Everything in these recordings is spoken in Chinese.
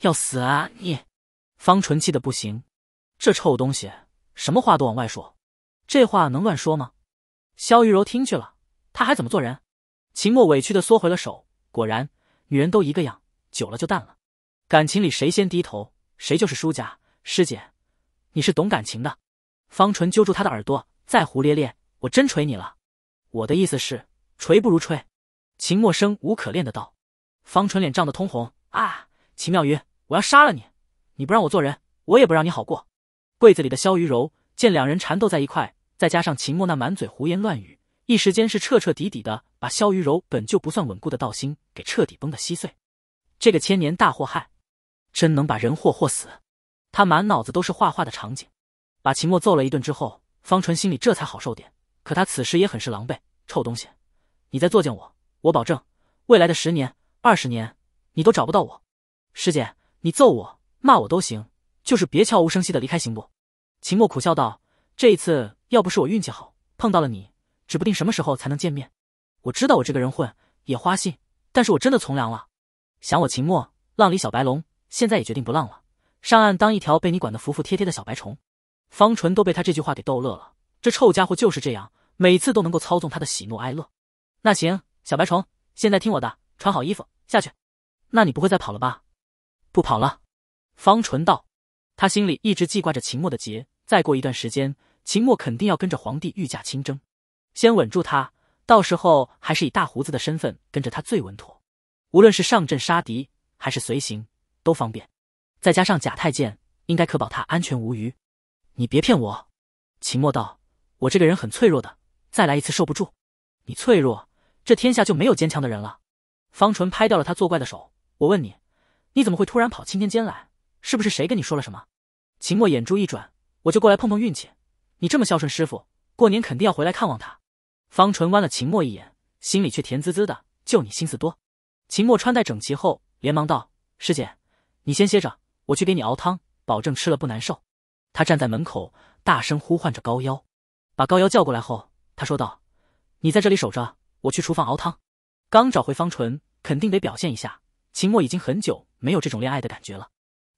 要死啊你！方纯气的不行，这臭东西什么话都往外说，这话能乱说吗？萧玉柔听去了，他还怎么做人？秦墨委屈的缩回了手。果然，女人都一个样，久了就淡了。感情里谁先低头，谁就是输家。师姐，你是懂感情的。方纯揪住他的耳朵，再胡咧咧，我真锤你了。我的意思是，锤不如吹。秦墨生无可恋的道。方纯脸涨得通红啊，秦妙云。我要杀了你！你不让我做人，我也不让你好过。柜子里的萧雨柔见两人缠斗在一块，再加上秦墨那满嘴胡言乱语，一时间是彻彻底底的把萧雨柔本就不算稳固的道心给彻底崩得稀碎。这个千年大祸害，真能把人祸祸死！他满脑子都是画画的场景，把秦墨揍了一顿之后，方纯心里这才好受点。可他此时也很是狼狈。臭东西，你再作践我，我保证未来的十年、二十年，你都找不到我。师姐。你揍我、骂我都行，就是别悄无声息的离开，行不？秦墨苦笑道：“这一次要不是我运气好碰到了你，指不定什么时候才能见面。我知道我这个人混也花心，但是我真的从良了。想我秦墨浪里小白龙，现在也决定不浪了，上岸当一条被你管得服服帖帖的小白虫。”方纯都被他这句话给逗乐了，这臭家伙就是这样，每次都能够操纵他的喜怒哀乐。那行，小白虫，现在听我的，穿好衣服下去。那你不会再跑了吧？不跑了，方纯道。他心里一直记挂着秦墨的劫。再过一段时间，秦墨肯定要跟着皇帝御驾亲征，先稳住他。到时候还是以大胡子的身份跟着他最稳妥。无论是上阵杀敌，还是随行，都方便。再加上假太监，应该可保他安全无虞。”你别骗我，秦墨道。我这个人很脆弱的，再来一次受不住。你脆弱，这天下就没有坚强的人了。方纯拍掉了他作怪的手。我问你。你怎么会突然跑青天监来？是不是谁跟你说了什么？秦墨眼珠一转，我就过来碰碰运气。你这么孝顺师傅，过年肯定要回来看望他。方纯弯了秦墨一眼，心里却甜滋滋的。就你心思多。秦墨穿戴整齐后，连忙道：“师姐，你先歇着，我去给你熬汤，保证吃了不难受。”他站在门口大声呼唤着高腰，把高腰叫过来后，他说道：“你在这里守着，我去厨房熬汤。刚找回方纯，肯定得表现一下。”秦墨已经很久没有这种恋爱的感觉了，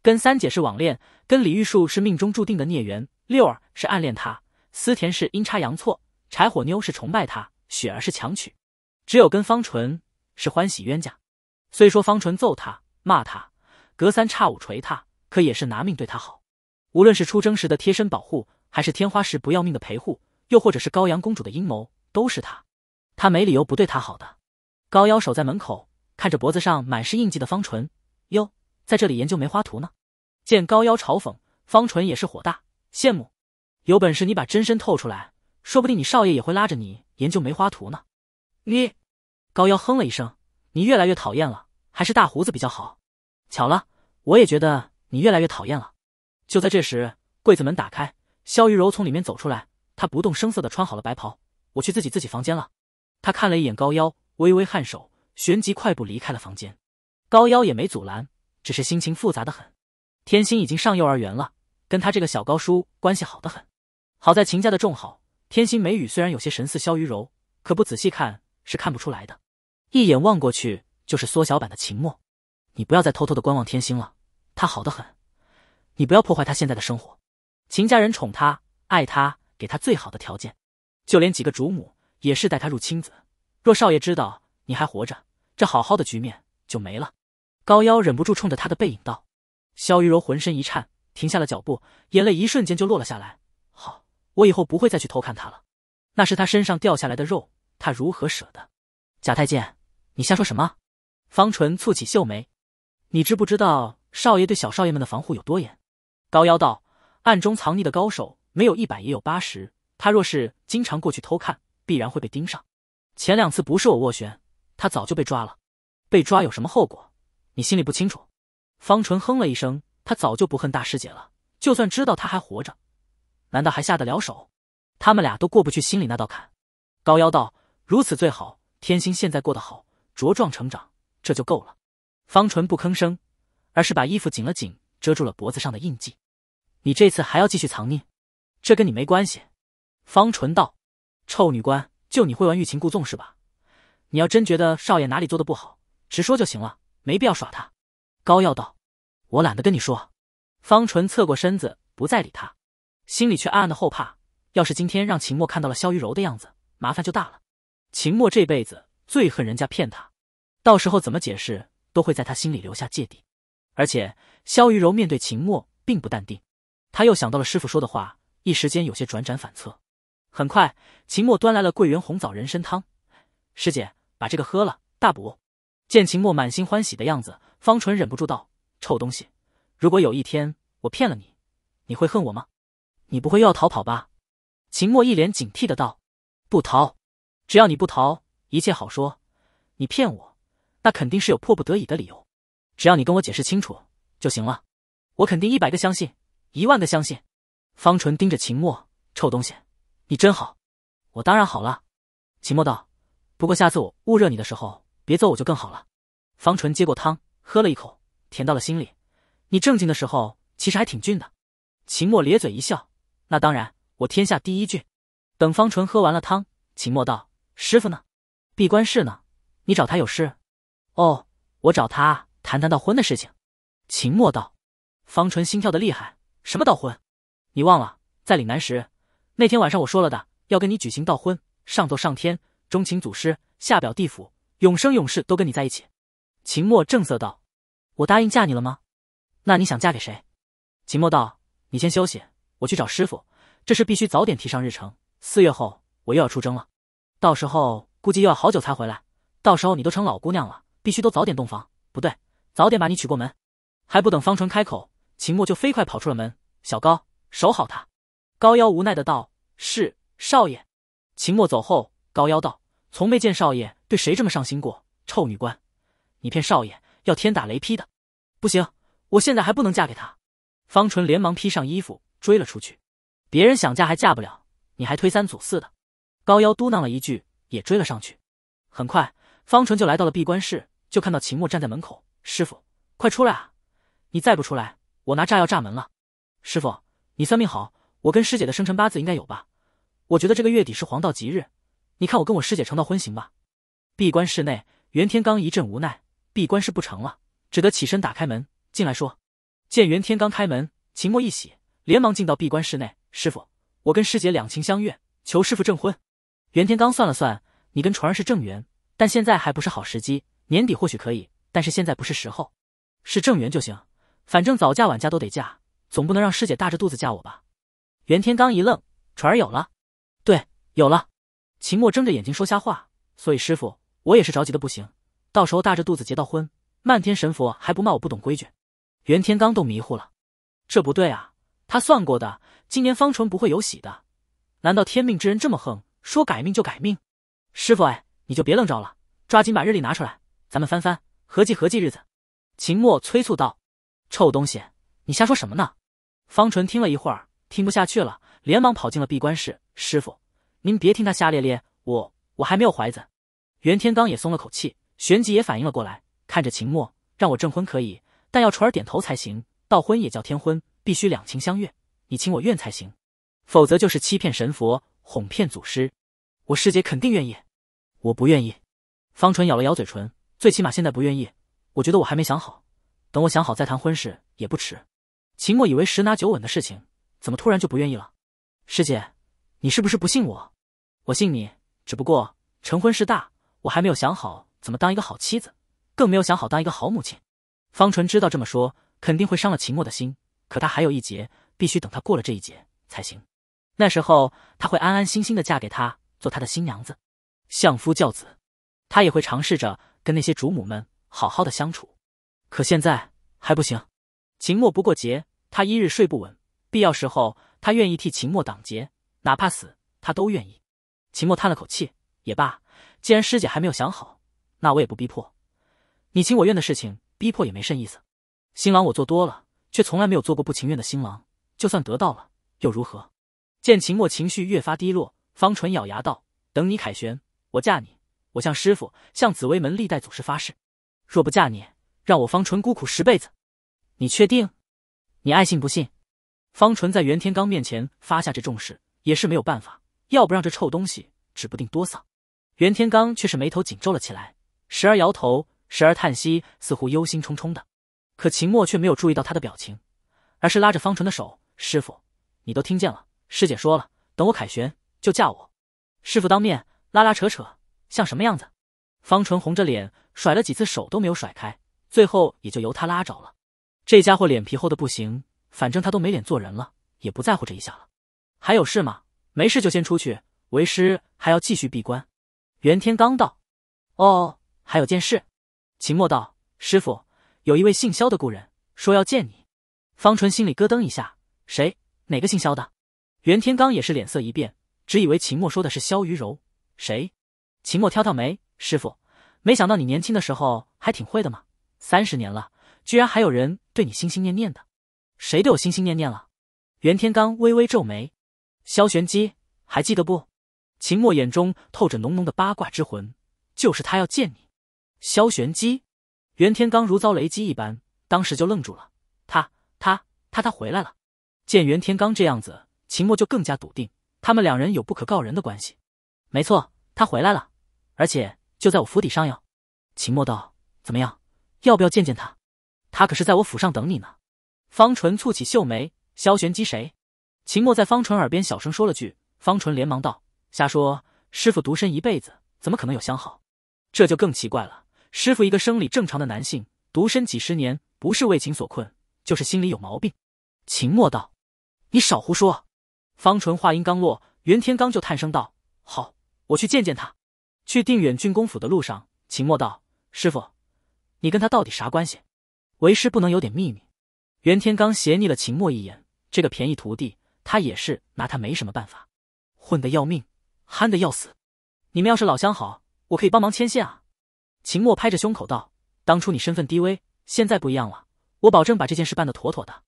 跟三姐是网恋，跟李玉树是命中注定的孽缘，六儿是暗恋他，思甜是阴差阳错，柴火妞是崇拜他，雪儿是强娶，只有跟方纯是欢喜冤家。虽说方纯揍他、骂他，隔三差五捶他，可也是拿命对他好。无论是出征时的贴身保护，还是天花时不要命的陪护，又或者是高阳公主的阴谋，都是他，他没理由不对他好的。高腰守在门口。看着脖子上满是印记的方纯，哟，在这里研究梅花图呢。见高腰嘲讽方纯也是火大，羡慕。有本事你把真身透出来，说不定你少爷也会拉着你研究梅花图呢。你，高腰哼了一声，你越来越讨厌了，还是大胡子比较好。巧了，我也觉得你越来越讨厌了。就在这时，柜子门打开，萧玉柔从里面走出来，她不动声色地穿好了白袍，我去自己自己房间了。她看了一眼高腰，微微颔首。旋即快步离开了房间，高腰也没阻拦，只是心情复杂的很。天心已经上幼儿园了，跟他这个小高叔关系好的很。好在秦家的种好，天心眉宇虽然有些神似萧于柔，可不仔细看是看不出来的。一眼望过去就是缩小版的秦墨。你不要再偷偷的观望天心了，她好的很，你不要破坏她现在的生活。秦家人宠她、爱她，给她最好的条件，就连几个主母也是待她如亲子。若少爷知道。你还活着，这好好的局面就没了。高腰忍不住冲着他的背影道：“萧玉柔浑身一颤，停下了脚步，眼泪一瞬间就落了下来。好，我以后不会再去偷看他了。那是他身上掉下来的肉，他如何舍得？”贾太监，你瞎说什么？方淳蹙起秀眉：“你知不知道少爷对小少爷们的防护有多严？”高腰道：“暗中藏匿的高手没有一百也有八十，他若是经常过去偷看，必然会被盯上。前两次不是我斡旋。”他早就被抓了，被抓有什么后果？你心里不清楚。方纯哼了一声，他早就不恨大师姐了，就算知道她还活着，难道还下得了手？他们俩都过不去心里那道坎。高腰道如此最好，天心现在过得好，茁壮成长，这就够了。方纯不吭声，而是把衣服紧了紧，遮住了脖子上的印记。你这次还要继续藏匿？这跟你没关系。方纯道：“臭女官，就你会玩欲擒故纵是吧？”你要真觉得少爷哪里做的不好，直说就行了，没必要耍他。高耀道：“我懒得跟你说。”方纯侧过身子，不再理他，心里却暗暗的后怕。要是今天让秦墨看到了萧玉柔的样子，麻烦就大了。秦墨这辈子最恨人家骗他，到时候怎么解释都会在他心里留下芥蒂。而且萧玉柔面对秦墨并不淡定，他又想到了师傅说的话，一时间有些辗转反侧。很快，秦墨端来了桂圆红枣人参汤，师姐。把这个喝了，大补。见秦墨满心欢喜的样子，方纯忍不住道：“臭东西，如果有一天我骗了你，你会恨我吗？你不会又要逃跑吧？”秦墨一脸警惕的道：“不逃，只要你不逃，一切好说。你骗我，那肯定是有迫不得已的理由。只要你跟我解释清楚就行了，我肯定一百个相信，一万个相信。”方纯盯着秦墨：“臭东西，你真好，我当然好了。”秦墨道。不过下次我捂热你的时候别揍我就更好了。方纯接过汤，喝了一口，甜到了心里。你正经的时候其实还挺俊的。秦墨咧嘴一笑：“那当然，我天下第一俊。”等方纯喝完了汤，秦墨道：“师傅呢？闭关室呢？你找他有事？”“哦，我找他谈谈道婚的事情。”秦墨道。方纯心跳的厉害。什么道婚？你忘了在岭南时，那天晚上我说了的，要跟你举行道婚，上奏上天。钟情祖师，下表地府，永生永世都跟你在一起。秦墨正色道：“我答应嫁你了吗？那你想嫁给谁？”秦墨道：“你先休息，我去找师傅。这事必须早点提上日程。四月后我又要出征了，到时候估计又要好久才回来。到时候你都成老姑娘了，必须都早点洞房。不对，早点把你娶过门。”还不等方纯开口，秦墨就飞快跑出了门。小高，守好他。高腰无奈的道：“是，少爷。”秦墨走后，高腰道。从没见少爷对谁这么上心过，臭女官，你骗少爷要天打雷劈的！不行，我现在还不能嫁给他。方纯连忙披上衣服追了出去。别人想嫁还嫁不了，你还推三阻四的。高腰嘟囔了一句，也追了上去。很快，方纯就来到了闭关室，就看到秦墨站在门口。师傅，快出来啊！你再不出来，我拿炸药炸门了。师傅，你算命好，我跟师姐的生辰八字应该有吧？我觉得这个月底是黄道吉日。你看我跟我师姐成道婚行吧？闭关室内，袁天罡一阵无奈，闭关是不成了，只得起身打开门进来。说，见袁天罡开门，秦墨一喜，连忙进到闭关室内。师傅，我跟师姐两情相悦，求师傅证婚。袁天罡算了算，你跟传儿是正缘，但现在还不是好时机，年底或许可以，但是现在不是时候，是正缘就行，反正早嫁晚嫁都得嫁，总不能让师姐大着肚子嫁我吧？袁天罡一愣，传儿有了？对，有了。秦墨睁着眼睛说瞎话，所以师傅，我也是着急的不行，到时候大着肚子结到婚，漫天神佛还不骂我不懂规矩。袁天罡都迷糊了，这不对啊！他算过的，今年方纯不会有喜的，难道天命之人这么横，说改命就改命？师傅，哎，你就别愣着了，抓紧把日历拿出来，咱们翻翻，合计合计日子。秦墨催促道：“臭东西，你瞎说什么呢？”方纯听了一会儿，听不下去了，连忙跑进了闭关室。师傅。您别听他瞎咧咧，我我还没有怀子。袁天罡也松了口气，旋即也反应了过来，看着秦墨，让我证婚可以，但要纯儿点头才行。道婚也叫天婚，必须两情相悦，你情我愿才行，否则就是欺骗神佛，哄骗祖师。我师姐肯定愿意，我不愿意。方纯咬了咬嘴唇，最起码现在不愿意。我觉得我还没想好，等我想好再谈婚事也不迟。秦墨以为十拿九稳的事情，怎么突然就不愿意了？师姐。你是不是不信我？我信你，只不过成婚事大，我还没有想好怎么当一个好妻子，更没有想好当一个好母亲。方纯知道这么说肯定会伤了秦墨的心，可他还有一劫，必须等他过了这一劫才行。那时候他会安安心心的嫁给他，做他的新娘子，相夫教子。他也会尝试着跟那些主母们好好的相处。可现在还不行。秦墨不过节，他一日睡不稳，必要时候他愿意替秦墨挡劫。哪怕死，他都愿意。秦墨叹了口气，也罢，既然师姐还没有想好，那我也不逼迫。你情我愿的事情，逼迫也没甚意思。新郎我做多了，却从来没有做过不情愿的新郎。就算得到了，又如何？见秦墨情绪越发低落，方纯咬牙道：“等你凯旋，我嫁你。我向师傅，向紫薇门历代祖师发誓，若不嫁你，让我方纯孤苦十辈子。你确定？你爱信不信？”方纯在袁天罡面前发下这重誓。也是没有办法，要不让这臭东西，指不定多丧。袁天罡却是眉头紧皱了起来，时而摇头，时而叹息，似乎忧心忡忡的。可秦墨却没有注意到他的表情，而是拉着方纯的手：“师傅，你都听见了，师姐说了，等我凯旋就嫁我。师傅当面拉拉扯扯，像什么样子？”方纯红着脸甩了几次手都没有甩开，最后也就由他拉着了。这家伙脸皮厚的不行，反正他都没脸做人了，也不在乎这一下了。还有事吗？没事就先出去，为师还要继续闭关。袁天罡道：“哦，还有件事。”秦墨道：“师傅，有一位姓萧的故人说要见你。”方淳心里咯噔一下：“谁？哪个姓萧的？”袁天罡也是脸色一变，只以为秦墨说的是萧于柔。谁？秦墨挑挑眉：“师傅，没想到你年轻的时候还挺会的嘛，三十年了，居然还有人对你心心念念的。”谁对我心心念念了？袁天罡微微皱眉。萧玄机还记得不？秦墨眼中透着浓浓的八卦之魂，就是他要见你。萧玄机，袁天罡如遭雷击一般，当时就愣住了。他他他他回来了！见袁天罡这样子，秦墨就更加笃定，他们两人有不可告人的关系。没错，他回来了，而且就在我府邸上哟。秦墨道：“怎么样，要不要见见他？他可是在我府上等你呢。”方纯蹙起秀眉：“萧玄机谁？”秦墨在方纯耳边小声说了句，方纯连忙道：“瞎说，师傅独身一辈子，怎么可能有相好？这就更奇怪了。师傅一个生理正常的男性，独身几十年，不是为情所困，就是心里有毛病。”秦墨道：“你少胡说！”方纯话音刚落，袁天罡就叹声道：“好，我去见见他。”去定远郡公府的路上，秦墨道：“师傅，你跟他到底啥关系？为师不能有点秘密？”袁天罡斜睨了秦墨一眼，这个便宜徒弟。他也是拿他没什么办法，混得要命，憨得要死。你们要是老相好，我可以帮忙牵线啊！秦墨拍着胸口道：“当初你身份低微，现在不一样了，我保证把这件事办得妥妥的。”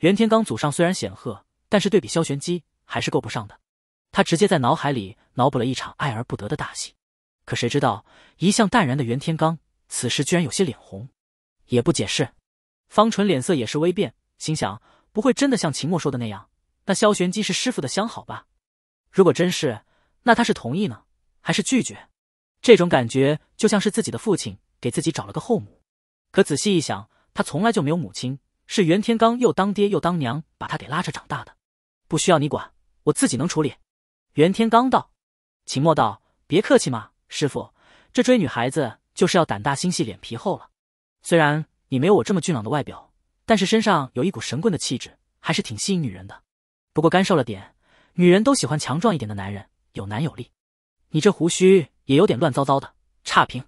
袁天罡祖上虽然显赫，但是对比萧玄机还是够不上的。他直接在脑海里脑补了一场爱而不得的大戏。可谁知道，一向淡然的袁天罡此时居然有些脸红，也不解释。方纯脸色也是微变，心想：不会真的像秦墨说的那样。那萧玄机是师傅的相好吧？如果真是，那他是同意呢，还是拒绝？这种感觉就像是自己的父亲给自己找了个后母。可仔细一想，他从来就没有母亲，是袁天罡又当爹又当娘，把他给拉扯长大的。不需要你管，我自己能处理。袁天罡道。秦墨道，别客气嘛，师傅。这追女孩子就是要胆大心细，脸皮厚了。虽然你没有我这么俊朗的外表，但是身上有一股神棍的气质，还是挺吸引女人的。不过干瘦了点，女人都喜欢强壮一点的男人，有男有力。你这胡须也有点乱糟糟的，差评。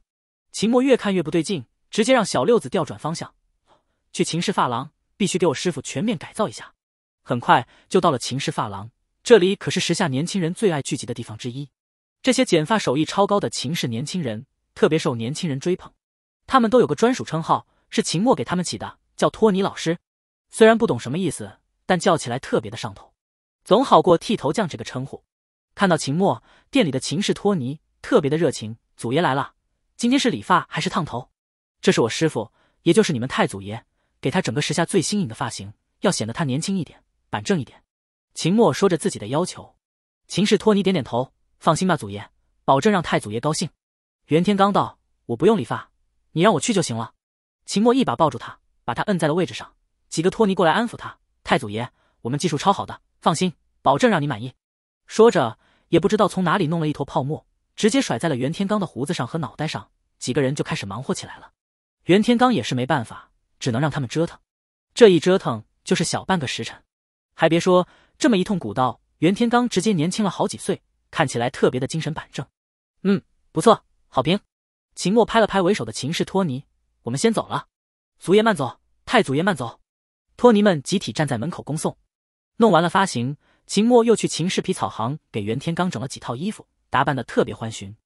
秦墨越看越不对劲，直接让小六子调转方向，去秦氏发廊，必须给我师傅全面改造一下。很快就到了秦氏发廊，这里可是时下年轻人最爱聚集的地方之一。这些剪发手艺超高的秦氏年轻人特别受年轻人追捧，他们都有个专属称号，是秦墨给他们起的，叫托尼老师。虽然不懂什么意思，但叫起来特别的上头。总好过剃头匠这个称呼。看到秦墨，店里的秦氏托尼特别的热情。祖爷来了，今天是理发还是烫头？这是我师傅，也就是你们太祖爷，给他整个时下最新颖的发型，要显得他年轻一点，板正一点。秦墨说着自己的要求。秦氏托尼点点头，放心吧，祖爷，保证让太祖爷高兴。袁天罡道：“我不用理发，你让我去就行了。”秦墨一把抱住他，把他摁在了位置上。几个托尼过来安抚他：“太祖爷，我们技术超好的。”放心，保证让你满意。说着，也不知道从哪里弄了一坨泡沫，直接甩在了袁天罡的胡子上和脑袋上。几个人就开始忙活起来了。袁天罡也是没办法，只能让他们折腾。这一折腾就是小半个时辰。还别说，这么一通鼓捣，袁天罡直接年轻了好几岁，看起来特别的精神板正。嗯，不错，好评。秦墨拍了拍为首的秦氏托尼，我们先走了。祖爷慢走，太祖爷慢走。托尼们集体站在门口恭送。弄完了发行，秦墨又去秦氏皮草行给袁天罡整了几套衣服，打扮得特别欢寻。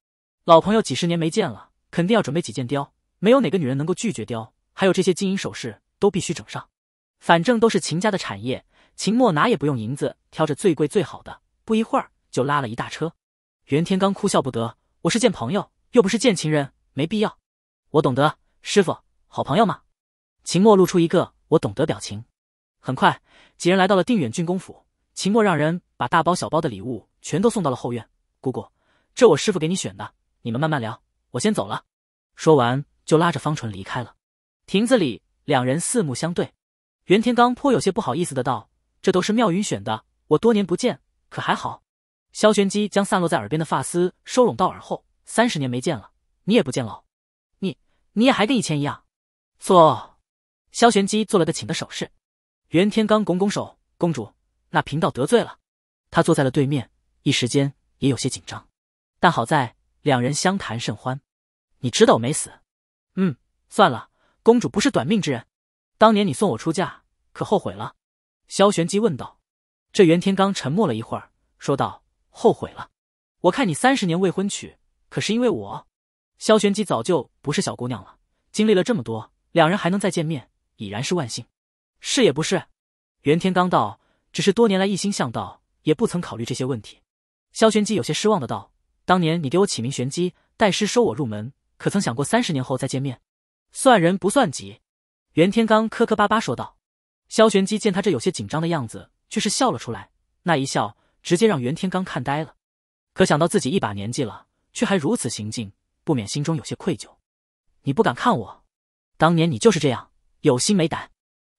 老朋友几十年没见了，肯定要准备几件貂，没有哪个女人能够拒绝貂。还有这些金银首饰都必须整上，反正都是秦家的产业，秦墨哪也不用银子，挑着最贵最好的，不一会儿就拉了一大车。袁天罡哭笑不得：“我是见朋友，又不是见情人，没必要。”“我懂得，师傅，好朋友嘛。”秦墨露出一个“我懂得”表情。很快，几人来到了定远郡公府。秦墨让人把大包小包的礼物全都送到了后院。姑姑，这我师傅给你选的，你们慢慢聊，我先走了。说完，就拉着方淳离开了。亭子里，两人四目相对。袁天罡颇有些不好意思的道：“这都是妙云选的，我多年不见，可还好。”萧玄机将散落在耳边的发丝收拢到耳后。三十年没见了，你也不见老，你你也还跟以前一样。坐。萧玄机做了个请的手势。袁天罡拱拱手，公主，那贫道得罪了。他坐在了对面，一时间也有些紧张，但好在两人相谈甚欢。你知道我没死？嗯，算了，公主不是短命之人。当年你送我出嫁，可后悔了？萧玄机问道。这袁天罡沉默了一会儿，说道：“后悔了。我看你三十年未婚娶，可是因为我。”萧玄机早就不是小姑娘了，经历了这么多，两人还能再见面，已然是万幸。是也不是，袁天罡道，只是多年来一心向道，也不曾考虑这些问题。萧玄机有些失望的道：“当年你给我起名玄机，代师收我入门，可曾想过三十年后再见面？算人不算己？”袁天罡磕磕巴巴说道。萧玄机见他这有些紧张的样子，却是笑了出来，那一笑直接让袁天罡看呆了。可想到自己一把年纪了，却还如此行径，不免心中有些愧疚。你不敢看我，当年你就是这样，有心没胆。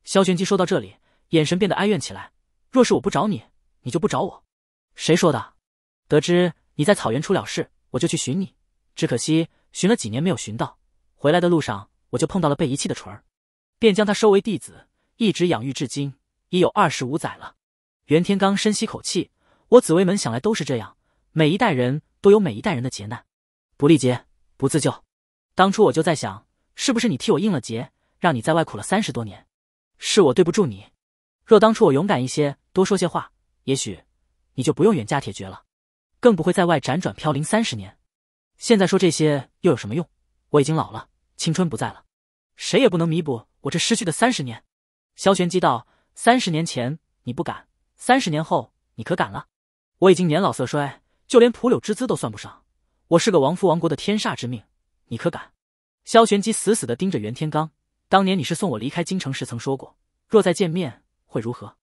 萧玄机说到这里，眼神变得哀怨起来。若是我不找你，你就不找我。谁说的？得知你在草原出了事，我就去寻你。只可惜寻了几年没有寻到，回来的路上我就碰到了被遗弃的淳儿，便将他收为弟子，一直养育至今，已有二十五载了。袁天罡深吸口气，我紫薇门想来都是这样，每一代人都有每一代人的劫难，不历劫不自救。当初我就在想，是不是你替我应了劫，让你在外苦了三十多年。是我对不住你，若当初我勇敢一些，多说些话，也许你就不用远嫁铁绝了，更不会在外辗转飘零三十年。现在说这些又有什么用？我已经老了，青春不在了，谁也不能弥补我这失去的三十年。萧玄机道：“三十年前你不敢，三十年后你可敢了？我已经年老色衰，就连蒲柳之姿都算不上，我是个亡夫亡国的天煞之命，你可敢？”萧玄机死死地盯着袁天罡。当年你是送我离开京城时曾说过，若再见面会如何？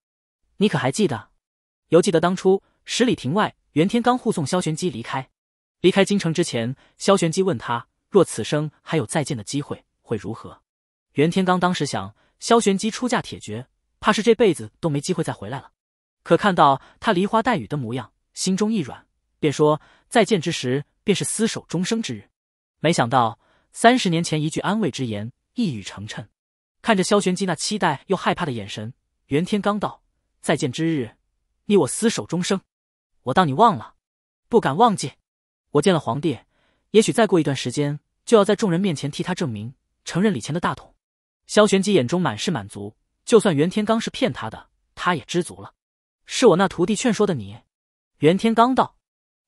你可还记得？犹记得当初十里亭外，袁天罡护送萧玄机离开。离开京城之前，萧玄机问他，若此生还有再见的机会，会如何？袁天罡当时想，萧玄机出嫁铁爵，怕是这辈子都没机会再回来了。可看到他梨花带雨的模样，心中一软，便说再见之时，便是厮守终生之日。没想到三十年前一句安慰之言。一语成谶，看着萧玄机那期待又害怕的眼神，袁天罡道：“再见之日，你我厮守终生。”我当你忘了？不敢忘记。我见了皇帝，也许再过一段时间就要在众人面前替他证明，承认李乾的大统。萧玄机眼中满是满足，就算袁天罡是骗他的，他也知足了。是我那徒弟劝说的你。袁天罡道，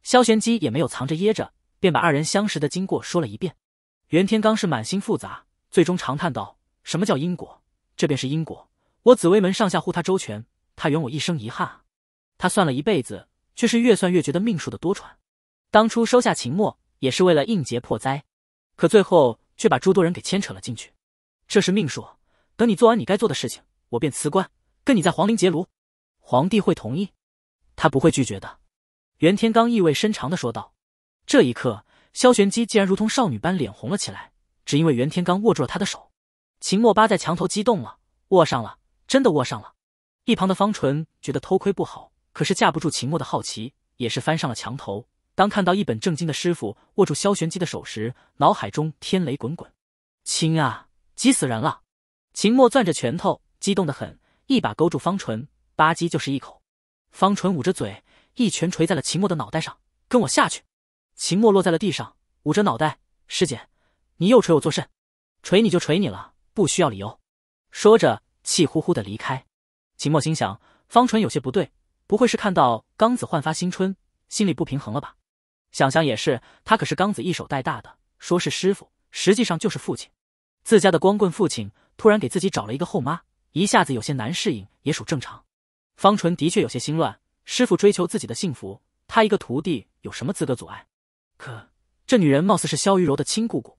萧玄机也没有藏着掖着，便把二人相识的经过说了一遍。袁天罡是满心复杂。最终长叹道：“什么叫因果？这便是因果。我紫薇门上下护他周全，他圆我一生遗憾啊！他算了一辈子，却是越算越觉得命数的多舛。当初收下秦墨，也是为了应劫破灾，可最后却把诸多人给牵扯了进去。这是命数。等你做完你该做的事情，我便辞官，跟你在皇陵结庐。皇帝会同意？他不会拒绝的。”袁天罡意味深长的说道。这一刻，萧玄机竟然如同少女般脸红了起来。只因为袁天罡握住了他的手，秦墨扒在墙头激动了，握上了，真的握上了。一旁的方纯觉得偷窥不好，可是架不住秦墨的好奇，也是翻上了墙头。当看到一本正经的师傅握住萧玄机的手时，脑海中天雷滚滚，亲啊，急死人了！秦墨攥着拳头，激动的很，一把勾住方纯，吧唧就是一口。方纯捂着嘴，一拳捶在了秦墨的脑袋上，跟我下去。秦墨落在了地上，捂着脑袋，师姐。你又捶我作甚？捶你就捶你了，不需要理由。说着，气呼呼的离开。秦墨心想，方纯有些不对，不会是看到刚子焕发新春，心里不平衡了吧？想想也是，他可是刚子一手带大的，说是师傅，实际上就是父亲。自家的光棍父亲突然给自己找了一个后妈，一下子有些难适应，也属正常。方纯的确有些心乱，师傅追求自己的幸福，他一个徒弟有什么资格阻碍？可这女人貌似是萧玉柔的亲姑姑。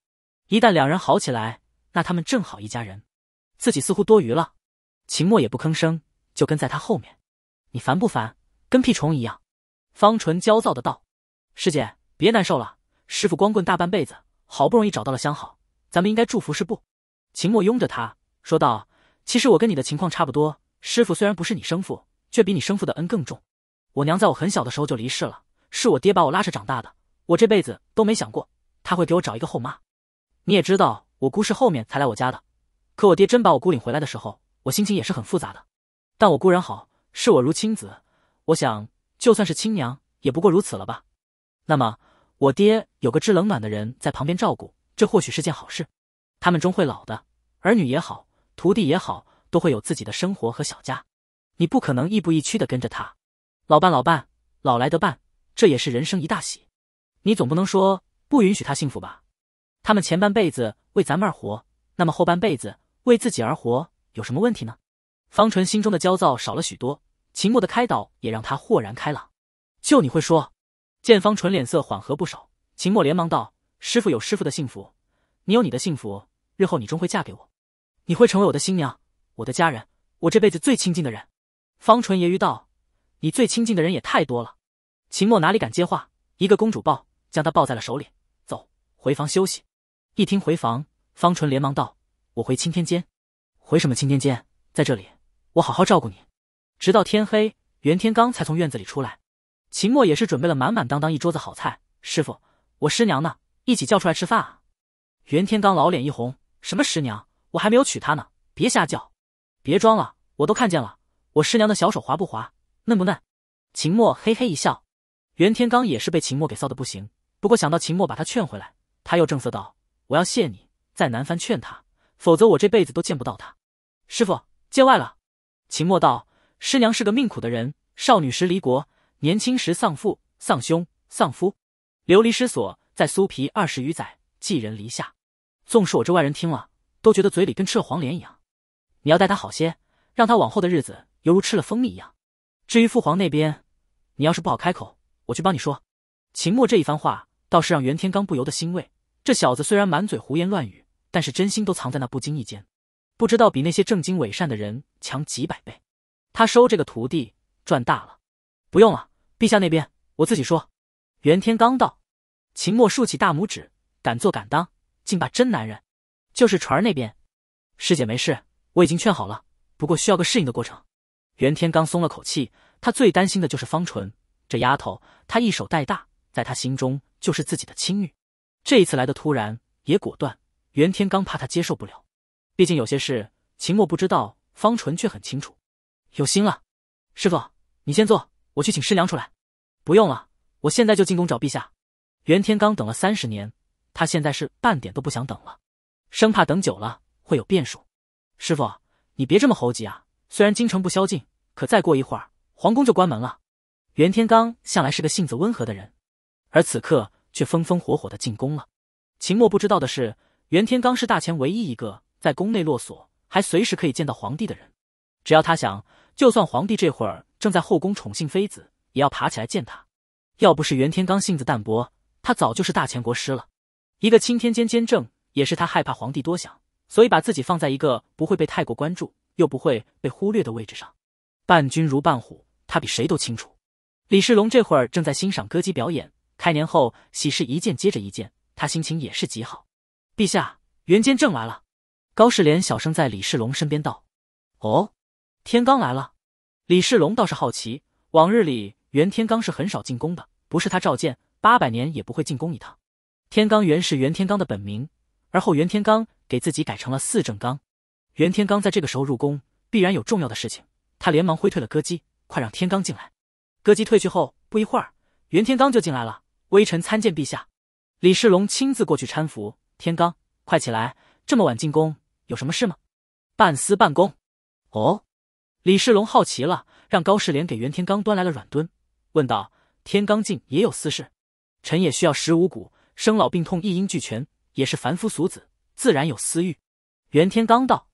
一旦两人好起来，那他们正好一家人，自己似乎多余了。秦墨也不吭声，就跟在他后面。你烦不烦？跟屁虫一样。方淳焦躁的道：“师姐，别难受了。师傅光棍大半辈子，好不容易找到了相好，咱们应该祝福是不？”秦墨拥着他说道：“其实我跟你的情况差不多。师傅虽然不是你生父，却比你生父的恩更重。我娘在我很小的时候就离世了，是我爹把我拉扯长大的。我这辈子都没想过他会给我找一个后妈。”你也知道我姑是后面才来我家的，可我爹真把我姑领回来的时候，我心情也是很复杂的。但我姑人好，视我如亲子，我想就算是亲娘也不过如此了吧。那么我爹有个知冷暖的人在旁边照顾，这或许是件好事。他们终会老的，儿女也好，徒弟也好，都会有自己的生活和小家。你不可能亦步亦趋的跟着他。老伴老伴，老来得伴，这也是人生一大喜。你总不能说不允许他幸福吧？他们前半辈子为咱们而活，那么后半辈子为自己而活，有什么问题呢？方纯心中的焦躁少了许多，秦墨的开导也让他豁然开朗。就你会说，见方纯脸色缓和不少，秦墨连忙道：“师傅有师傅的幸福，你有你的幸福，日后你终会嫁给我，你会成为我的新娘，我的家人，我这辈子最亲近的人。”方纯揶揄道：“你最亲近的人也太多了。”秦墨哪里敢接话，一个公主抱将她抱在了手里，走回房休息。一听回房，方淳连忙道：“我回青天间，回什么青天间，在这里，我好好照顾你，直到天黑。”袁天罡才从院子里出来。秦墨也是准备了满满当当一桌子好菜。“师傅，我师娘呢？一起叫出来吃饭啊！”袁天罡老脸一红：“什么师娘？我还没有娶她呢，别瞎叫，别装了，我都看见了，我师娘的小手滑不滑，嫩不嫩？”秦墨嘿嘿一笑。袁天罡也是被秦墨给臊得不行，不过想到秦墨把他劝回来，他又正色道。我要谢你，在南番劝他，否则我这辈子都见不到他。师傅见外了。秦墨道：“师娘是个命苦的人，少女时离国，年轻时丧父、丧兄、丧夫，流离失所，在苏皮二十余载，寄人篱下。纵使我这外人听了，都觉得嘴里跟吃了黄连一样。你要待她好些，让她往后的日子犹如吃了蜂蜜一样。至于父皇那边，你要是不好开口，我去帮你说。”秦墨这一番话倒是让袁天罡不由得欣慰。这小子虽然满嘴胡言乱语，但是真心都藏在那不经意间，不知道比那些正经伪善的人强几百倍。他收这个徒弟，赚大了。不用了，陛下那边我自己说。袁天刚道。秦墨竖起大拇指，敢做敢当，竟把真男人。就是船儿那边，师姐没事，我已经劝好了，不过需要个适应的过程。袁天刚松了口气，他最担心的就是方淳这丫头，她一手带大，在他心中就是自己的亲女。这一次来的突然，也果断。袁天罡怕他接受不了，毕竟有些事秦墨不知道，方纯却很清楚。有心了，师傅，你先坐，我去请师娘出来。不用了，我现在就进宫找陛下。袁天罡等了三十年，他现在是半点都不想等了，生怕等久了会有变数。师傅，你别这么猴急啊！虽然京城不宵禁，可再过一会儿皇宫就关门了。袁天罡向来是个性子温和的人，而此刻。却风风火火的进宫了。秦墨不知道的是，袁天罡是大秦唯一一个在宫内落锁，还随时可以见到皇帝的人。只要他想，就算皇帝这会儿正在后宫宠幸妃子，也要爬起来见他。要不是袁天罡性子淡薄，他早就是大秦国师了。一个钦天监监正，也是他害怕皇帝多想，所以把自己放在一个不会被太过关注，又不会被忽略的位置上。伴君如伴虎，他比谁都清楚。李世龙这会儿正在欣赏歌姬表演。开年后，喜事一件接着一件，他心情也是极好。陛下，袁监正来了。高士廉小声在李世龙身边道：“哦，天罡来了。”李世龙倒是好奇，往日里袁天罡是很少进宫的，不是他召见，八百年也不会进宫一趟。天罡原是袁天罡的本名，而后袁天罡给自己改成了四正刚。袁天罡在这个时候入宫，必然有重要的事情。他连忙挥退了歌姬，快让天罡进来。歌姬退去后，不一会儿，袁天罡就进来了。微臣参见陛下。李世龙亲自过去搀扶天罡，快起来！这么晚进宫，有什么事吗？半私半公。哦，李世龙好奇了，让高士廉给袁天罡端来了软墩，问道：“天罡进也有私事？臣也需要食五谷，生老病痛一应俱全，也是凡夫俗子，自然有私欲。”袁天罡道。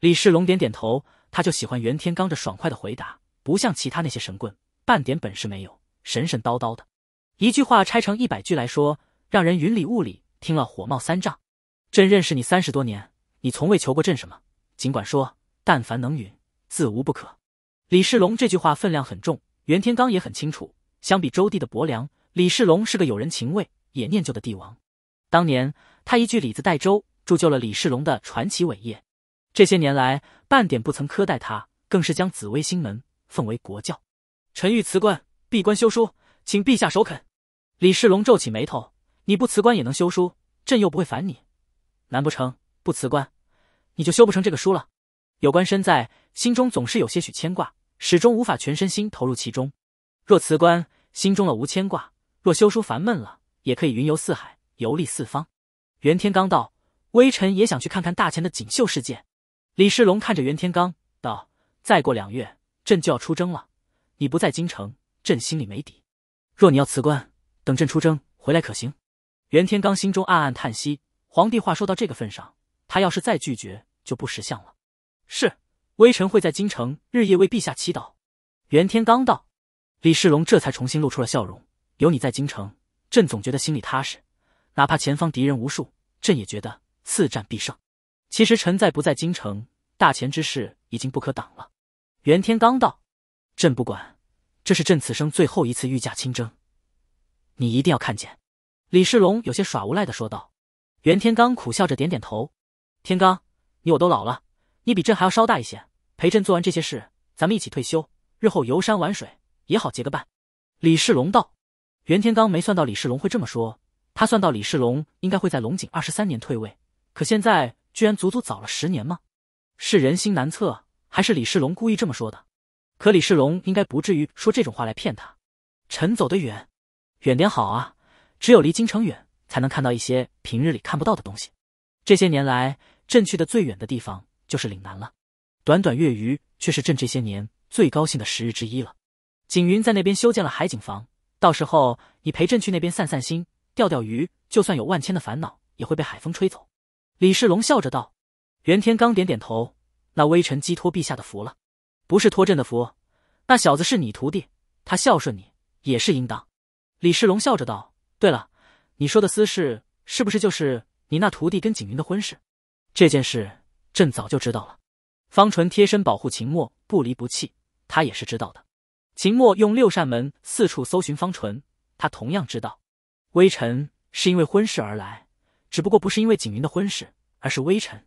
李世龙点点头，他就喜欢袁天罡这爽快的回答，不像其他那些神棍，半点本事没有，神神叨叨的。一句话拆成一百句来说，让人云里雾里，听了火冒三丈。朕认识你三十多年，你从未求过朕什么，尽管说，但凡能允，自无不可。李世龙这句话分量很重，袁天罡也很清楚。相比周帝的薄凉，李世龙是个有人情味也念旧的帝王。当年他一句李子代周，铸就了李世龙的传奇伟业。这些年来，半点不曾苛待他，更是将紫薇星门奉为国教。臣欲辞官，闭关修书，请陛下首肯。李世龙皱起眉头：“你不辞官也能修书，朕又不会烦你。难不成不辞官，你就修不成这个书了？有官身在，心中总是有些许牵挂，始终无法全身心投入其中。若辞官，心中了无牵挂；若修书烦闷了，也可以云游四海，游历四方。”袁天罡道：“微臣也想去看看大前的锦绣世界。”李世龙看着袁天罡道：“再过两月，朕就要出征了，你不在京城，朕心里没底。若你要辞官，”等朕出征回来可行？袁天罡心中暗暗叹息。皇帝话说到这个份上，他要是再拒绝，就不识相了。是，微臣会在京城日夜为陛下祈祷。袁天罡道。李世龙这才重新露出了笑容。有你在京城，朕总觉得心里踏实。哪怕前方敌人无数，朕也觉得此战必胜。其实臣在不在京城，大前之事已经不可挡了。袁天罡道。朕不管，这是朕此生最后一次御驾亲征。你一定要看见，李世龙有些耍无赖的说道。袁天罡苦笑着点点头。天罡，你我都老了，你比朕还要稍大一些，陪朕做完这些事，咱们一起退休，日后游山玩水也好结个伴。李世龙道。袁天罡没算到李世龙会这么说，他算到李世龙应该会在龙井二十三年退位，可现在居然足足早了十年吗？是人心难测，还是李世龙故意这么说的？可李世龙应该不至于说这种话来骗他。臣走得远。远点好啊，只有离京城远，才能看到一些平日里看不到的东西。这些年来，朕去的最远的地方就是岭南了。短短月余，却是朕这些年最高兴的时日之一了。景云在那边修建了海景房，到时候你陪朕去那边散散心、钓钓鱼，就算有万千的烦恼，也会被海风吹走。李世龙笑着道。袁天罡点点头，那微臣寄托陛下的福了，不是托朕的福。那小子是你徒弟，他孝顺你也是应当。李世龙笑着道：“对了，你说的私事是不是就是你那徒弟跟景云的婚事？这件事朕早就知道了。方纯贴身保护秦墨，不离不弃，他也是知道的。秦墨用六扇门四处搜寻方纯，他同样知道。微臣是因为婚事而来，只不过不是因为景云的婚事，而是微臣。”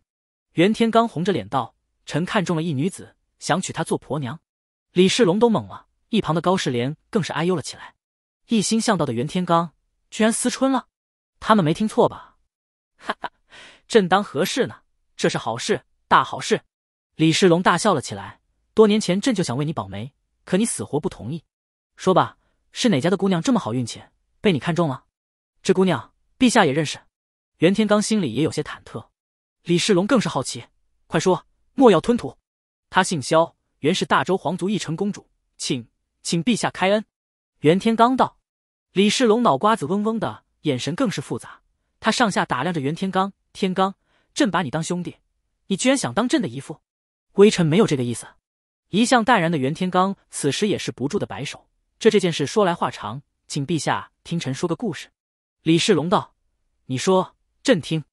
袁天罡红着脸道：“臣看中了一女子，想娶她做婆娘。”李世龙都懵了，一旁的高世廉更是哎呦了起来。一心向道的袁天罡居然思春了，他们没听错吧？哈哈，正当何事呢？这是好事，大好事！李世龙大笑了起来。多年前朕就想为你保媒，可你死活不同意。说吧，是哪家的姑娘这么好运气，被你看中了？这姑娘，陛下也认识。袁天罡心里也有些忐忑，李世龙更是好奇，快说，莫要吞吐。她姓萧，原是大周皇族一城公主，请请陛下开恩。袁天罡道：“李世龙脑瓜子嗡嗡的，眼神更是复杂。他上下打量着袁天罡。天罡，朕把你当兄弟，你居然想当朕的姨父？微臣没有这个意思。”一向淡然的袁天罡此时也是不住的摆手。这这件事说来话长，请陛下听臣说个故事。李世龙道：“你说，朕听。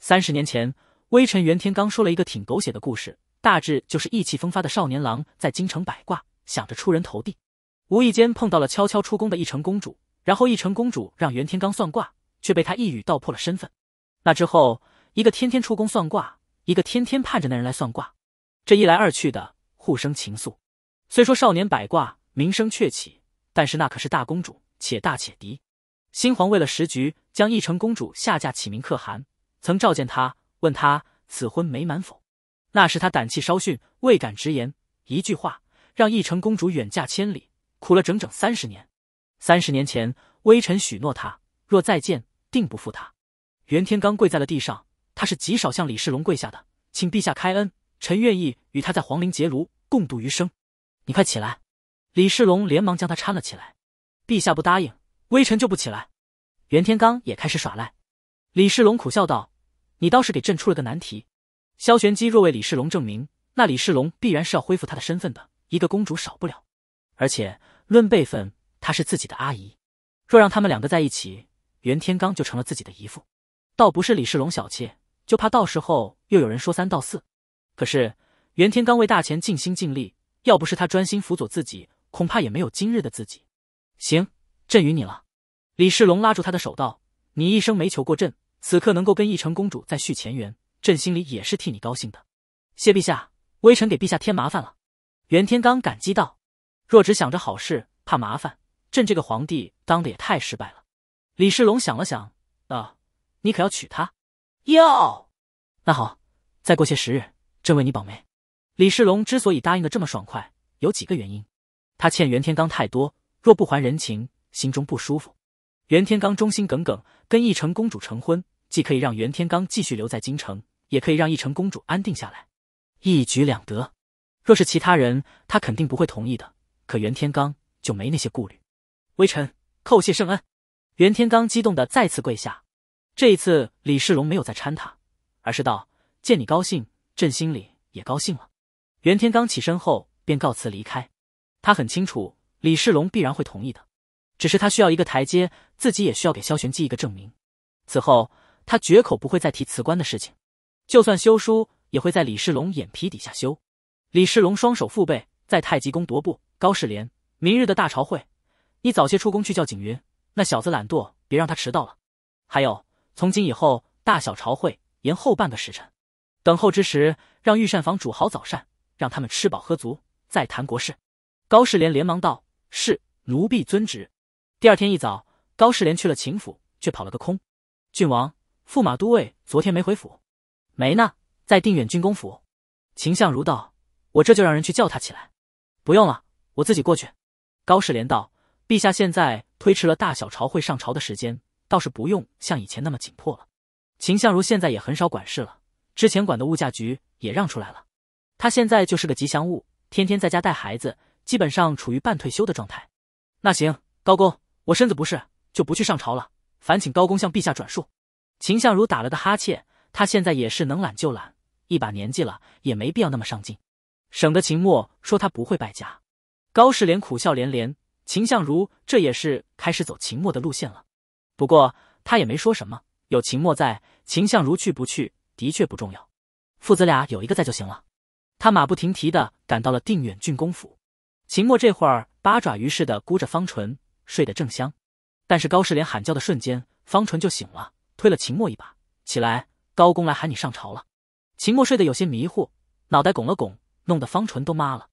三十年前，微臣袁天罡说了一个挺狗血的故事，大致就是意气风发的少年郎在京城摆卦，想着出人头地。”无意间碰到了悄悄出宫的一城公主，然后一城公主让袁天罡算卦，却被他一语道破了身份。那之后，一个天天出宫算卦，一个天天盼着那人来算卦，这一来二去的，互生情愫。虽说少年百卦名声鹊起，但是那可是大公主，且大且敌。新皇为了时局，将一城公主下嫁启明可汗，曾召见他，问他此婚美满否？那时他胆气稍逊，未敢直言。一句话让一城公主远嫁千里。苦了整整三十年。三十年前，微臣许诺他，若再见，定不负他。袁天罡跪在了地上，他是极少向李世龙跪下的，请陛下开恩，臣愿意与他在皇陵结庐，共度余生。你快起来！李世龙连忙将他搀了起来。陛下不答应，微臣就不起来。袁天罡也开始耍赖。李世龙苦笑道：“你倒是给朕出了个难题。萧玄机若为李世龙证明，那李世龙必然是要恢复他的身份的，一个公主少不了。”而且论辈分，她是自己的阿姨。若让他们两个在一起，袁天罡就成了自己的姨父。倒不是李世龙小气，就怕到时候又有人说三道四。可是袁天罡为大钱尽心尽力，要不是他专心辅佐自己，恐怕也没有今日的自己。行，朕允你了。李世龙拉住他的手道：“你一生没求过朕，此刻能够跟义城公主再续前缘，朕心里也是替你高兴的。”谢陛下，微臣给陛下添麻烦了。袁天罡感激道。若只想着好事，怕麻烦，朕这个皇帝当的也太失败了。李世龙想了想，啊，你可要娶她？要，那好，再过些时日，朕为你保媒。李世龙之所以答应的这么爽快，有几个原因。他欠袁天罡太多，若不还人情，心中不舒服。袁天罡忠心耿耿，跟义成公主成婚，既可以让袁天罡继续留在京城，也可以让义成公主安定下来，一举两得。若是其他人，他肯定不会同意的。可袁天罡就没那些顾虑，微臣叩谢圣恩。袁天罡激动的再次跪下，这一次李世龙没有再搀他，而是道：“见你高兴，朕心里也高兴了。”袁天罡起身后便告辞离开，他很清楚李世龙必然会同意的，只是他需要一个台阶，自己也需要给萧玄机一个证明。此后他绝口不会再提辞官的事情，就算修书也会在李世龙眼皮底下修。李世龙双手负背。在太极宫踱步，高世廉，明日的大朝会，你早些出宫去叫景云那小子懒惰，别让他迟到了。还有，从今以后，大小朝会延后半个时辰。等候之时，让御膳房煮好早膳，让他们吃饱喝足再谈国事。高世廉连忙道：“是，奴婢遵旨。”第二天一早，高世廉去了秦府，却跑了个空。郡王、驸马都尉昨天没回府？没呢，在定远军公府。秦相如道：“我这就让人去叫他起来。”不用了，我自己过去。高士廉道：“陛下现在推迟了大小朝会上朝的时间，倒是不用像以前那么紧迫了。秦相如现在也很少管事了，之前管的物价局也让出来了，他现在就是个吉祥物，天天在家带孩子，基本上处于半退休的状态。”那行，高公，我身子不适，就不去上朝了，烦请高公向陛下转述。秦相如打了个哈欠，他现在也是能懒就懒，一把年纪了，也没必要那么上进。省得秦墨说他不会败家，高士廉苦笑连连。秦相如这也是开始走秦墨的路线了，不过他也没说什么。有秦墨在，秦相如去不去的确不重要，父子俩有一个在就行了。他马不停蹄的赶到了定远郡公府。秦墨这会儿八爪鱼似的箍着方淳，睡得正香。但是高士廉喊叫的瞬间，方淳就醒了，推了秦墨一把，起来。高公来喊你上朝了。秦墨睡得有些迷糊，脑袋拱了拱。弄得方纯都麻了，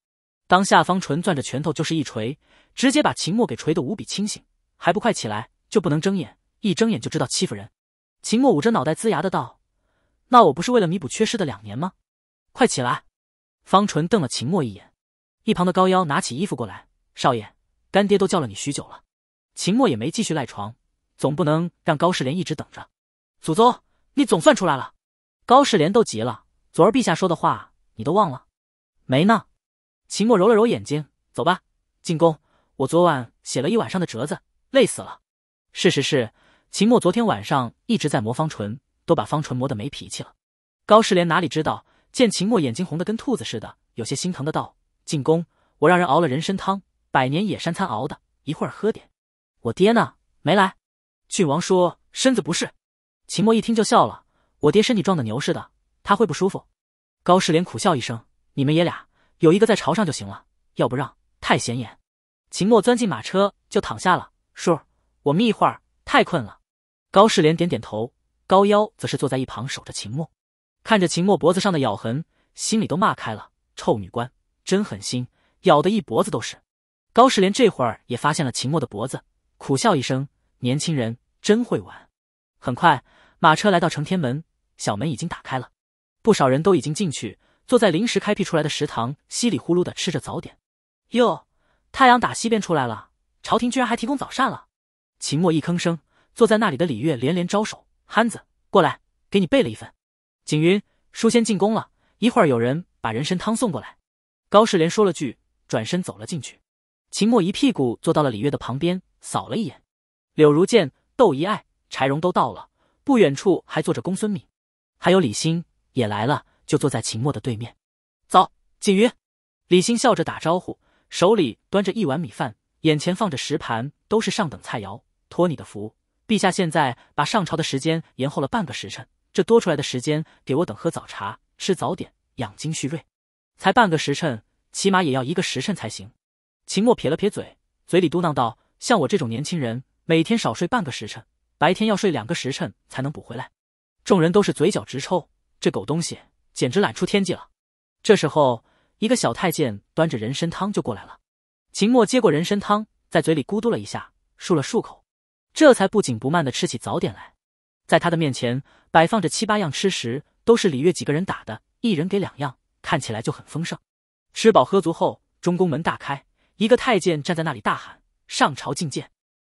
当下方纯攥着拳头就是一锤，直接把秦墨给锤得无比清醒。还不快起来，就不能睁眼，一睁眼就知道欺负人。秦墨捂着脑袋龇牙的道：“那我不是为了弥补缺失的两年吗？快起来！”方纯瞪了秦墨一眼，一旁的高腰拿起衣服过来：“少爷，干爹都叫了你许久了。”秦墨也没继续赖床，总不能让高世莲一直等着。祖宗，你总算出来了！高世莲都急了：“昨儿陛下说的话，你都忘了？”没呢，秦墨揉了揉眼睛，走吧，进宫。我昨晚写了一晚上的折子，累死了。事实是，秦墨昨天晚上一直在磨方唇，都把方唇磨得没脾气了。高世莲哪里知道，见秦墨眼睛红的跟兔子似的，有些心疼的道：“进宫，我让人熬了人参汤，百年野山参熬的，一会儿喝点。”我爹呢？没来。郡王说身子不适。秦墨一听就笑了：“我爹身体壮的牛似的，他会不舒服？”高世莲苦笑一声。你们爷俩有一个在朝上就行了，要不让太显眼。秦墨钻进马车就躺下了，叔，我眯一会儿，太困了。高世莲点点头，高腰则是坐在一旁守着秦墨，看着秦墨脖子上的咬痕，心里都骂开了：臭女官，真狠心，咬的一脖子都是。高世莲这会儿也发现了秦墨的脖子，苦笑一声：年轻人真会玩。很快，马车来到承天门，小门已经打开了，不少人都已经进去。坐在临时开辟出来的食堂，稀里呼噜的吃着早点。哟，太阳打西边出来了，朝廷居然还提供早膳了。秦墨一吭声，坐在那里的李月连连招手：“憨子，过来，给你备了一份。”景云书先进宫了一会儿，有人把人参汤送过来。高世廉说了句，转身走了进去。秦墨一屁股坐到了李月的旁边，扫了一眼，柳如见、窦一爱、柴荣都到了，不远处还坐着公孙敏，还有李欣也来了。就坐在秦墨的对面。走，锦瑜。李欣笑着打招呼，手里端着一碗米饭，眼前放着食盘，都是上等菜肴。托你的福，陛下现在把上朝的时间延后了半个时辰，这多出来的时间给我等喝早茶、吃早点、养精蓄锐。才半个时辰，起码也要一个时辰才行。秦墨撇了撇嘴，嘴里嘟囔道：“像我这种年轻人，每天少睡半个时辰，白天要睡两个时辰才能补回来。”众人都是嘴角直抽，这狗东西！简直懒出天际了。这时候，一个小太监端着人参汤就过来了。秦墨接过人参汤，在嘴里咕嘟了一下，漱了漱口，这才不紧不慢的吃起早点来。在他的面前摆放着七八样吃食，都是李月几个人打的，一人给两样，看起来就很丰盛。吃饱喝足后，中宫门大开，一个太监站在那里大喊：“上朝觐见！”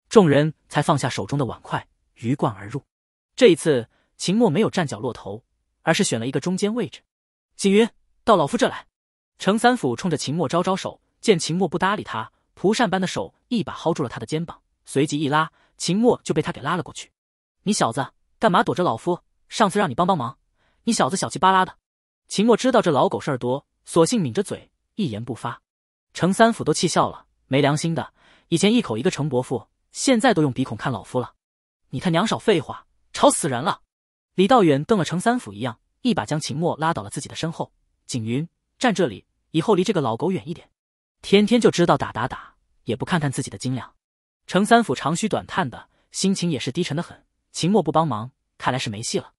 众人才放下手中的碗筷，鱼贯而入。这一次，秦墨没有站脚落头。而是选了一个中间位置，锦云，到老夫这来。程三甫冲着秦墨招招手，见秦墨不搭理他，蒲扇般的手一把薅住了他的肩膀，随即一拉，秦墨就被他给拉了过去。你小子干嘛躲着老夫？上次让你帮帮忙，你小子小气巴拉的。秦墨知道这老狗事儿多，索性抿着嘴一言不发。程三甫都气笑了，没良心的，以前一口一个程伯父，现在都用鼻孔看老夫了。你他娘少废话，吵死人了。李道远瞪了程三甫一样，一把将秦墨拉到了自己的身后。景云，站这里，以后离这个老狗远一点，天天就知道打打打，也不看看自己的斤两。程三甫长吁短叹的，心情也是低沉的很。秦墨不帮忙，看来是没戏了。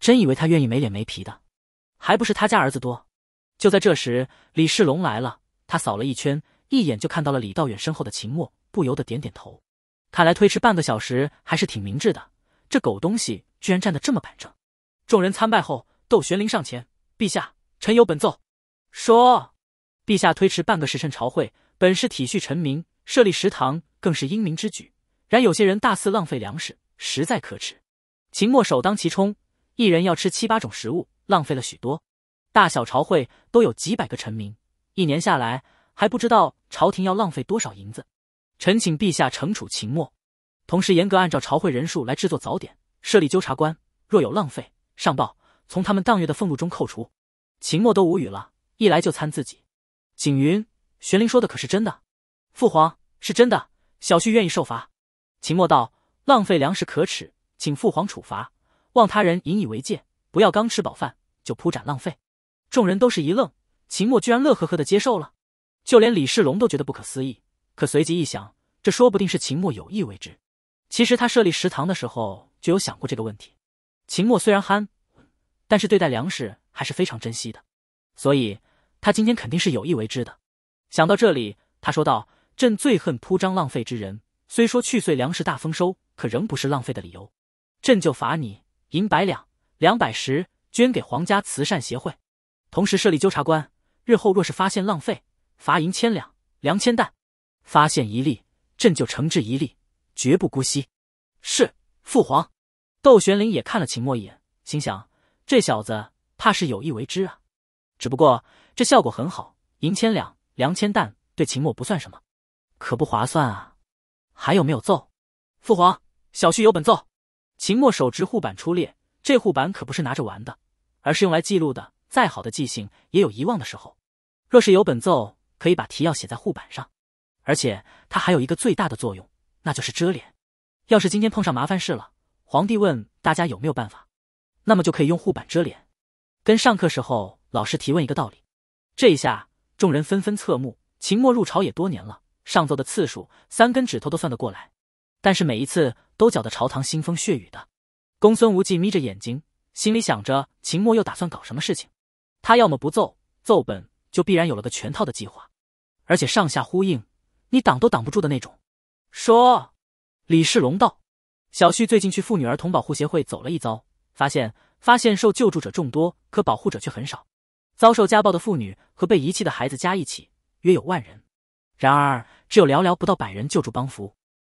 真以为他愿意没脸没皮的，还不是他家儿子多？就在这时，李世龙来了，他扫了一圈，一眼就看到了李道远身后的秦墨，不由得点点头。看来推迟半个小时还是挺明智的。这狗东西居然站得这么板正！众人参拜后，窦玄灵上前：“陛下，臣有本奏。说，陛下推迟半个时辰朝会，本是体恤臣民，设立食堂更是英明之举。然有些人大肆浪费粮食，实在可耻。秦墨首当其冲，一人要吃七八种食物，浪费了许多。大小朝会都有几百个臣民，一年下来还不知道朝廷要浪费多少银子。臣请陛下惩处秦墨。”同时严格按照朝会人数来制作早点，设立纠察官，若有浪费上报，从他们当月的俸禄中扣除。秦墨都无语了，一来就参自己。景云、玄灵说的可是真的？父皇是真的，小婿愿意受罚。秦墨道：浪费粮食可耻，请父皇处罚，望他人引以为戒，不要刚吃饱饭就铺展浪费。众人都是一愣，秦墨居然乐呵呵的接受了，就连李世龙都觉得不可思议。可随即一想，这说不定是秦墨有意为之。其实他设立食堂的时候就有想过这个问题。秦墨虽然憨，但是对待粮食还是非常珍惜的，所以他今天肯定是有意为之的。想到这里，他说道：“朕最恨铺张浪费之人。虽说去岁粮食大丰收，可仍不是浪费的理由。朕就罚你银百两，两百石，捐给皇家慈善协会。同时设立纠察官，日后若是发现浪费，罚银千两，粮千担。发现一粒，朕就惩治一粒。”绝不姑息，是父皇。窦玄灵也看了秦墨一眼，心想：这小子怕是有意为之啊。只不过这效果很好，银千两、粮千担对秦墨不算什么，可不划算啊。还有没有奏？父皇，小婿有本奏。秦墨手执护板出列，这护板可不是拿着玩的，而是用来记录的。再好的记性也有遗忘的时候，若是有本奏，可以把提要写在护板上。而且它还有一个最大的作用。那就是遮脸。要是今天碰上麻烦事了，皇帝问大家有没有办法，那么就可以用护板遮脸，跟上课时候老师提问一个道理。这一下，众人纷纷侧目。秦墨入朝也多年了，上奏的次数三根指头都算得过来，但是每一次都搅得朝堂腥风血雨的。公孙无忌眯着眼睛，心里想着秦墨又打算搞什么事情。他要么不奏，奏本就必然有了个全套的计划，而且上下呼应，你挡都挡不住的那种。说，李世龙道：“小旭最近去妇女儿童保护协会走了一遭，发现发现受救助者众多，可保护者却很少。遭受家暴的妇女和被遗弃的孩子加一起约有万人，然而只有寥寥不到百人救助帮扶，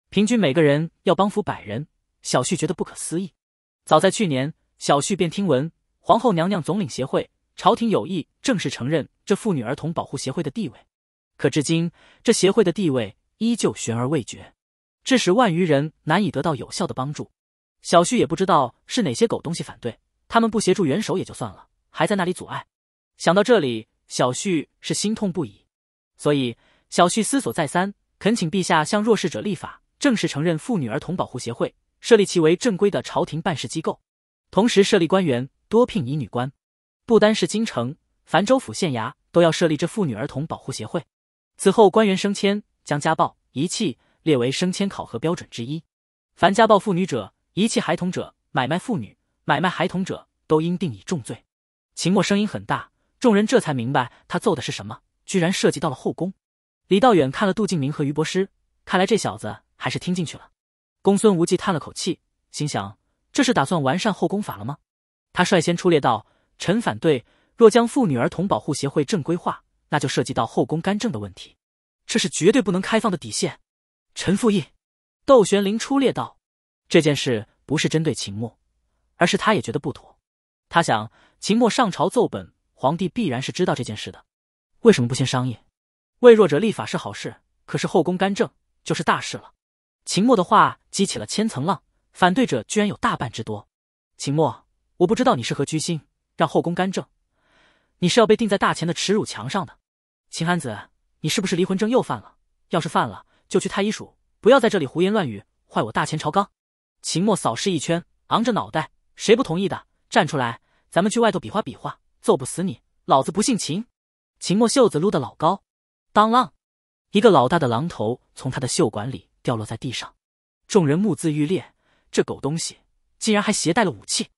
平均每个人要帮扶百人。小旭觉得不可思议。早在去年，小旭便听闻皇后娘娘总领协会，朝廷有意正式承认这妇女儿童保护协会的地位，可至今这协会的地位。”依旧悬而未决，致使万余人难以得到有效的帮助。小旭也不知道是哪些狗东西反对，他们不协助元首也就算了，还在那里阻碍。想到这里，小旭是心痛不已。所以，小旭思索再三，恳请陛下向弱势者立法，正式承认妇女儿童保护协会，设立其为正规的朝廷办事机构，同时设立官员，多聘以女官。不单是京城、樊州府县衙都要设立这妇女儿童保护协会，此后官员升迁。将家暴、遗弃列为升迁考核标准之一，凡家暴妇女者、遗弃孩童者、买卖妇女、买卖孩童者，都应定以重罪。秦墨声音很大，众人这才明白他奏的是什么，居然涉及到了后宫。李道远看了杜敬明和于博师，看来这小子还是听进去了。公孙无忌叹了口气，心想这是打算完善后宫法了吗？他率先出列道：“臣反对，若将妇女儿童保护协会正规化，那就涉及到后宫干政的问题。”这是绝对不能开放的底线。陈复义、窦玄灵出列道：“这件事不是针对秦墨，而是他也觉得不妥。他想，秦墨上朝奏本，皇帝必然是知道这件事的，为什么不先商议？为弱者立法是好事，可是后宫干政就是大事了。”秦墨的话激起了千层浪，反对者居然有大半之多。秦墨，我不知道你是何居心，让后宫干政，你是要被钉在大秦的耻辱墙上的，秦汉子。你是不是离婚症又犯了？要是犯了，就去太医署，不要在这里胡言乱语，坏我大前朝纲。秦墨扫视一圈，昂着脑袋，谁不同意的，站出来，咱们去外头比划比划，揍不死你，老子不姓秦。秦墨袖子撸得老高，当啷，一个老大的狼头从他的袖管里掉落在地上，众人目眦欲裂，这狗东西竟然还携带了武器。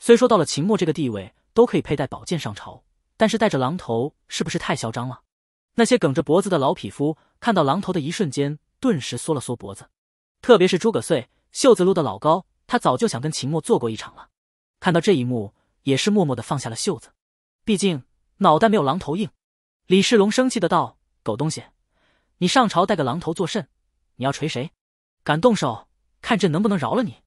虽说到了秦墨这个地位，都可以佩戴宝剑上朝，但是带着狼头，是不是太嚣张了？那些梗着脖子的老匹夫，看到狼头的一瞬间，顿时缩了缩脖子。特别是诸葛碎，袖子撸的老高，他早就想跟秦墨做过一场了。看到这一幕，也是默默的放下了袖子，毕竟脑袋没有狼头硬。李世龙生气的道：“狗东西，你上朝带个狼头作甚？你要锤谁？敢动手，看朕能不能饶了你！”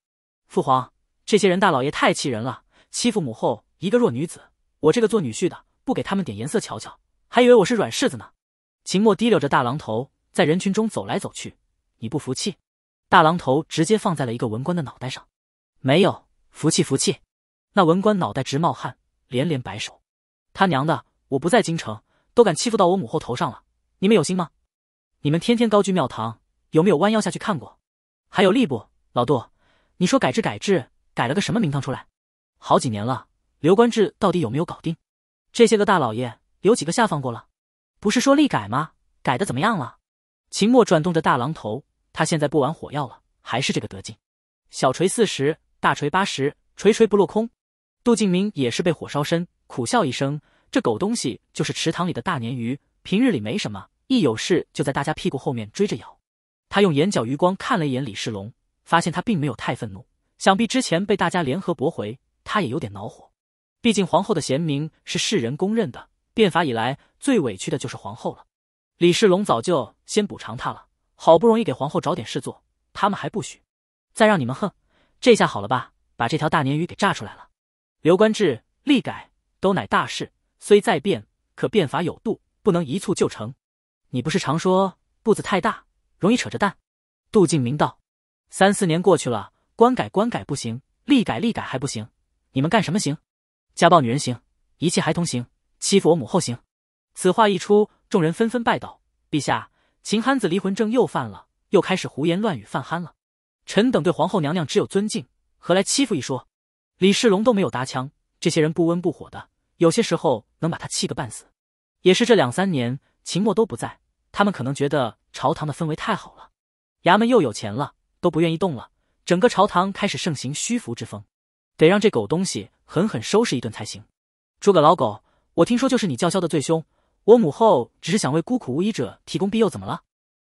父皇，这些人大老爷太气人了，欺负母后一个弱女子，我这个做女婿的不给他们点颜色瞧瞧，还以为我是软柿子呢。秦墨提溜着大榔头在人群中走来走去，你不服气？大榔头直接放在了一个文官的脑袋上，没有服气，服气！那文官脑袋直冒汗，连连摆手。他娘的，我不在京城，都敢欺负到我母后头上了，你们有心吗？你们天天高居庙堂，有没有弯腰下去看过？还有吏部老杜，你说改制改制，改了个什么名堂出来？好几年了，刘官制到底有没有搞定？这些个大老爷，有几个下放过了？不是说力改吗？改的怎么样了？秦墨转动着大榔头，他现在不玩火药了，还是这个德劲。小锤四十，大锤八十，锤锤不落空。杜敬明也是被火烧身，苦笑一声，这狗东西就是池塘里的大鲶鱼，平日里没什么，一有事就在大家屁股后面追着咬。他用眼角余光看了一眼李世龙，发现他并没有太愤怒，想必之前被大家联合驳回，他也有点恼火。毕竟皇后的贤明是世人公认的。变法以来，最委屈的就是皇后了。李世龙早就先补偿她了，好不容易给皇后找点事做，他们还不许，再让你们横。这下好了吧，把这条大鲶鱼给炸出来了。刘官至吏改都乃大事，虽再变，可变法有度，不能一蹴就成。你不是常说步子太大容易扯着蛋？杜敬明道：三四年过去了，官改官改不行，吏改吏改还不行，你们干什么行？家暴女人行，遗弃孩童行。欺负我母后行？此话一出，众人纷纷拜倒。陛下，秦憨子离魂症又犯了，又开始胡言乱语犯憨了。臣等对皇后娘娘只有尊敬，何来欺负一说？李世龙都没有搭腔。这些人不温不火的，有些时候能把他气个半死。也是这两三年秦墨都不在，他们可能觉得朝堂的氛围太好了，衙门又有钱了，都不愿意动了。整个朝堂开始盛行虚浮之风，得让这狗东西狠狠收拾一顿才行。诸葛老狗。我听说就是你叫嚣的最凶，我母后只是想为孤苦无依者提供庇佑，怎么了？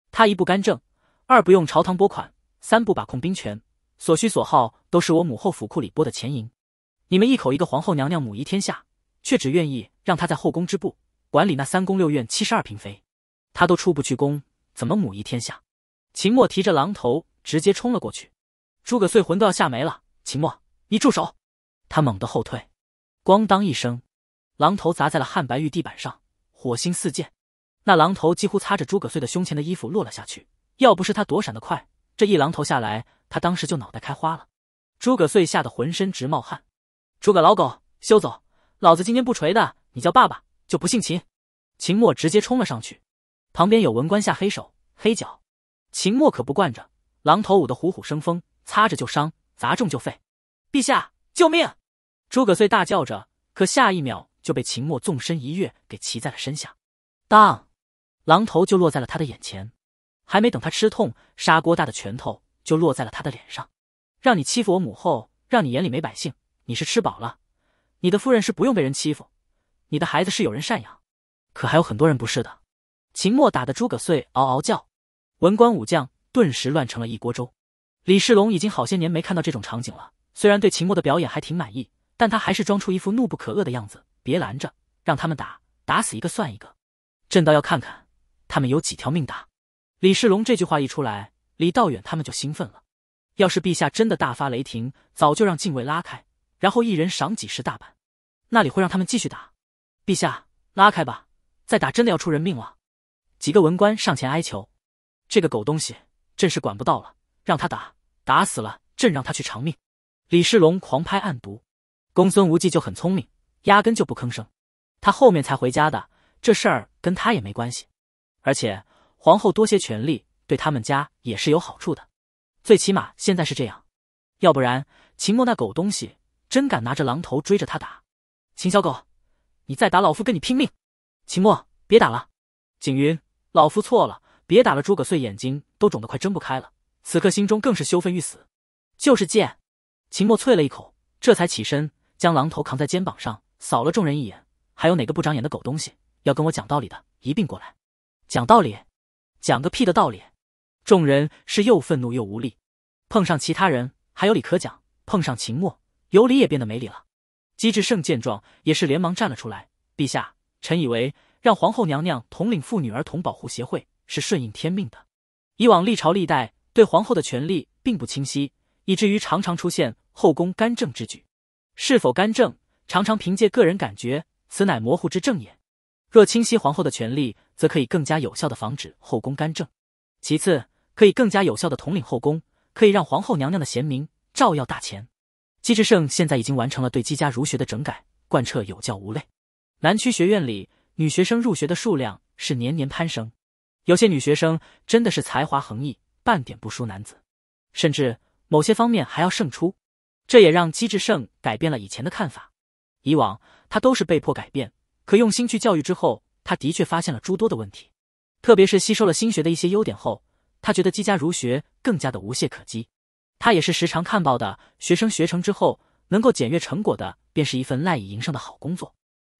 她一不干政，二不用朝堂拨款，三不把控兵权，所需所好都是我母后府库里拨的钱银。你们一口一个皇后娘娘，母仪天下，却只愿意让她在后宫织布，管理那三宫六院七十二嫔妃，她都出不去宫，怎么母仪天下？秦墨提着狼头直接冲了过去，诸葛碎魂都要吓没了。秦墨，你住手！他猛地后退，咣当一声。榔头砸在了汉白玉地板上，火星四溅。那榔头几乎擦着诸葛碎的胸前的衣服落了下去，要不是他躲闪得快，这一榔头下来，他当时就脑袋开花了。诸葛碎吓得浑身直冒汗。诸葛老狗休走，老子今天不锤的，你叫爸爸就不姓秦。秦墨直接冲了上去，旁边有文官下黑手黑脚，秦墨可不惯着，榔头舞得虎虎生风，擦着就伤，砸中就废。陛下救命！诸葛碎大叫着，可下一秒。就被秦墨纵身一跃给骑在了身下，当，狼头就落在了他的眼前，还没等他吃痛，砂锅大的拳头就落在了他的脸上。让你欺负我母后，让你眼里没百姓，你是吃饱了？你的夫人是不用被人欺负，你的孩子是有人赡养，可还有很多人不是的。秦墨打的诸葛碎嗷嗷叫，文官武将顿时乱成了一锅粥。李世龙已经好些年没看到这种场景了，虽然对秦墨的表演还挺满意，但他还是装出一副怒不可遏的样子。别拦着，让他们打，打死一个算一个。朕倒要看看他们有几条命打。李世龙这句话一出来，李道远他们就兴奋了。要是陛下真的大发雷霆，早就让禁卫拉开，然后一人赏几十大板。那里会让他们继续打？陛下拉开吧，再打真的要出人命了。几个文官上前哀求：“这个狗东西，朕是管不到了，让他打，打死了朕让他去偿命。”李世龙狂拍案牍，公孙无忌就很聪明。压根就不吭声，他后面才回家的，这事儿跟他也没关系。而且皇后多些权力，对他们家也是有好处的，最起码现在是这样。要不然秦墨那狗东西真敢拿着榔头追着他打，秦小狗，你再打老夫跟你拼命！秦墨，别打了！景云，老夫错了，别打了！诸葛碎眼睛都肿得快睁不开了，此刻心中更是羞愤欲死。就是贱！秦墨啐了一口，这才起身，将榔头扛在肩膀上。扫了众人一眼，还有哪个不长眼的狗东西要跟我讲道理的，一并过来讲道理，讲个屁的道理！众人是又愤怒又无力。碰上其他人还有理可讲，碰上秦墨，有理也变得没理了。姬智胜见状，也是连忙站了出来：“陛下，臣以为让皇后娘娘统领妇女儿童保护协会是顺应天命的。以往历朝历代对皇后的权力并不清晰，以至于常常出现后宫干政之举。是否干政？”常常凭借个人感觉，此乃模糊之正也。若清晰皇后的权力，则可以更加有效的防止后宫干政；其次，可以更加有效的统领后宫，可以让皇后娘娘的贤明照耀大前。姬志胜现在已经完成了对姬家儒学的整改，贯彻有教无类。南区学院里，女学生入学的数量是年年攀升。有些女学生真的是才华横溢，半点不输男子，甚至某些方面还要胜出。这也让姬志胜改变了以前的看法。以往他都是被迫改变，可用心去教育之后，他的确发现了诸多的问题。特别是吸收了新学的一些优点后，他觉得积家儒学更加的无懈可击。他也是时常看到的学生学成之后，能够检阅成果的，便是一份赖以营生的好工作。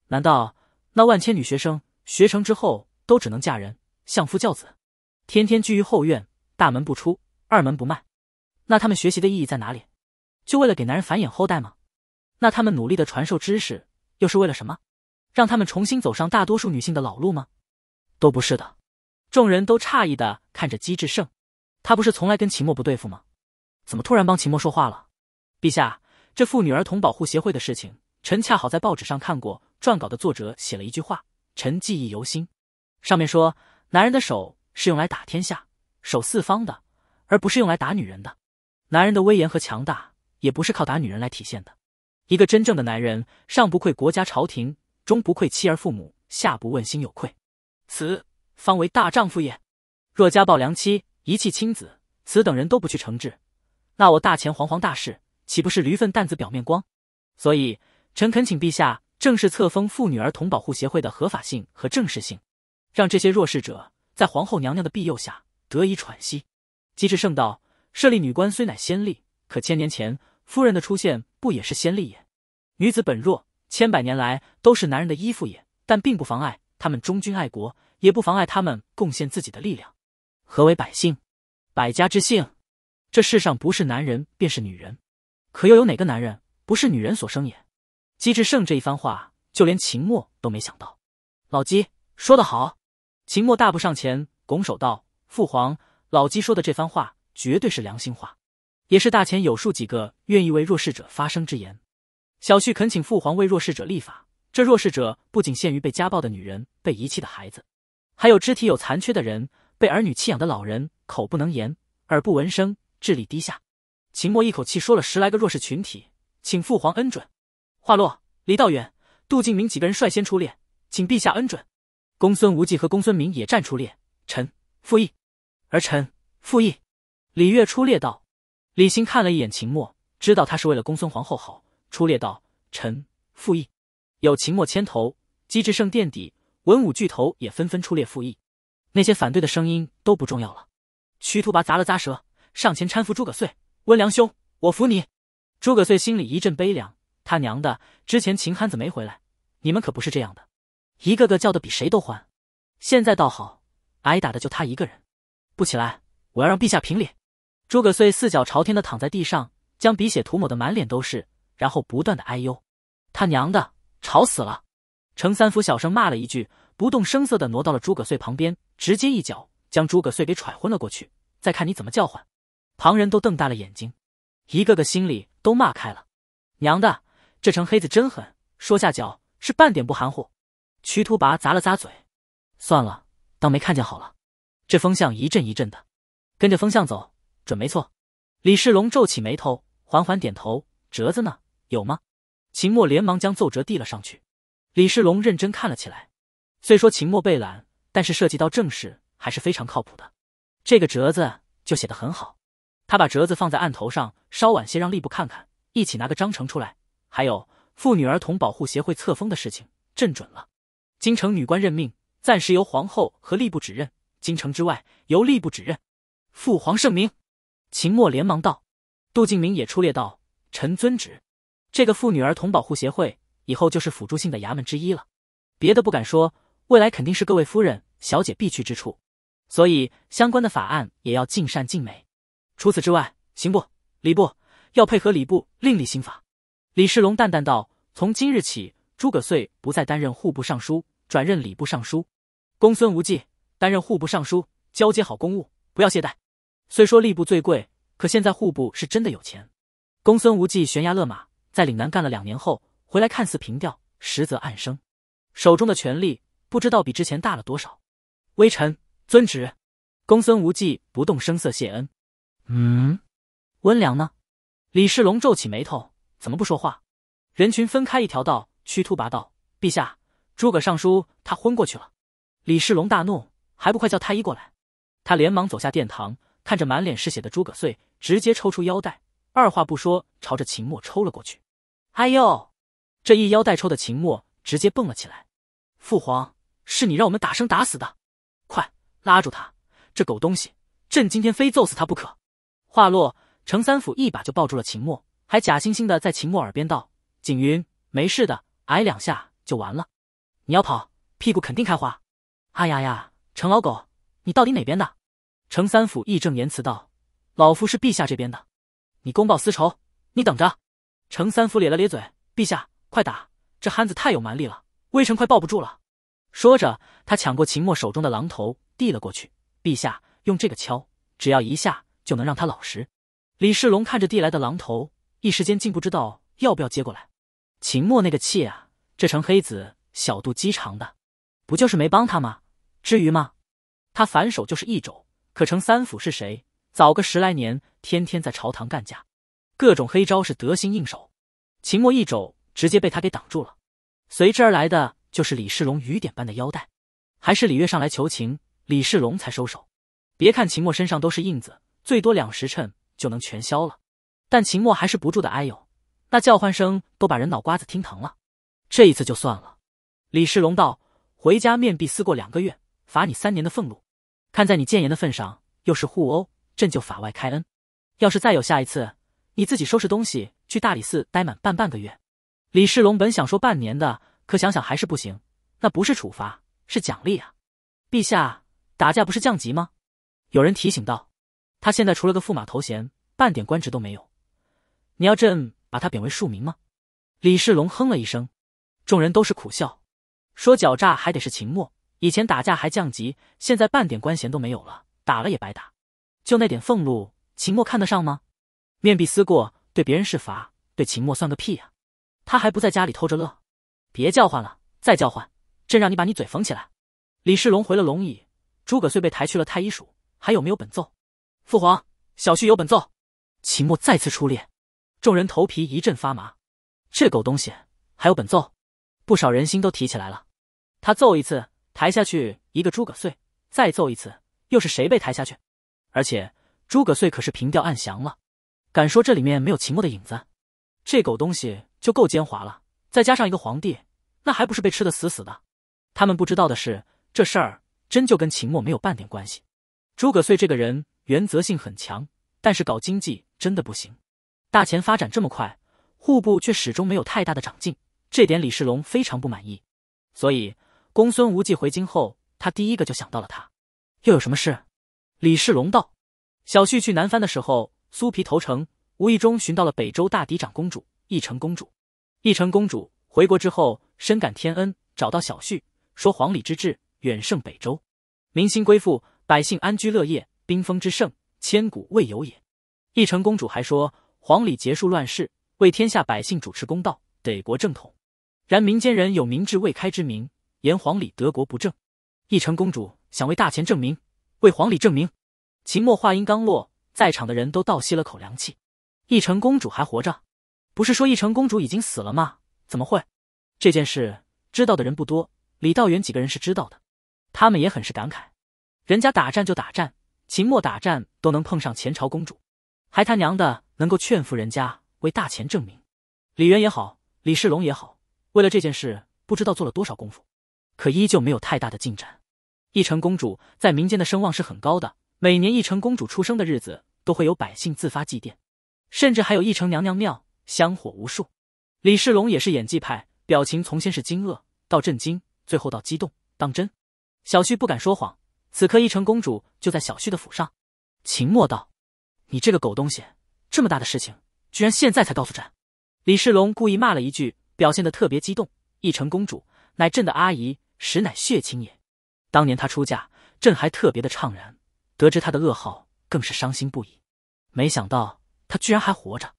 难道那万千女学生学成之后都只能嫁人、相夫教子，天天居于后院，大门不出、二门不迈？那他们学习的意义在哪里？就为了给男人繁衍后代吗？那他们努力的传授知识，又是为了什么？让他们重新走上大多数女性的老路吗？都不是的。众人都诧异的看着姬志胜，他不是从来跟秦墨不对付吗？怎么突然帮秦墨说话了？陛下，这妇女儿童保护协会的事情，臣恰好在报纸上看过，撰稿的作者写了一句话，臣记忆犹新。上面说，男人的手是用来打天下、守四方的，而不是用来打女人的。男人的威严和强大，也不是靠打女人来体现的。一个真正的男人，上不愧国家朝廷，中不愧妻儿父母，下不问心有愧，此方为大丈夫也。若家暴良妻，遗弃亲子，此等人都不去惩治，那我大前皇皇大事，岂不是驴粪蛋子表面光？所以，臣恳请陛下正式册封妇女儿童保护协会的合法性和正式性，让这些弱势者在皇后娘娘的庇佑下得以喘息。机智圣道设立女官虽乃先例，可千年前。夫人的出现不也是先例也？女子本弱，千百年来都是男人的依附也，但并不妨碍他们忠君爱国，也不妨碍他们贡献自己的力量。何为百姓？百家之姓，这世上不是男人便是女人，可又有哪个男人不是女人所生也？姬志胜这一番话，就连秦墨都没想到。老姬说得好，秦墨大步上前，拱手道：“父皇，老姬说的这番话绝对是良心话。”也是大秦有数几个愿意为弱势者发声之言，小旭恳请父皇为弱势者立法。这弱势者不仅限于被家暴的女人、被遗弃的孩子，还有肢体有残缺的人、被儿女弃养的老人、口不能言、耳不闻声、智力低下。秦墨一口气说了十来个弱势群体，请父皇恩准。话落，李道远、杜敬明几个人率先出列，请陛下恩准。公孙无忌和公孙明也站出列，臣附议。儿臣附议。李月出列道。李欣看了一眼秦墨，知道他是为了公孙皇后好，出列道：“臣附议。”有秦墨牵头，姬志胜垫底，文武巨头也纷纷出列附议。那些反对的声音都不重要了。徐图拔砸了砸舌，上前搀扶诸葛穗：“温良兄，我扶你。”诸葛穗心里一阵悲凉，他娘的，之前秦憨子没回来，你们可不是这样的，一个个叫的比谁都欢，现在倒好，挨打的就他一个人。不起来，我要让陛下评理。诸葛碎四脚朝天的躺在地上，将鼻血涂抹的满脸都是，然后不断的哎呦，他娘的，吵死了！程三福小声骂了一句，不动声色的挪到了诸葛碎旁边，直接一脚将诸葛碎给踹昏了过去，再看你怎么叫唤！旁人都瞪大了眼睛，一个个心里都骂开了，娘的，这程黑子真狠，说下脚是半点不含糊。屈突拔咂了咂嘴，算了，当没看见好了。这风向一阵一阵的，跟着风向走。准没错，李世龙皱起眉头，缓缓点头。折子呢？有吗？秦墨连忙将奏折递了上去。李世龙认真看了起来。虽说秦墨被懒，但是涉及到政事还是非常靠谱的。这个折子就写得很好。他把折子放在案头上，稍晚些让吏部看看，一起拿个章程出来。还有妇女儿童保护协会册封的事情，朕准了。京城女官任命暂时由皇后和吏部指认，京城之外由吏部指认。父皇圣明。秦墨连忙道：“杜敬明也出列道：‘臣遵旨。’这个妇女儿童保护协会以后就是辅助性的衙门之一了。别的不敢说，未来肯定是各位夫人小姐必去之处，所以相关的法案也要尽善尽美。除此之外，刑部、礼部要配合礼部另立新法。”李世龙淡淡道：“从今日起，诸葛遂不再担任户部尚书，转任礼部尚书。公孙无忌担任户部尚书，交接好公务，不要懈怠。”虽说吏部最贵，可现在户部是真的有钱。公孙无忌悬崖勒马，在岭南干了两年后回来看似平调，实则暗生，手中的权力不知道比之前大了多少。微臣遵旨。公孙无忌不动声色谢恩。嗯，温良呢？李世龙皱起眉头，怎么不说话？人群分开一条道，屈突拔道：“陛下，诸葛尚书他昏过去了。”李世龙大怒，还不快叫太医过来！他连忙走下殿堂。看着满脸是血的诸葛碎，直接抽出腰带，二话不说朝着秦墨抽了过去。哎呦！这一腰带抽的秦墨直接蹦了起来。父皇，是你让我们打生打死的！快拉住他，这狗东西，朕今天非揍死他不可！话落，程三府一把就抱住了秦墨，还假惺惺的在秦墨耳边道：“景云，没事的，挨两下就完了。你要跑，屁股肯定开花。”哎呀呀，程老狗，你到底哪边的？程三府义正言辞道：“老夫是陛下这边的，你公报私仇，你等着。”程三府咧了咧嘴：“陛下，快打！这憨子太有蛮力了，微臣快抱不住了。”说着，他抢过秦墨手中的榔头，递了过去：“陛下用这个敲，只要一下就能让他老实。”李世龙看着递来的榔头，一时间竟不知道要不要接过来。秦墨那个气啊！这程黑子小肚鸡肠的，不就是没帮他吗？至于吗？他反手就是一肘。可程三府是谁？早个十来年，天天在朝堂干架，各种黑招是得心应手。秦墨一肘直接被他给挡住了，随之而来的就是李世龙雨点般的腰带。还是李月上来求情，李世龙才收手。别看秦墨身上都是印子，最多两时辰就能全消了，但秦墨还是不住的哎呦，那叫唤声都把人脑瓜子听疼了。这一次就算了，李世龙道：“回家面壁思过两个月，罚你三年的俸禄。”看在你谏言的份上，又是互殴，朕就法外开恩。要是再有下一次，你自己收拾东西去大理寺待满半半个月。李世龙本想说半年的，可想想还是不行，那不是处罚，是奖励啊！陛下，打架不是降级吗？有人提醒道。他现在除了个驸马头衔，半点官职都没有，你要朕把他贬为庶民吗？李世龙哼了一声，众人都是苦笑，说狡诈还得是秦墨。以前打架还降级，现在半点官衔都没有了，打了也白打，就那点俸禄，秦墨看得上吗？面壁思过，对别人是罚，对秦墨算个屁呀！他还不在家里偷着乐？别叫唤了，再叫唤，朕让你把你嘴缝起来！李世龙回了龙椅，诸葛遂被抬去了太医署，还有没有本奏？父皇，小婿有本奏。秦墨再次出列，众人头皮一阵发麻，这狗东西还有本奏？不少人心都提起来了，他奏一次。抬下去一个诸葛碎，再揍一次，又是谁被抬下去？而且诸葛碎可是平调暗降了，敢说这里面没有秦墨的影子？这狗东西就够奸猾了，再加上一个皇帝，那还不是被吃的死死的？他们不知道的是，这事儿真就跟秦墨没有半点关系。诸葛碎这个人原则性很强，但是搞经济真的不行。大钱发展这么快，户部却始终没有太大的长进，这点李世龙非常不满意，所以。公孙无忌回京后，他第一个就想到了他。又有什么事？李世龙道：“小旭去南藩的时候，苏皮投诚，无意中寻到了北周大嫡长公主义成公主。义成公主回国之后，深感天恩，找到小旭，说皇李之治远胜北周，民心归附，百姓安居乐业，兵锋之盛，千古未有也。义成公主还说，皇李结束乱世，为天下百姓主持公道，得国正统。然民间人有明智未开之名。”炎黄里德国不正，义成公主想为大秦证明，为皇里证明。秦末话音刚落，在场的人都倒吸了口凉气。义成公主还活着？不是说义成公主已经死了吗？怎么会？这件事知道的人不多，李道元几个人是知道的，他们也很是感慨。人家打战就打战，秦末打战都能碰上前朝公主，还他娘的能够劝服人家为大秦证明。李渊也好，李世龙也好，为了这件事不知道做了多少功夫。可依旧没有太大的进展。一城公主在民间的声望是很高的，每年一城公主出生的日子都会有百姓自发祭奠，甚至还有一城娘娘庙，香火无数。李世龙也是演技派，表情从先是惊愕，到震惊，最后到激动。当真？小旭不敢说谎，此刻一城公主就在小旭的府上。秦墨道：“你这个狗东西，这么大的事情，居然现在才告诉朕！”李世龙故意骂了一句，表现得特别激动。一城公主乃朕的阿姨。实乃血亲也。当年他出嫁，朕还特别的怅然；得知他的噩耗，更是伤心不已。没想到他居然还活着，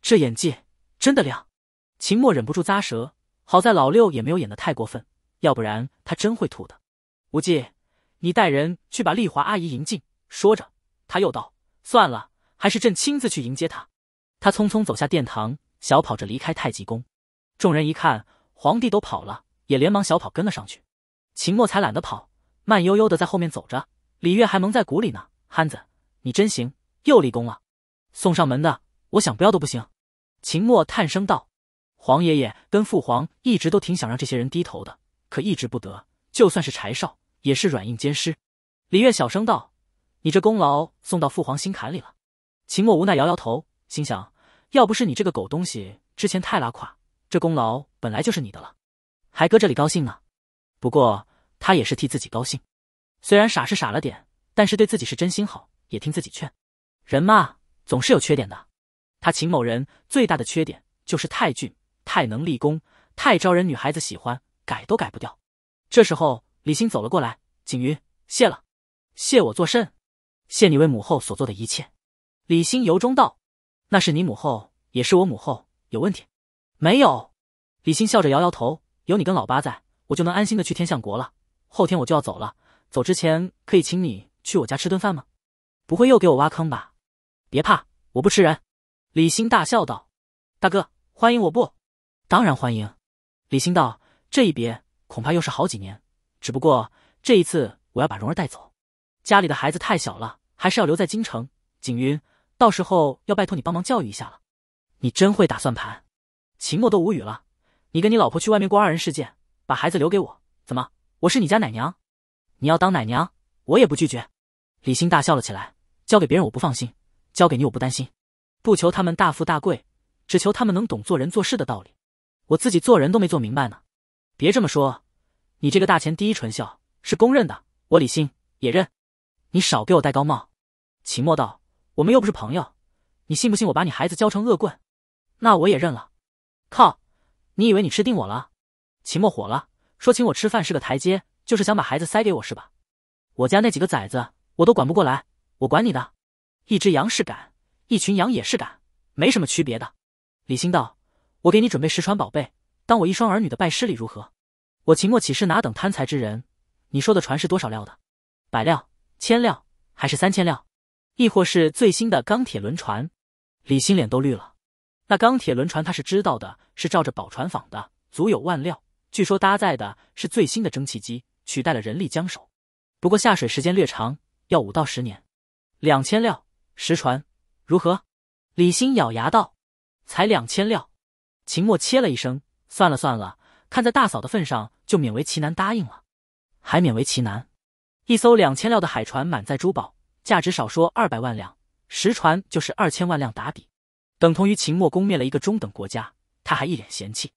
这演技真的亮！秦墨忍不住咂舌。好在老六也没有演的太过分，要不然他真会吐的。无忌，你带人去把丽华阿姨迎进。说着，他又道：“算了，还是朕亲自去迎接她。”他匆匆走下殿堂，小跑着离开太极宫。众人一看，皇帝都跑了，也连忙小跑跟了上去。秦墨才懒得跑，慢悠悠的在后面走着。李月还蒙在鼓里呢。憨子，你真行，又立功了，送上门的，我想不要都不行。秦墨叹声道：“皇爷爷跟父皇一直都挺想让这些人低头的，可一直不得。就算是柴少，也是软硬兼施。”李月小声道：“你这功劳送到父皇心坎里了。”秦墨无奈摇摇头，心想：要不是你这个狗东西之前太拉垮，这功劳本来就是你的了，还搁这里高兴呢。不过他也是替自己高兴，虽然傻是傻了点，但是对自己是真心好，也听自己劝。人嘛，总是有缺点的。他秦某人最大的缺点就是太俊、太能立功、太招人女孩子喜欢，改都改不掉。这时候李欣走了过来：“景瑜，谢了，谢我作甚？谢你为母后所做的一切。”李欣由衷道：“那是你母后，也是我母后。有问题？没有。”李欣笑着摇摇头：“有你跟老八在。”我就能安心的去天象国了。后天我就要走了，走之前可以请你去我家吃顿饭吗？不会又给我挖坑吧？别怕，我不吃人。李欣大笑道：“大哥，欢迎！我不，当然欢迎。”李欣道：“这一别恐怕又是好几年，只不过这一次我要把蓉儿带走，家里的孩子太小了，还是要留在京城。景云，到时候要拜托你帮忙教育一下了。你真会打算盘。”秦墨都无语了，你跟你老婆去外面过二人世界？把孩子留给我，怎么？我是你家奶娘，你要当奶娘，我也不拒绝。李欣大笑了起来，交给别人我不放心，交给你我不担心。不求他们大富大贵，只求他们能懂做人做事的道理。我自己做人都没做明白呢，别这么说，你这个大钱第一纯孝是公认的，我李欣也认。你少给我戴高帽。秦墨道，我们又不是朋友，你信不信我把你孩子教成恶棍？那我也认了。靠，你以为你吃定我了？秦墨火了，说：“请我吃饭是个台阶，就是想把孩子塞给我是吧？我家那几个崽子我都管不过来，我管你的？一只羊是赶，一群羊也是赶，没什么区别的。”李欣道：“我给你准备十船宝贝，当我一双儿女的拜师礼如何？我秦墨岂是哪等贪财之人？你说的船是多少料的？百料、千料，还是三千料？亦或是最新的钢铁轮船？”李欣脸都绿了。那钢铁轮船他是知道的，是照着宝船坊的，足有万料。据说搭载的是最新的蒸汽机，取代了人力浆手。不过下水时间略长，要五到十年。两千料石船如何？李欣咬牙道：“才两千料。”秦墨切了一声：“算了算了，看在大嫂的份上，就勉为其难答应了。”还勉为其难？一艘两千料的海船，满载珠宝，价值少说二百万两，石船就是二千万两打底，等同于秦墨攻灭了一个中等国家。他还一脸嫌弃。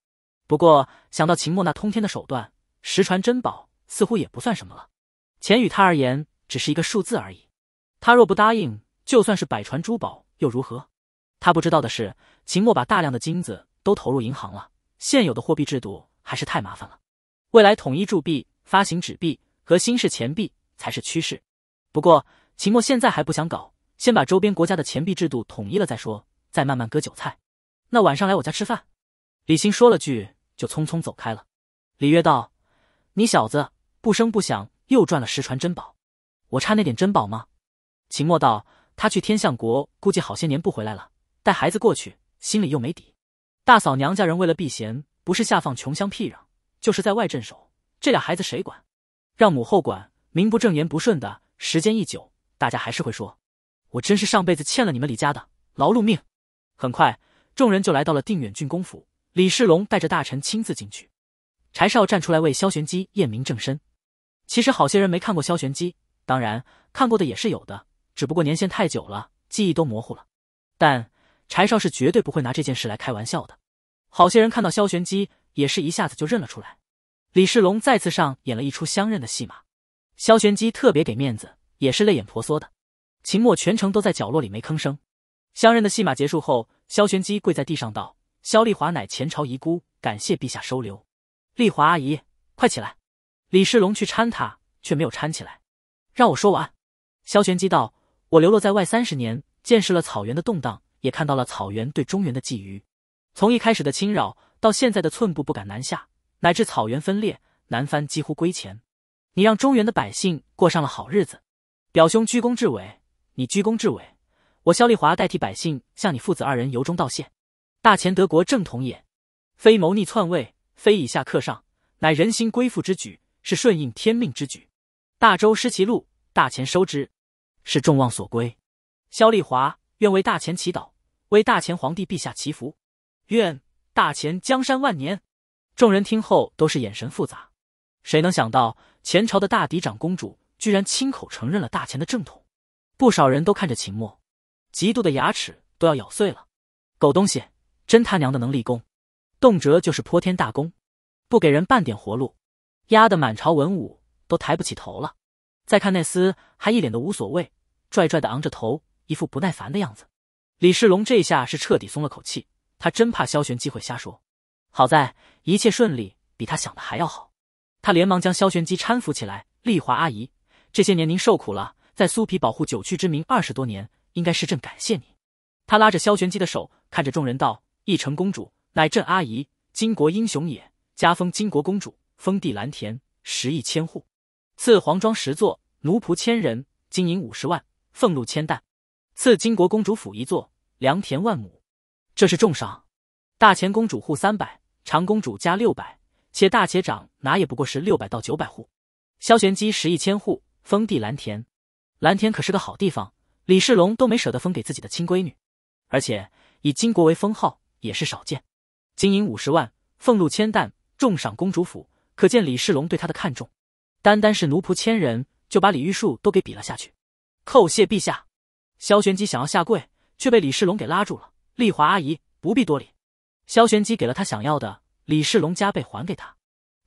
不过想到秦墨那通天的手段，十传珍宝似乎也不算什么了。钱与他而言只是一个数字而已。他若不答应，就算是百传珠宝又如何？他不知道的是，秦墨把大量的金子都投入银行了。现有的货币制度还是太麻烦了。未来统一铸币、发行纸币和新式钱币才是趋势。不过秦墨现在还不想搞，先把周边国家的钱币制度统一了再说，再慢慢割韭菜。那晚上来我家吃饭？李欣说了句。就匆匆走开了。李月道：“你小子不声不响又赚了十船珍宝，我差那点珍宝吗？”秦墨道：“他去天象国，估计好些年不回来了，带孩子过去，心里又没底。大嫂娘家人为了避嫌，不是下放穷乡僻壤，就是在外镇守，这俩孩子谁管？让母后管，名不正言不顺的时间一久，大家还是会说，我真是上辈子欠了你们李家的劳碌命。”很快，众人就来到了定远郡公府。李世龙带着大臣亲自进去，柴少站出来为萧玄机验明正身。其实好些人没看过萧玄机，当然看过的也是有的，只不过年限太久了，记忆都模糊了。但柴少是绝对不会拿这件事来开玩笑的。好些人看到萧玄机，也是一下子就认了出来。李世龙再次上演了一出相认的戏码。萧玄机特别给面子，也是泪眼婆娑的。秦墨全程都在角落里没吭声。相认的戏码结束后，萧玄机跪在地上道。萧丽华乃前朝遗孤，感谢陛下收留。丽华阿姨，快起来！李世龙去搀她，却没有搀起来。让我说完。萧玄机道：“我流落在外三十年，见识了草原的动荡，也看到了草原对中原的觊觎。从一开始的侵扰，到现在的寸步不敢南下，乃至草原分裂，南藩几乎归前。你让中原的百姓过上了好日子，表兄居功至伟。你居功至伟，我萧丽华代替百姓向你父子二人由衷道谢。”大前德国正统也，非谋逆篡位，非以下克上，乃人心归附之举，是顺应天命之举。大周失其路，大前收之，是众望所归。萧丽华愿为大前祈祷，为大前皇帝陛下祈福，愿大前江山万年。众人听后都是眼神复杂，谁能想到前朝的大嫡长公主居然亲口承认了大前的正统？不少人都看着秦墨，嫉妒的牙齿都要咬碎了，狗东西！真他娘的能立功，动辄就是泼天大功，不给人半点活路，压得满朝文武都抬不起头了。再看那厮，还一脸的无所谓，拽拽的昂着头，一副不耐烦的样子。李世龙这下是彻底松了口气，他真怕萧玄机会瞎说。好在一切顺利，比他想的还要好。他连忙将萧玄机搀扶起来：“丽华阿姨，这些年您受苦了，在苏皮保护九曲之民二十多年，应该是朕感谢你。”他拉着萧玄机的手，看着众人道。义成公主乃朕阿姨，金国英雄也，加封金国公主，封地蓝田十亿千户，赐皇庄十座，奴仆千人，金银五十万，俸禄千担，赐金国公主府一座，良田万亩。这是重赏。大前公主户三百，长公主加六百，且大且长哪也不过是六百到九百户。萧玄机十亿千户，封地蓝田。蓝田可是个好地方，李世龙都没舍得封给自己的亲闺女，而且以金国为封号。也是少见，金银五十万，俸禄千担，重赏公主府，可见李世龙对他的看重。单单是奴仆千人，就把李玉树都给比了下去。叩谢陛下！萧玄机想要下跪，却被李世龙给拉住了。丽华阿姨，不必多礼。萧玄机给了他想要的，李世龙加倍还给他。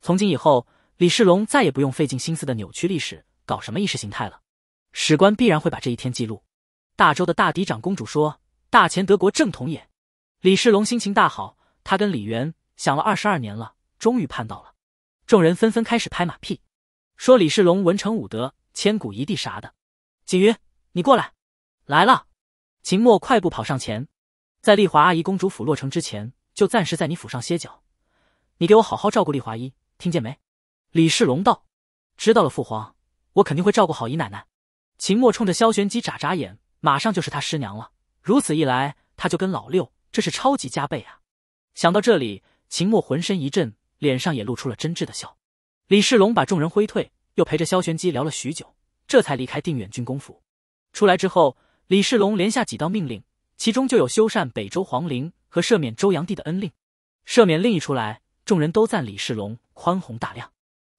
从今以后，李世龙再也不用费尽心思的扭曲历史，搞什么意识形态了。史官必然会把这一天记录。大周的大嫡长公主说：“大前德国正统也。”李世龙心情大好，他跟李元想了二十二年了，终于盼到了。众人纷纷开始拍马屁，说李世龙文成武德，千古一帝啥的。锦云，你过来。来了。秦墨快步跑上前，在丽华阿姨公主府落成之前，就暂时在你府上歇脚。你给我好好照顾丽华姨，听见没？李世龙道：“知道了，父皇，我肯定会照顾好姨奶奶。”秦墨冲着萧玄机眨眨眼，马上就是他师娘了。如此一来，他就跟老六。这是超级加倍啊！想到这里，秦墨浑身一震，脸上也露出了真挚的笑。李世龙把众人挥退，又陪着萧玄机聊了许久，这才离开定远郡公府。出来之后，李世龙连下几道命令，其中就有修缮北周皇陵和赦免周炀帝的恩令。赦免令一出来，众人都赞李世龙宽宏大量，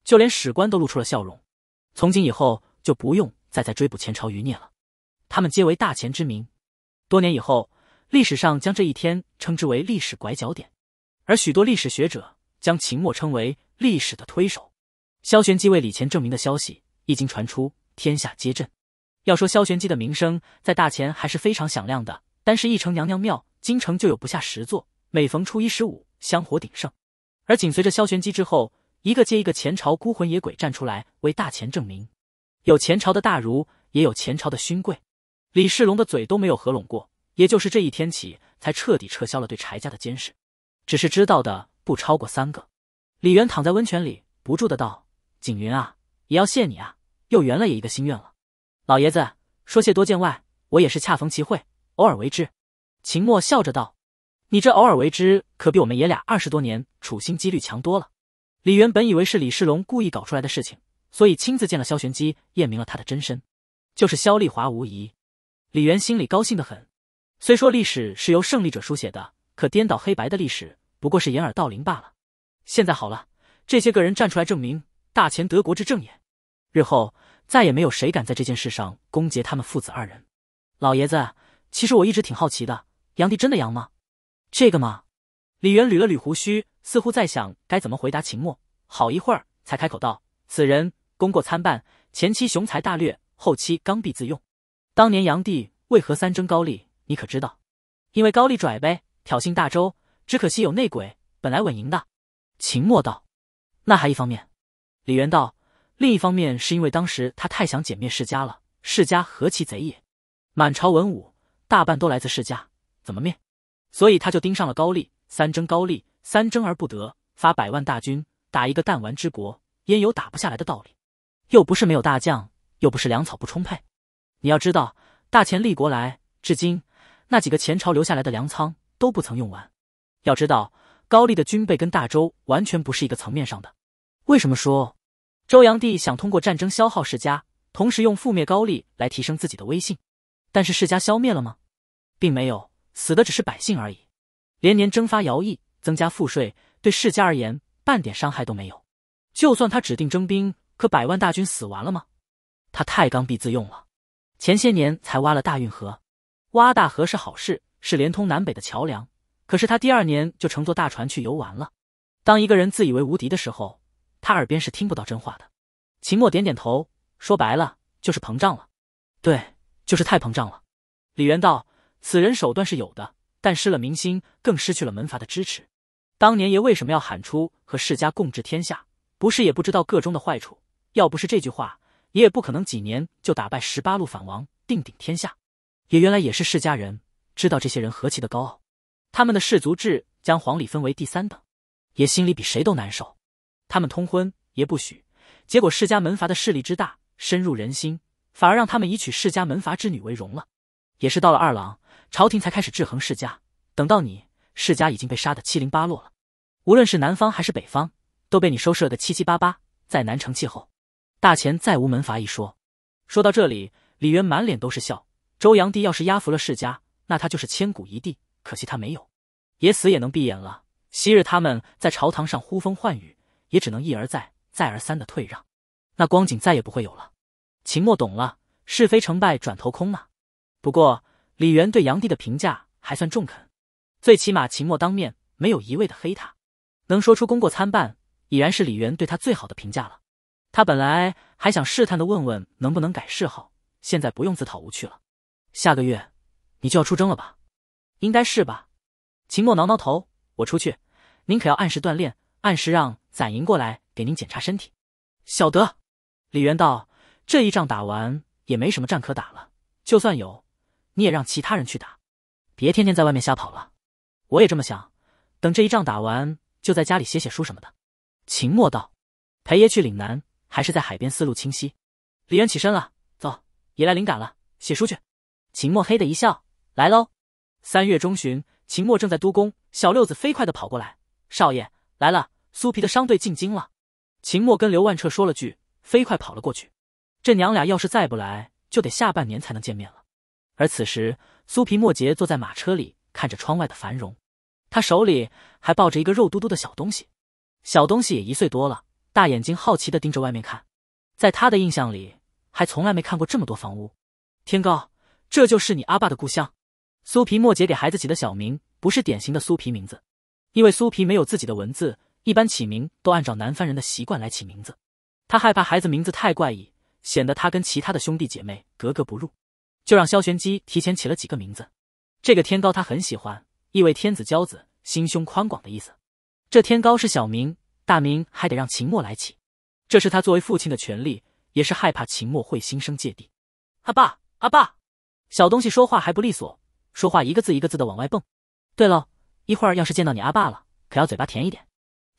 就连史官都露出了笑容。从今以后就不用再在追捕前朝余孽了，他们皆为大秦之民。多年以后。历史上将这一天称之为历史拐角点，而许多历史学者将秦末称为历史的推手。萧玄机为李乾证明的消息一经传出，天下皆震。要说萧玄机的名声在大乾还是非常响亮的，单是一城娘娘庙，京城就有不下十座，每逢初一十五，香火鼎盛。而紧随着萧玄机之后，一个接一个前朝孤魂野鬼站出来为大乾证明，有前朝的大儒，也有前朝的勋贵。李世龙的嘴都没有合拢过。也就是这一天起，才彻底撤销了对柴家的监视，只是知道的不超过三个。李元躺在温泉里，不住的道：“景云啊，也要谢你啊，又圆了一个心愿了。”老爷子说：“谢多见外，我也是恰逢其会，偶尔为之。”秦墨笑着道：“你这偶尔为之，可比我们爷俩二十多年处心积虑强多了。”李元本以为是李世龙故意搞出来的事情，所以亲自见了萧玄机，验明了他的真身，就是萧丽华无疑。李元心里高兴的很。虽说历史是由胜利者书写的，可颠倒黑白的历史不过是掩耳盗铃罢了。现在好了，这些个人站出来证明大前德国之正也。日后再也没有谁敢在这件事上攻讦他们父子二人。老爷子，其实我一直挺好奇的，杨帝真的杨吗？这个嘛，李渊捋了捋胡须，似乎在想该怎么回答秦墨，好一会儿才开口道：“此人功过参半，前期雄才大略，后期刚愎自用。当年杨帝为何三征高丽？”你可知道，因为高丽拽呗，挑衅大周，只可惜有内鬼，本来稳赢的。秦墨道：“那还一方面。”李渊道：“另一方面是因为当时他太想歼灭世家了，世家何其贼也，满朝文武大半都来自世家，怎么灭？所以他就盯上了高丽，三征高丽，三征而不得，发百万大军打一个弹丸之国，焉有打不下来的道理？又不是没有大将，又不是粮草不充沛。你要知道，大秦立国来至今。”那几个前朝留下来的粮仓都不曾用完。要知道，高丽的军备跟大周完全不是一个层面上的。为什么说周炀帝想通过战争消耗世家，同时用覆灭高丽来提升自己的威信？但是世家消灭了吗？并没有，死的只是百姓而已。连年征发徭役，增加赋税，对世家而言半点伤害都没有。就算他指定征兵，可百万大军死完了吗？他太刚愎自用了。前些年才挖了大运河。挖大河是好事，是连通南北的桥梁。可是他第二年就乘坐大船去游玩了。当一个人自以为无敌的时候，他耳边是听不到真话的。秦墨点点头，说白了就是膨胀了。对，就是太膨胀了。李元道，此人手段是有的，但失了民心，更失去了门阀的支持。当年爷为什么要喊出和世家共治天下？不是也不知道各中的坏处。要不是这句话，爷也不可能几年就打败十八路反王，定鼎天下。也原来也是世家人，知道这些人何其的高傲，他们的氏族制将皇里分为第三等，也心里比谁都难受。他们通婚也不许，结果世家门阀的势力之大，深入人心，反而让他们以娶世家门阀之女为荣了。也是到了二郎，朝廷才开始制衡世家。等到你，世家已经被杀得七零八落了，无论是南方还是北方，都被你收拾了个七七八八，再难成气候。大秦再无门阀一说。说到这里，李渊满脸都是笑。周炀帝要是压服了世家，那他就是千古一帝。可惜他没有，也死也能闭眼了。昔日他们在朝堂上呼风唤雨，也只能一而再、再而三的退让，那光景再也不会有了。秦墨懂了，是非成败转头空啊。不过李元对杨帝的评价还算中肯，最起码秦墨当面没有一味的黑他，能说出功过参半，已然是李元对他最好的评价了。他本来还想试探的问问能不能改谥号，现在不用自讨无趣了。下个月，你就要出征了吧？应该是吧。秦墨挠挠头，我出去，您可要按时锻炼，按时让攒银过来给您检查身体。晓得。李渊道：“这一仗打完，也没什么仗可打了。就算有，你也让其他人去打，别天天在外面瞎跑了。”我也这么想，等这一仗打完，就在家里写写书什么的。秦墨道：“裴爷去岭南，还是在海边，思路清晰。”李渊起身了，走，爷来灵感了，写书去。秦墨嘿的一笑，来喽！三月中旬，秦墨正在督工，小六子飞快的跑过来：“少爷来了，苏皮的商队进京了。”秦墨跟刘万彻说了句，飞快跑了过去。这娘俩要是再不来，就得下半年才能见面了。而此时，苏皮莫杰坐在马车里，看着窗外的繁荣，他手里还抱着一个肉嘟嘟的小东西，小东西也一岁多了，大眼睛好奇的盯着外面看。在他的印象里，还从来没看过这么多房屋。天高。这就是你阿爸的故乡，苏皮莫姐给孩子起的小名不是典型的苏皮名字，因为苏皮没有自己的文字，一般起名都按照南方人的习惯来起名字。他害怕孩子名字太怪异，显得他跟其他的兄弟姐妹格格不入，就让萧玄机提前起了几个名字。这个天高他很喜欢，意味天子骄子，心胸宽广的意思。这天高是小名，大名还得让秦墨来起，这是他作为父亲的权利，也是害怕秦墨会心生芥蒂。阿爸，阿爸。小东西说话还不利索，说话一个字一个字的往外蹦。对了，一会儿要是见到你阿爸了，可要嘴巴甜一点。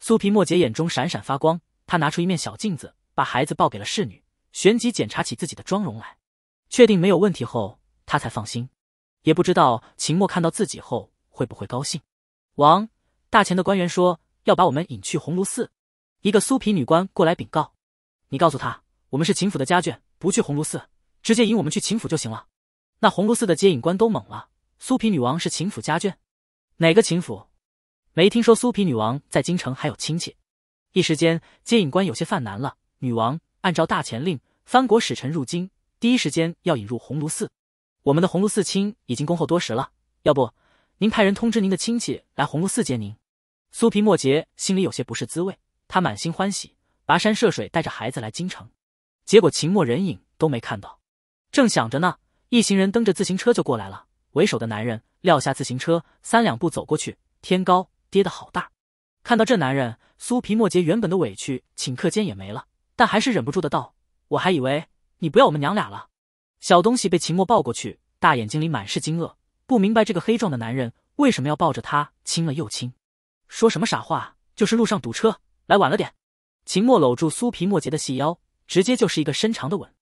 苏皮莫杰眼中闪闪发光，他拿出一面小镜子，把孩子抱给了侍女，旋即检查起自己的妆容来。确定没有问题后，他才放心。也不知道秦墨看到自己后会不会高兴。王大钱的官员说要把我们引去红炉寺，一个苏皮女官过来禀告，你告诉他我们是秦府的家眷，不去红炉寺，直接引我们去秦府就行了。那红炉寺的接引官都懵了。苏皮女王是秦府家眷，哪个秦府？没听说苏皮女王在京城还有亲戚。一时间，接引官有些犯难了。女王按照大前令，藩国使臣入京，第一时间要引入红炉寺。我们的红炉寺卿已经恭候多时了，要不您派人通知您的亲戚来红炉寺接您？苏皮莫杰心里有些不是滋味。他满心欢喜，跋山涉水带着孩子来京城，结果秦末人影都没看到。正想着呢。一行人蹬着自行车就过来了。为首的男人撂下自行车，三两步走过去。天高跌得好大。看到这男人，苏皮莫杰原本的委屈顷刻间也没了，但还是忍不住的道：“我还以为你不要我们娘俩了。”小东西被秦墨抱过去，大眼睛里满是惊愕，不明白这个黑壮的男人为什么要抱着他亲了又亲。说什么傻话，就是路上堵车，来晚了点。秦墨搂住苏皮莫杰的细腰，直接就是一个深长的吻。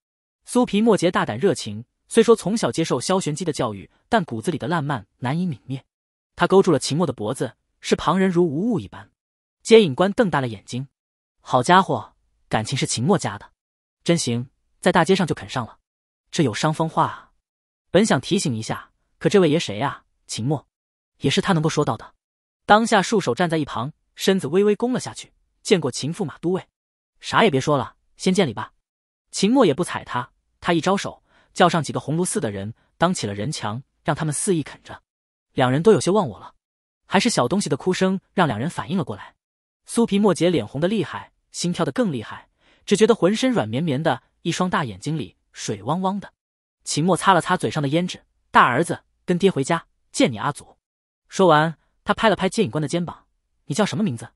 苏皮莫杰大胆热情。虽说从小接受萧玄机的教育，但骨子里的烂漫难以泯灭。他勾住了秦墨的脖子，视旁人如无物一般。接引官瞪大了眼睛，好家伙，感情是秦墨家的，真行，在大街上就啃上了，这有伤风化。啊！本想提醒一下，可这位爷谁啊？秦墨，也是他能够说到的。当下束手站在一旁，身子微微弓了下去，见过秦驸马都尉。啥也别说了，先见礼吧。秦墨也不睬他，他一招手。叫上几个红炉寺的人，当起了人墙，让他们肆意啃着。两人都有些忘我了，还是小东西的哭声让两人反应了过来。苏皮莫杰脸红的厉害，心跳的更厉害，只觉得浑身软绵绵的，一双大眼睛里水汪汪的。秦墨擦了擦嘴上的胭脂，大儿子跟爹回家见你阿祖。说完，他拍了拍接引官的肩膀：“你叫什么名字？”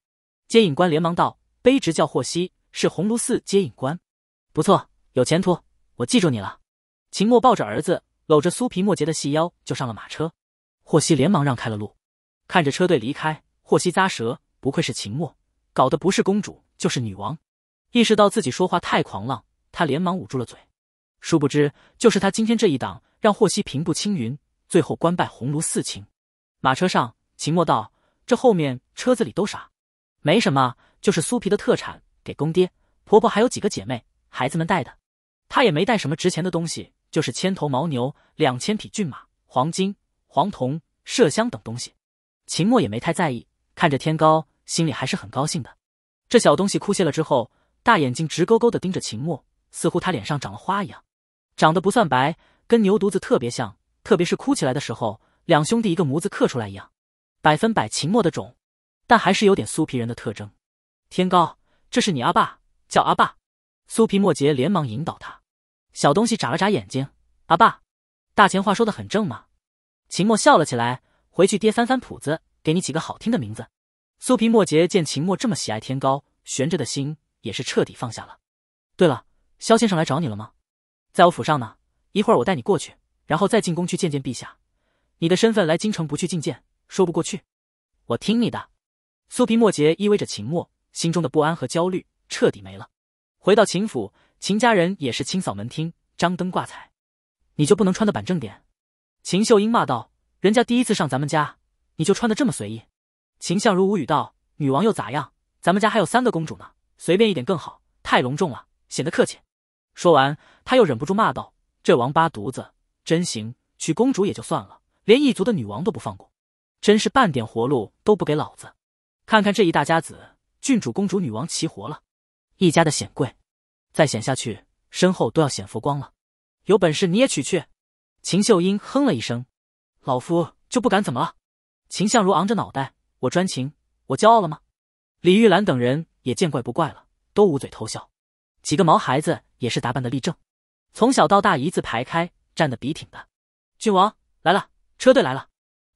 接引官连忙道：“卑职叫霍希，是红炉寺接引官。”不错，有前途，我记住你了。秦墨抱着儿子，搂着苏皮墨洁的细腰就上了马车。霍希连忙让开了路，看着车队离开，霍希咂舌：“不愧是秦墨，搞的不是公主就是女王。”意识到自己说话太狂浪，他连忙捂住了嘴。殊不知，就是他今天这一挡，让霍希平步青云，最后官拜红炉四卿。马车上，秦墨道：“这后面车子里都啥？没什么，就是苏皮的特产，给公爹、婆婆还有几个姐妹、孩子们带的。他也没带什么值钱的东西。”就是千头牦牛、两千匹骏马、黄金、黄铜、麝香等东西。秦墨也没太在意，看着天高，心里还是很高兴的。这小东西哭谢了之后，大眼睛直勾勾的盯着秦墨，似乎他脸上长了花一样。长得不算白，跟牛犊子特别像，特别是哭起来的时候，两兄弟一个模子刻出来一样，百分百秦墨的种，但还是有点苏皮人的特征。天高，这是你阿爸，叫阿爸。苏皮莫杰连忙引导他。小东西眨了眨眼睛，阿爸，大钱话说的很正嘛。秦墨笑了起来，回去爹翻翻谱子，给你起个好听的名字。苏皮莫杰见秦墨这么喜爱天高，悬着的心也是彻底放下了。对了，萧先生来找你了吗？在我府上呢，一会儿我带你过去，然后再进宫去见见陛下。你的身份来京城不去觐见，说不过去。我听你的。苏皮莫杰依偎着秦墨，心中的不安和焦虑彻底没了。回到秦府。秦家人也是清扫门厅，张灯挂彩，你就不能穿的板正点？秦秀英骂道：“人家第一次上咱们家，你就穿的这么随意。”秦相如无语道：“女王又咋样？咱们家还有三个公主呢，随便一点更好，太隆重了，显得客气。”说完，他又忍不住骂道：“这王八犊子，真行！娶公主也就算了，连一族的女王都不放过，真是半点活路都不给老子！看看这一大家子，郡主、公主、女王齐活了，一家的显贵。”再显下去，身后都要显佛光了。有本事你也娶去！秦秀英哼了一声：“老夫就不敢怎么了。”秦相如昂着脑袋：“我专情，我骄傲了吗？”李玉兰等人也见怪不怪了，都捂嘴偷笑。几个毛孩子也是打扮的立正，从小到大一字排开，站得笔挺的。郡王来了，车队来了。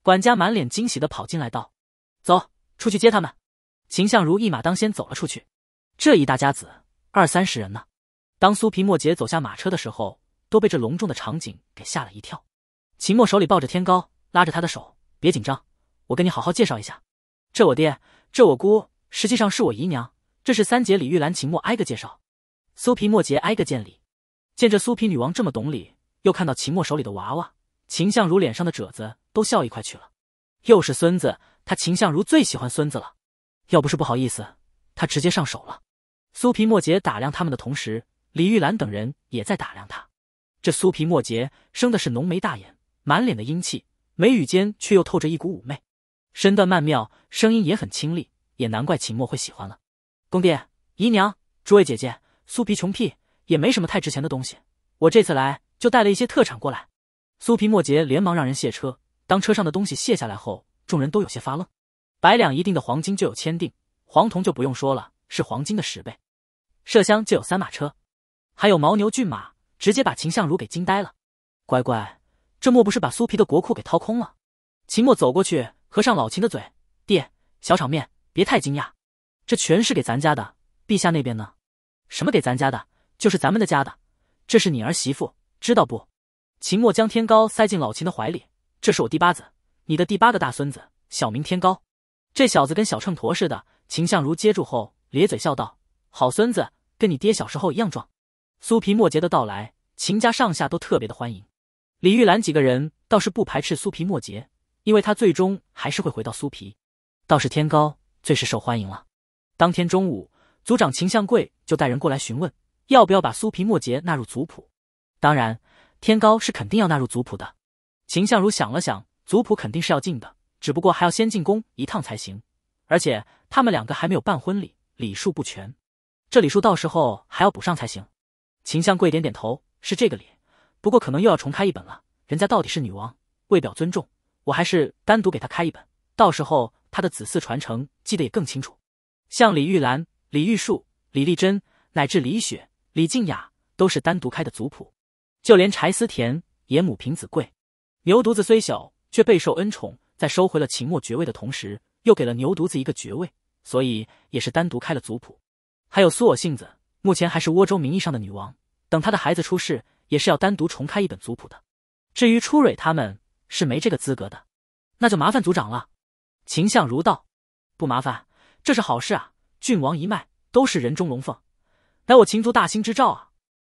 管家满脸惊喜的跑进来道：“走出去接他们。”秦相如一马当先走了出去。这一大家子二三十人呢。当苏皮莫杰走下马车的时候，都被这隆重的场景给吓了一跳。秦墨手里抱着天高，拉着他的手，别紧张，我跟你好好介绍一下。这我爹，这我姑，实际上是我姨娘。这是三姐李玉兰。秦墨挨个介绍，苏皮莫杰挨个见礼。见这苏皮女王这么懂礼，又看到秦墨手里的娃娃，秦相如脸上的褶子都笑一块去了。又是孙子，他秦相如最喜欢孙子了。要不是不好意思，他直接上手了。苏皮莫杰打量他们的同时。李玉兰等人也在打量他，这苏皮莫杰生的是浓眉大眼，满脸的英气，眉宇间却又透着一股妩媚，身段曼妙，声音也很清丽，也难怪秦墨会喜欢了。公爹、姨娘、诸位姐姐，苏皮穷屁也没什么太值钱的东西，我这次来就带了一些特产过来。苏皮莫杰连忙让人卸车，当车上的东西卸下来后，众人都有些发愣，百两一锭的黄金就有千锭，黄铜就不用说了，是黄金的十倍，麝香就有三马车。还有牦牛骏马，直接把秦相如给惊呆了。乖乖，这莫不是把苏皮的国库给掏空了？秦墨走过去，合上老秦的嘴：“爹，小场面别太惊讶，这全是给咱家的。陛下那边呢？什么给咱家的，就是咱们的家的。这是你儿媳妇，知道不？”秦墨将天高塞进老秦的怀里：“这是我第八子，你的第八个大孙子，小名天高。这小子跟小秤砣似的。”秦相如接住后，咧嘴笑道：“好孙子，跟你爹小时候一样壮。”苏皮莫杰的到来，秦家上下都特别的欢迎。李玉兰几个人倒是不排斥苏皮莫杰，因为他最终还是会回到苏皮。倒是天高最是受欢迎了。当天中午，族长秦向贵就带人过来询问，要不要把苏皮莫杰纳入族谱。当然，天高是肯定要纳入族谱的。秦相如想了想，族谱肯定是要进的，只不过还要先进宫一趟才行。而且他们两个还没有办婚礼，礼数不全，这礼数到时候还要补上才行。秦相贵点点头，是这个理，不过可能又要重开一本了。人家到底是女王，为表尊重，我还是单独给她开一本。到时候她的子嗣传承记得也更清楚。像李玉兰、李玉树、李丽珍，乃至李雪、李静雅，都是单独开的族谱。就连柴思甜也母凭子贵，牛犊子虽小，却备受恩宠。在收回了秦墨爵位的同时，又给了牛犊子一个爵位，所以也是单独开了族谱。还有苏我性子。目前还是倭州名义上的女王，等她的孩子出世，也是要单独重开一本族谱的。至于初蕊他们，是没这个资格的。那就麻烦族长了。秦相如道：“不麻烦，这是好事啊！郡王一脉都是人中龙凤，乃我秦族大兴之兆啊！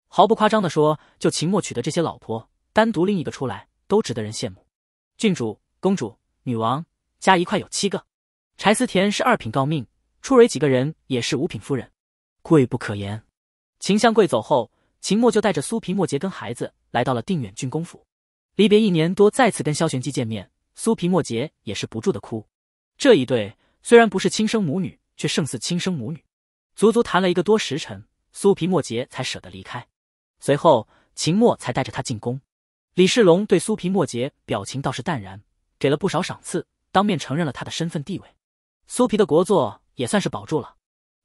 毫不夸张的说，就秦墨娶的这些老婆，单独拎一个出来，都值得人羡慕。郡主、公主、女王加一块有七个。柴思甜是二品诰命，初蕊几个人也是五品夫人。”贵不可言。秦相贵走后，秦墨就带着苏皮莫杰跟孩子来到了定远郡公府。离别一年多，再次跟萧玄机见面，苏皮莫杰也是不住的哭。这一对虽然不是亲生母女，却胜似亲生母女。足足谈了一个多时辰，苏皮莫杰才舍得离开。随后，秦墨才带着他进宫。李世龙对苏皮莫杰表情倒是淡然，给了不少赏赐，当面承认了他的身份地位。苏皮的国作也算是保住了。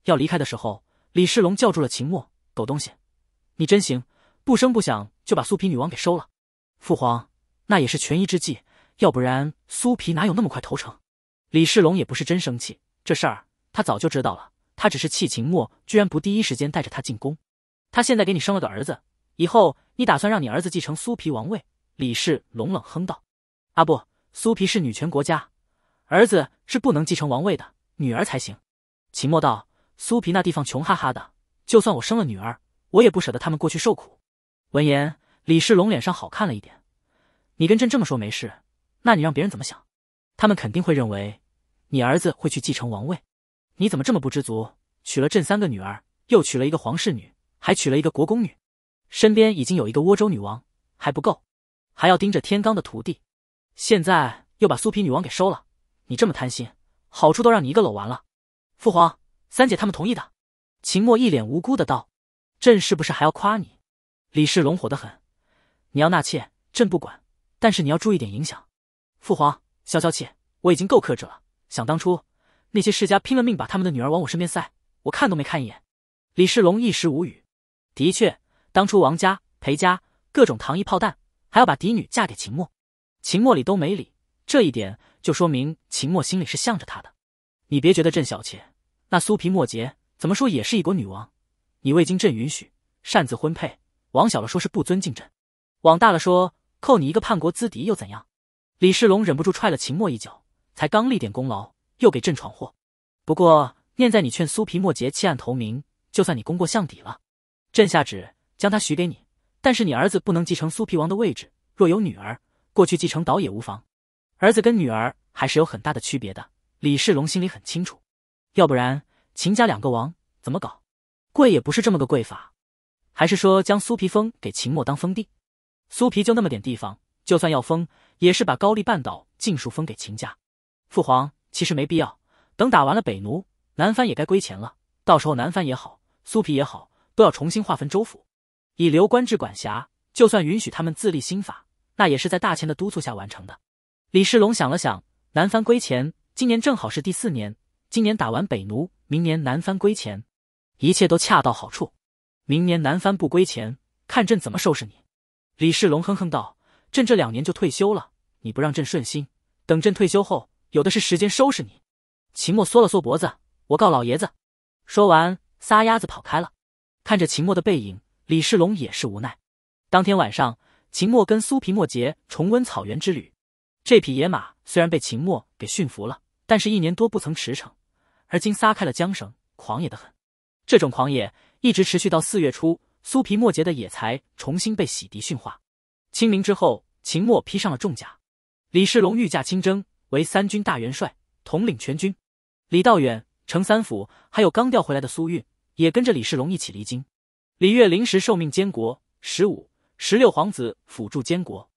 要离开的时候。李世龙叫住了秦墨：“狗东西，你真行，不声不响就把苏皮女王给收了。父皇，那也是权宜之计，要不然苏皮哪有那么快投诚？”李世龙也不是真生气，这事儿他早就知道了，他只是气秦墨居然不第一时间带着他进宫。他现在给你生了个儿子，以后你打算让你儿子继承苏皮王位？”李世龙冷哼道：“啊不，苏皮是女权国家，儿子是不能继承王位的，女儿才行。”秦墨道。苏皮那地方穷哈哈的，就算我生了女儿，我也不舍得他们过去受苦。闻言，李世龙脸上好看了一点。你跟朕这么说没事，那你让别人怎么想？他们肯定会认为你儿子会去继承王位。你怎么这么不知足？娶了朕三个女儿，又娶了一个皇室女，还娶了一个国公女，身边已经有一个倭州女王，还不够？还要盯着天罡的徒弟，现在又把苏皮女王给收了。你这么贪心，好处都让你一个搂完了，父皇。三姐他们同意的，秦墨一脸无辜的道：“朕是不是还要夸你？”李世龙火得很：“你要纳妾，朕不管，但是你要注意点影响。”父皇，消消气，我已经够克制了。想当初，那些世家拼了命把他们的女儿往我身边塞，我看都没看一眼。李世龙一时无语。的确，当初王家、裴家各种糖衣炮弹，还要把嫡女嫁给秦墨，秦墨理都没理，这一点就说明秦墨心里是向着他的。你别觉得朕小气。那苏皮莫杰怎么说也是一国女王，你未经朕允许擅自婚配，往小了说是不尊敬朕，往大了说扣你一个叛国资敌又怎样？李世龙忍不住踹了秦墨一脚，才刚立点功劳，又给朕闯祸。不过念在你劝苏皮莫杰弃暗投明，就算你功过相抵了。朕下旨将她许给你，但是你儿子不能继承苏皮王的位置，若有女儿过去继承倒也无妨。儿子跟女儿还是有很大的区别的，李世龙心里很清楚。要不然，秦家两个王怎么搞？贵也不是这么个贵法，还是说将苏皮封给秦末当封地？苏皮就那么点地方，就算要封，也是把高丽半岛尽数封给秦家。父皇，其实没必要。等打完了北奴，南藩也该归钱了。到时候南藩也好，苏皮也好，都要重新划分州府，以刘官制管辖。就算允许他们自立新法，那也是在大钱的督促下完成的。李世龙想了想，南藩归钱，今年正好是第四年。今年打完北奴，明年南藩归前，一切都恰到好处。明年南藩不归前，看朕怎么收拾你！李世龙哼哼道：“朕这两年就退休了，你不让朕顺心，等朕退休后，有的是时间收拾你。”秦墨缩了缩脖子：“我告老爷子。”说完，撒丫子跑开了。看着秦墨的背影，李世龙也是无奈。当天晚上，秦墨跟苏皮莫杰重温草原之旅。这匹野马虽然被秦墨给驯服了，但是一年多不曾驰骋。而今撒开了缰绳，狂野得很。这种狂野一直持续到四月初，苏皮末节的野才重新被洗涤驯化。清明之后，秦末披上了重甲，李世龙御驾亲征，为三军大元帅，统领全军。李道远、程三辅还有刚调回来的苏运也跟着李世龙一起离京。李月临时受命监国，十五、十六皇子辅助监国，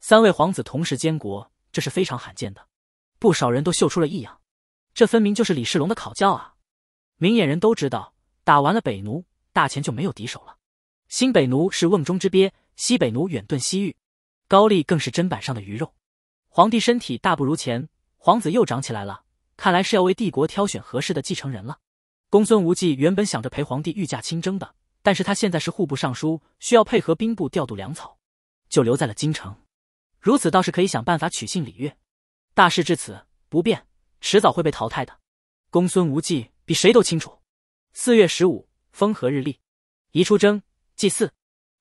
三位皇子同时监国，这是非常罕见的，不少人都嗅出了异样。这分明就是李世龙的考教啊！明眼人都知道，打完了北奴，大秦就没有敌手了。新北奴是瓮中之鳖，西北奴远遁西域，高丽更是砧板上的鱼肉。皇帝身体大不如前，皇子又长起来了，看来是要为帝国挑选合适的继承人了。公孙无忌原本想着陪皇帝御驾亲征的，但是他现在是户部尚书，需要配合兵部调度粮草，就留在了京城。如此倒是可以想办法取信李悦。大事至此不变。迟早会被淘汰的。公孙无忌比谁都清楚。四月十五，风和日丽，宜出征祭祀。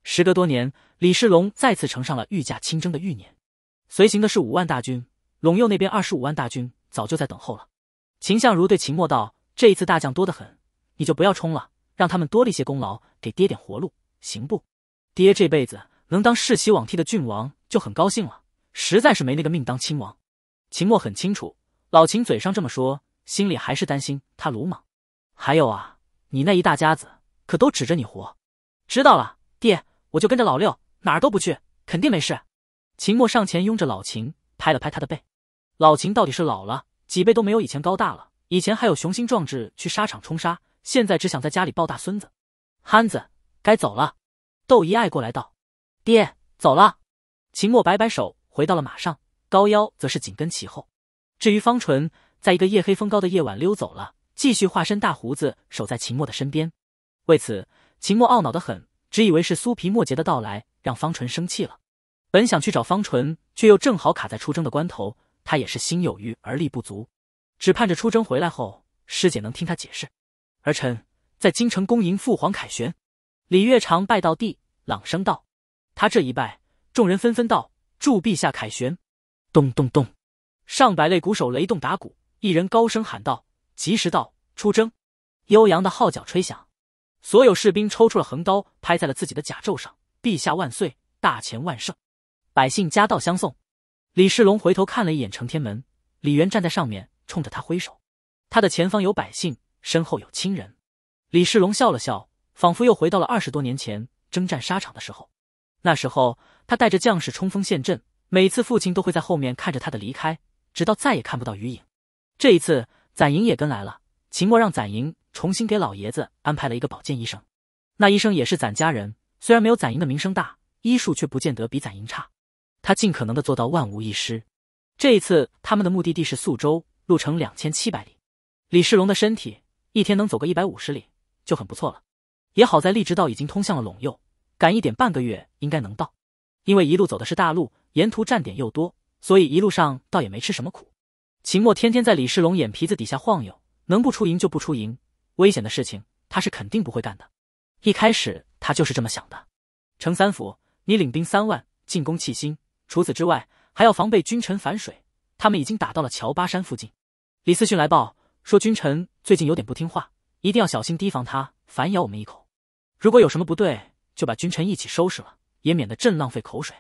时隔多年，李世龙再次乘上了御驾亲征的御辇，随行的是五万大军。陇右那边二十五万大军早就在等候了。秦相如对秦墨道：“这一次大将多得很，你就不要冲了，让他们多立些功劳，给爹点活路，行不？爹这辈子能当世袭罔替的郡王就很高兴了，实在是没那个命当亲王。”秦墨很清楚。老秦嘴上这么说，心里还是担心他鲁莽。还有啊，你那一大家子可都指着你活。知道了，爹，我就跟着老六，哪儿都不去，肯定没事。秦墨上前拥着老秦，拍了拍他的背。老秦到底是老了，脊背都没有以前高大了。以前还有雄心壮志去沙场冲杀，现在只想在家里抱大孙子。憨子，该走了。窦一爱过来道：“爹，走了。”秦墨摆摆手，回到了马上，高腰则是紧跟其后。至于方纯，在一个夜黑风高的夜晚溜走了，继续化身大胡子守在秦墨的身边。为此，秦墨懊恼的很，只以为是苏皮末节的到来让方纯生气了。本想去找方纯，却又正好卡在出征的关头，他也是心有余而力不足，只盼着出征回来后，师姐能听他解释。儿臣在京城恭迎父皇凯旋，李月长拜到地，朗声道：“他这一拜，众人纷纷道：祝陛下凯旋！”咚咚咚。上百类鼓手雷动打鼓，一人高声喊道：“吉时到，出征！”悠扬的号角吹响，所有士兵抽出了横刀，拍在了自己的甲胄上。“陛下万岁，大秦万圣！”百姓夹道相送。李世龙回头看了一眼承天门，李渊站在上面，冲着他挥手。他的前方有百姓，身后有亲人。李世龙笑了笑，仿佛又回到了二十多年前征战沙场的时候。那时候，他带着将士冲锋陷阵，每次父亲都会在后面看着他的离开。直到再也看不到余影，这一次攒银也跟来了。秦墨让攒银重新给老爷子安排了一个保健医生，那医生也是攒家人，虽然没有攒银的名声大，医术却不见得比攒银差。他尽可能的做到万无一失。这一次他们的目的地是宿州，路程两千七百里。李世龙的身体一天能走个一百五十里就很不错了，也好在立直道已经通向了陇右，赶一点半个月应该能到，因为一路走的是大路，沿途站点又多。所以一路上倒也没吃什么苦。秦墨天天在李世龙眼皮子底下晃悠，能不出营就不出营，危险的事情他是肯定不会干的。一开始他就是这么想的。程三府，你领兵三万进攻弃新，除此之外还要防备君臣反水。他们已经打到了乔巴山附近。李思训来报说，君臣最近有点不听话，一定要小心提防他反咬我们一口。如果有什么不对，就把君臣一起收拾了，也免得朕浪费口水。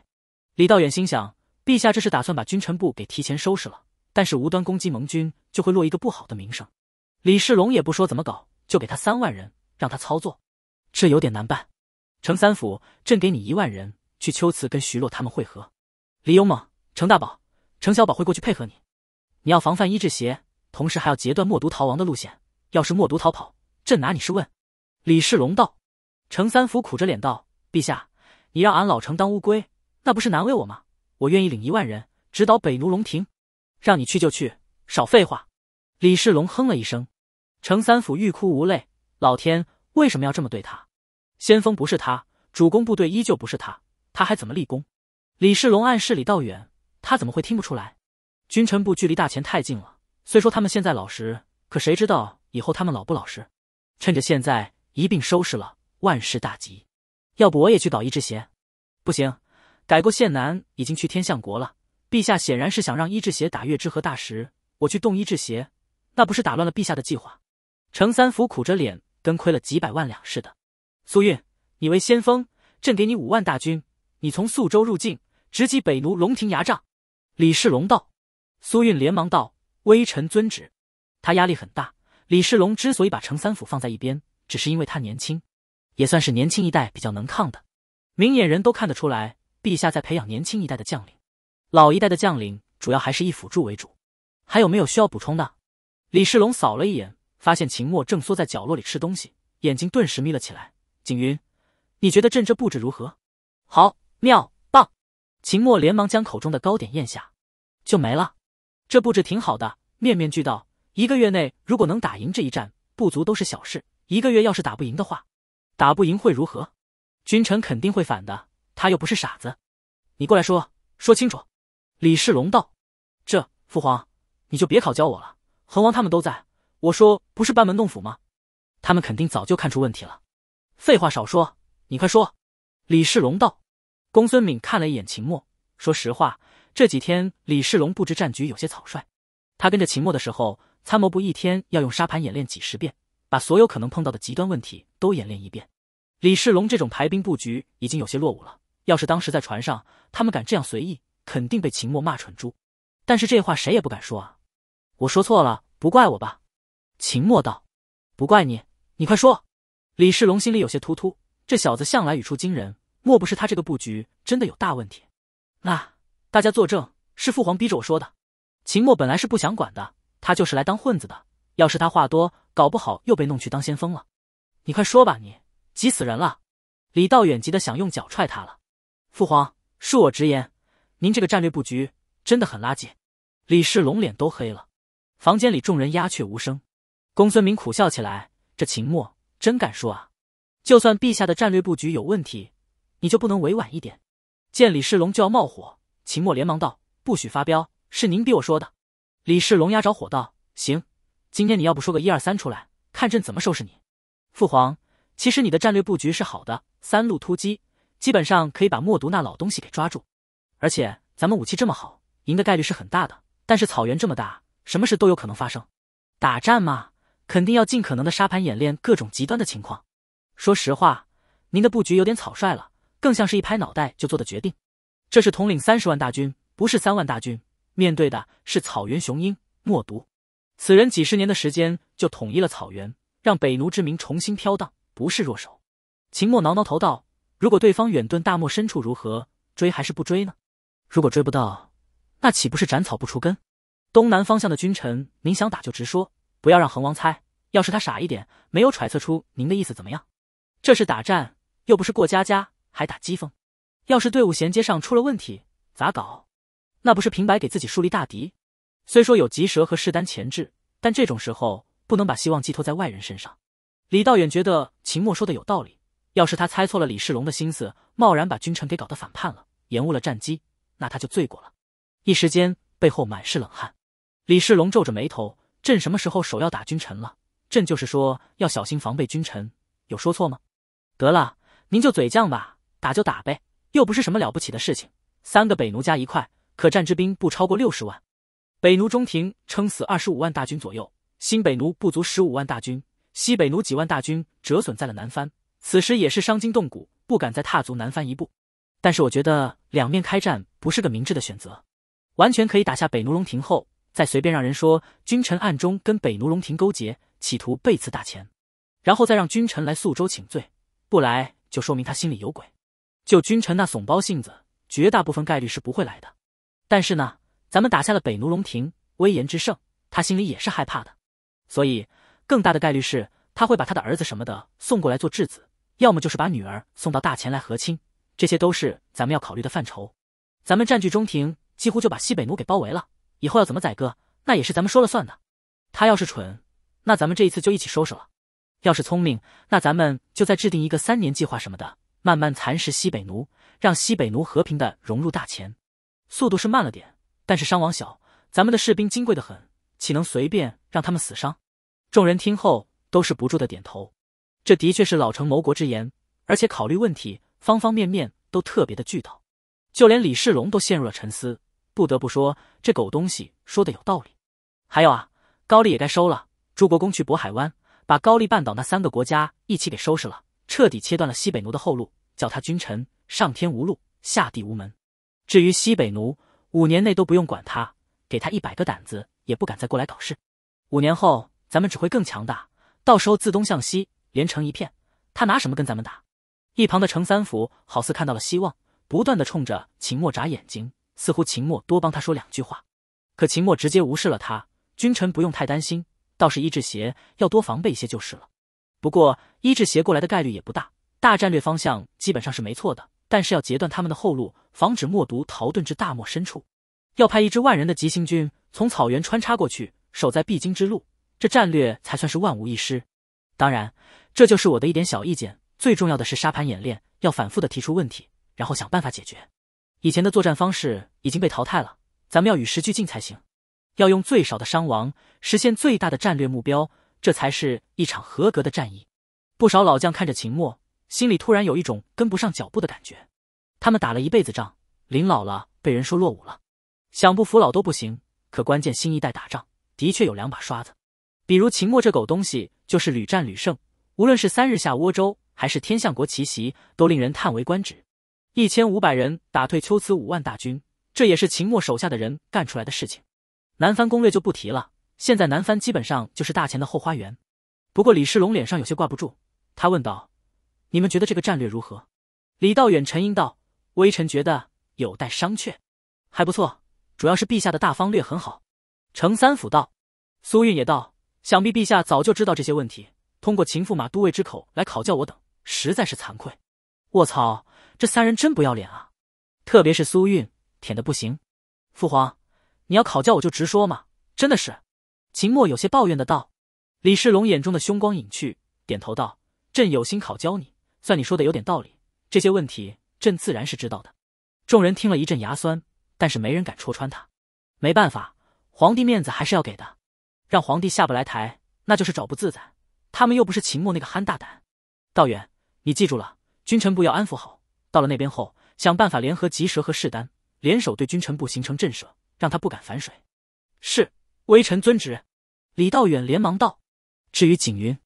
李道远心想。陛下，这是打算把君臣部给提前收拾了，但是无端攻击盟军，就会落一个不好的名声。李世龙也不说怎么搞，就给他三万人，让他操作，这有点难办。程三府，朕给你一万人，去秋瓷跟徐洛他们会合。李勇猛、程大宝、程小宝会过去配合你，你要防范一志邪，同时还要截断墨毒逃亡的路线。要是墨毒逃跑，朕拿你是问。李世龙道。程三福苦着脸道：“陛下，你让俺老程当乌龟，那不是难为我吗？”我愿意领一万人，直捣北奴龙庭，让你去就去，少废话。李世龙哼了一声。程三府欲哭无泪，老天为什么要这么对他？先锋不是他，主攻部队依旧不是他，他还怎么立功？李世龙暗示李道远，他怎么会听不出来？君臣部距离大钱太近了，虽说他们现在老实，可谁知道以后他们老不老实？趁着现在一并收拾了，万事大吉。要不我也去搞一只鞋？不行。改过县南已经去天象国了。陛下显然是想让伊志邪打月之和大石，我去动伊志邪，那不是打乱了陛下的计划？程三福苦着脸，跟亏了几百万两似的。苏韵，你为先锋，朕给你五万大军，你从宿州入境，直击北奴龙庭牙帐。李世龙道。苏韵连忙道：“微臣遵旨。”他压力很大。李世龙之所以把程三福放在一边，只是因为他年轻，也算是年轻一代比较能抗的。明眼人都看得出来。陛下在培养年轻一代的将领，老一代的将领主要还是以辅助为主。还有没有需要补充的？李世龙扫了一眼，发现秦墨正缩在角落里吃东西，眼睛顿时眯了起来。景云，你觉得朕这布置如何？好，妙，棒！秦墨连忙将口中的糕点咽下，就没了。这布置挺好的，面面俱到。一个月内如果能打赢这一战，不足都是小事。一个月要是打不赢的话，打不赢会如何？君臣肯定会反的。他又不是傻子，你过来说说清楚。李世龙道：“这父皇，你就别考教我了。恒王他们都在，我说不是班门弄斧吗？他们肯定早就看出问题了。废话少说，你快说。”李世龙道。公孙敏看了一眼秦墨，说实话，这几天李世龙布置战局有些草率。他跟着秦墨的时候，参谋部一天要用沙盘演练几十遍，把所有可能碰到的极端问题都演练一遍。李世龙这种排兵布局已经有些落伍了。要是当时在船上，他们敢这样随意，肯定被秦墨骂蠢猪。但是这话谁也不敢说啊！我说错了，不怪我吧？秦墨道：“不怪你，你快说。”李世龙心里有些突突，这小子向来语出惊人，莫不是他这个布局真的有大问题？那大家作证，是父皇逼着我说的。秦墨本来是不想管的，他就是来当混子的。要是他话多，搞不好又被弄去当先锋了。你快说吧，你急死人了！李道远急得想用脚踹他了。父皇，恕我直言，您这个战略布局真的很垃圾。李世龙脸都黑了，房间里众人鸦雀无声。公孙明苦笑起来，这秦墨真敢说啊！就算陛下的战略布局有问题，你就不能委婉一点？见李世龙就要冒火，秦墨连忙道：“不许发飙，是您逼我说的。”李世龙压着火道：“行，今天你要不说个一二三出来，看朕怎么收拾你。”父皇，其实你的战略布局是好的，三路突击。基本上可以把默毒那老东西给抓住，而且咱们武器这么好，赢的概率是很大的。但是草原这么大，什么事都有可能发生。打战嘛，肯定要尽可能的沙盘演练各种极端的情况。说实话，您的布局有点草率了，更像是一拍脑袋就做的决定。这是统领三十万大军，不是三万大军，面对的是草原雄鹰默毒。此人几十年的时间就统一了草原，让北奴之名重新飘荡，不是弱手。秦墨挠挠头道。如果对方远遁大漠深处，如何追还是不追呢？如果追不到，那岂不是斩草不除根？东南方向的君臣，您想打就直说，不要让恒王猜。要是他傻一点，没有揣测出您的意思，怎么样？这是打战，又不是过家家，还打机锋。要是队伍衔接上出了问题，咋搞？那不是平白给自己树立大敌。虽说有吉蛇和势丹前置，但这种时候不能把希望寄托在外人身上。李道远觉得秦墨说的有道理。要是他猜错了李世龙的心思，贸然把君臣给搞得反叛了，延误了战机，那他就罪过了。一时间背后满是冷汗。李世龙皱着眉头：“朕什么时候手要打君臣了？朕就是说要小心防备君臣，有说错吗？”得了，您就嘴犟吧，打就打呗，又不是什么了不起的事情。三个北奴加一块，可战之兵不超过六十万。北奴中庭撑死二十五万大军左右，新北奴不足十五万大军，西北奴几万大军折损在了南藩，此时也是伤筋动骨，不敢再踏足南番一步。但是我觉得两面开战不是个明智的选择，完全可以打下北奴龙庭后，再随便让人说君臣暗中跟北奴龙庭勾结，企图背刺大秦，然后再让君臣来宿州请罪，不来就说明他心里有鬼。就君臣那怂包性子，绝大部分概率是不会来的。但是呢，咱们打下了北奴龙庭，威严之盛，他心里也是害怕的，所以更大的概率是他会把他的儿子什么的送过来做质子。要么就是把女儿送到大钱来和亲，这些都是咱们要考虑的范畴。咱们占据中庭，几乎就把西北奴给包围了。以后要怎么宰割，那也是咱们说了算的。他要是蠢，那咱们这一次就一起收拾了；要是聪明，那咱们就再制定一个三年计划什么的，慢慢蚕食西北奴，让西北奴和平的融入大钱。速度是慢了点，但是伤亡小，咱们的士兵金贵的很，岂能随便让他们死伤？众人听后都是不住的点头。这的确是老成谋国之言，而且考虑问题方方面面都特别的巨到，就连李世龙都陷入了沉思。不得不说，这狗东西说的有道理。还有啊，高丽也该收了。朱国公去渤海湾，把高丽半岛那三个国家一起给收拾了，彻底切断了西北奴的后路，叫他君臣上天无路，下地无门。至于西北奴，五年内都不用管他，给他一百个胆子也不敢再过来搞事。五年后，咱们只会更强大，到时候自东向西。连成一片，他拿什么跟咱们打？一旁的程三福好似看到了希望，不断的冲着秦墨眨眼睛，似乎秦墨多帮他说两句话。可秦墨直接无视了他。君臣不用太担心，倒是伊志邪要多防备一些就是了。不过伊志邪过来的概率也不大，大战略方向基本上是没错的。但是要截断他们的后路，防止墨毒逃遁至大漠深处，要派一支万人的急行军从草原穿插过去，守在必经之路，这战略才算是万无一失。当然。这就是我的一点小意见。最重要的是沙盘演练，要反复的提出问题，然后想办法解决。以前的作战方式已经被淘汰了，咱们要与时俱进才行。要用最少的伤亡实现最大的战略目标，这才是一场合格的战役。不少老将看着秦墨，心里突然有一种跟不上脚步的感觉。他们打了一辈子仗，临老了被人说落伍了，想不服老都不行。可关键新一代打仗的确有两把刷子，比如秦墨这狗东西，就是屡战屡胜。无论是三日下倭州，还是天象国奇袭，都令人叹为观止。一千五百人打退秋辞五万大军，这也是秦末手下的人干出来的事情。南番攻略就不提了，现在南番基本上就是大秦的后花园。不过李世龙脸上有些挂不住，他问道：“你们觉得这个战略如何？”李道远沉吟道：“微臣觉得有待商榷，还不错，主要是陛下的大方略很好。”程三辅道，苏韵也道：“想必陛下早就知道这些问题。”通过秦驸马都尉之口来考教我等，实在是惭愧。我操，这三人真不要脸啊！特别是苏韵，舔的不行。父皇，你要考教我就直说嘛，真的是。秦墨有些抱怨的道。李世龙眼中的凶光隐去，点头道：“朕有心考教你，算你说的有点道理。这些问题，朕自然是知道的。”众人听了一阵牙酸，但是没人敢戳穿他。没办法，皇帝面子还是要给的，让皇帝下不来台，那就是找不自在。他们又不是秦墨那个憨大胆，道远，你记住了，君臣部要安抚好。到了那边后，想办法联合吉蛇和士丹，联手对君臣部形成震慑，让他不敢反水。是，微臣遵旨。李道远连忙道。至于景云，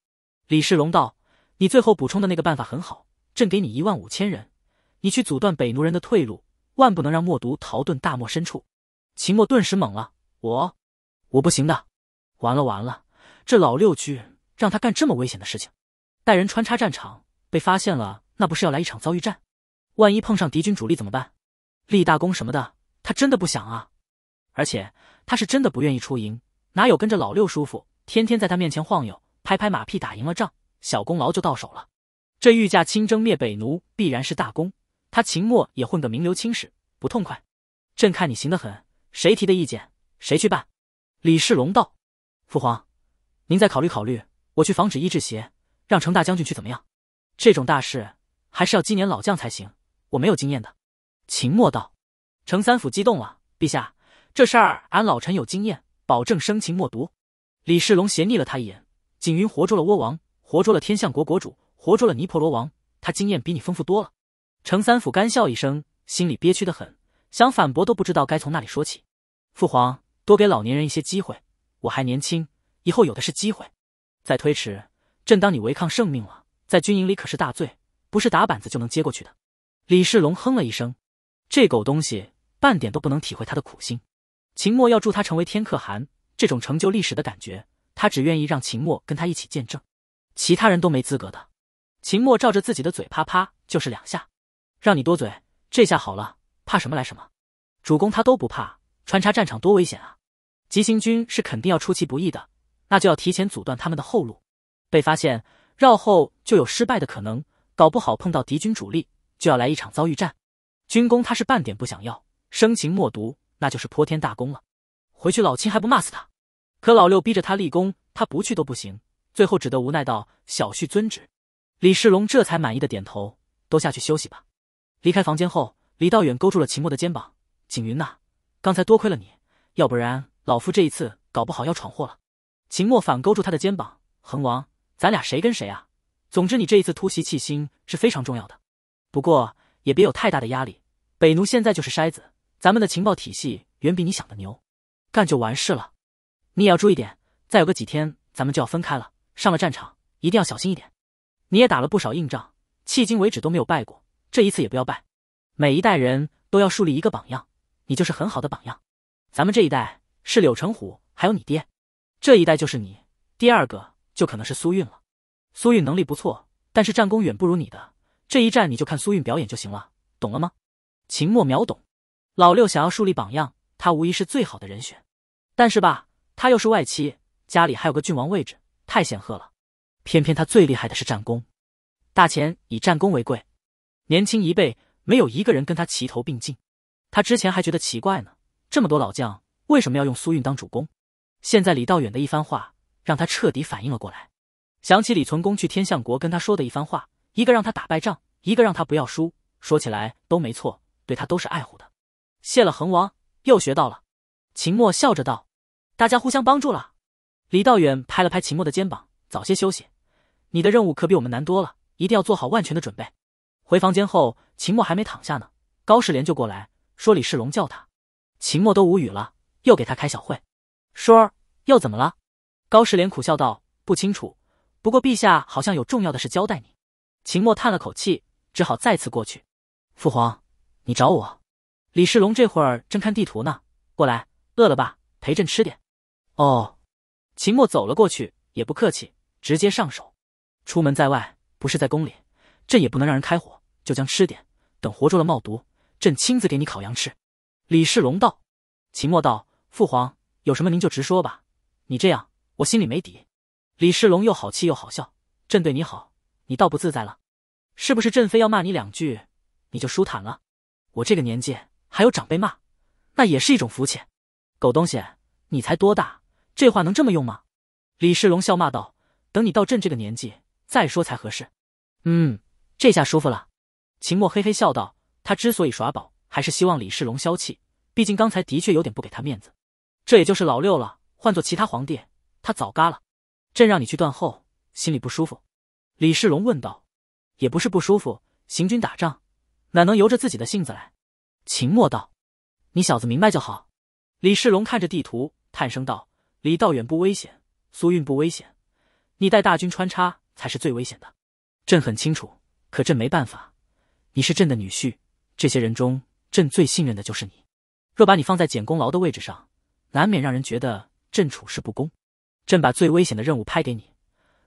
李世龙道，你最后补充的那个办法很好，朕给你一万五千人，你去阻断北奴人的退路，万不能让墨毒逃遁大漠深处。秦墨顿时懵了，我，我不行的，完了完了，这老六居然让他干这么危险的事情，带人穿插战场，被发现了，那不是要来一场遭遇战？万一碰上敌军主力怎么办？立大功什么的，他真的不想啊！而且他是真的不愿意出营，哪有跟着老六舒服，天天在他面前晃悠，拍拍马屁，打赢了仗，小功劳就到手了？这御驾亲征灭北奴，必然是大功，他秦末也混个名留青史，不痛快？朕看你行得很，谁提的意见，谁去办。李世龙道：“父皇，您再考虑考虑。”我去防止医治邪，让程大将军去怎么样？这种大事还是要经年老将才行。我没有经验的，秦墨道。程三府激动了，陛下，这事儿俺老臣有经验，保证生擒莫毒。李世龙斜睨了他一眼，锦云活捉了倭王，活捉了天象国国主，活捉了尼婆罗王，他经验比你丰富多了。程三府干笑一声，心里憋屈的很，想反驳都不知道该从哪里说起。父皇多给老年人一些机会，我还年轻，以后有的是机会。再推迟，朕当你违抗圣命了，在军营里可是大罪，不是打板子就能接过去的。李世龙哼了一声，这狗东西半点都不能体会他的苦心。秦墨要助他成为天可汗，这种成就历史的感觉，他只愿意让秦墨跟他一起见证，其他人都没资格的。秦墨照着自己的嘴啪啪就是两下，让你多嘴，这下好了，怕什么来什么。主公他都不怕，穿插战场多危险啊！急行军是肯定要出其不意的。那就要提前阻断他们的后路，被发现绕后就有失败的可能，搞不好碰到敌军主力就要来一场遭遇战。军功他是半点不想要，生擒莫毒那就是泼天大功了，回去老秦还不骂死他。可老六逼着他立功，他不去都不行，最后只得无奈道：“小婿遵旨。”李世龙这才满意的点头：“都下去休息吧。”离开房间后，李道远勾住了秦墨的肩膀：“景云呐，刚才多亏了你，要不然老夫这一次搞不好要闯祸了。”秦墨反勾住他的肩膀，恒王，咱俩谁跟谁啊？总之，你这一次突袭气星是非常重要的，不过也别有太大的压力。北奴现在就是筛子，咱们的情报体系远比你想的牛，干就完事了。你也要注意点，再有个几天，咱们就要分开了。上了战场，一定要小心一点。你也打了不少硬仗，迄今为止都没有败过，这一次也不要败。每一代人都要树立一个榜样，你就是很好的榜样。咱们这一代是柳成虎，还有你爹。这一代就是你，第二个就可能是苏韵了。苏韵能力不错，但是战功远不如你的。这一战你就看苏韵表演就行了，懂了吗？秦墨秒懂。老六想要树立榜样，他无疑是最好的人选。但是吧，他又是外戚，家里还有个郡王位置，太显赫了。偏偏他最厉害的是战功。大钱以战功为贵，年轻一辈没有一个人跟他齐头并进。他之前还觉得奇怪呢，这么多老将为什么要用苏韵当主攻？现在李道远的一番话让他彻底反应了过来，想起李存公去天象国跟他说的一番话，一个让他打败仗，一个让他不要输，说起来都没错，对他都是爱护的。谢了恒王，又学到了。秦墨笑着道：“大家互相帮助了。”李道远拍了拍秦墨的肩膀：“早些休息，你的任务可比我们难多了，一定要做好万全的准备。”回房间后，秦墨还没躺下呢，高世廉就过来说：“李世龙叫他。”秦墨都无语了，又给他开小会。说，儿又怎么了？高士廉苦笑道：“不清楚，不过陛下好像有重要的事交代你。”秦墨叹了口气，只好再次过去。父皇，你找我？李世龙这会儿正看地图呢，过来，饿了吧？陪朕吃点。哦。秦墨走了过去，也不客气，直接上手。出门在外，不是在宫里，朕也不能让人开火，就将吃点。等活捉了冒毒，朕亲自给你烤羊吃。李世龙道。秦墨道：“父皇。”有什么您就直说吧，你这样我心里没底。李世龙又好气又好笑，朕对你好，你倒不自在了，是不是？朕非要骂你两句，你就舒坦了？我这个年纪还有长辈骂，那也是一种福气。狗东西，你才多大，这话能这么用吗？李世龙笑骂道：“等你到朕这个年纪再说才合适。”嗯，这下舒服了。秦墨嘿嘿笑道：“他之所以耍宝，还是希望李世龙消气，毕竟刚才的确有点不给他面子。”这也就是老六了。换做其他皇帝，他早嘎了。朕让你去断后，心里不舒服。李世龙问道：“也不是不舒服，行军打仗，哪能由着自己的性子来？”秦墨道：“你小子明白就好。”李世龙看着地图，叹声道：“李道远不危险，苏韵不危险，你带大军穿插才是最危险的。朕很清楚，可朕没办法。你是朕的女婿，这些人中，朕最信任的就是你。若把你放在简功劳的位置上……”难免让人觉得朕处事不公。朕把最危险的任务派给你，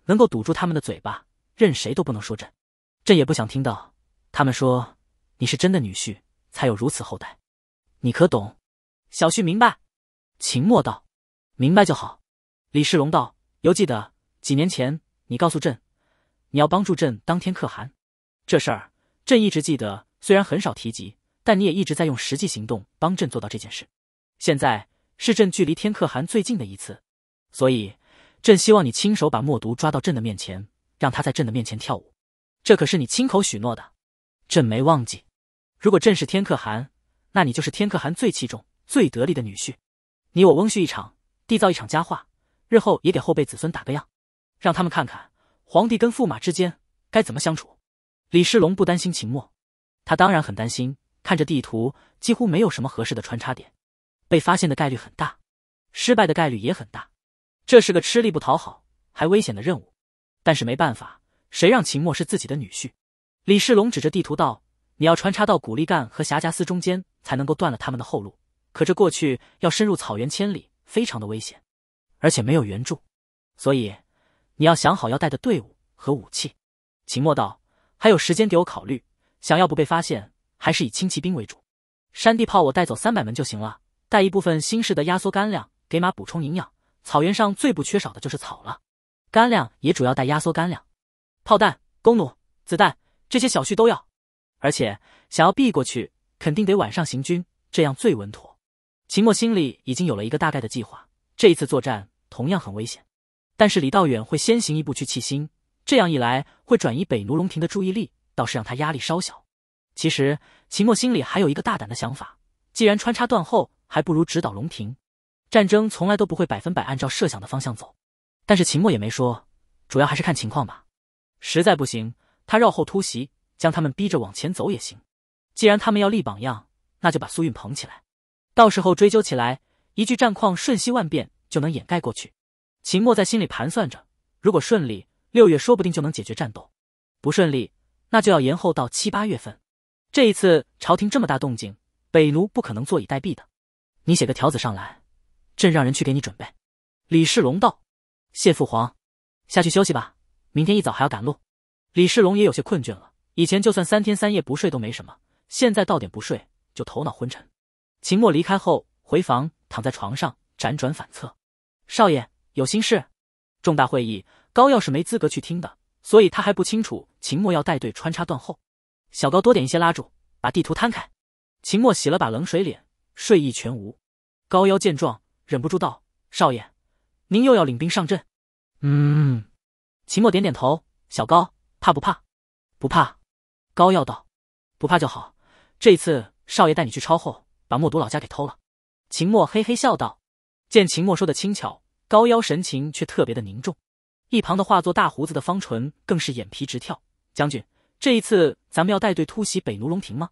能够堵住他们的嘴巴，任谁都不能说朕。朕也不想听到他们说你是真的女婿才有如此后代。你可懂？小婿明白。秦墨道：“明白就好。”李世龙道：“犹记得几年前你告诉朕，你要帮助朕当天可汗，这事儿朕一直记得。虽然很少提及，但你也一直在用实际行动帮朕做到这件事。现在。”是朕距离天可汗最近的一次，所以朕希望你亲手把默毒抓到朕的面前，让他在朕的面前跳舞。这可是你亲口许诺的，朕没忘记。如果朕是天可汗，那你就是天可汗最器重、最得力的女婿。你我翁婿一场，缔造一场佳话，日后也给后辈子孙打个样，让他们看看皇帝跟驸马之间该怎么相处。李世龙不担心秦末，他当然很担心。看着地图，几乎没有什么合适的穿插点。被发现的概率很大，失败的概率也很大，这是个吃力不讨好还危险的任务。但是没办法，谁让秦墨是自己的女婿？李世龙指着地图道：“你要穿插到古力干和霞加斯中间，才能够断了他们的后路。可这过去要深入草原千里，非常的危险，而且没有援助，所以你要想好要带的队伍和武器。”秦墨道：“还有时间给我考虑。想要不被发现，还是以轻骑兵为主，山地炮我带走三百门就行了。”带一部分新式的压缩干粮给马补充营养，草原上最不缺少的就是草了。干粮也主要带压缩干粮、炮弹、弓弩、子弹这些小蓄都要。而且想要避过去，肯定得晚上行军，这样最稳妥。秦墨心里已经有了一个大概的计划。这一次作战同样很危险，但是李道远会先行一步去弃心，这样一来会转移北奴龙庭的注意力，倒是让他压力稍小。其实秦墨心里还有一个大胆的想法，既然穿插断后。还不如直捣龙庭，战争从来都不会百分百按照设想的方向走。但是秦墨也没说，主要还是看情况吧。实在不行，他绕后突袭，将他们逼着往前走也行。既然他们要立榜样，那就把苏运捧起来，到时候追究起来，一句战况瞬息万变就能掩盖过去。秦墨在心里盘算着，如果顺利，六月说不定就能解决战斗；不顺利，那就要延后到七八月份。这一次朝廷这么大动静，北奴不可能坐以待毙的。你写个条子上来，朕让人去给你准备。李世龙道：“谢父皇，下去休息吧，明天一早还要赶路。”李世龙也有些困倦了，以前就算三天三夜不睡都没什么，现在到点不睡就头脑昏沉。秦墨离开后，回房躺在床上辗转反侧。少爷有心事，重大会议高要是没资格去听的，所以他还不清楚秦墨要带队穿插断后。小高多点一些拉住，把地图摊开。秦墨洗了把冷水脸。睡意全无，高腰见状忍不住道：“少爷，您又要领兵上阵？”“嗯。”秦墨点点头。“小高，怕不怕？”“不怕。”高腰道。“不怕就好。这一次，少爷带你去抄后，把墨毒老家给偷了。”秦墨嘿嘿笑道。见秦墨说的轻巧，高腰神情却特别的凝重。一旁的化作大胡子的方淳更是眼皮直跳。“将军，这一次咱们要带队突袭北奴龙庭吗？”“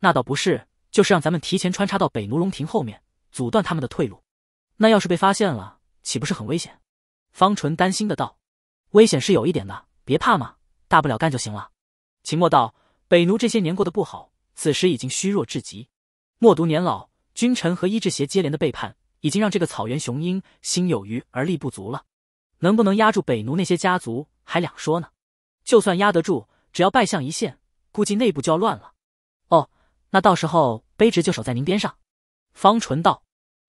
那倒不是。”就是让咱们提前穿插到北奴龙庭后面，阻断他们的退路。那要是被发现了，岂不是很危险？方纯担心的道：“危险是有一点的，别怕嘛，大不了干就行了。”秦墨道：“北奴这些年过得不好，此时已经虚弱至极。默读年老，君臣和伊志邪接连的背叛，已经让这个草原雄鹰心有余而力不足了。能不能压住北奴那些家族还两说呢？就算压得住，只要败相一现，估计内部就要乱了。”那到时候卑职就守在您边上。”方纯道，“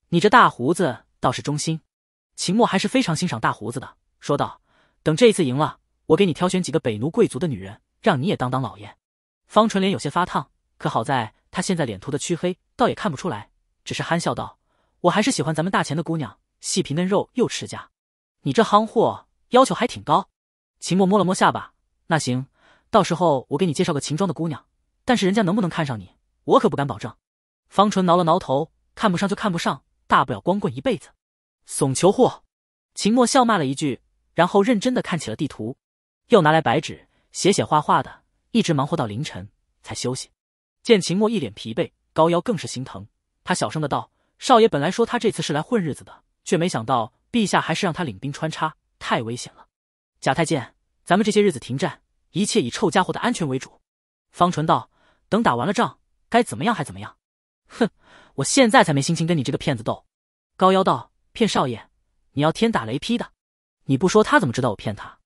你这大胡子倒是忠心。”秦墨还是非常欣赏大胡子的，说道：“等这一次赢了，我给你挑选几个北奴贵族的女人，让你也当当老爷。”方纯脸有些发烫，可好在他现在脸涂的黢黑，倒也看不出来，只是憨笑道：“我还是喜欢咱们大钱的姑娘，细皮嫩肉又持家。你这夯货要求还挺高。”秦墨摸了摸下巴：“那行，到时候我给你介绍个秦庄的姑娘，但是人家能不能看上你？”我可不敢保证。方纯挠了挠头，看不上就看不上，大不了光棍一辈子。怂求货！秦墨笑骂了一句，然后认真的看起了地图，又拿来白纸写写画画的，一直忙活到凌晨才休息。见秦墨一脸疲惫，高腰更是心疼，他小声的道：“少爷本来说他这次是来混日子的，却没想到陛下还是让他领兵穿插，太危险了。”贾太监，咱们这些日子停战，一切以臭家伙的安全为主。方纯道：“等打完了仗。”该怎么样还怎么样，哼！我现在才没心情跟你这个骗子斗。高腰道骗少爷，你要天打雷劈的！你不说他怎么知道我骗他？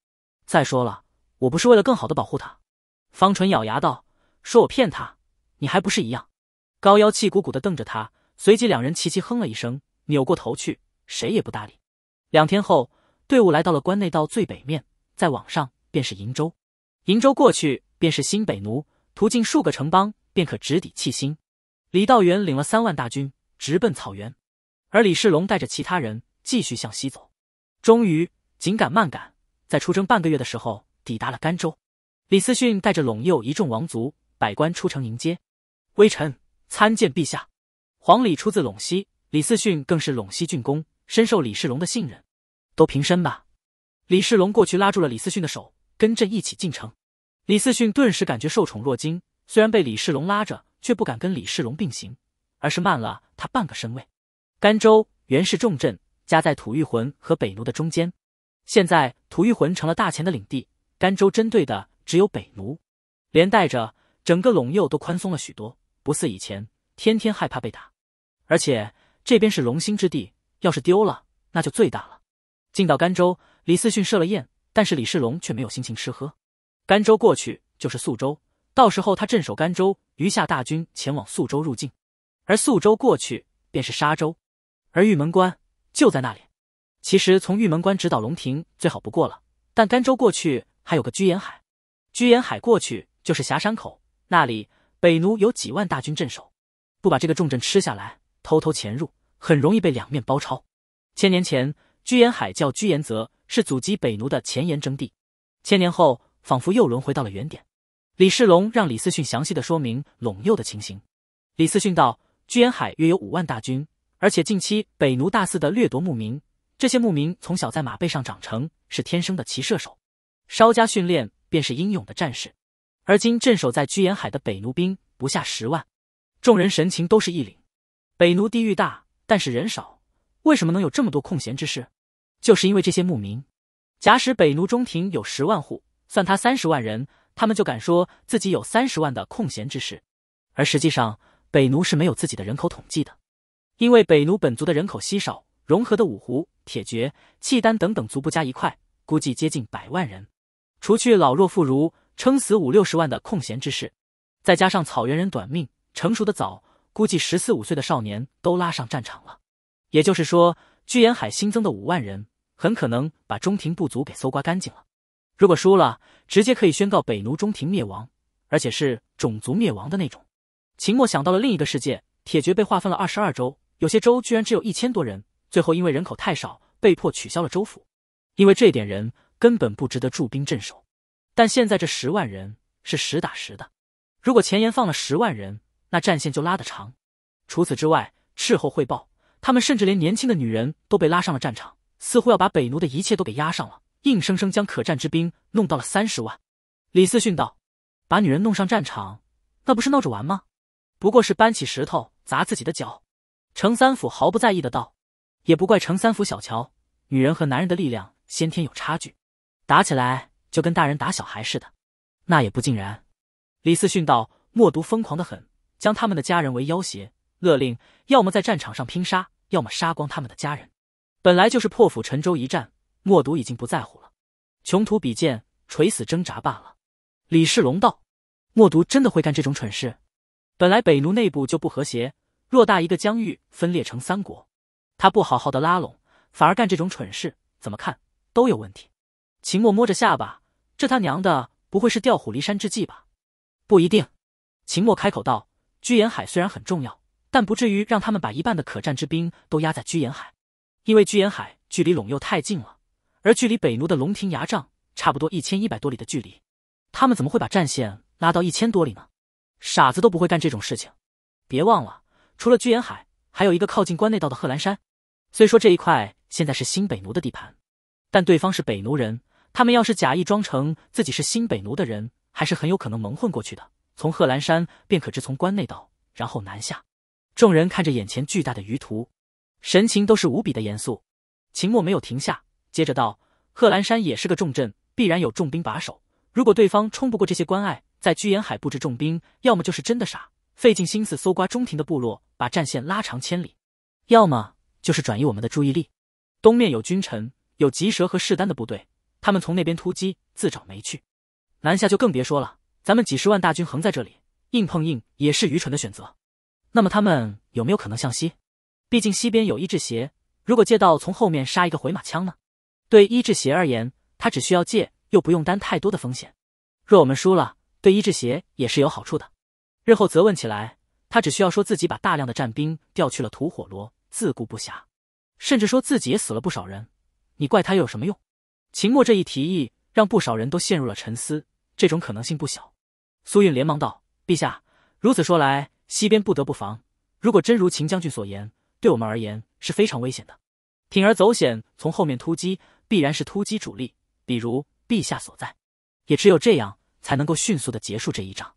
再说了，我不是为了更好的保护他。方淳咬牙道：“说我骗他，你还不是一样？”高腰气鼓鼓的瞪着他，随即两人齐齐哼了一声，扭过头去，谁也不搭理。两天后，队伍来到了关内道最北面，在往上便是瀛州，瀛州过去便是新北奴。途径数个城邦，便可直抵弃星。李道元领了三万大军，直奔草原；而李世龙带着其他人继续向西走。终于，紧赶慢赶，在出征半个月的时候，抵达了甘州。李思训带着陇右一众王族、百官出城迎接。微臣参见陛下。皇礼出自陇西，李思训更是陇西郡公，深受李世龙的信任。都平身吧。李世龙过去拉住了李思训的手，跟朕一起进城。李四训顿时感觉受宠若惊，虽然被李世龙拉着，却不敢跟李世龙并行，而是慢了他半个身位。甘州原是重镇，夹在吐谷魂和北奴的中间。现在吐谷魂成了大钱的领地，甘州针对的只有北奴，连带着整个陇右都宽松了许多，不似以前天天害怕被打。而且这边是龙兴之地，要是丢了，那就最大了。进到甘州，李四训设了宴，但是李世龙却没有心情吃喝。甘州过去就是宿州，到时候他镇守甘州，余下大军前往宿州入境。而宿州过去便是沙州，而玉门关就在那里。其实从玉门关直捣龙庭最好不过了，但甘州过去还有个居延海，居延海过去就是峡山口，那里北奴有几万大军镇守，不把这个重镇吃下来，偷偷潜入很容易被两面包抄。千年前，居延海叫居延泽，是阻击北奴的前沿征地。千年后。仿佛又轮回到了原点。李世龙让李思训详细的说明陇右的情形。李思训道：“居延海约有五万大军，而且近期北奴大肆的掠夺牧民。这些牧民从小在马背上长成，是天生的骑射手，稍加训练便是英勇的战士。而今镇守在居延海的北奴兵不下十万。”众人神情都是一凛。北奴地域大，但是人少，为什么能有这么多空闲之事？就是因为这些牧民。假使北奴中庭有十万户。算他三十万人，他们就敢说自己有三十万的空闲之士，而实际上北奴是没有自己的人口统计的，因为北奴本族的人口稀少，融合的五胡、铁爵、契丹等等族不加一块，估计接近百万人，除去老弱妇孺，撑死五六十万的空闲之士，再加上草原人短命，成熟的早，估计十四五岁的少年都拉上战场了，也就是说，居延海新增的五万人，很可能把中庭部族给搜刮干净了。如果输了，直接可以宣告北奴中庭灭亡，而且是种族灭亡的那种。秦墨想到了另一个世界，铁爵被划分了二十二州，有些州居然只有一千多人，最后因为人口太少，被迫取消了州府，因为这点人根本不值得驻兵镇守。但现在这十万人是实打实的，如果前沿放了十万人，那战线就拉得长。除此之外，事后汇报，他们甚至连年轻的女人都被拉上了战场，似乎要把北奴的一切都给压上了。硬生生将可战之兵弄到了三十万。李四训道：“把女人弄上战场，那不是闹着玩吗？不过是搬起石头砸自己的脚。”程三府毫不在意的道：“也不怪程三府小瞧女人和男人的力量，先天有差距，打起来就跟大人打小孩似的。”那也不尽然。李四训道：“默毒疯狂的很，将他们的家人为要挟，勒令要么在战场上拼杀，要么杀光他们的家人。本来就是破釜沉舟一战。”默读已经不在乎了，穷途比剑，垂死挣扎罢了。李世龙道：“默读真的会干这种蠢事？本来北奴内部就不和谐，偌大一个疆域分裂成三国，他不好好的拉拢，反而干这种蠢事，怎么看都有问题。”秦墨摸着下巴：“这他娘的不会是调虎离山之计吧？”“不一定。”秦墨开口道：“居延海虽然很重要，但不至于让他们把一半的可战之兵都压在居延海，因为居延海距离陇右太近了。”而距离北奴的龙庭崖帐差不多一千一百多里的距离，他们怎么会把战线拉到一千多里呢？傻子都不会干这种事情。别忘了，除了居延海，还有一个靠近关内道的贺兰山。虽说这一块现在是新北奴的地盘，但对方是北奴人，他们要是假意装成自己是新北奴的人，还是很有可能蒙混过去的。从贺兰山便可直从关内道，然后南下。众人看着眼前巨大的舆图，神情都是无比的严肃。秦墨没有停下。接着道：“贺兰山也是个重镇，必然有重兵把守。如果对方冲不过这些关隘，在居延海布置重兵，要么就是真的傻，费尽心思搜刮中庭的部落，把战线拉长千里；要么就是转移我们的注意力。东面有君臣、有吉蛇和士丹的部队，他们从那边突击，自找没趣。南下就更别说了，咱们几十万大军横在这里，硬碰硬也是愚蠢的选择。那么他们有没有可能向西？毕竟西边有一只鞋，如果借道从后面杀一个回马枪呢？”对医治邪而言，他只需要借，又不用担太多的风险。若我们输了，对医治邪也是有好处的。日后责问起来，他只需要说自己把大量的战兵调去了吐火罗，自顾不暇，甚至说自己也死了不少人。你怪他又有什么用？秦墨这一提议让不少人都陷入了沉思，这种可能性不小。苏韵连忙道：“陛下，如此说来，西边不得不防。如果真如秦将军所言，对我们而言是非常危险的。铤而走险，从后面突击。”必然是突击主力，比如陛下所在，也只有这样才能够迅速的结束这一仗。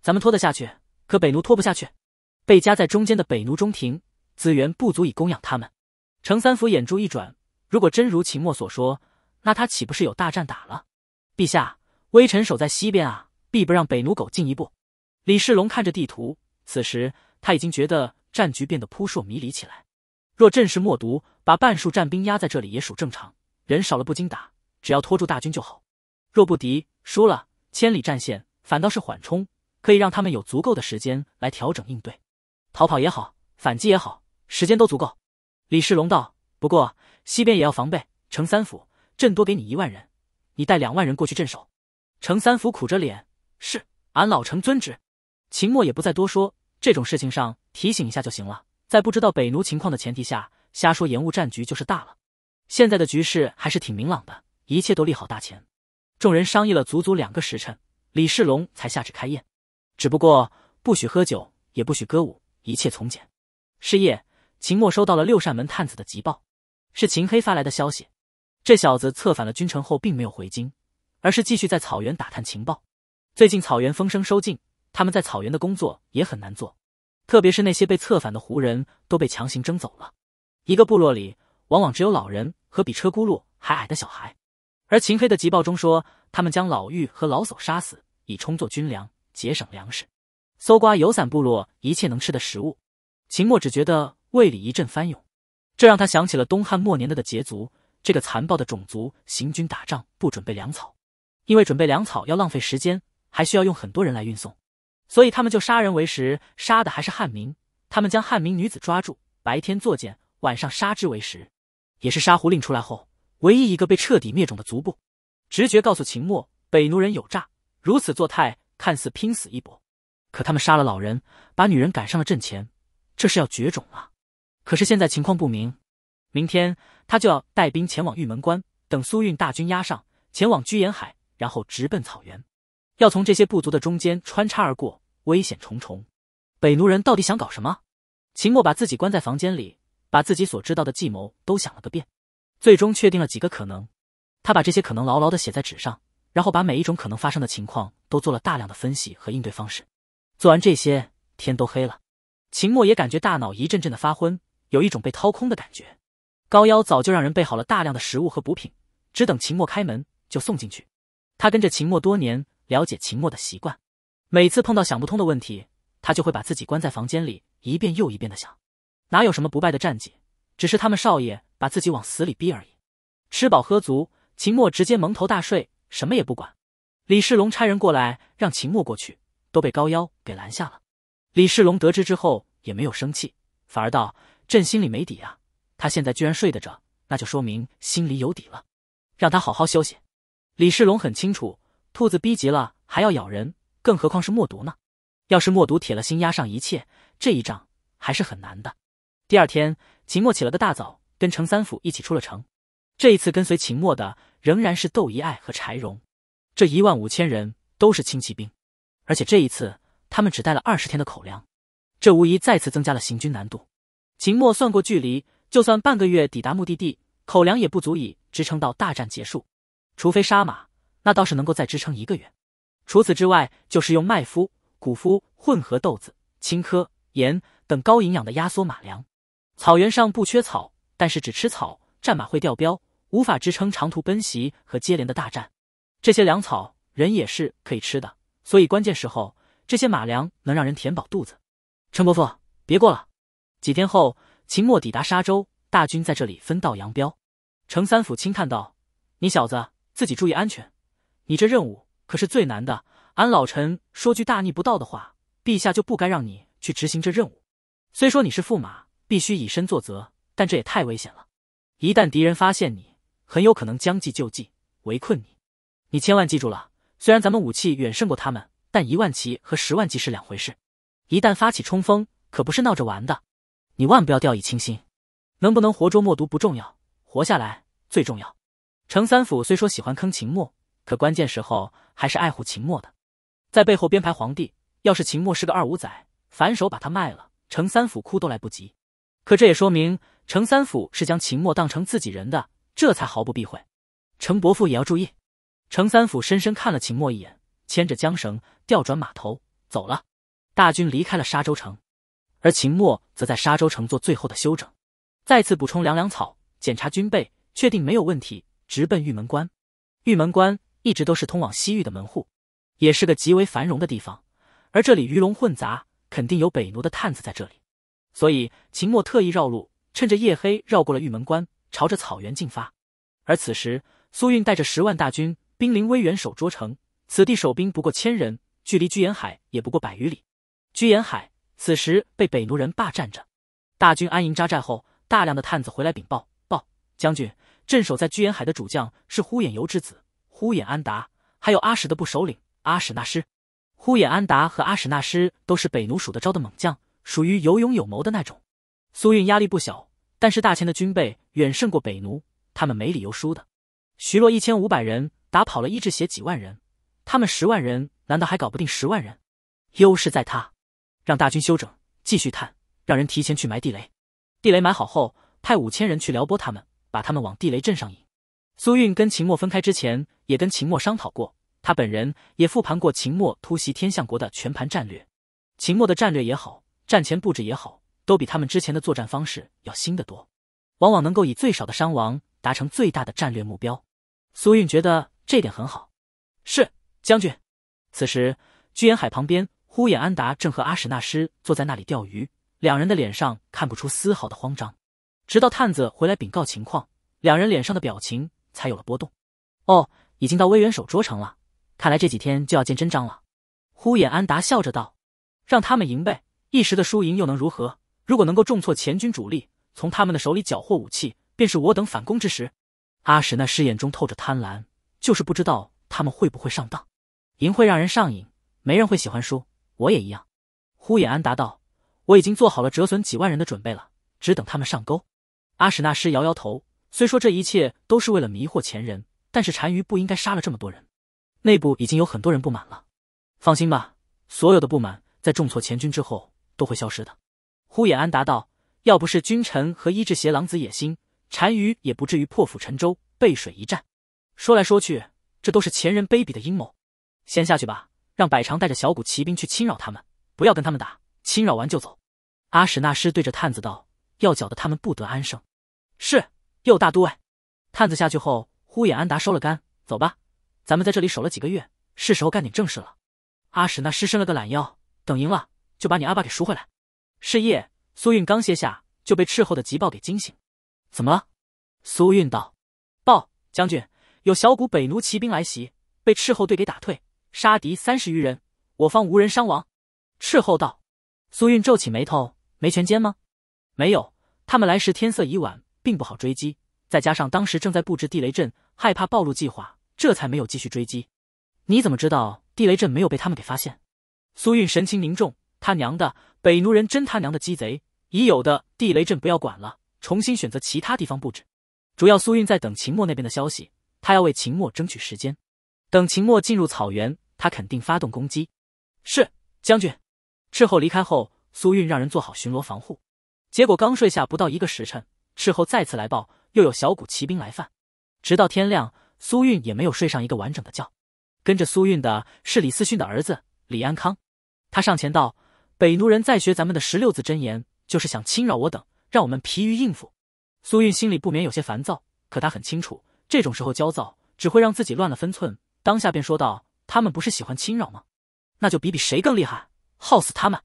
咱们拖得下去，可北奴拖不下去。被夹在中间的北奴中庭资源不足以供养他们。程三福眼珠一转，如果真如秦墨所说，那他岂不是有大战打了？陛下，微臣守在西边啊，必不让北奴狗进一步。李世龙看着地图，此时他已经觉得战局变得扑朔迷离起来。若阵势默读，把半数战兵压在这里，也属正常。人少了不经打，只要拖住大军就好。若不敌输了，千里战线反倒是缓冲，可以让他们有足够的时间来调整应对。逃跑也好，反击也好，时间都足够。李世龙道：“不过西边也要防备。程三府，朕多给你一万人，你带两万人过去镇守。”程三府苦着脸：“是，俺老程遵旨。”秦墨也不再多说，这种事情上提醒一下就行了。在不知道北奴情况的前提下，瞎说延误战局就是大了。现在的局势还是挺明朗的，一切都利好大钱。众人商议了足足两个时辰，李世龙才下旨开宴，只不过不许喝酒，也不许歌舞，一切从简。是夜，秦墨收到了六扇门探子的急报，是秦黑发来的消息。这小子策反了君臣后，并没有回京，而是继续在草原打探情报。最近草原风声收尽，他们在草原的工作也很难做，特别是那些被策反的胡人都被强行征走了，一个部落里。往往只有老人和比车轱辘还矮的小孩。而秦黑的急报中说，他们将老妪和老叟杀死，以充作军粮，节省粮食，搜刮游散部落一切能吃的食物。秦墨只觉得胃里一阵翻涌，这让他想起了东汉末年的的羯族，这个残暴的种族行军打仗不准备粮草，因为准备粮草要浪费时间，还需要用很多人来运送，所以他们就杀人为食，杀的还是汉民。他们将汉民女子抓住，白天作茧，晚上杀之为食。也是杀胡令出来后唯一一个被彻底灭种的族部。直觉告诉秦末，北奴人有诈。如此作态，看似拼死一搏，可他们杀了老人，把女人赶上了阵前，这是要绝种啊！可是现在情况不明，明天他就要带兵前往玉门关，等苏运大军压上，前往居延海，然后直奔草原，要从这些部族的中间穿插而过，危险重重。北奴人到底想搞什么？秦末把自己关在房间里。把自己所知道的计谋都想了个遍，最终确定了几个可能。他把这些可能牢牢的写在纸上，然后把每一种可能发生的情况都做了大量的分析和应对方式。做完这些，天都黑了，秦墨也感觉大脑一阵阵的发昏，有一种被掏空的感觉。高腰早就让人备好了大量的食物和补品，只等秦墨开门就送进去。他跟着秦墨多年，了解秦墨的习惯，每次碰到想不通的问题，他就会把自己关在房间里，一遍又一遍的想。哪有什么不败的战绩，只是他们少爷把自己往死里逼而已。吃饱喝足，秦墨直接蒙头大睡，什么也不管。李世龙差人过来让秦墨过去，都被高腰给拦下了。李世龙得知之后也没有生气，反而道：“朕心里没底啊，他现在居然睡得着，那就说明心里有底了。让他好好休息。”李世龙很清楚，兔子逼急了还要咬人，更何况是默读呢？要是默读铁了心压上一切，这一仗还是很难的。第二天，秦墨起了个大早，跟程三府一起出了城。这一次跟随秦墨的仍然是窦仪爱和柴荣，这一万五千人都是轻骑兵，而且这一次他们只带了二十天的口粮，这无疑再次增加了行军难度。秦墨算过距离，就算半个月抵达目的地，口粮也不足以支撑到大战结束，除非杀马，那倒是能够再支撑一个月。除此之外，就是用麦麸、谷麸混合豆子、青稞、盐等高营养的压缩马粮。草原上不缺草，但是只吃草，战马会掉膘，无法支撑长途奔袭和接连的大战。这些粮草，人也是可以吃的，所以关键时候，这些马粮能让人填饱肚子。程伯父，别过了。几天后，秦末抵达沙州，大军在这里分道扬镳。程三府轻叹道：“你小子自己注意安全，你这任务可是最难的。俺老臣说句大逆不道的话，陛下就不该让你去执行这任务。虽说你是驸马。”必须以身作则，但这也太危险了。一旦敌人发现你，很有可能将计就计围困你。你千万记住了，虽然咱们武器远胜过他们，但一万骑和十万骑是两回事。一旦发起冲锋，可不是闹着玩的。你万不要掉以轻心。能不能活捉墨毒不重要，活下来最重要。程三府虽说喜欢坑秦墨，可关键时候还是爱护秦墨的。在背后编排皇帝，要是秦墨是个二五仔，反手把他卖了，程三府哭都来不及。可这也说明程三府是将秦墨当成自己人的，这才毫不避讳。程伯父也要注意。程三府深深看了秦墨一眼，牵着缰绳，调转马头走了。大军离开了沙州城，而秦墨则在沙州城做最后的休整，再次补充粮粮草，检查军备，确定没有问题，直奔玉门关。玉门关一直都是通往西域的门户，也是个极为繁荣的地方。而这里鱼龙混杂，肯定有北奴的探子在这里。所以，秦墨特意绕路，趁着夜黑绕过了玉门关，朝着草原进发。而此时，苏运带着十万大军兵临威远守涿城，此地守兵不过千人，距离居延海也不过百余里。居延海此时被北奴人霸占着。大军安营扎寨后，大量的探子回来禀报：报，将军，镇守在居延海的主将是呼延游之子呼延安达，还有阿史的部首领阿史那师。呼延安达和阿史那师都是北奴属的招的猛将。属于有勇有谋的那种，苏韵压力不小，但是大秦的军备远胜过北奴，他们没理由输的。徐洛一千五百人打跑了伊志邪几万人，他们十万人难道还搞不定十万人？优势在他，让大军休整，继续探，让人提前去埋地雷。地雷埋好后，派五千人去撩拨他们，把他们往地雷阵上引。苏韵跟秦墨分开之前，也跟秦墨商讨过，他本人也复盘过秦墨突袭天象国的全盘战略。秦墨的战略也好。战前布置也好，都比他们之前的作战方式要新的多，往往能够以最少的伤亡达成最大的战略目标。苏韵觉得这点很好。是将军。此时，居延海旁边，呼延安达正和阿史那师坐在那里钓鱼，两人的脸上看不出丝毫的慌张。直到探子回来禀告情况，两人脸上的表情才有了波动。哦，已经到威远守捉城了，看来这几天就要见真章了。呼延安达笑着道：“让他们赢呗。”一时的输赢又能如何？如果能够重挫前军主力，从他们的手里缴获武器，便是我等反攻之时。阿史那师眼中透着贪婪，就是不知道他们会不会上当。赢会让人上瘾，没人会喜欢输，我也一样。呼延安答道：“我已经做好了折损几万人的准备了，只等他们上钩。”阿史那师摇摇头，虽说这一切都是为了迷惑前人，但是单于不应该杀了这么多人，内部已经有很多人不满了。放心吧，所有的不满在重挫前军之后。都会消失的。呼延安答道：“要不是君臣和伊志邪狼子野心，单于也不至于破釜沉舟，背水一战。说来说去，这都是前人卑鄙的阴谋。”先下去吧，让百常带着小股骑兵去侵扰他们，不要跟他们打，侵扰完就走。阿史那师对着探子道：“要搅得他们不得安生。”是，右大都尉。探子下去后，呼延安达收了杆，走吧，咱们在这里守了几个月，是时候干点正事了。阿史那师伸了个懒腰，等赢了。就把你阿爸给赎回来。是夜，苏韵刚歇下，就被斥候的急报给惊醒。怎么了？苏韵道：“报，将军，有小股北奴骑兵来袭，被斥候队给打退，杀敌三十余人，我方无人伤亡。”斥候道。苏韵皱起眉头：“没全歼吗？没有。他们来时天色已晚，并不好追击，再加上当时正在布置地雷阵，害怕暴露计划，这才没有继续追击。你怎么知道地雷阵没有被他们给发现？”苏韵神情凝重。他娘的，北奴人真他娘的鸡贼！已有的地雷阵不要管了，重新选择其他地方布置。主要苏韵在等秦墨那边的消息，他要为秦墨争取时间。等秦墨进入草原，他肯定发动攻击。是将军。斥候离开后，苏韵让人做好巡逻防护。结果刚睡下不到一个时辰，斥候再次来报，又有小股骑兵来犯。直到天亮，苏韵也没有睡上一个完整的觉。跟着苏韵的是李思训的儿子李安康，他上前道。北奴人再学咱们的十六字真言，就是想侵扰我等，让我们疲于应付。苏韵心里不免有些烦躁，可她很清楚，这种时候焦躁只会让自己乱了分寸。当下便说道：“他们不是喜欢侵扰吗？那就比比谁更厉害，耗死他们！”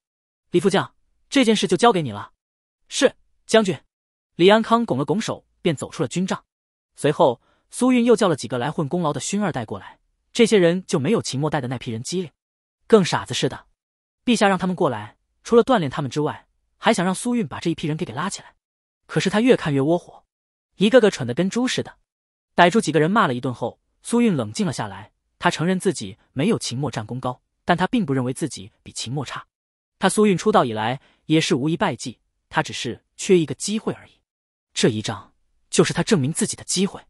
李副将，这件事就交给你了。是将军。李安康拱了拱手，便走出了军帐。随后，苏韵又叫了几个来混功劳的勋二代过来。这些人就没有秦末代的那批人机灵，更傻子似的。陛下让他们过来，除了锻炼他们之外，还想让苏韵把这一批人给给拉起来。可是他越看越窝火，一个个蠢的跟猪似的。逮住几个人骂了一顿后，苏韵冷静了下来。他承认自己没有秦墨战功高，但他并不认为自己比秦墨差。他苏韵出道以来也是无一败绩，他只是缺一个机会而已。这一仗就是他证明自己的机会。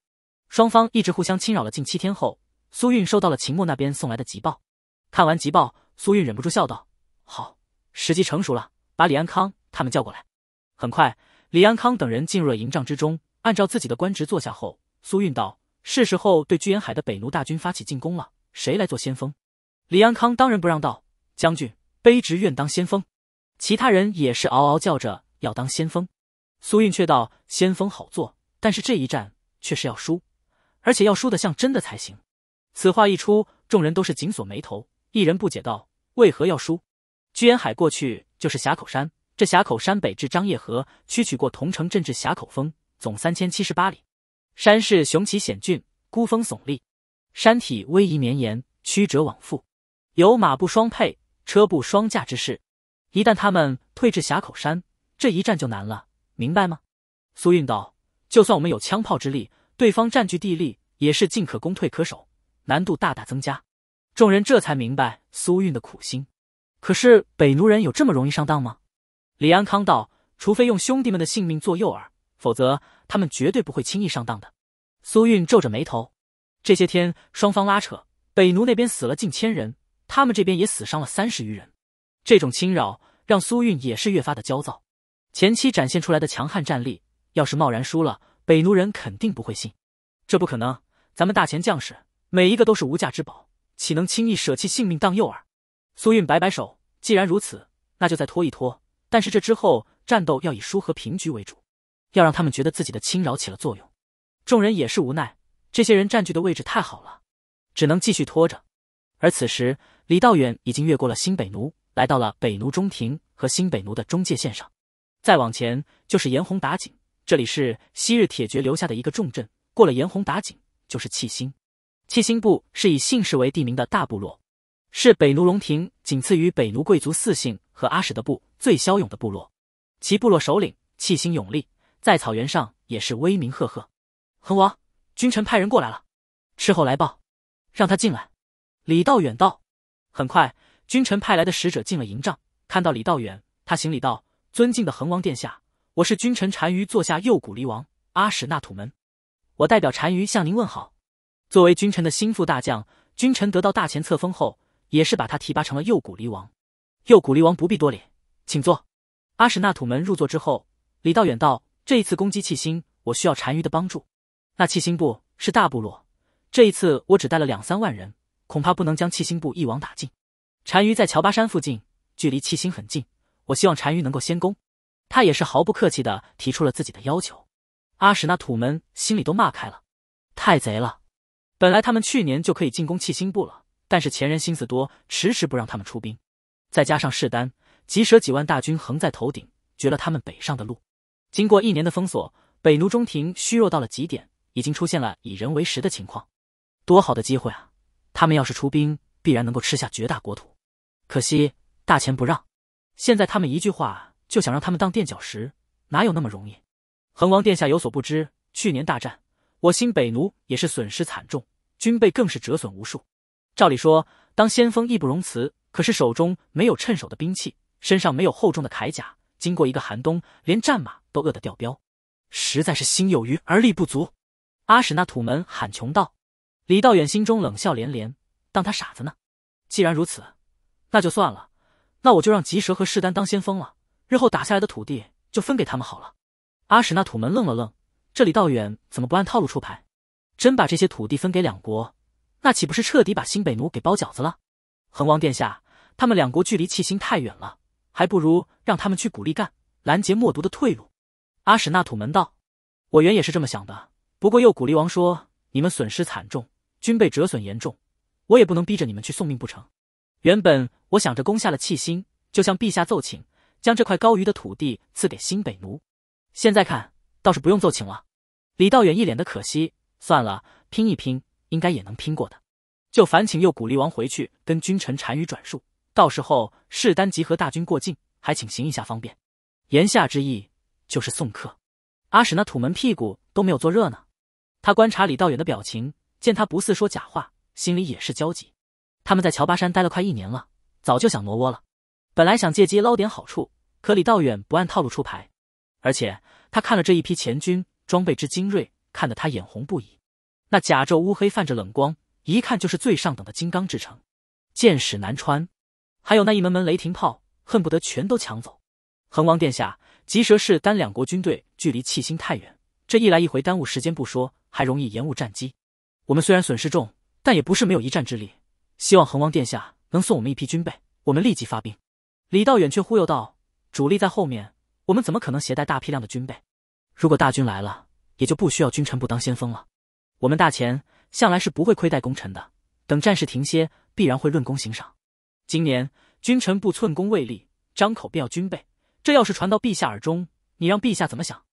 双方一直互相侵扰了近七天后，苏韵收到了秦墨那边送来的急报。看完急报，苏韵忍不住笑道。好，时机成熟了，把李安康他们叫过来。很快，李安康等人进入了营帐之中，按照自己的官职坐下后，苏运道：“是时候对居延海的北奴大军发起进攻了，谁来做先锋？”李安康当仁不让道：“将军，卑职愿当先锋。”其他人也是嗷嗷叫着要当先锋。苏运却道：“先锋好做，但是这一战却是要输，而且要输的像真的才行。”此话一出，众人都是紧锁眉头。一人不解道：“为何要输？”居延海过去就是峡口山，这峡口山北至张掖河，曲曲过桐城镇至峡口峰，总三千七十八里。山势雄奇险峻，孤峰耸立，山体逶迤绵延，曲折往复，有马步双配、车步双驾之势。一旦他们退至峡口山，这一战就难了，明白吗？苏韵道：“就算我们有枪炮之力，对方占据地利，也是进可攻，退可守，难度大大增加。”众人这才明白苏韵的苦心。可是北奴人有这么容易上当吗？李安康道：“除非用兄弟们的性命做诱饵，否则他们绝对不会轻易上当的。”苏韵皱着眉头。这些天双方拉扯，北奴那边死了近千人，他们这边也死伤了三十余人。这种侵扰让苏韵也是越发的焦躁。前期展现出来的强悍战力，要是贸然输了，北奴人肯定不会信。这不可能！咱们大秦将士每一个都是无价之宝，岂能轻易舍弃性命当诱饵？苏韵摆摆手，既然如此，那就再拖一拖。但是这之后战斗要以输和平局为主，要让他们觉得自己的侵扰起了作用。众人也是无奈，这些人占据的位置太好了，只能继续拖着。而此时，李道远已经越过了新北奴，来到了北奴中庭和新北奴的中介线上。再往前就是岩红打井，这里是昔日铁爵留下的一个重镇。过了严红打井，就是弃星。弃星部是以姓氏为地名的大部落。是北奴龙庭仅次于北奴贵族四姓和阿史的部最骁勇的部落，其部落首领气兴勇力，在草原上也是威名赫赫。恒王，君臣派人过来了，斥候来报，让他进来。李道远道。很快，君臣派来的使者进了营帐，看到李道远，他行礼道：“尊敬的恒王殿下，我是君臣单于座下右谷离王阿史那土门，我代表单于向您问好。”作为君臣的心腹大将，君臣得到大前册封后。也是把他提拔成了右谷离王。右谷离王不必多礼，请坐。阿史那土门入座之后，李道远道：“这一次攻击气星，我需要单于的帮助。那气星部是大部落，这一次我只带了两三万人，恐怕不能将气星部一网打尽。单于在乔巴山附近，距离气星很近，我希望单于能够先攻。”他也是毫不客气地提出了自己的要求。阿史那土门心里都骂开了：“太贼了！本来他们去年就可以进攻气星部了。”但是前人心思多，迟迟不让他们出兵，再加上势丹吉舍几万大军横在头顶，绝了他们北上的路。经过一年的封锁，北奴中庭虚弱到了极点，已经出现了以人为食的情况。多好的机会啊！他们要是出兵，必然能够吃下绝大国土。可惜大钱不让，现在他们一句话就想让他们当垫脚石，哪有那么容易？恒王殿下有所不知，去年大战，我新北奴也是损失惨重，军备更是折损无数。照理说，当先锋义不容辞，可是手中没有趁手的兵器，身上没有厚重的铠甲，经过一个寒冬，连战马都饿得掉膘，实在是心有余而力不足。阿史那土门喊穷道：“李道远心中冷笑连连，当他傻子呢？既然如此，那就算了，那我就让吉蛇和士丹当先锋了，日后打下来的土地就分给他们好了。”阿史那土门愣了愣，这李道远怎么不按套路出牌？真把这些土地分给两国？那岂不是彻底把新北奴给包饺子了？恒王殿下，他们两国距离气星太远了，还不如让他们去古力干，拦截墨毒的退路。阿史那土门道，我原也是这么想的，不过又古力王说你们损失惨重，军备折损严重，我也不能逼着你们去送命不成。原本我想着攻下了气星，就向陛下奏请，将这块高于的土地赐给新北奴，现在看倒是不用奏请了。李道远一脸的可惜，算了，拼一拼。应该也能拼过的，就烦请右古力王回去跟君臣单于转述，到时候势单集合大军过境，还请行一下方便。言下之意就是送客。阿史那土门屁股都没有坐热呢，他观察李道远的表情，见他不似说假话，心里也是焦急。他们在乔巴山待了快一年了，早就想挪窝了。本来想借机捞点好处，可李道远不按套路出牌，而且他看了这一批前军装备之精锐，看得他眼红不已。那甲胄乌黑，泛着冷光，一看就是最上等的金刚制成，剑矢难穿。还有那一门门雷霆炮，恨不得全都抢走。恒王殿下，吉蛇氏单两国军队距离气星太远，这一来一回耽误时间不说，还容易延误战机。我们虽然损失重，但也不是没有一战之力。希望恒王殿下能送我们一批军备，我们立即发兵。李道远却忽悠道：“主力在后面，我们怎么可能携带大批量的军备？如果大军来了，也就不需要君臣不当先锋了。”我们大钱向来是不会亏待功臣的。等战事停歇，必然会论功行赏。今年君臣部寸功未立，张口便要军备，这要是传到陛下耳中，你让陛下怎么想？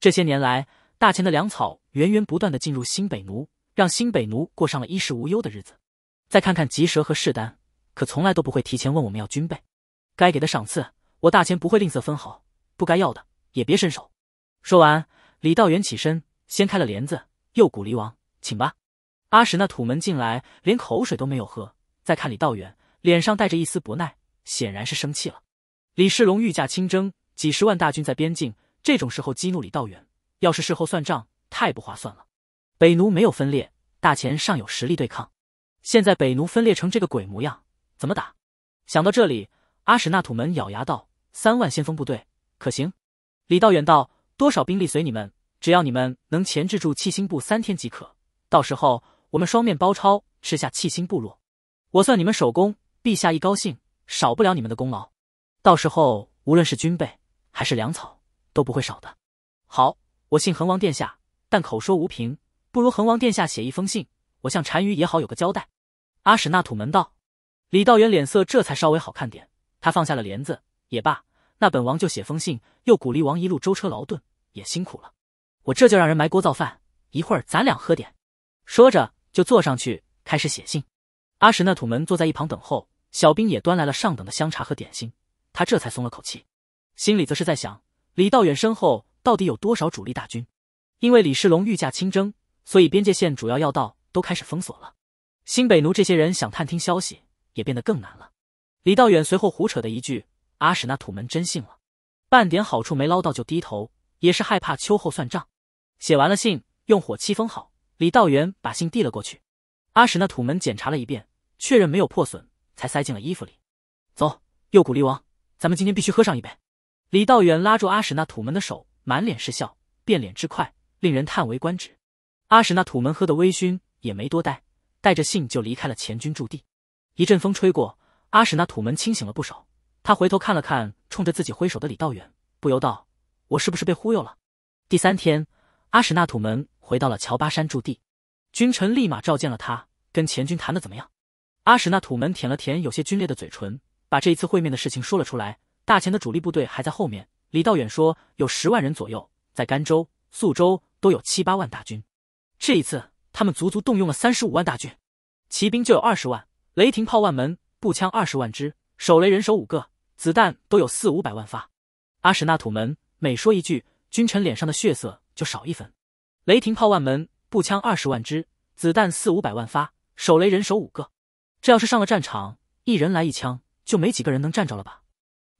这些年来，大钱的粮草源源不断的进入新北奴，让新北奴过上了衣食无忧的日子。再看看吉蛇和士丹，可从来都不会提前问我们要军备。该给的赏赐，我大钱不会吝啬分毫；不该要的，也别伸手。说完，李道元起身，掀开了帘子。右谷离王，请吧。阿史那土门进来，连口水都没有喝。再看李道远，脸上带着一丝不耐，显然是生气了。李世龙御驾亲征，几十万大军在边境，这种时候激怒李道远，要是事后算账，太不划算了。北奴没有分裂，大秦尚有实力对抗。现在北奴分裂成这个鬼模样，怎么打？想到这里，阿史那土门咬牙道：“三万先锋部队，可行？”李道远道：“多少兵力，随你们。”只要你们能钳制住气星部三天即可，到时候我们双面包抄，吃下气星部落，我算你们首功。陛下一高兴，少不了你们的功劳。到时候无论是军备还是粮草都不会少的。好，我信恒王殿下，但口说无凭，不如恒王殿下写一封信，我向单于也好有个交代。阿史那吐门道，李道元脸色这才稍微好看点，他放下了帘子。也罢，那本王就写封信，又鼓励王一路舟车劳顿，也辛苦了。我这就让人埋锅造饭，一会儿咱俩喝点。说着就坐上去开始写信。阿史那土门坐在一旁等候，小兵也端来了上等的香茶和点心，他这才松了口气，心里则是在想：李道远身后到底有多少主力大军？因为李世龙御驾亲征，所以边界线主要要道都开始封锁了。新北奴这些人想探听消息，也变得更难了。李道远随后胡扯的一句：“阿史那土门真信了，半点好处没捞到就低头，也是害怕秋后算账。”写完了信，用火漆封好。李道远把信递了过去，阿史那土门检查了一遍，确认没有破损，才塞进了衣服里。走，右谷利王，咱们今天必须喝上一杯。李道远拉住阿史那土门的手，满脸是笑，变脸之快，令人叹为观止。阿史那土门喝的微醺，也没多待，带着信就离开了前军驻地。一阵风吹过，阿史那土门清醒了不少。他回头看了看，冲着自己挥手的李道远，不由道：“我是不是被忽悠了？”第三天。阿史那土门回到了乔巴山驻地，君臣立马召见了他，跟前军谈的怎么样？阿史那土门舔了舔有些皲裂的嘴唇，把这一次会面的事情说了出来。大前的主力部队还在后面，李道远说有十万人左右，在甘州、宿州都有七八万大军。这一次他们足足动用了三十五万大军，骑兵就有二十万，雷霆炮万门，步枪二十万支，手雷人手五个，子弹都有四五百万发。阿史那土门每说一句，君臣脸上的血色。就少一分，雷霆炮万门，步枪二十万支，子弹四五百万发，手雷人手五个。这要是上了战场，一人来一枪，就没几个人能站着了吧？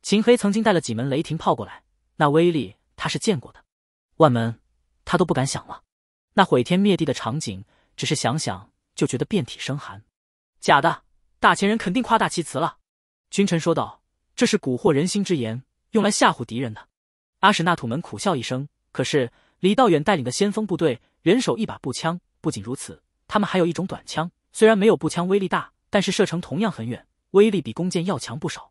秦黑曾经带了几门雷霆炮过来，那威力他是见过的，万门他都不敢想了。那毁天灭地的场景，只是想想就觉得遍体生寒。假的，大前人肯定夸大其词了。君臣说道：“这是蛊惑人心之言，用来吓唬敌人的。”阿史那土门苦笑一声，可是。李道远带领的先锋部队，人手一把步枪。不仅如此，他们还有一种短枪，虽然没有步枪威力大，但是射程同样很远，威力比弓箭要强不少。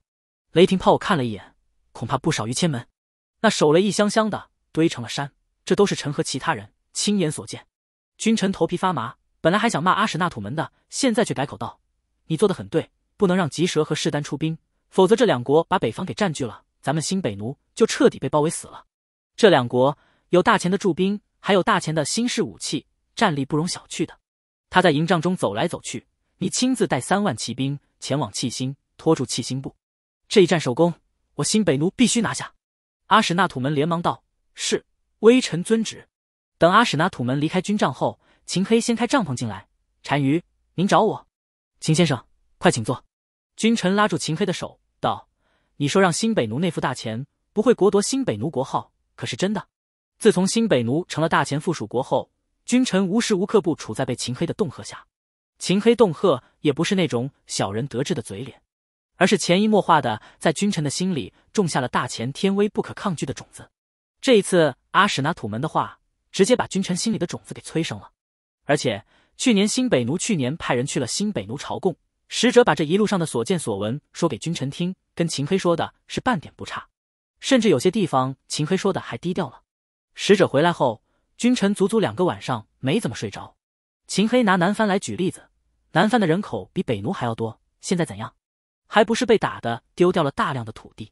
雷霆炮，我看了一眼，恐怕不少于千门。那手雷一箱箱的堆成了山，这都是臣和其他人亲眼所见。君臣头皮发麻，本来还想骂阿史那土门的，现在却改口道：“你做的很对，不能让吉蛇和士丹出兵，否则这两国把北方给占据了，咱们新北奴就彻底被包围死了。这两国。”有大钱的驻兵，还有大钱的新式武器，战力不容小觑的。他在营帐中走来走去。你亲自带三万骑兵前往弃星，拖住弃星部。这一战首功，我新北奴必须拿下。阿史那土门连忙道：“是，微臣遵旨。”等阿史那土门离开军帐后，秦黑掀开帐篷进来：“单于，您找我。”“秦先生，快请坐。”君臣拉住秦黑的手，道：“你说让新北奴内副大钱，不会国夺新北奴国号，可是真的？”自从新北奴成了大秦附属国后，君臣无时无刻不处在被秦黑的恫吓下。秦黑洞吓也不是那种小人得志的嘴脸，而是潜移默化的在君臣的心里种下了大秦天威不可抗拒的种子。这一次，阿史那土门的话直接把君臣心里的种子给催生了。而且去年新北奴去年派人去了新北奴朝贡，使者把这一路上的所见所闻说给君臣听，跟秦黑说的是半点不差，甚至有些地方秦黑说的还低调了。使者回来后，君臣足足两个晚上没怎么睡着。秦黑拿南藩来举例子，南藩的人口比北奴还要多，现在怎样？还不是被打的丢掉了大量的土地？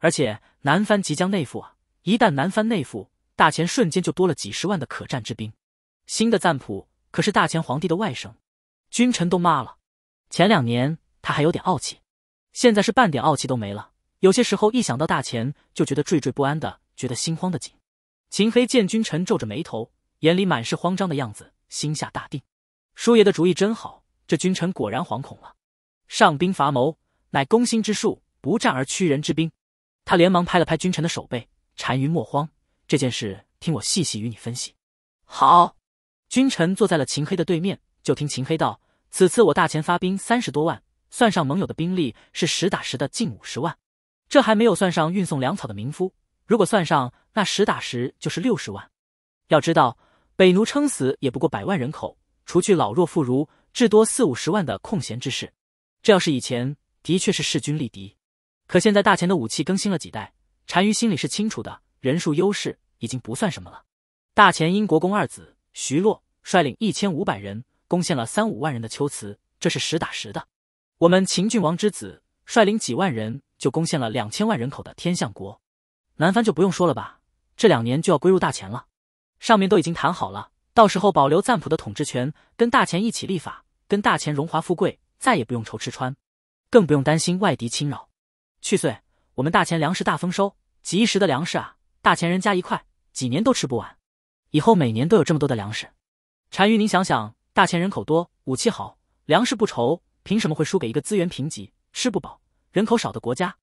而且南藩即将内附啊！一旦南藩内附，大秦瞬间就多了几十万的可战之兵。新的赞普可是大秦皇帝的外甥，君臣都骂了。前两年他还有点傲气，现在是半点傲气都没了。有些时候一想到大秦，就觉得惴惴不安的，觉得心慌的紧。秦黑见君臣皱着眉头，眼里满是慌张的样子，心下大定。叔爷的主意真好，这君臣果然惶恐了。上兵伐谋，乃攻心之术，不战而屈人之兵。他连忙拍了拍君臣的手背，单于莫慌，这件事听我细细与你分析。好，君臣坐在了秦黑的对面，就听秦黑道：“此次我大前发兵三十多万，算上盟友的兵力是实打实的近五十万，这还没有算上运送粮草的民夫。”如果算上那实打实就是六十万，要知道北奴撑死也不过百万人口，除去老弱妇孺，至多四五十万的空闲之士。这要是以前的确是势均力敌，可现在大秦的武器更新了几代，单于心里是清楚的，人数优势已经不算什么了。大前英国公二子徐洛率领一千五百人攻陷了三五万人的秋瓷，这是实打实的。我们秦郡王之子率领几万人就攻陷了两千万人口的天象国。南藩就不用说了吧，这两年就要归入大钱了，上面都已经谈好了，到时候保留赞普的统治权，跟大钱一起立法，跟大钱荣华富贵，再也不用愁吃穿，更不用担心外敌侵扰。去岁，我们大钱粮食大丰收，几石的粮食啊，大钱人加一块，几年都吃不完，以后每年都有这么多的粮食。单于，您想想，大钱人口多，武器好，粮食不愁，凭什么会输给一个资源贫瘠、吃不饱、人口少的国家？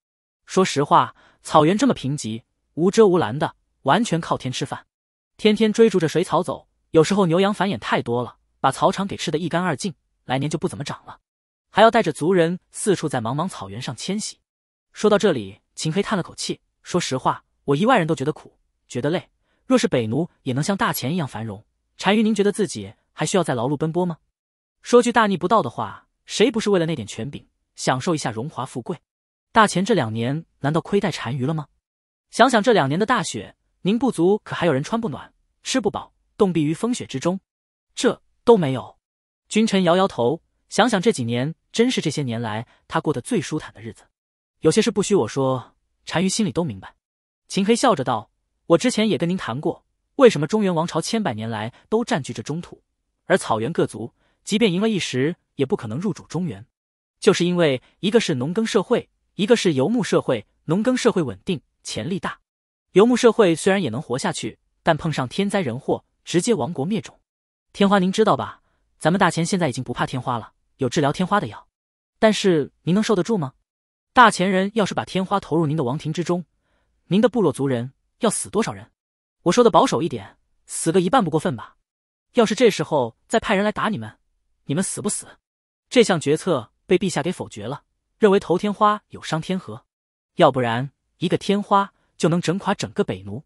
说实话，草原这么贫瘠。无遮无拦的，完全靠天吃饭，天天追逐着水草走。有时候牛羊繁衍太多了，把草场给吃得一干二净，来年就不怎么长了，还要带着族人四处在茫茫草原上迁徙。说到这里，秦黑叹了口气，说实话，我一外人都觉得苦，觉得累。若是北奴也能像大秦一样繁荣，单于您觉得自己还需要在劳碌奔波吗？说句大逆不道的话，谁不是为了那点权柄，享受一下荣华富贵？大秦这两年难道亏待单于了吗？想想这两年的大雪，您部族可还有人穿不暖、吃不饱、冻毙于风雪之中？这都没有。君臣摇摇头，想想这几年，真是这些年来他过得最舒坦的日子。有些事不需我说，单于心里都明白。秦黑笑着道：“我之前也跟您谈过，为什么中原王朝千百年来都占据着中土，而草原各族即便赢了一时，也不可能入主中原，就是因为一个是农耕社会，一个是游牧社会，农耕社会稳定。”潜力大，游牧社会虽然也能活下去，但碰上天灾人祸，直接亡国灭种。天花您知道吧？咱们大钱现在已经不怕天花了，有治疗天花的药。但是您能受得住吗？大钱人要是把天花投入您的王庭之中，您的部落族人要死多少人？我说的保守一点，死个一半不过分吧？要是这时候再派人来打你们，你们死不死？这项决策被陛下给否决了，认为投天花有伤天和，要不然。一个天花就能整垮整个北奴。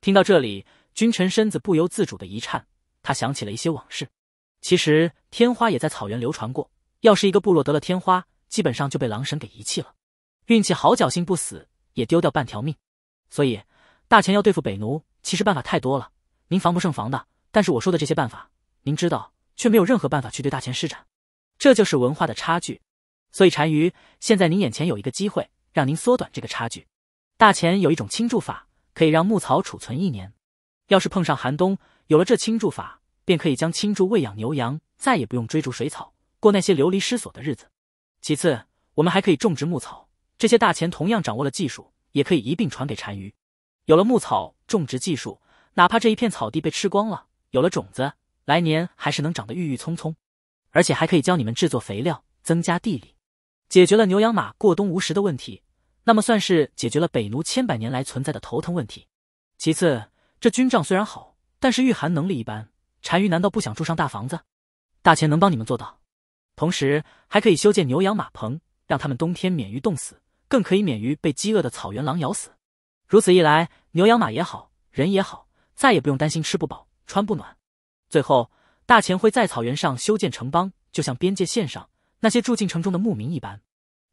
听到这里，君臣身子不由自主的一颤，他想起了一些往事。其实天花也在草原流传过，要是一个部落得了天花，基本上就被狼神给遗弃了，运气好侥幸不死，也丢掉半条命。所以大秦要对付北奴，其实办法太多了，您防不胜防的。但是我说的这些办法，您知道，却没有任何办法去对大秦施展，这就是文化的差距。所以单于，现在您眼前有一个机会，让您缩短这个差距。大钱有一种倾注法，可以让牧草储存一年。要是碰上寒冬，有了这倾注法，便可以将倾注喂养牛羊，再也不用追逐水草，过那些流离失所的日子。其次，我们还可以种植牧草，这些大钱同样掌握了技术，也可以一并传给单于。有了牧草种植技术，哪怕这一片草地被吃光了，有了种子，来年还是能长得郁郁葱葱。而且还可以教你们制作肥料，增加地力，解决了牛羊马过冬无食的问题。那么算是解决了北奴千百年来存在的头疼问题。其次，这军帐虽然好，但是御寒能力一般。单于难道不想住上大房子？大钱能帮你们做到，同时还可以修建牛羊马棚，让他们冬天免于冻死，更可以免于被饥饿的草原狼咬死。如此一来，牛羊马也好，人也好，再也不用担心吃不饱、穿不暖。最后，大钱会在草原上修建城邦，就像边界线上那些住进城中的牧民一般，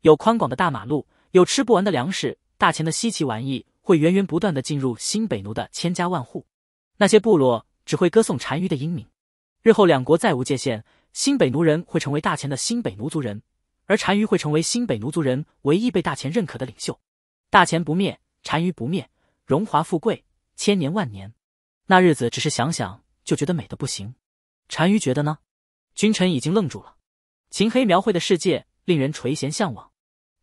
有宽广的大马路。有吃不完的粮食，大钱的稀奇玩意会源源不断的进入新北奴的千家万户。那些部落只会歌颂单于的英明。日后两国再无界限，新北奴人会成为大钱的新北奴族人，而单于会成为新北奴族人唯一被大钱认可的领袖。大钱不灭，单于不灭，荣华富贵，千年万年。那日子只是想想就觉得美的不行。单于觉得呢？君臣已经愣住了。秦黑描绘的世界令人垂涎向往。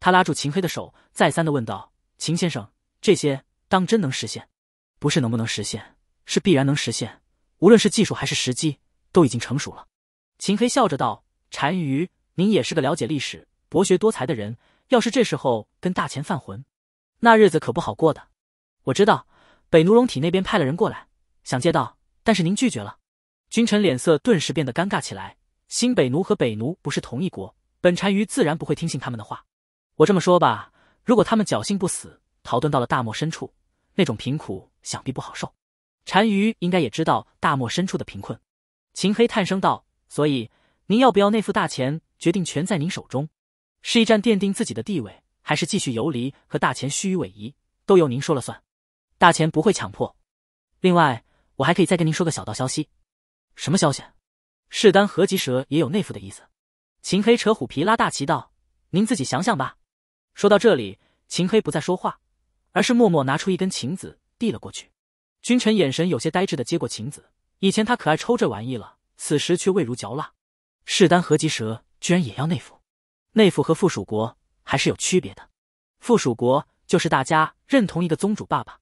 他拉住秦黑的手，再三的问道：“秦先生，这些当真能实现？不是能不能实现，是必然能实现。无论是技术还是时机，都已经成熟了。”秦黑笑着道：“单于，您也是个了解历史、博学多才的人。要是这时候跟大钱犯浑，那日子可不好过的。”我知道北奴龙体那边派了人过来，想借道，但是您拒绝了。君臣脸色顿时变得尴尬起来。新北奴和北奴不是同一国，本单于自然不会听信他们的话。我这么说吧，如果他们侥幸不死，逃遁到了大漠深处，那种贫苦想必不好受。单于应该也知道大漠深处的贫困。秦黑叹声道：“所以，您要不要那副大钱，决定权在您手中。是一战奠定自己的地位，还是继续游离和大钱虚与委蛇，都由您说了算。大钱不会强迫。另外，我还可以再跟您说个小道消息。什么消息？是单和吉蛇也有内附的意思。”秦黑扯虎皮拉大旗道：“您自己想想吧。”说到这里，秦黑不再说话，而是默默拿出一根琴子递了过去。君臣眼神有些呆滞的接过琴子，以前他可爱抽这玩意了，此时却味如嚼蜡。势丹和吉蛇居然也要内附，内附和附属国还是有区别的。附属国就是大家认同一个宗主爸爸，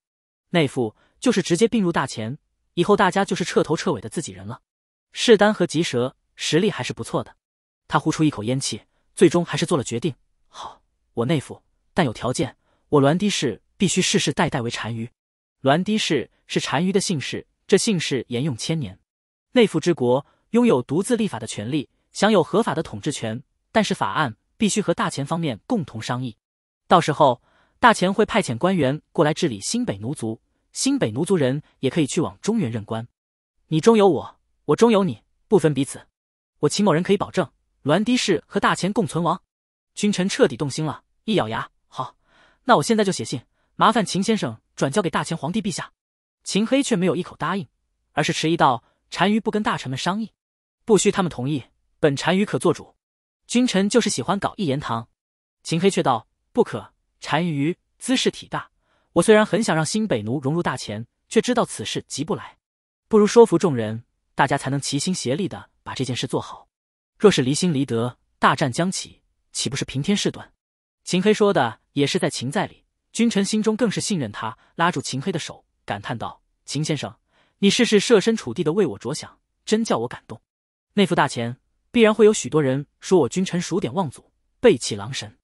内附就是直接并入大乾，以后大家就是彻头彻尾的自己人了。势丹和吉蛇实力还是不错的，他呼出一口烟气，最终还是做了决定，好。我内府，但有条件，我栾堤氏必须世世代代为单于。栾堤氏是单于的姓氏，这姓氏沿用千年。内府之国拥有独自立法的权利，享有合法的统治权，但是法案必须和大秦方面共同商议。到时候，大秦会派遣官员过来治理新北奴族，新北奴族人也可以去往中原任官。你中有我，我中有你，不分彼此。我秦某人可以保证，栾堤氏和大秦共存亡。君臣彻底动心了，一咬牙，好，那我现在就写信，麻烦秦先生转交给大前皇帝陛下。秦黑却没有一口答应，而是迟疑道：“单于不跟大臣们商议，不需他们同意，本单于可做主。”君臣就是喜欢搞一言堂。秦黑却道：“不可，单于姿势体大，我虽然很想让新北奴融入大前，却知道此事急不来，不如说服众人，大家才能齐心协力的把这件事做好。若是离心离德，大战将起。”岂不是平添事端？秦黑说的也是在情在理，君臣心中更是信任他。拉住秦黑的手，感叹道：“秦先生，你事事设身处地的为我着想，真叫我感动。那副大钱必然会有许多人说我君臣数典忘祖，背弃狼神。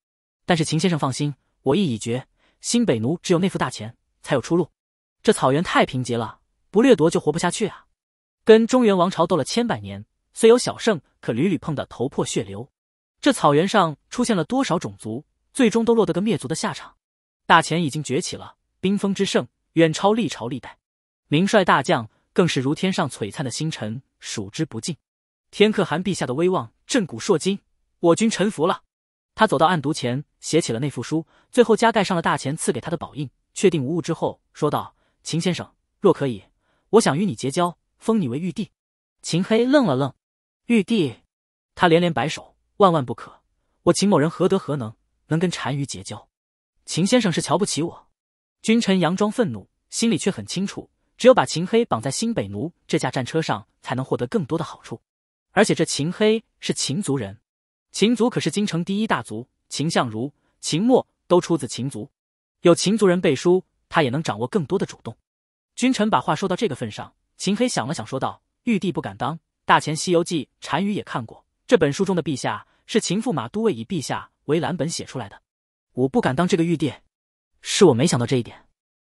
但是秦先生放心，我意已决，新北奴只有那副大钱才有出路。这草原太贫瘠了，不掠夺就活不下去啊！跟中原王朝斗了千百年，虽有小胜，可屡屡碰得头破血流。”这草原上出现了多少种族，最终都落得个灭族的下场。大秦已经崛起了，冰封之盛远超历朝历代，名帅大将更是如天上璀璨的星辰，数之不尽。天可汗陛下的威望震古烁今，我军臣服了。他走到案牍前，写起了那副书，最后加盖上了大秦赐给他的宝印，确定无误之后说道：“秦先生，若可以，我想与你结交，封你为玉帝。”秦黑愣了愣，玉帝？他连连摆手。万万不可！我秦某人何德何能，能跟单于结交？秦先生是瞧不起我。君臣佯装愤怒，心里却很清楚，只有把秦黑绑在新北奴这架战车上，才能获得更多的好处。而且这秦黑是秦族人，秦族可是京城第一大族，秦相如、秦墨都出自秦族，有秦族人背书，他也能掌握更多的主动。君臣把话说到这个份上，秦黑想了想，说道：“玉帝不敢当，大前《西游记，单于也看过这本书中的陛下。”是秦驸马都尉以陛下为蓝本写出来的，我不敢当这个玉帝，是我没想到这一点。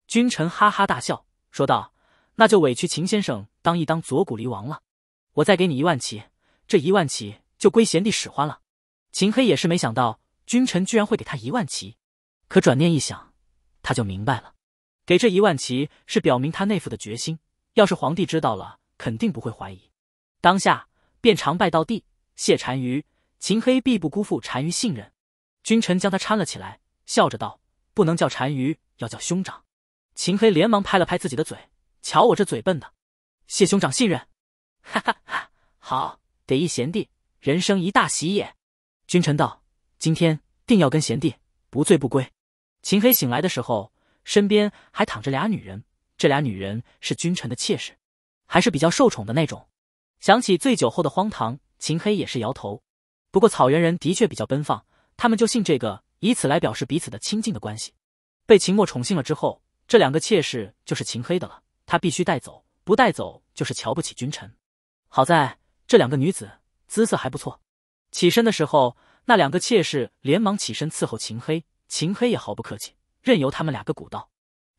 君臣哈哈大笑，说道：“那就委屈秦先生当一当左谷离王了，我再给你一万骑，这一万骑就归贤弟使唤了。”秦黑也是没想到君臣居然会给他一万骑，可转念一想，他就明白了，给这一万骑是表明他内府的决心，要是皇帝知道了，肯定不会怀疑。当下便长拜到地，谢单于。秦黑必不辜负单于信任，君臣将他搀了起来，笑着道：“不能叫单于，要叫兄长。”秦黑连忙拍了拍自己的嘴，瞧我这嘴笨的。谢兄长信任，哈哈哈，好得一贤弟，人生一大喜也。君臣道：“今天定要跟贤弟不醉不归。”秦黑醒来的时候，身边还躺着俩女人，这俩女人是君臣的妾室，还是比较受宠的那种。想起醉酒后的荒唐，秦黑也是摇头。不过草原人的确比较奔放，他们就信这个，以此来表示彼此的亲近的关系。被秦墨宠幸了之后，这两个妾室就是秦黑的了，他必须带走，不带走就是瞧不起君臣。好在这两个女子姿色还不错。起身的时候，那两个妾室连忙起身伺候秦黑，秦黑也毫不客气，任由他们两个鼓捣。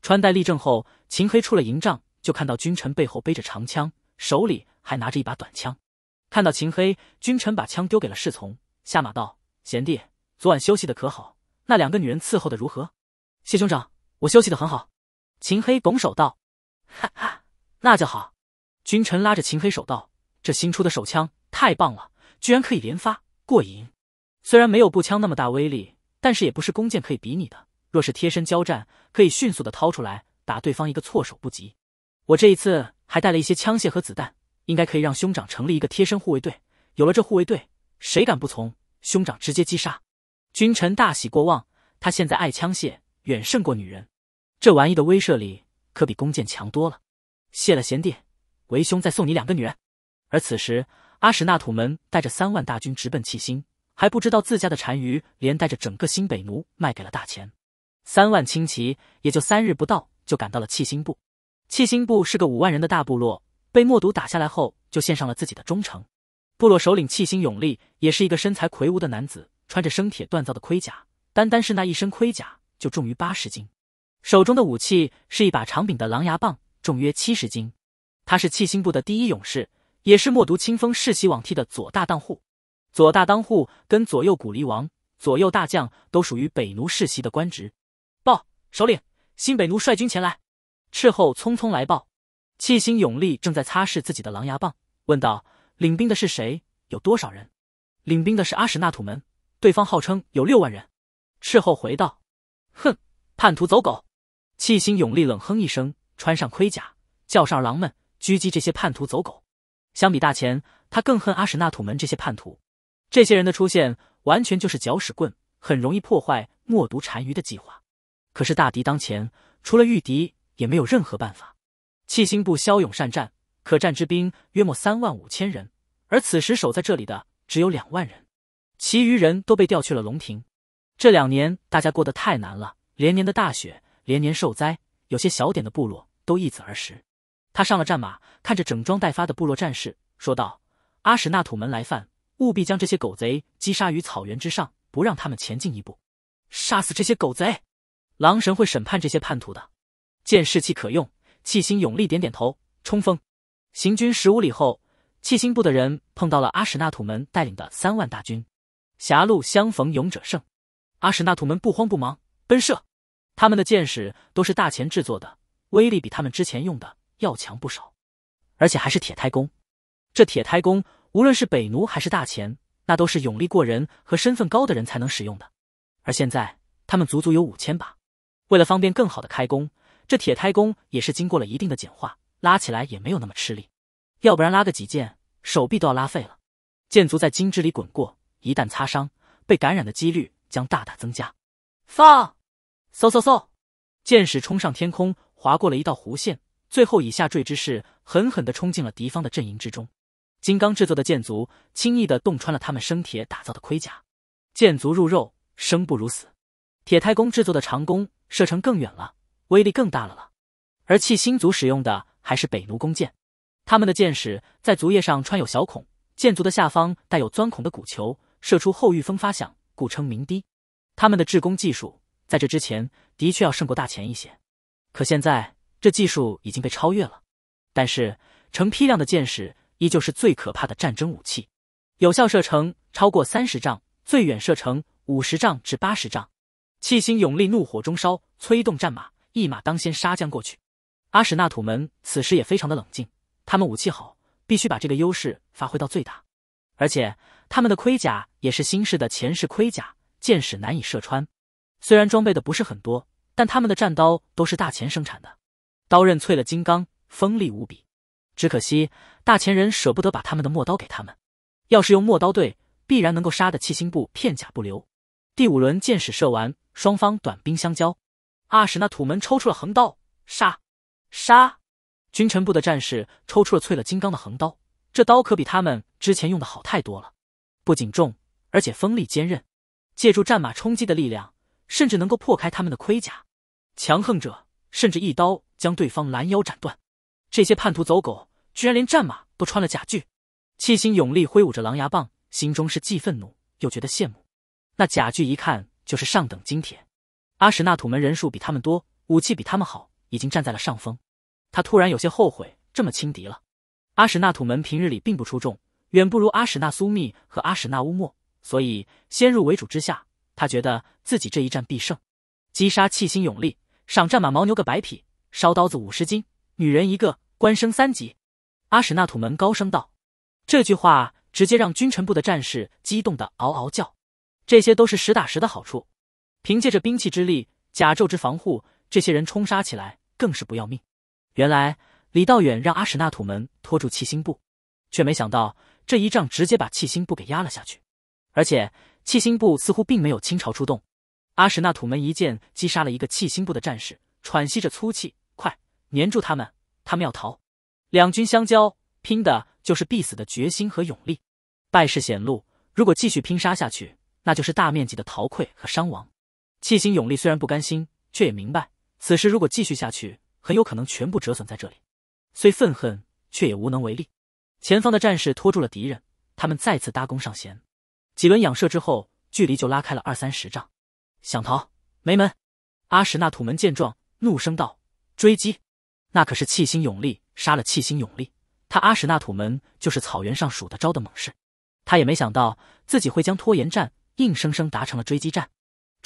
穿戴立正后，秦黑出了营帐，就看到君臣背后背着长枪，手里还拿着一把短枪。看到秦黑，君臣把枪丢给了侍从，下马道：“贤弟，昨晚休息的可好？那两个女人伺候的如何？”“谢兄长，我休息的很好。”秦黑拱手道。“哈哈，那就好。”君臣拉着秦黑手道：“这新出的手枪太棒了，居然可以连发，过瘾。虽然没有步枪那么大威力，但是也不是弓箭可以比拟的。若是贴身交战，可以迅速的掏出来，打对方一个措手不及。我这一次还带了一些枪械和子弹。”应该可以让兄长成立一个贴身护卫队，有了这护卫队，谁敢不从？兄长直接击杀。君臣大喜过望，他现在爱枪械远胜过女人，这玩意的威慑力可比弓箭强多了。谢了贤弟，为兄再送你两个女人。而此时，阿史那土门带着三万大军直奔七星，还不知道自家的单于连带着整个新北奴卖给了大钱。三万轻骑也就三日不到就赶到了七星部。七星部是个五万人的大部落。被默读打下来后，就献上了自己的忠诚。部落首领气心勇力，也是一个身材魁梧的男子，穿着生铁锻造的盔甲，单单是那一身盔甲就重于八十斤。手中的武器是一把长柄的狼牙棒，重约七十斤。他是气心部的第一勇士，也是默读清风世袭罔替的左大当户。左大当户跟左右古离王、左右大将都属于北奴世袭的官职。报，首领，新北奴率军前来，斥候匆匆来报。七星勇力正在擦拭自己的狼牙棒，问道：“领兵的是谁？有多少人？”领兵的是阿史那土门，对方号称有六万人。斥候回道：“哼，叛徒走狗！”七星勇力冷哼一声，穿上盔甲，叫上狼们狙击这些叛徒走狗。相比大钱，他更恨阿史那土门这些叛徒。这些人的出现完全就是搅屎棍，很容易破坏默毒单于的计划。可是大敌当前，除了御敌，也没有任何办法。弃心部骁勇善战，可战之兵约莫三万五千人，而此时守在这里的只有两万人，其余人都被调去了龙庭。这两年大家过得太难了，连年的大雪，连年受灾，有些小点的部落都一子而食。他上了战马，看着整装待发的部落战士，说道：“阿史那土门来犯，务必将这些狗贼击杀于草原之上，不让他们前进一步。杀死这些狗贼，狼神会审判这些叛徒的。见士气可用。”气心勇力点点头，冲锋。行军十五里后，气心部的人碰到了阿史那土门带领的三万大军。狭路相逢勇者胜，阿史那土门不慌不忙，奔射。他们的箭矢都是大钱制作的，威力比他们之前用的要强不少，而且还是铁胎弓。这铁胎弓，无论是北奴还是大钱，那都是勇力过人和身份高的人才能使用的。而现在，他们足足有五千把。为了方便更好的开弓。这铁胎弓也是经过了一定的简化，拉起来也没有那么吃力。要不然拉个几箭，手臂都要拉废了。箭足在金汁里滚过，一旦擦伤，被感染的几率将大大增加。放！嗖嗖嗖！箭矢冲上天空，划过了一道弧线，最后以下坠之势，狠狠的冲进了敌方的阵营之中。金刚制作的箭足，轻易的洞穿了他们生铁打造的盔甲。箭足入肉，生不如死。铁胎弓制作的长弓，射程更远了。威力更大了了，而弃星族使用的还是北奴弓箭，他们的箭矢在足叶上穿有小孔，箭足的下方带有钻孔的骨球，射出后遇风发响，故称鸣笛。他们的制弓技术在这之前的确要胜过大前一些，可现在这技术已经被超越了。但是成批量的箭矢依旧是最可怕的战争武器，有效射程超过三十丈，最远射程五十丈至八十丈。气星勇力怒火中烧，催动战马。一马当先杀将过去，阿史那土门此时也非常的冷静。他们武器好，必须把这个优势发挥到最大。而且他们的盔甲也是新式的前式盔甲，箭矢难以射穿。虽然装备的不是很多，但他们的战刀都是大钱生产的，刀刃淬了金刚，锋利无比。只可惜大钱人舍不得把他们的陌刀给他们，要是用陌刀对，必然能够杀的七星部片甲不留。第五轮箭矢射完，双方短兵相交。阿史那土门抽出了横刀，杀！杀！君臣部的战士抽出了淬了金刚的横刀，这刀可比他们之前用的好太多了，不仅重，而且锋利坚韧。借助战马冲击的力量，甚至能够破开他们的盔甲。强横者甚至一刀将对方拦腰斩断。这些叛徒走狗居然连战马都穿了甲具。七星勇力挥舞着狼牙棒，心中是既愤怒又觉得羡慕。那甲具一看就是上等金铁。阿史纳土门人数比他们多，武器比他们好，已经站在了上风。他突然有些后悔这么轻敌了。阿史纳土门平日里并不出众，远不如阿史纳苏密和阿史纳乌莫，所以先入为主之下，他觉得自己这一战必胜。击杀气星勇力，赏战马牦牛个百匹，烧刀子五十斤，女人一个，官升三级。阿史纳土门高声道，这句话直接让君臣部的战士激动的嗷嗷叫。这些都是实打实的好处。凭借着兵器之力、甲胄之防护，这些人冲杀起来更是不要命。原来李道远让阿史那土门拖住气心部，却没想到这一仗直接把气心部给压了下去。而且气心部似乎并没有倾巢出动。阿史那土门一剑击杀了一个气心部的战士，喘息着粗气：“快，粘住他们，他们要逃！”两军相交，拼的就是必死的决心和勇力。败势显露，如果继续拼杀下去，那就是大面积的逃溃和伤亡。气星勇力虽然不甘心，却也明白，此时如果继续下去，很有可能全部折损在这里。虽愤恨，却也无能为力。前方的战士拖住了敌人，他们再次搭弓上弦，几轮仰射之后，距离就拉开了二三十丈。想逃没门！阿史那土门见状，怒声道：“追击！那可是气星勇力杀了气星勇力，他阿史那土门就是草原上数得着的猛士。他也没想到，自己会将拖延战硬生生达成了追击战。”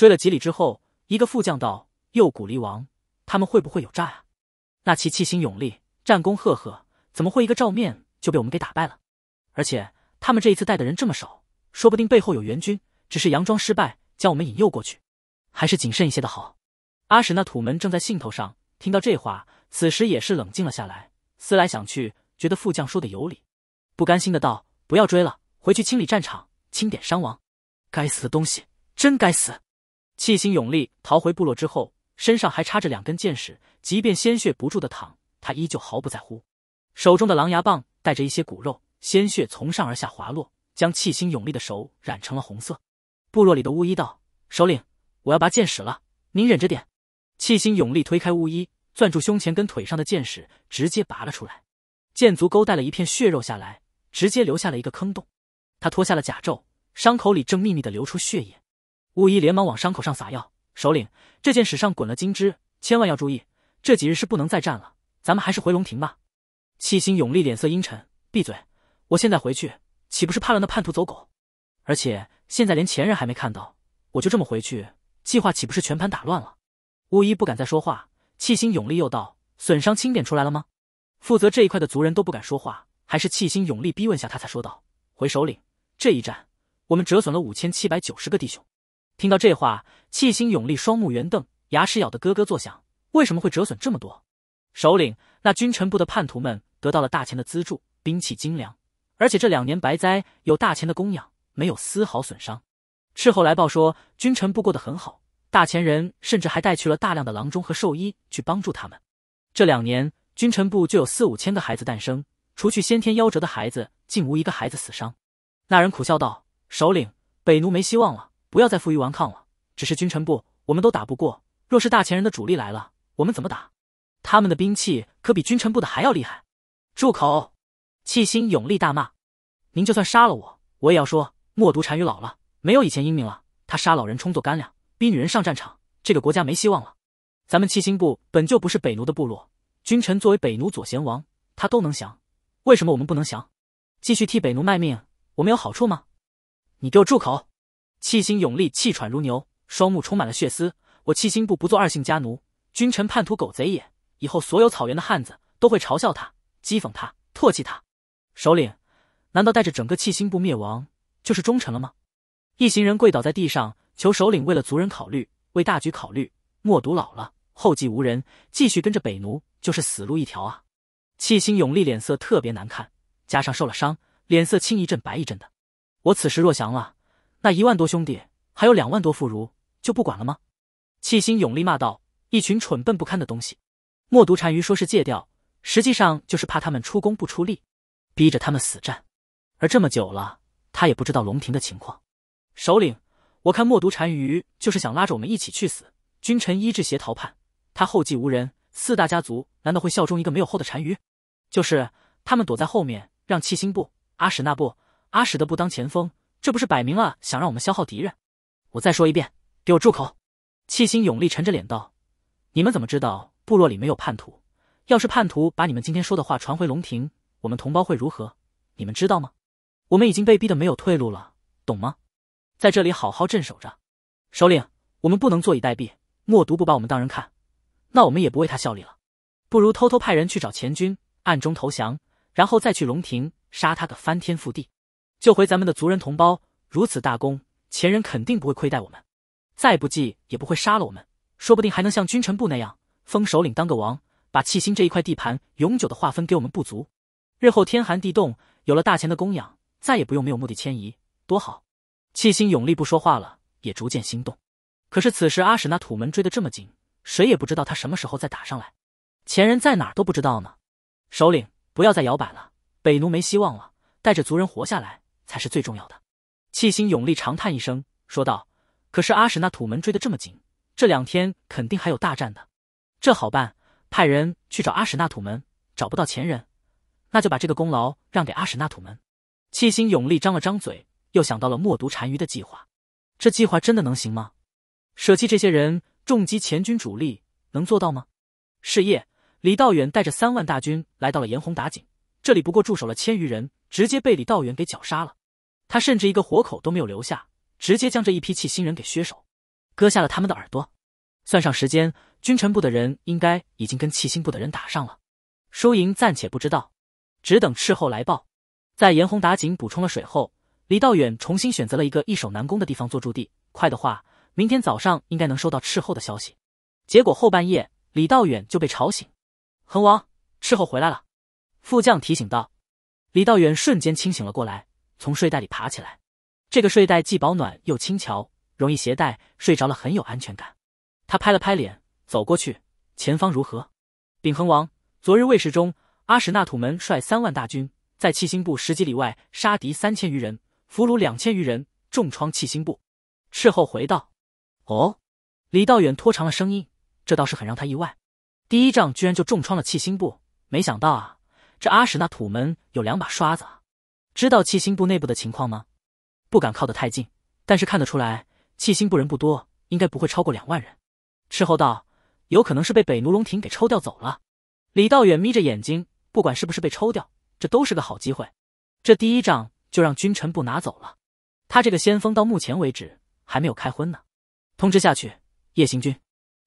追了几里之后，一个副将道：“右谷离王他们会不会有诈啊？那其气心勇力，战功赫赫，怎么会一个照面就被我们给打败了？而且他们这一次带的人这么少，说不定背后有援军，只是佯装失败，将我们引诱过去。还是谨慎一些的好。”阿史那土门正在兴头上，听到这话，此时也是冷静了下来，思来想去，觉得副将说的有理，不甘心的道：“不要追了，回去清理战场，清点伤亡。该死的东西，真该死！”气心勇力逃回部落之后，身上还插着两根箭矢，即便鲜血不住的淌，他依旧毫不在乎。手中的狼牙棒带着一些骨肉，鲜血从上而下滑落，将气心勇力的手染成了红色。部落里的巫医道：“首领，我要拔箭矢了，您忍着点。”气心勇力推开巫医，攥住胸前跟腿上的箭矢，直接拔了出来，箭足勾带了一片血肉下来，直接留下了一个坑洞。他脱下了甲胄，伤口里正秘密的流出血液。巫医连忙往伤口上撒药。首领，这箭史上滚了金枝，千万要注意。这几日是不能再战了，咱们还是回龙庭吧。七星勇力脸色阴沉，闭嘴！我现在回去，岂不是怕了那叛徒走狗？而且现在连前任还没看到，我就这么回去，计划岂不是全盘打乱了？巫医不敢再说话。气星勇力又道：“损伤清点出来了吗？”负责这一块的族人都不敢说话，还是气星勇力逼问下，他才说道：“回首领，这一战我们折损了五千七百九十个弟兄。”听到这话，气心涌力双目圆瞪，牙齿咬得咯咯作响。为什么会折损这么多？首领，那君臣部的叛徒们得到了大钱的资助，兵器精良，而且这两年白灾有大钱的供养，没有丝毫损伤。事后来报说，君臣部过得很好，大钱人甚至还带去了大量的郎中和兽医去帮助他们。这两年，君臣部就有四五千个孩子诞生，除去先天夭折的孩子，竟无一个孩子死伤。那人苦笑道：“首领，北奴没希望了。”不要再负隅顽抗了。只是君臣部，我们都打不过。若是大前人的主力来了，我们怎么打？他们的兵器可比君臣部的还要厉害。住口！气心勇力大骂：“您就算杀了我，我也要说，莫毒单于老了，没有以前英明了。他杀老人充作干粮，逼女人上战场，这个国家没希望了。咱们七星部本就不是北奴的部落，君臣作为北奴左贤王，他都能降，为什么我们不能降？继续替北奴卖命，我们有好处吗？你给我住口！”气心勇力气喘如牛，双目充满了血丝。我气心部不做二姓家奴，君臣叛徒狗贼也。以后所有草原的汉子都会嘲笑他、讥讽他、唾弃他。首领，难道带着整个气心部灭亡就是忠臣了吗？一行人跪倒在地上，求首领为了族人考虑，为大局考虑。莫独老了，后继无人，继续跟着北奴就是死路一条啊！气心勇力脸色特别难看，加上受了伤，脸色青一阵白一阵的。我此时若降了。那一万多兄弟，还有两万多妇孺，就不管了吗？气心勇力骂道：“一群蠢笨不堪的东西！”默毒单于说是戒掉，实际上就是怕他们出工不出力，逼着他们死战。而这么久了，他也不知道龙庭的情况。首领，我看默毒单于就是想拉着我们一起去死。君臣一致协逃叛，他后继无人，四大家族难道会效忠一个没有后的单于？就是他们躲在后面，让弃心部、阿史那部、阿史的部当前锋。这不是摆明了想让我们消耗敌人？我再说一遍，给我住口！气心永力沉着脸道：“你们怎么知道部落里没有叛徒？要是叛徒把你们今天说的话传回龙庭，我们同胞会如何？你们知道吗？我们已经被逼得没有退路了，懂吗？在这里好好镇守着。首领，我们不能坐以待毙。默毒不把我们当人看，那我们也不为他效力了。不如偷偷派人去找前军，暗中投降，然后再去龙庭杀他个翻天覆地。”救回咱们的族人同胞，如此大功，前人肯定不会亏待我们，再不济也不会杀了我们，说不定还能像君臣部那样封首领当个王，把弃星这一块地盘永久的划分给我们部族，日后天寒地冻，有了大钱的供养，再也不用没有目的迁移，多好！弃星永利不说话了，也逐渐心动。可是此时阿史那土门追得这么紧，谁也不知道他什么时候再打上来，前人在哪儿都不知道呢。首领，不要再摇摆了，北奴没希望了，带着族人活下来。才是最重要的。气心勇力长叹一声，说道：“可是阿史那土门追得这么紧，这两天肯定还有大战的。这好办，派人去找阿史那土门，找不到前人，那就把这个功劳让给阿史那土门。”气心勇力张了张嘴，又想到了默毒单于的计划。这计划真的能行吗？舍弃这些人，重击前军主力，能做到吗？是夜，李道远带着三万大军来到了延红打井，这里不过驻守了千余人，直接被李道远给绞杀了。他甚至一个活口都没有留下，直接将这一批弃星人给削手，割下了他们的耳朵。算上时间，君臣部的人应该已经跟弃星部的人打上了，输赢暂且不知道，只等斥候来报。在严洪打井补充了水后，李道远重新选择了一个易守难攻的地方做驻地。快的话，明天早上应该能收到斥候的消息。结果后半夜，李道远就被吵醒。恒王，斥候回来了。副将提醒道。李道远瞬间清醒了过来。从睡袋里爬起来，这个睡袋既保暖又轻巧，容易携带，睡着了很有安全感。他拍了拍脸，走过去。前方如何？秉恒王，昨日卫士中，阿史那土门率三万大军，在七星部十几里外杀敌三千余人，俘虏两千余人，重创七星部。斥候回道。哦，李道远拖长了声音，这倒是很让他意外。第一仗居然就重创了七星部，没想到啊，这阿史那土门有两把刷子啊。知道七星部内部的情况吗？不敢靠得太近，但是看得出来，七星部人不多，应该不会超过两万人。斥候道，有可能是被北奴龙庭给抽调走了。李道远眯着眼睛，不管是不是被抽调，这都是个好机会。这第一仗就让君臣部拿走了，他这个先锋到目前为止还没有开荤呢。通知下去，夜行军。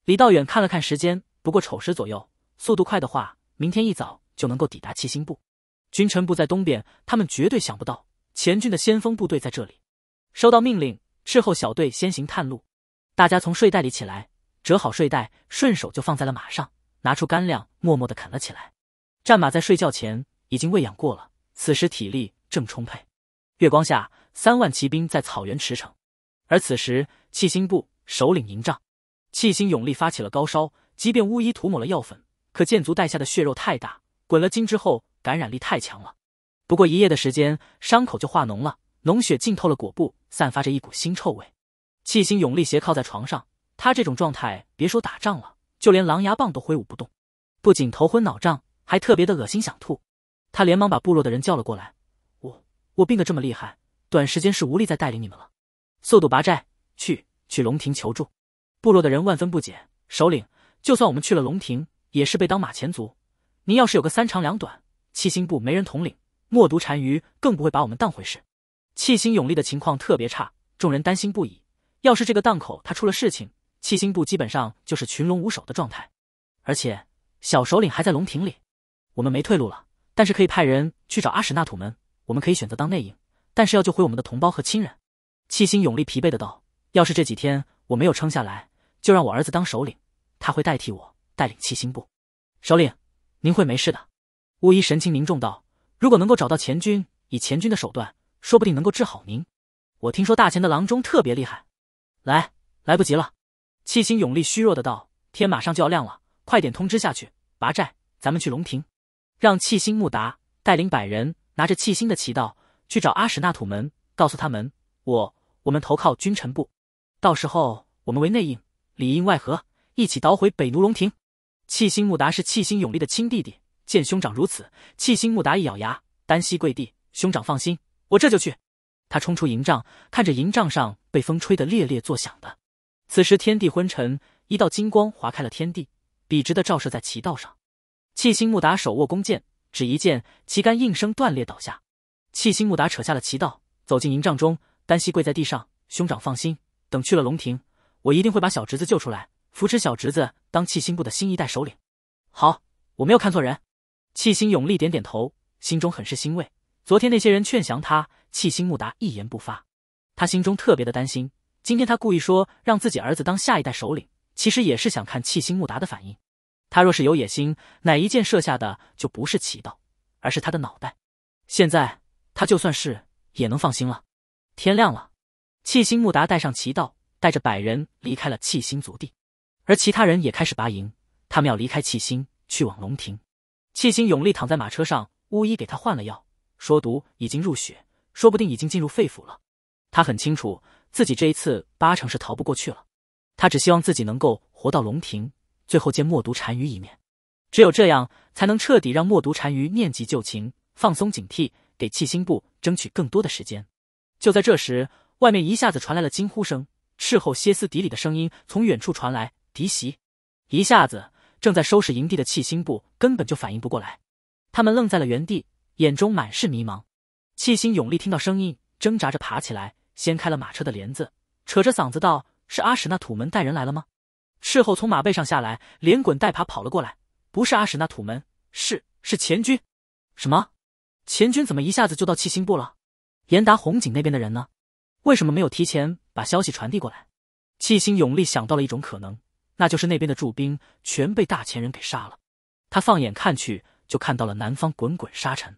李道远看了看时间，不过丑时左右，速度快的话，明天一早就能够抵达七星部。君臣部在东边，他们绝对想不到前军的先锋部队在这里。收到命令，斥候小队先行探路。大家从睡袋里起来，折好睡袋，顺手就放在了马上，拿出干粮，默默地啃了起来。战马在睡觉前已经喂养过了，此时体力正充沛。月光下，三万骑兵在草原驰骋。而此时，气心部首领营帐，气心勇力发起了高烧，即便巫医涂抹了药粉，可箭足带下的血肉太大，滚了筋之后。感染力太强了，不过一夜的时间，伤口就化脓了，脓血浸透了裹布，散发着一股腥臭味。气心勇力斜靠在床上，他这种状态，别说打仗了，就连狼牙棒都挥舞不动。不仅头昏脑胀，还特别的恶心，想吐。他连忙把部落的人叫了过来：“我我病得这么厉害，短时间是无力再带领你们了。速度拔寨，去去龙庭求助。”部落的人万分不解：“首领，就算我们去了龙庭，也是被当马前卒。您要是有个三长两短……”七星部没人统领，默毒单于更不会把我们当回事。七星勇力的情况特别差，众人担心不已。要是这个档口他出了事情，七星部基本上就是群龙无首的状态。而且小首领还在龙庭里，我们没退路了。但是可以派人去找阿史那土门，我们可以选择当内应，但是要救回我们的同胞和亲人。七星勇力疲惫的道：“要是这几天我没有撑下来，就让我儿子当首领，他会代替我带领七星部。首领，您会没事的。”巫医神情凝重道：“如果能够找到钱军，以钱军的手段，说不定能够治好您。我听说大钱的郎中特别厉害。”“来，来不及了。”气心勇力虚弱的道：“天马上就要亮了，快点通知下去，拔寨，咱们去龙庭，让气心穆达带领百人，拿着气心的旗道去找阿史那土门，告诉他们我我们投靠君臣部，到时候我们为内应，里应外合，一起捣毁北奴龙庭。”气心穆达是气心勇力的亲弟弟。见兄长如此，气心木达一咬牙，单膝跪地：“兄长放心，我这就去。”他冲出营帐，看着营帐上被风吹得猎猎作响的。此时天地昏沉，一道金光划开了天地，笔直的照射在旗道上。气心木达手握弓箭，只一箭，旗杆应声断裂倒下。气心木达扯下了旗道，走进营帐中，单膝跪在地上：“兄长放心，等去了龙庭，我一定会把小侄子救出来，扶持小侄子当气心部的新一代首领。”好，我没有看错人。气心勇力点点头，心中很是欣慰。昨天那些人劝降他，气心穆达一言不发，他心中特别的担心。今天他故意说让自己儿子当下一代首领，其实也是想看气心穆达的反应。他若是有野心，哪一箭射下的就不是齐道，而是他的脑袋。现在他就算是也能放心了。天亮了，气心穆达带上齐道，带着百人离开了气心族地，而其他人也开始拔营，他们要离开气心，去往龙庭。弃心勇力躺在马车上，巫医给他换了药，说毒已经入血，说不定已经进入肺腑了。他很清楚自己这一次八成是逃不过去了。他只希望自己能够活到龙庭，最后见墨毒单于一面。只有这样，才能彻底让墨毒单于念及旧情，放松警惕，给弃心部争取更多的时间。就在这时，外面一下子传来了惊呼声，斥候歇斯底里的声音从远处传来：“敌袭！”一下子。正在收拾营地的弃星部根本就反应不过来，他们愣在了原地，眼中满是迷茫。弃星勇力听到声音，挣扎着爬起来，掀开了马车的帘子，扯着嗓子道：“是阿史那土门带人来了吗？”斥后从马背上下来，连滚带爬跑了过来：“不是阿史那土门，是是前军。”“什么？前军怎么一下子就到弃星部了？严达红景那边的人呢？为什么没有提前把消息传递过来？”弃星勇力想到了一种可能。那就是那边的驻兵全被大前人给杀了。他放眼看去，就看到了南方滚滚沙尘。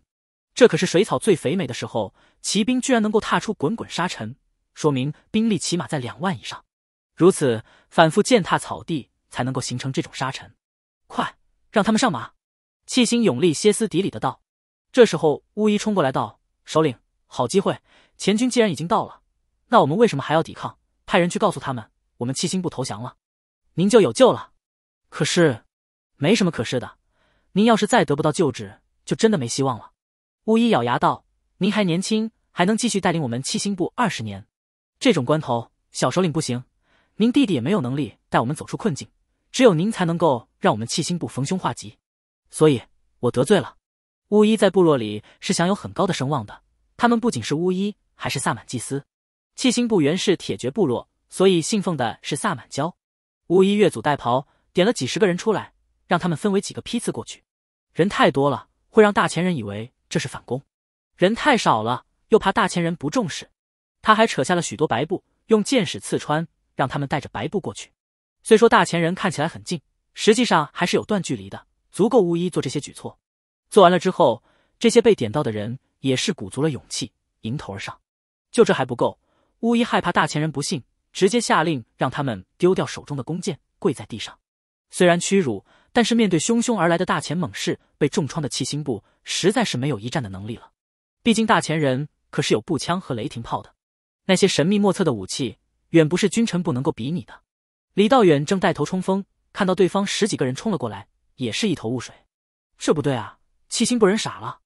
这可是水草最肥美的时候，骑兵居然能够踏出滚滚沙尘，说明兵力起码在两万以上。如此反复践踏草地，才能够形成这种沙尘。快，让他们上马！气星勇力歇斯底里的道。这时候乌衣冲过来道：“首领，好机会！前军既然已经到了，那我们为什么还要抵抗？派人去告诉他们，我们气星不投降了。”您就有救了，可是，没什么可是的。您要是再得不到救治，就真的没希望了。巫医咬牙道：“您还年轻，还能继续带领我们七星部二十年。这种关头，小首领不行，您弟弟也没有能力带我们走出困境，只有您才能够让我们七星部逢凶化吉。所以，我得罪了巫医，在部落里是享有很高的声望的。他们不仅是巫医，还是萨满祭司。七星部原是铁爵部落，所以信奉的是萨满教。”巫医越俎代庖，点了几十个人出来，让他们分为几个批次过去。人太多了，会让大前人以为这是反攻；人太少了，又怕大前人不重视。他还扯下了许多白布，用箭矢刺穿，让他们带着白布过去。虽说大前人看起来很近，实际上还是有段距离的，足够巫医做这些举措。做完了之后，这些被点到的人也是鼓足了勇气，迎头而上。就这还不够，巫医害怕大前人不信。直接下令让他们丢掉手中的弓箭，跪在地上。虽然屈辱，但是面对汹汹而来的大前猛士，被重创的七星部实在是没有一战的能力了。毕竟大前人可是有步枪和雷霆炮的，那些神秘莫测的武器远不是君臣部能够比拟的。李道远正带头冲锋，看到对方十几个人冲了过来，也是一头雾水。这不对啊！七星部人傻了，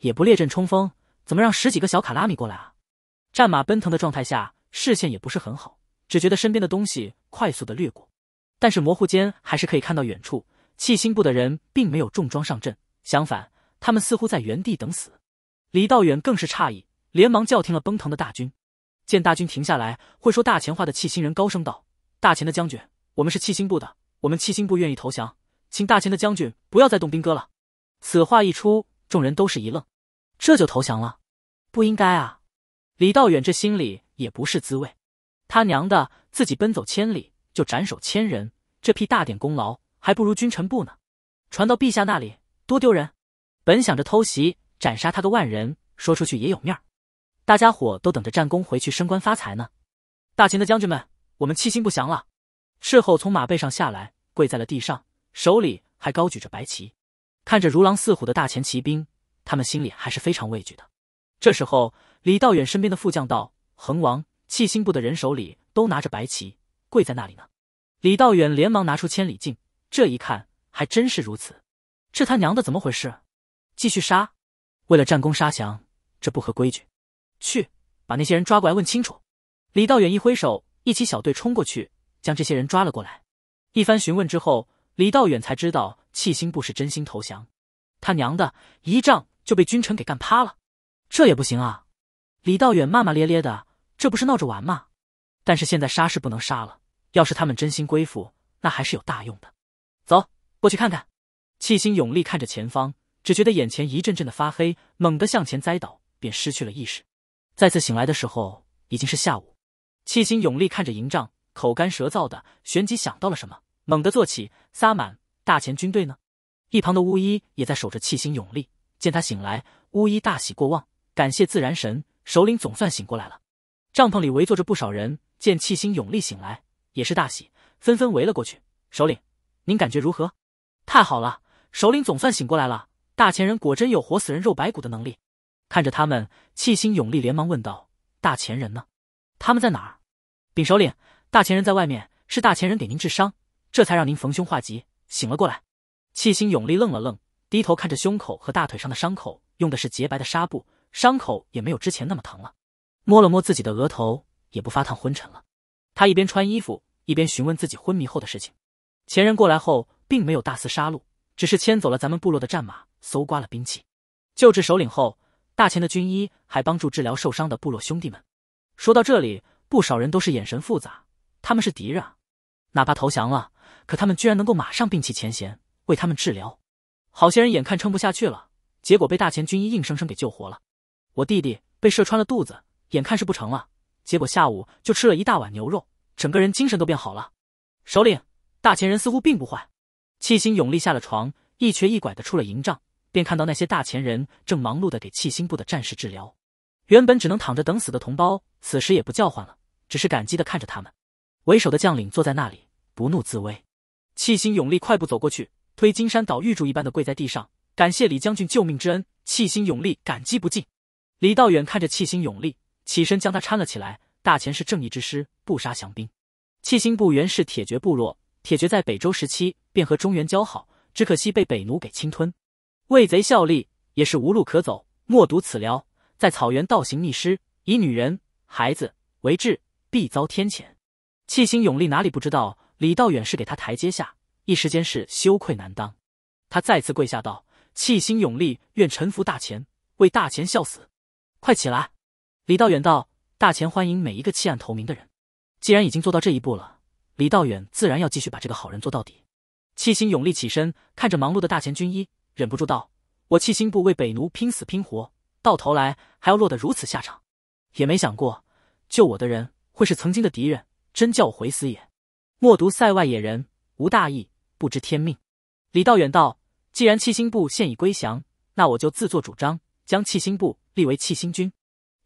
也不列阵冲锋，怎么让十几个小卡拉米过来啊？战马奔腾的状态下，视线也不是很好。只觉得身边的东西快速的掠过，但是模糊间还是可以看到远处气心部的人并没有重装上阵，相反，他们似乎在原地等死。李道远更是诧异，连忙叫停了奔腾的大军。见大军停下来，会说大钱话的气心人高声道：“大钱的将军，我们是气心部的，我们气心部愿意投降，请大钱的将军不要再动兵戈了。”此话一出，众人都是一愣：“这就投降了？不应该啊！”李道远这心里也不是滋味。他娘的，自己奔走千里就斩首千人，这批大点功劳还不如君臣部呢，传到陛下那里多丢人。本想着偷袭斩杀他个万人，说出去也有面儿。大家伙都等着战功回去升官发财呢。大秦的将军们，我们气心不降了。斥候从马背上下来，跪在了地上，手里还高举着白旗，看着如狼似虎的大秦骑兵，他们心里还是非常畏惧的。这时候，李道远身边的副将道：“恒王。”气心部的人手里都拿着白旗，跪在那里呢。李道远连忙拿出千里镜，这一看还真是如此。这他娘的怎么回事？继续杀！为了战功杀降，这不合规矩。去，把那些人抓过来问清楚。李道远一挥手，一起小队冲过去，将这些人抓了过来。一番询问之后，李道远才知道气心部是真心投降。他娘的，一仗就被君臣给干趴了，这也不行啊！李道远骂骂咧咧的。这不是闹着玩吗？但是现在杀是不能杀了，要是他们真心归附，那还是有大用的。走，过去看看。七星勇力看着前方，只觉得眼前一阵阵的发黑，猛地向前栽倒，便失去了意识。再次醒来的时候，已经是下午。七星勇力看着营帐，口干舌燥的，旋即想到了什么，猛地坐起。撒满，大前军队呢？一旁的巫医也在守着。七星勇力见他醒来，巫医大喜过望，感谢自然神首领总算醒过来了。帐篷里围坐着不少人，见气星永立醒来，也是大喜，纷纷围了过去。首领，您感觉如何？太好了，首领总算醒过来了。大前人果真有活死人肉白骨的能力。看着他们，气星永立连忙问道：“大前人呢？他们在哪儿？”禀首领，大前人在外面，是大前人给您治伤，这才让您逢凶化吉，醒了过来。气星永立愣了愣，低头看着胸口和大腿上的伤口，用的是洁白的纱布，伤口也没有之前那么疼了。摸了摸自己的额头，也不发烫，昏沉了。他一边穿衣服，一边询问自己昏迷后的事情。前人过来后，并没有大肆杀戮，只是牵走了咱们部落的战马，搜刮了兵器。救治首领后，大钱的军医还帮助治疗受伤的部落兄弟们。说到这里，不少人都是眼神复杂。他们是敌人啊，哪怕投降了，可他们居然能够马上摒弃前嫌，为他们治疗。好些人眼看撑不下去了，结果被大钱军医硬生生给救活了。我弟弟被射穿了肚子。眼看是不成了，结果下午就吃了一大碗牛肉，整个人精神都变好了。首领，大前人似乎并不坏。弃心永立下了床，一瘸一拐的出了营帐，便看到那些大前人正忙碌的给气心部的战士治疗。原本只能躺着等死的同胞，此时也不叫唤了，只是感激的看着他们。为首的将领坐在那里，不怒自威。气心永立快步走过去，推金山倒玉柱一般的跪在地上，感谢李将军救命之恩。气心永立感激不尽。李道远看着气心永立。起身将他搀了起来。大秦是正义之师，不杀降兵。气心部原是铁爵部落，铁爵在北周时期便和中原交好，只可惜被北奴给侵吞，为贼效力也是无路可走。莫读此聊，在草原倒行逆施，以女人、孩子为质，必遭天谴。气心勇力哪里不知道李道远是给他台阶下，一时间是羞愧难当。他再次跪下道：“气心勇力愿臣服大秦，为大秦效死。”快起来。李道远道：“大钱欢迎每一个弃暗投明的人。既然已经做到这一步了，李道远自然要继续把这个好人做到底。”气心勇立起身，看着忙碌的大钱军医，忍不住道：“我气心部为北奴拼死拼活，到头来还要落得如此下场，也没想过救我的人会是曾经的敌人，真叫我悔死也。”莫读塞外野人无大义，不知天命。李道远道：“既然气心部现已归降，那我就自作主张，将气心部立为气心军。”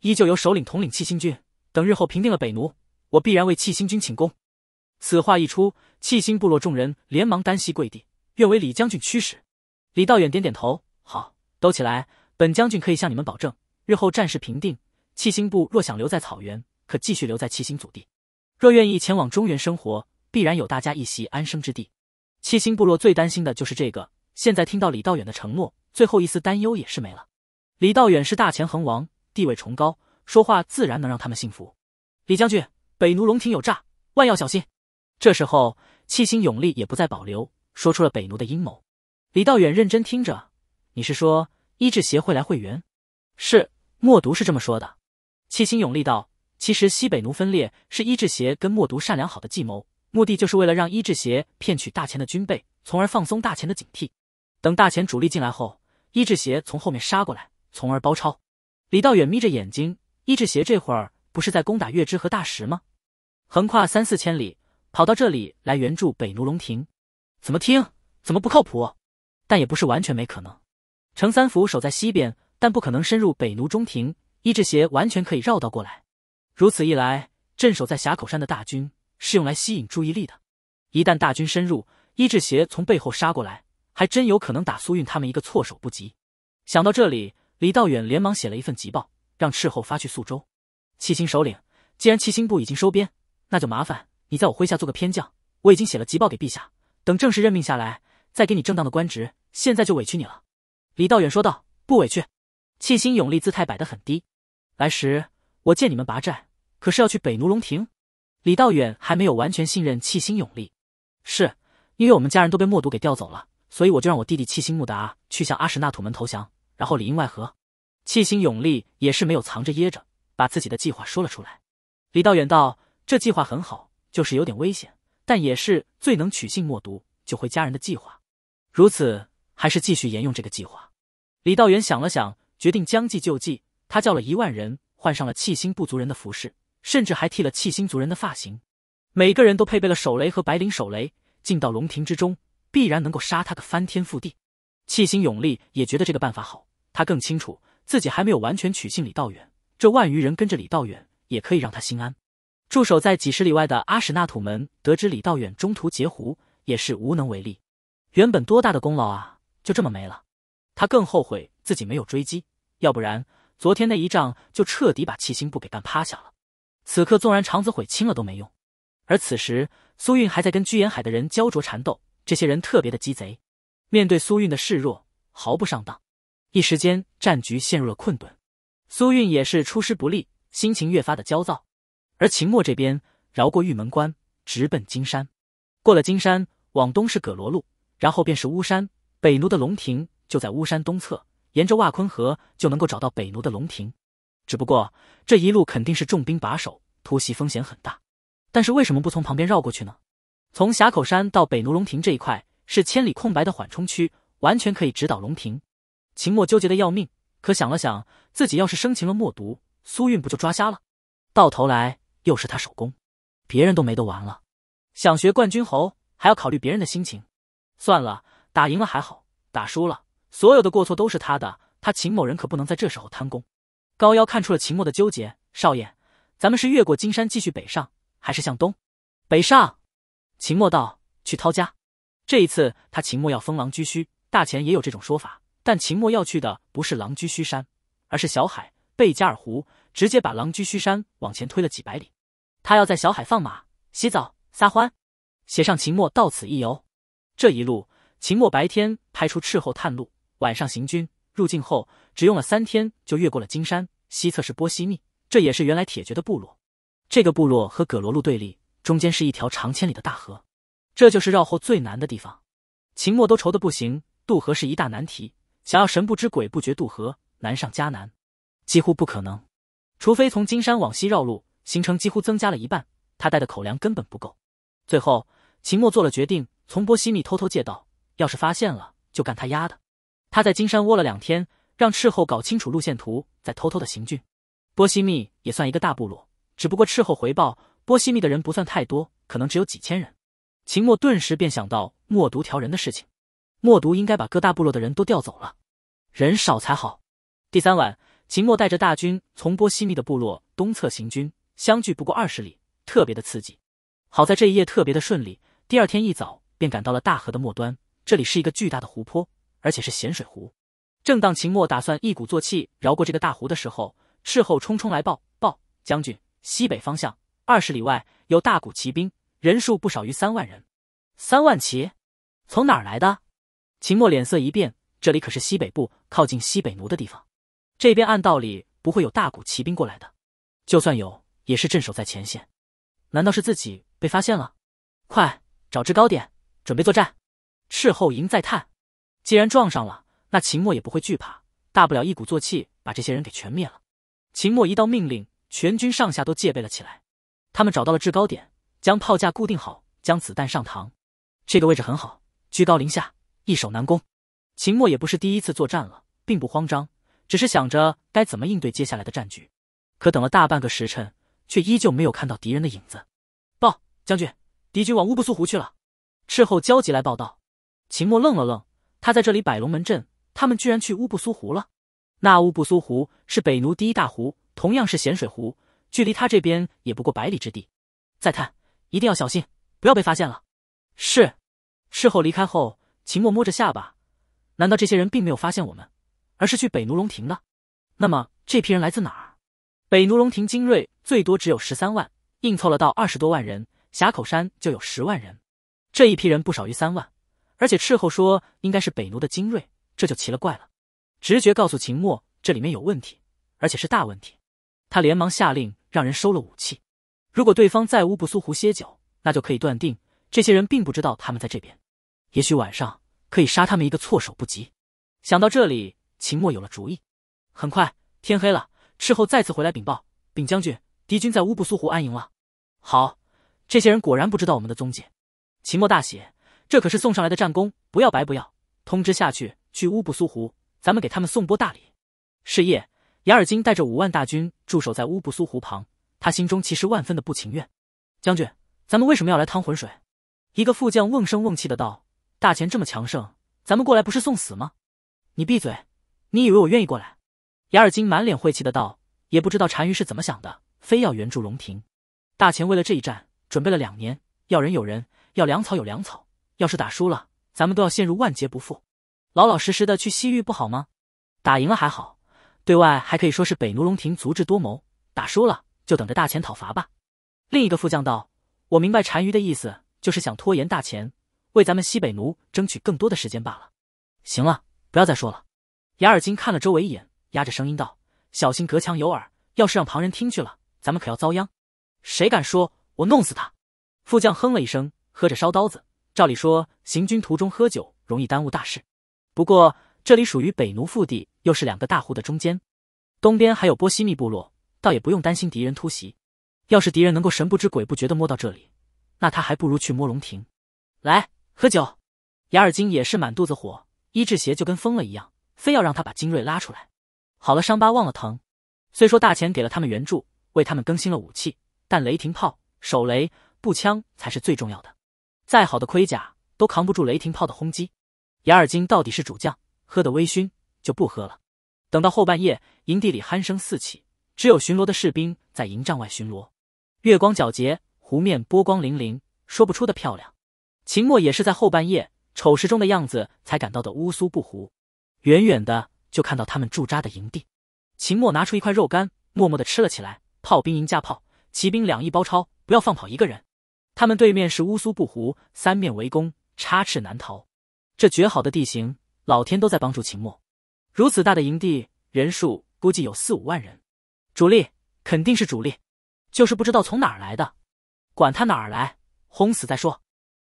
依旧由首领统领七星军。等日后平定了北奴，我必然为七星军请功。此话一出，七星部落众人连忙单膝跪地，愿为李将军驱使。李道远点点头：“好，都起来。本将军可以向你们保证，日后战事平定，七星部若想留在草原，可继续留在七星祖地；若愿意前往中原生活，必然有大家一席安生之地。”七星部落最担心的就是这个，现在听到李道远的承诺，最后一丝担忧也是没了。李道远是大前恒王。地位崇高，说话自然能让他们信服。李将军，北奴龙庭有诈，万要小心。这时候，气星永力也不再保留，说出了北奴的阴谋。李道远认真听着：“你是说医治协会来会员？”“是。”默读是这么说的。气星永力道：“其实西北奴分裂是医治协跟默读善良好的计谋，目的就是为了让医治协骗取大钱的军备，从而放松大钱的警惕。等大钱主力进来后，医治协从后面杀过来，从而包抄。”李道远眯着眼睛，伊志邪这会儿不是在攻打月之和大石吗？横跨三四千里，跑到这里来援助北奴龙庭，怎么听怎么不靠谱。但也不是完全没可能。程三福守在西边，但不可能深入北奴中庭，伊志邪完全可以绕道过来。如此一来，镇守在峡口山的大军是用来吸引注意力的。一旦大军深入，伊志邪从背后杀过来，还真有可能打苏运他们一个措手不及。想到这里。李道远连忙写了一份急报，让斥候发去宿州。七星首领，既然七星部已经收编，那就麻烦你在我麾下做个偏将。我已经写了急报给陛下，等正式任命下来，再给你正当的官职。现在就委屈你了。”李道远说道，“不委屈。”七星永力姿态摆得很低。来时我见你们拔寨，可是要去北奴龙亭？李道远还没有完全信任气星永力，是因为我们家人都被默毒给调走了，所以我就让我弟弟气星穆达去向阿史纳土门投降。然后里应外合，气心勇力也是没有藏着掖着，把自己的计划说了出来。李道远道：“这计划很好，就是有点危险，但也是最能取信莫毒救回家人的计划。如此，还是继续沿用这个计划。”李道远想了想，决定将计就计。他叫了一万人换上了气心部族人的服饰，甚至还剃了气心族人的发型，每个人都配备了手雷和白磷手雷，进到龙庭之中，必然能够杀他个翻天覆地。气心勇力也觉得这个办法好，他更清楚自己还没有完全取信李道远，这万余人跟着李道远也可以让他心安。驻守在几十里外的阿史那土门得知李道远中途截胡，也是无能为力。原本多大的功劳啊，就这么没了。他更后悔自己没有追击，要不然昨天那一仗就彻底把气心部给干趴下了。此刻纵然肠子悔青了都没用。而此时苏韵还在跟居延海的人焦灼缠斗，这些人特别的鸡贼。面对苏韵的示弱，毫不上当，一时间战局陷入了困顿。苏韵也是出师不利，心情越发的焦躁。而秦末这边绕过玉门关，直奔金山。过了金山，往东是葛罗路，然后便是巫山。北奴的龙亭就在巫山东侧，沿着瓦昆河就能够找到北奴的龙亭。只不过这一路肯定是重兵把守，突袭风险很大。但是为什么不从旁边绕过去呢？从峡口山到北奴龙亭这一块。是千里空白的缓冲区，完全可以直捣龙庭。秦墨纠结的要命，可想了想，自己要是生擒了墨毒，苏韵不就抓瞎了？到头来又是他手工，别人都没得玩了。想学冠军侯，还要考虑别人的心情。算了，打赢了还好，打输了，所有的过错都是他的。他秦某人可不能在这时候贪功。高腰看出了秦墨的纠结，少爷，咱们是越过金山继续北上，还是向东？北上。秦墨道：“去涛家。”这一次，他秦墨要封狼居胥，大前也有这种说法。但秦墨要去的不是狼居胥山，而是小海贝加尔湖，直接把狼居胥山往前推了几百里。他要在小海放马、洗澡、撒欢，写上秦墨到此一游。这一路，秦墨白天派出斥候探路，晚上行军。入境后只用了三天，就越过了金山。西侧是波西密，这也是原来铁爵的部落。这个部落和葛罗禄对立，中间是一条长千里的大河。这就是绕后最难的地方，秦墨都愁的不行。渡河是一大难题，想要神不知鬼不觉渡河，难上加难，几乎不可能。除非从金山往西绕路，行程几乎增加了一半，他带的口粮根本不够。最后，秦墨做了决定，从波西密偷偷借道。要是发现了，就干他丫的！他在金山窝了两天，让斥候搞清楚路线图，再偷偷的行军。波西密也算一个大部落，只不过斥候回报波西密的人不算太多，可能只有几千人。秦墨顿时便想到默毒调人的事情，默毒应该把各大部落的人都调走了，人少才好。第三晚，秦墨带着大军从波西密的部落东侧行军，相距不过二十里，特别的刺激。好在这一夜特别的顺利，第二天一早便赶到了大河的末端，这里是一个巨大的湖泊，而且是咸水湖。正当秦墨打算一鼓作气绕过这个大湖的时候，斥候冲冲来报：报，将军，西北方向二十里外有大股骑兵。人数不少于三万人，三万骑，从哪儿来的？秦墨脸色一变，这里可是西北部靠近西北奴的地方，这边按道理不会有大股骑兵过来的，就算有，也是镇守在前线。难道是自己被发现了？快找制高点，准备作战！斥候营在探，既然撞上了，那秦墨也不会惧怕，大不了一鼓作气把这些人给全灭了。秦墨一道命令，全军上下都戒备了起来。他们找到了制高点。将炮架固定好，将子弹上膛。这个位置很好，居高临下，易守难攻。秦墨也不是第一次作战了，并不慌张，只是想着该怎么应对接下来的战局。可等了大半个时辰，却依旧没有看到敌人的影子。报，将军，敌军往乌布苏湖去了。斥候焦急来报道。秦墨愣了愣，他在这里摆龙门阵，他们居然去乌布苏湖了？那乌布苏湖是北奴第一大湖，同样是咸水湖，距离他这边也不过百里之地。再看。一定要小心，不要被发现了。是，事后离开后，秦墨摸着下巴，难道这些人并没有发现我们，而是去北奴龙庭了？那么这批人来自哪儿？北奴龙庭精锐最多只有十三万，硬凑了到二十多万人，峡口山就有十万人，这一批人不少于三万，而且侍后说应该是北奴的精锐，这就奇了怪了。直觉告诉秦墨这里面有问题，而且是大问题。他连忙下令让人收了武器。如果对方在乌布苏湖歇脚，那就可以断定这些人并不知道他们在这边。也许晚上可以杀他们一个措手不及。想到这里，秦墨有了主意。很快天黑了，斥候再次回来禀报：“禀将军，敌军在乌布苏湖安营了。”好，这些人果然不知道我们的踪迹。秦墨大喜，这可是送上来的战功，不要白不要。通知下去，去乌布苏湖，咱们给他们送波大礼。是夜，雅尔金带着五万大军驻守在乌布苏湖旁。他心中其实万分的不情愿。将军，咱们为什么要来趟浑水？一个副将瓮声瓮气的道：“大秦这么强盛，咱们过来不是送死吗？”你闭嘴！你以为我愿意过来？雅尔金满脸晦气的道：“也不知道单于是怎么想的，非要援助龙庭。大秦为了这一战准备了两年，要人有人，要粮草有粮草。要是打输了，咱们都要陷入万劫不复。老老实实的去西域不好吗？打赢了还好，对外还可以说是北奴龙庭足智多谋。打输了……”就等着大钱讨伐吧。另一个副将道：“我明白单于的意思，就是想拖延大钱，为咱们西北奴争取更多的时间罢了。”行了，不要再说了。雅尔金看了周围一眼，压着声音道：“小心隔墙有耳，要是让旁人听去了，咱们可要遭殃。”谁敢说？我弄死他！副将哼了一声，喝着烧刀子。照理说，行军途中喝酒容易耽误大事，不过这里属于北奴腹地，又是两个大户的中间，东边还有波西密部落。倒也不用担心敌人突袭，要是敌人能够神不知鬼不觉地摸到这里，那他还不如去摸龙庭。来喝酒，雅尔金也是满肚子火，伊志邪就跟疯了一样，非要让他把精锐拉出来。好了，伤疤忘了疼。虽说大钱给了他们援助，为他们更新了武器，但雷霆炮、手雷、步枪才是最重要的。再好的盔甲都扛不住雷霆炮的轰击。雅尔金到底是主将，喝的微醺就不喝了。等到后半夜，营地里鼾声四起。只有巡逻的士兵在营帐外巡逻，月光皎洁，湖面波光粼粼，说不出的漂亮。秦墨也是在后半夜丑时中的样子才赶到的乌苏布湖，远远的就看到他们驻扎的营地。秦墨拿出一块肉干，默默的吃了起来。炮兵营架炮，骑兵两翼包抄，不要放跑一个人。他们对面是乌苏布湖，三面围攻，插翅难逃。这绝好的地形，老天都在帮助秦墨。如此大的营地，人数估计有四五万人。主力肯定是主力，就是不知道从哪儿来的，管他哪儿来，轰死再说。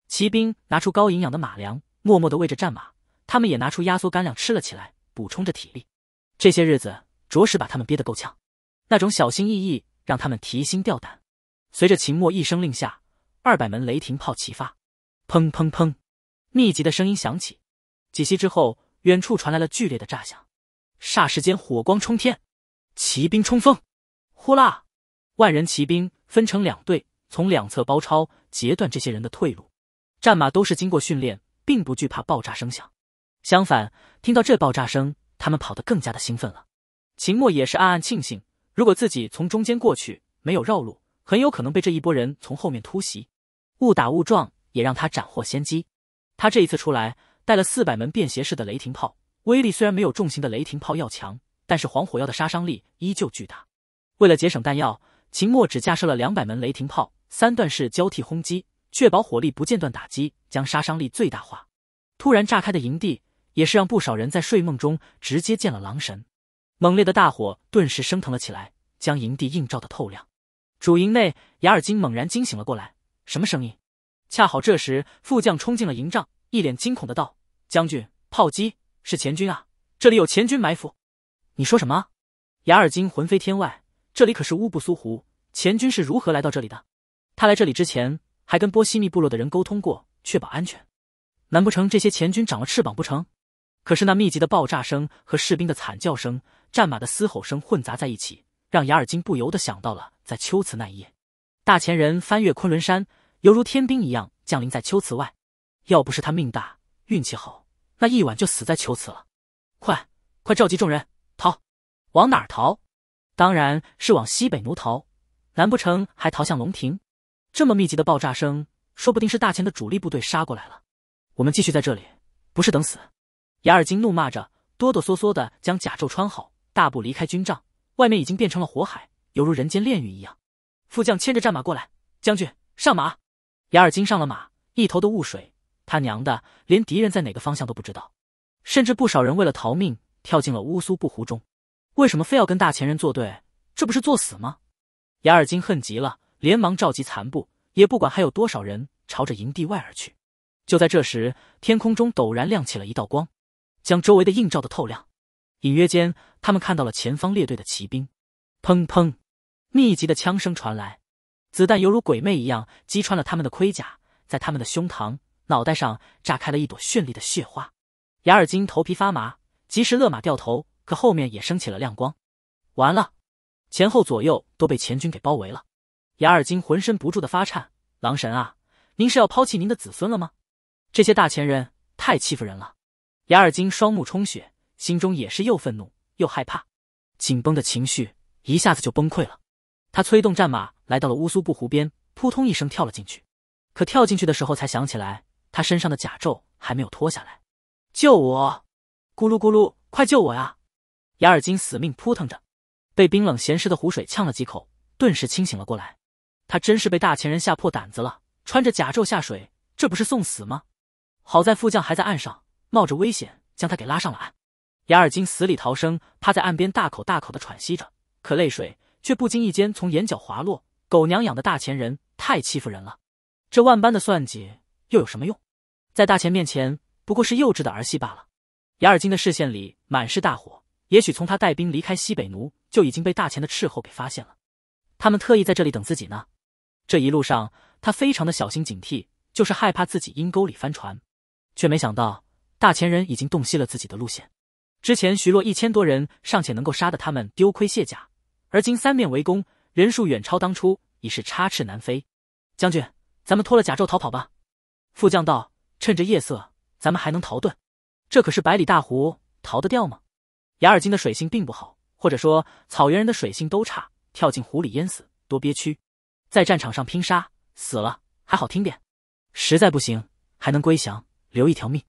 骑兵拿出高营养的马粮，默默的喂着战马，他们也拿出压缩干粮吃了起来，补充着体力。这些日子着实把他们憋得够呛，那种小心翼翼让他们提心吊胆。随着秦墨一声令下，二百门雷霆炮齐发，砰砰砰，密集的声音响起。几息之后，远处传来了剧烈的炸响，霎时间火光冲天。骑兵冲锋，呼啦！万人骑兵分成两队，从两侧包抄，截断这些人的退路。战马都是经过训练，并不惧怕爆炸声响，相反，听到这爆炸声，他们跑得更加的兴奋了。秦墨也是暗暗庆幸，如果自己从中间过去，没有绕路，很有可能被这一波人从后面突袭。误打误撞也让他斩获先机。他这一次出来，带了四百门便携式的雷霆炮，威力虽然没有重型的雷霆炮要强。但是黄火药的杀伤力依旧巨大。为了节省弹药，秦末只架设了两百门雷霆炮，三段式交替轰击，确保火力不间断打击，将杀伤力最大化。突然炸开的营地，也是让不少人在睡梦中直接见了狼神。猛烈的大火顿时升腾了起来，将营地映照的透亮。主营内，雅尔金猛然惊醒了过来，什么声音？恰好这时，副将冲进了营帐，一脸惊恐的道：“将军，炮击是前军啊，这里有前军埋伏。”你说什么？雅尔金魂飞天外，这里可是乌布苏湖，前军是如何来到这里的？他来这里之前还跟波西密部落的人沟通过，确保安全。难不成这些前军长了翅膀不成？可是那密集的爆炸声和士兵的惨叫声、战马的嘶吼声混杂在一起，让雅尔金不由得想到了在秋瓷那一夜，大前人翻越昆仑山，犹如天兵一样降临在秋瓷外。要不是他命大运气好，那一晚就死在秋瓷了。快快召集众人！逃，往哪逃？当然是往西北奴逃。难不成还逃向龙庭？这么密集的爆炸声，说不定是大秦的主力部队杀过来了。我们继续在这里，不是等死！雅尔金怒骂着，哆哆嗦嗦的将甲胄穿好，大步离开军帐。外面已经变成了火海，犹如人间炼狱一样。副将牵着战马过来，将军上马。雅尔金上了马，一头的雾水。他娘的，连敌人在哪个方向都不知道。甚至不少人为了逃命。跳进了乌苏布湖中，为什么非要跟大前人作对？这不是作死吗？雅尔金恨极了，连忙召集残部，也不管还有多少人，朝着营地外而去。就在这时，天空中陡然亮起了一道光，将周围的映照的透亮。隐约间，他们看到了前方列队的骑兵。砰砰，密集的枪声传来，子弹犹如鬼魅一样击穿了他们的盔甲，在他们的胸膛、脑袋上炸开了一朵绚丽的血花。雅尔金头皮发麻。及时勒马掉头，可后面也升起了亮光，完了，前后左右都被前军给包围了。雅尔金浑身不住的发颤，狼神啊，您是要抛弃您的子孙了吗？这些大前人太欺负人了！雅尔金双目充血，心中也是又愤怒又害怕，紧绷的情绪一下子就崩溃了。他催动战马来到了乌苏布湖边，扑通一声跳了进去。可跳进去的时候才想起来，他身上的甲胄还没有脱下来，救我！咕噜咕噜，快救我呀！雅尔金死命扑腾着，被冰冷咸湿的湖水呛了几口，顿时清醒了过来。他真是被大前人吓破胆子了，穿着甲胄下水，这不是送死吗？好在副将还在岸上，冒着危险将他给拉上了岸。雅尔金死里逃生，趴在岸边大口大口的喘息着，可泪水却不经意间从眼角滑落。狗娘养的大前人，太欺负人了！这万般的算计又有什么用？在大钱面前，不过是幼稚的儿戏罢了。雅尔金的视线里满是大火。也许从他带兵离开西北奴就已经被大钱的斥候给发现了，他们特意在这里等自己呢。这一路上，他非常的小心警惕，就是害怕自己阴沟里翻船，却没想到大前人已经洞悉了自己的路线。之前徐洛一千多人尚且能够杀得他们丢盔卸甲，而今三面围攻，人数远超当初，已是插翅难飞。将军，咱们脱了甲胄逃跑吧。副将道：“趁着夜色，咱们还能逃遁。”这可是百里大湖，逃得掉吗？雅尔金的水性并不好，或者说草原人的水性都差，跳进湖里淹死多憋屈。在战场上拼杀死了还好听点，实在不行还能归降留一条命。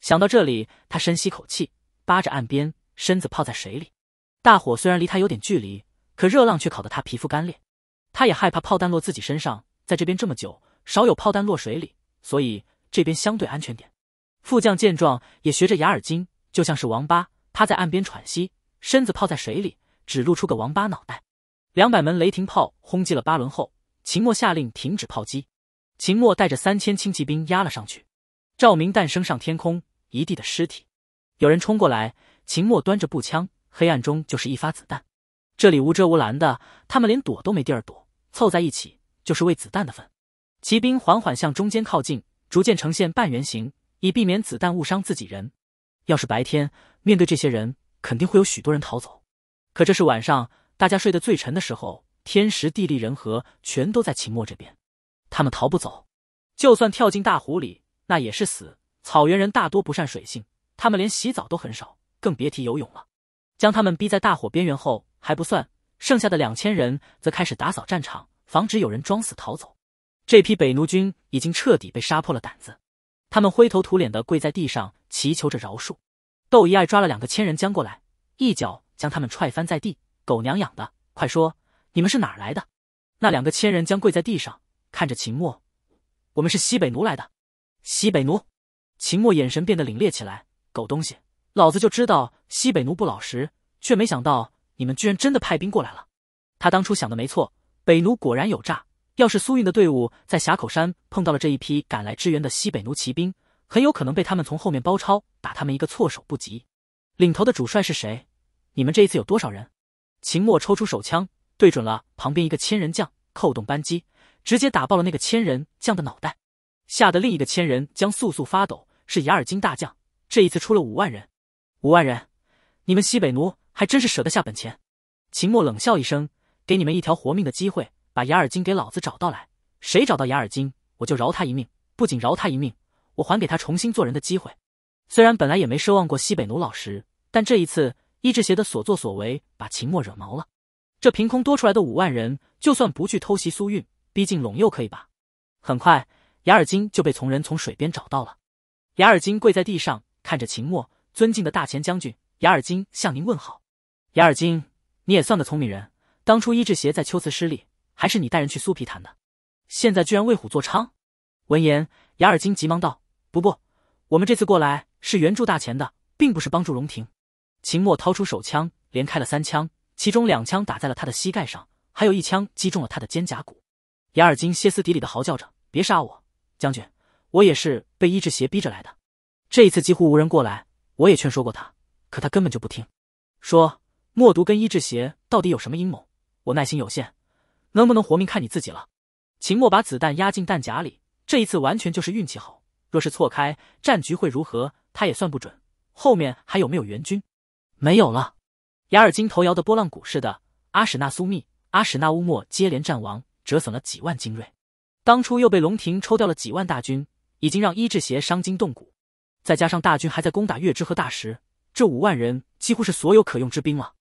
想到这里，他深吸口气，扒着岸边，身子泡在水里。大火虽然离他有点距离，可热浪却烤得他皮肤干裂。他也害怕炮弹落自己身上，在这边这么久，少有炮弹落水里，所以这边相对安全点。副将见状，也学着雅尔金，就像是王八趴在岸边喘息，身子泡在水里，只露出个王八脑袋。两百门雷霆炮轰击了八轮后，秦墨下令停止炮击。秦墨带着三千轻骑兵压了上去，照明弹升上天空，一地的尸体。有人冲过来，秦墨端着步枪，黑暗中就是一发子弹。这里无遮无拦的，他们连躲都没地儿躲，凑在一起就是喂子弹的份。骑兵缓缓向中间靠近，逐渐呈现半圆形。以避免子弹误伤自己人。要是白天面对这些人，肯定会有许多人逃走。可这是晚上，大家睡得最沉的时候，天时地利人和全都在秦末这边，他们逃不走。就算跳进大湖里，那也是死。草原人大多不善水性，他们连洗澡都很少，更别提游泳了。将他们逼在大火边缘后还不算，剩下的两千人则开始打扫战场，防止有人装死逃走。这批北奴军已经彻底被杀破了胆子。他们灰头土脸的跪在地上，祈求着饶恕。窦一爱抓了两个千人将过来，一脚将他们踹翻在地。狗娘养的，快说你们是哪儿来的！那两个千人将跪在地上，看着秦墨：“我们是西北奴来的。”西北奴，秦墨眼神变得凛冽起来。狗东西，老子就知道西北奴不老实，却没想到你们居然真的派兵过来了。他当初想的没错，北奴果然有诈。要是苏运的队伍在峡口山碰到了这一批赶来支援的西北奴骑兵，很有可能被他们从后面包抄，打他们一个措手不及。领头的主帅是谁？你们这一次有多少人？秦墨抽出手枪，对准了旁边一个千人将，扣动扳机，直接打爆了那个千人将的脑袋，吓得另一个千人将速速发抖。是雅尔金大将，这一次出了五万人，五万人，你们西北奴还真是舍得下本钱。秦墨冷笑一声，给你们一条活命的机会。把雅尔金给老子找到来！谁找到雅尔金，我就饶他一命。不仅饶他一命，我还给他重新做人的机会。虽然本来也没奢望过西北奴老实，但这一次伊志邪的所作所为把秦墨惹毛了。这凭空多出来的五万人，就算不去偷袭苏运，逼近陇右可以吧？很快，雅尔金就被从人从水边找到了。雅尔金跪在地上，看着秦墨，尊敬的大前将军雅尔金向您问好。雅尔金，你也算个聪明人，当初伊志邪在秋瓷失利。还是你带人去苏皮谈的，现在居然为虎作伥。闻言，雅尔金急忙道：“不不，我们这次过来是援助大钱的，并不是帮助龙庭。”秦墨掏出手枪，连开了三枪，其中两枪打在了他的膝盖上，还有一枪击中了他的肩胛骨。雅尔金歇斯底里的嚎叫着：“别杀我，将军！我也是被医治邪逼着来的。这一次几乎无人过来，我也劝说过他，可他根本就不听。说默毒跟医治邪到底有什么阴谋？我耐心有限。”能不能活命看你自己了。秦墨把子弹压进弹夹里，这一次完全就是运气好。若是错开，战局会如何？他也算不准。后面还有没有援军？没有了。雅尔金头摇的波浪鼓似的。阿史那苏密、阿史那乌墨接连战亡，折损了几万精锐。当初又被龙庭抽掉了几万大军，已经让伊志邪伤筋动骨。再加上大军还在攻打月之和大石，这五万人几乎是所有可用之兵了。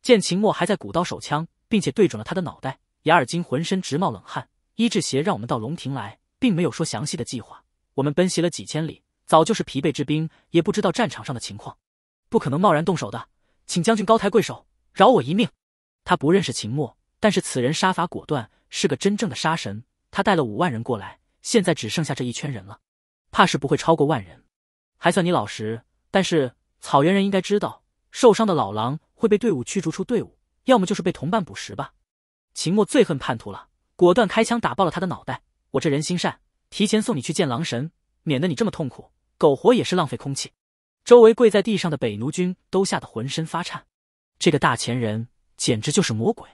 见秦墨还在鼓刀手枪，并且对准了他的脑袋。雅尔金浑身直冒冷汗，伊志邪让我们到龙庭来，并没有说详细的计划。我们奔袭了几千里，早就是疲惫之兵，也不知道战场上的情况，不可能贸然动手的。请将军高抬贵手，饶我一命。他不认识秦墨，但是此人杀伐果断，是个真正的杀神。他带了五万人过来，现在只剩下这一圈人了，怕是不会超过万人。还算你老实，但是草原人应该知道，受伤的老狼会被队伍驱逐出队伍，要么就是被同伴捕食吧。秦墨最恨叛徒了，果断开枪打爆了他的脑袋。我这人心善，提前送你去见狼神，免得你这么痛苦苟活也是浪费空气。周围跪在地上的北奴军都吓得浑身发颤，这个大前人简直就是魔鬼。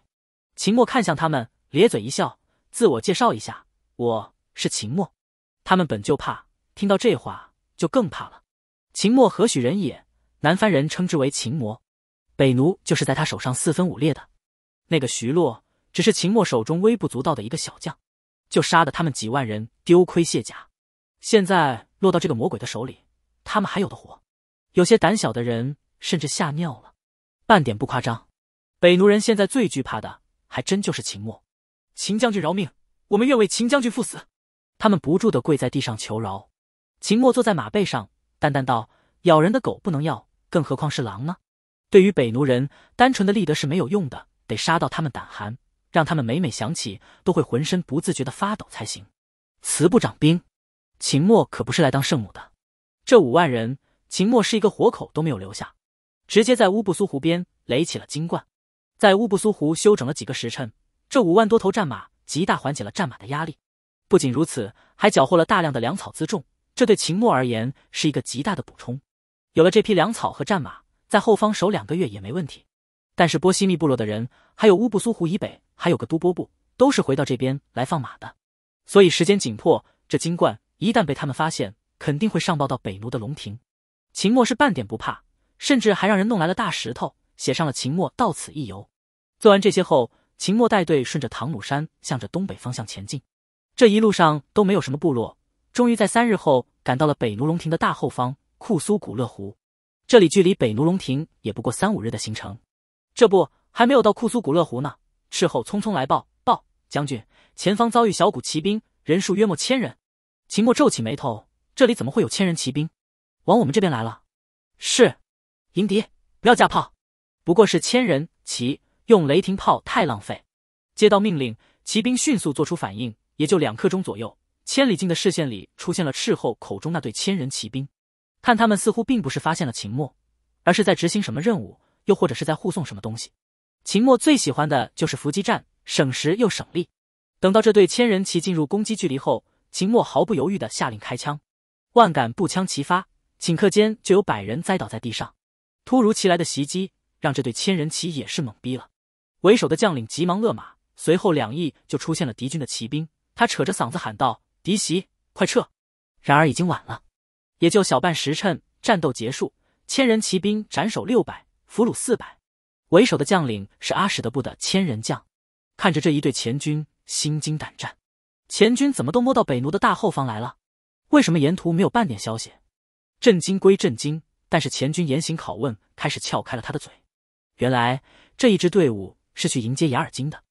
秦墨看向他们，咧嘴一笑，自我介绍一下，我是秦墨。他们本就怕，听到这话就更怕了。秦墨何许人也？南番人称之为秦魔，北奴就是在他手上四分五裂的。那个徐洛。只是秦末手中微不足道的一个小将，就杀得他们几万人丢盔卸甲。现在落到这个魔鬼的手里，他们还有的活？有些胆小的人甚至吓尿了，半点不夸张。北奴人现在最惧怕的，还真就是秦末。秦将军饶命，我们愿为秦将军赴死。他们不住的跪在地上求饶。秦末坐在马背上，淡淡道：“咬人的狗不能要，更何况是狼呢？”对于北奴人，单纯的立德是没有用的，得杀到他们胆寒。让他们每每想起都会浑身不自觉的发抖才行。慈不长兵，秦墨可不是来当圣母的。这五万人，秦墨是一个活口都没有留下，直接在乌布苏湖边垒起了金冠。在乌布苏湖休整了几个时辰，这五万多头战马极大缓解了战马的压力。不仅如此，还缴获了大量的粮草辎重，这对秦墨而言是一个极大的补充。有了这批粮草和战马，在后方守两个月也没问题。但是波西米部落的人，还有乌布苏湖以北。还有个都波部，都是回到这边来放马的，所以时间紧迫。这金冠一旦被他们发现，肯定会上报到北奴的龙庭。秦墨是半点不怕，甚至还让人弄来了大石头，写上了“秦墨到此一游”。做完这些后，秦墨带队顺着唐努山，向着东北方向前进。这一路上都没有什么部落，终于在三日后赶到了北奴龙庭的大后方——库苏古勒湖。这里距离北奴龙庭也不过三五日的行程。这不，还没有到库苏古勒湖呢。斥候匆匆来报，报将军，前方遭遇小股骑兵，人数约莫千人。秦墨皱起眉头，这里怎么会有千人骑兵，往我们这边来了？是，迎敌，不要架炮。不过是千人骑，用雷霆炮太浪费。接到命令，骑兵迅速做出反应，也就两刻钟左右，千里镜的视线里出现了斥候口中那对千人骑兵。看他们似乎并不是发现了秦墨，而是在执行什么任务，又或者是在护送什么东西。秦末最喜欢的就是伏击战，省时又省力。等到这对千人骑进入攻击距离后，秦末毫不犹豫的下令开枪，万杆步枪齐发，顷刻间就有百人栽倒在地上。突如其来的袭击让这对千人骑也是懵逼了，为首的将领急忙勒马，随后两翼就出现了敌军的骑兵。他扯着嗓子喊道：“敌袭，快撤！”然而已经晚了，也就小半时辰，战斗结束，千人骑兵斩首六百，俘虏四百。为首的将领是阿史德部的千人将，看着这一队前军，心惊胆战。前军怎么都摸到北奴的大后方来了？为什么沿途没有半点消息？震惊归震惊，但是前军严刑拷问开始撬开了他的嘴。原来这一支队伍是去迎接雅尔金的。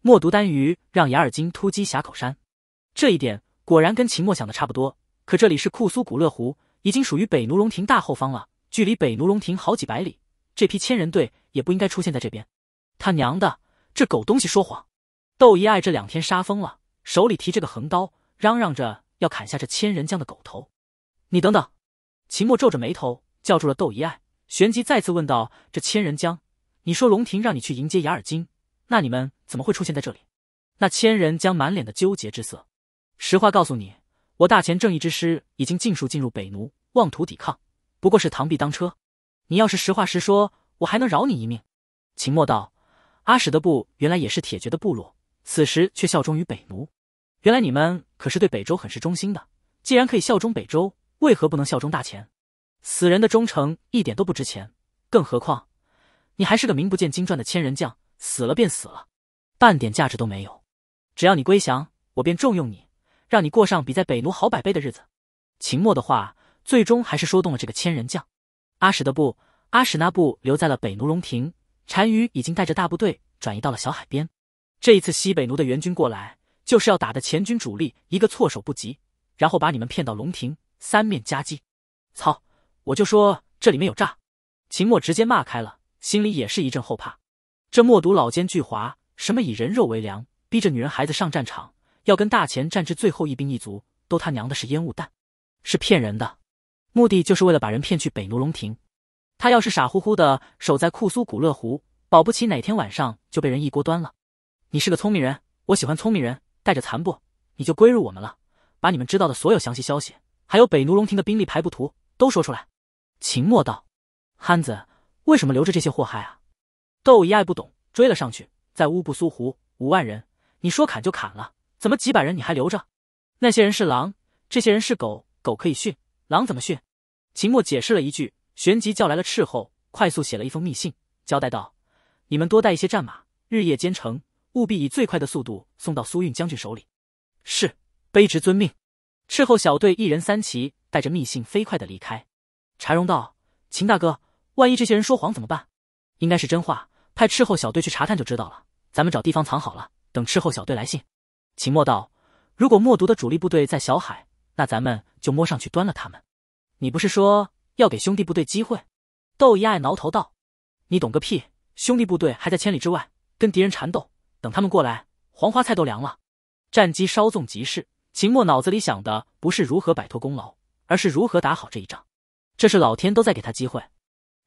默读单于让雅尔金突击峡口山，这一点果然跟秦墨想的差不多。可这里是库苏古勒湖，已经属于北奴龙庭大后方了，距离北奴龙庭好几百里。这批千人队。也不应该出现在这边。他娘的，这狗东西说谎！窦一爱这两天杀疯了，手里提着个横刀，嚷嚷着要砍下这千人将的狗头。你等等！秦墨皱着眉头叫住了窦一爱，旋即再次问道：“这千人将，你说龙庭让你去迎接雅尔金，那你们怎么会出现在这里？”那千人将满脸的纠结之色。实话告诉你，我大前正义之师已经尽数进入北奴，妄图抵抗，不过是螳臂当车。你要是实话实说。我还能饶你一命，秦墨道：“阿史德部原来也是铁爵的部落，此时却效忠于北奴。原来你们可是对北周很是忠心的。既然可以效忠北周，为何不能效忠大秦？死人的忠诚一点都不值钱，更何况你还是个名不见经传的千人将，死了便死了，半点价值都没有。只要你归降，我便重用你，让你过上比在北奴好百倍的日子。”秦墨的话最终还是说动了这个千人将，阿史德部。阿史那部留在了北奴龙庭，单于已经带着大部队转移到了小海边。这一次西北奴的援军过来，就是要打的前军主力一个措手不及，然后把你们骗到龙庭，三面夹击。操！我就说这里面有诈！秦墨直接骂开了，心里也是一阵后怕。这默毒老奸巨猾，什么以人肉为粮，逼着女人孩子上战场，要跟大钱战至最后一兵一卒，都他娘的是烟雾弹，是骗人的，目的就是为了把人骗去北奴龙庭。他要是傻乎乎的守在库苏古勒湖，保不齐哪天晚上就被人一锅端了。你是个聪明人，我喜欢聪明人。带着残部，你就归入我们了。把你们知道的所有详细消息，还有北奴龙庭的兵力排布图，都说出来。秦墨道：“憨子，为什么留着这些祸害啊？”窦一爱不懂，追了上去。在乌布苏湖五万人，你说砍就砍了，怎么几百人你还留着？那些人是狼，这些人是狗，狗可以训，狼怎么训？秦墨解释了一句。旋即叫来了斥候，快速写了一封密信，交代道：“你们多带一些战马，日夜兼程，务必以最快的速度送到苏运将军手里。”“是，卑职遵命。”斥候小队一人三骑，带着密信飞快的离开。柴荣道：“秦大哥，万一这些人说谎怎么办？”“应该是真话，派斥候小队去查探就知道了。咱们找地方藏好了，等斥候小队来信。”秦墨道：“如果默毒的主力部队在小海，那咱们就摸上去端了他们。”“你不是说……”要给兄弟部队机会，窦一爱挠头道：“你懂个屁！兄弟部队还在千里之外跟敌人缠斗，等他们过来，黄花菜都凉了。战机稍纵即逝。”秦墨脑子里想的不是如何摆脱功劳，而是如何打好这一仗。这是老天都在给他机会。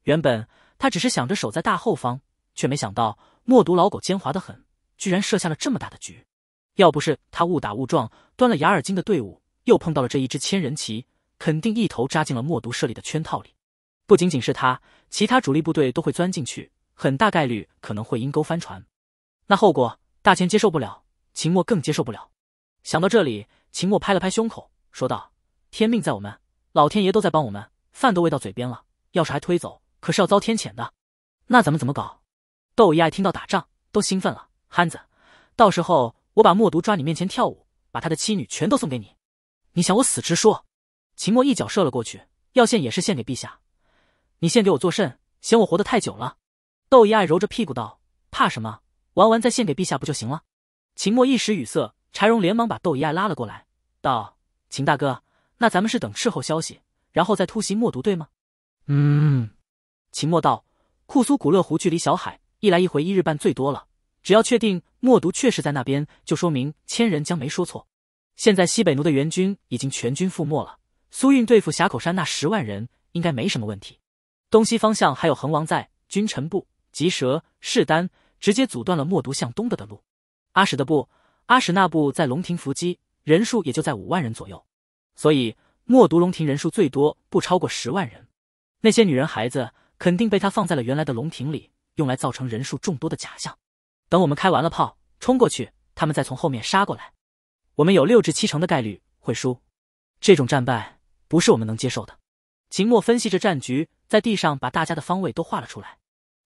原本他只是想着守在大后方，却没想到默读老狗奸猾的很，居然设下了这么大的局。要不是他误打误撞端了雅尔金的队伍，又碰到了这一支千人骑，肯定一头扎进了默读设立的圈套里，不仅仅是他，其他主力部队都会钻进去，很大概率可能会阴沟翻船，那后果大钱接受不了，秦墨更接受不了。想到这里，秦墨拍了拍胸口，说道：“天命在我们，老天爷都在帮我们，饭都喂到嘴边了，要是还推走，可是要遭天谴的。那咱们怎么搞？”窦一爱听到打仗都兴奋了，憨子，到时候我把默读抓你面前跳舞，把他的妻女全都送给你，你想我死直说。秦墨一脚射了过去，要献也是献给陛下，你献给我作甚？嫌我活得太久了？窦漪爱揉着屁股道：“怕什么？玩完再献给陛下不就行了？”秦墨一时语塞，柴荣连忙把窦漪爱拉了过来，道：“秦大哥，那咱们是等斥候消息，然后再突袭默毒，对吗？”“嗯。”秦墨道，“库苏古勒湖距离小海一来一回一日半最多了，只要确定默毒确实在那边，就说明千人将没说错。现在西北奴的援军已经全军覆没了。”苏运对付峡口山那十万人应该没什么问题。东西方向还有恒王在，君臣部、吉蛇、士丹直接阻断了默毒向东的的路。阿史的部，阿史那部在龙庭伏击，人数也就在五万人左右。所以默毒龙庭人数最多不超过十万人。那些女人孩子肯定被他放在了原来的龙庭里，用来造成人数众多的假象。等我们开完了炮，冲过去，他们再从后面杀过来，我们有六至七成的概率会输。这种战败。不是我们能接受的。秦墨分析着战局，在地上把大家的方位都画了出来。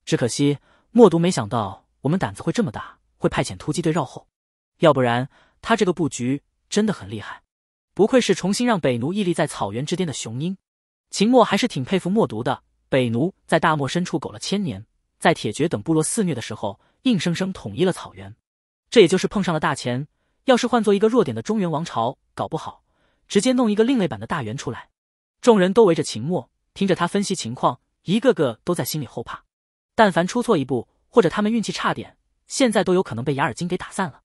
只可惜默读没想到我们胆子会这么大，会派遣突击队绕后。要不然他这个布局真的很厉害，不愧是重新让北奴屹立在草原之巅的雄鹰。秦墨还是挺佩服默读的。北奴在大漠深处苟了千年，在铁绝等部落肆虐的时候，硬生生统一了草原。这也就是碰上了大钱。要是换做一个弱点的中原王朝，搞不好。直接弄一个另类版的大圆出来，众人都围着秦墨，听着他分析情况，一个个都在心里后怕。但凡出错一步，或者他们运气差点，现在都有可能被雅尔金给打散了，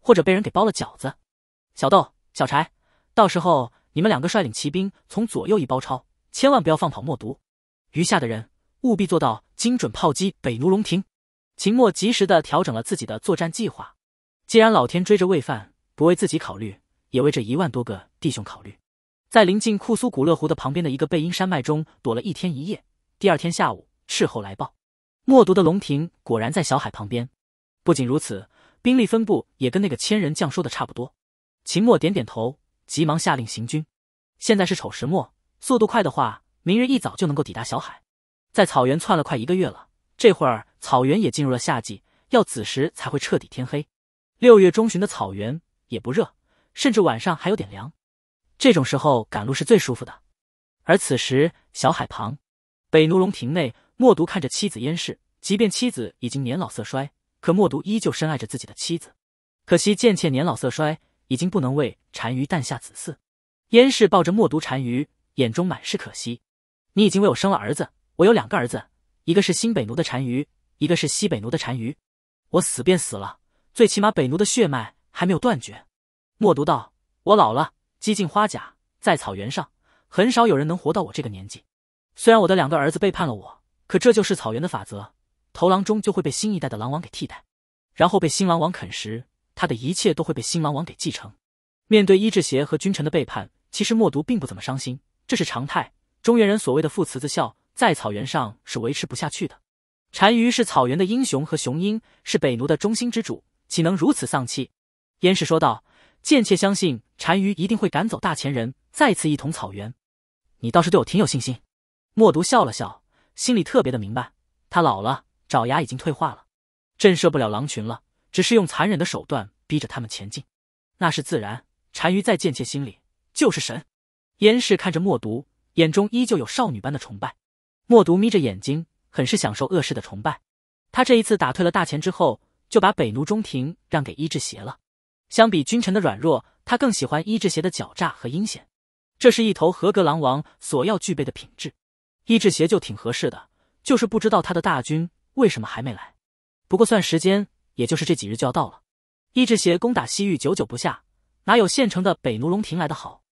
或者被人给包了饺子。小豆、小柴，到时候你们两个率领骑兵从左右翼包抄，千万不要放跑墨毒。余下的人务必做到精准炮击北奴龙庭。秦墨及时的调整了自己的作战计划。既然老天追着喂饭，不为自己考虑。也为这一万多个弟兄考虑，在临近库苏古勒湖的旁边的一个背阴山脉中躲了一天一夜。第二天下午，斥候来报，默读的龙庭果然在小海旁边。不仅如此，兵力分布也跟那个千人将说的差不多。秦墨点点头，急忙下令行军。现在是丑时末，速度快的话，明日一早就能够抵达小海。在草原窜了快一个月了，这会儿草原也进入了夏季，要子时才会彻底天黑。六月中旬的草原也不热。甚至晚上还有点凉，这种时候赶路是最舒服的。而此时，小海旁，北奴龙庭内，默读看着妻子燕氏。即便妻子已经年老色衰，可默读依旧深爱着自己的妻子。可惜贱妾年老色衰，已经不能为单于诞下子嗣。燕氏抱着默读，单于眼中满是可惜。你已经为我生了儿子，我有两个儿子，一个是新北奴的单于，一个是西北奴的单于。我死便死了，最起码北奴的血脉还没有断绝。默读道：“我老了，几近花甲，在草原上，很少有人能活到我这个年纪。虽然我的两个儿子背叛了我，可这就是草原的法则，头狼终就会被新一代的狼王给替代，然后被新狼王啃食，他的一切都会被新狼王给继承。面对伊志邪和君臣的背叛，其实默读并不怎么伤心，这是常态。中原人所谓的父慈子孝，在草原上是维持不下去的。单于是草原的英雄和雄鹰，是北奴的中心之主，岂能如此丧气？”燕氏说道。贱妾相信单于一定会赶走大秦人，再次一统草原。你倒是对我挺有信心。默读笑了笑，心里特别的明白，他老了，爪牙已经退化了，震慑不了狼群了，只是用残忍的手段逼着他们前进。那是自然，单于在贱妾心里就是神。燕氏看着默读，眼中依旧有少女般的崇拜。默读眯着眼睛，很是享受恶世的崇拜。他这一次打退了大秦之后，就把北奴中庭让给伊稚邪了。相比君臣的软弱，他更喜欢伊志邪的狡诈和阴险。这是一头合格狼王所要具备的品质，伊志邪就挺合适的。就是不知道他的大军为什么还没来，不过算时间，也就是这几日就要到了。伊志邪攻打西域久久不下，哪有现成的北奴龙庭来的好？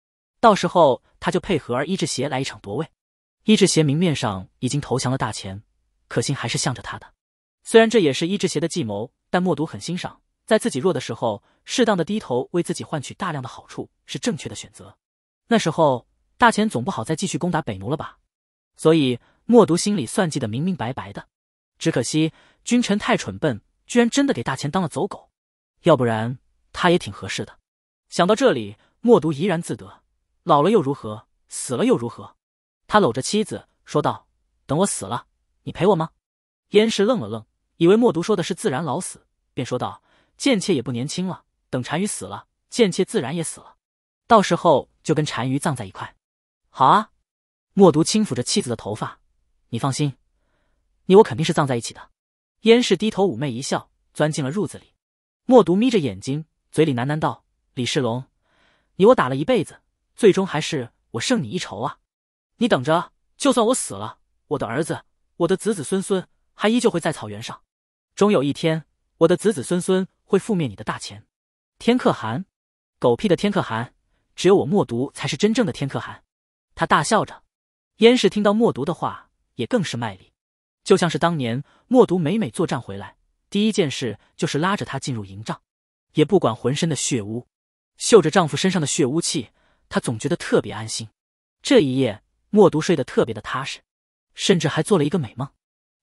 到时候他就配合而伊志邪来一场夺位。伊志邪明面上已经投降了大秦，可心还是向着他的。虽然这也是伊志邪的计谋，但默读很欣赏，在自己弱的时候。适当的低头为自己换取大量的好处是正确的选择。那时候大钱总不好再继续攻打北奴了吧？所以默读心里算计的明明白白的。只可惜君臣太蠢笨，居然真的给大钱当了走狗。要不然他也挺合适的。想到这里，默读怡然自得。老了又如何？死了又如何？他搂着妻子说道：“等我死了，你陪我吗？”燕氏愣了愣，以为默读说的是自然老死，便说道：“贱妾也不年轻了。”等单于死了，贱妾自然也死了，到时候就跟单于葬在一块。好啊，默读轻抚着妻子的头发，你放心，你我肯定是葬在一起的。燕氏低头妩媚一笑，钻进了褥子里。默读眯着眼睛，嘴里喃喃道：“李世龙，你我打了一辈子，最终还是我胜你一筹啊！你等着，就算我死了，我的儿子，我的子子孙孙，还依旧会在草原上。终有一天，我的子子孙孙会覆灭你的大钱。”天可汗，狗屁的天可汗！只有我默读才是真正的天可汗！他大笑着。燕氏听到默读的话，也更是卖力，就像是当年默读每每作战回来，第一件事就是拉着他进入营帐，也不管浑身的血污，嗅着丈夫身上的血污气，她总觉得特别安心。这一夜，默读睡得特别的踏实，甚至还做了一个美梦。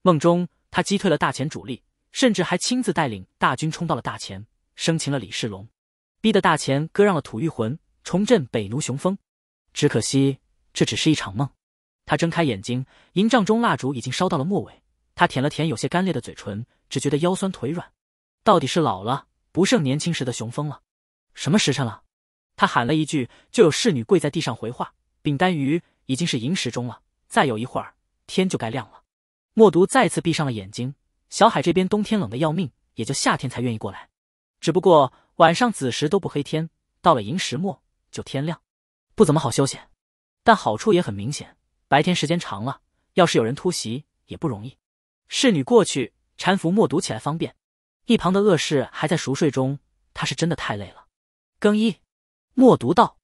梦中，他击退了大秦主力，甚至还亲自带领大军冲到了大秦。生擒了李世龙，逼得大钱割让了吐玉魂，重振北奴雄风。只可惜，这只是一场梦。他睁开眼睛，营帐中蜡烛已经烧到了末尾。他舔了舔有些干裂的嘴唇，只觉得腰酸腿软，到底是老了，不胜年轻时的雄风了。什么时辰了？他喊了一句，就有侍女跪在地上回话：“饼干鱼已经是寅时钟了，再有一会儿天就该亮了。”默读再次闭上了眼睛。小海这边冬天冷的要命，也就夏天才愿意过来。只不过晚上子时都不黑天，到了寅时末就天亮，不怎么好休息。但好处也很明显，白天时间长了，要是有人突袭也不容易。侍女过去搀扶默读起来方便。一旁的恶侍还在熟睡中，他是真的太累了。更衣，默读道。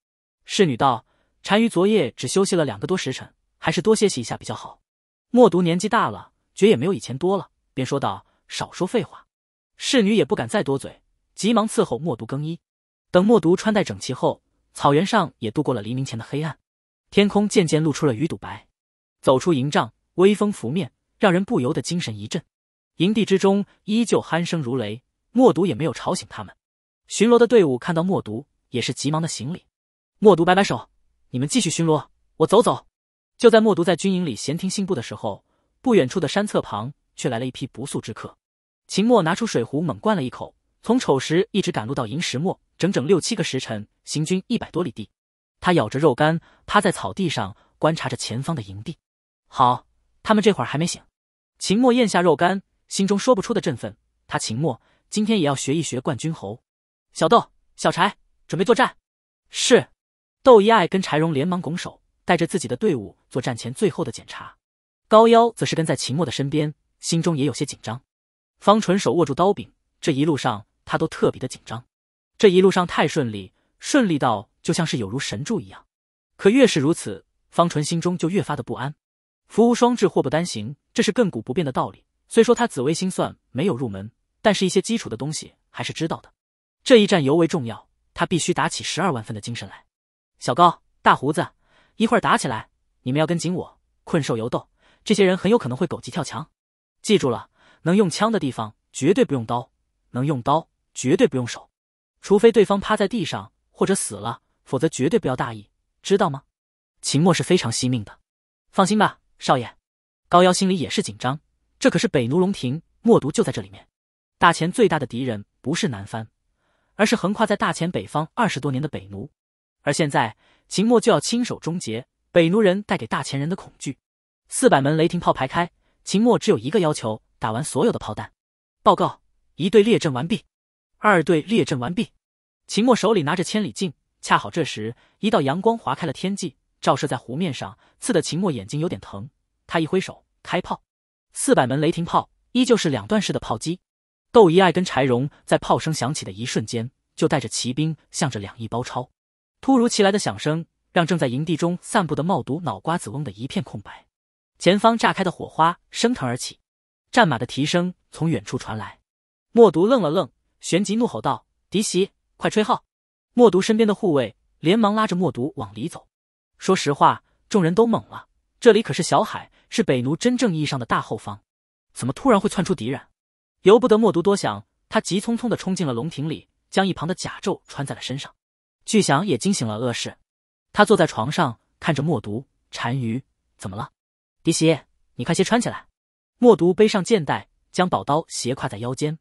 侍女道：“单于昨夜只休息了两个多时辰，还是多歇息一下比较好。”默读年纪大了，觉也没有以前多了，便说道：“少说废话。”侍女也不敢再多嘴。急忙伺候默读更衣，等默读穿戴整齐后，草原上也度过了黎明前的黑暗，天空渐渐露出了鱼肚白。走出营帐，微风拂面，让人不由得精神一振。营地之中依旧鼾声如雷，默读也没有吵醒他们。巡逻的队伍看到默读，也是急忙的行礼。默读摆摆手：“你们继续巡逻，我走走。”就在默读在军营里闲庭信步的时候，不远处的山侧旁却来了一批不速之客。秦墨拿出水壶猛灌了一口。从丑时一直赶路到寅时末，整整六七个时辰，行军一百多里地。他咬着肉干，趴在草地上观察着前方的营地。好，他们这会儿还没醒。秦墨咽下肉干，心中说不出的振奋。他秦墨今天也要学一学冠军侯。小豆、小柴，准备作战。是。窦一爱跟柴荣连忙拱手，带着自己的队伍做战前最后的检查。高腰则是跟在秦墨的身边，心中也有些紧张。方纯手握住刀柄，这一路上。他都特别的紧张，这一路上太顺利，顺利到就像是有如神助一样。可越是如此，方纯心中就越发的不安。福无双至，祸不单行，这是亘古不变的道理。虽说他紫微星算没有入门，但是一些基础的东西还是知道的。这一战尤为重要，他必须打起十二万分的精神来。小高、大胡子，一会儿打起来，你们要跟紧我。困兽犹斗，这些人很有可能会狗急跳墙。记住了，能用枪的地方绝对不用刀。能用刀，绝对不用手，除非对方趴在地上或者死了，否则绝对不要大意，知道吗？秦墨是非常惜命的，放心吧，少爷。高妖心里也是紧张，这可是北奴龙庭墨毒就在这里面。大秦最大的敌人不是南藩，而是横跨在大秦北方二十多年的北奴，而现在秦墨就要亲手终结北奴人带给大秦人的恐惧。四百门雷霆炮排开，秦墨只有一个要求：打完所有的炮弹。报告。一队列阵完毕，二队列阵完毕。秦墨手里拿着千里镜，恰好这时一道阳光划开了天际，照射在湖面上，刺得秦墨眼睛有点疼。他一挥手，开炮。四百门雷霆炮依旧是两段式的炮击。窦一爱跟柴荣在炮声响起的一瞬间，就带着骑兵向着两翼包抄。突如其来的响声让正在营地中散步的冒毒脑瓜子嗡的一片空白。前方炸开的火花升腾而起，战马的蹄声从远处传来。默读愣了愣，旋即怒吼道：“狄袭，快吹号！”默读身边的护卫连忙拉着默读往里走。说实话，众人都懵了。这里可是小海，是北奴真正意义上的大后方，怎么突然会窜出敌人？由不得默读多想，他急匆匆的冲进了龙庭里，将一旁的甲胄穿在了身上。巨响也惊醒了恶世，他坐在床上看着默读，单于怎么了？狄袭，你快些穿起来。默读背上剑袋，将宝刀斜挎在腰间。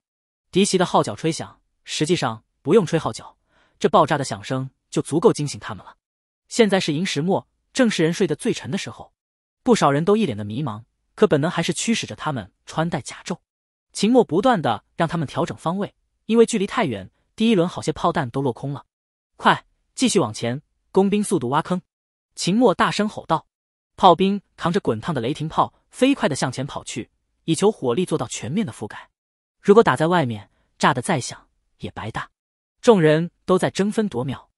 敌袭的号角吹响，实际上不用吹号角，这爆炸的响声就足够惊醒他们了。现在是寅时末，正是人睡得最沉的时候，不少人都一脸的迷茫，可本能还是驱使着他们穿戴甲胄。秦墨不断的让他们调整方位，因为距离太远，第一轮好些炮弹都落空了。快，继续往前，工兵速度挖坑！秦墨大声吼道。炮兵扛着滚烫的雷霆炮，飞快的向前跑去，以求火力做到全面的覆盖。如果打在外面，炸得再响也白搭。众人都在争分夺秒，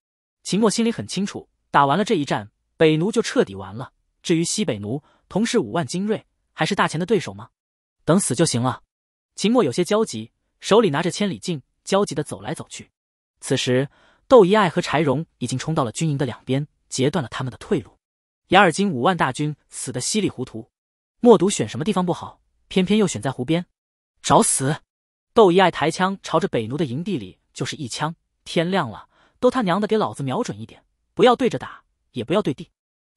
秦墨心里很清楚，打完了这一战，北奴就彻底完了。至于西北奴，同是五万精锐，还是大秦的对手吗？等死就行了。秦墨有些焦急，手里拿着千里镜，焦急的走来走去。此时，窦仪爱和柴荣已经冲到了军营的两边，截断了他们的退路。雅尔金五万大军死得稀里糊涂，默读选什么地方不好，偏偏又选在湖边，找死！窦一爱抬枪，朝着北奴的营地里就是一枪。天亮了，都他娘的给老子瞄准一点，不要对着打，也不要对地。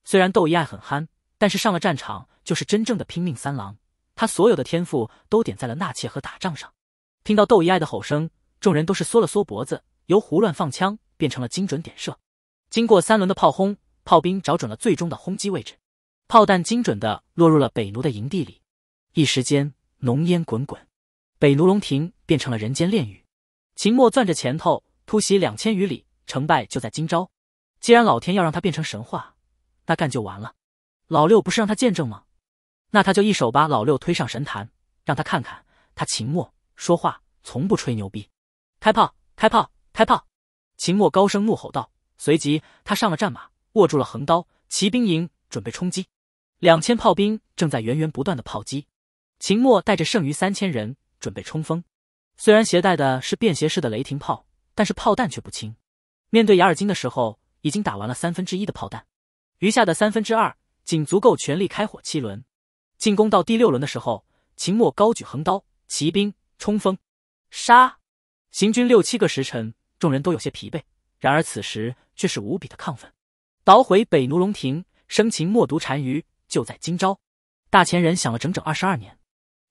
虽然窦一爱很憨，但是上了战场就是真正的拼命三郎。他所有的天赋都点在了纳妾和打仗上。听到窦一爱的吼声，众人都是缩了缩脖子，由胡乱放枪变成了精准点射。经过三轮的炮轰，炮兵找准了最终的轰击位置，炮弹精准的落入了北奴的营地里，一时间浓烟滚滚。北卢龙庭变成了人间炼狱。秦墨攥着拳头，突袭两千余里，成败就在今朝。既然老天要让他变成神话，那干就完了。老六不是让他见证吗？那他就一手把老六推上神坛，让他看看他秦墨说话从不吹牛逼。开炮！开炮！开炮！秦墨高声怒吼道，随即他上了战马，握住了横刀，骑兵营准备冲击。两千炮兵正在源源不断的炮击。秦墨带着剩余三千人。准备冲锋，虽然携带的是便携式的雷霆炮，但是炮弹却不轻。面对雅尔金的时候，已经打完了三分之一的炮弹，余下的三分之二仅足够全力开火七轮。进攻到第六轮的时候，秦末高举横刀，骑兵冲锋，杀！行军六七个时辰，众人都有些疲惫，然而此时却是无比的亢奋。捣毁北奴龙亭，生擒墨毒单于，就在今朝！大前人想了整整二十二年，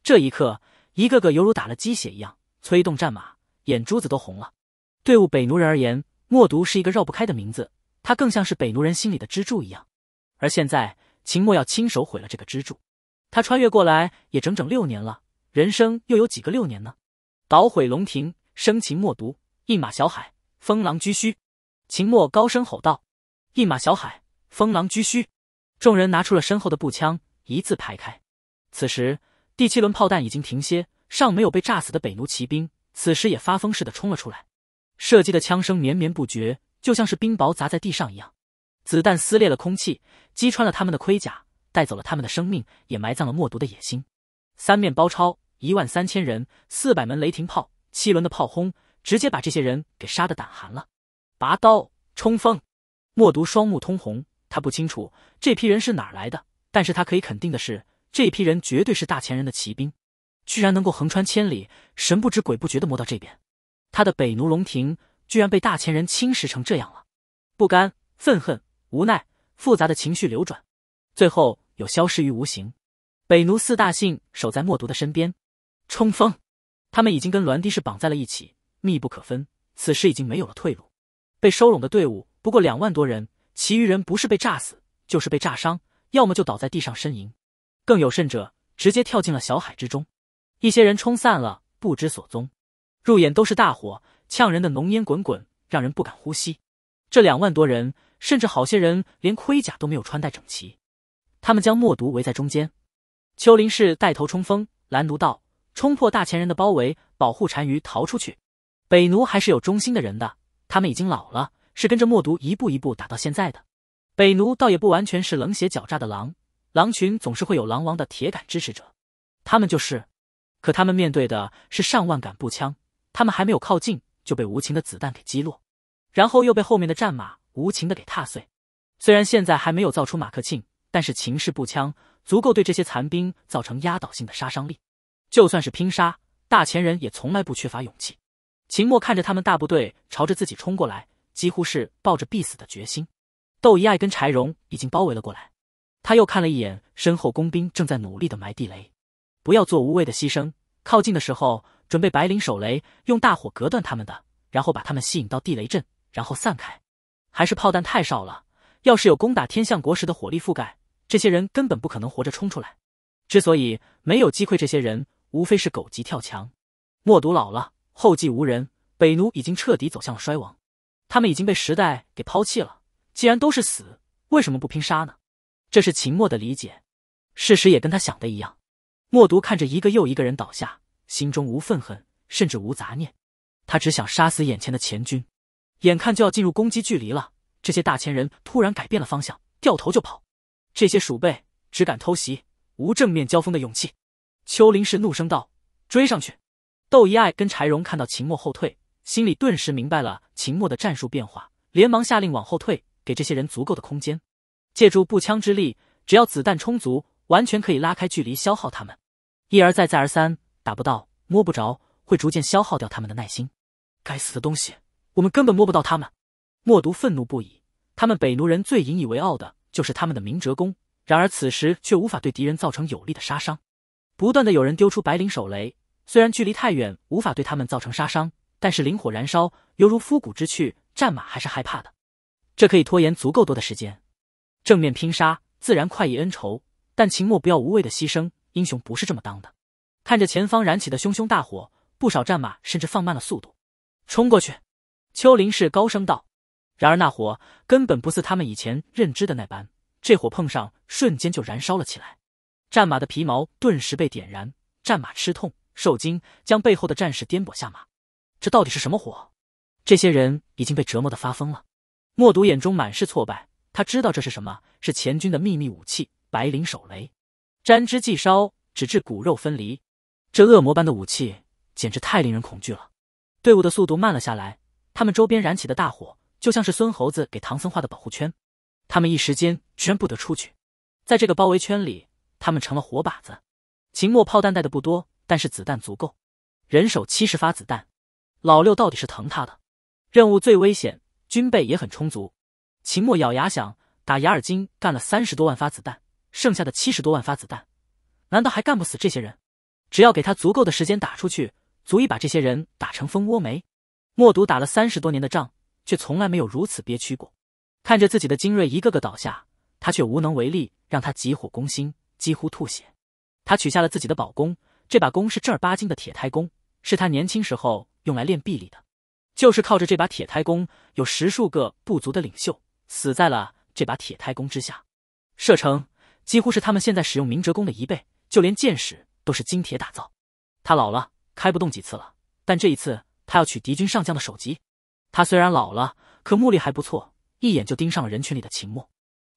这一刻。一个个犹如打了鸡血一样，催动战马，眼珠子都红了。对伍北奴人而言，默毒是一个绕不开的名字，它更像是北奴人心里的支柱一样。而现在，秦墨要亲手毁了这个支柱。他穿越过来也整整六年了，人生又有几个六年呢？捣毁龙庭，生擒默毒，一马小海，风狼居胥。秦墨高声吼道：“一马小海，风狼居胥！”众人拿出了身后的步枪，一字排开。此时。第七轮炮弹已经停歇，尚没有被炸死的北奴骑兵，此时也发疯似的冲了出来，射击的枪声绵绵不绝，就像是冰雹砸在地上一样，子弹撕裂了空气，击穿了他们的盔甲，带走了他们的生命，也埋葬了默毒的野心。三面包抄，一万三千人，四百门雷霆炮，七轮的炮轰，直接把这些人给杀得胆寒了。拔刀冲锋！默毒双目通红，他不清楚这批人是哪来的，但是他可以肯定的是。这批人绝对是大前人的骑兵，居然能够横穿千里，神不知鬼不觉地摸到这边。他的北奴龙庭居然被大前人侵蚀成这样了，不甘、愤恨、无奈，复杂的情绪流转，最后又消失于无形。北奴四大姓守在默毒的身边，冲锋。他们已经跟栾低氏绑在了一起，密不可分。此时已经没有了退路，被收拢的队伍不过两万多人，其余人不是被炸死，就是被炸伤，要么就倒在地上呻吟。更有甚者，直接跳进了小海之中，一些人冲散了，不知所踪。入眼都是大火，呛人的浓烟滚滚，让人不敢呼吸。这两万多人，甚至好些人连盔甲都没有穿戴整齐。他们将默毒围在中间，秋林氏带头冲锋，蓝奴道：“冲破大前人的包围，保护单于逃出去。”北奴还是有忠心的人的，他们已经老了，是跟着默毒一步一步打到现在的。北奴倒也不完全是冷血狡诈的狼。狼群总是会有狼王的铁杆支持者，他们就是。可他们面对的是上万杆步枪，他们还没有靠近就被无情的子弹给击落，然后又被后面的战马无情的给踏碎。虽然现在还没有造出马克沁，但是秦式步枪足够对这些残兵造成压倒性的杀伤力。就算是拼杀，大前人也从来不缺乏勇气。秦墨看着他们大部队朝着自己冲过来，几乎是抱着必死的决心。窦一爱跟柴荣已经包围了过来。他又看了一眼身后工兵正在努力的埋地雷，不要做无谓的牺牲。靠近的时候，准备白磷手雷，用大火隔断他们的，然后把他们吸引到地雷阵，然后散开。还是炮弹太少了，要是有攻打天象国时的火力覆盖，这些人根本不可能活着冲出来。之所以没有击溃这些人，无非是狗急跳墙。默读老了，后继无人，北奴已经彻底走向了衰亡，他们已经被时代给抛弃了。既然都是死，为什么不拼杀呢？这是秦墨的理解，事实也跟他想的一样。默读看着一个又一个人倒下，心中无愤恨，甚至无杂念，他只想杀死眼前的前军。眼看就要进入攻击距离了，这些大前人突然改变了方向，掉头就跑。这些鼠辈只敢偷袭，无正面交锋的勇气。秋林氏怒声道：“追上去！”窦一爱跟柴荣看到秦墨后退，心里顿时明白了秦墨的战术变化，连忙下令往后退，给这些人足够的空间。借助步枪之力，只要子弹充足，完全可以拉开距离消耗他们。一而再，再而三，打不到，摸不着，会逐渐消耗掉他们的耐心。该死的东西，我们根本摸不到他们！默读愤怒不已。他们北奴人最引以为傲的就是他们的明哲功，然而此时却无法对敌人造成有力的杀伤。不断的有人丢出白磷手雷，虽然距离太远无法对他们造成杀伤，但是灵火燃烧犹如枯骨之躯，战马还是害怕的。这可以拖延足够多的时间。正面拼杀，自然快意恩仇，但秦末不要无谓的牺牲，英雄不是这么当的。看着前方燃起的熊熊大火，不少战马甚至放慢了速度，冲过去。秋林氏高声道：“然而那火根本不似他们以前认知的那般，这火碰上瞬间就燃烧了起来，战马的皮毛顿时被点燃，战马吃痛受惊，将背后的战士颠簸下马。这到底是什么火？这些人已经被折磨得发疯了。”默读眼中满是挫败。他知道这是什么，是前军的秘密武器——白磷手雷，沾之即烧，直至骨肉分离。这恶魔般的武器简直太令人恐惧了。队伍的速度慢了下来，他们周边燃起的大火就像是孙猴子给唐僧画的保护圈，他们一时间居然不得出去。在这个包围圈里，他们成了活靶子。秦末炮弹带的不多，但是子弹足够，人手七十发子弹。老六到底是疼他的，任务最危险，军备也很充足。秦墨咬牙想，打雅尔金干了三十多万发子弹，剩下的七十多万发子弹，难道还干不死这些人？只要给他足够的时间打出去，足以把这些人打成蜂窝煤。默读打了三十多年的仗，却从来没有如此憋屈过。看着自己的精锐一个个倒下，他却无能为力，让他急火攻心，几乎吐血。他取下了自己的宝弓，这把弓是正儿八经的铁胎弓，是他年轻时候用来练臂力的，就是靠着这把铁胎弓，有十数个部族的领袖。死在了这把铁胎弓之下，射程几乎是他们现在使用明哲弓的一倍，就连箭矢都是金铁打造。他老了，开不动几次了，但这一次他要取敌军上将的首级。他虽然老了，可目力还不错，一眼就盯上了人群里的秦墨。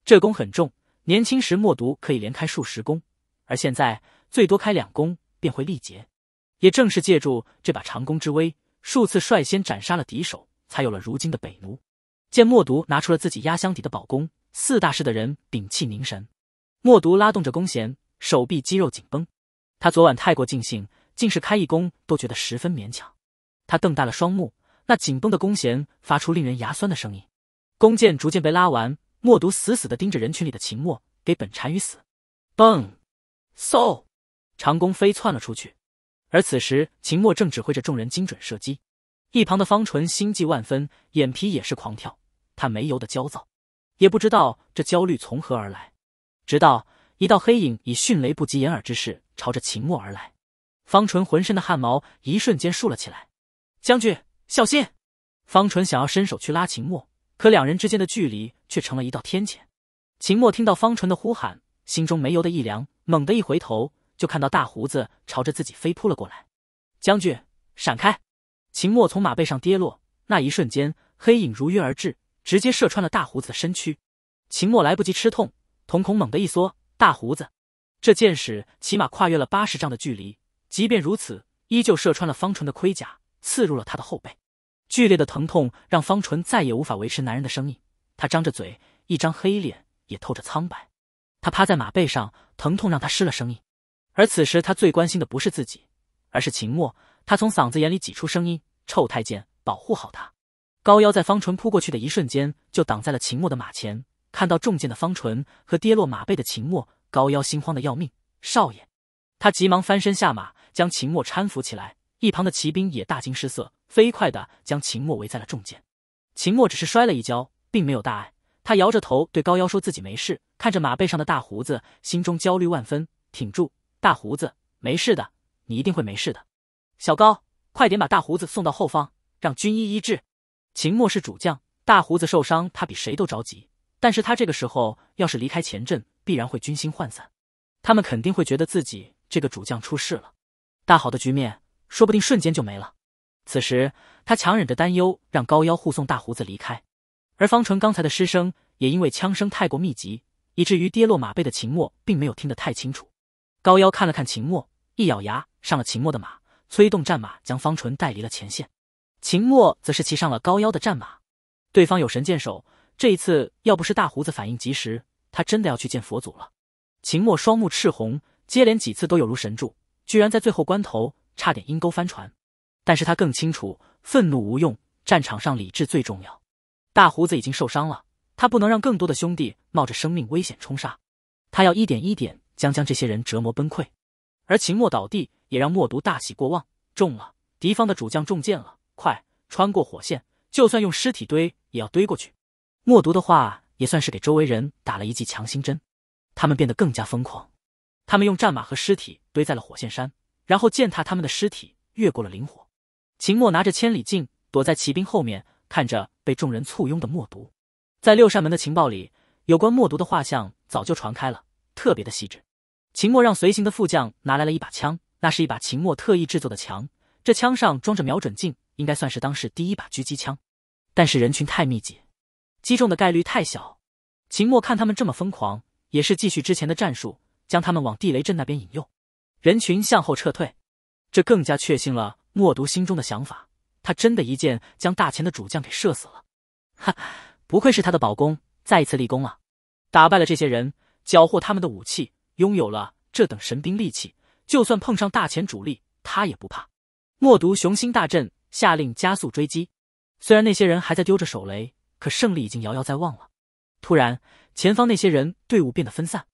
这弓很重，年轻时默读可以连开数十弓，而现在最多开两弓便会力竭。也正是借助这把长弓之威，数次率先斩杀了敌手，才有了如今的北奴。见默读拿出了自己压箱底的宝弓，四大世的人屏气凝神。默读拉动着弓弦，手臂肌肉紧绷。他昨晚太过尽兴，竟是开一弓都觉得十分勉强。他瞪大了双目，那紧绷的弓弦发出令人牙酸的声音。弓箭逐渐被拉完，默读死死地盯着人群里的秦墨，给本单于死。嘣，嗖，长弓飞窜了出去。而此时，秦墨正指挥着众人精准射击。一旁的方淳心悸万分，眼皮也是狂跳。他没由的焦躁，也不知道这焦虑从何而来。直到一道黑影以迅雷不及掩耳之势朝着秦墨而来，方纯浑身的汗毛一瞬间竖了起来。将军，小心！方纯想要伸手去拉秦墨，可两人之间的距离却成了一道天堑。秦墨听到方纯的呼喊，心中没由的一凉，猛地一回头，就看到大胡子朝着自己飞扑了过来。将军，闪开！秦墨从马背上跌落，那一瞬间，黑影如约而至。直接射穿了大胡子的身躯，秦墨来不及吃痛，瞳孔猛地一缩。大胡子，这箭矢起码跨越了八十丈的距离，即便如此，依旧射穿了方淳的盔甲，刺入了他的后背。剧烈的疼痛让方淳再也无法维持男人的声音，他张着嘴，一张黑脸也透着苍白。他趴在马背上，疼痛让他失了声音。而此时他最关心的不是自己，而是秦墨。他从嗓子眼里挤出声音：“臭太监，保护好他。”高腰在方淳扑过去的一瞬间就挡在了秦墨的马前，看到中箭的方淳和跌落马背的秦墨，高腰心慌的要命。少爷，他急忙翻身下马，将秦墨搀扶起来。一旁的骑兵也大惊失色，飞快的将秦墨围在了中箭。秦墨只是摔了一跤，并没有大碍。他摇着头对高腰说自己没事，看着马背上的大胡子，心中焦虑万分。挺住，大胡子，没事的，你一定会没事的。小高，快点把大胡子送到后方，让军医医治。秦墨是主将，大胡子受伤，他比谁都着急。但是他这个时候要是离开前阵，必然会军心涣散，他们肯定会觉得自己这个主将出事了，大好的局面说不定瞬间就没了。此时，他强忍着担忧，让高腰护送大胡子离开。而方纯刚才的失声，也因为枪声太过密集，以至于跌落马背的秦墨并没有听得太清楚。高腰看了看秦墨，一咬牙，上了秦墨的马，催动战马，将方纯带离了前线。秦墨则是骑上了高腰的战马，对方有神箭手，这一次要不是大胡子反应及时，他真的要去见佛祖了。秦墨双目赤红，接连几次都有如神助，居然在最后关头差点阴沟翻船。但是他更清楚，愤怒无用，战场上理智最重要。大胡子已经受伤了，他不能让更多的兄弟冒着生命危险冲杀，他要一点一点将将这些人折磨崩溃。而秦墨倒地，也让墨毒大喜过望，中了敌方的主将中箭了。快穿过火线，就算用尸体堆也要堆过去。默读的话也算是给周围人打了一剂强心针，他们变得更加疯狂。他们用战马和尸体堆在了火线山，然后践踏他们的尸体越过了灵火。秦墨拿着千里镜，躲在骑兵后面，看着被众人簇拥的默读。在六扇门的情报里，有关默读的画像早就传开了，特别的细致。秦墨让随行的副将拿来了一把枪，那是一把秦墨特意制作的枪。这枪上装着瞄准镜，应该算是当时第一把狙击枪。但是人群太密集，击中的概率太小。秦墨看他们这么疯狂，也是继续之前的战术，将他们往地雷阵那边引诱，人群向后撤退。这更加确信了默读心中的想法，他真的一箭将大秦的主将给射死了。哈，不愧是他的宝弓，再一次立功了。打败了这些人，缴获他们的武器，拥有了这等神兵利器，就算碰上大秦主力，他也不怕。默读，雄心大振，下令加速追击。虽然那些人还在丢着手雷，可胜利已经遥遥在望了。突然，前方那些人队伍变得分散。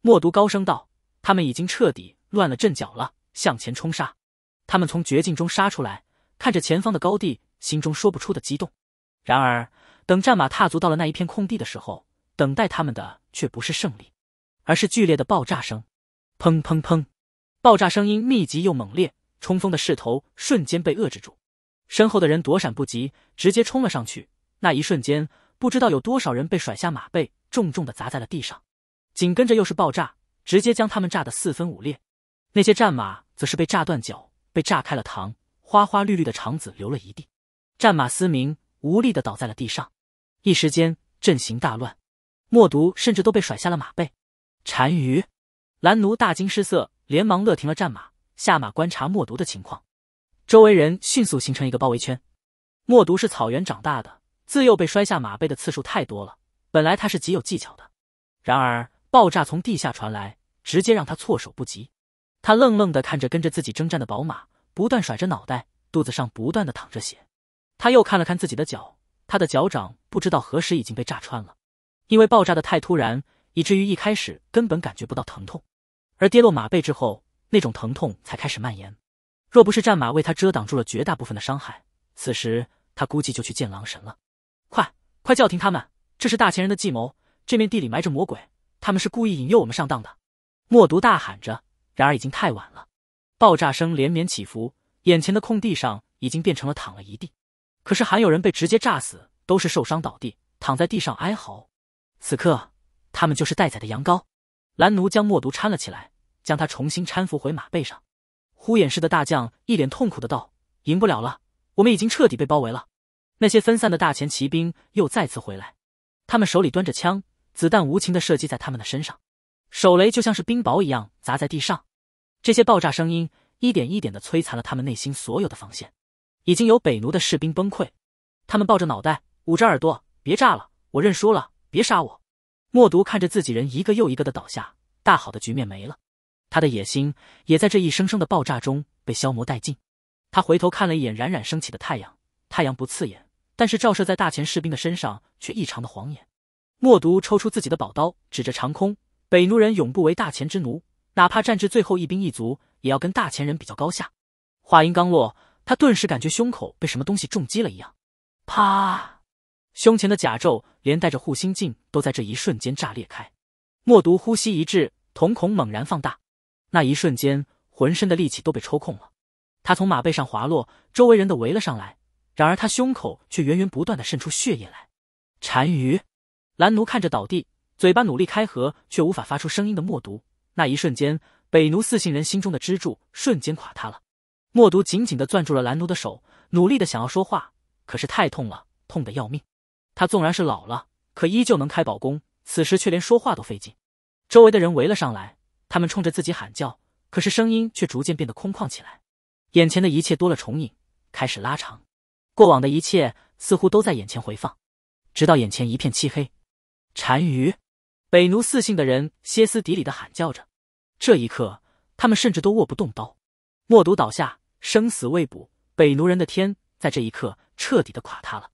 默读高声道：“他们已经彻底乱了阵脚了，向前冲杀！”他们从绝境中杀出来，看着前方的高地，心中说不出的激动。然而，等战马踏足到了那一片空地的时候，等待他们的却不是胜利，而是剧烈的爆炸声：砰砰砰！爆炸声音密集又猛烈。冲锋的势头瞬间被遏制住，身后的人躲闪不及，直接冲了上去。那一瞬间，不知道有多少人被甩下马背，重重的砸在了地上。紧跟着又是爆炸，直接将他们炸得四分五裂。那些战马则是被炸断脚，被炸开了膛，花花绿绿的肠子流了一地。战马嘶鸣，无力的倒在了地上。一时间阵型大乱，默读甚至都被甩下了马背。单于，兰奴大惊失色，连忙勒停了战马。下马观察默读的情况，周围人迅速形成一个包围圈。默读是草原长大的，自幼被摔下马背的次数太多了，本来他是极有技巧的。然而爆炸从地下传来，直接让他措手不及。他愣愣的看着跟着自己征战的宝马，不断甩着脑袋，肚子上不断的淌着血。他又看了看自己的脚，他的脚掌不知道何时已经被炸穿了。因为爆炸的太突然，以至于一开始根本感觉不到疼痛，而跌落马背之后。那种疼痛才开始蔓延，若不是战马为他遮挡住了绝大部分的伤害，此时他估计就去见狼神了。快快叫停他们！这是大前人的计谋，这面地里埋着魔鬼，他们是故意引诱我们上当的。默毒大喊着，然而已经太晚了，爆炸声连绵起伏，眼前的空地上已经变成了躺了一地，可是还有人被直接炸死，都是受伤倒地，躺在地上哀嚎。此刻他们就是待宰的羊羔。蓝奴将默毒搀了起来。将他重新搀扶回马背上，呼衍氏的大将一脸痛苦的道：“赢不了了，我们已经彻底被包围了。”那些分散的大秦骑兵又再次回来，他们手里端着枪，子弹无情的射击在他们的身上，手雷就像是冰雹一样砸在地上，这些爆炸声音一点一点的摧残了他们内心所有的防线，已经有北奴的士兵崩溃，他们抱着脑袋，捂着耳朵：“别炸了，我认输了，别杀我。”默读看着自己人一个又一个的倒下，大好的局面没了。他的野心也在这一声声的爆炸中被消磨殆尽。他回头看了一眼冉冉升起的太阳，太阳不刺眼，但是照射在大前士兵的身上却异常的晃眼。默读抽出自己的宝刀，指着长空：“北奴人永不为大前之奴，哪怕战至最后一兵一卒，也要跟大前人比较高下。”话音刚落，他顿时感觉胸口被什么东西重击了一样，啪！胸前的甲胄连带着护心镜都在这一瞬间炸裂开。默读呼吸一滞，瞳孔猛然放大。那一瞬间，浑身的力气都被抽空了，他从马背上滑落，周围人都围了上来。然而他胸口却源源不断的渗出血液来。单于，蓝奴看着倒地，嘴巴努力开合，却无法发出声音的默读。那一瞬间，北奴四姓人心中的支柱瞬间垮塌了。默读紧紧的攥住了蓝奴的手，努力的想要说话，可是太痛了，痛的要命。他纵然是老了，可依旧能开宝弓，此时却连说话都费劲。周围的人围了上来。他们冲着自己喊叫，可是声音却逐渐变得空旷起来。眼前的一切多了重影，开始拉长，过往的一切似乎都在眼前回放，直到眼前一片漆黑。单于，北奴四姓的人歇斯底里的喊叫着。这一刻，他们甚至都握不动刀。默读倒下，生死未卜。北奴人的天在这一刻彻底的垮塌了。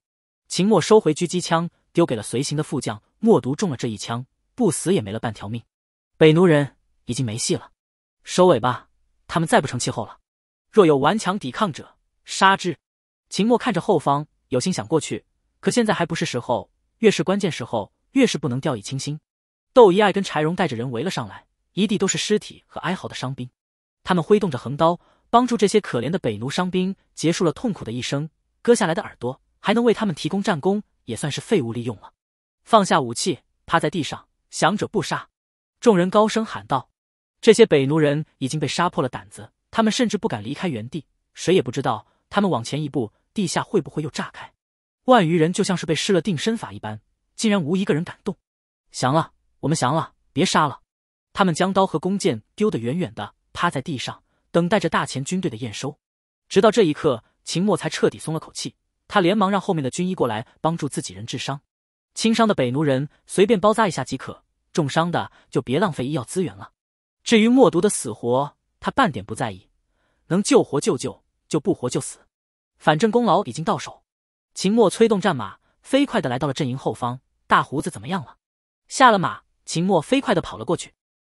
秦墨收回狙击枪，丢给了随行的副将。默读中了这一枪，不死也没了半条命。北奴人。已经没戏了，收尾吧，他们再不成气候了。若有顽强抵抗者，杀之。秦墨看着后方，有心想过去，可现在还不是时候。越是关键时候，越是不能掉以轻心。窦一爱跟柴荣带着人围了上来，一地都是尸体和哀嚎的伤兵。他们挥动着横刀，帮助这些可怜的北奴伤兵结束了痛苦的一生。割下来的耳朵还能为他们提供战功，也算是废物利用了。放下武器，趴在地上，降者不杀。众人高声喊道。这些北奴人已经被杀破了胆子，他们甚至不敢离开原地。谁也不知道他们往前一步，地下会不会又炸开。万余人就像是被施了定身法一般，竟然无一个人敢动。降了，我们降了，别杀了。他们将刀和弓箭丢得远远的，趴在地上等待着大秦军队的验收。直到这一刻，秦墨才彻底松了口气。他连忙让后面的军医过来帮助自己人治伤，轻伤的北奴人随便包扎一下即可，重伤的就别浪费医药资源了。至于莫毒的死活，他半点不在意，能救活就救，救不活就死，反正功劳已经到手。秦墨催动战马，飞快的来到了阵营后方。大胡子怎么样了？下了马，秦墨飞快的跑了过去。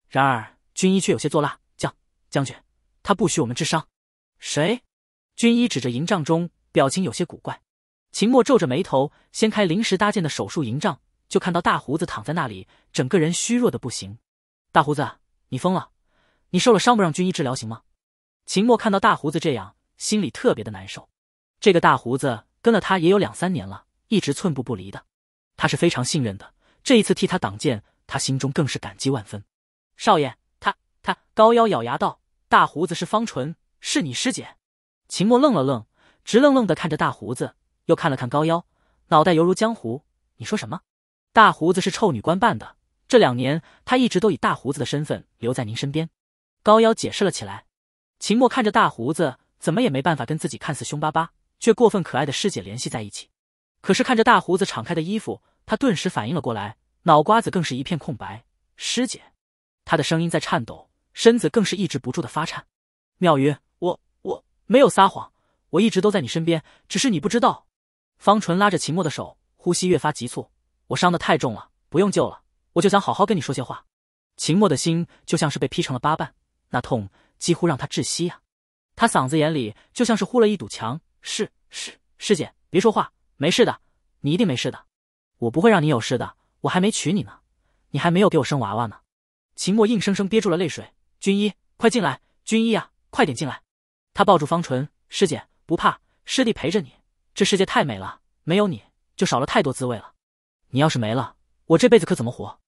然而军医却有些作辣，将将军，他不许我们治伤。谁？军医指着营帐中，表情有些古怪。秦墨皱着眉头，掀开临时搭建的手术营帐，就看到大胡子躺在那里，整个人虚弱的不行。大胡子。你疯了！你受了伤不让军医治疗行吗？秦墨看到大胡子这样，心里特别的难受。这个大胡子跟了他也有两三年了，一直寸步不离的，他是非常信任的。这一次替他挡箭，他心中更是感激万分。少爷，他他高腰咬牙道：“大胡子是方纯，是你师姐。”秦墨愣了愣，直愣愣的看着大胡子，又看了看高腰，脑袋犹如江湖。你说什么？大胡子是臭女官扮的？这两年，他一直都以大胡子的身份留在您身边。高腰解释了起来。秦墨看着大胡子，怎么也没办法跟自己看似凶巴巴却过分可爱的师姐联系在一起。可是看着大胡子敞开的衣服，他顿时反应了过来，脑瓜子更是一片空白。师姐，他的声音在颤抖，身子更是抑制不住的发颤。妙云，我我没有撒谎，我一直都在你身边，只是你不知道。方纯拉着秦墨的手，呼吸越发急促。我伤得太重了，不用救了。我就想好好跟你说些话，秦墨的心就像是被劈成了八瓣，那痛几乎让他窒息呀，他嗓子眼里就像是糊了一堵墙。是是，师姐别说话，没事的，你一定没事的，我不会让你有事的，我还没娶你呢，你还没有给我生娃娃呢。秦墨硬生生憋住了泪水，军医快进来，军医啊，快点进来。他抱住方纯，师姐不怕，师弟陪着你，这世界太美了，没有你就少了太多滋味了，你要是没了。我这辈子可怎么活？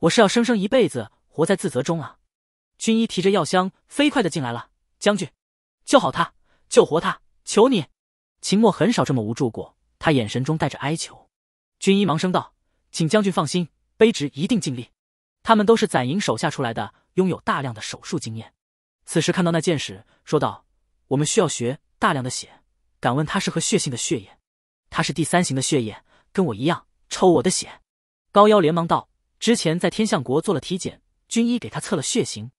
我是要生生一辈子活在自责中啊！军医提着药箱飞快的进来了。将军，救好他，救活他，求你！秦墨很少这么无助过，他眼神中带着哀求。军医忙声道：“请将军放心，卑职一定尽力。”他们都是攒营手下出来的，拥有大量的手术经验。此时看到那箭矢，说道：“我们需要学大量的血，敢问他是何血性的血液？他是第三型的血液，跟我一样，抽我的血。”高妖连忙道：“之前在天象国做了体检，军医给他测了血型。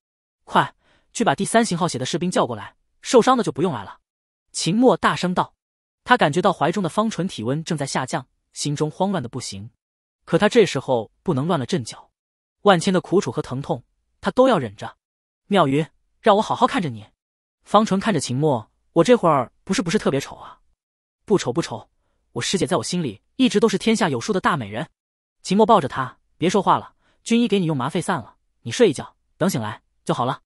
快去把第三型号血的士兵叫过来，受伤的就不用来了。”秦墨大声道：“他感觉到怀中的方淳体温正在下降，心中慌乱的不行。可他这时候不能乱了阵脚，万千的苦楚和疼痛，他都要忍着。”妙云，让我好好看着你。方纯看着秦墨：“我这会儿不是不是特别丑啊？不丑不丑，我师姐在我心里一直都是天下有数的大美人。”秦墨抱着他，别说话了。军医给你用麻沸散了，你睡一觉，等醒来就好了。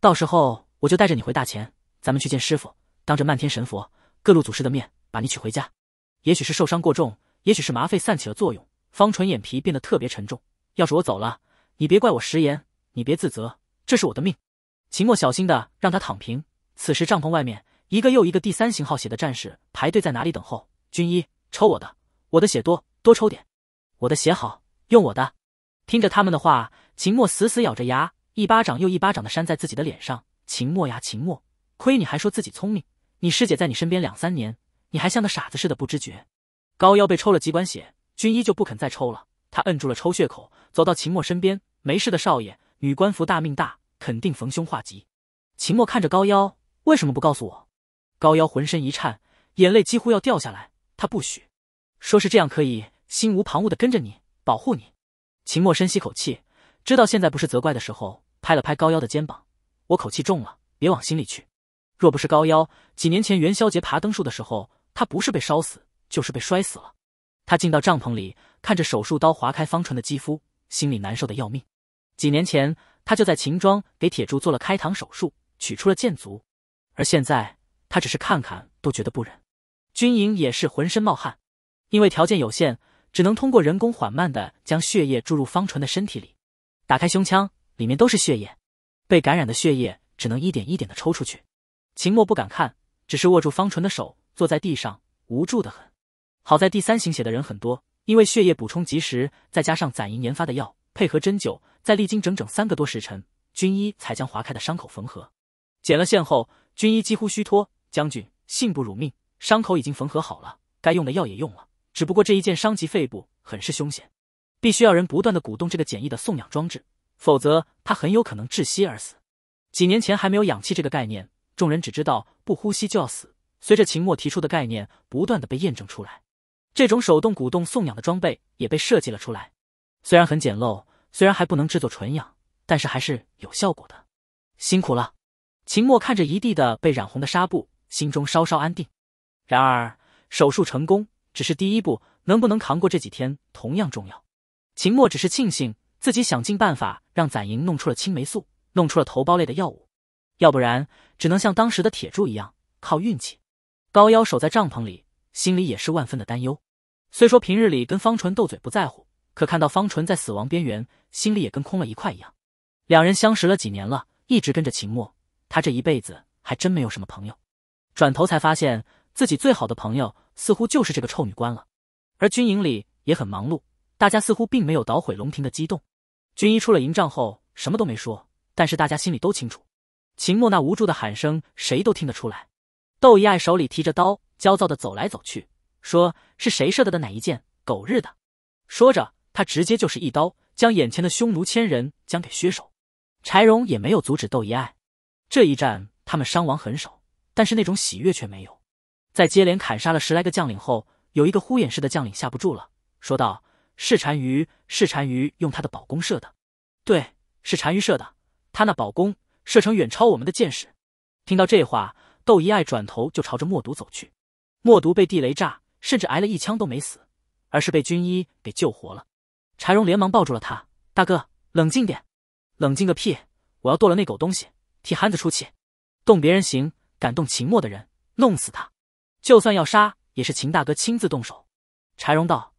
到时候我就带着你回大钱，咱们去见师傅，当着漫天神佛、各路祖师的面把你娶回家。也许是受伤过重，也许是麻沸散起了作用，方纯眼皮变得特别沉重。要是我走了，你别怪我食言，你别自责，这是我的命。秦墨小心的让他躺平。此时帐篷外面，一个又一个第三型号血的战士排队在哪里等候。军医抽我的，我的血多，多抽点。我的鞋好用，我的。听着他们的话，秦墨死死咬着牙，一巴掌又一巴掌的扇在自己的脸上。秦墨呀，秦墨，亏你还说自己聪明！你师姐在你身边两三年，你还像个傻子似的不知觉。高腰被抽了几管血，军医就不肯再抽了。他摁住了抽血口，走到秦墨身边：“没事的，少爷，女官服大命大，肯定逢凶化吉。”秦墨看着高腰，为什么不告诉我？高腰浑身一颤，眼泪几乎要掉下来。他不许，说是这样可以。心无旁骛的跟着你，保护你。秦墨深吸口气，知道现在不是责怪的时候，拍了拍高腰的肩膀：“我口气重了，别往心里去。若不是高腰几年前元宵节爬灯树的时候，他不是被烧死，就是被摔死了。”他进到帐篷里，看着手术刀划开方纯的肌肤，心里难受的要命。几年前，他就在秦庄给铁柱做了开膛手术，取出了箭足，而现在，他只是看看都觉得不忍。军营也是浑身冒汗，因为条件有限。只能通过人工缓慢的将血液注入方纯的身体里，打开胸腔，里面都是血液，被感染的血液只能一点一点的抽出去。秦墨不敢看，只是握住方纯的手，坐在地上，无助的很。好在第三型血的人很多，因为血液补充及时，再加上攒银研发的药，配合针灸，在历经整整三个多时辰，军医才将划开的伤口缝合。剪了线后，军医几乎虚脱。将军幸不辱命，伤口已经缝合好了，该用的药也用了。只不过这一剑伤及肺部，很是凶险，必须要人不断的鼓动这个简易的送氧装置，否则他很有可能窒息而死。几年前还没有氧气这个概念，众人只知道不呼吸就要死。随着秦墨提出的概念不断的被验证出来，这种手动鼓动送氧的装备也被设计了出来。虽然很简陋，虽然还不能制作纯氧，但是还是有效果的。辛苦了，秦墨看着一地的被染红的纱布，心中稍稍安定。然而手术成功。只是第一步，能不能扛过这几天同样重要。秦墨只是庆幸自己想尽办法让攒银弄出了青霉素，弄出了头孢类的药物，要不然只能像当时的铁柱一样靠运气。高腰守在帐篷里，心里也是万分的担忧。虽说平日里跟方纯斗嘴不在乎，可看到方纯在死亡边缘，心里也跟空了一块一样。两人相识了几年了，一直跟着秦墨，他这一辈子还真没有什么朋友。转头才发现自己最好的朋友。似乎就是这个臭女官了，而军营里也很忙碌，大家似乎并没有捣毁龙庭的激动。军医出了营帐后什么都没说，但是大家心里都清楚，秦墨那无助的喊声谁都听得出来。窦一爱手里提着刀，焦躁的走来走去，说：“是谁射的的哪一箭？狗日的！”说着，他直接就是一刀将眼前的匈奴千人将给削首。柴荣也没有阻止窦一爱。这一战他们伤亡很少，但是那种喜悦却没有。在接连砍杀了十来个将领后，有一个呼衍氏的将领吓不住了，说道：“是单于，是单于用他的宝弓射的，对，是单于射的。他那宝弓射程远超我们的箭矢。”听到这话，窦一爱转头就朝着默毒走去。默毒被地雷炸，甚至挨了一枪都没死，而是被军医给救活了。柴荣连忙抱住了他：“大哥，冷静点，冷静个屁！我要剁了那狗东西，替憨子出气。动别人行，敢动秦墨的人，弄死他！”就算要杀，也是秦大哥亲自动手。柴荣道：“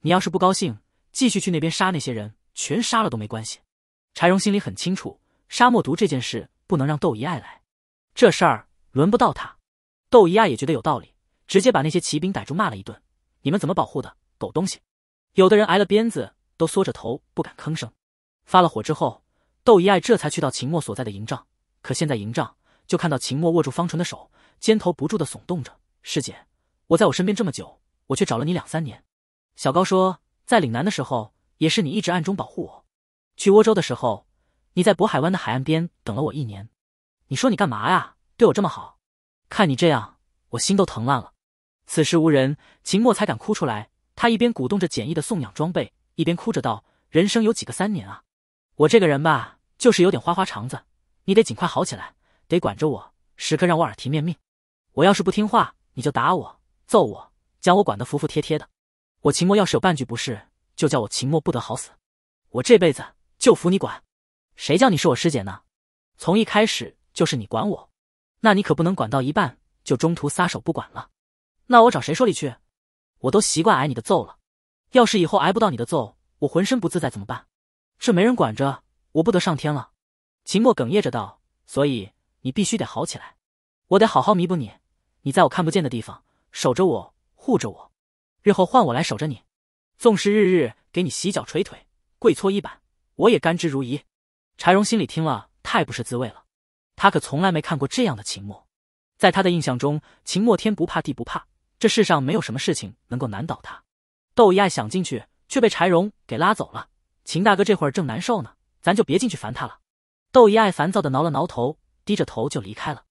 你要是不高兴，继续去那边杀那些人，全杀了都没关系。”柴荣心里很清楚，沙漠毒这件事不能让窦姨爱来，这事儿轮不到他。窦姨爱也觉得有道理，直接把那些骑兵逮住骂了一顿：“你们怎么保护的狗东西？”有的人挨了鞭子，都缩着头不敢吭声。发了火之后，窦姨爱这才去到秦墨所在的营帐。可现在营帐就看到秦墨握住方纯的手，肩头不住的耸动着。师姐，我在我身边这么久，我却找了你两三年。小高说，在岭南的时候，也是你一直暗中保护我。去涡州的时候，你在渤海湾的海岸边等了我一年。你说你干嘛呀？对我这么好，看你这样，我心都疼烂了。此时无人，秦墨才敢哭出来。他一边鼓动着简易的送养装备，一边哭着道：“人生有几个三年啊？我这个人吧，就是有点花花肠子。你得尽快好起来，得管着我，时刻让我耳提面命。我要是不听话。”你就打我、揍我，将我管得服服帖帖的。我秦墨要是有半句不是，就叫我秦墨不得好死。我这辈子就服你管，谁叫你是我师姐呢？从一开始就是你管我，那你可不能管到一半就中途撒手不管了。那我找谁说理去？我都习惯挨你的揍了。要是以后挨不到你的揍，我浑身不自在怎么办？这没人管着，我不得上天了。秦墨哽咽着道：“所以你必须得好起来，我得好好弥补你。”你在我看不见的地方守着我，护着我，日后换我来守着你，纵是日日给你洗脚捶腿跪搓衣板，我也甘之如饴。柴荣心里听了太不是滋味了，他可从来没看过这样的秦墨，在他的印象中，秦墨天不怕地不怕，这世上没有什么事情能够难倒他。窦一爱想进去，却被柴荣给拉走了。秦大哥这会儿正难受呢，咱就别进去烦他了。窦一爱烦躁的挠了挠头，低着头就离开了。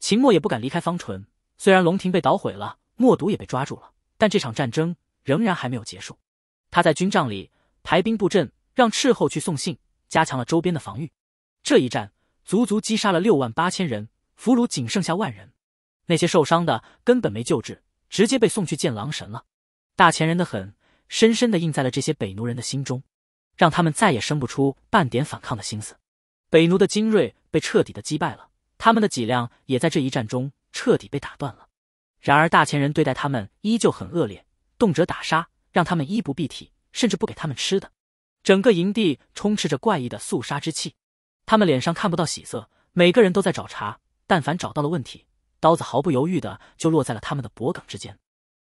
秦墨也不敢离开方淳。虽然龙庭被捣毁了，默读也被抓住了，但这场战争仍然还没有结束。他在军帐里排兵布阵，让斥候去送信，加强了周边的防御。这一战足足击杀了六万八千人，俘虏仅剩下万人。那些受伤的根本没救治，直接被送去见狼神了。大前人的狠，深深的印在了这些北奴人的心中，让他们再也生不出半点反抗的心思。北奴的精锐被彻底的击败了，他们的脊梁也在这一战中。彻底被打断了，然而大前人对待他们依旧很恶劣，动辄打杀，让他们衣不蔽体，甚至不给他们吃的。整个营地充斥着怪异的肃杀之气，他们脸上看不到喜色，每个人都在找茬，但凡找到了问题，刀子毫不犹豫的就落在了他们的脖梗之间，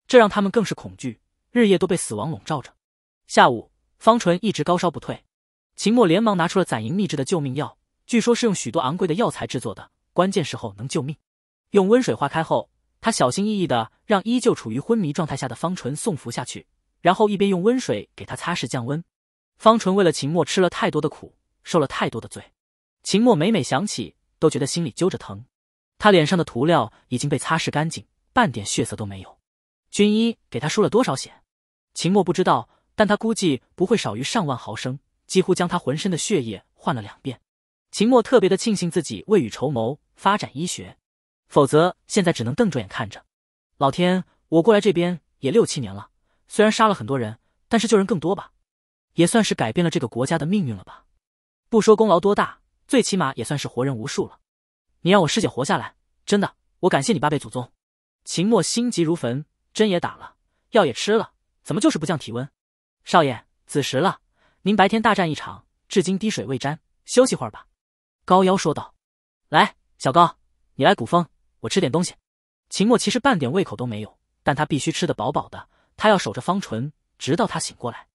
这让他们更是恐惧，日夜都被死亡笼罩着。下午，方纯一直高烧不退，秦墨连忙拿出了攒银秘制的救命药，据说是用许多昂贵的药材制作的，关键时候能救命。用温水化开后，他小心翼翼的让依旧处于昏迷状态下的方纯送服下去，然后一边用温水给他擦拭降温。方纯为了秦墨吃了太多的苦，受了太多的罪，秦墨每每想起都觉得心里揪着疼。他脸上的涂料已经被擦拭干净，半点血色都没有。军医给他输了多少血，秦墨不知道，但他估计不会少于上万毫升，几乎将他浑身的血液换了两遍。秦墨特别的庆幸自己未雨绸缪，发展医学。否则现在只能瞪着眼看着。老天，我过来这边也六七年了，虽然杀了很多人，但是救人更多吧，也算是改变了这个国家的命运了吧。不说功劳多大，最起码也算是活人无数了。你让我师姐活下来，真的，我感谢你八辈祖宗。秦墨心急如焚，针也打了，药也吃了，怎么就是不降体温？少爷，子时了，您白天大战一场，至今滴水未沾，休息会儿吧。高腰说道：“来，小高，你来古风。”我吃点东西。秦墨其实半点胃口都没有，但他必须吃得饱饱的。他要守着方淳，直到他醒过来。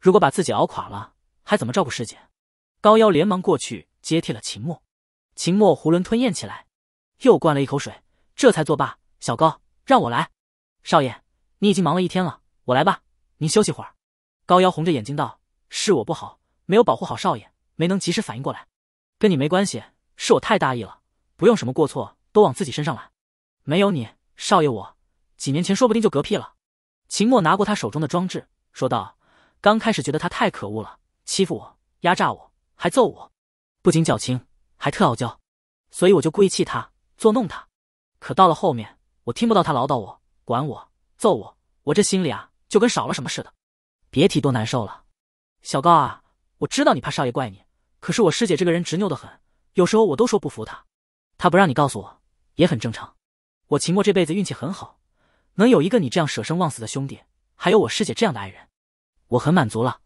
如果把自己熬垮了，还怎么照顾师姐？高腰连忙过去接替了秦墨。秦墨囫囵吞咽起来，又灌了一口水，这才作罢。小高，让我来。少爷，你已经忙了一天了，我来吧。您休息会儿。高腰红着眼睛道：“是我不好，没有保护好少爷，没能及时反应过来。跟你没关系，是我太大意了。不用什么过错。”都往自己身上揽，没有你，少爷我，几年前说不定就嗝屁了。秦墨拿过他手中的装置，说道：“刚开始觉得他太可恶了，欺负我、压榨我，还揍我，不仅矫情，还特傲娇，所以我就故意气他，作弄他。可到了后面，我听不到他唠叨我、管我、揍我，我这心里啊就跟少了什么似的，别提多难受了。小高啊，我知道你怕少爷怪你，可是我师姐这个人执拗的很，有时候我都说不服她，她不让你告诉我。”也很正常，我秦墨这辈子运气很好，能有一个你这样舍生忘死的兄弟，还有我师姐这样的爱人，我很满足了。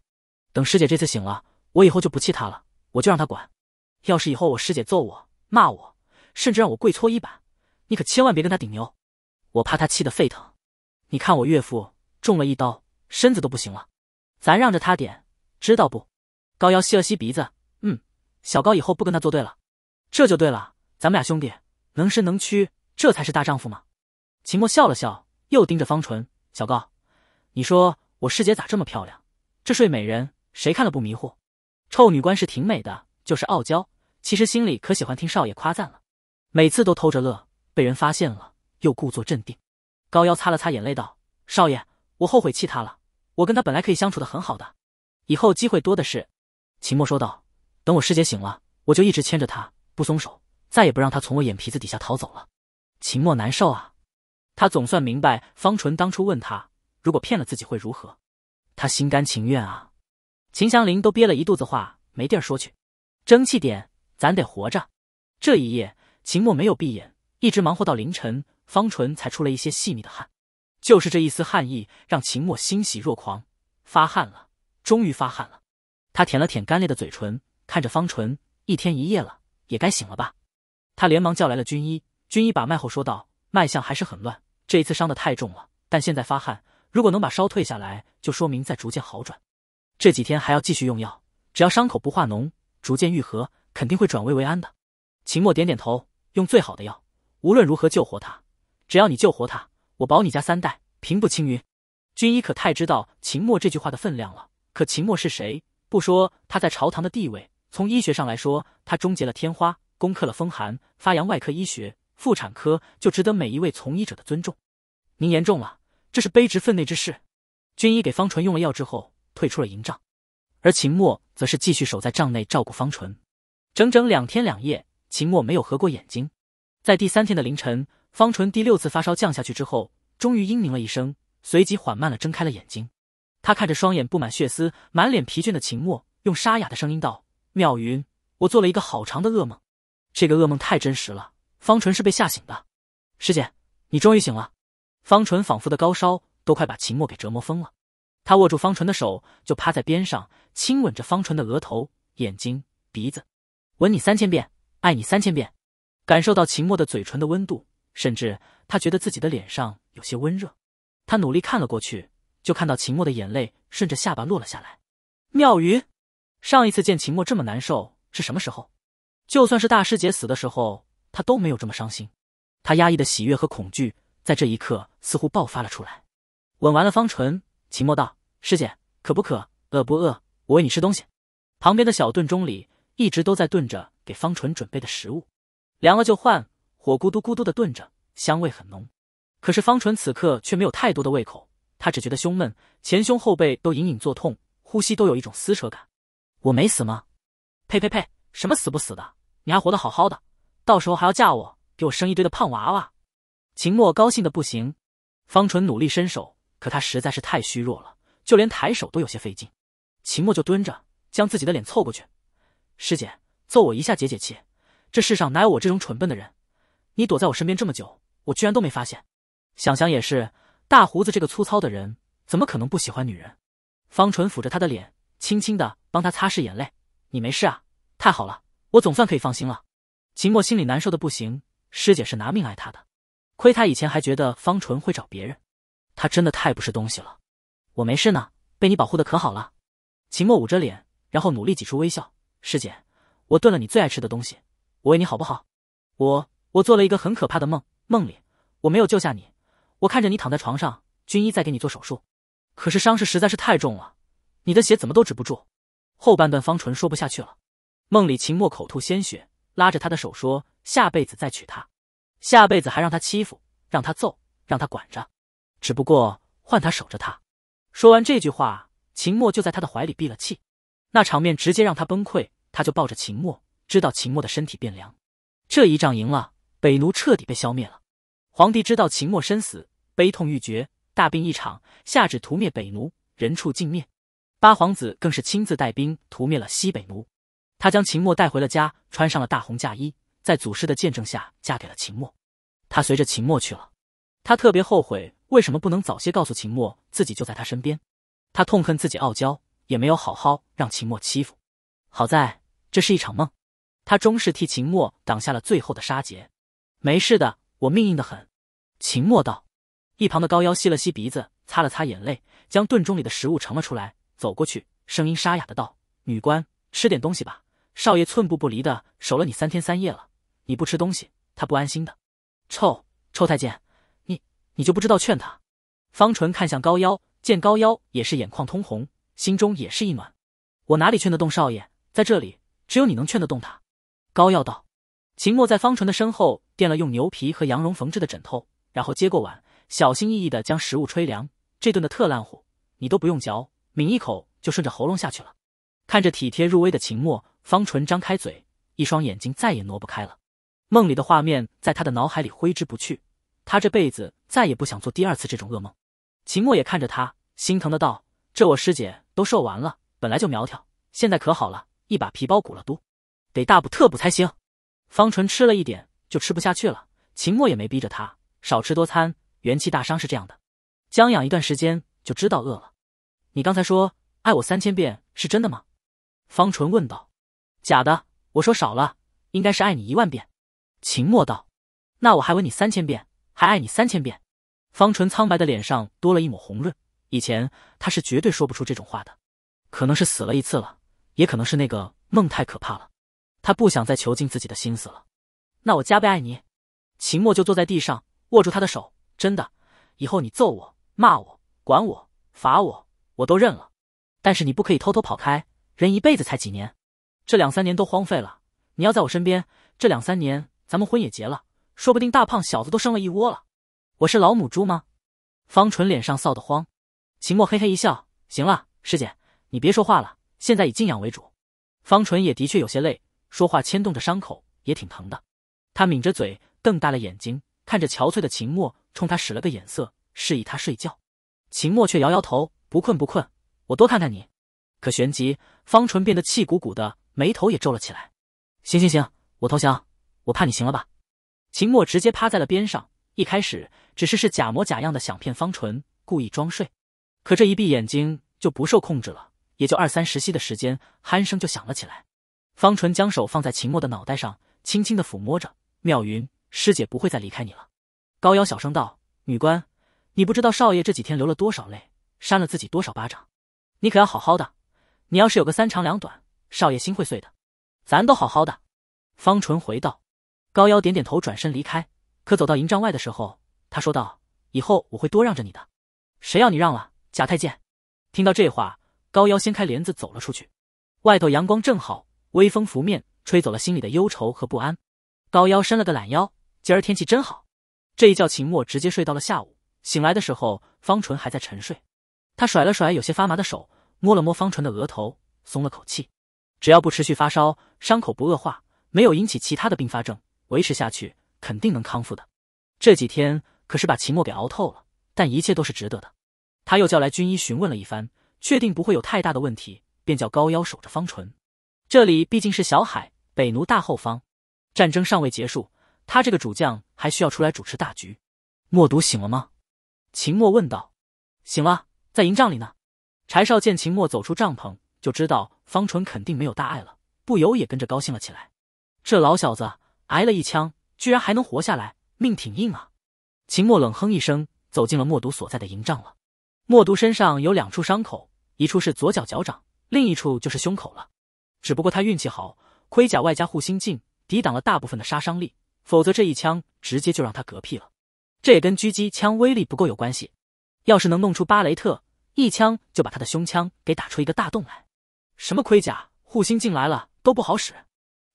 等师姐这次醒了，我以后就不气她了，我就让她管。要是以后我师姐揍我、骂我，甚至让我跪搓衣板，你可千万别跟她顶牛，我怕她气得沸腾。你看我岳父中了一刀，身子都不行了，咱让着他点，知道不？高瑶吸了吸鼻子，嗯，小高以后不跟他作对了，这就对了，咱们俩兄弟。能伸能屈，这才是大丈夫嘛。秦墨笑了笑，又盯着方淳。小高，你说我师姐咋这么漂亮？这睡美人，谁看了不迷糊？臭女官是挺美的，就是傲娇，其实心里可喜欢听少爷夸赞了，每次都偷着乐，被人发现了又故作镇定。高腰擦了擦眼泪道：“少爷，我后悔气她了。我跟她本来可以相处的很好的，以后机会多的是。”秦墨说道：“等我师姐醒了，我就一直牵着她，不松手。”再也不让他从我眼皮子底下逃走了。秦墨难受啊，他总算明白方纯当初问他如果骗了自己会如何，他心甘情愿啊。秦祥林都憋了一肚子话没地儿说去，争气点，咱得活着。这一夜，秦墨没有闭眼，一直忙活到凌晨，方纯才出了一些细腻的汗。就是这一丝汗意，让秦墨欣喜若狂，发汗了，终于发汗了。他舔了舔干裂的嘴唇，看着方纯，一天一夜了，也该醒了吧。他连忙叫来了军医，军医把脉后说道：“脉象还是很乱，这一次伤得太重了。但现在发汗，如果能把烧退下来，就说明在逐渐好转。这几天还要继续用药，只要伤口不化脓，逐渐愈合，肯定会转危为安的。”秦墨点点头，用最好的药，无论如何救活他。只要你救活他，我保你家三代平步青云。军医可太知道秦墨这句话的分量了。可秦墨是谁？不说他在朝堂的地位，从医学上来说，他终结了天花。攻克了风寒，发扬外科医学、妇产科，就值得每一位从医者的尊重。您言重了，这是卑职分内之事。军医给方纯用了药之后，退出了营帐，而秦墨则是继续守在帐内照顾方纯，整整两天两夜，秦墨没有合过眼睛。在第三天的凌晨，方纯第六次发烧降下去之后，终于嘤咛了一声，随即缓慢了睁开了眼睛。他看着双眼布满血丝、满脸疲倦的秦墨，用沙哑的声音道：“妙云，我做了一个好长的噩梦。”这个噩梦太真实了，方纯是被吓醒的。师姐，你终于醒了。方纯仿佛的高烧都快把秦墨给折磨疯了。他握住方纯的手，就趴在边上亲吻着方纯的额头、眼睛、鼻子，吻你三千遍，爱你三千遍。感受到秦墨的嘴唇的温度，甚至他觉得自己的脸上有些温热。他努力看了过去，就看到秦墨的眼泪顺着下巴落了下来。妙云，上一次见秦墨这么难受是什么时候？就算是大师姐死的时候，他都没有这么伤心。他压抑的喜悦和恐惧，在这一刻似乎爆发了出来。吻完了方纯，秦墨道：“师姐，渴不渴？饿不饿？我喂你吃东西。”旁边的小炖盅里一直都在炖着给方纯准备的食物，凉了就换火，咕嘟咕嘟的炖着，香味很浓。可是方纯此刻却没有太多的胃口，他只觉得胸闷，前胸后背都隐隐作痛，呼吸都有一种撕扯感。我没死吗？呸呸呸，什么死不死的！你还活得好好的，到时候还要嫁我，给我生一堆的胖娃娃。秦墨高兴的不行，方纯努力伸手，可他实在是太虚弱了，就连抬手都有些费劲。秦墨就蹲着，将自己的脸凑过去：“师姐，揍我一下解解气。这世上哪有我这种蠢笨的人？你躲在我身边这么久，我居然都没发现。想想也是，大胡子这个粗糙的人，怎么可能不喜欢女人？”方纯抚着他的脸，轻轻的帮他擦拭眼泪：“你没事啊，太好了。”我总算可以放心了，秦墨心里难受的不行。师姐是拿命爱他的，亏他以前还觉得方纯会找别人，他真的太不是东西了。我没事呢，被你保护的可好了。秦墨捂着脸，然后努力挤出微笑。师姐，我炖了你最爱吃的东西，我为你好不好？我我做了一个很可怕的梦，梦里我没有救下你，我看着你躺在床上，军医在给你做手术，可是伤势实在是太重了，你的血怎么都止不住。后半段方纯说不下去了。梦里，秦墨口吐鲜血，拉着他的手说：“下辈子再娶她，下辈子还让她欺负，让她揍，让她管着，只不过换他守着她。”说完这句话，秦墨就在他的怀里闭了气。那场面直接让他崩溃，他就抱着秦墨，知道秦墨的身体变凉。这一仗赢了，北奴彻底被消灭了。皇帝知道秦墨身死，悲痛欲绝，大病一场，下旨屠灭北奴，人畜尽灭。八皇子更是亲自带兵屠灭了西北奴。他将秦墨带回了家，穿上了大红嫁衣，在祖师的见证下嫁给了秦墨。他随着秦墨去了。他特别后悔，为什么不能早些告诉秦墨自己就在他身边？他痛恨自己傲娇，也没有好好让秦墨欺负。好在这是一场梦。他终是替秦墨挡下了最后的杀劫。没事的，我命硬的很。秦墨道。一旁的高腰吸了吸鼻子，擦了擦眼泪，将炖盅里的食物盛了出来，走过去，声音沙哑的道：“女官，吃点东西吧。”少爷寸步不离的守了你三天三夜了，你不吃东西，他不安心的。臭臭太监，你你就不知道劝他？方纯看向高腰，见高腰也是眼眶通红，心中也是一暖。我哪里劝得动少爷？在这里，只有你能劝得动他。高要道。秦墨在方纯的身后垫了用牛皮和羊绒缝制的枕头，然后接过碗，小心翼翼的将食物吹凉。这顿的特烂糊，你都不用嚼，抿一口就顺着喉咙下去了。看着体贴入微的秦墨。方纯张开嘴，一双眼睛再也挪不开了。梦里的画面在他的脑海里挥之不去，他这辈子再也不想做第二次这种噩梦。秦墨也看着他，心疼的道：“这我师姐都瘦完了，本来就苗条，现在可好了，一把皮包骨了，都得大补特补才行。”方纯吃了一点就吃不下去了，秦墨也没逼着他，少吃多餐，元气大伤是这样的，将养一段时间就知道饿了。你刚才说爱我三千遍是真的吗？方纯问道。假的，我说少了，应该是爱你一万遍。秦墨道：“那我还吻你三千遍，还爱你三千遍。”方纯苍白的脸上多了一抹红润。以前他是绝对说不出这种话的，可能是死了一次了，也可能是那个梦太可怕了。他不想再囚禁自己的心思了。那我加倍爱你。秦墨就坐在地上，握住他的手，真的，以后你揍我、骂我、管我、罚我，我都认了。但是你不可以偷偷跑开，人一辈子才几年。这两三年都荒废了，你要在我身边。这两三年，咱们婚也结了，说不定大胖小子都生了一窝了。我是老母猪吗？方纯脸上臊得慌。秦墨嘿嘿一笑：“行了，师姐，你别说话了，现在以静养为主。”方纯也的确有些累，说话牵动着伤口，也挺疼的。他抿着嘴，瞪大了眼睛看着憔悴的秦墨，冲他使了个眼色，示意他睡觉。秦墨却摇摇头：“不困，不困，我多看看你。”可旋即，方纯变得气鼓鼓的。眉头也皱了起来。行行行，我投降，我怕你行了吧？秦墨直接趴在了边上。一开始只是是假模假样的想骗方纯，故意装睡。可这一闭眼睛就不受控制了，也就二三十息的时间，鼾声就响了起来。方纯将手放在秦墨的脑袋上，轻轻的抚摸着。妙云师姐不会再离开你了。高瑶小声道：“女官，你不知道少爷这几天流了多少泪，扇了自己多少巴掌，你可要好好的。你要是有个三长两短……”少爷心会碎的，咱都好好的。”方纯回道。高腰点点头，转身离开。可走到营帐外的时候，他说道：“以后我会多让着你的。”谁要你让了，贾太监？听到这话，高腰掀开帘子走了出去。外头阳光正好，微风拂面，吹走了心里的忧愁和不安。高腰伸了个懒腰，今儿天气真好。这一觉，秦墨直接睡到了下午。醒来的时候，方纯还在沉睡。他甩了甩有些发麻的手，摸了摸方纯的额头，松了口气。只要不持续发烧，伤口不恶化，没有引起其他的并发症，维持下去肯定能康复的。这几天可是把秦墨给熬透了，但一切都是值得的。他又叫来军医询问了一番，确定不会有太大的问题，便叫高腰守着方淳。这里毕竟是小海北奴大后方，战争尚未结束，他这个主将还需要出来主持大局。莫读醒了吗？秦墨问道。醒了，在营帐里呢。柴少见秦墨走出帐篷。就知道方纯肯定没有大碍了，不由也跟着高兴了起来。这老小子挨了一枪，居然还能活下来，命挺硬啊！秦墨冷哼一声，走进了默读所在的营帐了。默读身上有两处伤口，一处是左脚脚掌，另一处就是胸口了。只不过他运气好，盔甲外加护心镜抵挡了大部分的杀伤力，否则这一枪直接就让他嗝屁了。这也跟狙击枪威力不够有关系。要是能弄出巴雷特，一枪就把他的胸腔给打出一个大洞来。什么盔甲护心镜来了都不好使。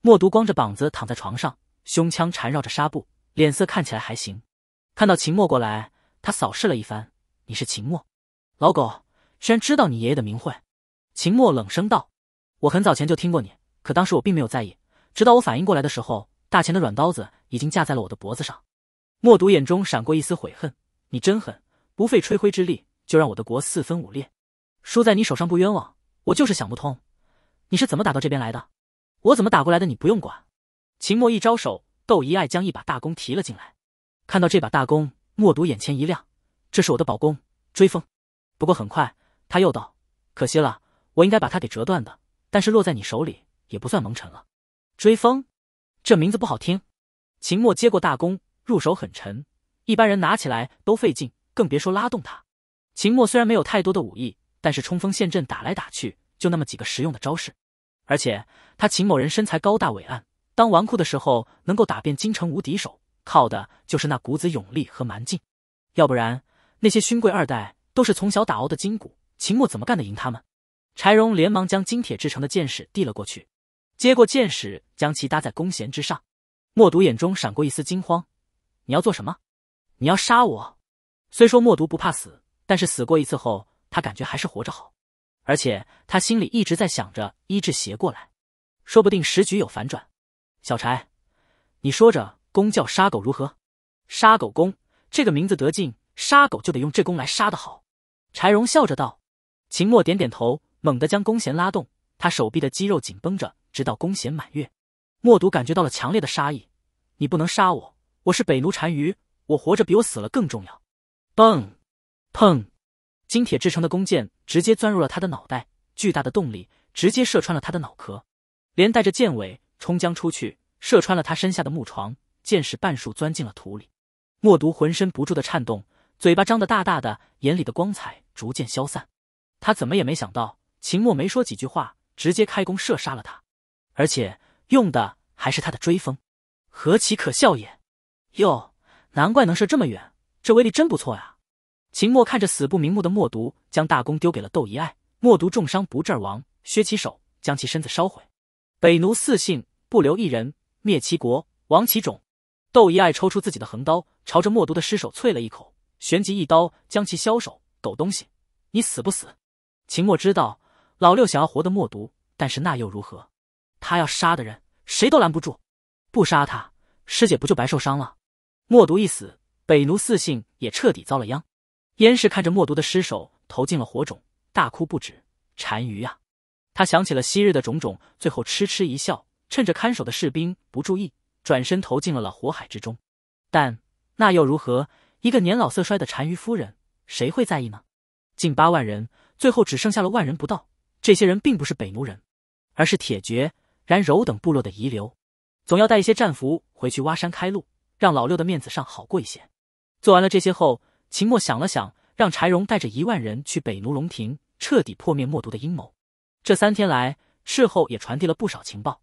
默读光着膀子躺在床上，胸腔缠绕着纱布，脸色看起来还行。看到秦墨过来，他扫视了一番。你是秦墨，老狗居然知道你爷爷的名讳。秦墨冷声道：“我很早前就听过你，可当时我并没有在意。直到我反应过来的时候，大钱的软刀子已经架在了我的脖子上。”默读眼中闪过一丝悔恨：“你真狠，不费吹灰之力就让我的国四分五裂，输在你手上不冤枉。”我就是想不通，你是怎么打到这边来的？我怎么打过来的？你不用管。秦墨一招手，窦一爱将一把大弓提了进来。看到这把大弓，墨毒眼前一亮，这是我的宝弓——追风。不过很快他又道：“可惜了，我应该把它给折断的，但是落在你手里也不算蒙尘了。”追风，这名字不好听。秦墨接过大弓，入手很沉，一般人拿起来都费劲，更别说拉动它。秦墨虽然没有太多的武艺。但是冲锋陷阵打来打去就那么几个实用的招式，而且他秦某人身材高大伟岸，当纨绔的时候能够打遍京城无敌手，靠的就是那股子勇力和蛮劲。要不然那些勋贵二代都是从小打熬的筋骨，秦墨怎么干得赢他们？柴荣连忙将金铁制成的箭矢递了过去，接过箭矢，将其搭在弓弦之上。默读眼中闪过一丝惊慌：“你要做什么？你要杀我？”虽说默读不怕死，但是死过一次后。他感觉还是活着好，而且他心里一直在想着医治邪过来，说不定时局有反转。小柴，你说着弓叫杀狗如何？杀狗弓这个名字得劲，杀狗就得用这弓来杀的好。柴荣笑着道。秦墨点点头，猛地将弓弦拉动，他手臂的肌肉紧绷着，直到弓弦满月。默读感觉到了强烈的杀意，你不能杀我，我是北奴单于，我活着比我死了更重要。蹦，碰。金铁制成的弓箭直接钻入了他的脑袋，巨大的动力直接射穿了他的脑壳，连带着箭尾冲将出去，射穿了他身下的木床，箭矢半数钻进了土里。默读浑身不住的颤动，嘴巴张得大大的，眼里的光彩逐渐消散。他怎么也没想到，秦墨没说几句话，直接开弓射杀了他，而且用的还是他的追风，何其可笑也！哟，难怪能射这么远，这威力真不错呀。秦墨看着死不瞑目的墨毒，将大弓丢给了窦仪爱。墨毒重伤不治而亡，削其手，将其身子烧毁。北奴四姓不留一人，灭其国，亡其种。窦仪爱抽出自己的横刀，朝着墨毒的尸首啐了一口，旋即一刀将其削首。狗东西，你死不死？秦墨知道老六想要活的墨毒，但是那又如何？他要杀的人，谁都拦不住。不杀他，师姐不就白受伤了？墨毒一死，北奴四姓也彻底遭了殃。燕氏看着默毒的尸首投进了火种，大哭不止。单于啊，他想起了昔日的种种，最后痴痴一笑，趁着看守的士兵不注意，转身投进了了火海之中。但那又如何？一个年老色衰的单于夫人，谁会在意呢？近八万人，最后只剩下了万人不到。这些人并不是北奴人，而是铁爵、然柔等部落的遗留。总要带一些战俘回去挖山开路，让老六的面子上好过一些。做完了这些后。秦墨想了想，让柴荣带着一万人去北奴龙庭，彻底破灭默毒的阴谋。这三天来，斥候也传递了不少情报，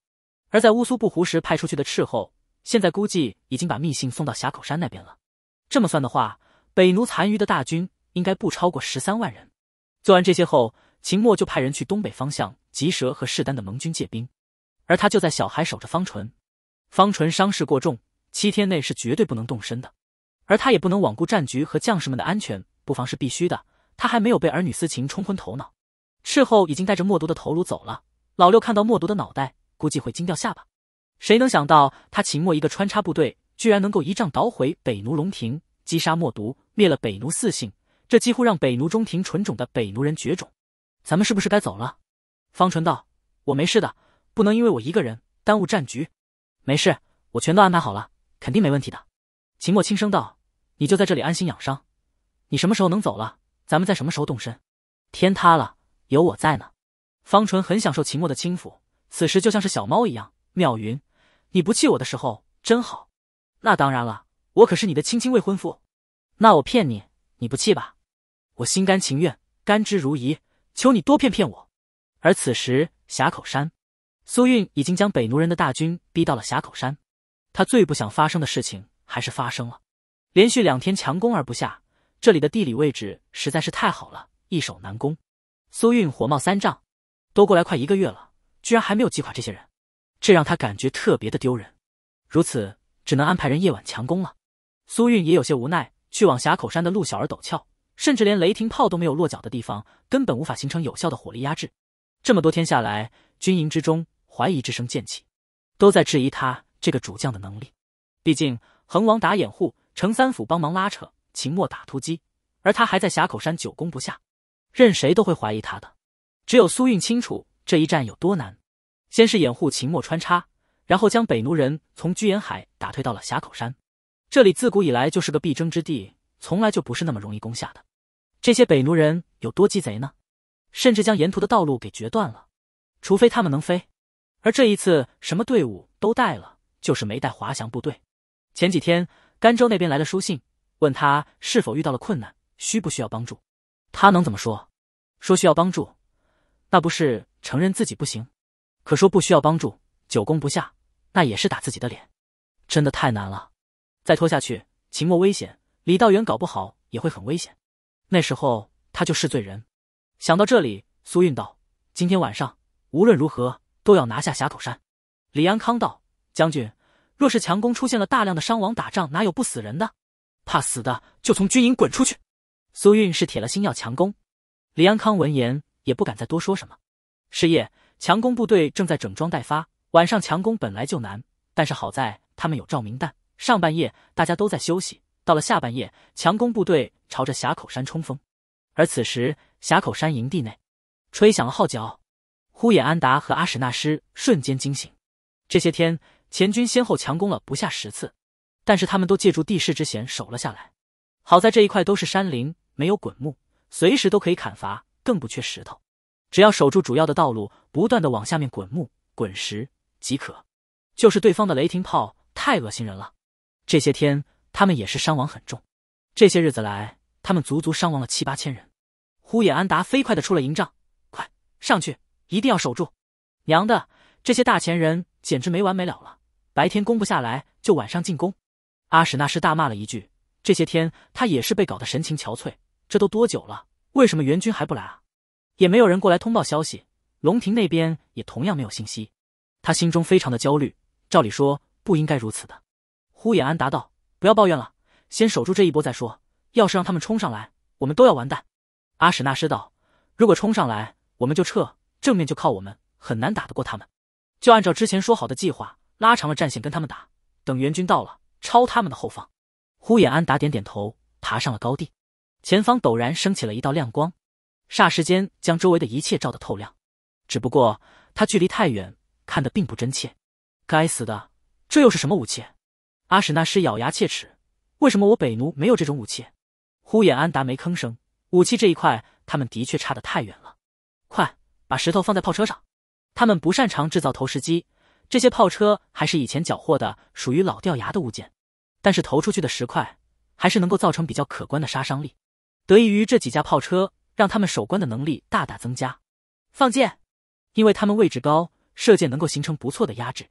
而在乌苏布湖时派出去的斥候，现在估计已经把密信送到峡口山那边了。这么算的话，北奴残余的大军应该不超过十三万人。做完这些后，秦墨就派人去东北方向，吉蛇和势丹的盟军借兵，而他就在小海守着方纯。方纯伤势过重，七天内是绝对不能动身的。而他也不能罔顾战局和将士们的安全，不妨是必须的。他还没有被儿女私情冲昏头脑。赤候已经带着墨毒的头颅走了。老六看到墨毒的脑袋，估计会惊掉下巴。谁能想到他秦墨一个穿插部队，居然能够一仗捣毁北奴龙庭，击杀墨毒，灭了北奴四姓，这几乎让北奴中庭纯种的北奴人绝种。咱们是不是该走了？方纯道：“我没事的，不能因为我一个人耽误战局。没事，我全都安排好了，肯定没问题的。”秦墨轻声道：“你就在这里安心养伤，你什么时候能走了，咱们在什么时候动身。天塌了有我在呢。”方纯很享受秦墨的轻抚，此时就像是小猫一样。妙云，你不气我的时候真好。那当然了，我可是你的亲亲未婚夫。那我骗你，你不气吧？我心甘情愿，甘之如饴。求你多骗骗我。而此时峡口山，苏韵已经将北奴人的大军逼到了峡口山。他最不想发生的事情。还是发生了，连续两天强攻而不下，这里的地理位置实在是太好了，易守难攻。苏运火冒三丈，都过来快一个月了，居然还没有击垮这些人，这让他感觉特别的丢人。如此，只能安排人夜晚强攻了。苏运也有些无奈，去往峡口山的路小而陡峭，甚至连雷霆炮都没有落脚的地方，根本无法形成有效的火力压制。这么多天下来，军营之中怀疑之声渐起，都在质疑他这个主将的能力，毕竟。恒王打掩护，程三辅帮忙拉扯，秦末打突击，而他还在峡口山久攻不下，任谁都会怀疑他的。只有苏运清楚这一战有多难。先是掩护秦墨穿插，然后将北奴人从居延海打退到了峡口山。这里自古以来就是个必争之地，从来就不是那么容易攻下的。这些北奴人有多鸡贼呢？甚至将沿途的道路给决断了，除非他们能飞。而这一次，什么队伍都带了，就是没带滑翔部队。前几天甘州那边来了书信，问他是否遇到了困难，需不需要帮助。他能怎么说？说需要帮助，那不是承认自己不行；可说不需要帮助，久攻不下，那也是打自己的脸。真的太难了，再拖下去，秦墨危险，李道元搞不好也会很危险。那时候他就是罪人。想到这里，苏韵道：“今天晚上无论如何都要拿下峡口山。”李安康道：“将军。”若是强攻出现了大量的伤亡，打仗哪有不死人的？怕死的就从军营滚出去。苏韵是铁了心要强攻，李安康闻言也不敢再多说什么。是夜，强攻部队正在整装待发。晚上强攻本来就难，但是好在他们有照明弹。上半夜大家都在休息，到了下半夜，强攻部队朝着峡口山冲锋。而此时，峡口山营地内，吹响了号角，呼延安达和阿史那师瞬间惊醒。这些天。前军先后强攻了不下十次，但是他们都借助地势之险守了下来。好在这一块都是山林，没有滚木，随时都可以砍伐，更不缺石头。只要守住主要的道路，不断的往下面滚木滚石即可。就是对方的雷霆炮太恶心人了，这些天他们也是伤亡很重。这些日子来，他们足足伤亡了七八千人。呼野安达飞快的出了营帐，快上去，一定要守住！娘的，这些大前人简直没完没了了。白天攻不下来，就晚上进攻。阿史那师大骂了一句：“这些天他也是被搞得神情憔悴。这都多久了？为什么援军还不来啊？也没有人过来通报消息。龙庭那边也同样没有信息。他心中非常的焦虑。照理说不应该如此的。”呼延安答道：“不要抱怨了，先守住这一波再说。要是让他们冲上来，我们都要完蛋。”阿史那师道：“如果冲上来，我们就撤。正面就靠我们，很难打得过他们。就按照之前说好的计划。”拉长了战线跟他们打，等援军到了，抄他们的后方。呼延安达点点头，爬上了高地。前方陡然升起了一道亮光，霎时间将周围的一切照得透亮。只不过他距离太远，看得并不真切。该死的，这又是什么武器？阿史那师咬牙切齿：“为什么我北奴没有这种武器？”呼延安达没吭声。武器这一块，他们的确差得太远了。快，把石头放在炮车上。他们不擅长制造投石机。这些炮车还是以前缴获的，属于老掉牙的物件，但是投出去的石块还是能够造成比较可观的杀伤力。得益于这几架炮车，让他们守关的能力大大增加。放箭，因为他们位置高，射箭能够形成不错的压制。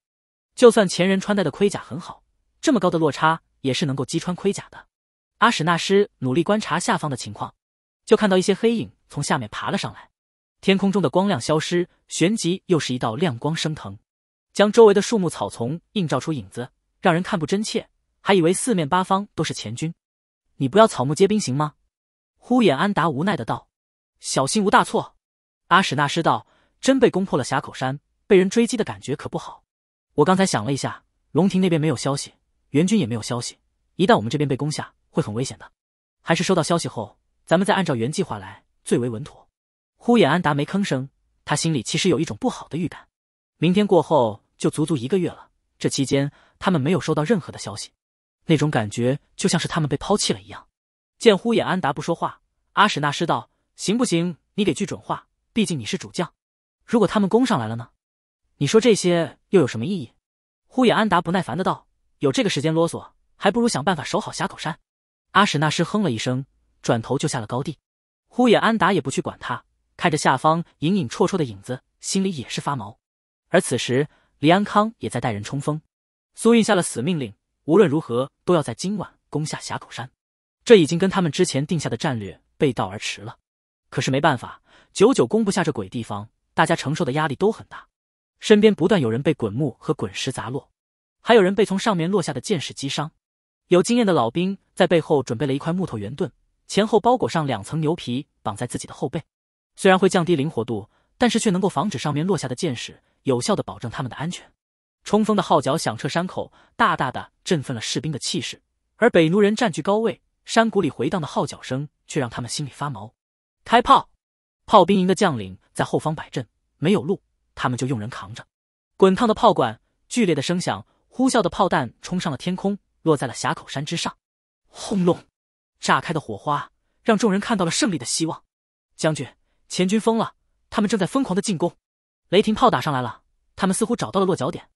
就算前人穿戴的盔甲很好，这么高的落差也是能够击穿盔甲的。阿史那师努力观察下方的情况，就看到一些黑影从下面爬了上来。天空中的光亮消失，旋即又是一道亮光升腾。将周围的树木草丛映照出影子，让人看不真切，还以为四面八方都是前军。你不要草木皆兵行吗？呼衍安达无奈的道：“小心无大错。”阿史那师道：“真被攻破了峡口山，被人追击的感觉可不好。”我刚才想了一下，龙庭那边没有消息，援军也没有消息。一旦我们这边被攻下，会很危险的。还是收到消息后，咱们再按照原计划来最为稳妥。呼衍安达没吭声，他心里其实有一种不好的预感。明天过后。就足足一个月了，这期间他们没有收到任何的消息，那种感觉就像是他们被抛弃了一样。见呼延安达不说话，阿史那师道：“行不行？你给句准话，毕竟你是主将。如果他们攻上来了呢？你说这些又有什么意义？”呼延安达不耐烦的道：“有这个时间啰嗦，还不如想办法守好峡口山。”阿史那师哼了一声，转头就下了高地。呼延安达也不去管他，看着下方隐隐绰绰的影子，心里也是发毛。而此时。李安康也在带人冲锋，苏运下了死命令，无论如何都要在今晚攻下峡口山。这已经跟他们之前定下的战略背道而驰了。可是没办法，久久攻不下这鬼地方，大家承受的压力都很大。身边不断有人被滚木和滚石砸落，还有人被从上面落下的箭矢击伤。有经验的老兵在背后准备了一块木头圆盾，前后包裹上两层牛皮，绑在自己的后背。虽然会降低灵活度，但是却能够防止上面落下的箭矢。有效的保证他们的安全。冲锋的号角响彻山口，大大的振奋了士兵的气势。而北奴人占据高位，山谷里回荡的号角声却让他们心里发毛。开炮！炮兵营的将领在后方摆阵，没有路，他们就用人扛着。滚烫的炮管，剧烈的声响，呼啸的炮弹冲上了天空，落在了峡口山之上。轰隆！炸开的火花让众人看到了胜利的希望。将军，前军疯了，他们正在疯狂的进攻。雷霆炮打上来了，他们似乎找到了落脚点。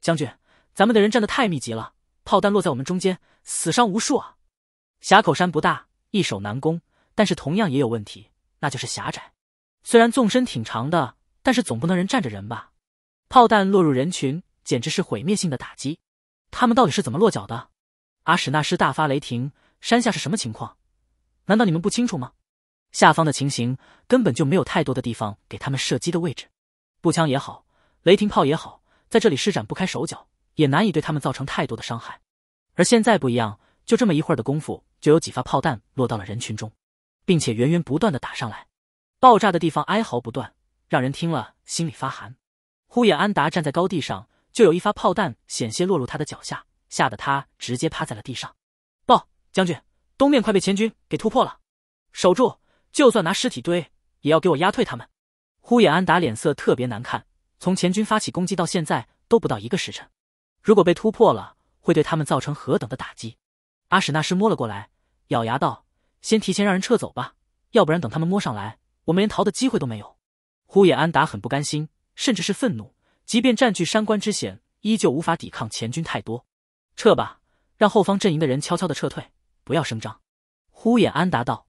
将军，咱们的人站得太密集了，炮弹落在我们中间，死伤无数啊！峡口山不大，易守难攻，但是同样也有问题，那就是狭窄。虽然纵深挺长的，但是总不能人站着人吧？炮弹落入人群，简直是毁灭性的打击。他们到底是怎么落脚的？阿史那师大发雷霆。山下是什么情况？难道你们不清楚吗？下方的情形根本就没有太多的地方给他们射击的位置。步枪也好，雷霆炮也好，在这里施展不开手脚，也难以对他们造成太多的伤害。而现在不一样，就这么一会儿的功夫，就有几发炮弹落到了人群中，并且源源不断的打上来，爆炸的地方哀嚎不断，让人听了心里发寒。呼衍安达站在高地上，就有一发炮弹险些落入他的脚下，吓得他直接趴在了地上。报，将军，东面快被前军给突破了，守住，就算拿尸体堆，也要给我压退他们。呼延安达脸色特别难看，从前军发起攻击到现在都不到一个时辰，如果被突破了，会对他们造成何等的打击？阿史那师摸了过来，咬牙道：“先提前让人撤走吧，要不然等他们摸上来，我们连逃的机会都没有。”呼延安达很不甘心，甚至是愤怒，即便占据山关之险，依旧无法抵抗前军太多。撤吧，让后方阵营的人悄悄的撤退，不要声张。”呼延安达道：“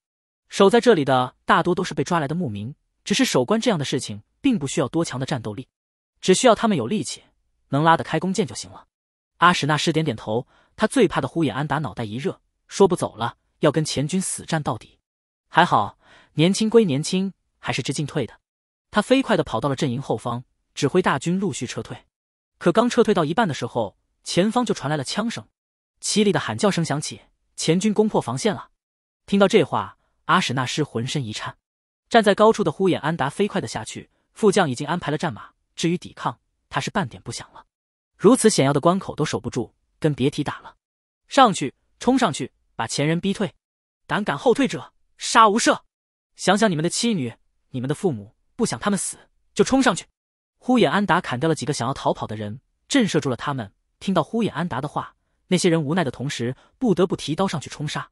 守在这里的大多都是被抓来的牧民。”只是守关这样的事情，并不需要多强的战斗力，只需要他们有力气，能拉得开弓箭就行了。阿史那师点点头，他最怕的呼延安达脑袋一热，说不走了，要跟前军死战到底。还好，年轻归年轻，还是知进退的。他飞快的跑到了阵营后方，指挥大军陆续撤退。可刚撤退到一半的时候，前方就传来了枪声，凄厉的喊叫声响起，前军攻破防线了。听到这话，阿史那师浑身一颤。站在高处的呼衍安达飞快的下去，副将已经安排了战马，至于抵抗，他是半点不想了。如此险要的关口都守不住，更别提打了。上去，冲上去，把前人逼退。胆敢后退者，杀无赦。想想你们的妻女，你们的父母，不想他们死，就冲上去。呼衍安达砍掉了几个想要逃跑的人，震慑住了他们。听到呼衍安达的话，那些人无奈的同时，不得不提刀上去冲杀。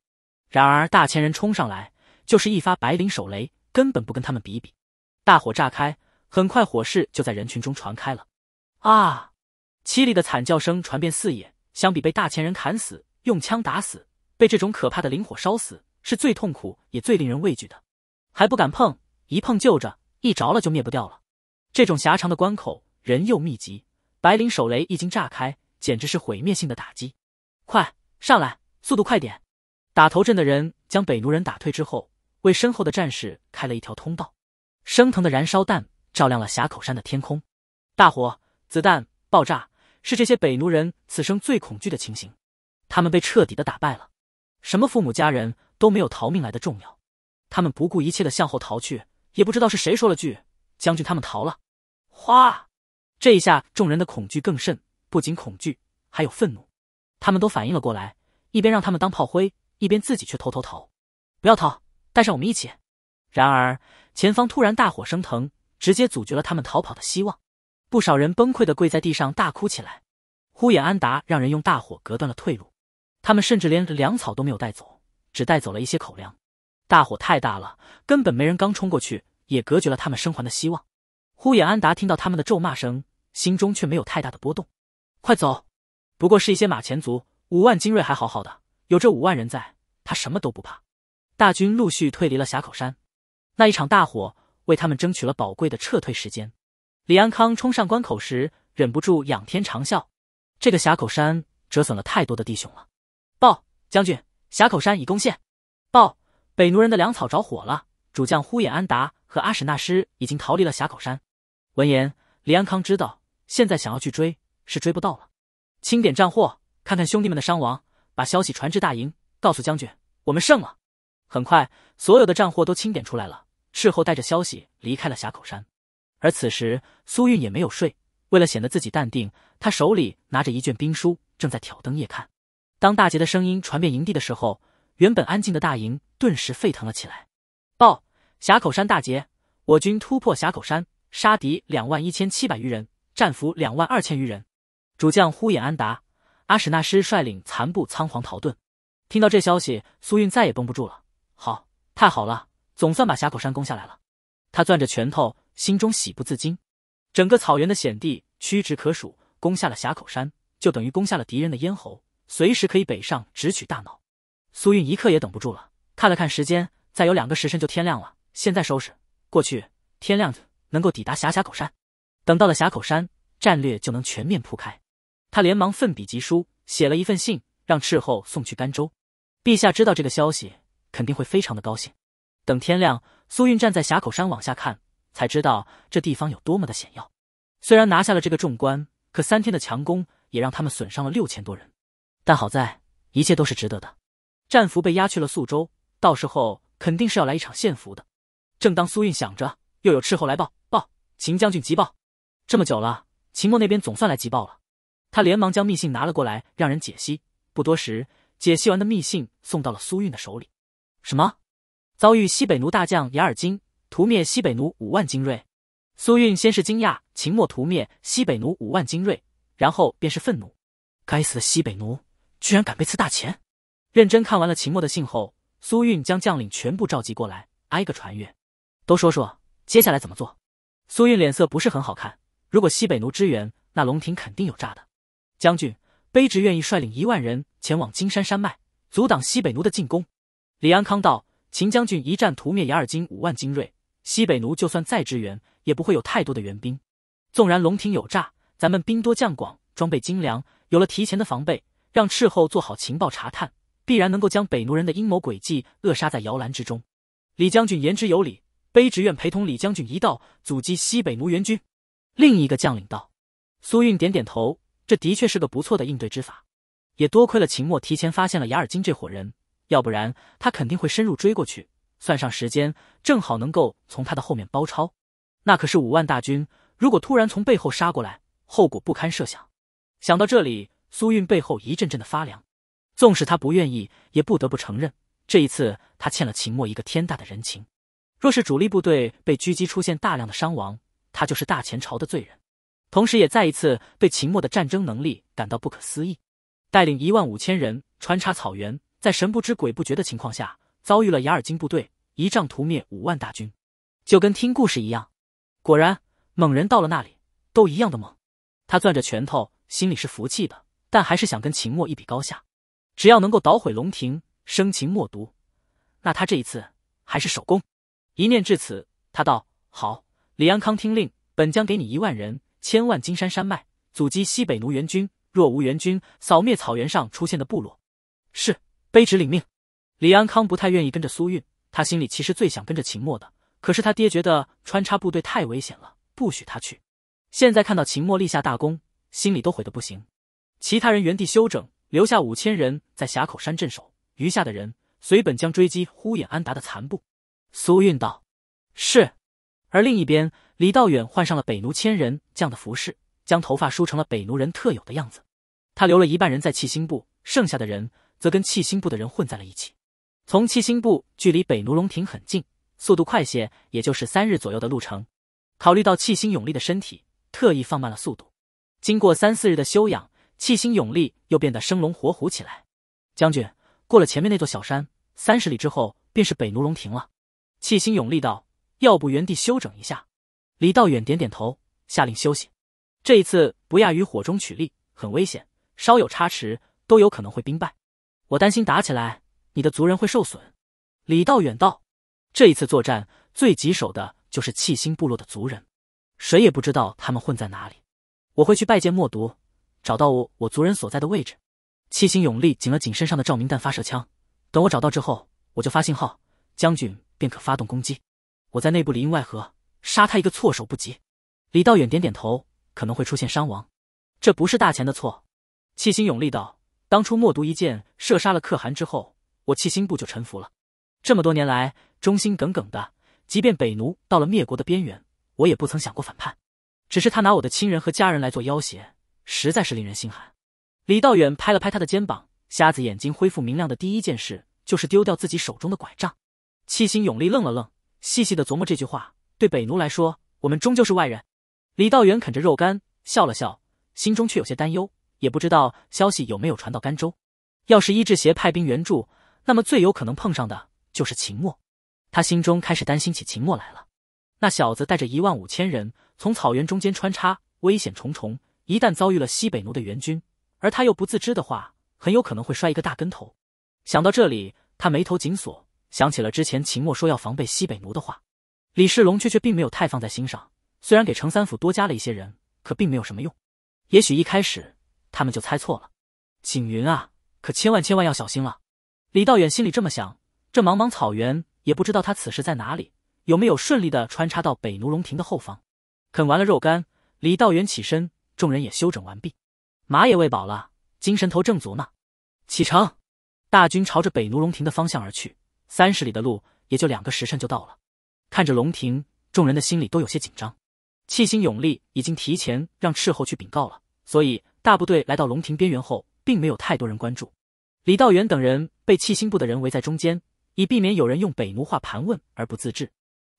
然而大前人冲上来，就是一发白磷手雷。根本不跟他们比比，大火炸开，很快火势就在人群中传开了。啊！凄厉的惨叫声传遍四野。相比被大前人砍死、用枪打死、被这种可怕的灵火烧死，是最痛苦也最令人畏惧的，还不敢碰，一碰就着，一着了就灭不掉了。这种狭长的关口，人又密集，白磷手雷一经炸开，简直是毁灭性的打击。快上来，速度快点！打头阵的人将北奴人打退之后。为身后的战士开了一条通道，升腾的燃烧弹照亮了峡口山的天空。大火、子弹、爆炸，是这些北奴人此生最恐惧的情形。他们被彻底的打败了，什么父母家人都没有逃命来的重要。他们不顾一切的向后逃去，也不知道是谁说了句：“将军，他们逃了。”哗！这一下，众人的恐惧更甚，不仅恐惧，还有愤怒。他们都反应了过来，一边让他们当炮灰，一边自己却偷偷逃。不要逃！带上我们一起。然而，前方突然大火升腾，直接阻绝了他们逃跑的希望。不少人崩溃的跪在地上大哭起来。呼延安达让人用大火隔断了退路，他们甚至连粮草都没有带走，只带走了一些口粮。大火太大了，根本没人刚冲过去，也隔绝了他们生还的希望。呼延安达听到他们的咒骂声，心中却没有太大的波动。快走！不过是一些马前卒，五万精锐还好好的，有这五万人在，他什么都不怕。大军陆续退离了峡口山，那一场大火为他们争取了宝贵的撤退时间。李安康冲上关口时，忍不住仰天长啸：“这个峡口山折损了太多的弟兄了！”报，将军，峡口山已攻陷。报，北奴人的粮草着火了，主将呼延安达和阿史那师已经逃离了峡口山。闻言，李安康知道现在想要去追是追不到了。清点战货，看看兄弟们的伤亡，把消息传至大营，告诉将军，我们胜了。很快，所有的战货都清点出来了。事后带着消息离开了峡口山，而此时苏韵也没有睡。为了显得自己淡定，他手里拿着一卷兵书，正在挑灯夜看。当大捷的声音传遍营地的时候，原本安静的大营顿时沸腾了起来。报：峡口山大捷，我军突破峡口山，杀敌两万一千七百余人，战俘两万二千余人。主将呼延安达、阿史那师率领残部仓皇逃遁。听到这消息，苏韵再也绷不住了。好，太好了！总算把峡口山攻下来了。他攥着拳头，心中喜不自禁。整个草原的险地屈指可数，攻下了峡口山，就等于攻下了敌人的咽喉，随时可以北上直取大脑。苏韵一刻也等不住了，看了看时间，再有两个时辰就天亮了。现在收拾过去，天亮能够抵达峡峡口山。等到了峡口山，战略就能全面铺开。他连忙奋笔疾书，写了一份信，让斥候送去甘州。陛下知道这个消息。肯定会非常的高兴。等天亮，苏运站在峡口山往下看，才知道这地方有多么的险要。虽然拿下了这个重关，可三天的强攻也让他们损伤了六千多人。但好在，一切都是值得的。战俘被押去了宿州，到时候肯定是要来一场献俘的。正当苏运想着，又有斥候来报：“报，秦将军急报！这么久了，秦墨那边总算来急报了。”他连忙将密信拿了过来，让人解析。不多时，解析完的密信送到了苏韵的手里。什么？遭遇西北奴大将雅尔金屠灭西北奴五万精锐？苏韵先是惊讶，秦末屠灭西北奴五万精锐，然后便是愤怒。该死的西北奴，居然敢背刺大钱！认真看完了秦末的信后，苏韵将将领全部召集过来，挨个传阅，都说说接下来怎么做。苏韵脸色不是很好看，如果西北奴支援，那龙庭肯定有诈的。将军，卑职愿意率领一万人前往金山山脉，阻挡西北奴的进攻。李安康道：“秦将军一战屠灭雅尔金五万精锐，西北奴就算再支援，也不会有太多的援兵。纵然龙庭有诈，咱们兵多将广，装备精良，有了提前的防备，让斥候做好情报查探，必然能够将北奴人的阴谋诡计扼杀在摇篮之中。”李将军言之有理，卑职愿陪同李将军一道阻击西北奴援军。”另一个将领道。苏韵点点头：“这的确是个不错的应对之法，也多亏了秦末提前发现了雅尔金这伙人。”要不然，他肯定会深入追过去。算上时间，正好能够从他的后面包抄。那可是五万大军，如果突然从背后杀过来，后果不堪设想。想到这里，苏韵背后一阵阵的发凉。纵使他不愿意，也不得不承认，这一次他欠了秦墨一个天大的人情。若是主力部队被狙击，出现大量的伤亡，他就是大前朝的罪人。同时，也再一次对秦墨的战争能力感到不可思议。带领一万五千人穿插草原。在神不知鬼不觉的情况下，遭遇了雅尔金部队一仗屠灭五万大军，就跟听故事一样。果然，猛人到了那里都一样的猛。他攥着拳头，心里是服气的，但还是想跟秦墨一比高下。只要能够捣毁龙庭，生擒墨毒，那他这一次还是首功。一念至此，他道：“好，李安康，听令，本将给你一万人，千万金山山脉阻击西北奴援军。若无援军，扫灭草原上出现的部落。”是。卑职领命。李安康不太愿意跟着苏韵，他心里其实最想跟着秦墨的。可是他爹觉得穿插部队太危险了，不许他去。现在看到秦墨立下大功，心里都悔得不行。其他人原地休整，留下五千人在峡口山镇守，余下的人随本将追击呼延安达的残部。苏韵道：“是。”而另一边，李道远换上了北奴千人将的服饰，将头发梳成了北奴人特有的样子。他留了一半人在七星部，剩下的人。则跟气星部的人混在了一起。从气星部距离北奴龙庭很近，速度快些，也就是三日左右的路程。考虑到气星永力的身体，特意放慢了速度。经过三四日的修养，气星永力又变得生龙活虎起来。将军，过了前面那座小山三十里之后，便是北奴龙亭了。气星永力道：“要不原地休整一下？”李道远点点头，下令休息。这一次不亚于火中取栗，很危险，稍有差池都有可能会兵败。我担心打起来，你的族人会受损。李道远道：“这一次作战最棘手的就是七星部落的族人，谁也不知道他们混在哪里。我会去拜见墨毒，找到我我族人所在的位置。”七星勇力紧了紧身上的照明弹发射枪，等我找到之后，我就发信号，将军便可发动攻击。我在内部里应外合，杀他一个措手不及。李道远点点头：“可能会出现伤亡，这不是大钱的错。”七星勇力道。当初默读一箭射杀了可汗之后，我气心部就臣服了。这么多年来，忠心耿耿的，即便北奴到了灭国的边缘，我也不曾想过反叛。只是他拿我的亲人和家人来做要挟，实在是令人心寒。李道远拍了拍他的肩膀，瞎子眼睛恢复明亮的第一件事就是丢掉自己手中的拐杖。七星永立愣了愣，细细的琢磨这句话：对北奴来说，我们终究是外人。李道远啃着肉干，笑了笑，心中却有些担忧。也不知道消息有没有传到甘州。要是伊志邪派兵援助，那么最有可能碰上的就是秦墨。他心中开始担心起秦墨来了。那小子带着一万五千人从草原中间穿插，危险重重。一旦遭遇了西北奴的援军，而他又不自知的话，很有可能会摔一个大跟头。想到这里，他眉头紧锁，想起了之前秦墨说要防备西北奴的话。李世龙却却并没有太放在心上。虽然给程三府多加了一些人，可并没有什么用。也许一开始。他们就猜错了，景云啊，可千万千万要小心了。李道远心里这么想。这茫茫草原也不知道他此时在哪里，有没有顺利的穿插到北奴龙庭的后方。啃完了肉干，李道远起身，众人也休整完毕，马也喂饱了，精神头正足呢。启程，大军朝着北奴龙庭的方向而去。三十里的路，也就两个时辰就到了。看着龙庭，众人的心里都有些紧张。气星勇力已经提前让斥候去禀告了，所以。大部队来到龙庭边缘后，并没有太多人关注。李道元等人被气星部的人围在中间，以避免有人用北奴话盘问而不自知。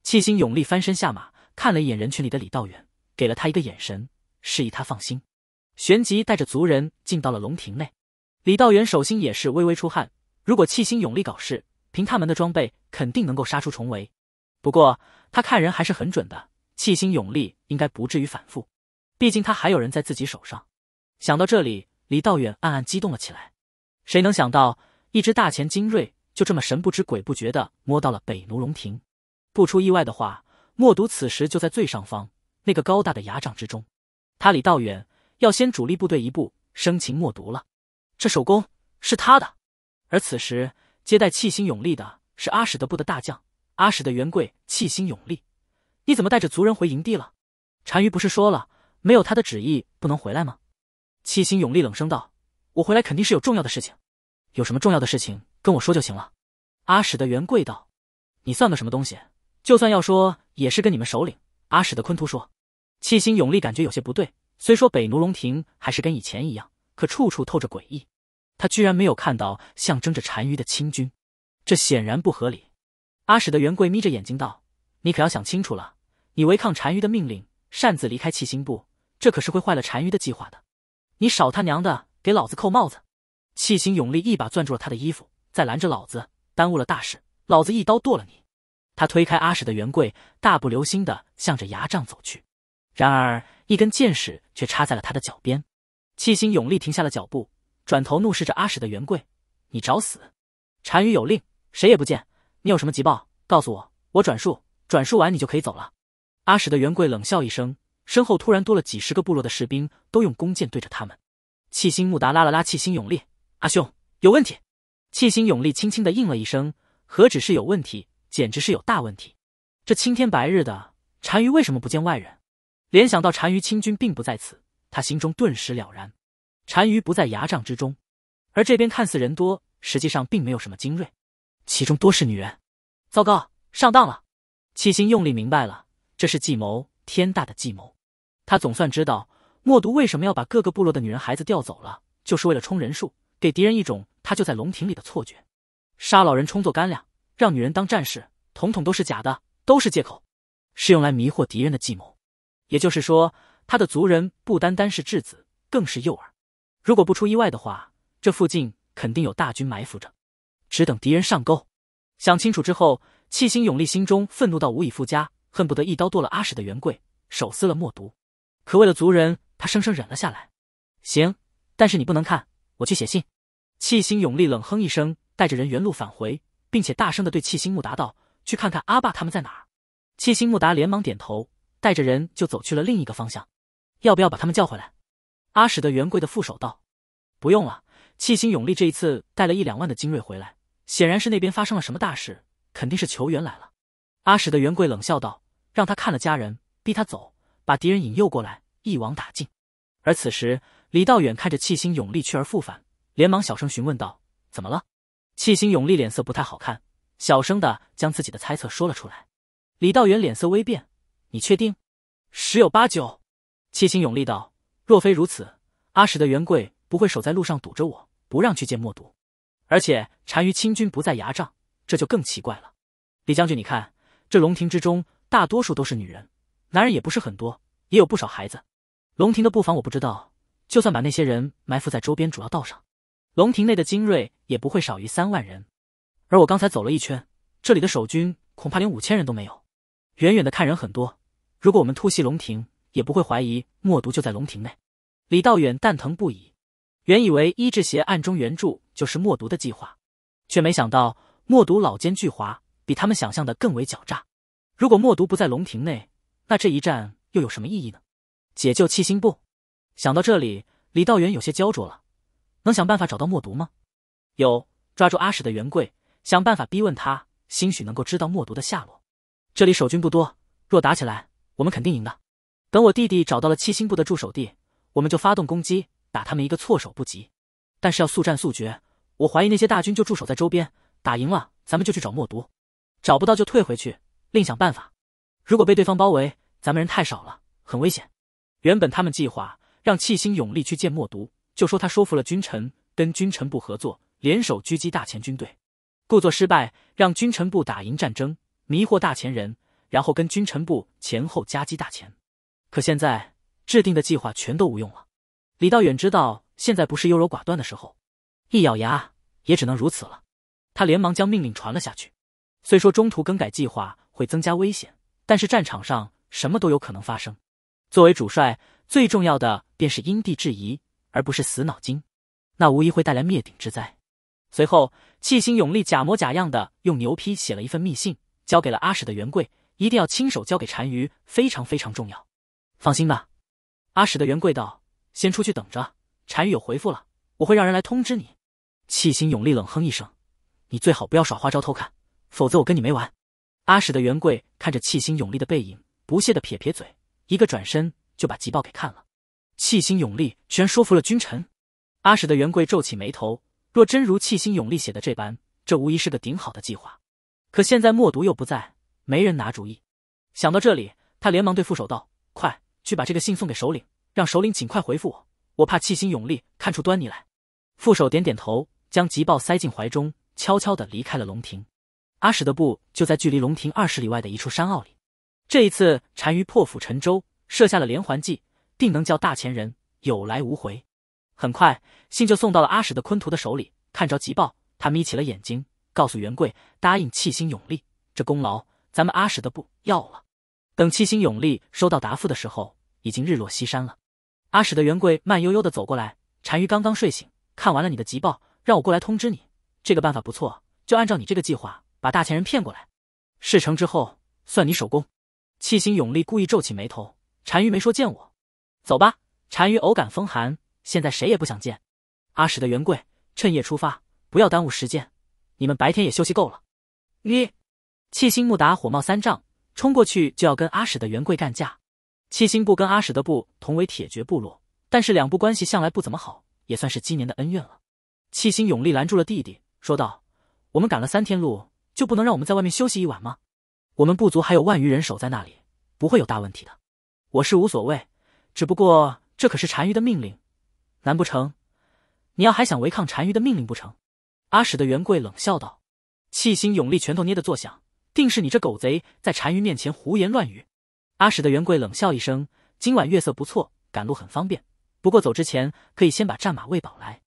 气星勇力翻身下马，看了一眼人群里的李道元，给了他一个眼神，示意他放心。旋即带着族人进到了龙庭内。李道元手心也是微微出汗。如果气星勇力搞事，凭他们的装备，肯定能够杀出重围。不过他看人还是很准的，气星勇力应该不至于反复，毕竟他还有人在自己手上。想到这里，李道远暗暗激动了起来。谁能想到，一只大钱精锐就这么神不知鬼不觉的摸到了北奴龙庭？不出意外的话，默读此时就在最上方那个高大的牙帐之中。他李道远要先主力部队一步生擒默读了，这首功是他的。而此时接待气星勇利的是阿史德部的大将阿史德元贵气星勇利。你怎么带着族人回营地了？单于不是说了，没有他的旨意不能回来吗？七星勇力冷声道：“我回来肯定是有重要的事情，有什么重要的事情跟我说就行了。”阿史的元贵道：“你算个什么东西？就算要说，也是跟你们首领阿史的昆图说。”七星勇力感觉有些不对，虽说北奴龙庭还是跟以前一样，可处处透着诡异。他居然没有看到象征着单于的清军，这显然不合理。阿史的元贵眯着眼睛道：“你可要想清楚了，你违抗单于的命令，擅自离开七星部，这可是会坏了单于的计划的。”你少他娘的给老子扣帽子！气心勇力一把攥住了他的衣服，再拦着老子，耽误了大事，老子一刀剁了你！他推开阿史的圆贵，大步流星的向着牙帐走去。然而一根箭矢却插在了他的脚边，气心勇力停下了脚步，转头怒视着阿史的圆贵：“你找死！单于有令，谁也不见。你有什么急报，告诉我，我转述。转述完你就可以走了。”阿史的圆贵冷笑一声。身后突然多了几十个部落的士兵，都用弓箭对着他们。七星木达拉了拉七星永烈：“阿兄，有问题。”七星永烈轻轻的应了一声：“何止是有问题，简直是有大问题！这青天白日的，单于为什么不见外人？”联想到单于亲军并不在此，他心中顿时了然：单于不在牙帐之中，而这边看似人多，实际上并没有什么精锐，其中多是女人。糟糕，上当了！七星用力明白了，这是计谋，天大的计谋！他总算知道默毒为什么要把各个部落的女人、孩子调走了，就是为了充人数，给敌人一种他就在龙庭里的错觉。杀老人充作干粮，让女人当战士，统统都是假的，都是借口，是用来迷惑敌人的计谋。也就是说，他的族人不单单是质子，更是诱饵。如果不出意外的话，这附近肯定有大军埋伏着，只等敌人上钩。想清楚之后，气心勇立，心中愤怒到无以复加，恨不得一刀剁了阿史的圆贵，手撕了默毒。可为了族人，他生生忍了下来。行，但是你不能看，我去写信。气星永立冷哼一声，带着人原路返回，并且大声的对气星木达道：“去看看阿爸他们在哪儿。”气星木达连忙点头，带着人就走去了另一个方向。要不要把他们叫回来？阿史的元贵的副手道：“不用了。”气星永立这一次带了一两万的精锐回来，显然是那边发生了什么大事，肯定是求援来了。阿史的元贵冷笑道：“让他看了家人，逼他走。”把敌人引诱过来，一网打尽。而此时，李道远看着气星勇力去而复返，连忙小声询问道：“怎么了？”气星勇力脸色不太好看，小声的将自己的猜测说了出来。李道远脸色微变：“你确定？十有八九。”气星勇力道：“若非如此，阿史的元贵不会守在路上堵着我，不让去见默毒。而且单于清军不在牙帐，这就更奇怪了。李将军，你看，这龙庭之中，大多数都是女人。”男人也不是很多，也有不少孩子。龙庭的布防我不知道，就算把那些人埋伏在周边主要道上，龙庭内的精锐也不会少于三万人。而我刚才走了一圈，这里的守军恐怕连五千人都没有。远远的看人很多，如果我们突袭龙庭，也不会怀疑默毒就在龙庭内。李道远蛋疼不已，原以为一志邪暗中援助就是默毒的计划，却没想到默毒老奸巨猾，比他们想象的更为狡诈。如果默毒不在龙庭内，那这一战又有什么意义呢？解救七星部。想到这里，李道元有些焦灼了。能想办法找到墨毒吗？有，抓住阿史的袁贵，想办法逼问他，兴许能够知道墨毒的下落。这里守军不多，若打起来，我们肯定赢的。等我弟弟找到了七星部的驻守地，我们就发动攻击，打他们一个措手不及。但是要速战速决。我怀疑那些大军就驻守在周边，打赢了，咱们就去找墨毒；找不到就退回去，另想办法。如果被对方包围，咱们人太少了，很危险。原本他们计划让弃星勇力去见默毒，就说他说服了君臣，跟君臣部合作，联手狙击大前军队，故作失败，让君臣部打赢战争，迷惑大前人，然后跟君臣部前后夹击大前。可现在制定的计划全都无用了。李道远知道现在不是优柔寡断的时候，一咬牙也只能如此了。他连忙将命令传了下去。虽说中途更改计划会增加危险，但是战场上。什么都有可能发生。作为主帅，最重要的便是因地制宜，而不是死脑筋，那无疑会带来灭顶之灾。随后，气心永力假模假样的用牛皮写了一份密信，交给了阿史的元贵，一定要亲手交给单于，非常非常重要。放心吧，阿史的元贵道：“先出去等着，单于有回复了，我会让人来通知你。”气心永力冷哼一声：“你最好不要耍花招偷看，否则我跟你没完。”阿史的元贵看着气心永力的背影。不屑的撇撇嘴，一个转身就把急报给看了。气心永力居然说服了君臣。阿史的元贵皱起眉头，若真如气心永力写的这般，这无疑是个顶好的计划。可现在默读又不在，没人拿主意。想到这里，他连忙对副手道：“快去把这个信送给首领，让首领尽快回复我，我怕气心永力看出端倪来。”副手点点头，将急报塞进怀中，悄悄的离开了龙庭。阿史的部就在距离龙庭二十里外的一处山坳里。这一次，单于破釜沉舟，设下了连环计，定能叫大前人有来无回。很快，信就送到了阿史的昆图的手里。看着急报，他眯起了眼睛，告诉元贵：“答应七星勇立，这功劳咱们阿史的不要了。”等七星勇力收到答复的时候，已经日落西山了。阿史的元贵慢悠悠的走过来，单于刚刚睡醒，看完了你的急报，让我过来通知你。这个办法不错，就按照你这个计划，把大前人骗过来。事成之后，算你首功。七星勇力故意皱起眉头，单于没说见我，走吧。单于偶感风寒，现在谁也不想见。阿史的元贵趁夜出发，不要耽误时间。你们白天也休息够了。你，七星木达火冒三丈，冲过去就要跟阿史的元贵干架。七星部跟阿史的部同为铁爵部落，但是两部关系向来不怎么好，也算是今年的恩怨了。七星勇力拦住了弟弟，说道：“我们赶了三天路，就不能让我们在外面休息一晚吗？”我们部族还有万余人守在那里，不会有大问题的。我是无所谓，只不过这可是单于的命令，难不成你要还想违抗单于的命令不成？阿史的元贵冷笑道。气心勇力拳头捏得作响，定是你这狗贼在单于面前胡言乱语。阿史的元贵冷笑一声。今晚月色不错，赶路很方便。不过走之前，可以先把战马喂饱来。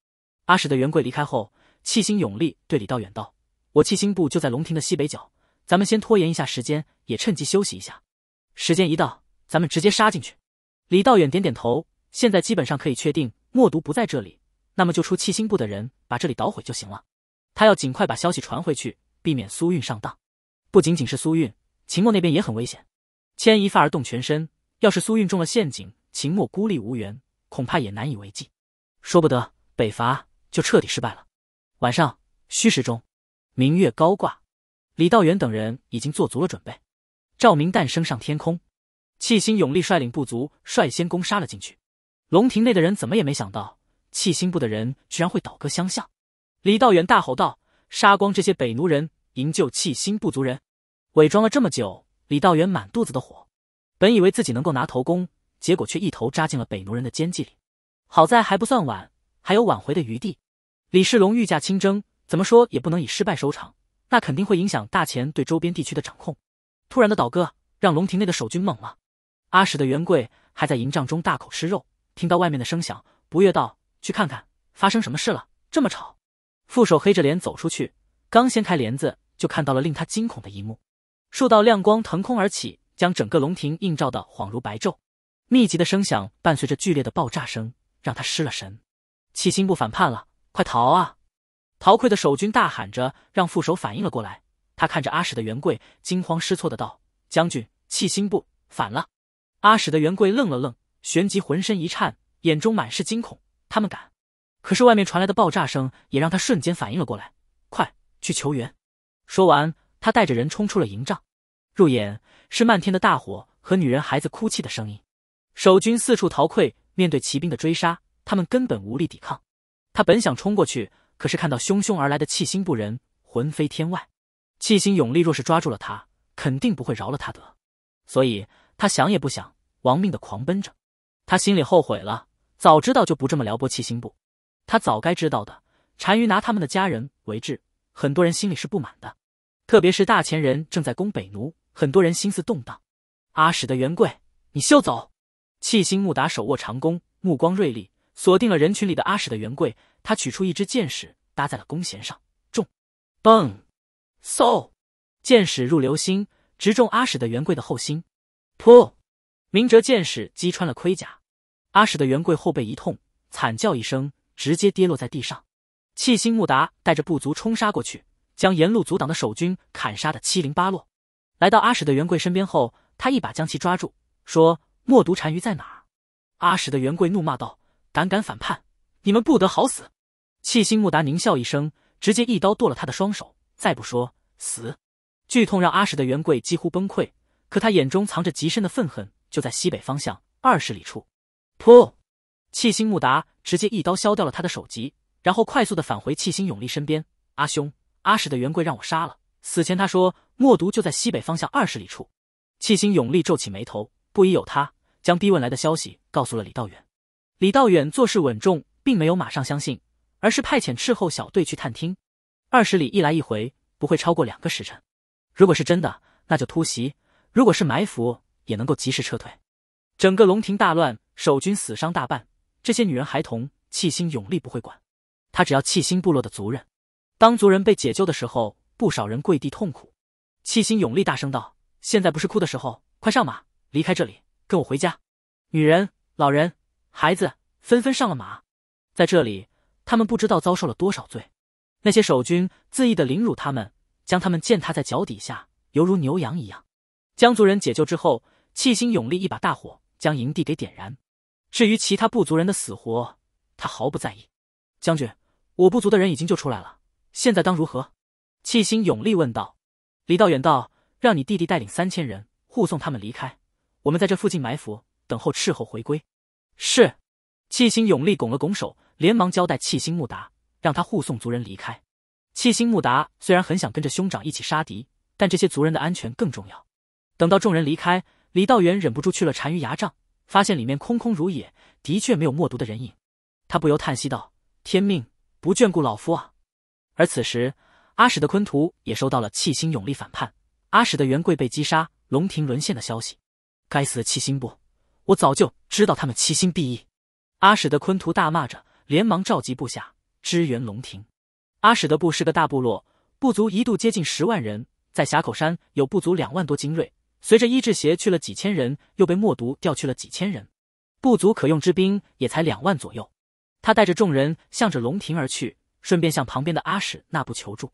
阿史的元贵离开后，气心勇力对李道远道：“我气心部就在龙庭的西北角。”咱们先拖延一下时间，也趁机休息一下。时间一到，咱们直接杀进去。李道远点点头。现在基本上可以确定墨毒不在这里，那么就出七星部的人把这里捣毁就行了。他要尽快把消息传回去，避免苏韵上当。不仅仅是苏韵，秦墨那边也很危险。牵一发而动全身，要是苏韵中了陷阱，秦墨孤立无援，恐怕也难以为继。说不得，北伐就彻底失败了。晚上，虚实中，明月高挂。李道元等人已经做足了准备，照明弹升上天空，气心勇力率领部族率先攻杀了进去。龙庭内的人怎么也没想到，气心部的人居然会倒戈相向。李道远大吼道：“杀光这些北奴人，营救气心部族人！”伪装了这么久，李道远满肚子的火，本以为自己能够拿头功，结果却一头扎进了北奴人的奸计里。好在还不算晚，还有挽回的余地。李世龙御驾亲征，怎么说也不能以失败收场。那肯定会影响大钱对周边地区的掌控。突然的倒戈让龙庭内的守军懵了。阿史的元贵还在营帐中大口吃肉，听到外面的声响，不悦道：“去看看，发生什么事了？这么吵！”副手黑着脸走出去，刚掀开帘子，就看到了令他惊恐的一幕：数道亮光腾空而起，将整个龙庭映照的恍如白昼。密集的声响伴随着剧烈的爆炸声，让他失了神：“七心不反叛了，快逃啊！”逃溃的守军大喊着，让副手反应了过来。他看着阿史的元贵，惊慌失措的道：“将军，气心不反了！”阿史的元贵愣了愣，旋即浑身一颤，眼中满是惊恐。他们敢？可是外面传来的爆炸声也让他瞬间反应了过来：“快去求援！”说完，他带着人冲出了营帐。入眼是漫天的大火和女人孩子哭泣的声音。守军四处逃溃，面对骑兵的追杀，他们根本无力抵抗。他本想冲过去。可是看到汹汹而来的气心不仁，魂飞天外。气心永力若是抓住了他，肯定不会饶了他得。所以他想也不想，亡命的狂奔着。他心里后悔了，早知道就不这么撩拨气心部。他早该知道的。单于拿他们的家人为质，很多人心里是不满的。特别是大前人正在攻北奴，很多人心思动荡。阿史的元贵，你休走！气心木达手握长弓，目光锐利，锁定了人群里的阿史的元贵。他取出一支箭矢，搭在了弓弦上，中，嘣，嗖，箭矢入流星，直中阿史的元贵的后心，噗，明哲箭矢击穿了盔甲，阿史的元贵后背一痛，惨叫一声，直接跌落在地上。气心木达带着部族冲杀过去，将沿路阻挡的守军砍杀的七零八落。来到阿史的元贵身边后，他一把将其抓住，说：“墨毒单于在哪儿？”阿史的元贵怒骂道：“胆敢反叛，你们不得好死！”七星木达狞笑一声，直接一刀剁了他的双手。再不说死，剧痛让阿史的元贵几乎崩溃。可他眼中藏着极深的愤恨。就在西北方向二十里处，噗！七星木达直接一刀削掉了他的首级，然后快速的返回七星永丽身边。阿兄，阿史的元贵让我杀了。死前他说，墨毒就在西北方向二十里处。七星永丽皱起眉头，不疑有他，将逼问来的消息告诉了李道远。李道远做事稳重，并没有马上相信。而是派遣斥候小队去探听，二十里一来一回，不会超过两个时辰。如果是真的，那就突袭；如果是埋伏，也能够及时撤退。整个龙庭大乱，守军死伤大半。这些女人、孩童，弃心勇力不会管，他只要弃心部落的族人。当族人被解救的时候，不少人跪地痛苦。弃心勇力大声道：“现在不是哭的时候，快上马，离开这里，跟我回家。”女人、老人、孩子纷纷上了马，在这里。他们不知道遭受了多少罪，那些守军恣意的凌辱他们，将他们践踏在脚底下，犹如牛羊一样。江族人解救之后，气心勇力一把大火将营地给点燃。至于其他部族人的死活，他毫不在意。将军，我部族的人已经救出来了，现在当如何？气心勇力问道。李道远道：“让你弟弟带领三千人护送他们离开，我们在这附近埋伏，等候斥候回归。”是。气心勇力拱了拱手。连忙交代弃星木达，让他护送族人离开。弃星木达虽然很想跟着兄长一起杀敌，但这些族人的安全更重要。等到众人离开，李道元忍不住去了单于牙帐，发现里面空空如也，的确没有默读的人影。他不由叹息道：“天命不眷顾老夫啊！”而此时，阿史的昆图也收到了弃星勇力反叛，阿史的元贵被击杀，龙庭沦陷的消息。该死的弃星部，我早就知道他们其心必异！阿史的昆图大骂着。连忙召集部下支援龙庭。阿史德部是个大部落，部族一度接近十万人，在峡口山有部族两万多精锐，随着伊志邪去了几千人，又被默毒调去了几千人，部族可用之兵也才两万左右。他带着众人向着龙庭而去，顺便向旁边的阿史那部求助。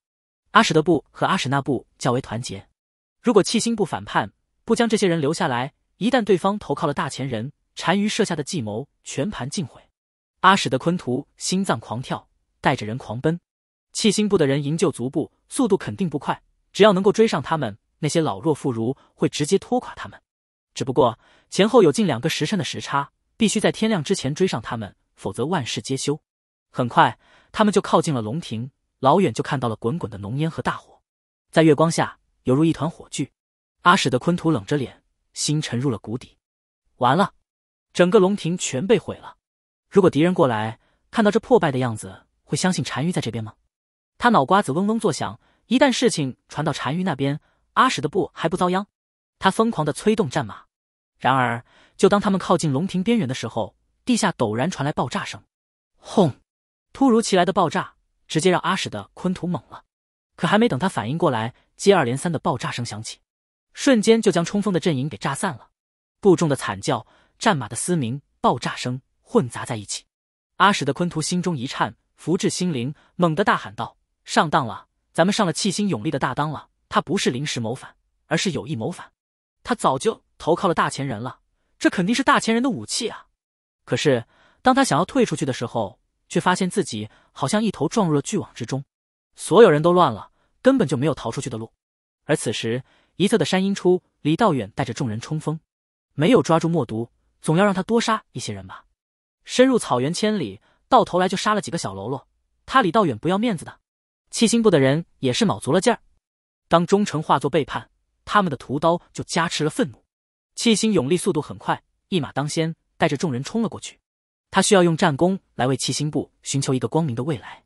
阿史德部和阿史那部较为团结，如果契心部反叛，不将这些人留下来，一旦对方投靠了大前人，单于设下的计谋全盘尽毁。阿史德昆图心脏狂跳，带着人狂奔。气心部的人营救足部，速度肯定不快。只要能够追上他们，那些老弱妇孺会直接拖垮他们。只不过前后有近两个时辰的时差，必须在天亮之前追上他们，否则万事皆休。很快，他们就靠近了龙庭，老远就看到了滚滚的浓烟和大火，在月光下犹如一团火炬。阿史德昆图冷着脸，心沉入了谷底。完了，整个龙庭全被毁了。如果敌人过来，看到这破败的样子，会相信单于在这边吗？他脑瓜子嗡嗡作响。一旦事情传到单于那边，阿史的布还不遭殃？他疯狂的催动战马。然而，就当他们靠近龙庭边缘的时候，地下陡然传来爆炸声，轰！突如其来的爆炸直接让阿史的昆图懵了。可还没等他反应过来，接二连三的爆炸声响起，瞬间就将冲锋的阵营给炸散了。部众的惨叫，战马的嘶鸣，爆炸声。混杂在一起，阿史的昆图心中一颤，福至心灵，猛地大喊道：“上当了！咱们上了气心勇力的大当了！他不是临时谋反，而是有意谋反！他早就投靠了大前人了！这肯定是大前人的武器啊！”可是，当他想要退出去的时候，却发现自己好像一头撞入了巨网之中，所有人都乱了，根本就没有逃出去的路。而此时，一侧的山阴处，李道远带着众人冲锋，没有抓住墨毒，总要让他多杀一些人吧。深入草原千里，到头来就杀了几个小喽啰。他李道远不要面子的，七星部的人也是卯足了劲儿。当忠诚化作背叛，他们的屠刀就加持了愤怒。七星勇力速度很快，一马当先，带着众人冲了过去。他需要用战功来为七星部寻求一个光明的未来，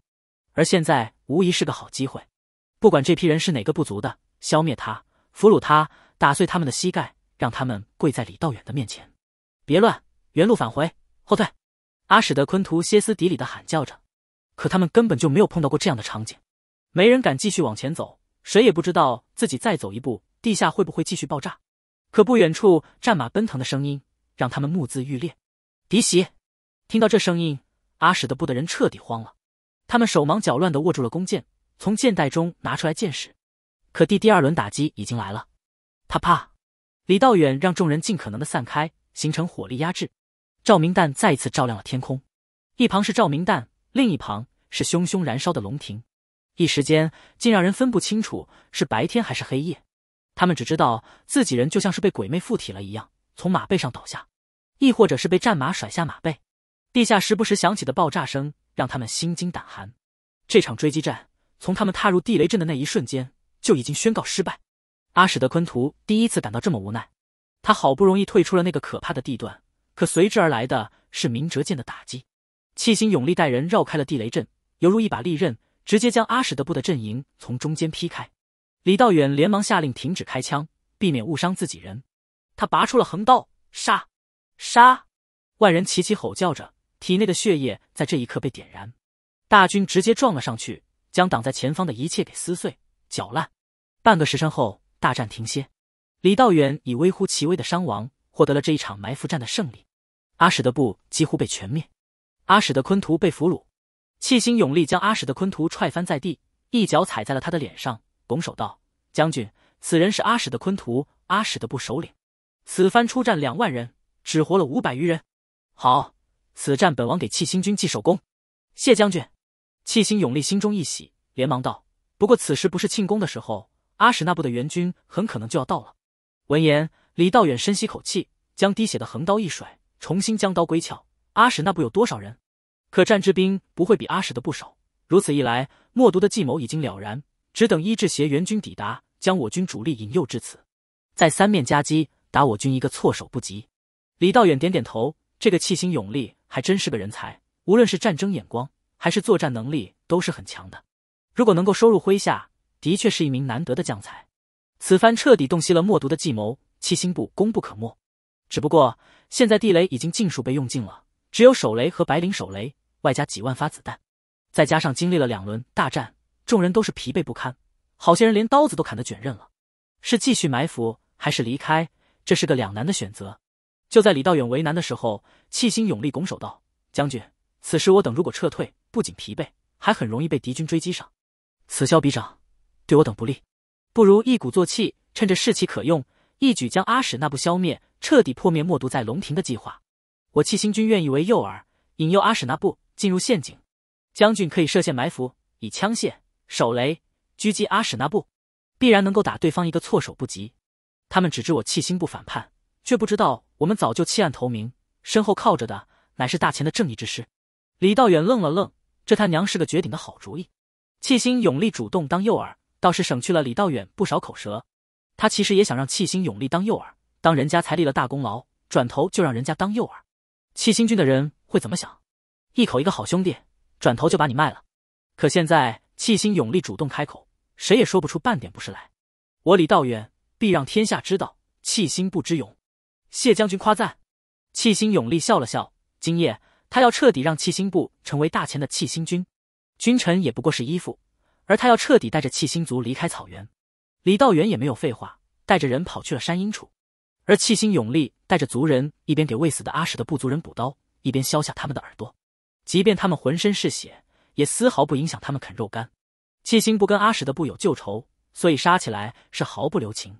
而现在无疑是个好机会。不管这批人是哪个部族的，消灭他，俘虏他，打碎他们的膝盖，让他们跪在李道远的面前。别乱，原路返回，后退。阿史德昆图歇斯底里的喊叫着，可他们根本就没有碰到过这样的场景，没人敢继续往前走，谁也不知道自己再走一步，地下会不会继续爆炸。可不远处战马奔腾的声音让他们目眦欲裂，敌袭！听到这声音，阿史德部的人彻底慌了，他们手忙脚乱地握住了弓箭，从箭袋中拿出来箭矢。可第第二轮打击已经来了，他怕。李道远让众人尽可能的散开，形成火力压制。照明弹再一次照亮了天空，一旁是照明弹，另一旁是熊熊燃烧的龙庭，一时间竟让人分不清楚是白天还是黑夜。他们只知道自己人就像是被鬼魅附体了一样，从马背上倒下，亦或者是被战马甩下马背。地下时不时响起的爆炸声让他们心惊胆寒。这场追击战从他们踏入地雷阵的那一瞬间就已经宣告失败。阿史德昆图第一次感到这么无奈，他好不容易退出了那个可怕的地段。可随之而来的是明哲剑的打击，气星勇力带人绕开了地雷阵，犹如一把利刃，直接将阿史德部的阵营从中间劈开。李道远连忙下令停止开枪，避免误伤自己人。他拔出了横刀，杀！杀！万人齐齐吼叫着，体内的血液在这一刻被点燃，大军直接撞了上去，将挡在前方的一切给撕碎、搅烂。半个时辰后，大战停歇，李道远以微乎其微的伤亡。获得了这一场埋伏战的胜利，阿史的部几乎被全灭，阿史的昆图被俘虏。气星勇力将阿史的昆图踹翻在地，一脚踩在了他的脸上，拱手道：“将军，此人是阿史的昆图，阿史的部首领。此番出战两万人，只活了五百余人。好，此战本王给弃星军记首功。”谢将军，弃星勇力心中一喜，连忙道：“不过此时不是庆功的时候，阿史那部的援军很可能就要到了。”闻言。李道远深吸口气，将滴血的横刀一甩，重新将刀归鞘。阿史那部有多少人？可战之兵不会比阿史的不少。如此一来，默读的计谋已经了然，只等伊志邪援军抵达，将我军主力引诱至此，再三面夹击，打我军一个措手不及。李道远点点头，这个气心勇力还真是个人才，无论是战争眼光还是作战能力都是很强的。如果能够收入麾下，的确是一名难得的将才。此番彻底洞悉了默读的计谋。七星部功不可没，只不过现在地雷已经尽数被用尽了，只有手雷和白磷手雷，外加几万发子弹。再加上经历了两轮大战，众人都是疲惫不堪，好些人连刀子都砍得卷刃了。是继续埋伏还是离开？这是个两难的选择。就在李道远为难的时候，气星勇力拱手道：“将军，此时我等如果撤退，不仅疲惫，还很容易被敌军追击上，此消彼长，对我等不利。不如一鼓作气，趁着士气可用。”一举将阿史那部消灭，彻底破灭默毒在龙庭的计划。我弃星君愿意为诱饵，引诱阿史那部进入陷阱。将军可以设陷埋伏，以枪械、手雷狙击阿史那部，必然能够打对方一个措手不及。他们只知我弃星部反叛，却不知道我们早就弃暗投明，身后靠着的乃是大秦的正义之师。李道远愣了愣，这他娘是个绝顶的好主意。弃星勇力主动当诱饵，倒是省去了李道远不少口舌。他其实也想让弃星勇立当诱饵，当人家才立了大功劳，转头就让人家当诱饵。弃星君的人会怎么想？一口一个好兄弟，转头就把你卖了。可现在弃星勇立主动开口，谁也说不出半点不是来。我李道远必让天下知道弃星不知勇。谢将军夸赞，弃星勇立笑了笑。今夜他要彻底让弃星部成为大秦的弃星君，君臣也不过是依附，而他要彻底带着弃星族离开草原。李道元也没有废话，带着人跑去了山阴处。而气心永力带着族人一边给未死的阿史的部族人补刀，一边削下他们的耳朵。即便他们浑身是血，也丝毫不影响他们啃肉干。气心不跟阿史的部有旧仇，所以杀起来是毫不留情。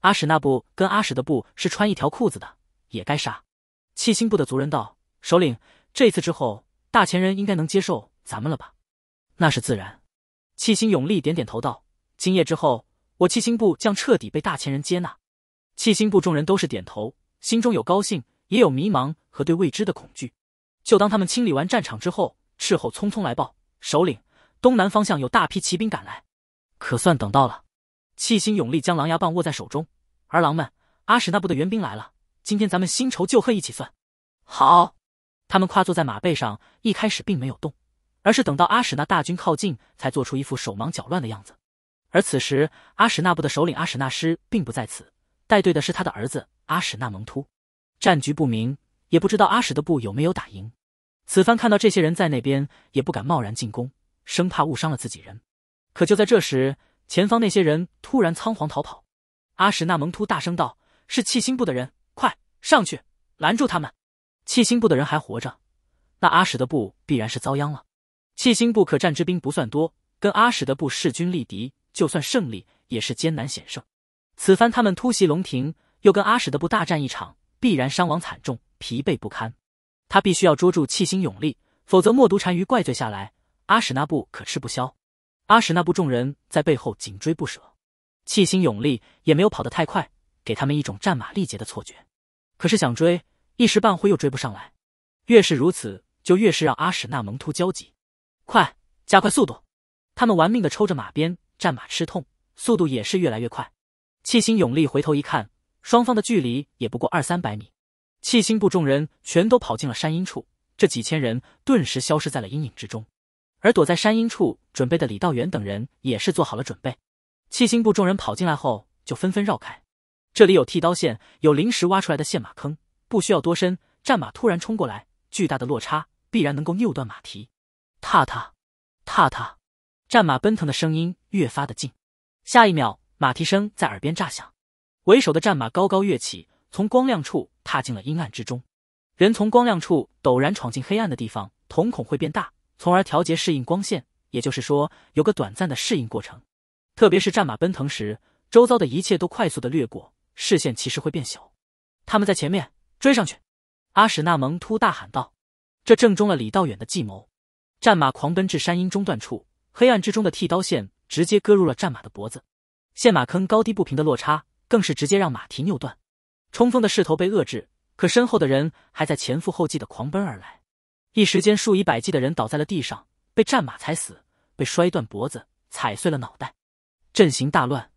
阿史那部跟阿史的部是穿一条裤子的，也该杀。气心部的族人道：“首领，这次之后，大前人应该能接受咱们了吧？”“那是自然。”气心永力点点头道：“今夜之后。”我七星部将彻底被大前人接纳，七星部众人都是点头，心中有高兴，也有迷茫和对未知的恐惧。就当他们清理完战场之后，斥候匆匆来报，首领，东南方向有大批骑兵赶来，可算等到了。七星勇力将狼牙棒握在手中，儿郎们，阿史那部的援兵来了，今天咱们新仇旧恨一起算。好，他们跨坐在马背上，一开始并没有动，而是等到阿史那大军靠近，才做出一副手忙脚乱的样子。而此时，阿史那部的首领阿史那师并不在此，带队的是他的儿子阿史那蒙突。战局不明，也不知道阿史的部有没有打赢。此番看到这些人在那边，也不敢贸然进攻，生怕误伤了自己人。可就在这时，前方那些人突然仓皇逃跑。阿史那蒙突大声道：“是气心部的人，快上去拦住他们！气心部的人还活着，那阿史的部必然是遭殃了。气心部可战之兵不算多，跟阿史的部势均力敌。”就算胜利，也是艰难险胜。此番他们突袭龙庭，又跟阿史德部大战一场，必然伤亡惨重，疲惫不堪。他必须要捉住弃心勇力，否则墨毒单于怪罪下来，阿史那部可吃不消。阿史那部众人在背后紧追不舍，弃心勇力也没有跑得太快，给他们一种战马力竭的错觉。可是想追，一时半会又追不上来。越是如此，就越是让阿史那蒙突焦急。快，加快速度！他们玩命的抽着马鞭。战马吃痛，速度也是越来越快。气心勇力回头一看，双方的距离也不过二三百米。气心部众人全都跑进了山阴处，这几千人顿时消失在了阴影之中。而躲在山阴处准备的李道元等人也是做好了准备。气心部众人跑进来后，就纷纷绕开，这里有剃刀线，有临时挖出来的陷马坑，不需要多深。战马突然冲过来，巨大的落差必然能够扭断马蹄，踏踏，踏踏。战马奔腾的声音越发的近，下一秒，马蹄声在耳边炸响。为首的战马高高跃起，从光亮处踏进了阴暗之中。人从光亮处陡然闯进黑暗的地方，瞳孔会变大，从而调节适应光线，也就是说，有个短暂的适应过程。特别是战马奔腾时，周遭的一切都快速的掠过，视线其实会变小。他们在前面追上去，阿史那蒙突大喊道：“这正中了李道远的计谋。”战马狂奔至山阴中断处。黑暗之中的剃刀线直接割入了战马的脖子，陷马坑高低不平的落差更是直接让马蹄扭断，冲锋的势头被遏制。可身后的人还在前赴后继的狂奔而来，一时间数以百计的人倒在了地上，被战马踩死，被摔断脖子，踩碎了脑袋，阵型大乱。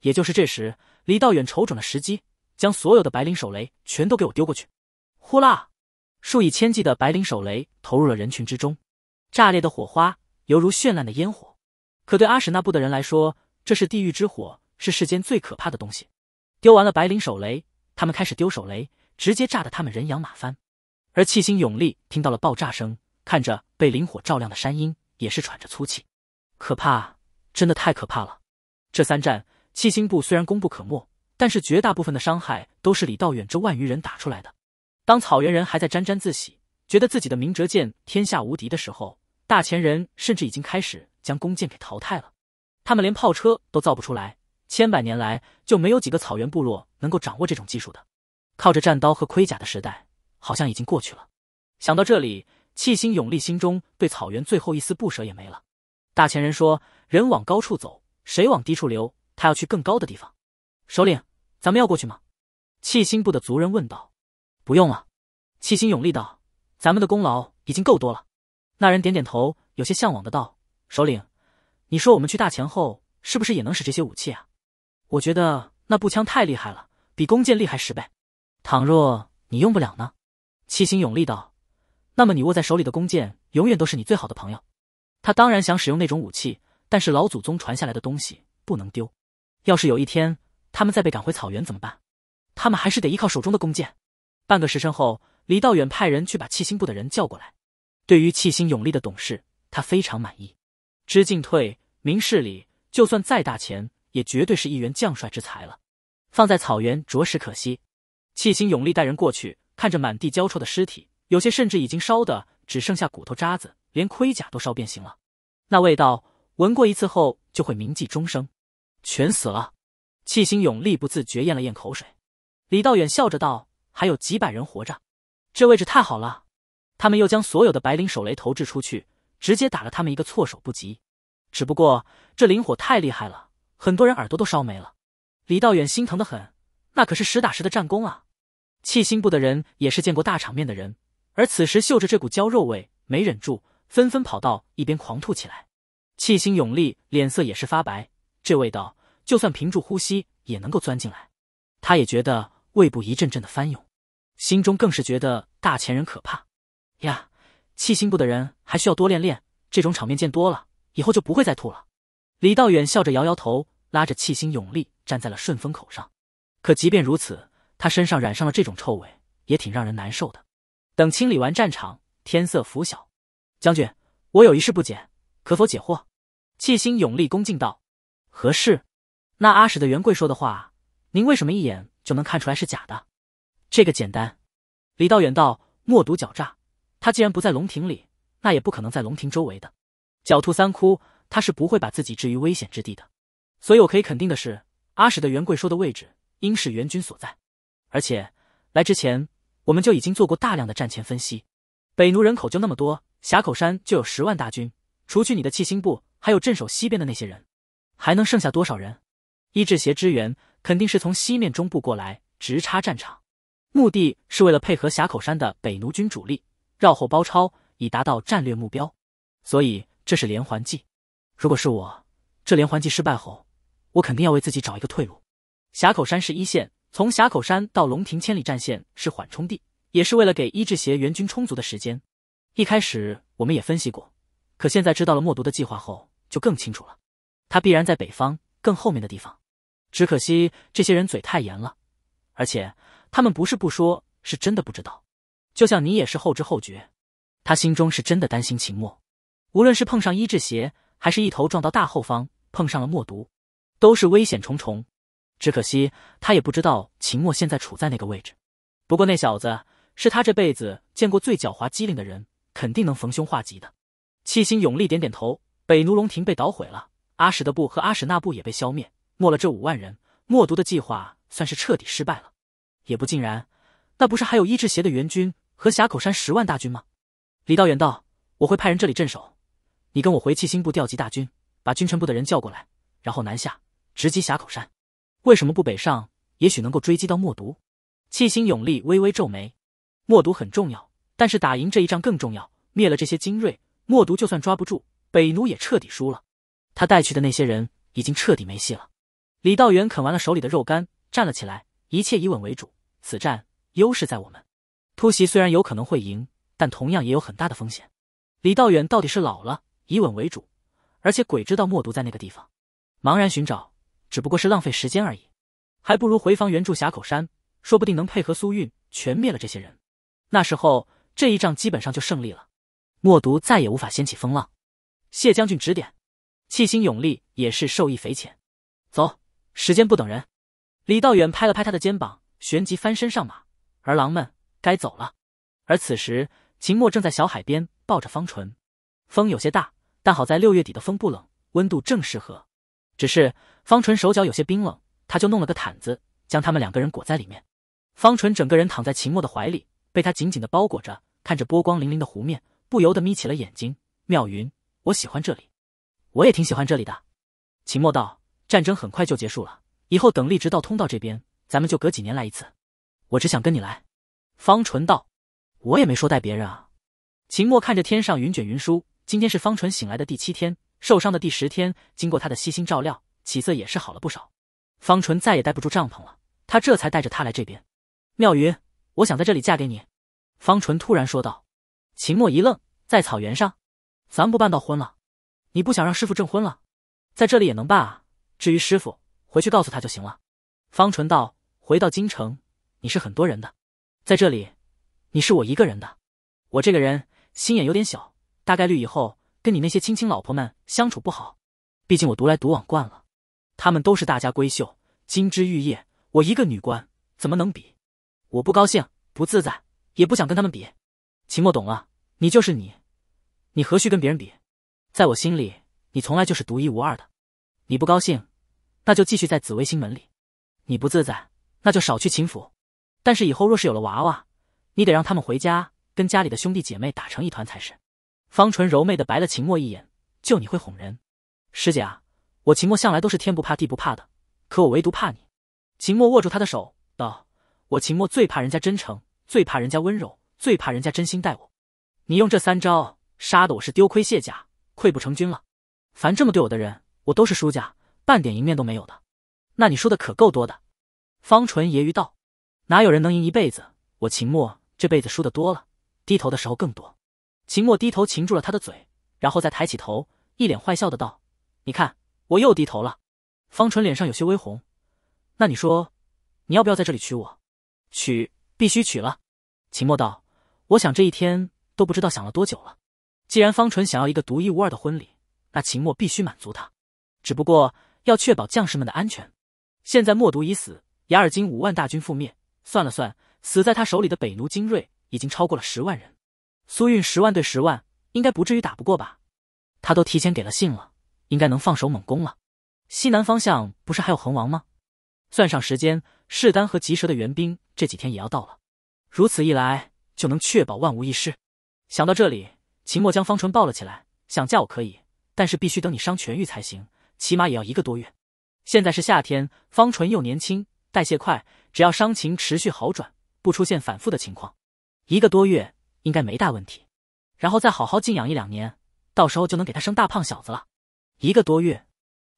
也就是这时，李道远瞅准了时机，将所有的白磷手雷全都给我丢过去，呼啦，数以千计的白磷手雷投入了人群之中，炸裂的火花。犹如绚烂的烟火，可对阿史那部的人来说，这是地狱之火，是世间最可怕的东西。丢完了白磷手雷，他们开始丢手雷，直接炸得他们人仰马翻。而七星勇力听到了爆炸声，看着被磷火照亮的山阴，也是喘着粗气。可怕，真的太可怕了！这三战，七星部虽然功不可没，但是绝大部分的伤害都是李道远这万余人打出来的。当草原人还在沾沾自喜，觉得自己的明哲剑天下无敌的时候，大前人甚至已经开始将弓箭给淘汰了，他们连炮车都造不出来，千百年来就没有几个草原部落能够掌握这种技术的。靠着战刀和盔甲的时代好像已经过去了。想到这里，气心永立心中对草原最后一丝不舍也没了。大前人说：“人往高处走，水往低处流。”他要去更高的地方。首领，咱们要过去吗？气心部的族人问道。“不用了。”气心永立道，“咱们的功劳已经够多了。”那人点点头，有些向往的道：“首领，你说我们去大前后，是不是也能使这些武器啊？我觉得那步枪太厉害了，比弓箭厉害十倍。倘若你用不了呢？”七星勇力道：“那么你握在手里的弓箭，永远都是你最好的朋友。”他当然想使用那种武器，但是老祖宗传下来的东西不能丢。要是有一天他们再被赶回草原怎么办？他们还是得依靠手中的弓箭。半个时辰后，李道远派人去把七星部的人叫过来。对于气心勇力的懂事，他非常满意，知进退，明事理，就算再大钱，也绝对是一员将帅之才了。放在草原着实可惜。气心勇力带人过去，看着满地焦臭的尸体，有些甚至已经烧得只剩下骨头渣子，连盔甲都烧变形了。那味道，闻过一次后就会铭记终生。全死了。气心勇力不自觉咽了咽口水。李道远笑着道：“还有几百人活着，这位置太好了。”他们又将所有的白磷手雷投掷出去，直接打了他们一个措手不及。只不过这磷火太厉害了，很多人耳朵都烧没了。李道远心疼的很，那可是实打实的战功啊！气心部的人也是见过大场面的人，而此时嗅着这股焦肉味，没忍住，纷纷跑到一边狂吐起来。气心永力，脸色也是发白，这味道就算屏住呼吸也能够钻进来，他也觉得胃部一阵阵的翻涌，心中更是觉得大前人可怕。呀，气心部的人还需要多练练，这种场面见多了，以后就不会再吐了。李道远笑着摇摇头，拉着气心永力站在了顺风口上。可即便如此，他身上染上了这种臭味，也挺让人难受的。等清理完战场，天色拂晓，将军，我有一事不解，可否解惑？气心永力恭敬道：“何事？”那阿史的元贵说的话，您为什么一眼就能看出来是假的？这个简单，李道远道：“莫读狡诈。”他既然不在龙庭里，那也不可能在龙庭周围的。狡兔三窟，他是不会把自己置于危险之地的。所以，我可以肯定的是，阿史的元贵说的位置，应是援军所在。而且，来之前我们就已经做过大量的战前分析。北奴人口就那么多，峡口山就有十万大军，除去你的气星部，还有镇守西边的那些人，还能剩下多少人？伊志邪支援，肯定是从西面中部过来，直插战场，目的是为了配合峡口山的北奴军主力。绕后包抄，以达到战略目标，所以这是连环计。如果是我，这连环计失败后，我肯定要为自己找一个退路。峡口山是一线，从峡口山到龙庭千里战线是缓冲地，也是为了给一志协援军充足的时间。一开始我们也分析过，可现在知道了默读的计划后，就更清楚了。他必然在北方更后面的地方。只可惜这些人嘴太严了，而且他们不是不说，是真的不知道。就像你也是后知后觉，他心中是真的担心秦墨。无论是碰上医治邪，还是一头撞到大后方，碰上了默毒，都是危险重重。只可惜他也不知道秦墨现在处在那个位置。不过那小子是他这辈子见过最狡猾机灵的人，肯定能逢凶化吉的。七星勇力点点头。北奴龙庭被捣毁了，阿史德部和阿史那部也被消灭，没了这五万人，默毒的计划算是彻底失败了。也不尽然，那不是还有伊智邪的援军？和峡口山十万大军吗？李道远道：“我会派人这里镇守，你跟我回气心部调集大军，把军臣部的人叫过来，然后南下直击峡口山。为什么不北上？也许能够追击到默毒。”气心勇力微微皱眉：“默毒很重要，但是打赢这一仗更重要。灭了这些精锐，默毒就算抓不住，北奴也彻底输了。他带去的那些人已经彻底没戏了。”李道远啃完了手里的肉干，站了起来：“一切以稳为主，此战优势在我们。”突袭虽然有可能会赢，但同样也有很大的风险。李道远到底是老了，以稳为主，而且鬼知道默读在那个地方，茫然寻找只不过是浪费时间而已，还不如回防援助峡口山，说不定能配合苏韵全灭了这些人，那时候这一仗基本上就胜利了。默读再也无法掀起风浪。谢将军指点，气心勇力也是受益匪浅。走，时间不等人。李道远拍了拍他的肩膀，旋即翻身上马，而狼们。该走了，而此时秦墨正在小海边抱着方纯，风有些大，但好在六月底的风不冷，温度正适合。只是方纯手脚有些冰冷，他就弄了个毯子将他们两个人裹在里面。方纯整个人躺在秦墨的怀里，被他紧紧的包裹着，看着波光粼粼的湖面，不由得眯起了眼睛。妙云，我喜欢这里，我也挺喜欢这里的。秦墨道：“战争很快就结束了，以后等立直道通道这边，咱们就隔几年来一次。我只想跟你来。”方纯道：“我也没说带别人啊。”秦墨看着天上云卷云舒。今天是方纯醒来的第七天，受伤的第十天。经过他的悉心照料，起色也是好了不少。方纯再也待不住帐篷了，他这才带着他来这边。妙云，我想在这里嫁给你。”方纯突然说道。秦墨一愣，在草原上，咱不办到婚了？你不想让师傅证婚了？在这里也能办啊。至于师傅，回去告诉他就行了。方纯道：“回到京城，你是很多人的。”在这里，你是我一个人的。我这个人心眼有点小，大概率以后跟你那些亲亲老婆们相处不好。毕竟我独来独往惯了，他们都是大家闺秀，金枝玉叶，我一个女官怎么能比？我不高兴，不自在，也不想跟他们比。秦墨懂了，你就是你，你何须跟别人比？在我心里，你从来就是独一无二的。你不高兴，那就继续在紫薇星门里；你不自在，那就少去秦府。但是以后若是有了娃娃，你得让他们回家跟家里的兄弟姐妹打成一团才是。方纯柔媚的白了秦墨一眼，就你会哄人，师姐啊，我秦墨向来都是天不怕地不怕的，可我唯独怕你。秦墨握住他的手，道：“我秦墨最怕人家真诚，最怕人家温柔，最怕人家真心待我。你用这三招杀的我是丢盔卸甲，溃不成军了。凡这么对我的人，我都是输家，半点赢面都没有的。那你输的可够多的。”方纯揶揄道。哪有人能赢一辈子？我秦墨这辈子输的多了，低头的时候更多。秦墨低头擒住了他的嘴，然后再抬起头，一脸坏笑的道：“你看，我又低头了。”方纯脸上有些微红。那你说，你要不要在这里娶我？娶，必须娶了。秦墨道：“我想这一天都不知道想了多久了。既然方纯想要一个独一无二的婚礼，那秦墨必须满足他。只不过要确保将士们的安全。现在默毒已死，雅尔金五万大军覆灭。”算了算，死在他手里的北奴精锐已经超过了十万人。苏运十万对十万，应该不至于打不过吧？他都提前给了信了，应该能放手猛攻了。西南方向不是还有恒王吗？算上时间，世丹和吉蛇的援兵这几天也要到了。如此一来，就能确保万无一失。想到这里，秦墨将方纯抱了起来。想嫁我可以，但是必须等你伤痊愈才行，起码也要一个多月。现在是夏天，方纯又年轻，代谢快。只要伤情持续好转，不出现反复的情况，一个多月应该没大问题。然后再好好静养一两年，到时候就能给他生大胖小子了。一个多月，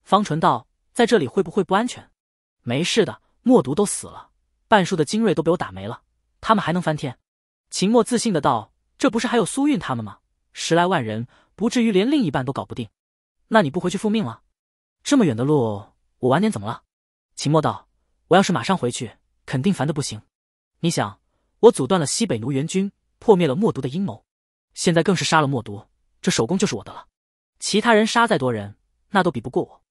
方纯道：“在这里会不会不安全？”“没事的，墨毒都死了，半数的精锐都被我打没了，他们还能翻天？”秦墨自信的道：“这不是还有苏韵他们吗？十来万人，不至于连另一半都搞不定。”“那你不回去复命了？这么远的路，我晚点怎么了？”秦墨道：“我要是马上回去。”肯定烦的不行！你想，我阻断了西北奴援军，破灭了墨毒的阴谋，现在更是杀了墨毒，这首功就是我的了。其他人杀再多人，那都比不过我。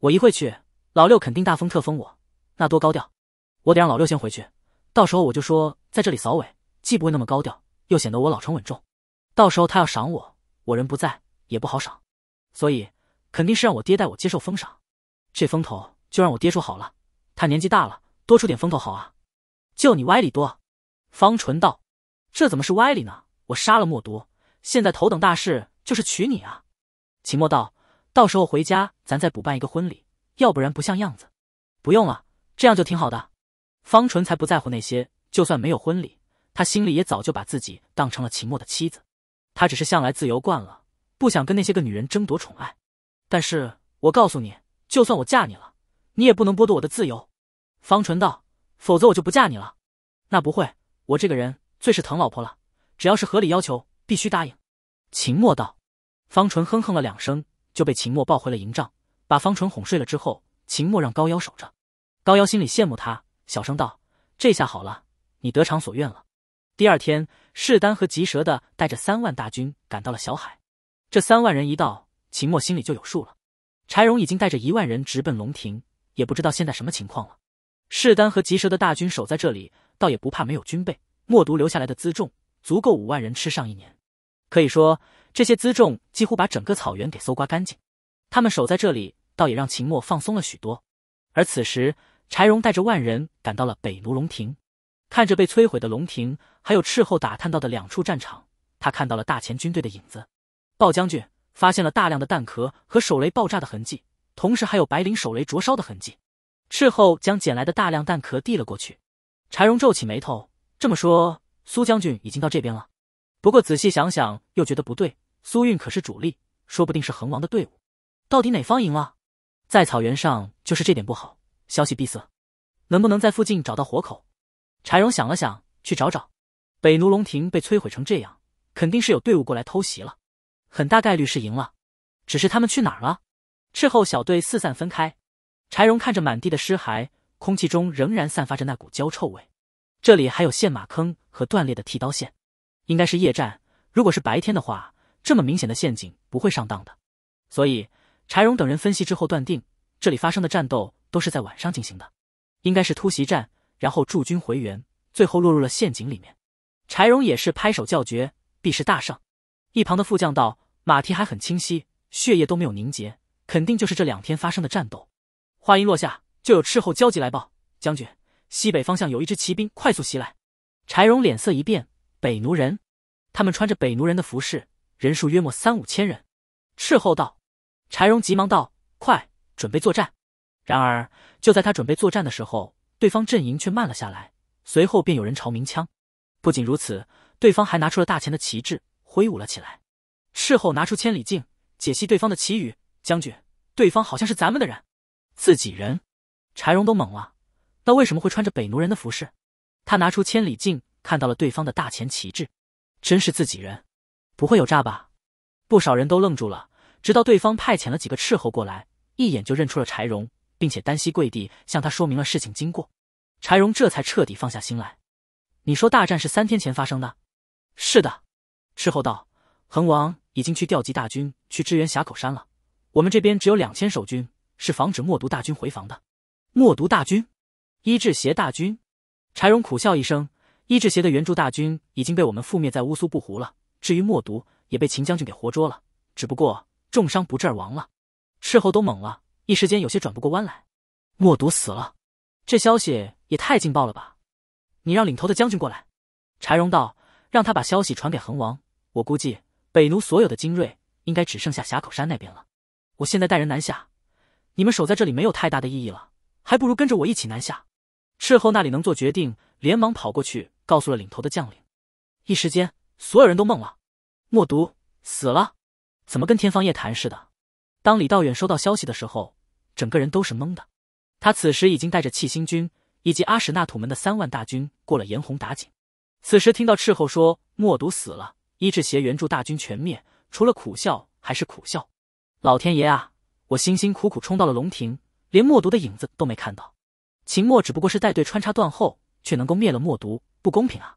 我一会去，老六肯定大封特封我，那多高调！我得让老六先回去，到时候我就说在这里扫尾，既不会那么高调，又显得我老成稳重。到时候他要赏我，我人不在，也不好赏，所以肯定是让我爹带我接受封赏。这风头就让我爹说好了，他年纪大了。多出点风头好啊！就你歪理多。方纯道：“这怎么是歪理呢？我杀了墨毒，现在头等大事就是娶你啊！”秦墨道：“到时候回家咱再补办一个婚礼，要不然不像样子。”“不用了，这样就挺好的。”方纯才不在乎那些，就算没有婚礼，他心里也早就把自己当成了秦墨的妻子。他只是向来自由惯了，不想跟那些个女人争夺宠爱。但是我告诉你，就算我嫁你了，你也不能剥夺我的自由。方纯道：“否则我就不嫁你了。”那不会，我这个人最是疼老婆了，只要是合理要求，必须答应。”秦墨道。方纯哼哼了两声，就被秦墨抱回了营帐，把方纯哄睡了之后，秦墨让高腰守着。高腰心里羡慕他，小声道：“这下好了，你得偿所愿了。”第二天，世丹和吉蛇的带着三万大军赶到了小海。这三万人一到，秦墨心里就有数了。柴荣已经带着一万人直奔龙庭，也不知道现在什么情况了。势丹和吉蛇的大军守在这里，倒也不怕没有军备。默毒留下来的辎重足够五万人吃上一年，可以说这些辎重几乎把整个草原给搜刮干净。他们守在这里，倒也让秦墨放松了许多。而此时，柴荣带着万人赶到了北奴龙亭，看着被摧毁的龙亭，还有斥候打探到的两处战场，他看到了大前军队的影子。鲍将军发现了大量的弹壳和手雷爆炸的痕迹，同时还有白磷手雷灼烧的痕迹。斥候将捡来的大量弹壳递了过去，柴荣皱起眉头。这么说，苏将军已经到这边了。不过仔细想想，又觉得不对。苏运可是主力，说不定是恒王的队伍。到底哪方赢了？在草原上就是这点不好，消息闭塞。能不能在附近找到活口？柴荣想了想，去找找。北奴龙庭被摧毁成这样，肯定是有队伍过来偷袭了。很大概率是赢了，只是他们去哪儿了？斥候小队四散分开。柴荣看着满地的尸骸，空气中仍然散发着那股焦臭味。这里还有陷马坑和断裂的剃刀线，应该是夜战。如果是白天的话，这么明显的陷阱不会上当的。所以柴荣等人分析之后断定，这里发生的战斗都是在晚上进行的，应该是突袭战，然后驻军回援，最后落入了陷阱里面。柴荣也是拍手叫绝，必是大胜。一旁的副将道：“马蹄还很清晰，血液都没有凝结，肯定就是这两天发生的战斗。”话音落下，就有斥候焦急来报：“将军，西北方向有一支骑兵快速袭来。”柴荣脸色一变：“北奴人，他们穿着北奴人的服饰，人数约莫三五千人。”斥候道。柴荣急忙道：“快，准备作战！”然而，就在他准备作战的时候，对方阵营却慢了下来，随后便有人朝鸣枪。不仅如此，对方还拿出了大钱的旗帜，挥舞了起来。斥候拿出千里镜，解析对方的旗语：“将军，对方好像是咱们的人。”自己人，柴荣都懵了。那为什么会穿着北奴人的服饰？他拿出千里镜，看到了对方的大前旗帜，真是自己人，不会有诈吧？不少人都愣住了，直到对方派遣了几个斥候过来，一眼就认出了柴荣，并且单膝跪地向他说明了事情经过。柴荣这才彻底放下心来。你说大战是三天前发生的？是的。斥候道：“恒王已经去调集大军去支援峡口山了，我们这边只有两千守军。”是防止墨毒大军回防的。墨毒大军，伊志邪大军。柴荣苦笑一声，伊志邪的援助大军已经被我们覆灭在乌苏布湖了。至于墨毒，也被秦将军给活捉了，只不过重伤不治而亡了。斥后都懵了，一时间有些转不过弯来。墨毒死了，这消息也太劲爆了吧！你让领头的将军过来。柴荣道，让他把消息传给恒王。我估计北奴所有的精锐应该只剩下峡口山那边了。我现在带人南下。你们守在这里没有太大的意义了，还不如跟着我一起南下。斥候那里能做决定，连忙跑过去告诉了领头的将领。一时间，所有人都懵了。默读死了，怎么跟天方夜谭似的？当李道远收到消息的时候，整个人都是懵的。他此时已经带着气星军以及阿史那土门的三万大军过了炎红打井。此时听到斥候说默读死了，伊志协援助大军全灭，除了苦笑还是苦笑。老天爷啊！我辛辛苦苦冲到了龙庭，连默毒的影子都没看到。秦墨只不过是带队穿插断后，却能够灭了默毒，不公平啊！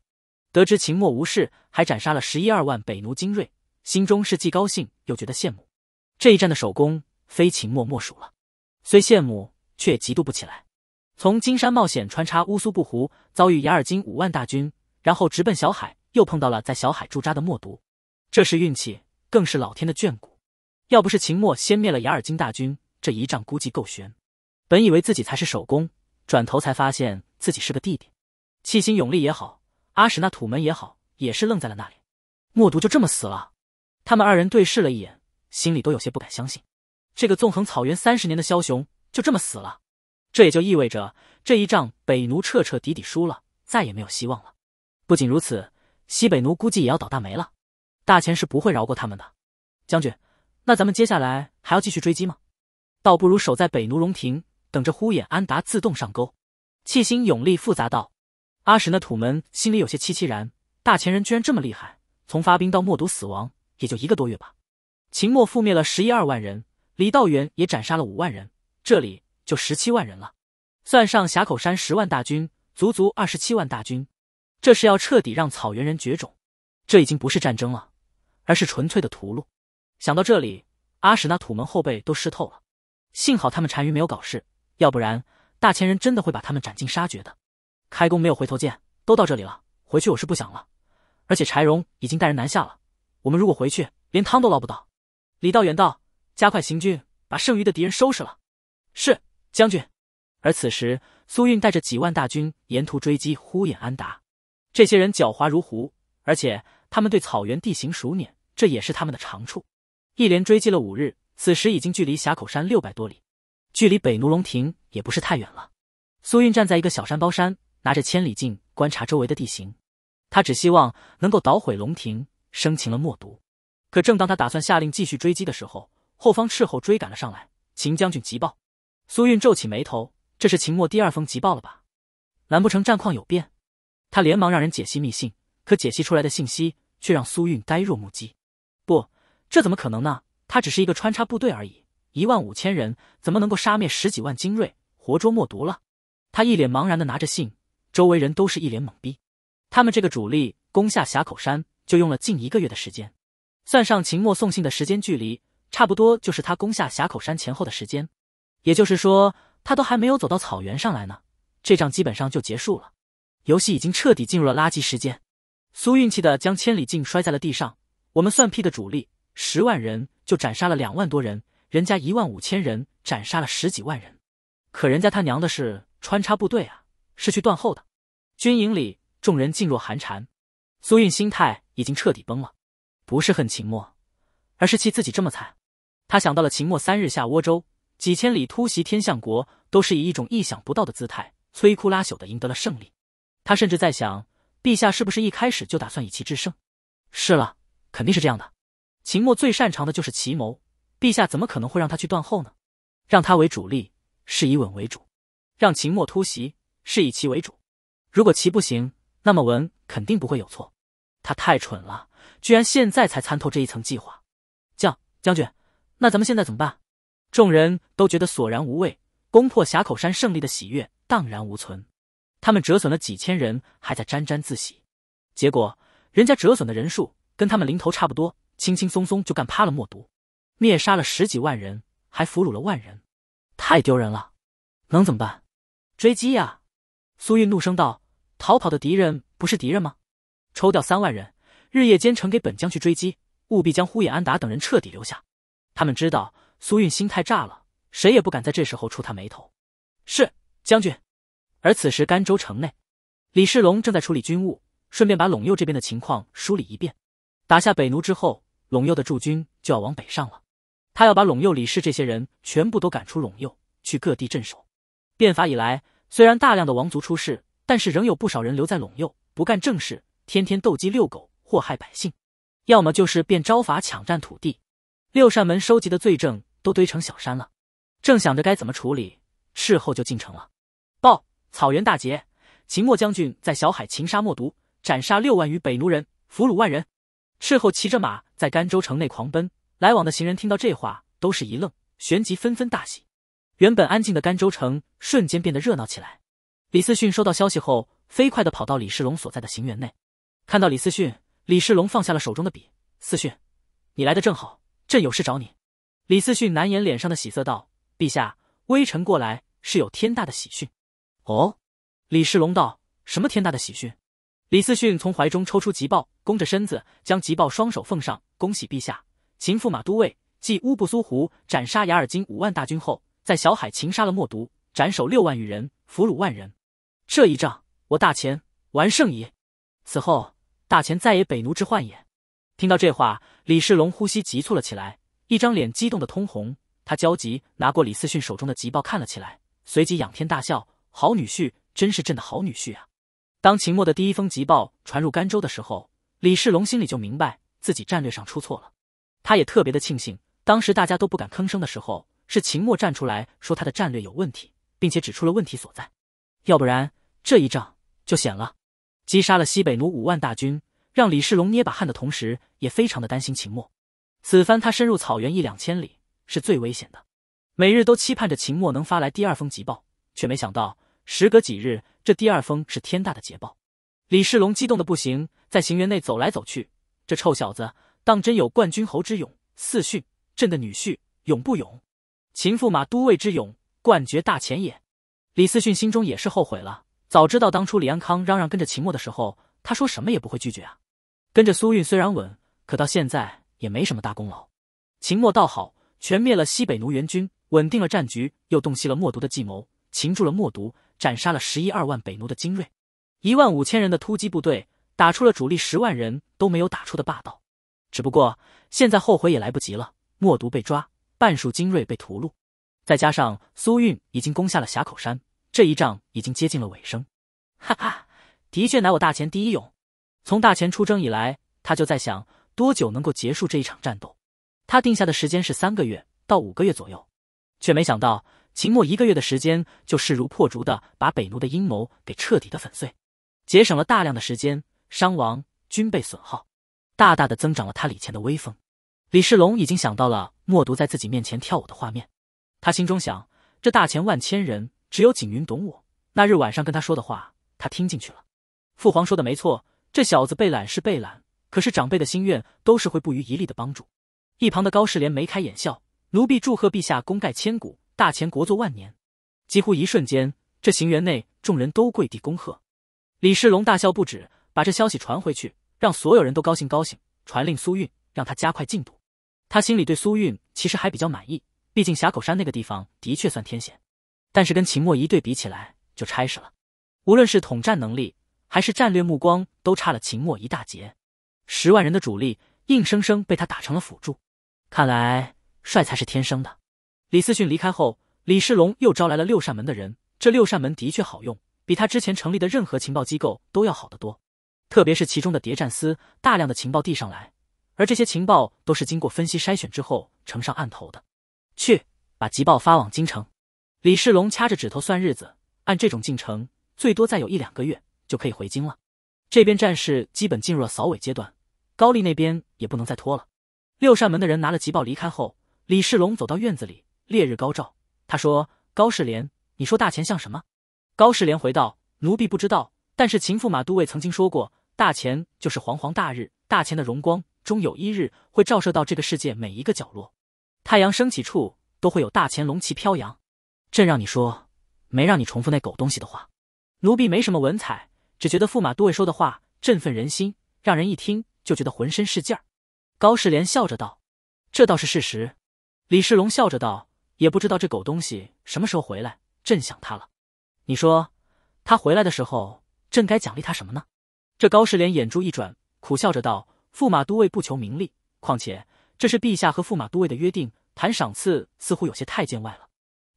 得知秦墨无事，还斩杀了十一二万北奴精锐，心中是既高兴又觉得羡慕。这一战的首功非秦墨莫属了。虽羡慕，却也嫉妒不起来。从金山冒险穿插乌苏布湖，遭遇雅尔金五万大军，然后直奔小海，又碰到了在小海驻扎的默毒。这是运气，更是老天的眷顾。要不是秦末先灭了雅尔金大军，这一仗估计够悬。本以为自己才是首功，转头才发现自己是个弟弟。气心勇力也好，阿史那土门也好，也是愣在了那里。默毒就这么死了？他们二人对视了一眼，心里都有些不敢相信。这个纵横草原三十年的枭雄就这么死了？这也就意味着这一仗北奴彻彻底底输了，再也没有希望了。不仅如此，西北奴估计也要倒大霉了。大钱是不会饶过他们的，将军。那咱们接下来还要继续追击吗？倒不如守在北奴龙亭，等着呼衍安达自动上钩。气心勇力复杂道：“阿什那土门心里有些凄凄然，大前人居然这么厉害。从发兵到默读死亡，也就一个多月吧。秦末覆灭了十一二万人，李道远也斩杀了五万人，这里就十七万人了。算上峡口山十万大军，足足二十七万大军。这是要彻底让草原人绝种。这已经不是战争了，而是纯粹的屠戮。”想到这里，阿史那土门后背都湿透了。幸好他们单于没有搞事，要不然大前人真的会把他们斩尽杀绝的。开弓没有回头箭，都到这里了，回去我是不想了。而且柴荣已经带人南下了，我们如果回去，连汤都捞不到。李道远道：“加快行军，把剩余的敌人收拾了。”是将军。而此时，苏运带着几万大军沿途追击呼延安达。这些人狡猾如狐，而且他们对草原地形熟稔，这也是他们的长处。一连追击了五日，此时已经距离峡口山六百多里，距离北奴龙庭也不是太远了。苏韵站在一个小山包山，拿着千里镜观察周围的地形。他只希望能够捣毁龙庭，生擒了墨毒。可正当他打算下令继续追击的时候，后方斥候追赶了上来。秦将军急报。苏韵皱起眉头，这是秦墨第二封急报了吧？难不成战况有变？他连忙让人解析密信，可解析出来的信息却让苏韵呆若木鸡。这怎么可能呢？他只是一个穿插部队而已，一万五千人怎么能够杀灭十几万精锐，活捉莫毒了？他一脸茫然的拿着信，周围人都是一脸懵逼。他们这个主力攻下峡口山，就用了近一个月的时间，算上秦墨送信的时间距离，差不多就是他攻下峡口山前后的时间。也就是说，他都还没有走到草原上来呢，这仗基本上就结束了。游戏已经彻底进入了垃圾时间，苏运气的将千里镜摔在了地上。我们算屁的主力。十万人就斩杀了两万多人，人家一万五千人斩杀了十几万人，可人家他娘的是穿插部队啊，是去断后的。军营里众人噤若寒蝉，苏韵心态已经彻底崩了，不是恨秦末，而是气自己这么惨。他想到了秦末三日下倭州，几千里突袭天象国，都是以一种意想不到的姿态摧枯拉朽的赢得了胜利。他甚至在想，陛下是不是一开始就打算以奇制胜？是了，肯定是这样的。秦末最擅长的就是奇谋，陛下怎么可能会让他去断后呢？让他为主力，是以稳为主；让秦末突袭，是以奇为主。如果奇不行，那么文肯定不会有错。他太蠢了，居然现在才参透这一层计划。将将军，那咱们现在怎么办？众人都觉得索然无味，攻破峡口山胜利的喜悦荡然无存。他们折损了几千人，还在沾沾自喜，结果人家折损的人数跟他们零头差不多。轻轻松松就干趴了默毒，灭杀了十几万人，还俘虏了万人，太丢人了！能怎么办？追击呀！苏韵怒声道：“逃跑的敌人不是敌人吗？”抽调三万人，日夜兼程给本将去追击，务必将呼延安达等人彻底留下。他们知道苏韵心态炸了，谁也不敢在这时候触他眉头。是将军。而此时甘州城内，李世龙正在处理军务，顺便把陇右这边的情况梳理一遍。打下北奴之后。陇右的驻军就要往北上了，他要把陇右李氏这些人全部都赶出陇右，去各地镇守。变法以来，虽然大量的王族出事，但是仍有不少人留在陇右，不干正事，天天斗鸡遛狗，祸害百姓；要么就是变招法抢占土地。六扇门收集的罪证都堆成小山了，正想着该怎么处理，斥候就进城了。报：草原大捷，秦末将军在小海擒杀莫毒，斩杀六万余北奴人，俘虏万人。赤候骑着马。在甘州城内狂奔，来往的行人听到这话，都是一愣，旋即纷纷大喜。原本安静的甘州城瞬间变得热闹起来。李思训收到消息后，飞快地跑到李世龙所在的行辕内。看到李思训，李世龙放下了手中的笔：“思训，你来的正好，朕有事找你。”李思训难掩脸上的喜色道：“陛下，微臣过来是有天大的喜讯。”“哦？”李世龙道，“什么天大的喜讯？”李思训从怀中抽出急报，弓着身子将急报双手奉上，恭喜陛下！秦驸马都尉继乌布苏湖斩杀雅尔金五万大军后，在小海擒杀了默毒，斩首六万余人，俘虏万人。这一仗，我大秦完胜矣！此后，大秦再也北奴之患也。听到这话，李世龙呼吸急促了起来，一张脸激动的通红。他焦急拿过李思训手中的急报看了起来，随即仰天大笑：“好女婿，真是朕的好女婿啊！”当秦末的第一封急报传入甘州的时候，李世龙心里就明白自己战略上出错了。他也特别的庆幸，当时大家都不敢吭声的时候，是秦末站出来说他的战略有问题，并且指出了问题所在。要不然这一仗就险了。击杀了西北奴五万大军，让李世龙捏把汗的同时，也非常的担心秦末。此番他深入草原一两千里，是最危险的。每日都期盼着秦末能发来第二封急报，却没想到。时隔几日，这第二封是天大的捷报。李世龙激动的不行，在行辕内走来走去。这臭小子，当真有冠军侯之勇。四训，朕的女婿勇不勇？秦驸马都尉之勇，冠绝大前也。李思训心中也是后悔了，早知道当初李安康嚷嚷跟着秦墨的时候，他说什么也不会拒绝啊。跟着苏韵虽然稳，可到现在也没什么大功劳。秦墨倒好，全灭了西北奴元军，稳定了战局，又洞悉了默毒的计谋，擒住了默毒。斩杀了十一二万北奴的精锐，一万五千人的突击部队打出了主力十万人都没有打出的霸道。只不过现在后悔也来不及了。默毒被抓，半数精锐被屠戮，再加上苏运已经攻下了峡口山，这一仗已经接近了尾声。哈哈，的确乃我大钱第一勇。从大钱出征以来，他就在想多久能够结束这一场战斗。他定下的时间是三个月到五个月左右，却没想到。秦末一个月的时间，就势如破竹的把北奴的阴谋给彻底的粉碎，节省了大量的时间、伤亡、军备损耗，大大的增长了他李前的威风。李世龙已经想到了默读在自己面前跳舞的画面，他心中想：这大秦万千人，只有景云懂我。那日晚上跟他说的话，他听进去了。父皇说的没错，这小子被懒是被懒，可是长辈的心愿都是会不遗余力的帮助。一旁的高士廉眉开眼笑，奴婢祝贺陛下功盖千古。大秦国祚万年！几乎一瞬间，这行辕内众人都跪地恭贺。李世龙大笑不止，把这消息传回去，让所有人都高兴高兴。传令苏运，让他加快进度。他心里对苏运其实还比较满意，毕竟峡口山那个地方的确算天险，但是跟秦墨一对比起来就差事了。无论是统战能力，还是战略目光，都差了秦墨一大截。十万人的主力，硬生生被他打成了辅助。看来帅才是天生的。李思训离开后，李世龙又招来了六扇门的人。这六扇门的确好用，比他之前成立的任何情报机构都要好得多。特别是其中的谍战司，大量的情报递上来，而这些情报都是经过分析筛选之后呈上案头的。去，把急报发往京城。李世龙掐着指头算日子，按这种进程，最多再有一两个月就可以回京了。这边战事基本进入了扫尾阶段，高丽那边也不能再拖了。六扇门的人拿了急报离开后，李世龙走到院子里。烈日高照，他说：“高士廉，你说大钱像什么？”高士廉回道：“奴婢不知道，但是秦驸马都尉曾经说过，大钱就是煌煌大日，大钱的荣光终有一日会照射到这个世界每一个角落，太阳升起处都会有大钱龙旗飘扬。朕让你说，没让你重复那狗东西的话。奴婢没什么文采，只觉得驸马都尉说的话振奋人心，让人一听就觉得浑身是劲儿。”高士廉笑着道：“这倒是事实。”李世龙笑着道。也不知道这狗东西什么时候回来，朕想他了。你说他回来的时候，朕该奖励他什么呢？这高士廉眼珠一转，苦笑着道：“驸马都尉不求名利，况且这是陛下和驸马都尉的约定，谈赏赐似乎有些太见外了。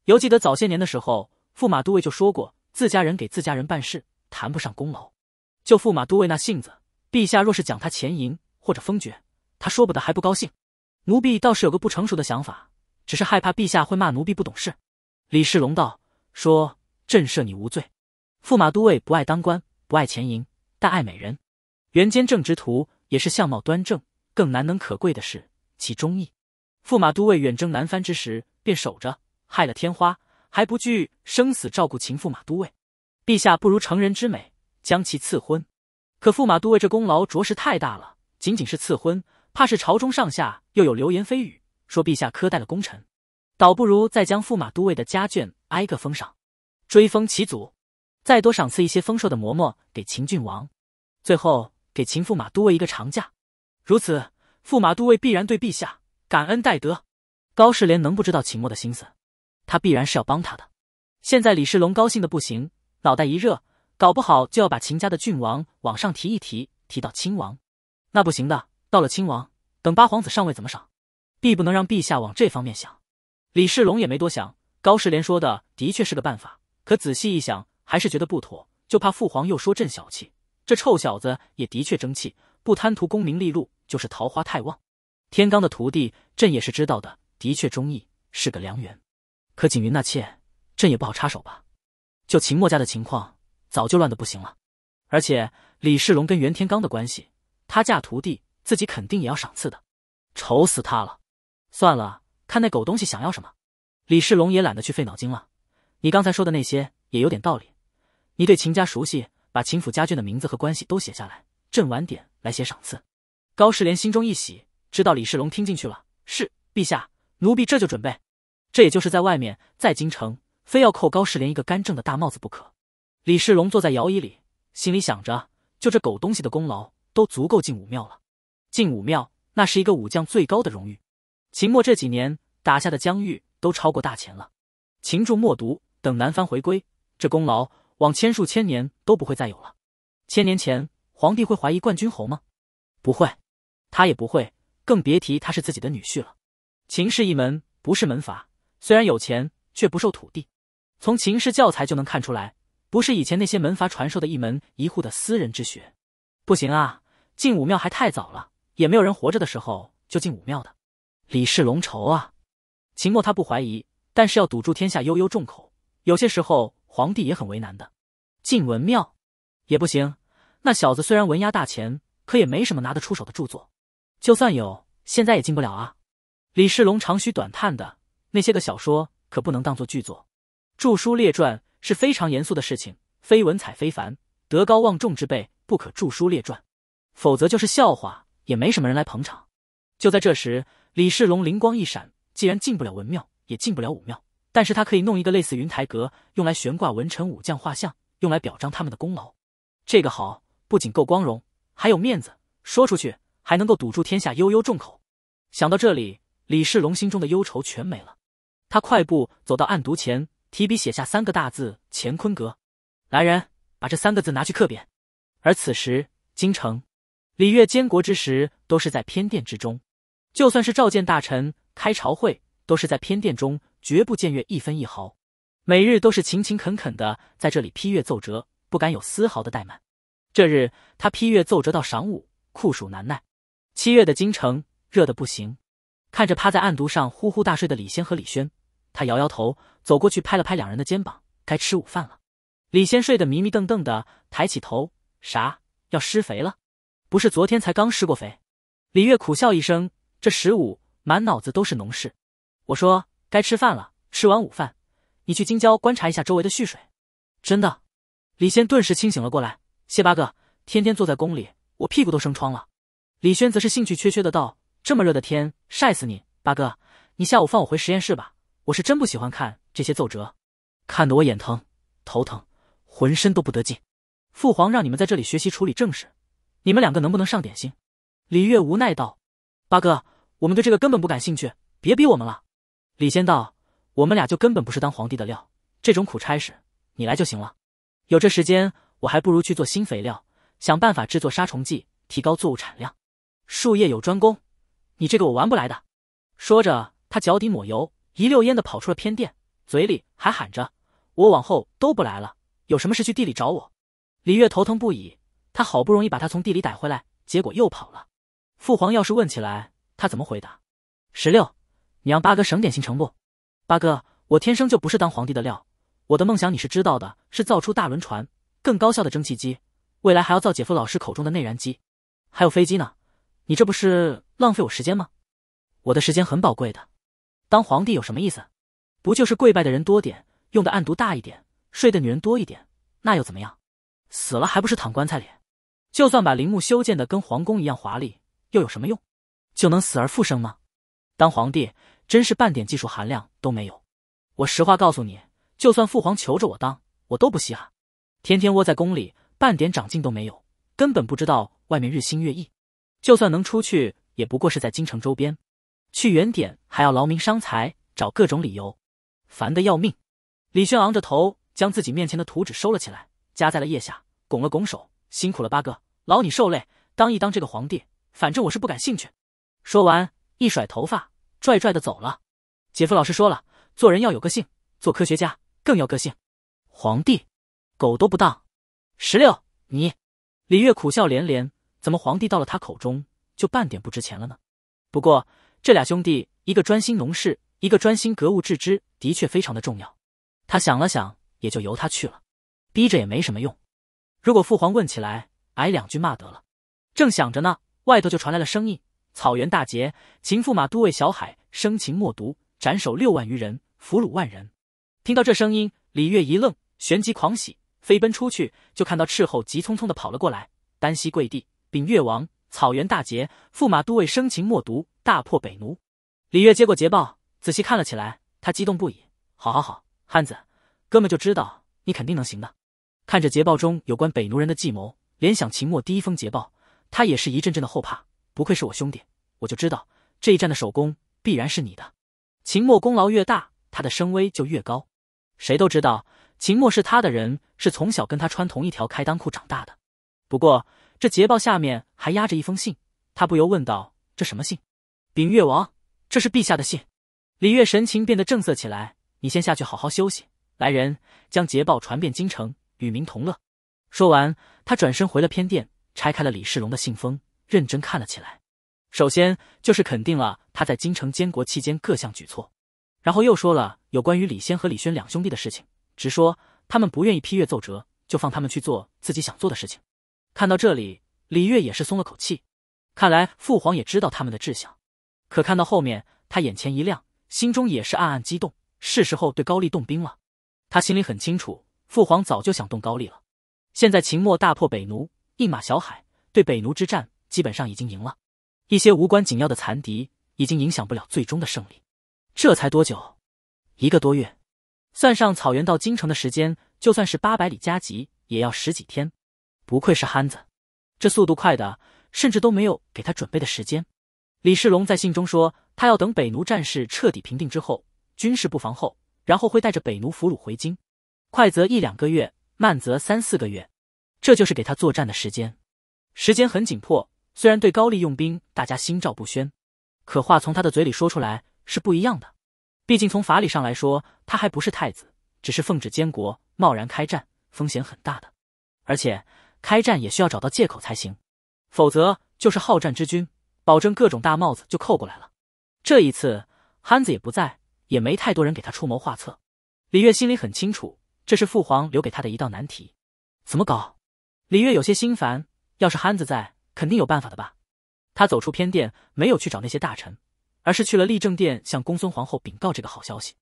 犹记得早些年的时候，驸马都尉就说过，自家人给自家人办事，谈不上功劳。就驸马都尉那性子，陛下若是奖他钱银或者封爵，他说不得还不高兴。奴婢倒是有个不成熟的想法。”只是害怕陛下会骂奴婢不懂事。李世龙道：“说震慑你无罪。驸马都尉不爱当官，不爱钱银，但爱美人。原间正直徒也是相貌端正，更难能可贵的是其忠义。驸马都尉远征南番之时，便守着害了天花，还不惧生死照顾秦驸马都尉。陛下不如成人之美，将其赐婚。可驸马都尉这功劳着实太大了，仅仅是赐婚，怕是朝中上下又有流言蜚语。”说陛下苛待了功臣，倒不如再将驸马都尉的家眷挨个封赏，追封其祖，再多赏赐一些丰硕的馍馍给秦郡王，最后给秦驸马都尉一个长假。如此，驸马都尉必然对陛下感恩戴德。高世廉能不知道秦墨的心思，他必然是要帮他的。现在李世龙高兴的不行，脑袋一热，搞不好就要把秦家的郡王往上提一提，提到亲王。那不行的，到了亲王，等八皇子上位怎么赏？必不能让陛下往这方面想。李世龙也没多想，高士廉说的的确是个办法，可仔细一想，还是觉得不妥，就怕父皇又说朕小气。这臭小子也的确争气，不贪图功名利禄，就是桃花太旺。天罡的徒弟，朕也是知道的，的确忠义，是个良缘。可景云那妾，朕也不好插手吧。就秦墨家的情况，早就乱得不行了。而且李世龙跟袁天罡的关系，他嫁徒弟，自己肯定也要赏赐的，愁死他了。算了，看那狗东西想要什么。李世龙也懒得去费脑筋了。你刚才说的那些也有点道理。你对秦家熟悉，把秦府家眷的名字和关系都写下来，朕晚点来写赏赐。高士廉心中一喜，知道李世龙听进去了。是，陛下，奴婢这就准备。这也就是在外面，在京城，非要扣高士廉一个干政的大帽子不可。李世龙坐在摇椅里，心里想着，就这狗东西的功劳，都足够进武庙了。进武庙，那是一个武将最高的荣誉。秦末这几年打下的疆域都超过大秦了，秦住默毒等南藩回归，这功劳往千数千年都不会再有了。千年前皇帝会怀疑冠军侯吗？不会，他也不会，更别提他是自己的女婿了。秦氏一门不是门阀，虽然有钱，却不受土地。从秦氏教材就能看出来，不是以前那些门阀传授的一门一户的私人之学。不行啊，进武庙还太早了，也没有人活着的时候就进武庙的。李世龙愁啊！秦末他不怀疑，但是要堵住天下悠悠众口，有些时候皇帝也很为难的。晋文庙也不行，那小子虽然文压大钱，可也没什么拿得出手的著作。就算有，现在也进不了啊！李世龙长吁短叹的，那些个小说可不能当做巨作。著书列传是非常严肃的事情，非文采非凡、德高望重之辈不可著书列传，否则就是笑话，也没什么人来捧场。就在这时。李世龙灵光一闪，既然进不了文庙，也进不了武庙，但是他可以弄一个类似云台阁，用来悬挂文臣武将画像，用来表彰他们的功劳。这个好，不仅够光荣，还有面子，说出去还能够堵住天下悠悠众口。想到这里，李世龙心中的忧愁全没了。他快步走到案牍前，提笔写下三个大字“乾坤阁”。来人，把这三个字拿去刻匾。而此时，京城李乐监国之时，都是在偏殿之中。就算是召见大臣、开朝会，都是在偏殿中，绝不见月一分一毫。每日都是勤勤恳恳的在这里批阅奏折，不敢有丝毫的怠慢。这日，他批阅奏折到晌午，酷暑难耐，七月的京城热的不行。看着趴在案牍上呼呼大睡的李仙和李轩，他摇摇头，走过去拍了拍两人的肩膀：“该吃午饭了。”李仙睡得迷迷瞪瞪的，抬起头：“啥？要施肥了？不是昨天才刚施过肥？”李月苦笑一声。这十五满脑子都是农事，我说该吃饭了。吃完午饭，你去京郊观察一下周围的蓄水。真的？李轩顿时清醒了过来。谢八哥，天天坐在宫里，我屁股都生疮了。李轩则是兴趣缺缺的道：“这么热的天，晒死你，八哥，你下午放我回实验室吧。我是真不喜欢看这些奏折，看得我眼疼、头疼，浑身都不得劲。父皇让你们在这里学习处理政事，你们两个能不能上点心？”李月无奈道：“八哥。”我们对这个根本不感兴趣，别逼我们了。李仙道，我们俩就根本不是当皇帝的料，这种苦差事你来就行了。有这时间，我还不如去做新肥料，想办法制作杀虫剂，提高作物产量。术业有专攻，你这个我玩不来的。说着，他脚底抹油，一溜烟的跑出了偏殿，嘴里还喊着：“我往后都不来了，有什么事去地里找我。”李月头疼不已，他好不容易把他从地里逮回来，结果又跑了。父皇要是问起来。他怎么回答？十六，你让八哥省点心成不？八哥，我天生就不是当皇帝的料。我的梦想你是知道的，是造出大轮船、更高效的蒸汽机，未来还要造姐夫老师口中的内燃机，还有飞机呢。你这不是浪费我时间吗？我的时间很宝贵的。当皇帝有什么意思？不就是跪拜的人多点，用的案牍大一点，睡的女人多一点，那又怎么样？死了还不是躺棺材里？就算把陵墓修建的跟皇宫一样华丽，又有什么用？就能死而复生吗？当皇帝真是半点技术含量都没有。我实话告诉你，就算父皇求着我当，我都不稀罕。天天窝在宫里，半点长进都没有，根本不知道外面日新月异。就算能出去，也不过是在京城周边。去远点还要劳民伤财，找各种理由，烦得要命。李轩昂着头，将自己面前的图纸收了起来，夹在了腋下，拱了拱手：“辛苦了八哥，劳你受累，当一当这个皇帝。反正我是不感兴趣。”说完，一甩头发，拽拽的走了。姐夫，老师说了，做人要有个性，做科学家更要个性。皇帝，狗都不当。十六，你李月苦笑连连，怎么皇帝到了他口中就半点不值钱了呢？不过这俩兄弟，一个专心农事，一个专心格物致知，的确非常的重要。他想了想，也就由他去了，逼着也没什么用。如果父皇问起来，挨两句骂得了。正想着呢，外头就传来了声音。草原大捷，秦驸马都尉小海生擒墨毒，斩首六万余人，俘虏万人。听到这声音，李月一愣，旋即狂喜，飞奔出去，就看到斥候急匆匆的跑了过来，单膝跪地禀越王：“草原大捷，驸马都尉生擒墨毒，大破北奴。”李月接过捷报，仔细看了起来，他激动不已：“好好好，汉子，哥们就知道你肯定能行的。”看着捷报中有关北奴人的计谋，联想秦末第一封捷报，他也是一阵阵的后怕。不愧是我兄弟，我就知道这一战的首功必然是你的。秦墨功劳越大，他的声威就越高。谁都知道秦墨是他的人，是从小跟他穿同一条开裆裤长大的。不过这捷报下面还压着一封信，他不由问道：“这什么信？”禀越王，这是陛下的信。李越神情变得正色起来：“你先下去好好休息。来人，将捷报传遍京城，与民同乐。”说完，他转身回了偏殿，拆开了李世龙的信封。认真看了起来，首先就是肯定了他在京城监国期间各项举措，然后又说了有关于李仙和李轩两兄弟的事情，直说他们不愿意批阅奏折，就放他们去做自己想做的事情。看到这里，李月也是松了口气，看来父皇也知道他们的志向。可看到后面，他眼前一亮，心中也是暗暗激动，是时候对高丽动兵了。他心里很清楚，父皇早就想动高丽了。现在秦末大破北奴，一马小海对北奴之战。基本上已经赢了，一些无关紧要的残敌已经影响不了最终的胜利。这才多久？一个多月，算上草原到京城的时间，就算是八百里加急，也要十几天。不愧是憨子，这速度快的，甚至都没有给他准备的时间。李世龙在信中说，他要等北奴战事彻底平定之后，军事布防后，然后会带着北奴俘虏回京，快则一两个月，慢则三四个月，这就是给他作战的时间。时间很紧迫。虽然对高丽用兵，大家心照不宣，可话从他的嘴里说出来是不一样的。毕竟从法理上来说，他还不是太子，只是奉旨监国，贸然开战风险很大。的，而且开战也需要找到借口才行，否则就是好战之君，保证各种大帽子就扣过来了。这一次憨子也不在，也没太多人给他出谋划策。李月心里很清楚，这是父皇留给他的一道难题，怎么搞？李月有些心烦。要是憨子在。肯定有办法的吧？他走出偏殿，没有去找那些大臣，而是去了立正殿，向公孙皇后禀告这个好消息。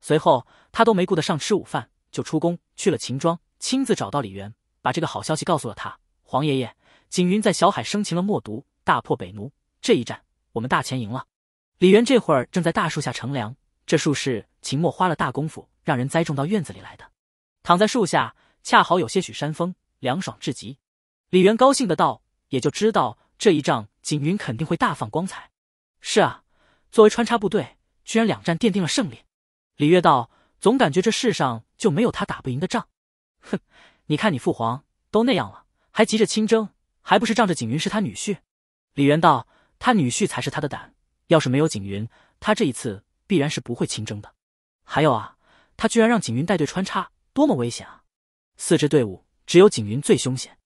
随后，他都没顾得上吃午饭，就出宫去了秦庄，亲自找到李渊，把这个好消息告诉了他。皇爷爷，景云在小海生擒了墨毒，大破北奴，这一战我们大钱赢了。李渊这会儿正在大树下乘凉，这树是秦墨花了大功夫让人栽种到院子里来的，躺在树下，恰好有些许山风，凉爽至极。李渊高兴的道。也就知道这一仗，景云肯定会大放光彩。是啊，作为穿插部队，居然两战奠定了胜利。李月道，总感觉这世上就没有他打不赢的仗。哼，你看你父皇都那样了，还急着亲征，还不是仗着景云是他女婿？李元道，他女婿才是他的胆，要是没有景云，他这一次必然是不会亲征的。还有啊，他居然让景云带队穿插，多么危险啊！四支队伍，只有景云最凶险。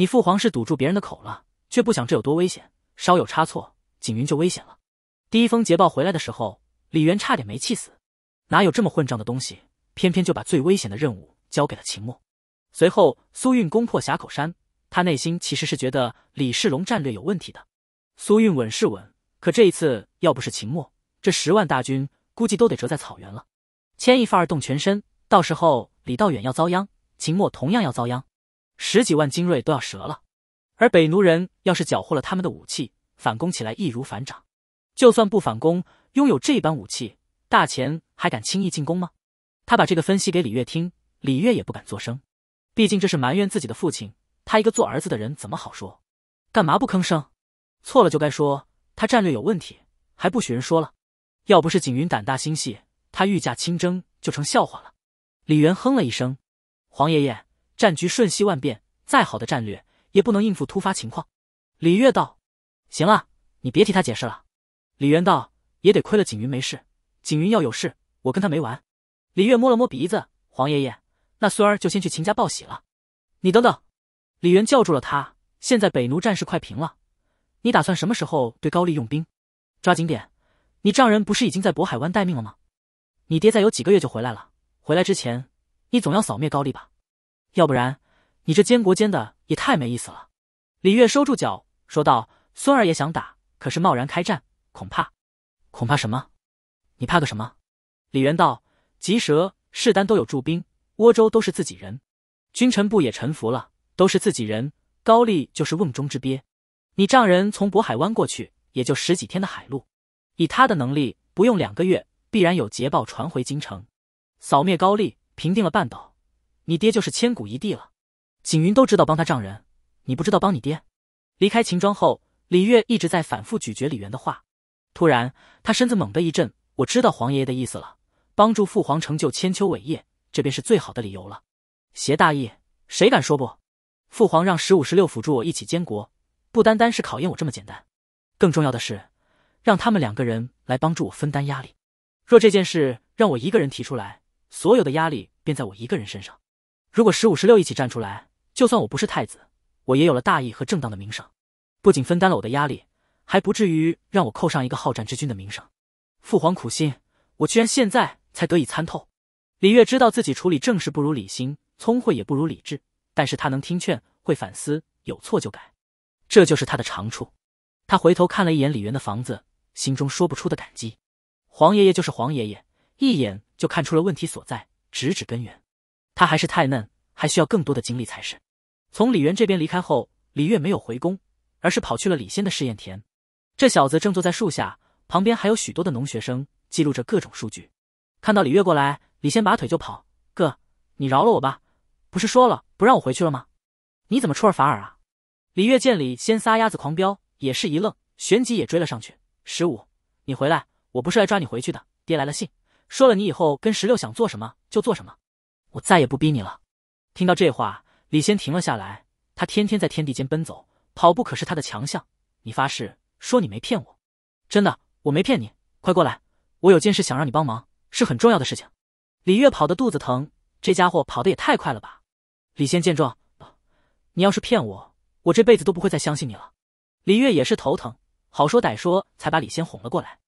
你父皇是堵住别人的口了，却不想这有多危险。稍有差错，景云就危险了。第一封捷报回来的时候，李渊差点没气死。哪有这么混账的东西，偏偏就把最危险的任务交给了秦末。随后，苏韵攻破峡口山，他内心其实是觉得李世龙战略有问题的。苏韵稳是稳，可这一次要不是秦末这十万大军，估计都得折在草原了。牵一发而动全身，到时候李道远要遭殃，秦末同样要遭殃。十几万精锐都要折了，而北奴人要是缴获了他们的武器，反攻起来易如反掌。就算不反攻，拥有这般武器，大钱还敢轻易进攻吗？他把这个分析给李月听，李月也不敢作声，毕竟这是埋怨自己的父亲，他一个做儿子的人怎么好说？干嘛不吭声？错了就该说他战略有问题，还不许人说了？要不是景云胆大心细，他御驾亲征就成笑话了。李元哼了一声，皇爷爷。战局瞬息万变，再好的战略也不能应付突发情况。李月道：“行了，你别替他解释了。”李渊道：“也得亏了景云没事，景云要有事，我跟他没完。”李月摸了摸鼻子：“皇爷爷，那孙儿就先去秦家报喜了。”你等等，李渊叫住了他。现在北奴战事快平了，你打算什么时候对高丽用兵？抓紧点，你丈人不是已经在渤海湾待命了吗？你爹再有几个月就回来了，回来之前，你总要扫灭高丽吧？要不然，你这监国监的也太没意思了。李月收住脚，说道：“孙二爷想打，可是贸然开战，恐怕……恐怕什么？你怕个什么？”李渊道：“吉、蛇、士丹都有驻兵，倭州都是自己人，君臣部也臣服了，都是自己人。高丽就是瓮中之鳖。你丈人从渤海湾过去，也就十几天的海路，以他的能力，不用两个月，必然有捷报传回京城，扫灭高丽，平定了半岛。”你爹就是千古一帝了，景云都知道帮他丈人，你不知道帮你爹？离开秦庄后，李月一直在反复咀嚼李渊的话。突然，他身子猛地一震，我知道皇爷爷的意思了，帮助父皇成就千秋伟业，这便是最好的理由了。邪大义，谁敢说不？父皇让十五十六辅助我一起监国，不单单是考验我这么简单，更重要的是，让他们两个人来帮助我分担压力。若这件事让我一个人提出来，所有的压力便在我一个人身上。如果十五、十六一起站出来，就算我不是太子，我也有了大义和正当的名声，不仅分担了我的压力，还不至于让我扣上一个好战之君的名声。父皇苦心，我居然现在才得以参透。李月知道自己处理政事不如李欣，聪慧也不如李治，但是他能听劝，会反思，有错就改，这就是他的长处。他回头看了一眼李元的房子，心中说不出的感激。黄爷爷就是黄爷爷，一眼就看出了问题所在，直指根源。他还是太嫩，还需要更多的精力才是。从李渊这边离开后，李月没有回宫，而是跑去了李仙的试验田。这小子正坐在树下，旁边还有许多的农学生记录着各种数据。看到李月过来，李仙拔腿就跑。哥，你饶了我吧！不是说了不让我回去了吗？你怎么出尔反尔啊？李月见李仙撒丫子狂飙，也是一愣，旋即也追了上去。十五，你回来，我不是来抓你回去的。爹来了信，说了你以后跟十六想做什么就做什么。我再也不逼你了。听到这话，李仙停了下来。他天天在天地间奔走，跑步可是他的强项。你发誓，说你没骗我，真的，我没骗你。快过来，我有件事想让你帮忙，是很重要的事情。李月跑得肚子疼，这家伙跑得也太快了吧。李仙见状，你要是骗我，我这辈子都不会再相信你了。李月也是头疼，好说歹说才把李仙哄了过来。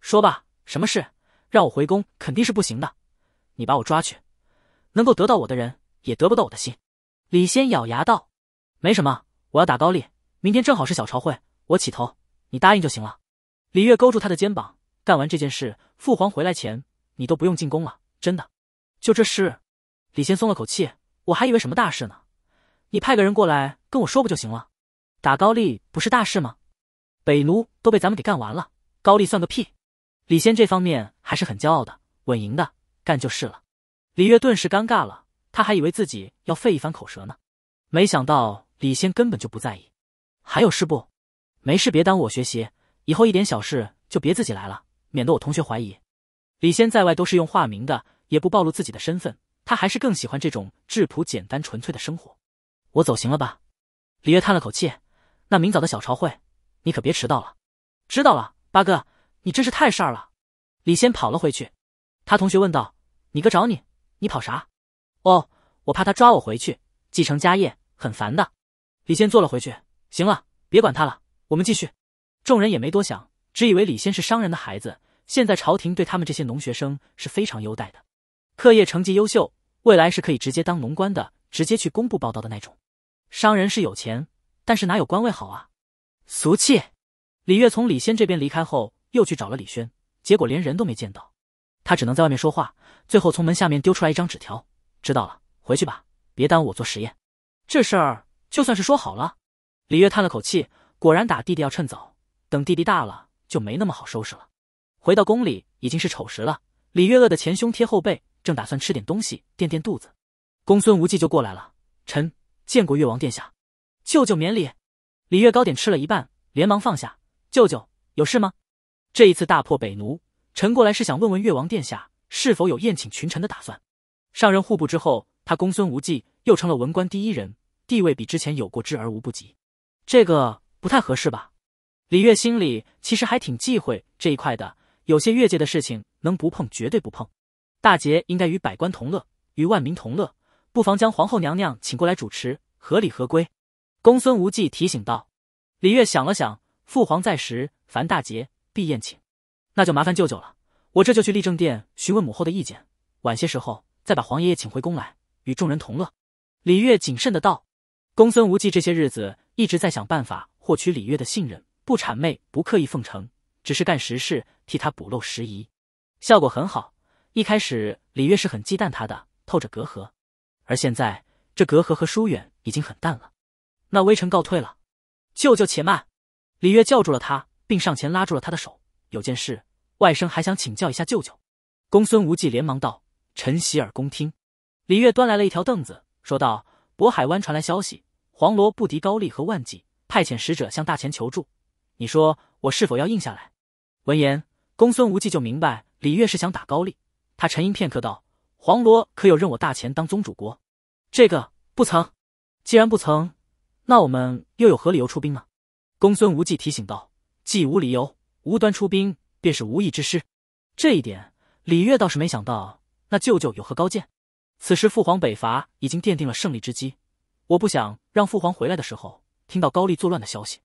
说吧，什么事？让我回宫肯定是不行的，你把我抓去。能够得到我的人，也得不到我的心。”李仙咬牙道，“没什么，我要打高丽，明天正好是小朝会，我起头，你答应就行了。”李月勾住他的肩膀，“干完这件事，父皇回来前，你都不用进宫了，真的。”“就这事？”李仙松了口气，“我还以为什么大事呢，你派个人过来跟我说不就行了？打高丽不是大事吗？北奴都被咱们给干完了，高丽算个屁。”李仙这方面还是很骄傲的，稳赢的，干就是了。李月顿时尴尬了，他还以为自己要费一番口舌呢，没想到李仙根本就不在意。还有事不？没事别耽误我学习，以后一点小事就别自己来了，免得我同学怀疑。李仙在外都是用化名的，也不暴露自己的身份，他还是更喜欢这种质朴、简单、纯粹的生活。我走行了吧？李月叹了口气。那明早的小朝会，你可别迟到了。知道了，八哥，你真是太事儿了。李仙跑了回去。他同学问道：“你哥找你？”你跑啥？哦，我怕他抓我回去继承家业，很烦的。李仙坐了回去。行了，别管他了，我们继续。众人也没多想，只以为李仙是商人的孩子。现在朝廷对他们这些农学生是非常优待的，课业成绩优秀，未来是可以直接当农官的，直接去工部报道的那种。商人是有钱，但是哪有官位好啊？俗气。李月从李仙这边离开后，又去找了李轩，结果连人都没见到。他只能在外面说话，最后从门下面丢出来一张纸条。知道了，回去吧，别耽误我做实验。这事儿就算是说好了。李月叹了口气，果然打弟弟要趁早，等弟弟大了就没那么好收拾了。回到宫里已经是丑时了，李月饿得前胸贴后背，正打算吃点东西垫垫肚子，公孙无忌就过来了。臣见过越王殿下，舅舅免礼。李月糕点吃了一半，连忙放下。舅舅有事吗？这一次大破北奴。臣过来是想问问越王殿下是否有宴请群臣的打算。上任户部之后，他公孙无忌又成了文官第一人，地位比之前有过之而无不及。这个不太合适吧？李月心里其实还挺忌讳这一块的，有些越界的事情能不碰绝对不碰。大节应该与百官同乐，与万民同乐，不妨将皇后娘娘请过来主持，合理合规。公孙无忌提醒道。李月想了想，父皇在时，凡大节必宴请。那就麻烦舅舅了，我这就去立正殿询问母后的意见，晚些时候再把皇爷爷请回宫来，与众人同乐。李月谨慎的道。公孙无忌这些日子一直在想办法获取李月的信任，不谄媚，不刻意奉承，只是干实事，替他补漏拾遗，效果很好。一开始李月是很忌惮他的，透着隔阂，而现在这隔阂和疏远已经很淡了。那微臣告退了，舅舅且慢。李月叫住了他，并上前拉住了他的手，有件事。外甥还想请教一下舅舅，公孙无忌连忙道：“臣洗耳恭听。”李月端来了一条凳子，说道：“渤海湾传来消息，黄罗不敌高丽和万济，派遣使者向大秦求助。你说我是否要应下来？”闻言，公孙无忌就明白李月是想打高丽。他沉吟片刻，道：“黄罗可有认我大秦当宗主国？这个不曾。既然不曾，那我们又有何理由出兵呢？”公孙无忌提醒道：“既无理由，无端出兵。”便是无益之师，这一点李月倒是没想到。那舅舅有何高见？此时父皇北伐已经奠定了胜利之基，我不想让父皇回来的时候听到高丽作乱的消息。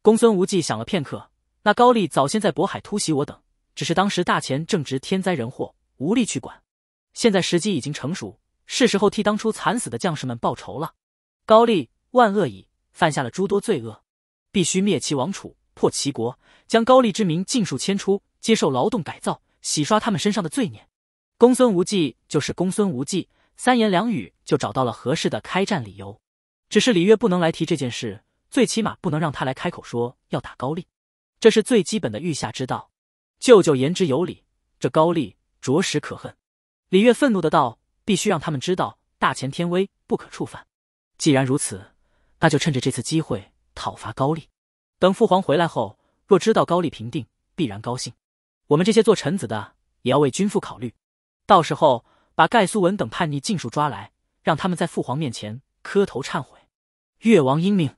公孙无忌想了片刻，那高丽早先在渤海突袭我等，只是当时大秦正值天灾人祸，无力去管。现在时机已经成熟，是时候替当初惨死的将士们报仇了。高丽万恶已，犯下了诸多罪恶，必须灭其王储。破齐国，将高丽之民尽数迁出，接受劳动改造，洗刷他们身上的罪孽。公孙无忌就是公孙无忌，三言两语就找到了合适的开战理由。只是李越不能来提这件事，最起码不能让他来开口说要打高丽，这是最基本的御下之道。舅舅言之有理，这高丽着实可恨。李越愤怒的道：“必须让他们知道大前天威不可触犯。既然如此，那就趁着这次机会讨伐高丽。”等父皇回来后，若知道高丽平定，必然高兴。我们这些做臣子的，也要为君父考虑。到时候把盖苏文等叛逆尽数抓来，让他们在父皇面前磕头忏悔。越王英明。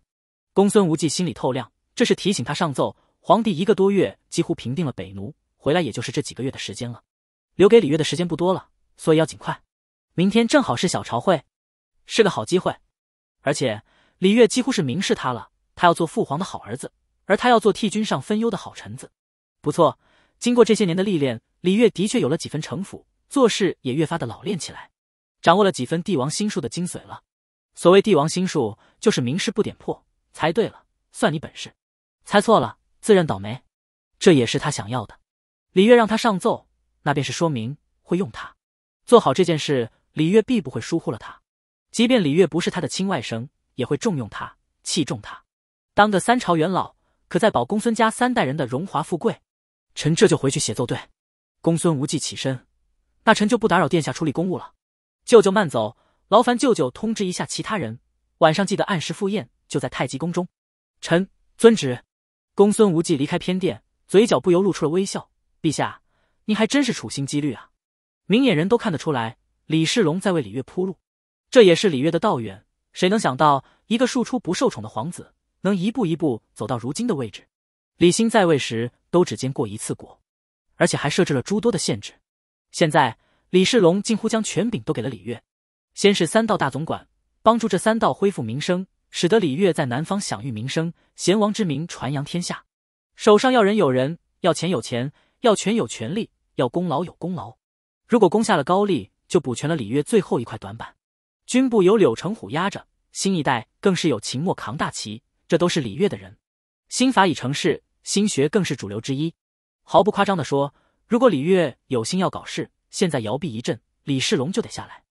公孙无忌心里透亮，这是提醒他上奏皇帝。一个多月几乎平定了北奴，回来也就是这几个月的时间了，留给李越的时间不多了，所以要尽快。明天正好是小朝会，是个好机会。而且李越几乎是明示他了。他要做父皇的好儿子，而他要做替君上分忧的好臣子。不错，经过这些年的历练，李月的确有了几分城府，做事也越发的老练起来，掌握了几分帝王心术的精髓了。所谓帝王心术，就是名师不点破，猜对了算你本事，猜错了自认倒霉。这也是他想要的。李月让他上奏，那便是说明会用他。做好这件事，李月必不会疏忽了他。即便李月不是他的亲外甥，也会重用他，器重他。当个三朝元老，可在保公孙家三代人的荣华富贵。臣这就回去写奏对。公孙无忌起身，那臣就不打扰殿下处理公务了。舅舅慢走，劳烦舅舅通知一下其他人，晚上记得按时赴宴，就在太极宫中。臣遵旨。公孙无忌离开偏殿，嘴角不由露出了微笑。陛下，您还真是处心积虑啊！明眼人都看得出来，李世龙在为李月铺路，这也是李月的道远。谁能想到，一个庶出不受宠的皇子？能一步一步走到如今的位置，李兴在位时都只见过一次国，而且还设置了诸多的限制。现在李世龙近乎将权柄都给了李越，先是三道大总管帮助这三道恢复民生，使得李越在南方享誉名声，贤王之名传扬天下。手上要人有人，要钱有钱，要权有权力，要功劳有功劳。如果攻下了高丽，就补全了李越最后一块短板。军部由柳成虎压着，新一代更是有秦末扛大旗。这都是李越的人，心法已成事，心学更是主流之一。毫不夸张地说，如果李月有心要搞事，现在摇臂一震，李世龙就得下来。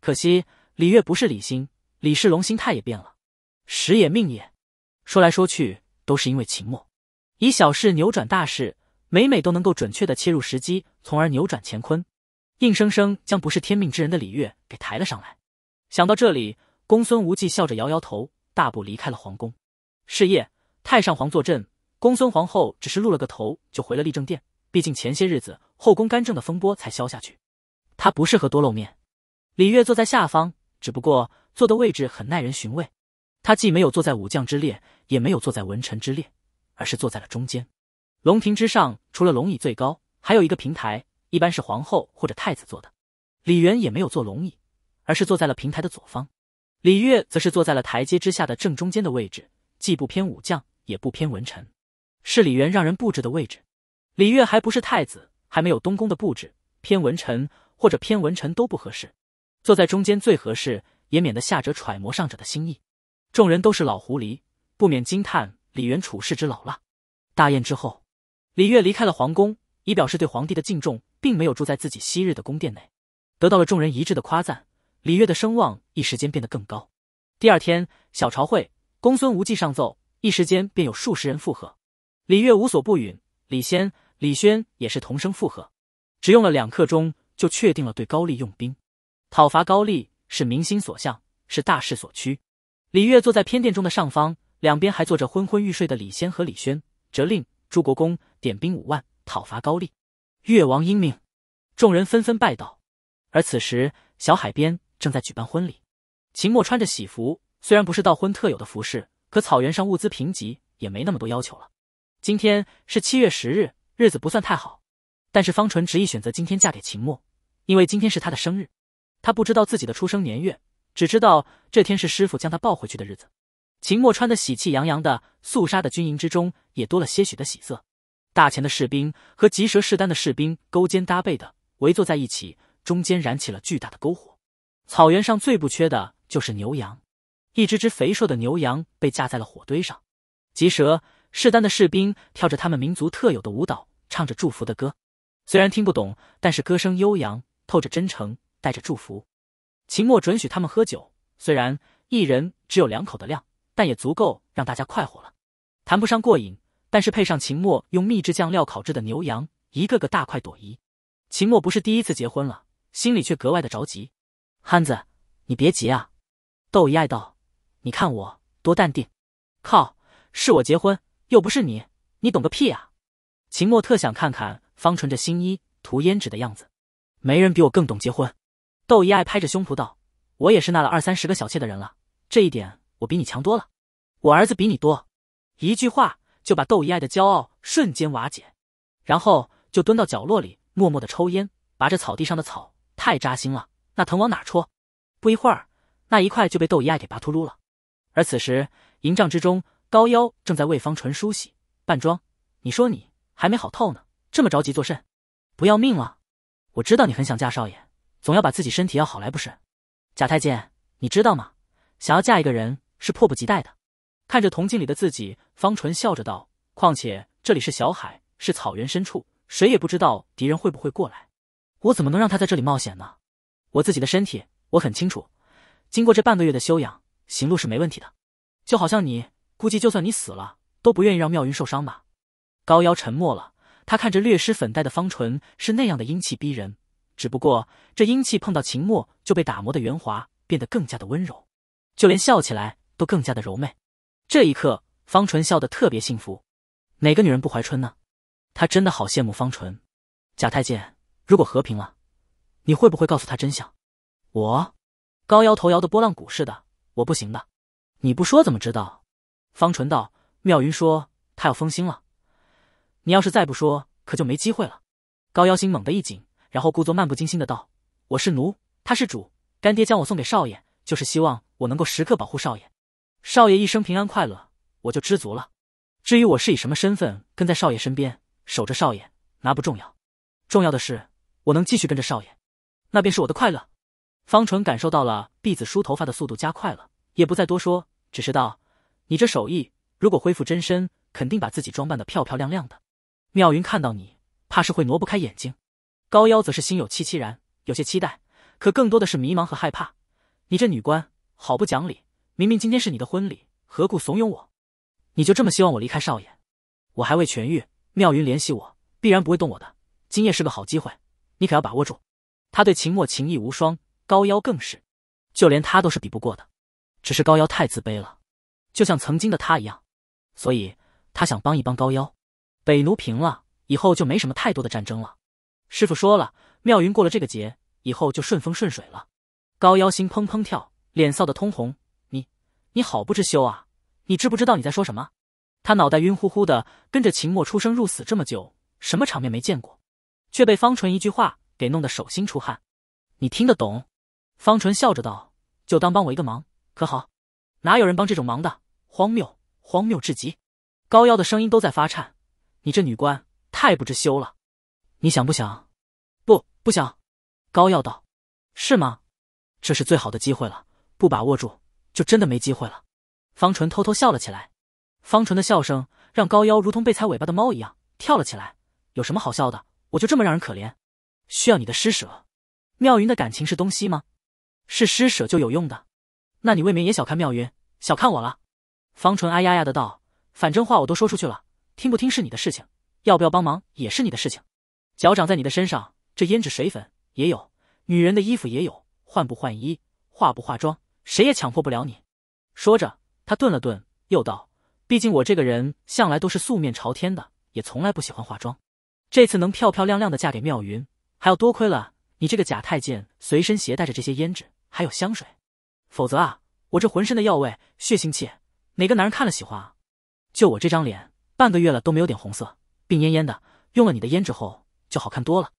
可惜李月不是李心，李世龙心态也变了。时也命也，说来说去都是因为秦末以小事扭转大事，每每都能够准确的切入时机，从而扭转乾坤，硬生生将不是天命之人的李月给抬了上来。想到这里，公孙无忌笑着摇摇头，大步离开了皇宫。是夜，太上皇坐镇，公孙皇后只是露了个头就回了立政殿。毕竟前些日子后宫干政的风波才消下去，她不适合多露面。李月坐在下方，只不过坐的位置很耐人寻味。他既没有坐在武将之列，也没有坐在文臣之列，而是坐在了中间。龙庭之上，除了龙椅最高，还有一个平台，一般是皇后或者太子坐的。李元也没有坐龙椅，而是坐在了平台的左方。李月则是坐在了台阶之下的正中间的位置。既不偏武将，也不偏文臣，是李渊让人布置的位置。李月还不是太子，还没有东宫的布置，偏文臣或者偏文臣都不合适，坐在中间最合适，也免得下者揣摩上者的心意。众人都是老狐狸，不免惊叹李渊处事之老辣。大宴之后，李月离开了皇宫，以表示对皇帝的敬重，并没有住在自己昔日的宫殿内，得到了众人一致的夸赞。李月的声望一时间变得更高。第二天，小朝会。公孙无忌上奏，一时间便有数十人附和。李越无所不允，李仙、李轩也是同声附和。只用了两刻钟，就确定了对高丽用兵。讨伐高丽是民心所向，是大势所趋。李越坐在偏殿中的上方，两边还坐着昏昏欲睡的李仙和李轩。责令朱国公点兵五万讨伐高丽。越王英明，众人纷纷拜道。而此时，小海边正在举办婚礼，秦墨穿着喜服。虽然不是道婚特有的服饰，可草原上物资贫瘠，也没那么多要求了。今天是七月十日，日子不算太好，但是方纯执意选择今天嫁给秦墨，因为今天是他的生日。他不知道自己的出生年月，只知道这天是师傅将他抱回去的日子。秦墨穿的喜气洋洋的，肃杀的军营之中也多了些许的喜色。大前的士兵和吉蛇士丹的士兵勾肩搭背的围坐在一起，中间燃起了巨大的篝火。草原上最不缺的就是牛羊。一只只肥硕的牛羊被架在了火堆上，吉蛇释丹的士兵跳着他们民族特有的舞蹈，唱着祝福的歌。虽然听不懂，但是歌声悠扬，透着真诚，带着祝福。秦墨准许他们喝酒，虽然一人只有两口的量，但也足够让大家快活了。谈不上过瘾，但是配上秦墨用秘制酱料烤制的牛羊，一个个大快朵颐。秦墨不是第一次结婚了，心里却格外的着急。憨子，你别急啊，窦姨爱道。你看我多淡定，靠！是我结婚又不是你，你懂个屁啊！秦墨特想看看方纯这新衣涂胭脂的样子，没人比我更懂结婚。窦一爱拍着胸脯道：“我也是纳了二三十个小妾的人了，这一点我比你强多了，我儿子比你多。”一句话就把窦一爱的骄傲瞬间瓦解，然后就蹲到角落里默默的抽烟，拔着草地上的草太扎心了，那疼往哪戳？不一会儿，那一块就被窦一爱给拔秃噜了。而此时，营帐之中，高腰正在为方纯梳洗扮妆。你说你还没好透呢，这么着急作甚？不要命了？我知道你很想嫁少爷，总要把自己身体要好来不是？贾太监，你知道吗？想要嫁一个人是迫不及待的。看着铜镜里的自己，方纯笑着道：“况且这里是小海，是草原深处，谁也不知道敌人会不会过来。我怎么能让他在这里冒险呢？我自己的身体，我很清楚。经过这半个月的修养。”行路是没问题的，就好像你估计就算你死了都不愿意让妙云受伤吧？高瑶沉默了，他看着略施粉黛的方唇是那样的英气逼人，只不过这阴气碰到秦墨就被打磨的圆滑，变得更加的温柔，就连笑起来都更加的柔媚。这一刻，方纯笑得特别幸福。哪个女人不怀春呢？他真的好羡慕方纯。贾太监，如果和平了，你会不会告诉他真相？我？高瑶头摇的波浪鼓似的。我不行的，你不说怎么知道？方淳道，妙云说她要封心了，你要是再不说，可就没机会了。高妖星猛地一紧，然后故作漫不经心的道：“我是奴，他是主，干爹将我送给少爷，就是希望我能够时刻保护少爷，少爷一生平安快乐，我就知足了。至于我是以什么身份跟在少爷身边，守着少爷，那不重要，重要的是我能继续跟着少爷，那便是我的快乐。”方纯感受到了婢子梳头发的速度加快了，也不再多说，只是道：“你这手艺，如果恢复真身，肯定把自己装扮的漂漂亮亮的。妙云看到你，怕是会挪不开眼睛。”高腰则是心有戚戚然，有些期待，可更多的是迷茫和害怕。你这女官好不讲理，明明今天是你的婚礼，何故怂恿我？你就这么希望我离开少爷？我还未痊愈，妙云联系我，必然不会动我的。今夜是个好机会，你可要把握住。他对秦墨情意无双。高腰更是，就连他都是比不过的，只是高腰太自卑了，就像曾经的他一样，所以他想帮一帮高腰。北奴平了以后就没什么太多的战争了，师傅说了，妙云过了这个劫以后就顺风顺水了。高腰心砰砰跳，脸臊得通红。你你好不知羞啊！你知不知道你在说什么？他脑袋晕乎乎的，跟着秦墨出生入死这么久，什么场面没见过，却被方纯一句话给弄得手心出汗。你听得懂？方纯笑着道：“就当帮我一个忙，可好？”哪有人帮这种忙的？荒谬，荒谬至极！高腰的声音都在发颤。“你这女官太不知羞了！”你想不想？不，不想。高要道：“是吗？这是最好的机会了，不把握住，就真的没机会了。”方纯偷偷笑了起来。方纯的笑声让高腰如同被踩尾巴的猫一样跳了起来。“有什么好笑的？我就这么让人可怜？需要你的施舍？妙云的感情是东西吗？”是施舍就有用的，那你未免也小看妙云，小看我了。方淳哎呀呀的道：“反正话我都说出去了，听不听是你的事情，要不要帮忙也是你的事情。脚长在你的身上，这胭脂水粉也有，女人的衣服也有，换不换衣，化不化妆，谁也强迫不了你。”说着，他顿了顿，又道：“毕竟我这个人向来都是素面朝天的，也从来不喜欢化妆。这次能漂漂亮亮的嫁给妙云，还要多亏了你这个假太监随身携带着这些胭脂。”还有香水，否则啊，我这浑身的药味、血腥气，哪个男人看了喜欢啊？就我这张脸，半个月了都没有点红色，病恹恹的，用了你的胭脂后就好看多了。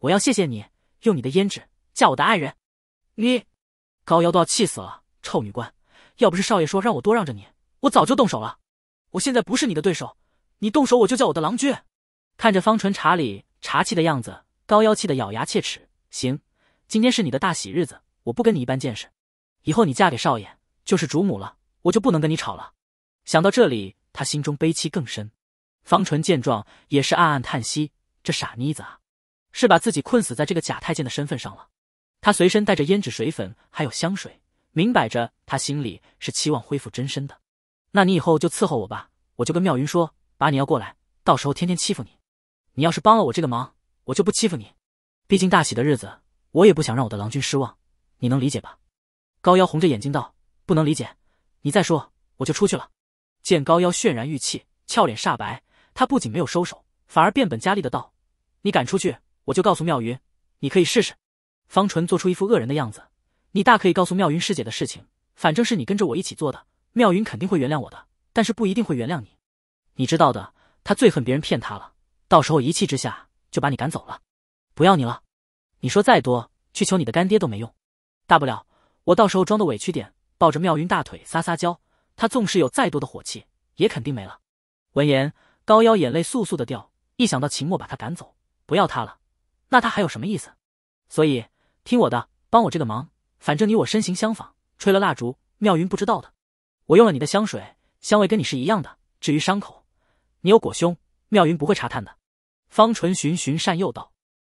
我要谢谢你，用你的胭脂嫁我的爱人。你，高瑶都要气死了，臭女官！要不是少爷说让我多让着你，我早就动手了。我现在不是你的对手，你动手我就叫我的郎君。看着方纯茶里茶气的样子，高瑶气得咬牙切齿。行，今天是你的大喜日子。我不跟你一般见识，以后你嫁给少爷就是主母了，我就不能跟你吵了。想到这里，他心中悲戚更深。方纯见状，也是暗暗叹息：这傻妮子啊，是把自己困死在这个假太监的身份上了。他随身带着胭脂水粉还有香水，明摆着他心里是期望恢复真身的。那你以后就伺候我吧，我就跟妙云说，把你要过来，到时候天天欺负你。你要是帮了我这个忙，我就不欺负你。毕竟大喜的日子，我也不想让我的郎君失望。你能理解吧？高腰红着眼睛道：“不能理解，你再说我就出去了。”见高腰泫然欲泣，俏脸煞白，他不仅没有收手，反而变本加厉的道：“你敢出去，我就告诉妙云。你可以试试。”方纯做出一副恶人的样子：“你大可以告诉妙云师姐的事情，反正是你跟着我一起做的，妙云肯定会原谅我的，但是不一定会原谅你。你知道的，她最恨别人骗她了，到时候一气之下就把你赶走了，不要你了。你说再多去求你的干爹都没用。”大不了我到时候装的委屈点，抱着妙云大腿撒撒娇，她纵使有再多的火气也肯定没了。闻言，高腰眼泪簌簌的掉，一想到秦墨把他赶走，不要他了，那他还有什么意思？所以听我的，帮我这个忙，反正你我身形相仿，吹了蜡烛，妙云不知道的。我用了你的香水，香味跟你是一样的。至于伤口，你有裹胸，妙云不会查探的。方淳循循善诱道。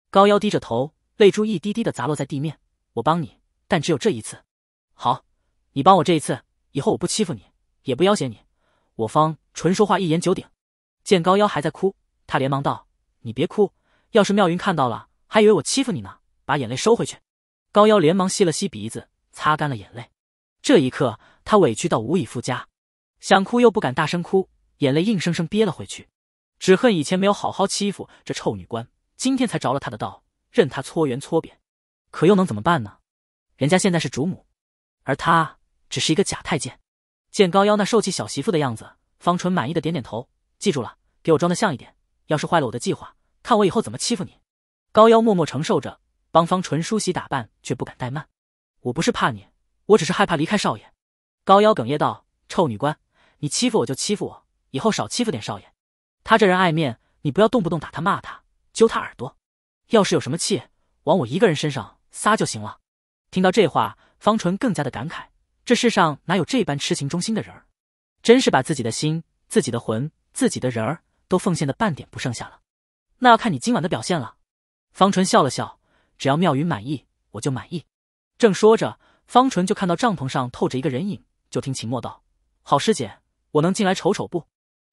高腰低着头，泪珠一滴滴的砸落在地面。我帮你。但只有这一次，好，你帮我这一次，以后我不欺负你，也不要挟你，我方纯说话一言九鼎。见高腰还在哭，他连忙道：“你别哭，要是妙云看到了，还以为我欺负你呢，把眼泪收回去。”高腰连忙吸了吸鼻子，擦干了眼泪。这一刻，他委屈到无以复加，想哭又不敢大声哭，眼泪硬生生憋了回去。只恨以前没有好好欺负这臭女官，今天才着了他的道，任他搓圆搓扁，可又能怎么办呢？人家现在是主母，而他只是一个假太监。见高腰那受气小媳妇的样子，方纯满意的点点头。记住了，给我装的像一点。要是坏了我的计划，看我以后怎么欺负你。高腰默默承受着，帮方纯梳洗打扮，却不敢怠慢。我不是怕你，我只是害怕离开少爷。高腰哽咽道：“臭女官，你欺负我就欺负我，以后少欺负点少爷。他这人爱面，你不要动不动打他骂他揪他耳朵。要是有什么气，往我一个人身上撒就行了。”听到这话，方纯更加的感慨：这世上哪有这般痴情忠心的人儿？真是把自己的心、自己的魂、自己的人儿都奉献的半点不剩下了。那要看你今晚的表现了。方纯笑了笑，只要妙云满意，我就满意。正说着，方纯就看到帐篷上透着一个人影，就听秦墨道：“好师姐，我能进来瞅瞅不？”“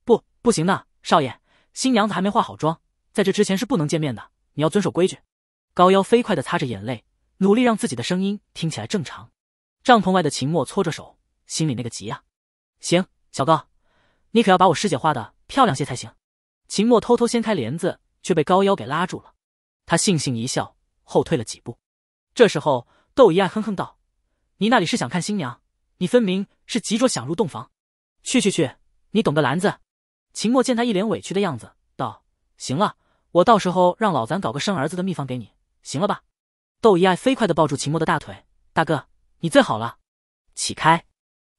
不，不行呢，少爷，新娘子还没化好妆，在这之前是不能见面的，你要遵守规矩。”高腰飞快的擦着眼泪。努力让自己的声音听起来正常。帐篷外的秦墨搓着手，心里那个急啊！行，小高，你可要把我师姐画的漂亮些才行。秦墨偷偷掀开帘子，却被高腰给拉住了。他悻悻一笑，后退了几步。这时候，窦一爱哼哼道：“你那里是想看新娘，你分明是急着想入洞房。去去去，你懂个篮子。”秦墨见他一脸委屈的样子，道：“行了，我到时候让老咱搞个生儿子的秘方给你，行了吧？”窦一爱飞快地抱住秦墨的大腿，大哥，你最好了。起开！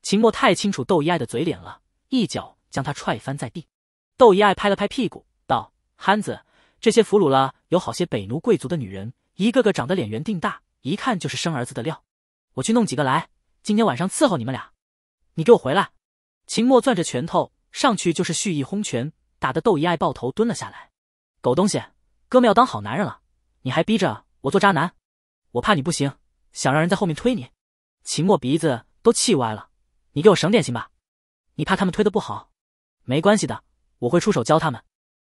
秦墨太清楚窦一爱的嘴脸了，一脚将他踹翻在地。窦一爱拍了拍屁股，道：“憨子，这些俘虏了有好些北奴贵族的女人，一个个长得脸圆腚大，一看就是生儿子的料。我去弄几个来，今天晚上伺候你们俩。”你给我回来！秦墨攥着拳头上去就是蓄意轰拳，打得窦一爱抱头蹲了下来。狗东西，哥们要当好男人了，你还逼着我做渣男！我怕你不行，想让人在后面推你。秦墨鼻子都气歪了，你给我省点心吧。你怕他们推的不好？没关系的，我会出手教他们。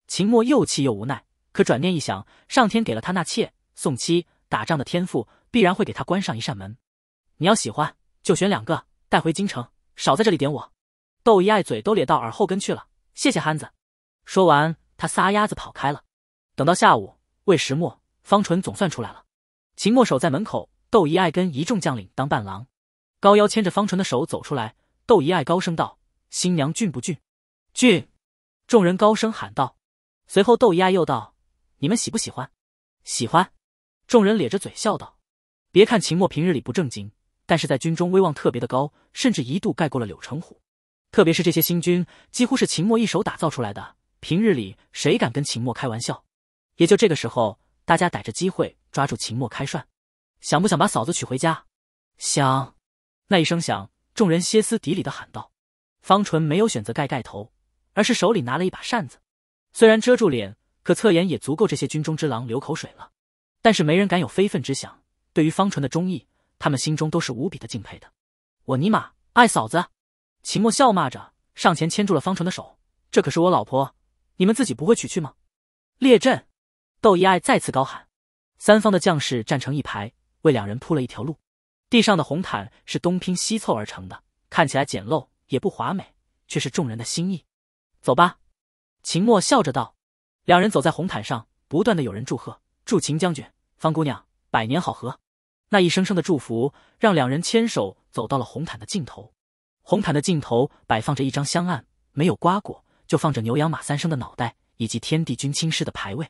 秦墨又气又无奈，可转念一想，上天给了他纳妾、送妻、打仗的天赋，必然会给他关上一扇门。你要喜欢，就选两个带回京城，少在这里点我。窦一爱嘴都咧到耳后跟去了，谢谢憨子。说完，他撒丫子跑开了。等到下午，魏时墨、方淳总算出来了。秦墨守在门口，窦姨爱跟一众将领当伴郎。高腰牵着方纯的手走出来，窦姨爱高声道：“新娘俊不俊？”“俊！”众人高声喊道。随后，窦姨爱又道：“你们喜不喜欢？”“喜欢！”众人咧着嘴笑道。别看秦墨平日里不正经，但是在军中威望特别的高，甚至一度盖过了柳成虎。特别是这些新军，几乎是秦墨一手打造出来的。平日里谁敢跟秦墨开玩笑？也就这个时候，大家逮着机会。抓住秦墨开涮，想不想把嫂子娶回家？想！那一声响，众人歇斯底里的喊道。方纯没有选择盖盖头，而是手里拿了一把扇子，虽然遮住脸，可侧颜也足够这些军中之狼流口水了。但是没人敢有非分之想。对于方纯的忠义，他们心中都是无比的敬佩的。我尼玛，爱嫂子！秦墨笑骂着上前牵住了方纯的手，这可是我老婆，你们自己不会娶去吗？列阵！窦一爱再次高喊。三方的将士站成一排，为两人铺了一条路。地上的红毯是东拼西凑而成的，看起来简陋也不华美，却是众人的心意。走吧，秦墨笑着道。两人走在红毯上，不断的有人祝贺，祝秦将军、方姑娘百年好合。那一声声的祝福，让两人牵手走到了红毯的尽头。红毯的尽头摆放着一张香案，没有瓜果，就放着牛羊马三生的脑袋，以及天地君亲师的牌位。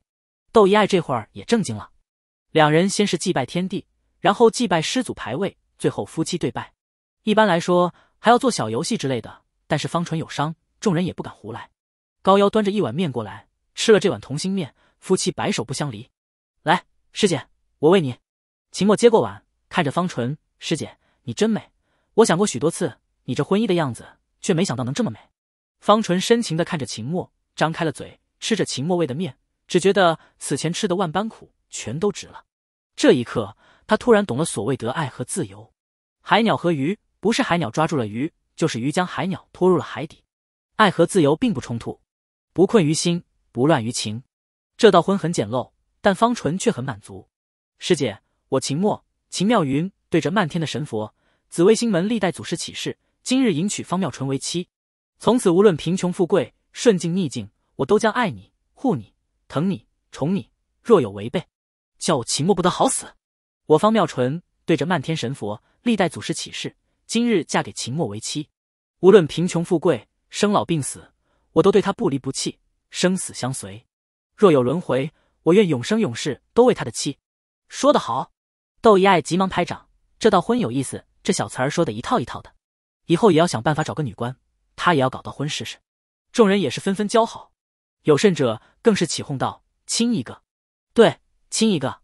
窦一爱这会儿也正经了。两人先是祭拜天地，然后祭拜师祖牌位，最后夫妻对拜。一般来说还要做小游戏之类的，但是方纯有伤，众人也不敢胡来。高腰端着一碗面过来，吃了这碗同心面，夫妻白首不相离。来，师姐，我喂你。秦墨接过碗，看着方纯，师姐，你真美。我想过许多次你这婚衣的样子，却没想到能这么美。方纯深情地看着秦墨，张开了嘴吃着秦墨喂的面，只觉得此前吃的万般苦全都值了。这一刻，他突然懂了所谓得爱和自由。海鸟和鱼，不是海鸟抓住了鱼，就是鱼将海鸟拖入了海底。爱和自由并不冲突，不困于心，不乱于情。这道婚很简陋，但方纯却很满足。师姐，我秦墨、秦妙云对着漫天的神佛，紫微星门历代祖师起誓：今日迎娶方妙纯为妻，从此无论贫穷富贵、顺境逆境，我都将爱你、护你、疼你、宠你。若有违背，叫我秦墨不得好死！我方妙纯对着漫天神佛、历代祖师起誓：今日嫁给秦墨为妻，无论贫穷富贵、生老病死，我都对他不离不弃，生死相随。若有轮回，我愿永生永世都为他的妻。说得好！窦漪爱急忙拍掌：这道婚有意思，这小词儿说的一套一套的。以后也要想办法找个女官，他也要搞到婚试试。众人也是纷纷交好，有甚者更是起哄道：“亲一个！”对。亲一个，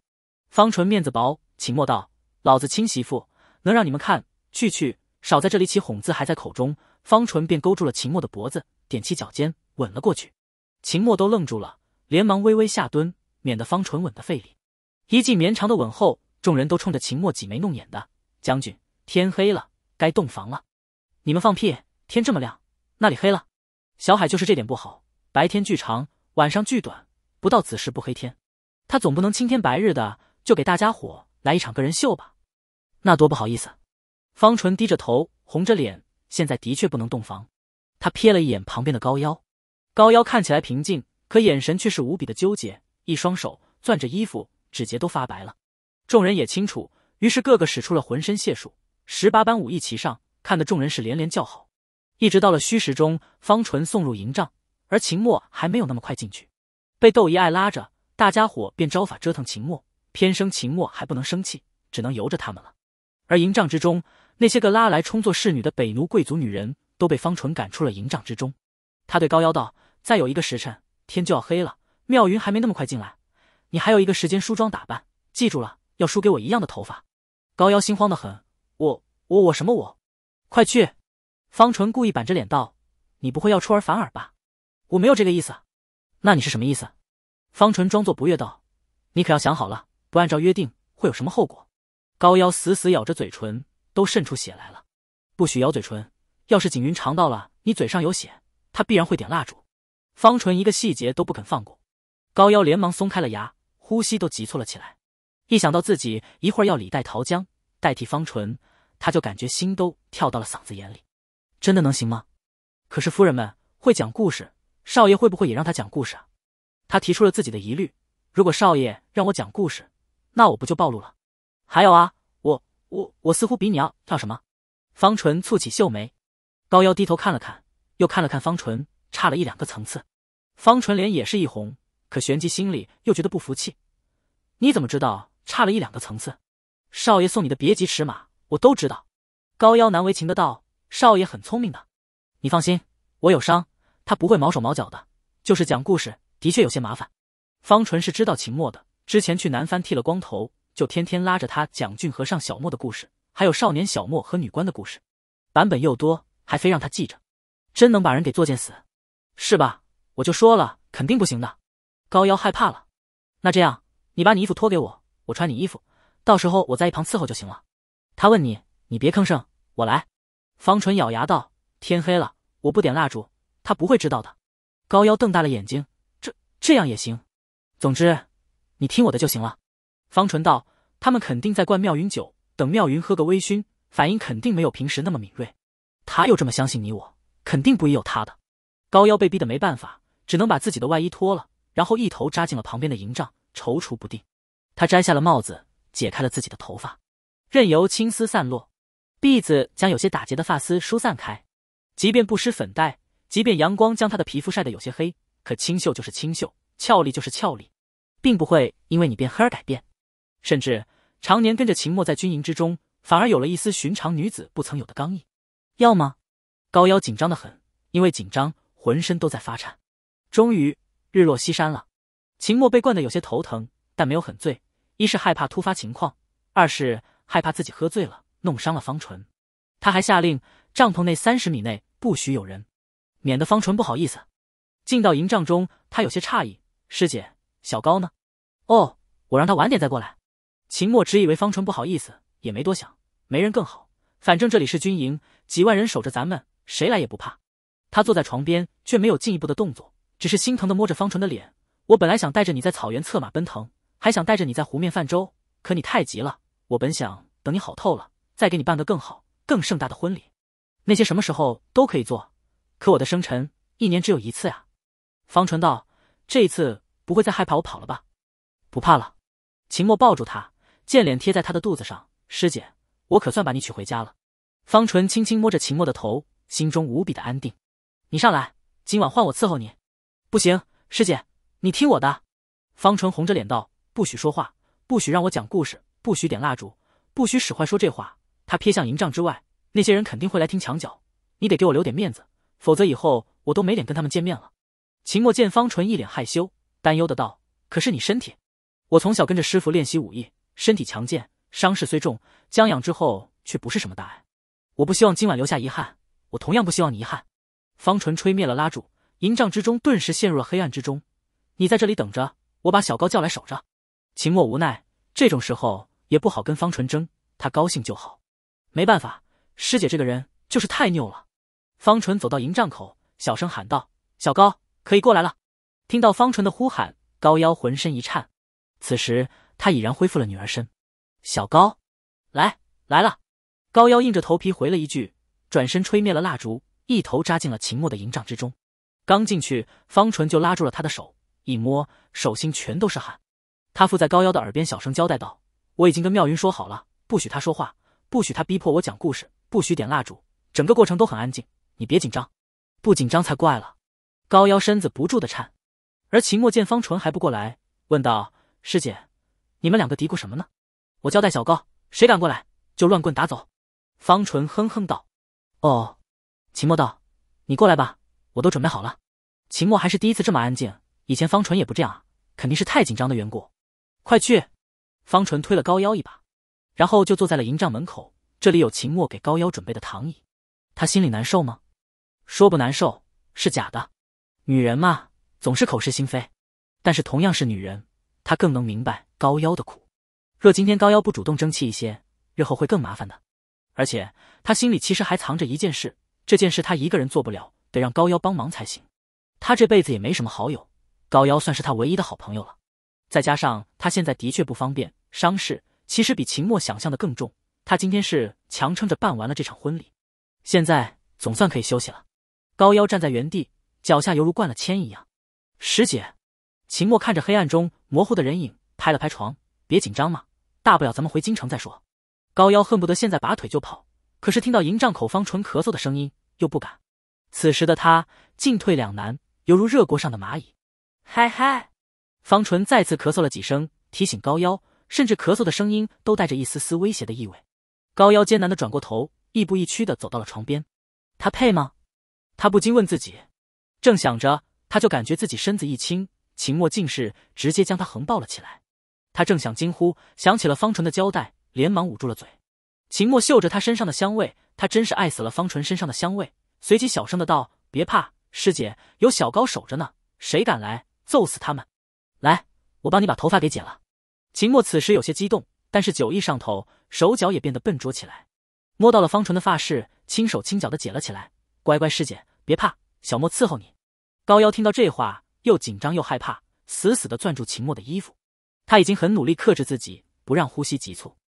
方纯面子薄，秦墨道：“老子亲媳妇，能让你们看去去，少在这里起哄。”字还在口中，方纯便勾住了秦墨的脖子，踮起脚尖吻了过去。秦墨都愣住了，连忙微微下蹲，免得方纯吻的费力。一记绵长的吻后，众人都冲着秦墨挤眉弄眼的：“将军，天黑了，该洞房了。”你们放屁，天这么亮，那里黑了？小海就是这点不好，白天巨长，晚上巨短，不到子时不黑天。他总不能青天白日的就给大家伙来一场个人秀吧，那多不好意思。方纯低着头，红着脸，现在的确不能洞房。他瞥了一眼旁边的高腰，高腰看起来平静，可眼神却是无比的纠结，一双手攥着衣服，指节都发白了。众人也清楚，于是个个使出了浑身解数，十八般武艺齐上，看得众人是连连叫好。一直到了虚实中方纯送入营帐，而秦墨还没有那么快进去，被窦一爱拉着。大家伙便招法折腾秦墨，偏生秦墨还不能生气，只能由着他们了。而营帐之中，那些个拉来充作侍女的北奴贵族女人，都被方纯赶出了营帐之中。他对高腰道：“再有一个时辰，天就要黑了，妙云还没那么快进来，你还有一个时间梳妆打扮，记住了，要梳给我一样的头发。”高腰心慌的很：“我、我、我什么我？快去！”方纯故意板着脸道：“你不会要出尔反尔吧？”“我没有这个意思。”“那你是什么意思？”方纯装作不悦道：“你可要想好了，不按照约定会有什么后果？”高腰死死咬着嘴唇，都渗出血来了。不许咬嘴唇！要是景云尝到了你嘴上有血，他必然会点蜡烛。方纯一个细节都不肯放过。高腰连忙松开了牙，呼吸都急促了起来。一想到自己一会儿要李代桃僵，代替方纯，他就感觉心都跳到了嗓子眼里。真的能行吗？可是夫人们会讲故事，少爷会不会也让他讲故事啊？他提出了自己的疑虑，如果少爷让我讲故事，那我不就暴露了？还有啊，我我我似乎比你要要什么？方纯蹙起秀眉，高腰低头看了看，又看了看方纯，差了一两个层次。方纯脸也是一红，可旋即心里又觉得不服气。你怎么知道差了一两个层次？少爷送你的别急尺码我都知道。高腰难为情的道：“少爷很聪明的，你放心，我有伤，他不会毛手毛脚的。就是讲故事。”的确有些麻烦，方纯是知道秦墨的，之前去南番剃了光头，就天天拉着他讲俊和尚小莫的故事，还有少年小莫和女官的故事，版本又多，还非让他记着，真能把人给作贱死，是吧？我就说了，肯定不行的。高腰害怕了，那这样，你把你衣服脱给我，我穿你衣服，到时候我在一旁伺候就行了。他问你，你别吭声，我来。方纯咬牙道：“天黑了，我不点蜡烛，他不会知道的。”高腰瞪大了眼睛。这样也行，总之，你听我的就行了。方纯道：“他们肯定在灌妙云酒，等妙云喝个微醺，反应肯定没有平时那么敏锐。他又这么相信你，我肯定不疑有他。”的高腰被逼得没办法，只能把自己的外衣脱了，然后一头扎进了旁边的营帐，踌躇不定。他摘下了帽子，解开了自己的头发，任由青丝散落。篦子将有些打结的发丝疏散开，即便不施粉黛，即便阳光将他的皮肤晒得有些黑。可清秀就是清秀，俏丽就是俏丽，并不会因为你变黑而改变。甚至常年跟着秦墨在军营之中，反而有了一丝寻常女子不曾有的刚毅。要吗？高腰紧张的很，因为紧张，浑身都在发颤。终于日落西山了，秦墨被灌得有些头疼，但没有很醉。一是害怕突发情况，二是害怕自己喝醉了弄伤了方纯。他还下令帐篷内三十米内不许有人，免得方纯不好意思。进到营帐中，他有些诧异：“师姐，小高呢？”“哦，我让他晚点再过来。”秦墨只以为方纯不好意思，也没多想，没人更好。反正这里是军营，几万人守着咱们，谁来也不怕。他坐在床边，却没有进一步的动作，只是心疼的摸着方纯的脸：“我本来想带着你在草原策马奔腾，还想带着你在湖面泛舟，可你太急了。我本想等你好透了，再给你办个更好、更盛大的婚礼，那些什么时候都可以做，可我的生辰一年只有一次啊。”方纯道：“这一次不会再害怕我跑了吧？”“不怕了。”秦墨抱住他，见脸贴在他的肚子上。师姐，我可算把你娶回家了。方纯轻轻摸着秦墨的头，心中无比的安定。你上来，今晚换我伺候你。不行，师姐，你听我的。方纯红着脸道：“不许说话，不许让我讲故事，不许点蜡烛，不许使坏说这话。”他瞥向营帐之外，那些人肯定会来听墙角。你得给我留点面子，否则以后我都没脸跟他们见面了。秦墨见方纯一脸害羞，担忧的道：“可是你身体，我从小跟着师傅练习武艺，身体强健，伤势虽重，将养之后却不是什么大碍。我不希望今晚留下遗憾，我同样不希望你遗憾。”方纯吹灭了蜡烛，营帐之中顿时陷入了黑暗之中。你在这里等着，我把小高叫来守着。秦墨无奈，这种时候也不好跟方纯争，他高兴就好。没办法，师姐这个人就是太拗了。方纯走到营帐口，小声喊道：“小高。”可以过来了。听到方纯的呼喊，高腰浑身一颤。此时他已然恢复了女儿身。小高，来来了。高腰硬着头皮回了一句，转身吹灭了蜡烛，一头扎进了秦墨的营帐之中。刚进去，方纯就拉住了他的手，一摸手心全都是汗。他附在高腰的耳边小声交代道：“我已经跟妙云说好了，不许她说话，不许她逼迫我讲故事，不许点蜡烛，整个过程都很安静。你别紧张，不紧张才怪了。”高腰身子不住的颤，而秦墨见方纯还不过来，问道：“师姐，你们两个嘀咕什么呢？”我交代小高，谁敢过来就乱棍打走。”方纯哼哼道：“哦。”秦墨道：“你过来吧，我都准备好了。”秦墨还是第一次这么安静，以前方纯也不这样啊，肯定是太紧张的缘故。快去！方纯推了高腰一把，然后就坐在了营帐门口。这里有秦墨给高腰准备的躺椅，他心里难受吗？说不难受是假的。女人嘛，总是口是心非，但是同样是女人，她更能明白高腰的苦。若今天高腰不主动争气一些，日后会更麻烦的。而且她心里其实还藏着一件事，这件事她一个人做不了，得让高腰帮忙才行。她这辈子也没什么好友，高腰算是她唯一的好朋友了。再加上她现在的确不方便，伤势其实比秦墨想象的更重。她今天是强撑着办完了这场婚礼，现在总算可以休息了。高腰站在原地。脚下犹如灌了铅一样，师姐，秦墨看着黑暗中模糊的人影，拍了拍床，别紧张嘛，大不了咱们回京城再说。高腰恨不得现在拔腿就跑，可是听到营帐口方纯咳嗽的声音，又不敢。此时的他进退两难，犹如热锅上的蚂蚁。嗨嗨，方纯再次咳嗽了几声，提醒高腰，甚至咳嗽的声音都带着一丝丝威胁的意味。高腰艰难的转过头，亦步亦趋的走到了床边。他配吗？他不禁问自己。正想着，他就感觉自己身子一轻，秦墨竟是直接将他横抱了起来。他正想惊呼，想起了方纯的交代，连忙捂住了嘴。秦墨嗅着他身上的香味，他真是爱死了方纯身上的香味。随即小声的道：“别怕，师姐，有小高守着呢，谁敢来，揍死他们！来，我帮你把头发给剪了。”秦墨此时有些激动，但是酒意上头，手脚也变得笨拙起来，摸到了方纯的发饰，轻手轻脚的解了起来。乖乖，师姐，别怕，小莫伺候你。高瑶听到这话，又紧张又害怕，死死的攥住秦墨的衣服。他已经很努力克制自己，不让呼吸急促，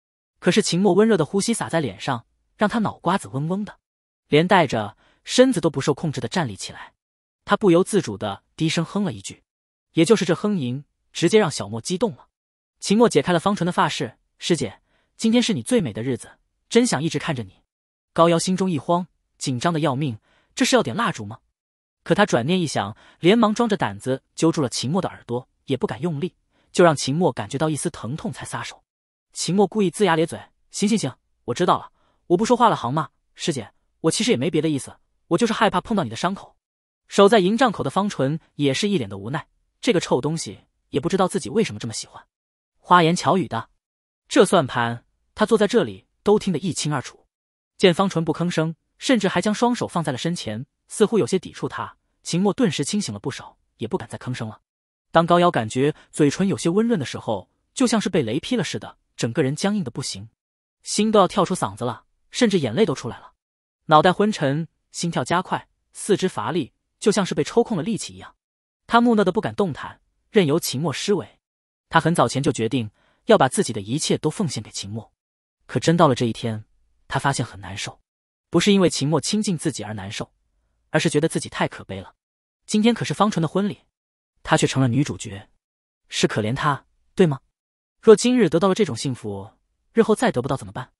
可是秦墨温热的呼吸洒在脸上，让他脑瓜子嗡嗡的，连带着身子都不受控制的站立起来。他不由自主的低声哼了一句，也就是这哼吟，直接让小莫激动了。秦墨解开了方纯的发饰，师姐，今天是你最美的日子，真想一直看着你。高瑶心中一慌，紧张的要命，这是要点蜡烛吗？可他转念一想，连忙装着胆子揪住了秦墨的耳朵，也不敢用力，就让秦墨感觉到一丝疼痛才撒手。秦墨故意龇牙咧嘴：“行行行，我知道了，我不说话了，行吗？师姐，我其实也没别的意思，我就是害怕碰到你的伤口。”守在营帐口的方纯也是一脸的无奈，这个臭东西也不知道自己为什么这么喜欢花言巧语的，这算盘他坐在这里都听得一清二楚。见方纯不吭声，甚至还将双手放在了身前。似乎有些抵触他，秦墨顿时清醒了不少，也不敢再吭声了。当高瑶感觉嘴唇有些温润的时候，就像是被雷劈了似的，整个人僵硬的不行，心都要跳出嗓子了，甚至眼泪都出来了，脑袋昏沉，心跳加快，四肢乏力，就像是被抽空了力气一样。他木讷的不敢动弹，任由秦墨施为。他很早前就决定要把自己的一切都奉献给秦墨，可真到了这一天，他发现很难受，不是因为秦墨亲近自己而难受。而是觉得自己太可悲了。今天可是方纯的婚礼，她却成了女主角，是可怜她，对吗？若今日得到了这种幸福，日后再得不到怎么办？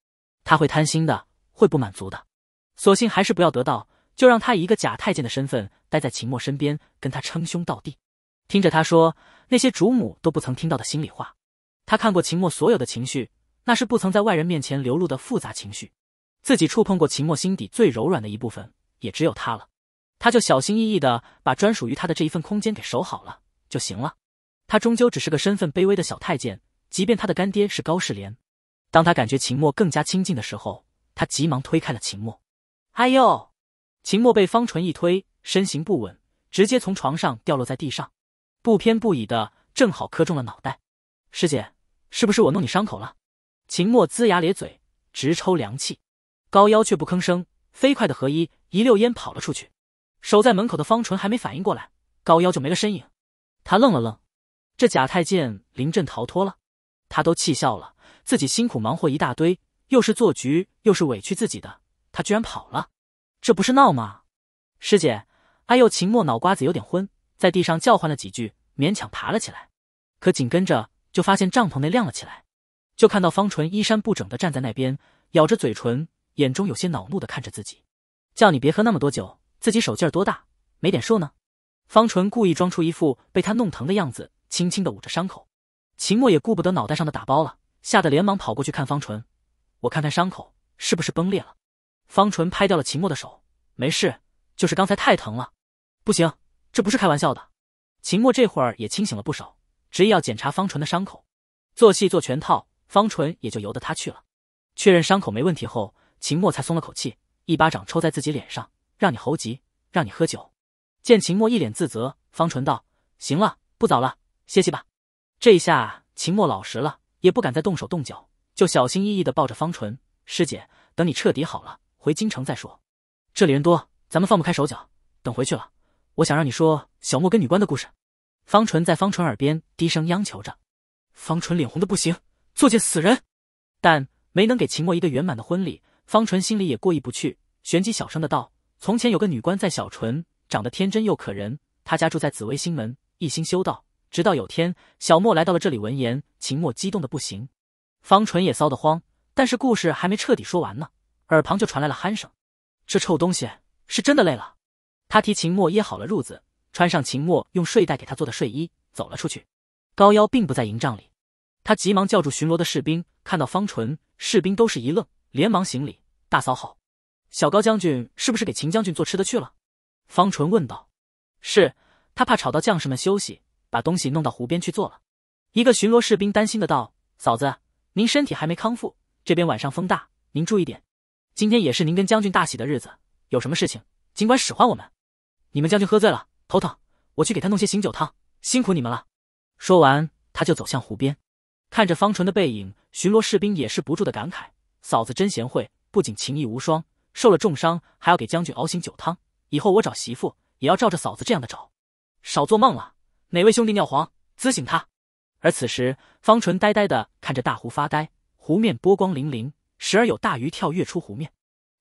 她会贪心的，会不满足的。索性还是不要得到，就让她以一个假太监的身份待在秦墨身边，跟他称兄道弟，听着他说那些主母都不曾听到的心里话。他看过秦墨所有的情绪，那是不曾在外人面前流露的复杂情绪。自己触碰过秦墨心底最柔软的一部分，也只有他了。他就小心翼翼的把专属于他的这一份空间给守好了就行了。他终究只是个身份卑微的小太监，即便他的干爹是高世廉。当他感觉秦墨更加亲近的时候，他急忙推开了秦墨。哎呦！秦墨被方纯一推，身形不稳，直接从床上掉落在地上，不偏不倚的正好磕中了脑袋。师姐，是不是我弄你伤口了？秦墨龇牙咧嘴，直抽凉气。高腰却不吭声，飞快的合衣一溜烟跑了出去。守在门口的方纯还没反应过来，高腰就没了身影。他愣了愣，这假太监临阵逃脱了，他都气笑了。自己辛苦忙活一大堆，又是做局又是委屈自己的，他居然跑了，这不是闹吗？师姐，哎呦，秦墨脑瓜子有点昏，在地上叫唤了几句，勉强爬了起来。可紧跟着就发现帐篷内亮了起来，就看到方纯衣衫不整的站在那边，咬着嘴唇，眼中有些恼怒的看着自己，叫你别喝那么多酒。自己手劲儿多大，没点数呢。方纯故意装出一副被他弄疼的样子，轻轻的捂着伤口。秦墨也顾不得脑袋上的打包了，吓得连忙跑过去看方纯。我看看伤口是不是崩裂了。方纯拍掉了秦墨的手，没事，就是刚才太疼了。不行，这不是开玩笑的。秦墨这会儿也清醒了不少，执意要检查方纯的伤口。做戏做全套，方纯也就由得他去了。确认伤口没问题后，秦墨才松了口气，一巴掌抽在自己脸上。让你猴急，让你喝酒。见秦墨一脸自责，方纯道：“行了，不早了，歇息吧。”这一下秦墨老实了，也不敢再动手动脚，就小心翼翼的抱着方纯师姐。等你彻底好了，回京城再说。这里人多，咱们放不开手脚。等回去了，我想让你说小莫跟女官的故事。方纯在方纯耳边低声央求着，方纯脸红的不行，作贱死人。但没能给秦墨一个圆满的婚礼，方纯心里也过意不去。旋即小声的道。从前有个女官在小纯，长得天真又可人。她家住在紫薇星门，一心修道。直到有天，小莫来到了这里。闻言，秦墨激动的不行，方纯也臊得慌。但是故事还没彻底说完呢，耳旁就传来了鼾声。这臭东西是真的累了。他替秦墨掖好了褥子，穿上秦墨用睡袋给他做的睡衣，走了出去。高腰并不在营帐里，他急忙叫住巡逻的士兵，看到方纯，士兵都是一愣，连忙行礼：“大嫂好。”小高将军是不是给秦将军做吃的去了？方纯问道。是他怕吵到将士们休息，把东西弄到湖边去做了。一个巡逻士兵担心的道：“嫂子，您身体还没康复，这边晚上风大，您注意点。今天也是您跟将军大喜的日子，有什么事情尽管使唤我们。你们将军喝醉了，头疼，我去给他弄些醒酒汤。辛苦你们了。”说完，他就走向湖边，看着方纯的背影，巡逻士兵也是不住的感慨：“嫂子真贤惠，不仅情义无双。”受了重伤，还要给将军熬醒酒汤。以后我找媳妇，也要照着嫂子这样的找。少做梦了！哪位兄弟尿黄，滋醒他。而此时，方淳呆呆的看着大湖发呆，湖面波光粼粼，时而有大鱼跳跃出湖面，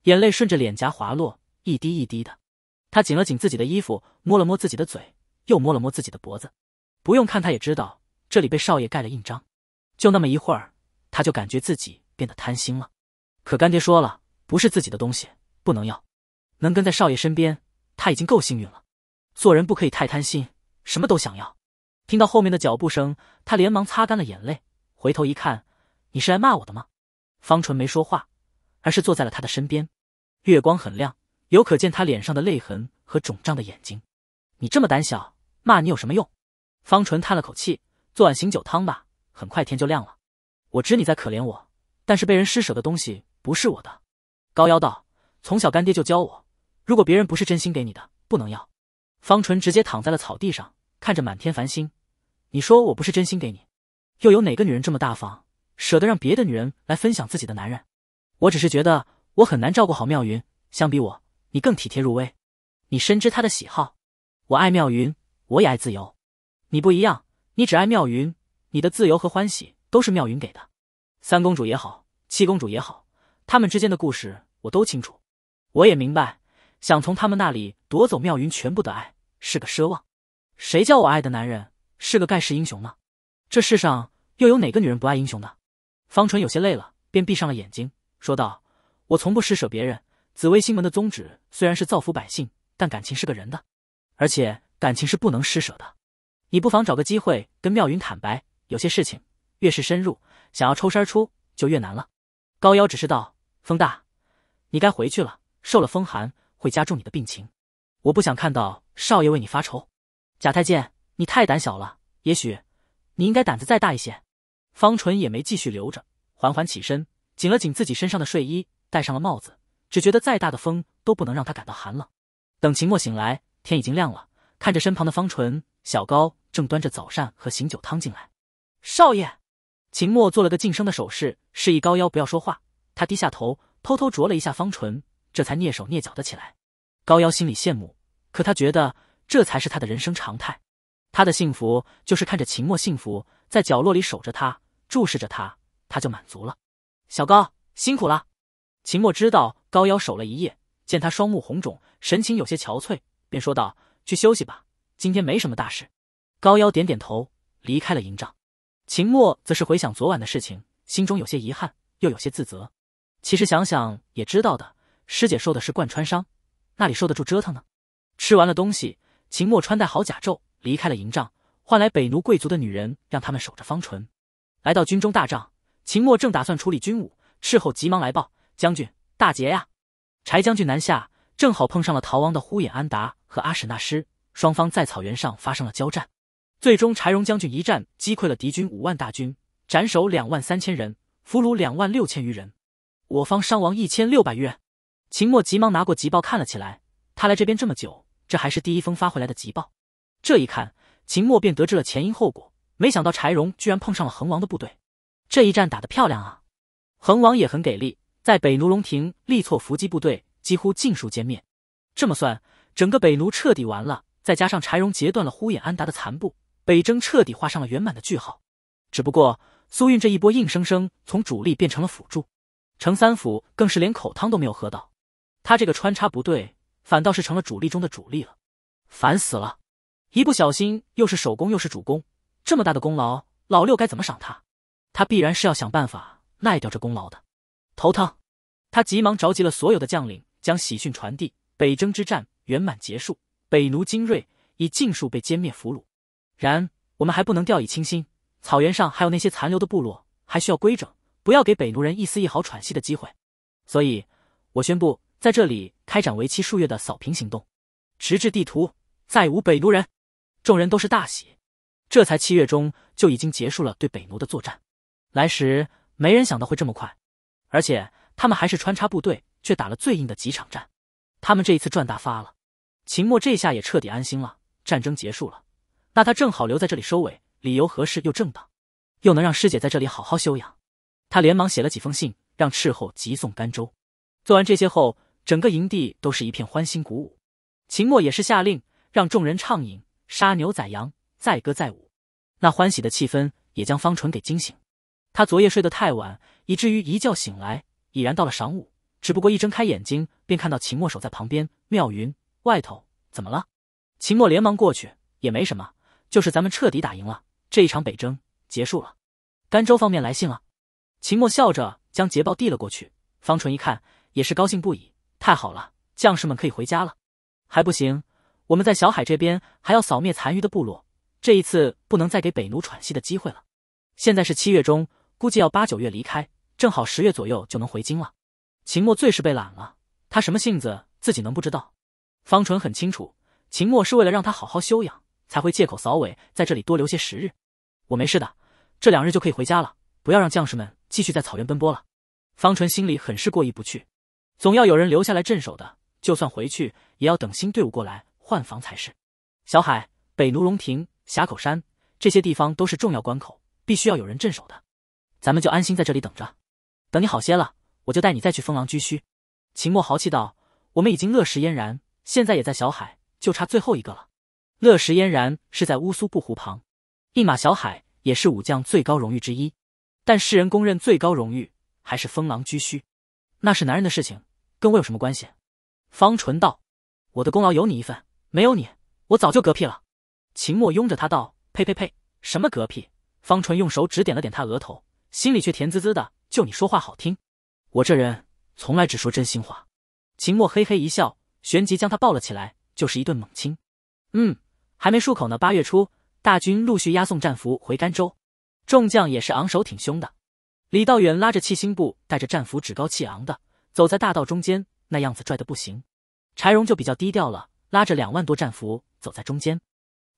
眼泪顺着脸颊滑落，一滴一滴的。他紧了紧自己的衣服，摸了摸自己的嘴，又摸了摸自己的脖子。不用看，他也知道这里被少爷盖了印章。就那么一会儿，他就感觉自己变得贪心了。可干爹说了。不是自己的东西不能要，能跟在少爷身边，他已经够幸运了。做人不可以太贪心，什么都想要。听到后面的脚步声，他连忙擦干了眼泪，回头一看：“你是来骂我的吗？”方纯没说话，而是坐在了他的身边。月光很亮，有可见他脸上的泪痕和肿胀的眼睛。你这么胆小，骂你有什么用？方纯叹了口气：“做碗醒酒汤吧，很快天就亮了。我知你在可怜我，但是被人施舍的东西不是我的。”高腰道，从小干爹就教我，如果别人不是真心给你的，不能要。方纯直接躺在了草地上，看着满天繁星。你说我不是真心给你？又有哪个女人这么大方，舍得让别的女人来分享自己的男人？我只是觉得我很难照顾好妙云。相比我，你更体贴入微，你深知她的喜好。我爱妙云，我也爱自由。你不一样，你只爱妙云，你的自由和欢喜都是妙云给的。三公主也好，七公主也好，她们之间的故事。我都清楚，我也明白，想从他们那里夺走妙云全部的爱是个奢望。谁叫我爱的男人是个盖世英雄呢？这世上又有哪个女人不爱英雄呢？方淳有些累了，便闭上了眼睛，说道：“我从不施舍别人。紫薇星门的宗旨虽然是造福百姓，但感情是个人的，而且感情是不能施舍的。你不妨找个机会跟妙云坦白，有些事情越是深入，想要抽身出就越难了。”高腰只是道：“风大。”你该回去了，受了风寒会加重你的病情。我不想看到少爷为你发愁。贾太监，你太胆小了，也许你应该胆子再大一些。方纯也没继续留着，缓缓起身，紧了紧自己身上的睡衣，戴上了帽子，只觉得再大的风都不能让他感到寒冷。等秦墨醒来，天已经亮了，看着身旁的方纯，小高正端着早膳和醒酒汤进来。少爷，秦墨做了个噤声的手势，示意高腰不要说话。他低下头。偷偷啄了一下方唇，这才蹑手蹑脚的起来。高妖心里羡慕，可他觉得这才是他的人生常态。他的幸福就是看着秦墨幸福，在角落里守着他，注视着他，他就满足了。小高辛苦了。秦墨知道高妖守了一夜，见他双目红肿，神情有些憔悴，便说道：“去休息吧，今天没什么大事。”高妖点点头，离开了营帐。秦墨则是回想昨晚的事情，心中有些遗憾，又有些自责。其实想想也知道的，师姐受的是贯穿伤，哪里受得住折腾呢？吃完了东西，秦墨穿戴好甲胄，离开了营帐，换来北奴贵族的女人，让他们守着方唇。来到军中大帐，秦墨正打算处理军务，斥候急忙来报：将军，大捷呀！柴将军南下，正好碰上了逃亡的呼延安达和阿史那师，双方在草原上发生了交战，最终柴荣将军一战击溃了敌军五万大军，斩首两万三千人，俘虏两万六千余人。我方伤亡一千六百余人。秦墨急忙拿过急报看了起来。他来这边这么久，这还是第一封发回来的急报。这一看，秦墨便得知了前因后果。没想到柴荣居然碰上了恒王的部队，这一战打得漂亮啊！恒王也很给力，在北奴龙亭力挫伏击部队几乎尽数歼灭。这么算，整个北奴彻底完了。再加上柴荣截断了呼延安达的残部，北征彻底画上了圆满的句号。只不过苏韵这一波硬生生从主力变成了辅助。程三府更是连口汤都没有喝到，他这个穿插不对，反倒是成了主力中的主力了，烦死了！一不小心又是首功又是主功，这么大的功劳，老六该怎么赏他？他必然是要想办法赖掉这功劳的，头疼！他急忙召集了所有的将领，将喜讯传递：北征之战圆满结束，北奴精锐已尽数被歼灭俘虏。然我们还不能掉以轻心，草原上还有那些残留的部落，还需要规整。不要给北奴人一丝一毫喘息的机会，所以，我宣布在这里开展为期数月的扫平行动，直至地图再无北奴人。众人都是大喜，这才七月中就已经结束了对北奴的作战。来时没人想到会这么快，而且他们还是穿插部队，却打了最硬的几场战。他们这一次赚大发了。秦墨这下也彻底安心了，战争结束了，那他正好留在这里收尾，理由合适又正当，又能让师姐在这里好好休养。他连忙写了几封信，让斥候急送甘州。做完这些后，整个营地都是一片欢欣鼓舞。秦墨也是下令让众人畅饮、杀牛宰羊、载歌载舞，那欢喜的气氛也将方淳给惊醒。他昨夜睡得太晚，以至于一觉醒来已然到了晌午。只不过一睁开眼睛，便看到秦墨守在旁边。妙云，外头怎么了？秦墨连忙过去，也没什么，就是咱们彻底打赢了这一场北征，结束了。甘州方面来信了。秦墨笑着将捷报递了过去，方淳一看也是高兴不已。太好了，将士们可以回家了。还不行，我们在小海这边还要扫灭残余的部落，这一次不能再给北奴喘息的机会了。现在是七月中，估计要八九月离开，正好十月左右就能回京了。秦墨最是被懒了，他什么性子自己能不知道？方纯很清楚，秦墨是为了让他好好休养，才会借口扫尾在这里多留些时日。我没事的，这两日就可以回家了，不要让将士们。继续在草原奔波了，方纯心里很是过意不去，总要有人留下来镇守的，就算回去也要等新队伍过来换防才是。小海、北奴、龙亭、峡口山这些地方都是重要关口，必须要有人镇守的，咱们就安心在这里等着。等你好些了，我就带你再去风狼居胥。秦墨豪气道：“我们已经乐石嫣然，现在也在小海，就差最后一个了。乐石嫣然是在乌苏布湖旁，一马小海也是武将最高荣誉之一。”但世人公认最高荣誉还是封狼居胥，那是男人的事情，跟我有什么关系？方纯道：“我的功劳有你一份，没有你，我早就嗝屁了。”秦墨拥着他道：“呸呸呸，什么嗝屁？”方纯用手指点了点他额头，心里却甜滋滋的，就你说话好听。我这人从来只说真心话。秦墨嘿嘿一笑，旋即将他抱了起来，就是一顿猛亲。嗯，还没漱口呢。八月初，大军陆续押送战俘回甘州。众将也是昂首挺胸的，李道远拉着七星步，带着战俘趾高气昂的走在大道中间，那样子拽的不行。柴荣就比较低调了，拉着两万多战俘走在中间。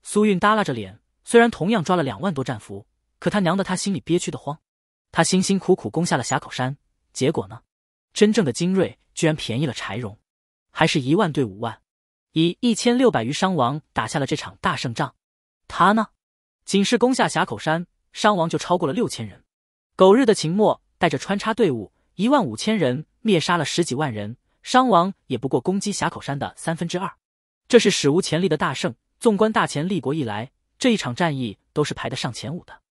苏韵耷拉着脸，虽然同样抓了两万多战俘，可他娘的他心里憋屈的慌。他辛辛苦苦攻下了峡口山，结果呢？真正的精锐居然便宜了柴荣，还是一万对五万，以一千六百余伤亡打下了这场大胜仗。他呢，仅是攻下峡口山。伤亡就超过了六千人。狗日的秦末带着穿插队伍一万五千人，灭杀了十几万人，伤亡也不过攻击峡口山的三分之二。这是史无前例的大胜。纵观大秦立国以来，这一场战役都是排得上前五的。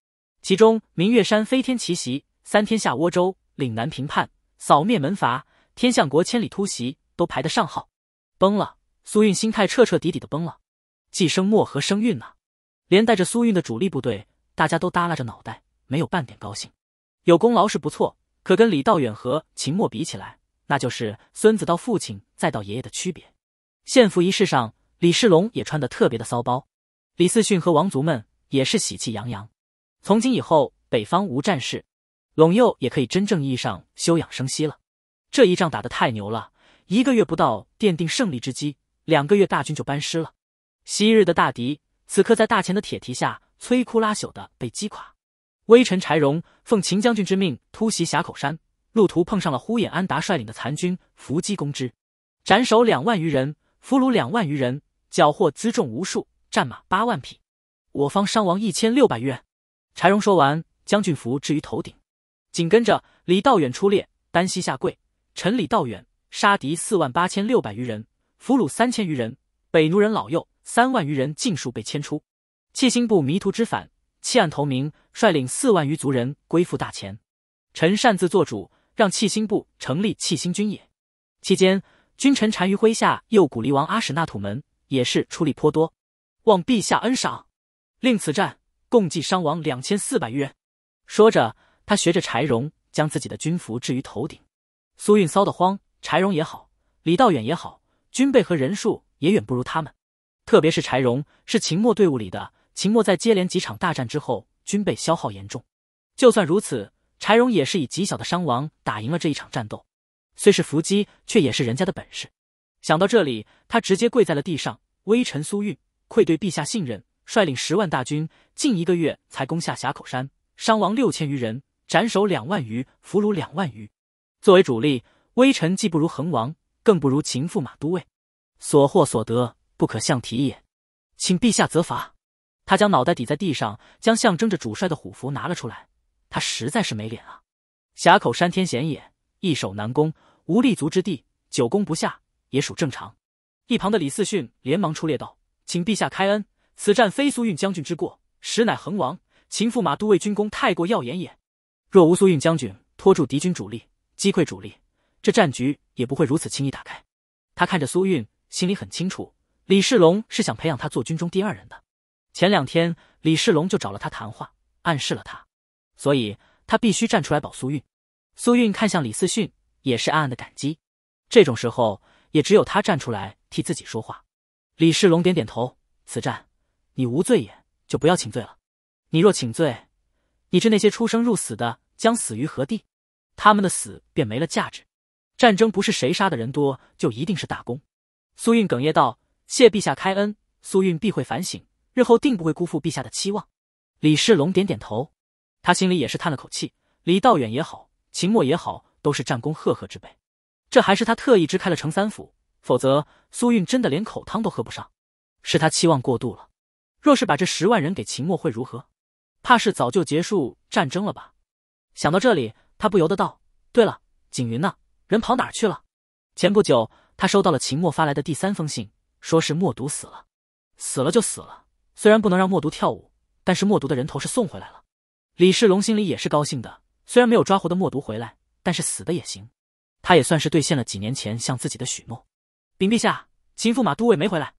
其中明月山飞天奇袭、三天下倭州、岭南平叛、扫灭门阀、天象国千里突袭都排得上号。崩了，苏运心态彻彻底底的崩了。既生默和生韵呢，连带着苏运的主力部队。大家都耷拉着脑袋，没有半点高兴。有功劳是不错，可跟李道远和秦墨比起来，那就是孙子到父亲再到爷爷的区别。献俘仪式上，李世龙也穿得特别的骚包。李嗣训和王族们也是喜气洋洋。从今以后，北方无战事，陇右也可以真正意义上休养生息了。这一仗打得太牛了，一个月不到奠定胜利之基，两个月大军就班师了。昔日的大敌，此刻在大秦的铁蹄下。摧枯拉朽的被击垮。微臣柴荣奉秦将军之命突袭峡口山，路途碰上了呼延安达率领的残军伏击攻之，斩首两万余人，俘虏两万余人，缴获辎重无数，战马八万匹。我方伤亡一千六百余人。柴荣说完，将军服置于头顶。紧跟着李道远出列，单膝下跪，臣李道远杀敌四万八千六百余人，俘虏三千余人，北奴人老幼三万余人尽数被迁出。弃心部迷途知返，弃暗投明，率领四万余族人归附大秦。臣擅自做主，让弃心部成立弃心军也。期间，君臣单于麾下右古黎王阿史那土门也是出力颇多，望陛下恩赏。令此战共计伤亡两千四百余人。说着，他学着柴荣将自己的军服置于头顶。苏运骚得慌，柴荣也好，李道远也好，军备和人数也远不如他们，特别是柴荣是秦末队伍里的。秦末在接连几场大战之后，军备消耗严重。就算如此，柴荣也是以极小的伤亡打赢了这一场战斗。虽是伏击，却也是人家的本事。想到这里，他直接跪在了地上：“微臣苏运，愧对陛下信任，率领十万大军，近一个月才攻下峡口山，伤亡六千余人，斩首两万余，俘虏两万余。作为主力，微臣既不如恒王，更不如秦驸马都尉，所获所得不可相提也，请陛下责罚。”他将脑袋抵在地上，将象征着主帅的虎符拿了出来。他实在是没脸啊！峡口山天险也，易守难攻，无立足之地，久攻不下也属正常。一旁的李嗣训连忙出列道：“请陛下开恩，此战非苏运将军之过，实乃恒王、秦驸马都尉军功太过耀眼也。若无苏运将军拖住敌军主力，击溃主力，这战局也不会如此轻易打开。”他看着苏运，心里很清楚，李世龙是想培养他做军中第二人的。前两天，李世龙就找了他谈话，暗示了他，所以他必须站出来保苏韵。苏韵看向李思训，也是暗暗的感激。这种时候，也只有他站出来替自己说话。李世龙点点头：“此战，你无罪也，就不要请罪了。你若请罪，你知那些出生入死的将死于何地？他们的死便没了价值。战争不是谁杀的人多就一定是大功。”苏韵哽咽道：“谢陛下开恩，苏韵必会反省。”日后定不会辜负陛下的期望。李世龙点点头，他心里也是叹了口气。李道远也好，秦墨也好，都是战功赫赫之辈。这还是他特意支开了程三府，否则苏韵真的连口汤都喝不上。是他期望过度了。若是把这十万人给秦墨，会如何？怕是早就结束战争了吧？想到这里，他不由得道：“对了，景云呢？人跑哪去了？”前不久，他收到了秦墨发来的第三封信，说是默读死了。死了就死了。虽然不能让默读跳舞，但是默读的人头是送回来了。李世龙心里也是高兴的，虽然没有抓活的默读回来，但是死的也行，他也算是兑现了几年前向自己的许诺。禀陛下，秦驸马都尉没回来。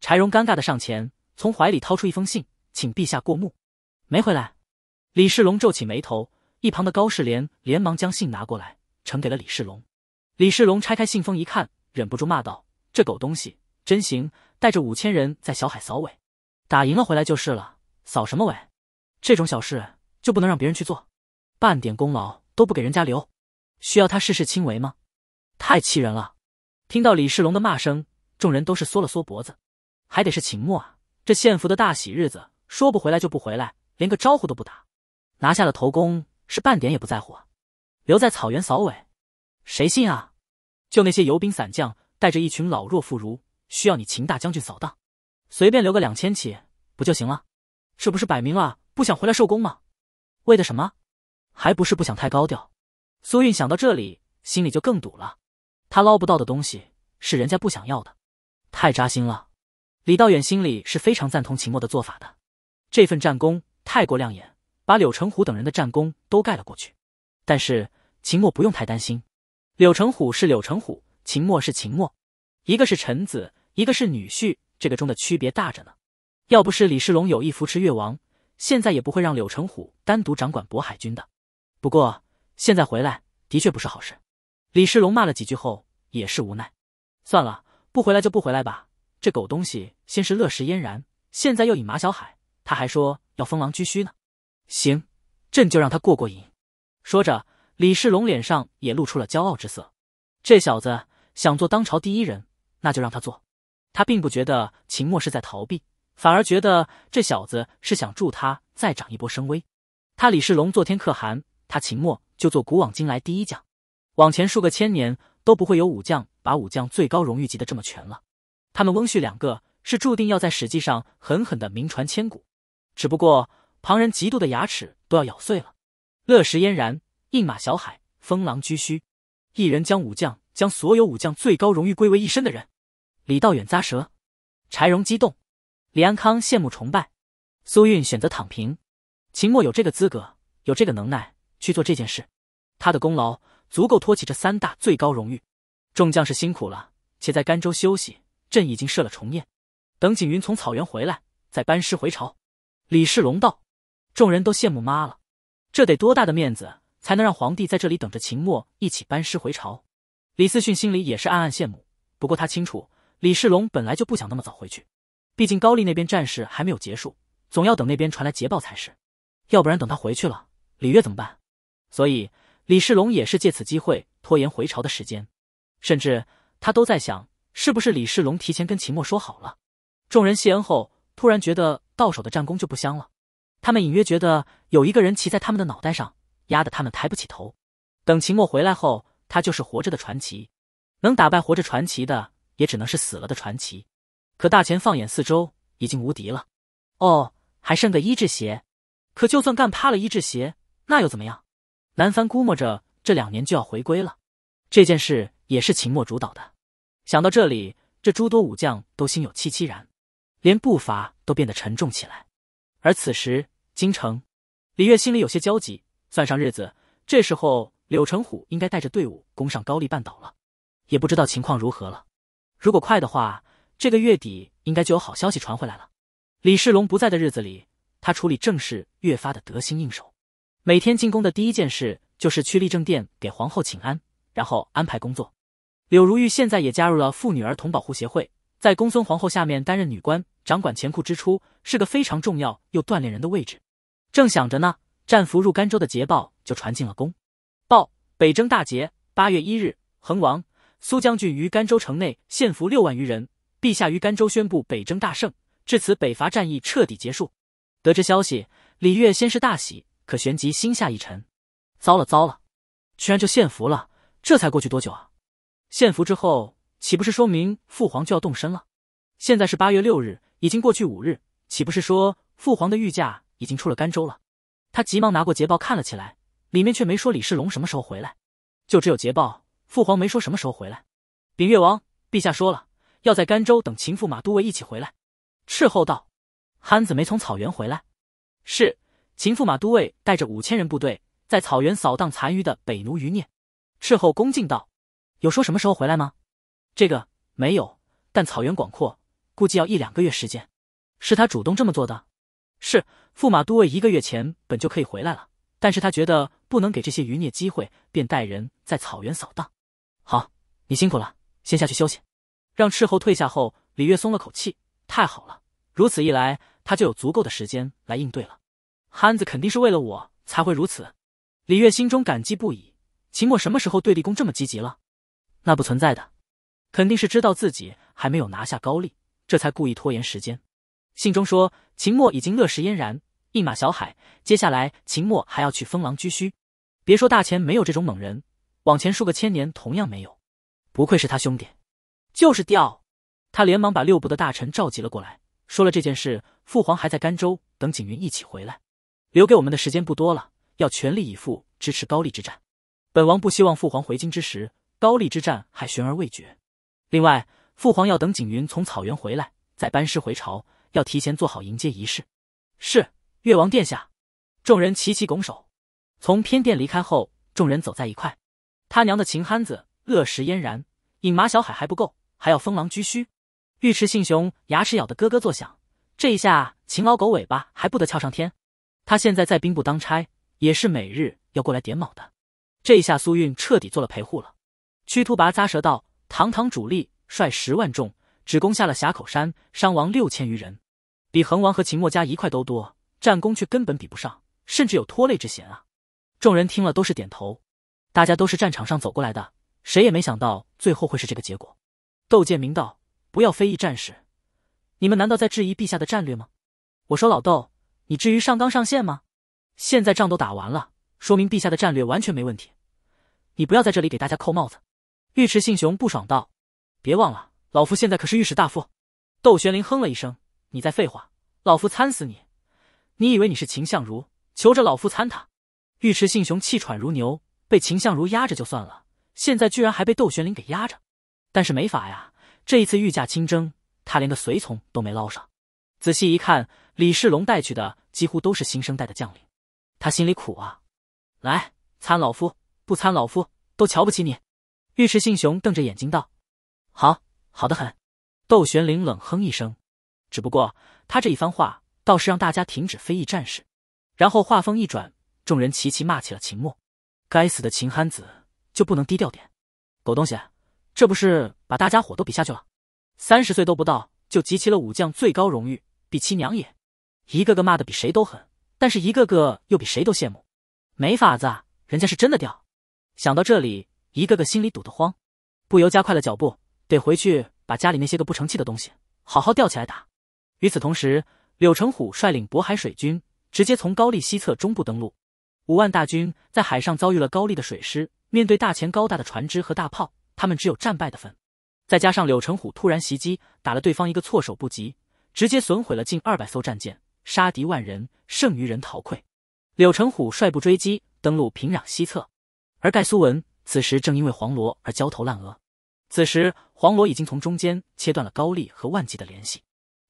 柴荣尴尬的上前，从怀里掏出一封信，请陛下过目。没回来。李世龙皱起眉头，一旁的高世廉连忙将信拿过来，呈给了李世龙。李世龙拆开信封一看，忍不住骂道：“这狗东西真行，带着五千人在小海扫尾。”打赢了回来就是了，扫什么尾？这种小事就不能让别人去做，半点功劳都不给人家留，需要他事事亲为吗？太气人了！听到李世龙的骂声，众人都是缩了缩脖子。还得是秦墨啊，这献府的大喜日子，说不回来就不回来，连个招呼都不打。拿下了头功是半点也不在乎啊，留在草原扫尾，谁信啊？就那些游兵散将，带着一群老弱妇孺，需要你秦大将军扫荡？随便留个两千起不就行了？这不是摆明了不想回来受功吗？为的什么？还不是不想太高调。苏韵想到这里，心里就更堵了。他捞不到的东西是人家不想要的，太扎心了。李道远心里是非常赞同秦墨的做法的。这份战功太过亮眼，把柳成虎等人的战功都盖了过去。但是秦墨不用太担心，柳成虎是柳成虎，秦墨是秦墨，一个是臣子，一个是女婿。这个中的区别大着呢，要不是李世龙有意扶持越王，现在也不会让柳成虎单独掌管渤海军的。不过现在回来的确不是好事。李世龙骂了几句后，也是无奈。算了，不回来就不回来吧。这狗东西先是乐石嫣然，现在又引马小海，他还说要封狼居胥呢。行，朕就让他过过瘾。说着，李世龙脸上也露出了骄傲之色。这小子想做当朝第一人，那就让他做。他并不觉得秦墨是在逃避，反而觉得这小子是想助他再涨一波声威。他李世龙做天可汗，他秦墨就做古往今来第一将，往前数个千年都不会有武将把武将最高荣誉集的这么全了。他们翁婿两个是注定要在史记上狠狠的名传千古，只不过旁人嫉妒的牙齿都要咬碎了。乐石嫣然，饮马小海，风狼居胥，一人将武将将所有武将最高荣誉归为一身的人。李道远咂舌，柴荣激动，李安康羡慕崇拜，苏韵选择躺平，秦墨有这个资格，有这个能耐去做这件事，他的功劳足够托起这三大最高荣誉。众将士辛苦了，且在甘州休息，朕已经设了重宴，等景云从草原回来，再班师回朝。李世龙道，众人都羡慕妈了，这得多大的面子，才能让皇帝在这里等着秦墨一起班师回朝？李思训心里也是暗暗羡慕，不过他清楚。李世龙本来就不想那么早回去，毕竟高丽那边战事还没有结束，总要等那边传来捷报才是。要不然等他回去了，李月怎么办？所以李世龙也是借此机会拖延回朝的时间。甚至他都在想，是不是李世龙提前跟秦墨说好了？众人谢恩后，突然觉得到手的战功就不香了。他们隐约觉得有一个人骑在他们的脑袋上，压得他们抬不起头。等秦墨回来后，他就是活着的传奇，能打败活着传奇的。也只能是死了的传奇，可大钱放眼四周已经无敌了。哦，还剩个一治邪，可就算干趴了一治邪，那又怎么样？南帆估摸着这两年就要回归了，这件事也是秦末主导的。想到这里，这诸多武将都心有戚戚然，连步伐都变得沉重起来。而此时京城，李月心里有些焦急。算上日子，这时候柳成虎应该带着队伍攻上高丽半岛了，也不知道情况如何了。如果快的话，这个月底应该就有好消息传回来了。李世龙不在的日子里，他处理政事越发的得心应手。每天进宫的第一件事就是去立政殿给皇后请安，然后安排工作。柳如玉现在也加入了妇女儿童保护协会，在公孙皇后下面担任女官，掌管钱库支出，是个非常重要又锻炼人的位置。正想着呢，战俘入甘州的捷报就传进了宫。报：北征大捷，八月一日，恒王。苏将军于甘州城内献俘六万余人，陛下于甘州宣布北征大胜，至此北伐战役彻底结束。得知消息，李月先是大喜，可旋即心下一沉：，糟了糟了，居然就献俘了！这才过去多久啊？献俘之后，岂不是说明父皇就要动身了？现在是八月六日，已经过去五日，岂不是说父皇的御驾已经出了甘州了？他急忙拿过捷报看了起来，里面却没说李世龙什么时候回来，就只有捷报。父皇没说什么时候回来。禀越王，陛下说了，要在甘州等秦驸马都尉一起回来。斥候道，憨子没从草原回来？是秦驸马都尉带着五千人部队在草原扫荡残余的北奴余孽。斥候恭敬道：“有说什么时候回来吗？”这个没有，但草原广阔，估计要一两个月时间。是他主动这么做的？是驸马都尉一个月前本就可以回来了，但是他觉得不能给这些余孽机会，便带人在草原扫荡。好，你辛苦了，先下去休息。让斥候退下后，李月松了口气，太好了，如此一来，他就有足够的时间来应对了。憨子肯定是为了我才会如此。李月心中感激不已。秦墨什么时候对立功这么积极了？那不存在的，肯定是知道自己还没有拿下高丽，这才故意拖延时间。信中说，秦墨已经乐石嫣然一马小海，接下来秦墨还要去封狼居胥。别说大钱没有这种猛人。往前数个千年，同样没有。不愧是他兄弟，就是掉。他连忙把六部的大臣召集了过来，说了这件事。父皇还在甘州等景云一起回来，留给我们的时间不多了，要全力以赴支持高丽之战。本王不希望父皇回京之时，高丽之战还悬而未决。另外，父皇要等景云从草原回来再班师回朝，要提前做好迎接仪式。是，越王殿下。众人齐齐拱手。从偏殿离开后，众人走在一块。他娘的秦憨子，恶食嫣然，引马小海还不够，还要封狼居胥。尉迟信雄牙齿咬得咯咯作响，这一下秦老狗尾巴还不得翘上天？他现在在兵部当差，也是每日要过来点卯的。这一下苏韵彻底做了陪护了。屈突拔咂舌道：“堂堂主力，率十万众，只攻下了峡口山，伤亡六千余人，比恒王和秦墨家一块都多，战功却根本比不上，甚至有拖累之嫌啊！”众人听了都是点头。大家都是战场上走过来的，谁也没想到最后会是这个结果。窦建明道：“不要非议战士，你们难道在质疑陛下的战略吗？”我说：“老窦，你至于上纲上线吗？现在仗都打完了，说明陛下的战略完全没问题。你不要在这里给大家扣帽子。”尉迟信雄不爽道：“别忘了，老夫现在可是御史大夫。”窦玄林哼了一声：“你在废话，老夫参死你！你以为你是秦相如，求着老夫参他？”尉迟信雄气喘如牛。被秦相如压着就算了，现在居然还被窦玄灵给压着，但是没法呀。这一次御驾亲征，他连个随从都没捞上。仔细一看，李世龙带去的几乎都是新生代的将领，他心里苦啊。来参老夫，不参老夫都瞧不起你。”尉迟信雄瞪着眼睛道，“好，好的很。”窦玄灵冷哼一声，只不过他这一番话倒是让大家停止非议战事，然后话锋一转，众人齐齐骂起了秦末。该死的秦憨子就不能低调点？狗东西，这不是把大家伙都比下去了？三十岁都不到就集齐了武将最高荣誉，比七娘也，一个个骂的比谁都狠，但是一个个又比谁都羡慕。没法子，人家是真的吊。想到这里，一个个心里堵得慌，不由加快了脚步，得回去把家里那些个不成器的东西好好吊起来打。与此同时，柳成虎率领渤海水军直接从高丽西侧中部登陆。五万大军在海上遭遇了高丽的水师，面对大前高大的船只和大炮，他们只有战败的份。再加上柳成虎突然袭击，打了对方一个措手不及，直接损毁了近二百艘战舰，杀敌万人，剩余人逃溃。柳成虎率部追击，登陆平壤西侧。而盖苏文此时正因为黄罗而焦头烂额。此时黄罗已经从中间切断了高丽和万骑的联系，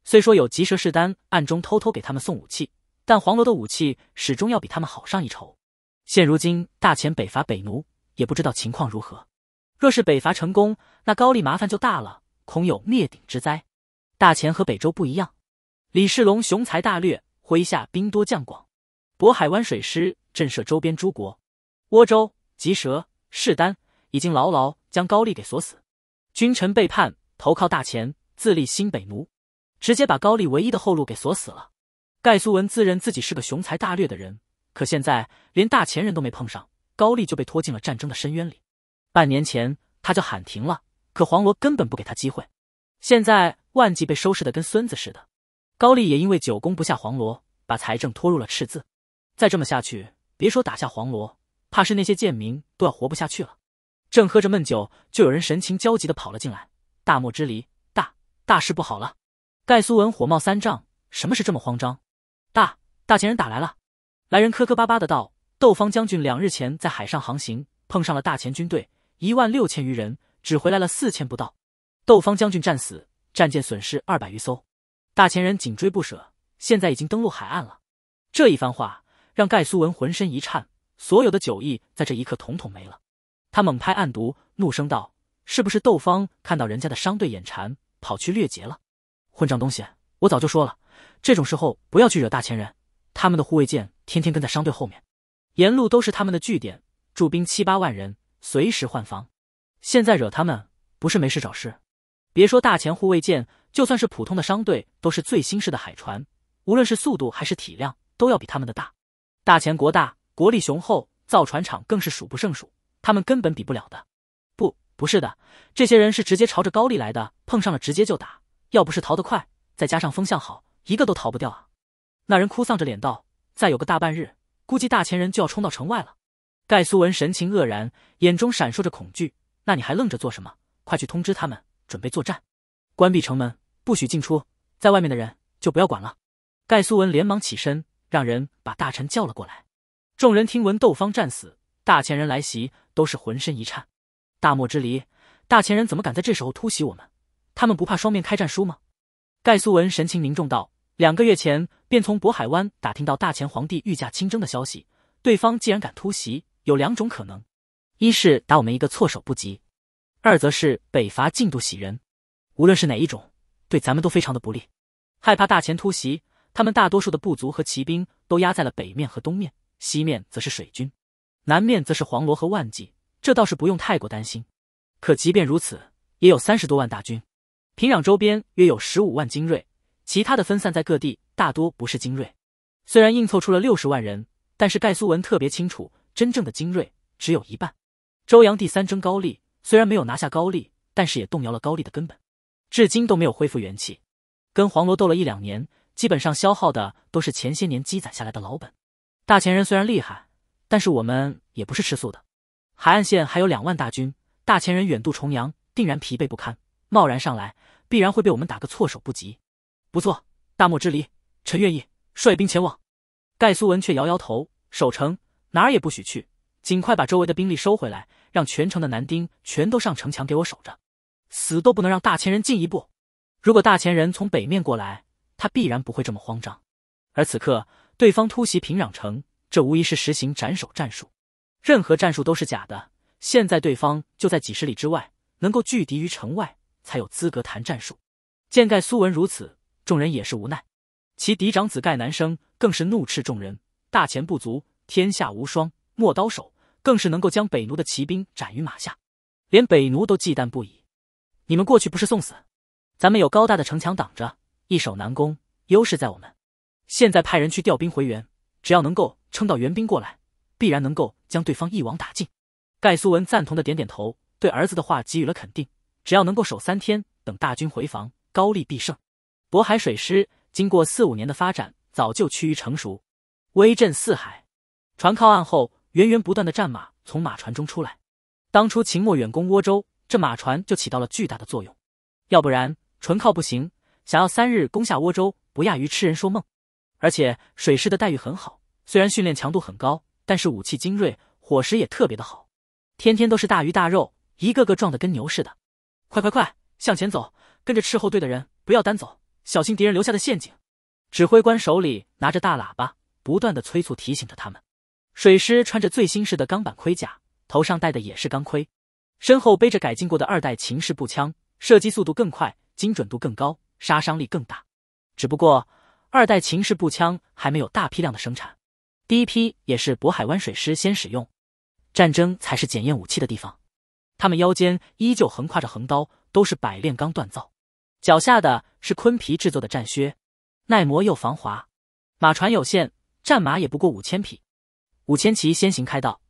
虽说有吉蛇士丹暗中偷偷给他们送武器。但黄罗的武器始终要比他们好上一筹。现如今大秦北伐北奴，也不知道情况如何。若是北伐成功，那高丽麻烦就大了，恐有灭顶之灾。大秦和北周不一样，李世龙雄才大略，麾下兵多将广，渤海湾水师震慑周边诸国，倭州、吉蛇、室丹已经牢牢将高丽给锁死。君臣背叛，投靠大秦，自立新北奴，直接把高丽唯一的后路给锁死了。盖苏文自认自己是个雄才大略的人，可现在连大前人都没碰上，高丽就被拖进了战争的深渊里。半年前他就喊停了，可黄罗根本不给他机会。现在万骑被收拾得跟孙子似的，高丽也因为久攻不下黄罗，把财政拖入了赤字。再这么下去，别说打下黄罗，怕是那些贱民都要活不下去了。正喝着闷酒，就有人神情焦急地跑了进来：“大漠之离大大事不好了！”盖苏文火冒三丈：“什么事这么慌张？”大大前人打来了，来人磕磕巴巴的道：“窦方将军两日前在海上航行，碰上了大前军队一万六千余人，只回来了四千不到。窦方将军战死，战舰损失二百余艘。大前人紧追不舍，现在已经登陆海岸了。”这一番话让盖苏文浑身一颤，所有的酒意在这一刻统统没了。他猛拍案牍，怒声道：“是不是窦方看到人家的商队眼馋，跑去掠劫了？混账东西！我早就说了。”这种时候不要去惹大前人，他们的护卫舰天天跟在商队后面，沿路都是他们的据点，驻兵七八万人，随时换防。现在惹他们不是没事找事？别说大前护卫舰，就算是普通的商队，都是最新式的海船，无论是速度还是体量，都要比他们的大。大前国大，国力雄厚，造船厂更是数不胜数，他们根本比不了的。不，不是的，这些人是直接朝着高丽来的，碰上了直接就打，要不是逃得快，再加上风向好。一个都逃不掉啊！那人哭丧着脸道：“再有个大半日，估计大前人就要冲到城外了。”盖苏文神情愕然，眼中闪烁着恐惧。那你还愣着做什么？快去通知他们准备作战，关闭城门，不许进出。在外面的人就不要管了。盖苏文连忙起身，让人把大臣叫了过来。众人听闻窦方战死，大前人来袭，都是浑身一颤。大漠之离，大前人怎么敢在这时候突袭我们？他们不怕双面开战书吗？盖苏文神情凝重道。两个月前便从渤海湾打听到大前皇帝御驾亲征的消息。对方既然敢突袭，有两种可能：一是打我们一个措手不及；二则是北伐进度喜人。无论是哪一种，对咱们都非常的不利。害怕大前突袭，他们大多数的部族和骑兵都压在了北面和东面，西面则是水军，南面则是黄罗和万骑。这倒是不用太过担心。可即便如此，也有三十多万大军。平壤周边约有十五万精锐。其他的分散在各地，大多不是精锐。虽然硬凑出了六十万人，但是盖苏文特别清楚，真正的精锐只有一半。周扬帝三征高丽，虽然没有拿下高丽，但是也动摇了高丽的根本，至今都没有恢复元气。跟黄罗斗了一两年，基本上消耗的都是前些年积攒下来的老本。大前人虽然厉害，但是我们也不是吃素的。海岸线还有两万大军，大前人远渡重洋，定然疲惫不堪，贸然上来，必然会被我们打个措手不及。不错，大漠之离，臣愿意率兵前往。盖苏文却摇摇头：“守城，哪儿也不许去。尽快把周围的兵力收回来，让全城的男丁全都上城墙给我守着，死都不能让大前人进一步。如果大前人从北面过来，他必然不会这么慌张。而此刻对方突袭平壤城，这无疑是实行斩首战术。任何战术都是假的。现在对方就在几十里之外，能够拒敌于城外，才有资格谈战术。见盖苏文如此。”众人也是无奈，其嫡长子盖南生更是怒斥众人：“大钱不足，天下无双，陌刀手更是能够将北奴的骑兵斩于马下，连北奴都忌惮不已。你们过去不是送死？咱们有高大的城墙挡着，易守难攻，优势在我们。现在派人去调兵回援，只要能够撑到援兵过来，必然能够将对方一网打尽。”盖苏文赞同的点点头，对儿子的话给予了肯定。只要能够守三天，等大军回防，高丽必胜。渤海水师经过四五年的发展，早就趋于成熟，威震四海。船靠岸后，源源不断的战马从马船中出来。当初秦末远攻倭州，这马船就起到了巨大的作用。要不然纯靠不行，想要三日攻下倭州，不亚于痴人说梦。而且水师的待遇很好，虽然训练强度很高，但是武器精锐，伙食也特别的好，天天都是大鱼大肉，一个个壮的跟牛似的。快快快，向前走，跟着斥候队的人，不要单走。小心敌人留下的陷阱！指挥官手里拿着大喇叭，不断的催促提醒着他们。水师穿着最新式的钢板盔甲，头上戴的也是钢盔，身后背着改进过的二代秦式步枪，射击速度更快，精准度更高，杀伤力更大。只不过二代秦式步枪还没有大批量的生产，第一批也是渤海湾水师先使用。战争才是检验武器的地方。他们腰间依旧横挎着横刀，都是百炼钢锻造。脚下的是昆皮制作的战靴，耐磨又防滑。马船有限，战马也不过五千匹。五千骑先行开道，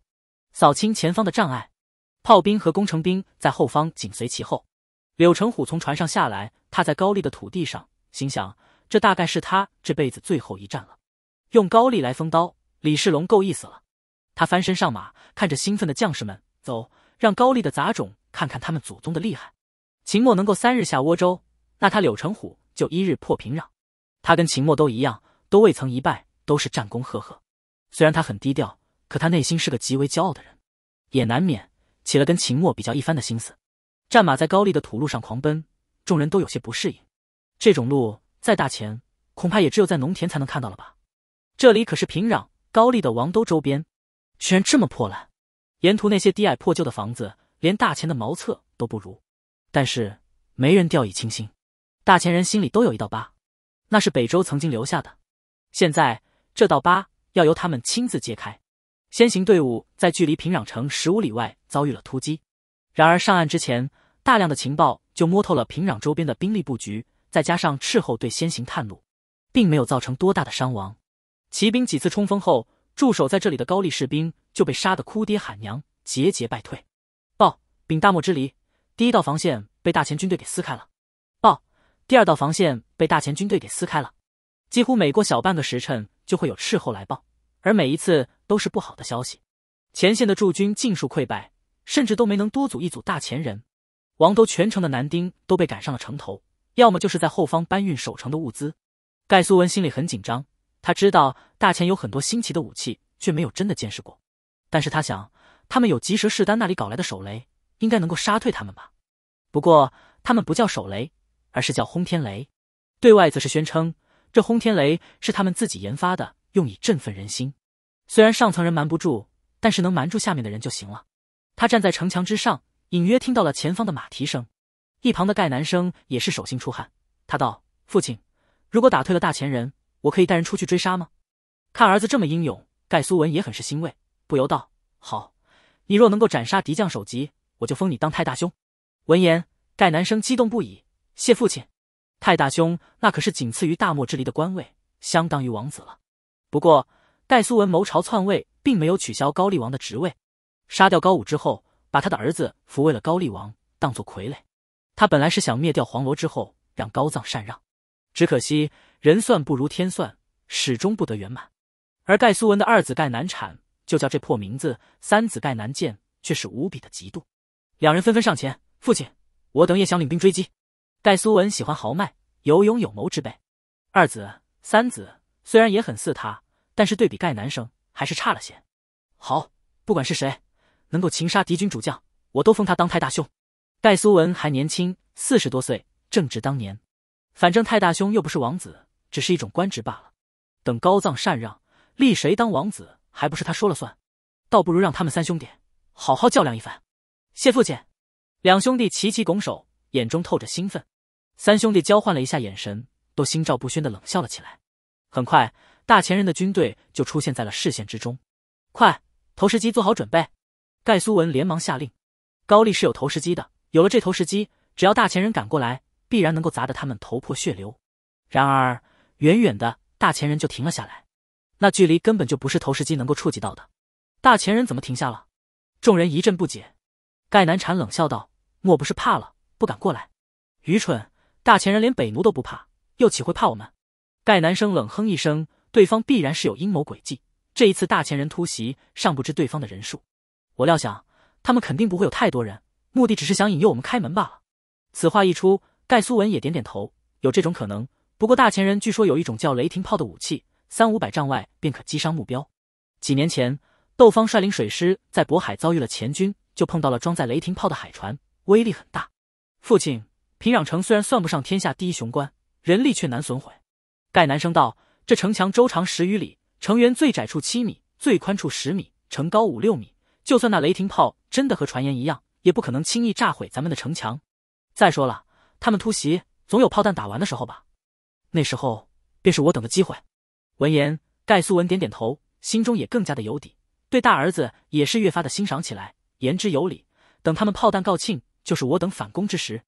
扫清前方的障碍。炮兵和工程兵在后方紧随其后。柳成虎从船上下来，踏在高丽的土地上，心想：这大概是他这辈子最后一战了。用高丽来封刀，李世龙够意思了。他翻身上马，看着兴奋的将士们，走，让高丽的杂种看看他们祖宗的厉害。秦末能够三日下倭州。那他柳成虎就一日破平壤，他跟秦墨都一样，都未曾一败，都是战功赫赫。虽然他很低调，可他内心是个极为骄傲的人，也难免起了跟秦墨比较一番的心思。战马在高丽的土路上狂奔，众人都有些不适应。这种路再大钱，恐怕也只有在农田才能看到了吧？这里可是平壤高丽的王都周边，居然这么破烂！沿途那些低矮破旧的房子，连大钱的茅厕都不如。但是没人掉以轻心。大前人心里都有一道疤，那是北周曾经留下的。现在这道疤要由他们亲自揭开。先行队伍在距离平壤城十五里外遭遇了突击，然而上岸之前，大量的情报就摸透了平壤周边的兵力布局，再加上斥候队先行探路，并没有造成多大的伤亡。骑兵几次冲锋后，驻守在这里的高丽士兵就被杀得哭爹喊娘，节节败退。报，禀大漠之离，第一道防线被大前军队给撕开了。第二道防线被大前军队给撕开了，几乎每过小半个时辰就会有斥候来报，而每一次都是不好的消息。前线的驻军尽数溃败，甚至都没能多组一组大前人。王都全城的男丁都被赶上了城头，要么就是在后方搬运守城的物资。盖苏文心里很紧张，他知道大前有很多新奇的武器，却没有真的见识过。但是他想，他们有吉蛇士丹那里搞来的手雷，应该能够杀退他们吧？不过他们不叫手雷。而是叫轰天雷，对外则是宣称这轰天雷是他们自己研发的，用以振奋人心。虽然上层人瞒不住，但是能瞒住下面的人就行了。他站在城墙之上，隐约听到了前方的马蹄声。一旁的盖南生也是手心出汗，他道：“父亲，如果打退了大前人，我可以带人出去追杀吗？”看儿子这么英勇，盖苏文也很是欣慰，不由道：“好，你若能够斩杀敌将首级，我就封你当太大兄。”闻言，盖南生激动不已。谢父亲，太大兄那可是仅次于大漠之离的官位，相当于王子了。不过盖苏文谋朝篡位，并没有取消高丽王的职位，杀掉高武之后，把他的儿子扶为了高丽王，当做傀儡。他本来是想灭掉黄罗之后，让高藏禅让，只可惜人算不如天算，始终不得圆满。而盖苏文的二子盖难产，就叫这破名字；三子盖难见，却是无比的嫉妒。两人纷纷上前：“父亲，我等也想领兵追击。”戴苏文喜欢豪迈、有勇有谋之辈，二子、三子虽然也很似他，但是对比盖南生还是差了些。好，不管是谁能够擒杀敌军主将，我都封他当太大兄。戴苏文还年轻，四十多岁，正值当年。反正太大兄又不是王子，只是一种官职罢了。等高藏禅让立谁当王子，还不是他说了算？倒不如让他们三兄弟好好较量一番。谢父亲，两兄弟齐齐拱手。眼中透着兴奋，三兄弟交换了一下眼神，都心照不宣的冷笑了起来。很快，大前人的军队就出现在了视线之中。快，投石机做好准备！盖苏文连忙下令。高丽是有投石机的，有了这投石机，只要大前人赶过来，必然能够砸得他们头破血流。然而，远远的大前人就停了下来，那距离根本就不是投石机能够触及到的。大前人怎么停下了？众人一阵不解。盖南禅冷笑道：“莫不是怕了？”不敢过来，愚蠢！大前人连北奴都不怕，又岂会怕我们？盖南生冷哼一声，对方必然是有阴谋诡计。这一次大前人突袭，尚不知对方的人数。我料想，他们肯定不会有太多人，目的只是想引诱我们开门罢了。此话一出，盖苏文也点点头，有这种可能。不过大前人据说有一种叫雷霆炮的武器，三五百丈外便可击伤目标。几年前，窦方率领水师在渤海遭遇了前军，就碰到了装在雷霆炮的海船，威力很大。父亲，平壤城虽然算不上天下第一雄关，人力却难损毁。盖南声道：“这城墙周长十余里，城垣最窄处七米，最宽处十米，城高五六米。就算那雷霆炮真的和传言一样，也不可能轻易炸毁咱们的城墙。再说了，他们突袭总有炮弹打完的时候吧？那时候便是我等的机会。”闻言，盖苏文点点头，心中也更加的有底，对大儿子也是越发的欣赏起来。言之有理，等他们炮弹告罄。就是我等反攻之时，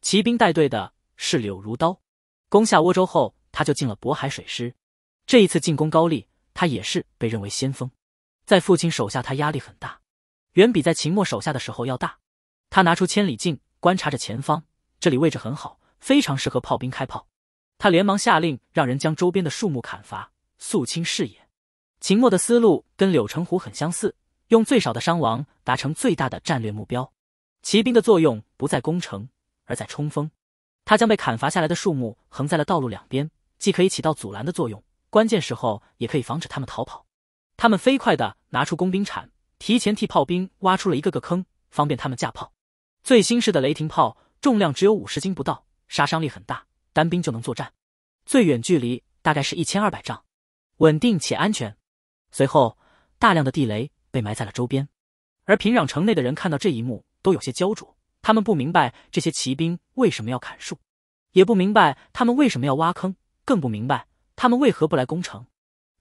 骑兵带队的是柳如刀。攻下涡州后，他就进了渤海水师。这一次进攻高丽，他也是被认为先锋。在父亲手下，他压力很大，远比在秦末手下的时候要大。他拿出千里镜观察着前方，这里位置很好，非常适合炮兵开炮。他连忙下令，让人将周边的树木砍伐，肃清视野。秦末的思路跟柳成虎很相似，用最少的伤亡达成最大的战略目标。骑兵的作用不在攻城，而在冲锋。他将被砍伐下来的树木横在了道路两边，既可以起到阻拦的作用，关键时候也可以防止他们逃跑。他们飞快地拿出工兵铲，提前替炮兵挖出了一个个坑，方便他们架炮。最新式的雷霆炮重量只有五十斤不到，杀伤力很大，单兵就能作战，最远距离大概是一千二百丈，稳定且安全。随后，大量的地雷被埋在了周边。而平壤城内的人看到这一幕。都有些焦灼，他们不明白这些骑兵为什么要砍树，也不明白他们为什么要挖坑，更不明白他们为何不来攻城。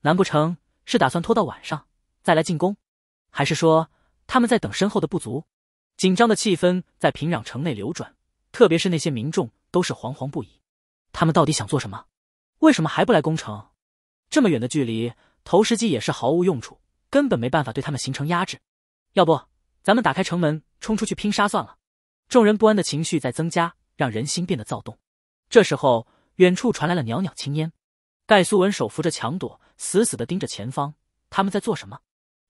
难不成是打算拖到晚上再来进攻？还是说他们在等身后的不足？紧张的气氛在平壤城内流转，特别是那些民众，都是惶惶不已。他们到底想做什么？为什么还不来攻城？这么远的距离，投石机也是毫无用处，根本没办法对他们形成压制。要不，咱们打开城门？冲出去拼杀算了。众人不安的情绪在增加，让人心变得躁动。这时候，远处传来了袅袅青烟。盖苏文手扶着墙垛，死死地盯着前方。他们在做什么？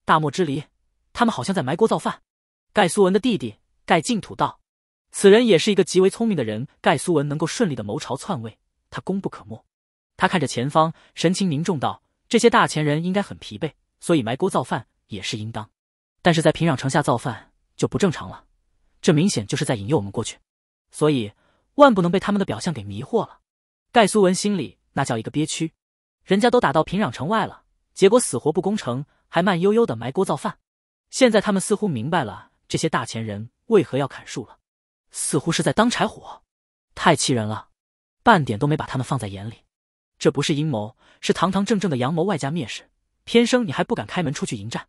大漠之离，他们好像在埋锅造饭。盖苏文的弟弟盖净土道，此人也是一个极为聪明的人。盖苏文能够顺利的谋朝篡位，他功不可没。他看着前方，神情凝重道：“这些大前人应该很疲惫，所以埋锅造饭也是应当。但是在平壤城下造饭。”就不正常了，这明显就是在引诱我们过去，所以万不能被他们的表象给迷惑了。盖苏文心里那叫一个憋屈，人家都打到平壤城外了，结果死活不攻城，还慢悠悠的埋锅造饭。现在他们似乎明白了这些大前人为何要砍树了，似乎是在当柴火，太气人了，半点都没把他们放在眼里。这不是阴谋，是堂堂正正的阳谋外加蔑视。天生你还不敢开门出去迎战。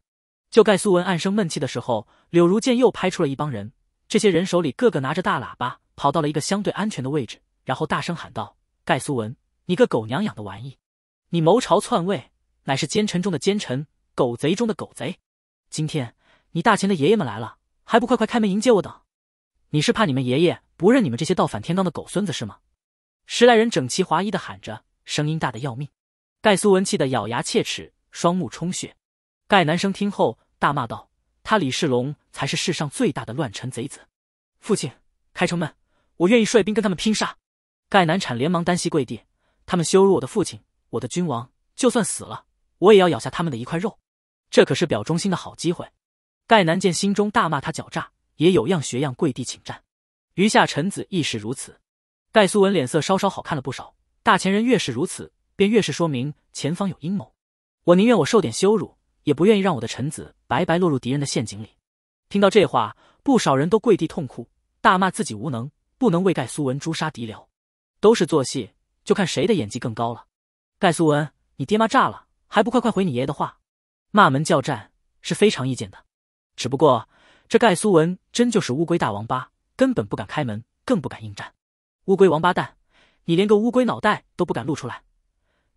就盖苏文暗生闷气的时候，柳如见又拍出了一帮人。这些人手里个个拿着大喇叭，跑到了一个相对安全的位置，然后大声喊道：“盖苏文，你个狗娘养的玩意，你谋朝篡位，乃是奸臣中的奸臣，狗贼中的狗贼。今天你大秦的爷爷们来了，还不快快开门迎接我等？你是怕你们爷爷不认你们这些倒反天罡的狗孙子是吗？”十来人整齐划一的喊着，声音大的要命。盖苏文气得咬牙切齿，双目充血。盖南生听后大骂道：“他李世龙才是世上最大的乱臣贼子！”父亲，开城门，我愿意率兵跟他们拼杀。盖南产连忙单膝跪地：“他们羞辱我的父亲，我的君王，就算死了，我也要咬下他们的一块肉。这可是表忠心的好机会。”盖南见心中大骂他狡诈，也有样学样跪地请战。余下臣子亦是如此。盖苏文脸色稍稍好看了不少。大前人越是如此，便越是说明前方有阴谋。我宁愿我受点羞辱。也不愿意让我的臣子白白落入敌人的陷阱里。听到这话，不少人都跪地痛哭，大骂自己无能，不能为盖苏文诛杀敌僚，都是做戏，就看谁的演技更高了。盖苏文，你爹妈炸了，还不快快回你爷爷的话？骂门叫战是非常意见的，只不过这盖苏文真就是乌龟大王八，根本不敢开门，更不敢应战。乌龟王八蛋，你连个乌龟脑袋都不敢露出来，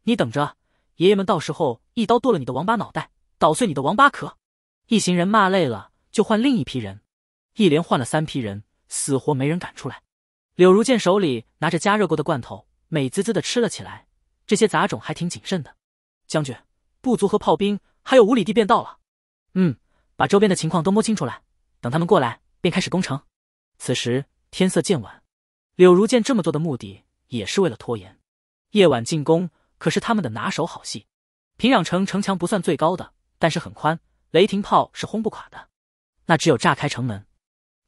你等着，爷爷们到时候一刀剁了你的王八脑袋！捣碎你的王八壳！一行人骂累了，就换另一批人，一连换了三批人，死活没人敢出来。柳如见手里拿着加热过的罐头，美滋滋的吃了起来。这些杂种还挺谨慎的。将军，部族和炮兵还有五里地便到了。嗯，把周边的情况都摸清楚来，等他们过来便开始攻城。此时天色渐晚，柳如见这么做的目的也是为了拖延。夜晚进攻可是他们的拿手好戏。平壤城城墙不算最高的。但是很宽，雷霆炮是轰不垮的，那只有炸开城门，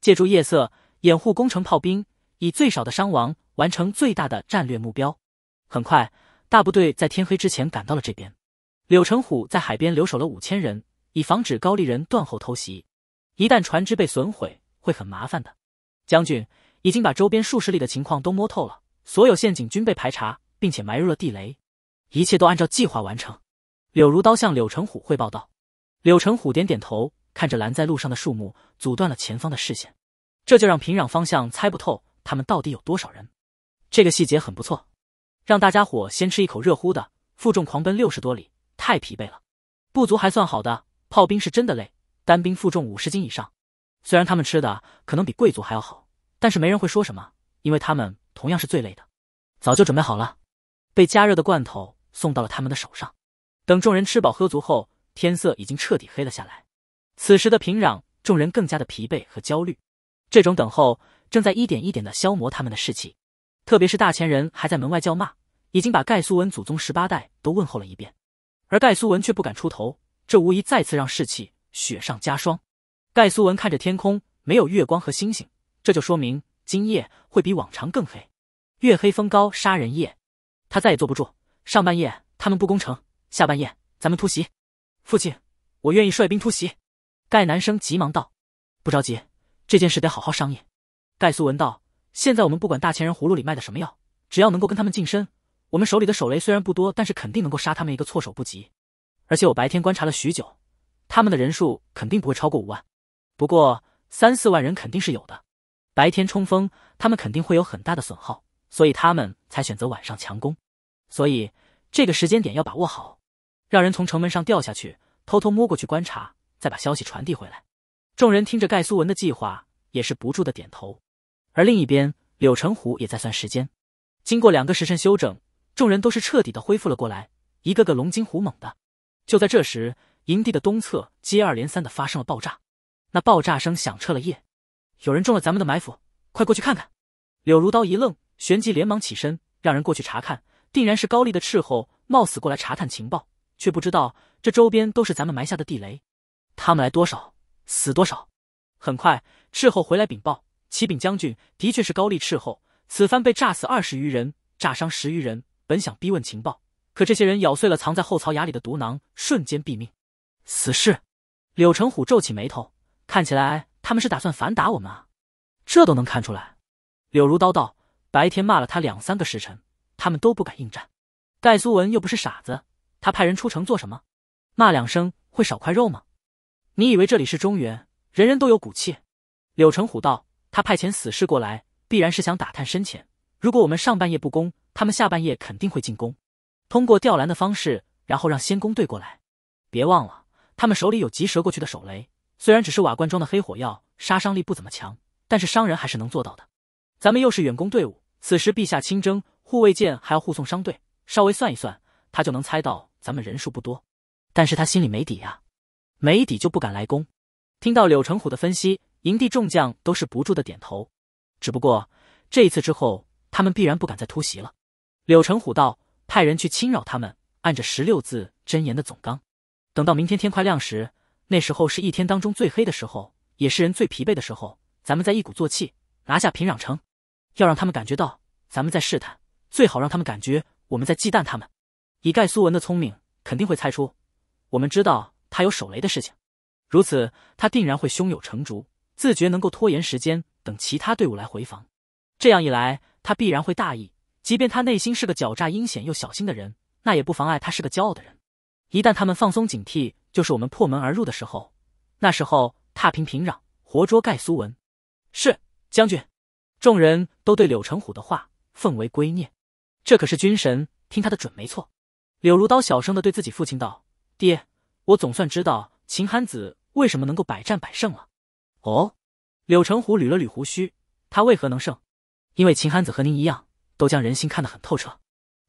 借助夜色掩护工程炮兵，以最少的伤亡完成最大的战略目标。很快，大部队在天黑之前赶到了这边。柳成虎在海边留守了五千人，以防止高丽人断后偷袭。一旦船只被损毁，会很麻烦的。将军已经把周边数十里的情况都摸透了，所有陷阱均被排查，并且埋入了地雷，一切都按照计划完成。柳如刀向柳成虎汇报道，柳成虎点点头，看着拦在路上的树木，阻断了前方的视线，这就让平壤方向猜不透他们到底有多少人。这个细节很不错，让大家伙先吃一口热乎的，负重狂奔六十多里，太疲惫了。步足还算好的，炮兵是真的累，单兵负重五十斤以上。虽然他们吃的可能比贵族还要好，但是没人会说什么，因为他们同样是最累的。早就准备好了，被加热的罐头送到了他们的手上。等众人吃饱喝足后，天色已经彻底黑了下来。此时的平壤，众人更加的疲惫和焦虑。这种等候正在一点一点的消磨他们的士气。特别是大前人还在门外叫骂，已经把盖苏文祖宗十八代都问候了一遍，而盖苏文却不敢出头，这无疑再次让士气雪上加霜。盖苏文看着天空，没有月光和星星，这就说明今夜会比往常更黑。月黑风高杀人夜，他再也坐不住。上半夜他们不攻城。下半夜咱们突袭，父亲，我愿意率兵突袭。盖南生急忙道：“不着急，这件事得好好商议。”盖苏文道：“现在我们不管大前人葫芦里卖的什么药，只要能够跟他们近身，我们手里的手雷虽然不多，但是肯定能够杀他们一个措手不及。而且我白天观察了许久，他们的人数肯定不会超过五万，不过三四万人肯定是有的。白天冲锋，他们肯定会有很大的损耗，所以他们才选择晚上强攻。所以这个时间点要把握好。”让人从城门上掉下去，偷偷摸过去观察，再把消息传递回来。众人听着盖苏文的计划，也是不住的点头。而另一边，柳成虎也在算时间。经过两个时辰休整，众人都是彻底的恢复了过来，一个个龙精虎猛的。就在这时，营地的东侧接二连三的发生了爆炸，那爆炸声响彻了夜。有人中了咱们的埋伏，快过去看看！柳如刀一愣，旋即连忙起身，让人过去查看，定然是高丽的斥候冒死过来查探情报。却不知道这周边都是咱们埋下的地雷，他们来多少死多少。很快，斥候回来禀报：“启禀将军，的确是高丽斥候，此番被炸死二十余人，炸伤十余人。本想逼问情报，可这些人咬碎了藏在后槽牙里的毒囊，瞬间毙命。”死士。柳成虎皱起眉头，看起来他们是打算反打我们啊！这都能看出来。柳如刀道：“白天骂了他两三个时辰，他们都不敢应战。盖苏文又不是傻子。”他派人出城做什么？骂两声会少块肉吗？你以为这里是中原，人人都有骨气？柳成虎道：“他派遣死士过来，必然是想打探深浅。如果我们上半夜不攻，他们下半夜肯定会进攻。通过吊篮的方式，然后让先攻队过来。别忘了，他们手里有急折过去的手雷，虽然只是瓦罐装的黑火药，杀伤力不怎么强，但是商人还是能做到的。咱们又是远攻队伍，此时陛下亲征，护卫舰还要护送商队，稍微算一算，他就能猜到。”咱们人数不多，但是他心里没底呀，没底就不敢来攻。听到柳成虎的分析，营地众将都是不住的点头。只不过这一次之后，他们必然不敢再突袭了。柳成虎道：“派人去侵扰他们，按着十六字真言的总纲，等到明天天快亮时，那时候是一天当中最黑的时候，也是人最疲惫的时候。咱们再一鼓作气拿下平壤城，要让他们感觉到咱们在试探，最好让他们感觉我们在忌惮他们。”以盖苏文的聪明，肯定会猜出，我们知道他有手雷的事情。如此，他定然会胸有成竹，自觉能够拖延时间，等其他队伍来回防。这样一来，他必然会大意。即便他内心是个狡诈阴险又小心的人，那也不妨碍他是个骄傲的人。一旦他们放松警惕，就是我们破门而入的时候。那时候踏平平壤，活捉盖苏文。是将军，众人都对柳成虎的话奉为圭臬。这可是军神，听他的准没错。柳如刀小声的对自己父亲道：“爹，我总算知道秦寒子为什么能够百战百胜了。”哦，柳成虎捋了捋胡须：“他为何能胜？因为秦寒子和您一样，都将人心看得很透彻。”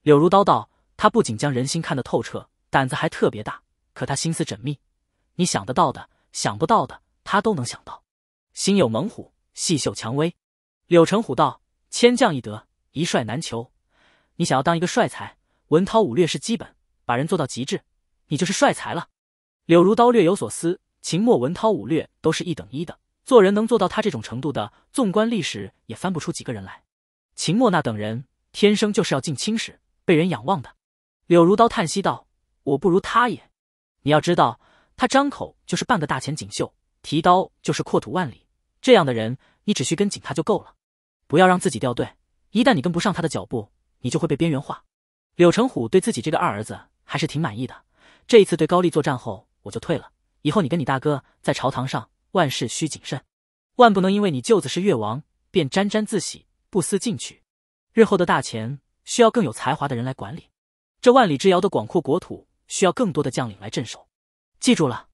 柳如刀道：“他不仅将人心看得透彻，胆子还特别大。可他心思缜密，你想得到的、想不到的，他都能想到。心有猛虎，细嗅蔷薇。”柳成虎道：“千将易得，一帅难求。你想要当一个帅才？”文韬武略是基本，把人做到极致，你就是帅才了。柳如刀略有所思。秦墨文韬武略都是一等一的，做人能做到他这种程度的，纵观历史也翻不出几个人来。秦墨那等人天生就是要进青史，被人仰望的。柳如刀叹息道：“我不如他也。”你要知道，他张口就是半个大前锦绣，提刀就是阔土万里，这样的人，你只需跟紧他就够了，不要让自己掉队。一旦你跟不上他的脚步，你就会被边缘化。柳成虎对自己这个二儿子还是挺满意的。这一次对高丽作战后，我就退了。以后你跟你大哥在朝堂上，万事需谨慎，万不能因为你舅子是越王便沾沾自喜、不思进取。日后的大钱需要更有才华的人来管理，这万里之遥的广阔国土需要更多的将领来镇守。记住了，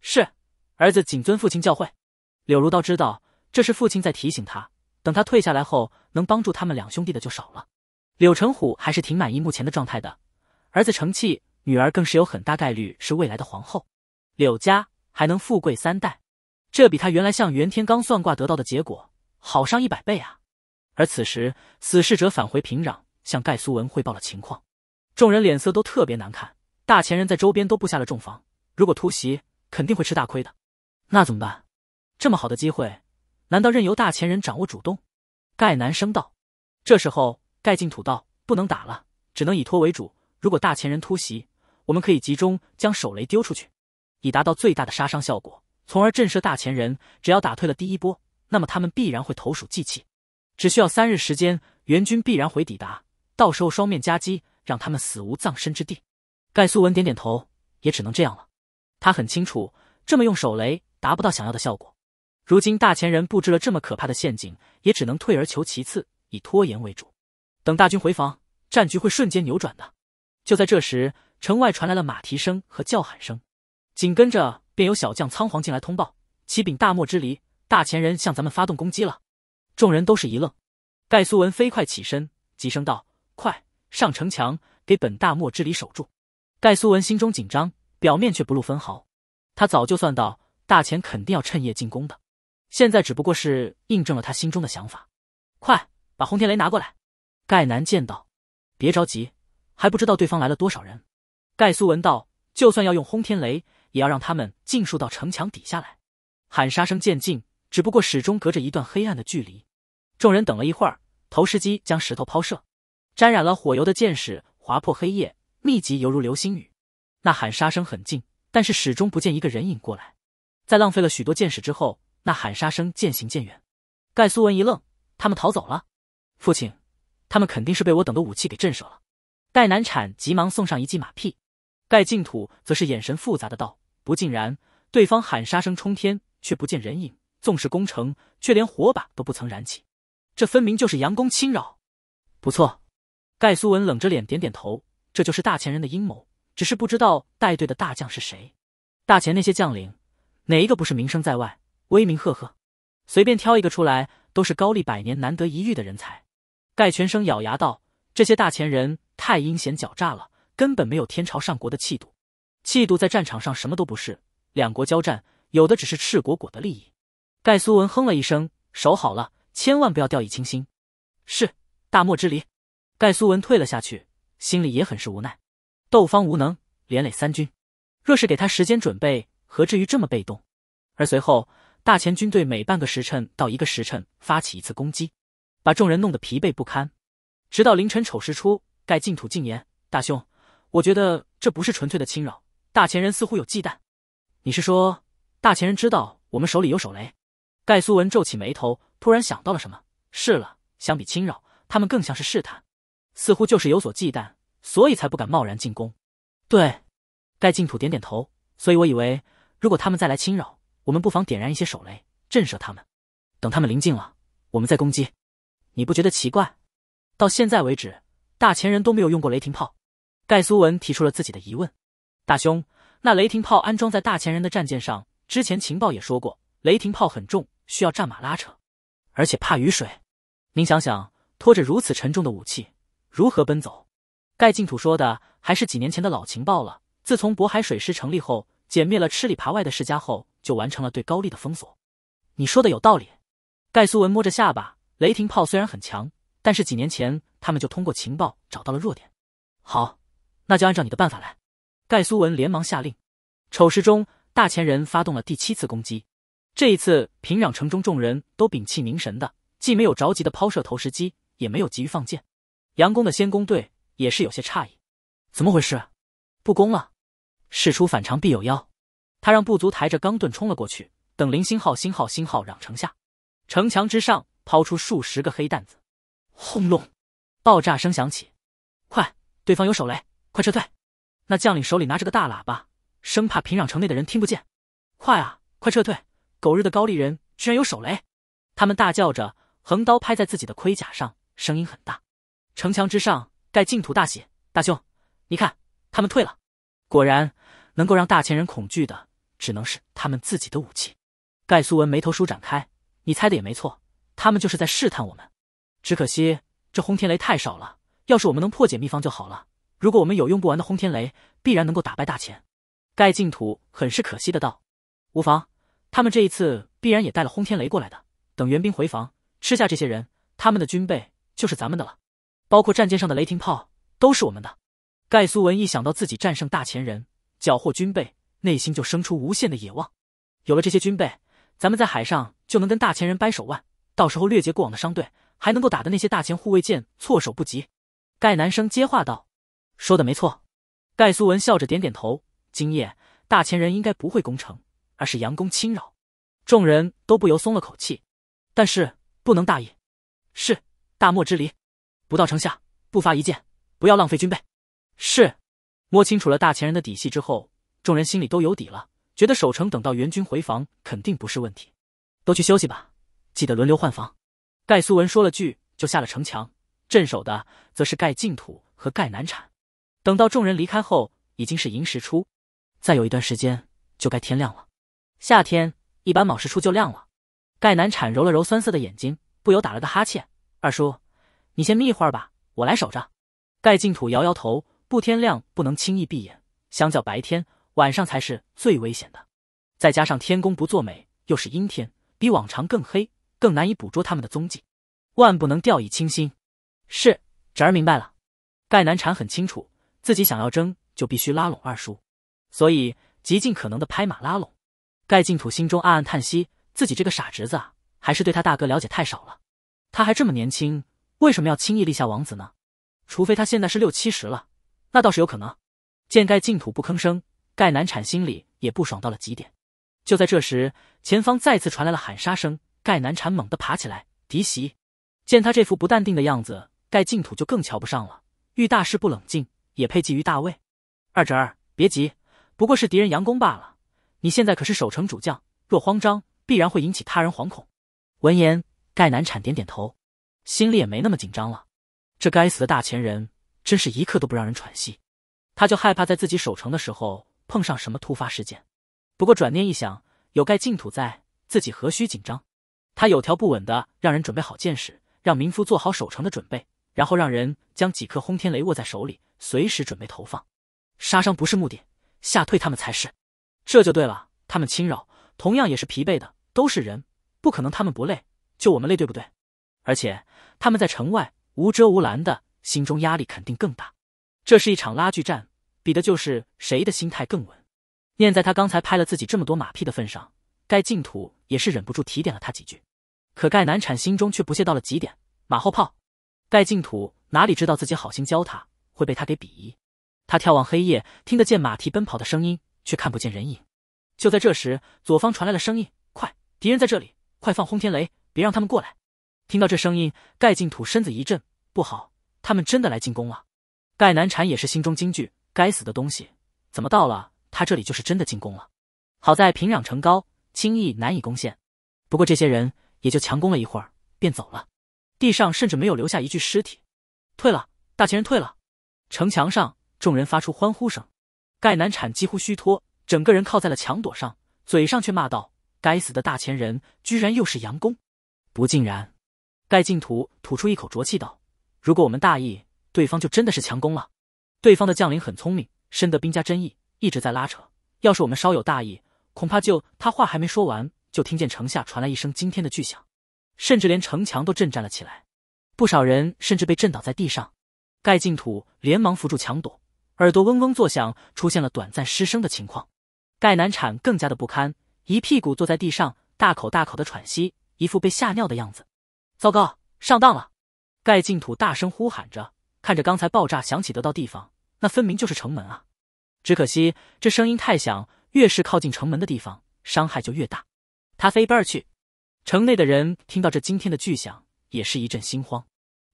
是儿子谨遵父亲教诲。柳如刀知道这是父亲在提醒他，等他退下来后，能帮助他们两兄弟的就少了。柳成虎还是挺满意目前的状态的，儿子成器，女儿更是有很大概率是未来的皇后，柳家还能富贵三代，这比他原来向袁天罡算卦得到的结果好上一百倍啊！而此时，死侍者返回平壤，向盖苏文汇报了情况，众人脸色都特别难看。大前人在周边都布下了重防，如果突袭肯定会吃大亏的。那怎么办？这么好的机会，难道任由大前人掌握主动？盖南声道，这时候。盖进土道不能打了，只能以拖为主。如果大前人突袭，我们可以集中将手雷丢出去，以达到最大的杀伤效果，从而震慑大前人。只要打退了第一波，那么他们必然会投鼠忌器。只需要三日时间，援军必然会抵达，到时候双面夹击，让他们死无葬身之地。盖苏文点点头，也只能这样了。他很清楚，这么用手雷达不到想要的效果。如今大前人布置了这么可怕的陷阱，也只能退而求其次，以拖延为主。等大军回防，战局会瞬间扭转的。就在这时，城外传来了马蹄声和叫喊声，紧跟着便有小将仓皇进来通报：“启禀大漠之离，大前人向咱们发动攻击了。”众人都是一愣，盖苏文飞快起身，急声道：“快上城墙，给本大漠之离守住！”盖苏文心中紧张，表面却不露分毫。他早就算到大前肯定要趁夜进攻的，现在只不过是印证了他心中的想法。快把轰天雷拿过来！盖南见到，别着急，还不知道对方来了多少人。盖苏文道：“就算要用轰天雷，也要让他们尽数到城墙底下来。”喊杀声渐近，只不过始终隔着一段黑暗的距离。众人等了一会儿，投石机将石头抛射，沾染了火油的箭矢划破黑夜，密集犹如流星雨。那喊杀声很近，但是始终不见一个人影过来。在浪费了许多箭矢之后，那喊杀声渐行渐远。盖苏文一愣：“他们逃走了？”父亲。他们肯定是被我等的武器给震慑了。戴南产急忙送上一记马屁，盖净土则是眼神复杂的道：“不竟然，对方喊杀声冲天，却不见人影，纵使攻城，却连火把都不曾燃起，这分明就是佯攻侵扰。”不错，盖苏文冷着脸点点头：“这就是大前人的阴谋，只是不知道带队的大将是谁。大前那些将领，哪一个不是名声在外、威名赫赫？随便挑一个出来，都是高丽百年难得一遇的人才。”盖全生咬牙道：“这些大前人太阴险狡诈了，根本没有天朝上国的气度。气度在战场上什么都不是。两国交战，有的只是赤果果的利益。”盖苏文哼了一声：“守好了，千万不要掉以轻心。”是大漠之离，盖苏文退了下去，心里也很是无奈。斗方无能，连累三军。若是给他时间准备，何至于这么被动？而随后，大前军队每半个时辰到一个时辰发起一次攻击。把众人弄得疲惫不堪，直到凌晨丑时出。盖净土禁言，大兄，我觉得这不是纯粹的侵扰，大前人似乎有忌惮。你是说大前人知道我们手里有手雷？盖苏文皱起眉头，突然想到了什么。是了，相比侵扰，他们更像是试探，似乎就是有所忌惮，所以才不敢贸然进攻。对，盖净土点点头。所以我以为，如果他们再来侵扰，我们不妨点燃一些手雷，震慑他们。等他们临近了，我们再攻击。你不觉得奇怪？到现在为止，大前人都没有用过雷霆炮。盖苏文提出了自己的疑问：“大兄，那雷霆炮安装在大前人的战舰上，之前情报也说过，雷霆炮很重，需要战马拉扯，而且怕雨水。您想想，拖着如此沉重的武器，如何奔走？”盖净土说的还是几年前的老情报了。自从渤海水师成立后，歼灭了吃里扒外的世家后，就完成了对高丽的封锁。你说的有道理。盖苏文摸着下巴。雷霆炮虽然很强，但是几年前他们就通过情报找到了弱点。好，那就按照你的办法来。盖苏文连忙下令。丑时中，大前人发动了第七次攻击。这一次，平壤城中众人都屏气凝神的，既没有着急的抛射投石机，也没有急于放箭。杨公的先攻队也是有些诧异，怎么回事？不攻了？事出反常必有妖。他让部族抬着钢盾冲了过去，等零星号、星号、星号嚷城下，城墙之上。抛出数十个黑弹子，轰隆，爆炸声响起。快，对方有手雷，快撤退！那将领手里拿着个大喇叭，生怕平壤城内的人听不见。快啊，快撤退！狗日的高丽人居然有手雷！他们大叫着，横刀拍在自己的盔甲上，声音很大。城墙之上，盖净土大喜，大兄，你看，他们退了。果然，能够让大前人恐惧的，只能是他们自己的武器。盖苏文眉头舒展开，你猜的也没错。他们就是在试探我们，只可惜这轰天雷太少了。要是我们能破解秘方就好了。如果我们有用不完的轰天雷，必然能够打败大钱。盖净土很是可惜的道：“无妨，他们这一次必然也带了轰天雷过来的。等援兵回防，吃下这些人，他们的军备就是咱们的了，包括战舰上的雷霆炮都是我们的。”盖苏文一想到自己战胜大钱人，缴获军备，内心就生出无限的野望。有了这些军备，咱们在海上就能跟大钱人掰手腕。到时候掠劫过往的商队，还能够打的那些大钱护卫舰措手不及。盖南生接话道：“说的没错。”盖苏文笑着点点头。今夜大秦人应该不会攻城，而是佯攻侵扰。众人都不由松了口气。但是不能大意。是大漠之离，不到城下不发一箭，不要浪费军备。是摸清楚了大前人的底细之后，众人心里都有底了，觉得守城等到援军回防肯定不是问题。都去休息吧。记得轮流换房。”盖苏文说了句，就下了城墙。镇守的则是盖净土和盖难产。等到众人离开后，已经是寅时初，再有一段时间就该天亮了。夏天一般卯时初就亮了。盖难产揉了揉酸涩的眼睛，不由打了个哈欠。二叔，你先眯一会儿吧，我来守着。盖净土摇摇头，不天亮不能轻易闭眼。相较白天，晚上才是最危险的。再加上天公不作美，又是阴天，比往常更黑。更难以捕捉他们的踪迹，万不能掉以轻心。是侄儿明白了。盖南禅很清楚，自己想要争，就必须拉拢二叔，所以极尽可能的拍马拉拢。盖净土心中暗暗叹息，自己这个傻侄子，啊，还是对他大哥了解太少了。他还这么年轻，为什么要轻易立下王子呢？除非他现在是六七十了，那倒是有可能。见盖净土不吭声，盖南禅心里也不爽到了极点。就在这时，前方再次传来了喊杀声。盖南禅猛地爬起来，敌袭！见他这副不淡定的样子，盖净土就更瞧不上了。遇大事不冷静，也配觊觎大位？二侄儿，别急，不过是敌人佯攻罢了。你现在可是守城主将，若慌张，必然会引起他人惶恐。闻言，盖南产点点头，心里也没那么紧张了。这该死的大前人，真是一刻都不让人喘息。他就害怕在自己守城的时候碰上什么突发事件。不过转念一想，有盖净土在，自己何须紧张？他有条不紊的让人准备好箭矢，让民夫做好守城的准备，然后让人将几颗轰天雷握在手里，随时准备投放。杀伤不是目的，吓退他们才是。这就对了，他们侵扰，同样也是疲惫的，都是人，不可能他们不累，就我们累，对不对？而且他们在城外无遮无拦的，心中压力肯定更大。这是一场拉锯战，比的就是谁的心态更稳。念在他刚才拍了自己这么多马屁的份上。盖净土也是忍不住提点了他几句，可盖难产心中却不屑到了极点。马后炮，盖净土哪里知道自己好心教他会被他给鄙夷？他眺望黑夜，听得见马蹄奔跑的声音，却看不见人影。就在这时，左方传来了声音：“快，敌人在这里！快放轰天雷，别让他们过来！”听到这声音，盖净土身子一震，不好，他们真的来进攻了。盖难产也是心中惊惧，该死的东西，怎么到了他这里就是真的进攻了？好在平壤城高。轻易难以攻陷，不过这些人也就强攻了一会儿便走了，地上甚至没有留下一具尸体。退了，大前人退了！城墙上众人发出欢呼声。盖南产几乎虚脱，整个人靠在了墙垛上，嘴上却骂道：“该死的大前人，居然又是佯攻！”不尽然。盖净土吐出一口浊气道：“如果我们大意，对方就真的是强攻了。对方的将领很聪明，深得兵家真意，一直在拉扯。要是我们稍有大意……”恐怕就他话还没说完，就听见城下传来一声惊天的巨响，甚至连城墙都震颤了起来，不少人甚至被震倒在地上。盖净土连忙扶住墙躲，耳朵嗡嗡作响，出现了短暂失声的情况。盖南产更加的不堪，一屁股坐在地上，大口大口的喘息，一副被吓尿的样子。糟糕，上当了！盖净土大声呼喊着，看着刚才爆炸响起得到地方，那分明就是城门啊！只可惜这声音太响。越是靠近城门的地方，伤害就越大。他飞奔而去。城内的人听到这惊天的巨响，也是一阵心慌。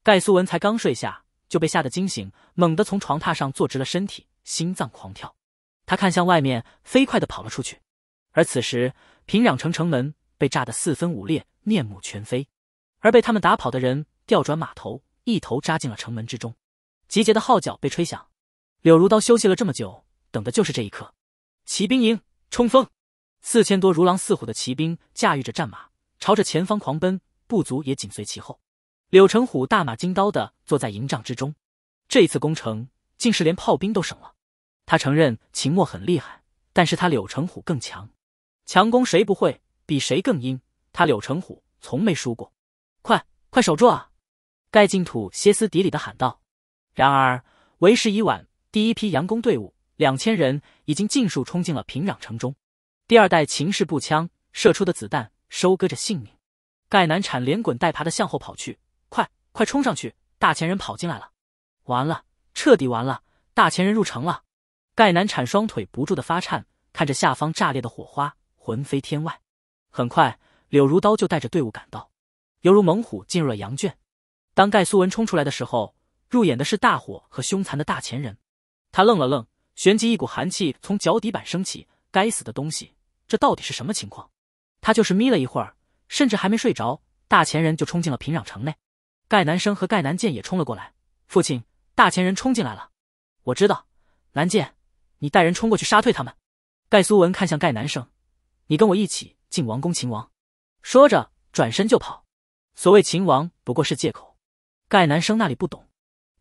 盖苏文才刚睡下，就被吓得惊醒，猛地从床榻上坐直了身体，心脏狂跳。他看向外面，飞快地跑了出去。而此时，平壤城城门被炸得四分五裂，面目全非。而被他们打跑的人，调转马头，一头扎进了城门之中。集结的号角被吹响。柳如刀休息了这么久，等的就是这一刻。骑兵营冲锋，四千多如狼似虎的骑兵驾驭着战马，朝着前方狂奔，步卒也紧随其后。柳成虎大马金刀的坐在营帐之中，这一次攻城竟是连炮兵都省了。他承认秦末很厉害，但是他柳成虎更强。强攻谁不会？比谁更阴。他柳成虎从没输过。快快守住啊！盖进土歇斯底里的喊道。然而为时已晚，第一批佯攻队伍。两千人已经尽数冲进了平壤城中，第二代秦式步枪射出的子弹收割着性命。盖南产连滚带爬的向后跑去，快快冲上去！大前人跑进来了，完了，彻底完了！大前人入城了。盖南产双腿不住的发颤，看着下方炸裂的火花，魂飞天外。很快，柳如刀就带着队伍赶到，犹如猛虎进入了羊圈。当盖苏文冲出来的时候，入眼的是大火和凶残的大前人。他愣了愣。旋即，一股寒气从脚底板升起。该死的东西，这到底是什么情况？他就是眯了一会儿，甚至还没睡着，大前人就冲进了平壤城内。盖南生和盖南剑也冲了过来。父亲，大前人冲进来了。我知道，南剑，你带人冲过去杀退他们。盖苏文看向盖南生，你跟我一起进王宫擒王。说着，转身就跑。所谓擒王不过是借口。盖南生那里不懂，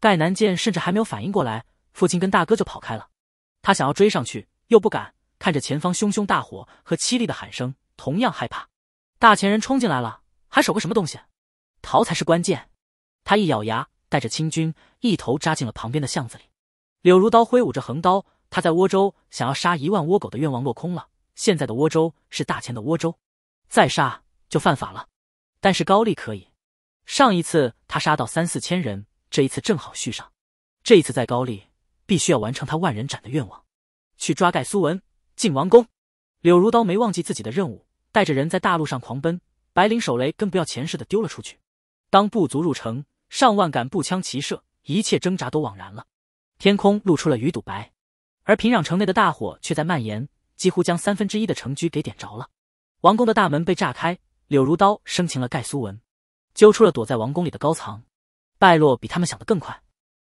盖南剑甚至还没有反应过来，父亲跟大哥就跑开了。他想要追上去，又不敢。看着前方熊熊大火和凄厉的喊声，同样害怕。大前人冲进来了，还守个什么东西？逃才是关键。他一咬牙，带着清军一头扎进了旁边的巷子里。柳如刀挥舞着横刀，他在倭州想要杀一万倭狗的愿望落空了。现在的倭州是大前的倭州，再杀就犯法了。但是高丽可以。上一次他杀到三四千人，这一次正好续上。这一次在高丽。必须要完成他万人斩的愿望，去抓盖苏文进王宫。柳如刀没忘记自己的任务，带着人在大路上狂奔，白磷手雷跟不要钱似的丢了出去。当部族入城，上万杆步枪齐射，一切挣扎都枉然了。天空露出了鱼肚白，而平壤城内的大火却在蔓延，几乎将三分之一的城居给点着了。王宫的大门被炸开，柳如刀生擒了盖苏文，揪出了躲在王宫里的高层。败落比他们想的更快。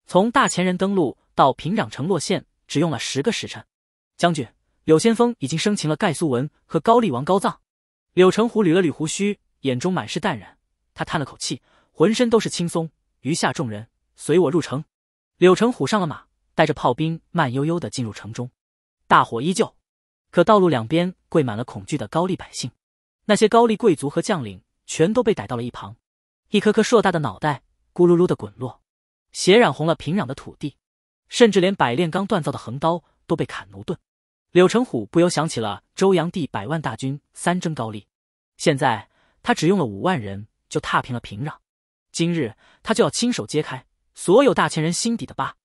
从大前人登陆到平壤城落陷，只用了十个时辰。将军柳先锋已经生擒了盖苏文和高丽王高藏。柳成虎捋了捋胡须，眼中满是淡然。他叹了口气，浑身都是轻松。余下众人，随我入城。柳成虎上了马，带着炮兵慢悠悠的进入城中。大火依旧，可道路两边跪满了恐惧的高丽百姓。那些高丽贵族和将领全都被逮到了一旁，一颗颗硕大的脑袋咕噜噜的滚落。血染红了平壤的土地，甚至连百炼钢锻造的横刀都被砍奴钝。柳成虎不由想起了周炀帝百万大军三征高丽，现在他只用了五万人就踏平了平壤。今日他就要亲手揭开所有大前人心底的疤。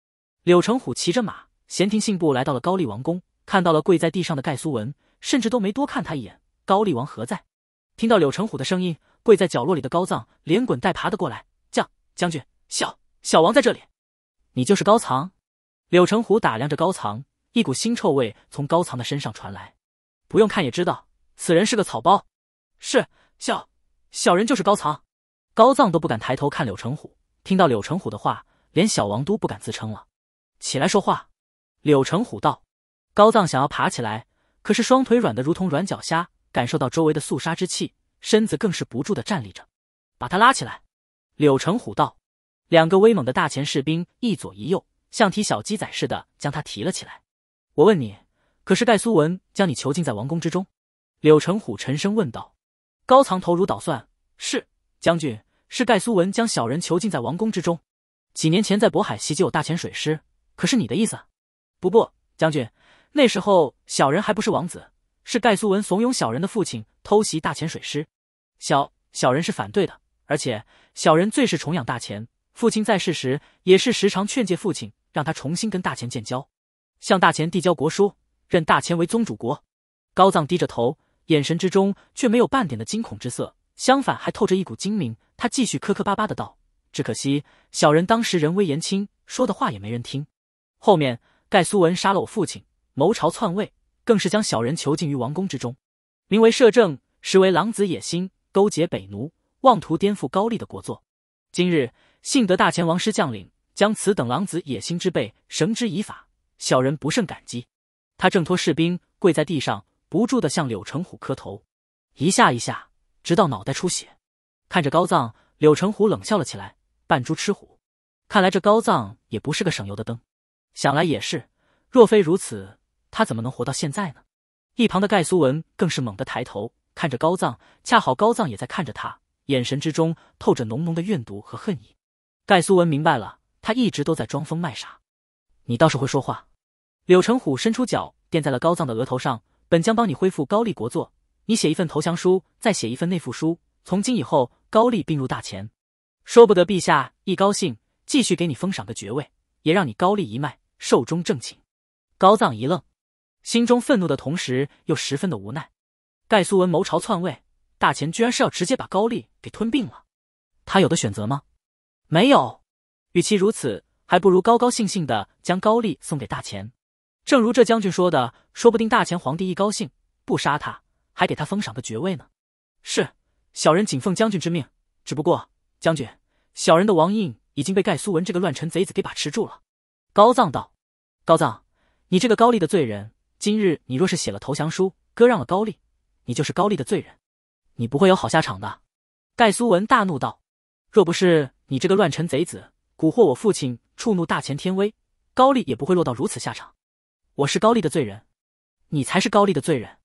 柳成虎骑着马，闲庭信步来到了高丽王宫，看到了跪在地上的盖苏文，甚至都没多看他一眼。高丽王何在？听到柳成虎的声音，跪在角落里的高藏连滚带爬的过来，将将军笑。小王在这里，你就是高藏。柳成虎打量着高藏，一股腥臭味从高藏的身上传来，不用看也知道此人是个草包。是小，小人就是高藏。高藏都不敢抬头看柳成虎，听到柳成虎的话，连小王都不敢自称了。起来说话。柳成虎道。高藏想要爬起来，可是双腿软的如同软脚虾，感受到周围的肃杀之气，身子更是不住的站立着。把他拉起来。柳成虎道。两个威猛的大前士兵一左一右，像提小鸡仔似的将他提了起来。我问你，可是盖苏文将你囚禁在王宫之中？柳成虎沉声问道。高藏头如捣蒜，是将军，是盖苏文将小人囚禁在王宫之中。几年前在渤海袭击我大潜水师，可是你的意思？不不，将军，那时候小人还不是王子，是盖苏文怂恿小人的父亲偷袭大潜水师。小小人是反对的，而且小人最是崇仰大前。父亲在世时也是时常劝诫父亲，让他重新跟大秦建交，向大秦递交国书，认大秦为宗主国。高藏低着头，眼神之中却没有半点的惊恐之色，相反还透着一股精明。他继续磕磕巴巴的道：“只可惜小人当时人微言轻，说的话也没人听。后面盖苏文杀了我父亲，谋朝篡位，更是将小人囚禁于王宫之中，名为摄政，实为狼子野心，勾结北奴，妄图颠覆高丽的国祚。今日。”幸得大前王师将领将此等狼子野心之辈绳之以法，小人不胜感激。他挣脱士兵，跪在地上，不住的向柳成虎磕头，一下一下，直到脑袋出血。看着高藏，柳成虎冷笑了起来，扮猪吃虎。看来这高藏也不是个省油的灯。想来也是，若非如此，他怎么能活到现在呢？一旁的盖苏文更是猛地抬头看着高藏，恰好高藏也在看着他，眼神之中透着浓浓的怨毒和恨意。盖苏文明白了，他一直都在装疯卖傻。你倒是会说话。柳成虎伸出脚垫在了高藏的额头上，本将帮你恢复高丽国祚，你写一份投降书，再写一份内附书，从今以后高丽并入大秦。说不得，陛下一高兴，继续给你封赏个爵位，也让你高丽一脉寿终正寝。高藏一愣，心中愤怒的同时又十分的无奈。盖苏文谋朝篡位，大秦居然是要直接把高丽给吞并了，他有的选择吗？没有，与其如此，还不如高高兴兴的将高丽送给大钱。正如这将军说的，说不定大钱皇帝一高兴，不杀他，还给他封赏个爵位呢。是，小人谨奉将军之命。只不过，将军，小人的王印已经被盖苏文这个乱臣贼子给把持住了。高藏道：“高藏，你这个高丽的罪人，今日你若是写了投降书，割让了高丽，你就是高丽的罪人，你不会有好下场的。”盖苏文大怒道。若不是你这个乱臣贼子蛊惑我父亲，触怒大前天威，高丽也不会落到如此下场。我是高丽的罪人，你才是高丽的罪人。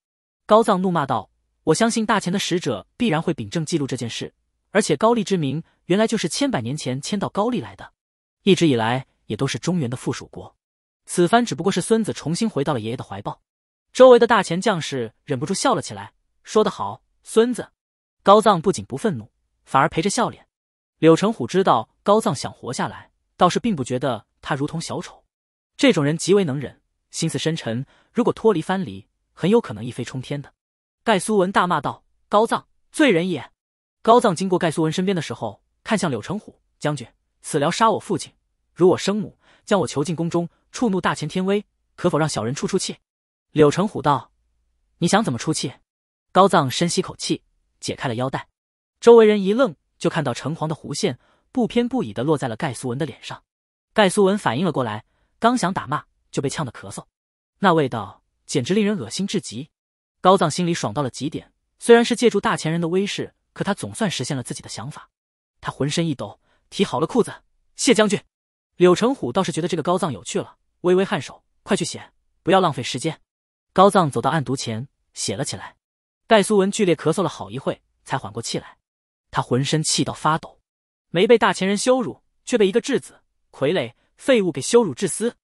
高藏怒骂道：“我相信大乾的使者必然会秉正记录这件事，而且高丽之名原来就是千百年前迁到高丽来的，一直以来也都是中原的附属国。此番只不过是孙子重新回到了爷爷的怀抱。”周围的大乾将士忍不住笑了起来，说得好，孙子。高藏不仅不愤怒，反而陪着笑脸。柳成虎知道高藏想活下来，倒是并不觉得他如同小丑。这种人极为能忍，心思深沉，如果脱离藩篱，很有可能一飞冲天的。盖苏文大骂道：“高藏，罪人也！”高藏经过盖苏文身边的时候，看向柳成虎将军：“此辽杀我父亲，辱我生母，将我囚禁宫中，触怒大秦天威，可否让小人出出气？”柳成虎道：“你想怎么出气？”高藏深吸口气，解开了腰带。周围人一愣。就看到橙黄的弧线不偏不倚的落在了盖苏文的脸上，盖苏文反应了过来，刚想打骂就被呛得咳嗽，那味道简直令人恶心至极。高藏心里爽到了极点，虽然是借助大前人的威势，可他总算实现了自己的想法。他浑身一抖，提好了裤子，谢将军。柳成虎倒是觉得这个高藏有趣了，微微颔首，快去写，不要浪费时间。高藏走到案牍前写了起来，盖苏文剧烈咳嗽了好一会，才缓过气来。他浑身气到发抖，没被大前人羞辱，却被一个质子傀儡废物给羞辱致死，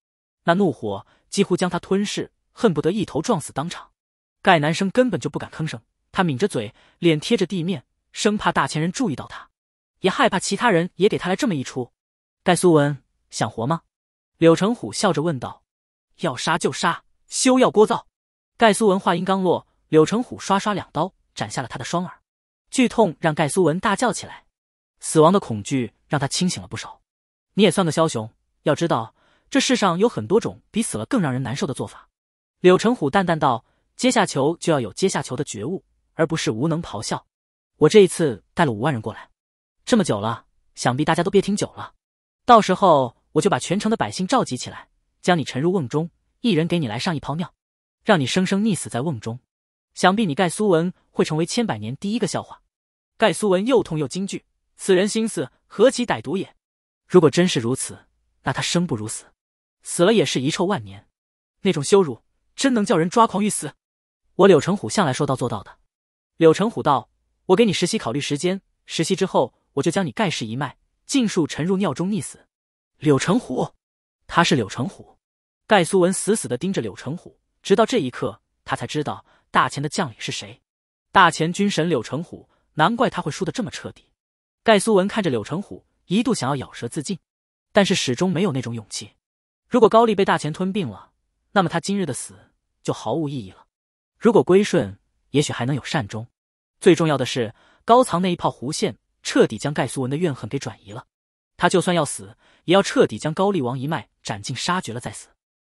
那怒火几乎将他吞噬，恨不得一头撞死当场。盖南生根本就不敢吭声，他抿着嘴，脸贴着地面，生怕大前人注意到他，也害怕其他人也给他来这么一出。盖苏文想活吗？柳成虎笑着问道。要杀就杀，休要聒噪。盖苏文话音刚落，柳成虎刷刷两刀斩下了他的双耳。剧痛让盖苏文大叫起来，死亡的恐惧让他清醒了不少。你也算个枭雄，要知道这世上有很多种比死了更让人难受的做法。柳成虎淡淡道：“阶下囚就要有阶下囚的觉悟，而不是无能咆哮。”我这一次带了五万人过来，这么久了，想必大家都憋挺久了。到时候我就把全城的百姓召集起来，将你沉入瓮中，一人给你来上一泡尿，让你生生溺死在瓮中。想必你盖苏文会成为千百年第一个笑话。盖苏文又痛又惊惧，此人心思何其歹毒也！如果真是如此，那他生不如死，死了也是遗臭万年。那种羞辱，真能叫人抓狂欲死。我柳成虎向来说到做到的。柳成虎道：“我给你实习考虑时间，实习之后，我就将你盖世一脉尽数沉入尿中溺死。”柳成虎，他是柳成虎。盖苏文死死的盯着柳成虎，直到这一刻，他才知道。大秦的将领是谁？大秦军神柳成虎，难怪他会输得这么彻底。盖苏文看着柳成虎，一度想要咬舌自尽，但是始终没有那种勇气。如果高丽被大秦吞并了，那么他今日的死就毫无意义了。如果归顺，也许还能有善终。最重要的是，高藏那一炮弧线，彻底将盖苏文的怨恨给转移了。他就算要死，也要彻底将高丽王一脉斩尽杀绝了再死。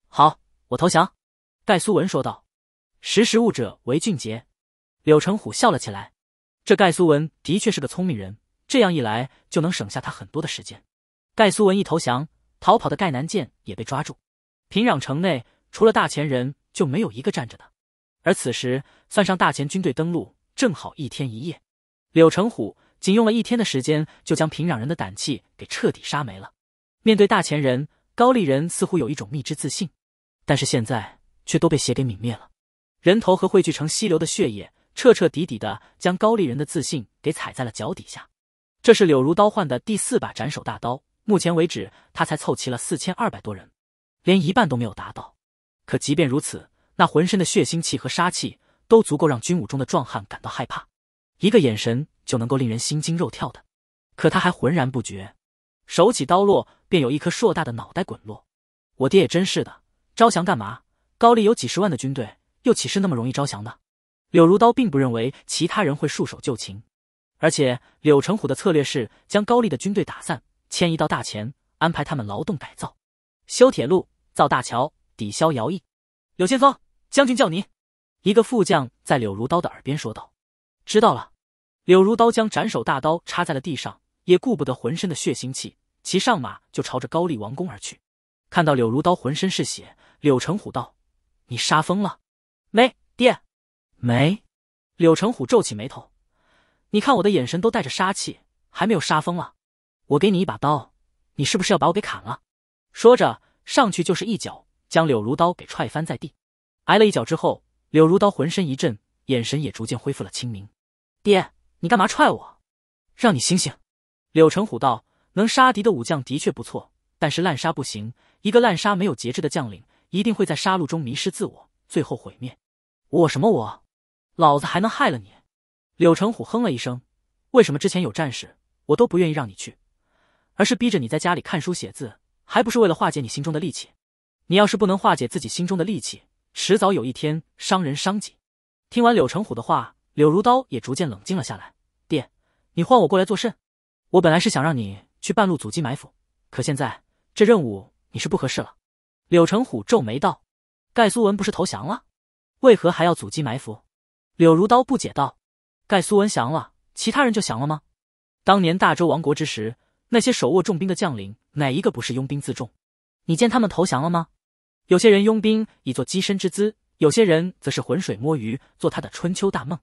好，我投降。盖苏文说道。识时务者为俊杰，柳成虎笑了起来。这盖苏文的确是个聪明人，这样一来就能省下他很多的时间。盖苏文一投降，逃跑的盖南剑也被抓住。平壤城内除了大前人就没有一个站着的。而此时算上大前军队登陆，正好一天一夜。柳成虎仅用了一天的时间，就将平壤人的胆气给彻底杀没了。面对大前人，高丽人似乎有一种秘之自信，但是现在却都被血给泯灭了。人头和汇聚成溪流的血液，彻彻底底的将高丽人的自信给踩在了脚底下。这是柳如刀换的第四把斩首大刀，目前为止他才凑齐了四千二百多人，连一半都没有达到。可即便如此，那浑身的血腥气和杀气，都足够让军伍中的壮汉感到害怕，一个眼神就能够令人心惊肉跳的。可他还浑然不觉，手起刀落，便有一颗硕大的脑袋滚落。我爹也真是的，招降干嘛？高丽有几十万的军队。又岂是那么容易招降的？柳如刀并不认为其他人会束手就擒，而且柳成虎的策略是将高丽的军队打散，迁移到大前，安排他们劳动改造，修铁路，造大桥，抵消徭役。柳先锋将军叫您，一个副将在柳如刀的耳边说道：“知道了。”柳如刀将斩首大刀插在了地上，也顾不得浑身的血腥气，骑上马就朝着高丽王宫而去。看到柳如刀浑身是血，柳成虎道：“你杀疯了？”没爹，没柳成虎皱起眉头，你看我的眼神都带着杀气，还没有杀疯了。我给你一把刀，你是不是要把我给砍了？说着，上去就是一脚，将柳如刀给踹翻在地。挨了一脚之后，柳如刀浑身一震，眼神也逐渐恢复了清明。爹，你干嘛踹我？让你醒醒！柳成虎道：“能杀敌的武将的确不错，但是滥杀不行。一个滥杀没有节制的将领，一定会在杀戮中迷失自我，最后毁灭。”我什么我，老子还能害了你？柳成虎哼了一声。为什么之前有战事，我都不愿意让你去，而是逼着你在家里看书写字，还不是为了化解你心中的戾气？你要是不能化解自己心中的戾气，迟早有一天伤人伤己。听完柳成虎的话，柳如刀也逐渐冷静了下来。爹，你唤我过来作甚？我本来是想让你去半路阻击埋伏，可现在这任务你是不合适了。柳成虎皱眉道：“盖苏文不是投降了？”为何还要阻击埋伏？柳如刀不解道：“盖苏文降了，其他人就降了吗？当年大周亡国之时，那些手握重兵的将领，哪一个不是拥兵自重？你见他们投降了吗？有些人拥兵以做跻身之资，有些人则是浑水摸鱼，做他的春秋大梦。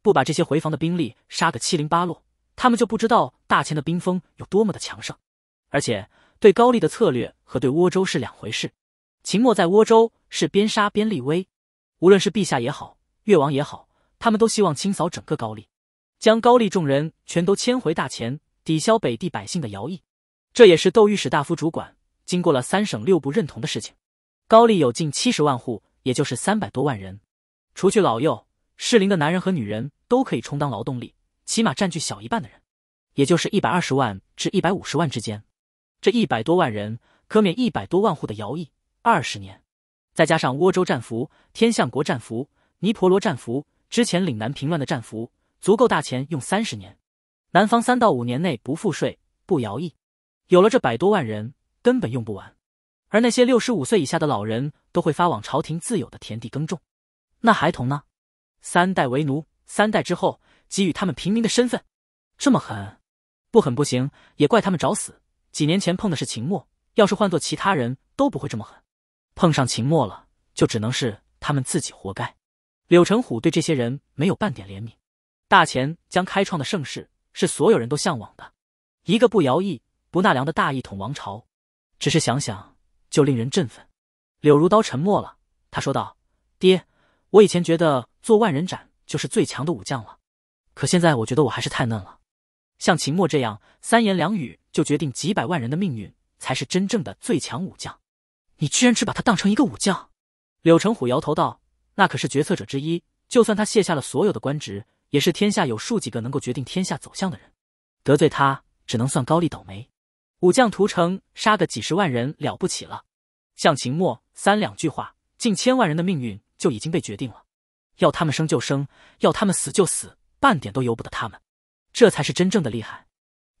不把这些回防的兵力杀个七零八落，他们就不知道大秦的兵锋有多么的强盛。而且，对高丽的策略和对倭州是两回事。秦末在倭州是边杀边立威。”无论是陛下也好，越王也好，他们都希望清扫整个高丽，将高丽众人全都迁回大秦，抵消北地百姓的徭役。这也是窦御史大夫主管经过了三省六部认同的事情。高丽有近七十万户，也就是三百多万人，除去老幼适龄的男人和女人，都可以充当劳动力，起码占据小一半的人，也就是一百二十万至一百五十万之间。这一百多万人可免一百多万户的徭役二十年。再加上倭州战俘、天象国战俘、尼婆罗战俘，之前岭南平乱的战俘，足够大钱用三十年。南方三到五年内不赋税、不徭役，有了这百多万人，根本用不完。而那些六十五岁以下的老人都会发往朝廷自有的田地耕种，那孩童呢？三代为奴，三代之后给予他们平民的身份。这么狠，不狠不行，也怪他们找死。几年前碰的是秦末，要是换做其他人都不会这么狠。碰上秦末了，就只能是他们自己活该。柳成虎对这些人没有半点怜悯。大秦将开创的盛世是所有人都向往的，一个不徭役、不纳粮的大一统王朝，只是想想就令人振奋。柳如刀沉默了，他说道：“爹，我以前觉得做万人斩就是最强的武将了，可现在我觉得我还是太嫩了。像秦末这样三言两语就决定几百万人的命运，才是真正的最强武将。”你居然只把他当成一个武将？柳成虎摇头道：“那可是决策者之一，就算他卸下了所有的官职，也是天下有数几个能够决定天下走向的人。得罪他，只能算高丽倒霉。武将屠城，杀个几十万人了不起了，像秦末三两句话，近千万人的命运就已经被决定了。要他们生就生，要他们死就死，半点都由不得他们。这才是真正的厉害。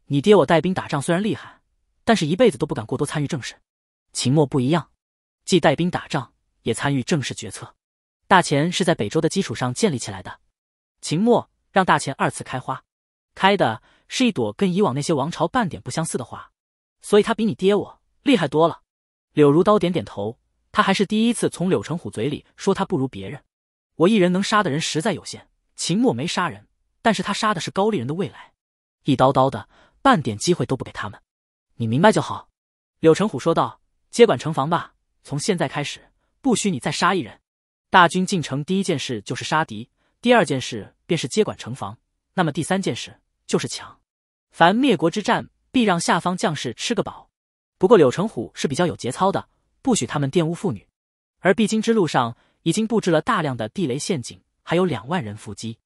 你爹我带兵打仗虽然厉害，但是一辈子都不敢过多参与政事。”秦末不一样，既带兵打仗，也参与正式决策。大钱是在北周的基础上建立起来的，秦末让大钱二次开花，开的是一朵跟以往那些王朝半点不相似的花，所以他比你爹我厉害多了。柳如刀点点头，他还是第一次从柳成虎嘴里说他不如别人。我一人能杀的人实在有限，秦末没杀人，但是他杀的是高丽人的未来，一刀刀的，半点机会都不给他们。你明白就好。”柳成虎说道。接管城防吧，从现在开始不许你再杀一人。大军进城第一件事就是杀敌，第二件事便是接管城防，那么第三件事就是抢。凡灭国之战，必让下方将士吃个饱。不过柳成虎是比较有节操的，不许他们玷污妇女。而必经之路上已经布置了大量的地雷陷阱，还有两万人伏击。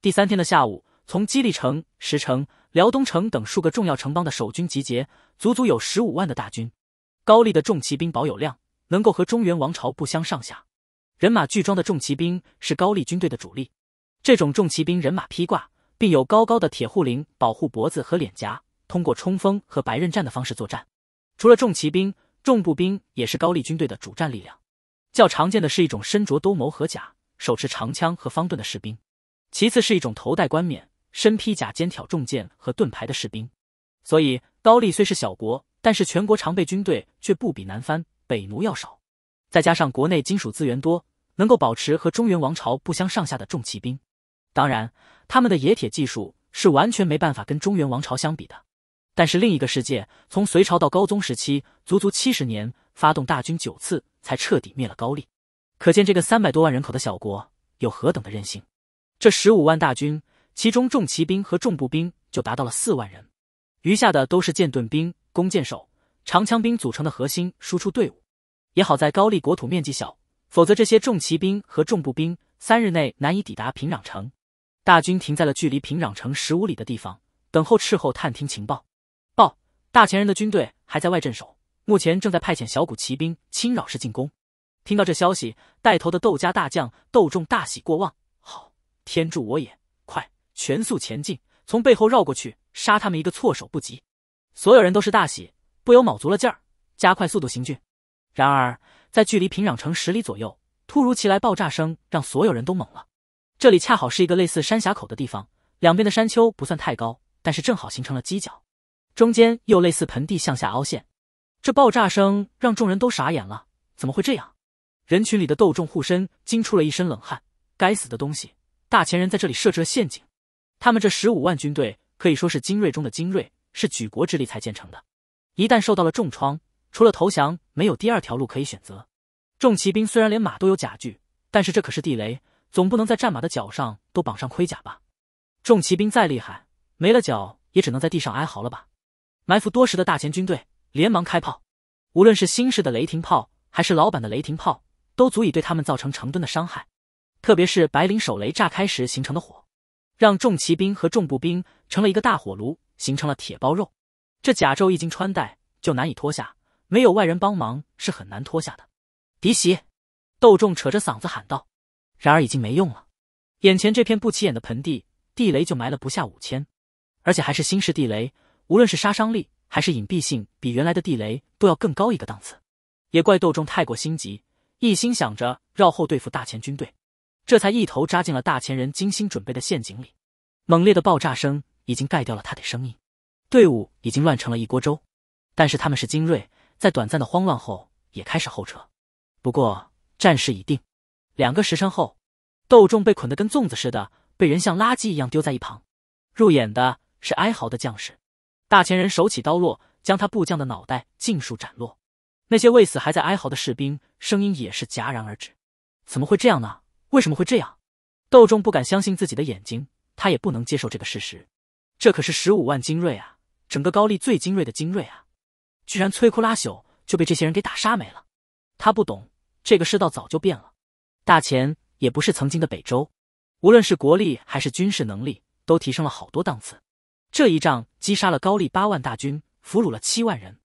第三天的下午，从激励城、石城、辽东城等数个重要城邦的守军集结，足足有十五万的大军。高丽的重骑兵保有量能够和中原王朝不相上下，人马俱装的重骑兵是高丽军队的主力。这种重骑兵人马披挂，并有高高的铁护林保护脖子和脸颊，通过冲锋和白刃战的方式作战。除了重骑兵，重步兵也是高丽军队的主战力量。较常见的是一种身着兜鍪和甲，手持长枪和方盾的士兵；其次是一种头戴冠冕，身披甲肩挑重剑和盾牌的士兵。所以，高丽虽是小国。但是全国常备军队却不比南番北奴要少，再加上国内金属资源多，能够保持和中原王朝不相上下的重骑兵。当然，他们的冶铁技术是完全没办法跟中原王朝相比的。但是另一个世界，从隋朝到高宗时期，足足七十年，发动大军九次才彻底灭了高丽，可见这个三百多万人口的小国有何等的韧性。这十五万大军，其中重骑兵和重步兵就达到了四万人，余下的都是剑盾兵。弓箭手、长枪兵组成的核心输出队伍，也好在高丽国土面积小，否则这些重骑兵和重步兵三日内难以抵达平壤城。大军停在了距离平壤城十五里的地方，等候斥候探听情报。报，大前人的军队还在外镇守，目前正在派遣小股骑兵侵扰式进攻。听到这消息，带头的窦家大将窦仲大喜过望，好天助我也！快，全速前进，从背后绕过去，杀他们一个措手不及。所有人都是大喜，不由卯足了劲儿，加快速度行军。然而，在距离平壤城十里左右，突如其来爆炸声让所有人都懵了。这里恰好是一个类似山峡口的地方，两边的山丘不算太高，但是正好形成了犄角，中间又类似盆地向下凹陷。这爆炸声让众人都傻眼了，怎么会这样？人群里的斗众护身惊出了一身冷汗，该死的东西，大前人在这里设置了陷阱。他们这十五万军队可以说是精锐中的精锐。是举国之力才建成的，一旦受到了重创，除了投降，没有第二条路可以选择。重骑兵虽然连马都有甲具，但是这可是地雷，总不能在战马的脚上都绑上盔甲吧？重骑兵再厉害，没了脚，也只能在地上哀嚎了吧？埋伏多时的大前军队连忙开炮，无论是新式的雷霆炮，还是老版的雷霆炮，都足以对他们造成成吨的伤害。特别是白磷手雷炸开时形成的火，让重骑兵和重步兵成了一个大火炉。形成了铁包肉，这甲胄一经穿戴就难以脱下，没有外人帮忙是很难脱下的。敌袭！窦仲扯着嗓子喊道。然而已经没用了，眼前这片不起眼的盆地，地雷就埋了不下五千，而且还是新式地雷，无论是杀伤力还是隐蔽性，比原来的地雷都要更高一个档次。也怪窦仲太过心急，一心想着绕后对付大秦军队，这才一头扎进了大秦人精心准备的陷阱里。猛烈的爆炸声。已经盖掉了他的声音，队伍已经乱成了一锅粥。但是他们是精锐，在短暂的慌乱后也开始后撤。不过战事已定，两个时辰后，窦仲被捆得跟粽子似的，被人像垃圾一样丢在一旁。入眼的是哀嚎的将士，大前人手起刀落，将他部将的脑袋尽数斩落。那些未死还在哀嚎的士兵声音也是戛然而止。怎么会这样呢？为什么会这样？窦仲不敢相信自己的眼睛，他也不能接受这个事实。这可是十五万精锐啊，整个高丽最精锐的精锐啊，居然摧枯拉朽就被这些人给打杀没了。他不懂，这个世道早就变了，大秦也不是曾经的北周，无论是国力还是军事能力，都提升了好多档次。这一仗击杀了高丽八万大军，俘虏了七万人，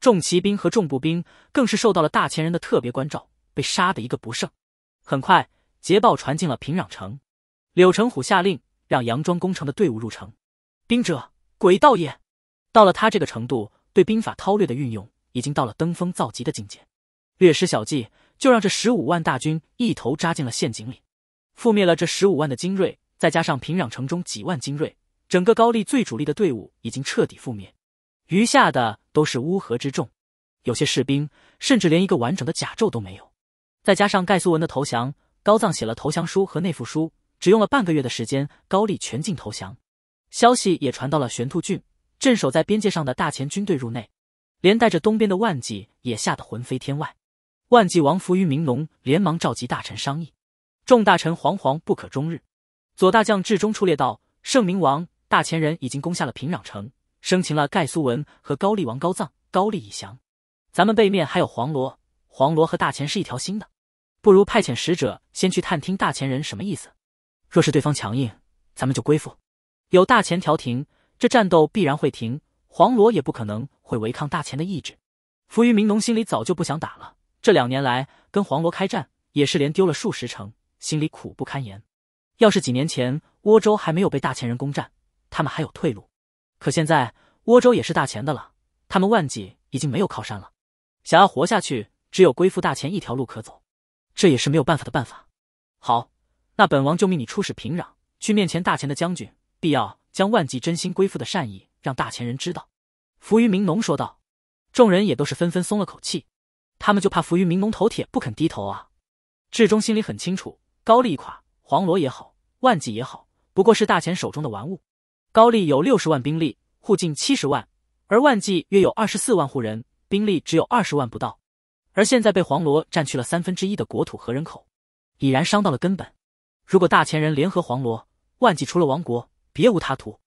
重骑兵和重步兵更是受到了大秦人的特别关照，被杀的一个不剩。很快，捷报传进了平壤城，柳成虎下令让佯装攻城的队伍入城。兵者，诡道也。到了他这个程度，对兵法韬略的运用已经到了登峰造极的境界。略施小计，就让这十五万大军一头扎进了陷阱里，覆灭了这十五万的精锐，再加上平壤城中几万精锐，整个高丽最主力的队伍已经彻底覆灭，余下的都是乌合之众。有些士兵甚至连一个完整的甲胄都没有。再加上盖苏文的投降，高藏写了投降书和内附书，只用了半个月的时间，高丽全境投降。消息也传到了玄兔郡，镇守在边界上的大前军队入内，连带着东边的万济也吓得魂飞天外。万济王扶于明农连忙召集大臣商议，众大臣惶惶不可终日。左大将至中出列道：“圣明王，大前人已经攻下了平壤城，生擒了盖苏文和高丽王高藏，高丽已降。咱们背面还有黄罗，黄罗和大前是一条心的，不如派遣使者先去探听大前人什么意思。若是对方强硬，咱们就归附。”有大钱调停，这战斗必然会停。黄罗也不可能会违抗大钱的意志。浮于民农心里早就不想打了。这两年来跟黄罗开战，也是连丢了数十城，心里苦不堪言。要是几年前倭州还没有被大钱人攻占，他们还有退路。可现在倭州也是大钱的了，他们万计已经没有靠山了，想要活下去，只有归附大钱一条路可走。这也是没有办法的办法。好，那本王就命你出使平壤，去面前大钱的将军。必要将万计真心归附的善意让大前人知道，浮于明农说道。众人也都是纷纷松了口气，他们就怕浮于明农头铁不肯低头啊。志忠心里很清楚，高丽一垮，黄罗也好，万计也好，不过是大前手中的玩物。高丽有六十万兵力，户近七十万，而万计约有二十四万户人，兵力只有二十万不到，而现在被黄罗占去了三分之一的国土和人口，已然伤到了根本。如果大前人联合黄罗，万计除了亡国。别无他途，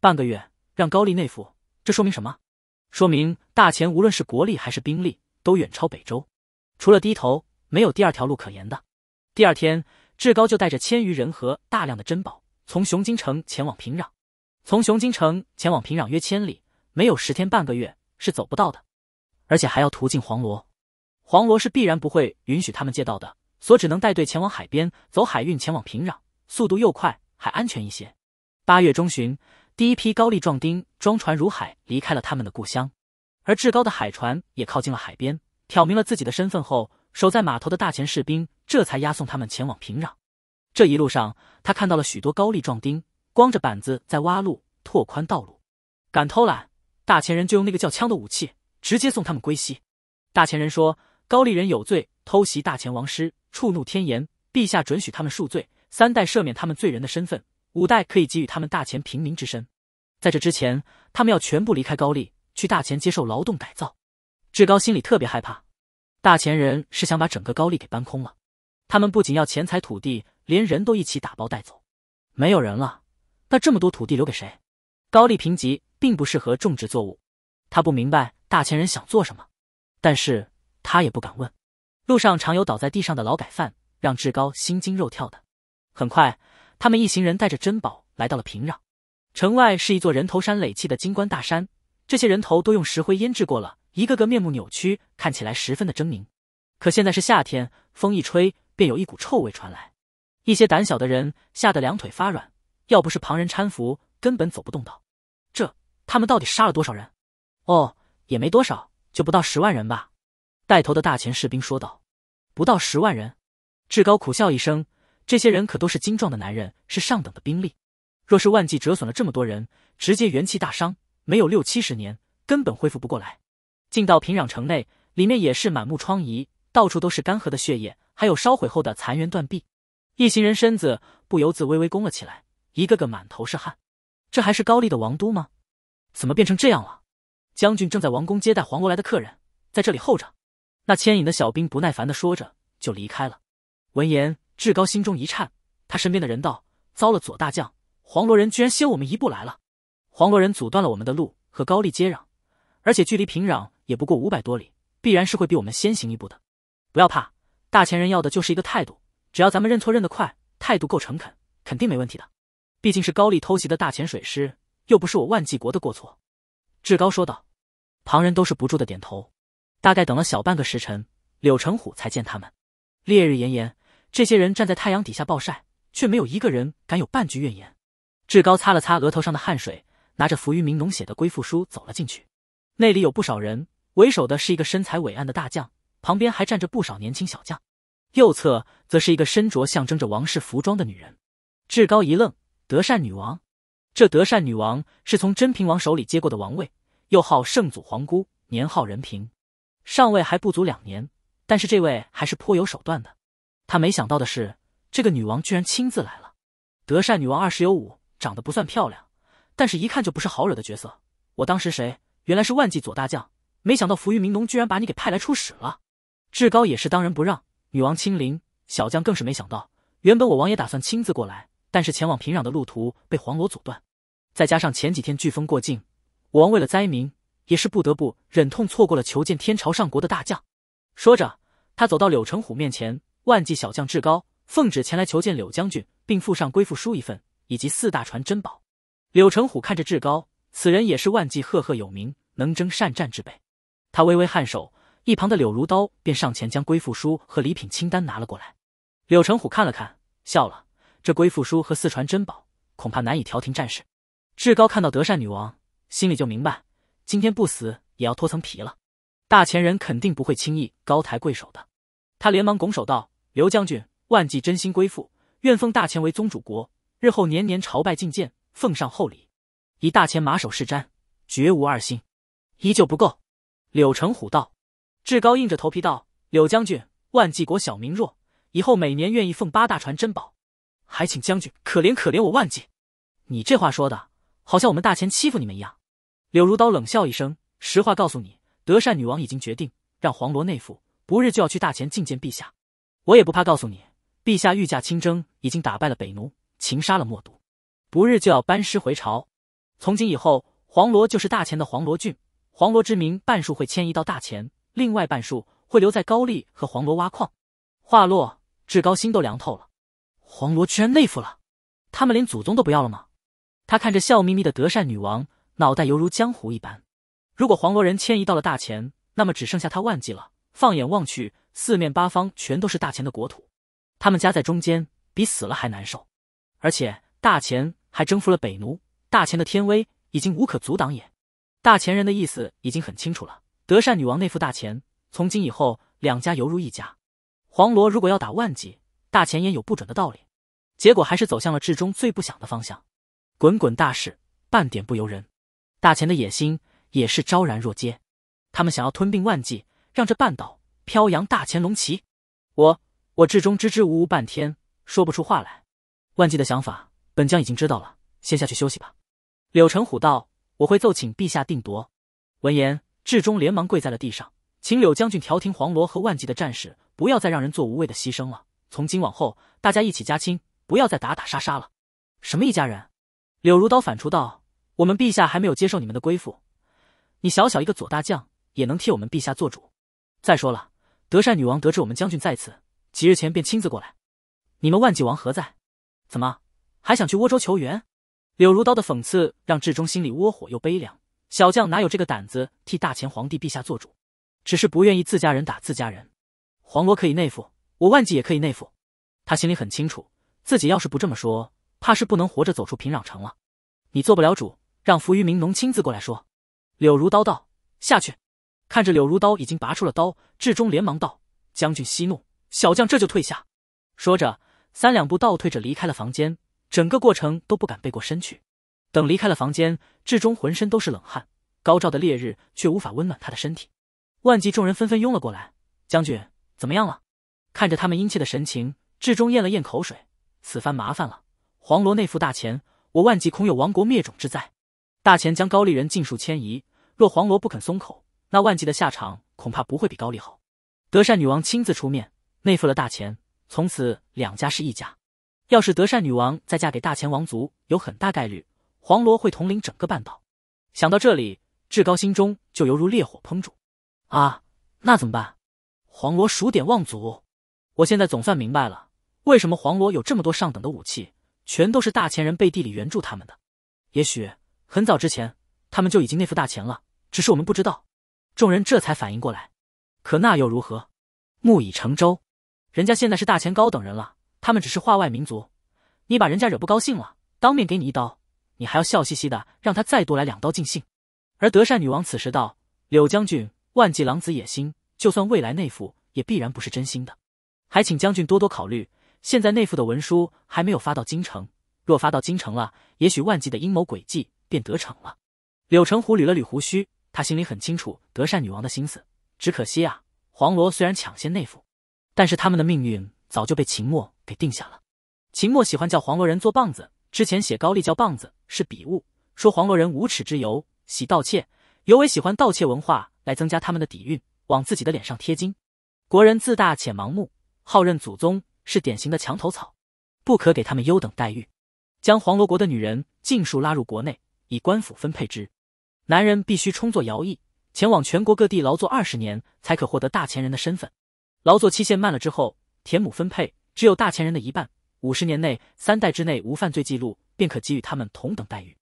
半个月让高丽内附，这说明什么？说明大秦无论是国力还是兵力都远超北周，除了低头，没有第二条路可言的。第二天，志高就带着千余人和大量的珍宝，从雄津城前往平壤。从雄津城前往平壤约千里，没有十天半个月是走不到的，而且还要途经黄罗。黄罗是必然不会允许他们借道的，所只能带队前往海边，走海运前往平壤，速度又快，还安全一些。八月中旬，第一批高丽壮丁装船如海离开了他们的故乡，而至高的海船也靠近了海边。挑明了自己的身份后，守在码头的大前士兵这才押送他们前往平壤。这一路上，他看到了许多高丽壮丁光着板子在挖路、拓宽道路。敢偷懒，大前人就用那个叫枪的武器直接送他们归西。大前人说：“高丽人有罪，偷袭大前王师，触怒天颜，陛下准许他们恕罪，三代赦免他们罪人的身份。”五代可以给予他们大前平民之身，在这之前，他们要全部离开高丽，去大前接受劳动改造。志高心里特别害怕，大前人是想把整个高丽给搬空了。他们不仅要钱财、土地，连人都一起打包带走。没有人了，那这么多土地留给谁？高丽贫瘠，并不适合种植作物。他不明白大前人想做什么，但是他也不敢问。路上常有倒在地上的劳改犯，让志高心惊肉跳的。很快。他们一行人带着珍宝来到了平壤，城外是一座人头山垒砌的金冠大山，这些人头都用石灰腌制过了，一个个面目扭曲，看起来十分的狰狞。可现在是夏天，风一吹便有一股臭味传来，一些胆小的人吓得两腿发软，要不是旁人搀扶，根本走不动道。这他们到底杀了多少人？哦，也没多少，就不到十万人吧。带头的大前士兵说道：“不到十万人。”志高苦笑一声。这些人可都是精壮的男人，是上等的兵力。若是万计折损了这么多人，直接元气大伤，没有六七十年根本恢复不过来。进到平壤城内，里面也是满目疮痍，到处都是干涸的血液，还有烧毁后的残垣断壁。一行人身子不由自微微弓了起来，一个个满头是汗。这还是高丽的王都吗？怎么变成这样了？将军正在王宫接待黄国来的客人，在这里候着。那牵引的小兵不耐烦的说着，就离开了。闻言。志高心中一颤，他身边的人道：“糟了，左大将，黄罗人居然先我们一步来了。黄罗人阻断了我们的路，和高丽接壤，而且距离平壤也不过五百多里，必然是会比我们先行一步的。不要怕，大前人要的就是一个态度，只要咱们认错认得快，态度够诚恳，肯定没问题的。毕竟是高丽偷袭的大前水师，又不是我万纪国的过错。”志高说道。旁人都是不住的点头。大概等了小半个时辰，柳成虎才见他们。烈日炎炎。这些人站在太阳底下暴晒，却没有一个人敢有半句怨言。志高擦了擦额头上的汗水，拿着浮于明农写的归附书走了进去。那里有不少人，为首的是一个身材伟岸的大将，旁边还站着不少年轻小将。右侧则是一个身着象征着王室服装的女人。志高一愣：“德善女王，这德善女王是从真平王手里接过的王位，又号圣祖皇姑，年号仁平，上位还不足两年，但是这位还是颇有手段的。”他没想到的是，这个女王居然亲自来了。德善女王二十有五，长得不算漂亮，但是一看就不是好惹的角色。我当时谁？原来是万济左大将。没想到浮于明农居然把你给派来出使了。志高也是当仁不让，女王亲临，小将更是没想到。原本我王爷打算亲自过来，但是前往平壤的路途被黄罗阻断，再加上前几天飓风过境，我王为了灾民，也是不得不忍痛错过了求见天朝上国的大将。说着，他走到柳成虎面前。万骑小将志高奉旨前来求见柳将军，并附上归附书一份以及四大传珍宝。柳成虎看着志高，此人也是万骑赫赫有名、能征善战之辈。他微微颔首，一旁的柳如刀便上前将归附书和礼品清单拿了过来。柳成虎看了看，笑了。这归附书和四传珍宝，恐怕难以调停战事。志高看到德善女王，心里就明白，今天不死也要脱层皮了。大前人肯定不会轻易高抬贵手的。他连忙拱手道：“刘将军，万计真心归附，愿奉大前为宗主国，日后年年朝拜觐见，奉上厚礼，以大前马首是瞻，绝无二心。”依旧不够。柳成虎道：“志高，硬着头皮道：‘柳将军，万计国小民弱，以后每年愿意奉八大船珍宝，还请将军可怜可怜我万计。’你这话说的好像我们大前欺负你们一样。”柳如刀冷笑一声：“实话告诉你，德善女王已经决定让黄罗内附。”不日就要去大秦觐见陛下，我也不怕告诉你，陛下御驾亲征，已经打败了北奴，擒杀了默都，不日就要班师回朝。从今以后，黄罗就是大秦的黄罗郡，黄罗之名半数会迁移到大秦，另外半数会留在高丽和黄罗挖矿。话落，至高心都凉透了，黄罗居然内附了，他们连祖宗都不要了吗？他看着笑眯眯的德善女王，脑袋犹如江湖一般。如果黄罗人迁移到了大秦，那么只剩下他万计了。放眼望去，四面八方全都是大钱的国土，他们夹在中间，比死了还难受。而且大钱还征服了北奴，大钱的天威已经无可阻挡也。大钱人的意思已经很清楚了，德善女王内附大钱，从今以后两家犹如一家。黄罗如果要打万计，大钱也有不准的道理？结果还是走向了至中最不想的方向。滚滚大势，半点不由人。大钱的野心也是昭然若揭，他们想要吞并万计。让这半岛飘扬大乾龙旗，我我至终支支吾吾半天说不出话来。万计的想法，本将已经知道了，先下去休息吧。柳成虎道：“我会奏请陛下定夺。”闻言，至终连忙跪在了地上，请柳将军调停黄罗和万计的战士，不要再让人做无谓的牺牲了。从今往后，大家一起加亲，不要再打打杀杀了。什么一家人？柳如刀反出道：“我们陛下还没有接受你们的归附，你小小一个左大将，也能替我们陛下做主？”再说了，德善女王得知我们将军在此，几日前便亲自过来。你们万济王何在？怎么还想去倭州求援？柳如刀的讽刺让志忠心里窝火又悲凉。小将哪有这个胆子替大前皇帝陛下做主？只是不愿意自家人打自家人。黄罗可以内附，我万济也可以内附。他心里很清楚，自己要是不这么说，怕是不能活着走出平壤城了。你做不了主，让扶余明农亲自过来说。柳如刀道：“下去。”看着柳如刀已经拔出了刀，志忠连忙道：“将军息怒，小将这就退下。”说着，三两步倒退着离开了房间，整个过程都不敢背过身去。等离开了房间，志忠浑身都是冷汗，高照的烈日却无法温暖他的身体。万骑众人纷纷拥了过来：“将军怎么样了？”看着他们殷切的神情，志忠咽了咽口水：“此番麻烦了，黄罗那副大钱，我万骑恐有亡国灭种之灾。大钱将高丽人尽数迁移，若黄罗不肯松口。”那万吉的下场恐怕不会比高丽好。德善女王亲自出面，内附了大钱，从此两家是一家。要是德善女王再嫁给大钱王族，有很大概率黄罗会统领整个半岛。想到这里，志高心中就犹如烈火烹煮。啊，那怎么办？黄罗数典忘祖！我现在总算明白了，为什么黄罗有这么多上等的武器，全都是大钱人背地里援助他们的。也许很早之前，他们就已经内附大钱了，只是我们不知道。众人这才反应过来，可那又如何？木已成舟，人家现在是大秦高等人了，他们只是化外民族，你把人家惹不高兴了，当面给你一刀，你还要笑嘻嘻的，让他再多来两刀尽兴。而德善女王此时道：“柳将军，万计狼子野心，就算未来内府也必然不是真心的，还请将军多多考虑。现在内府的文书还没有发到京城，若发到京城了，也许万计的阴谋诡计便得逞了。”柳成虎捋了捋胡须。他心里很清楚德善女王的心思，只可惜啊，黄罗虽然抢先内附，但是他们的命运早就被秦墨给定下了。秦墨喜欢叫黄罗人做棒子，之前写高丽叫棒子是笔误，说黄罗人无耻之尤，喜盗窃，尤为喜欢盗窃文化来增加他们的底蕴，往自己的脸上贴金。国人自大且盲目，好认祖宗，是典型的墙头草，不可给他们优等待遇，将黄罗国的女人尽数拉入国内，以官府分配之。男人必须充作徭役，前往全国各地劳作二十年，才可获得大钱人的身份。劳作期限慢了之后，田亩分配只有大钱人的一半。五十年内，三代之内无犯罪记录，便可给予他们同等待遇。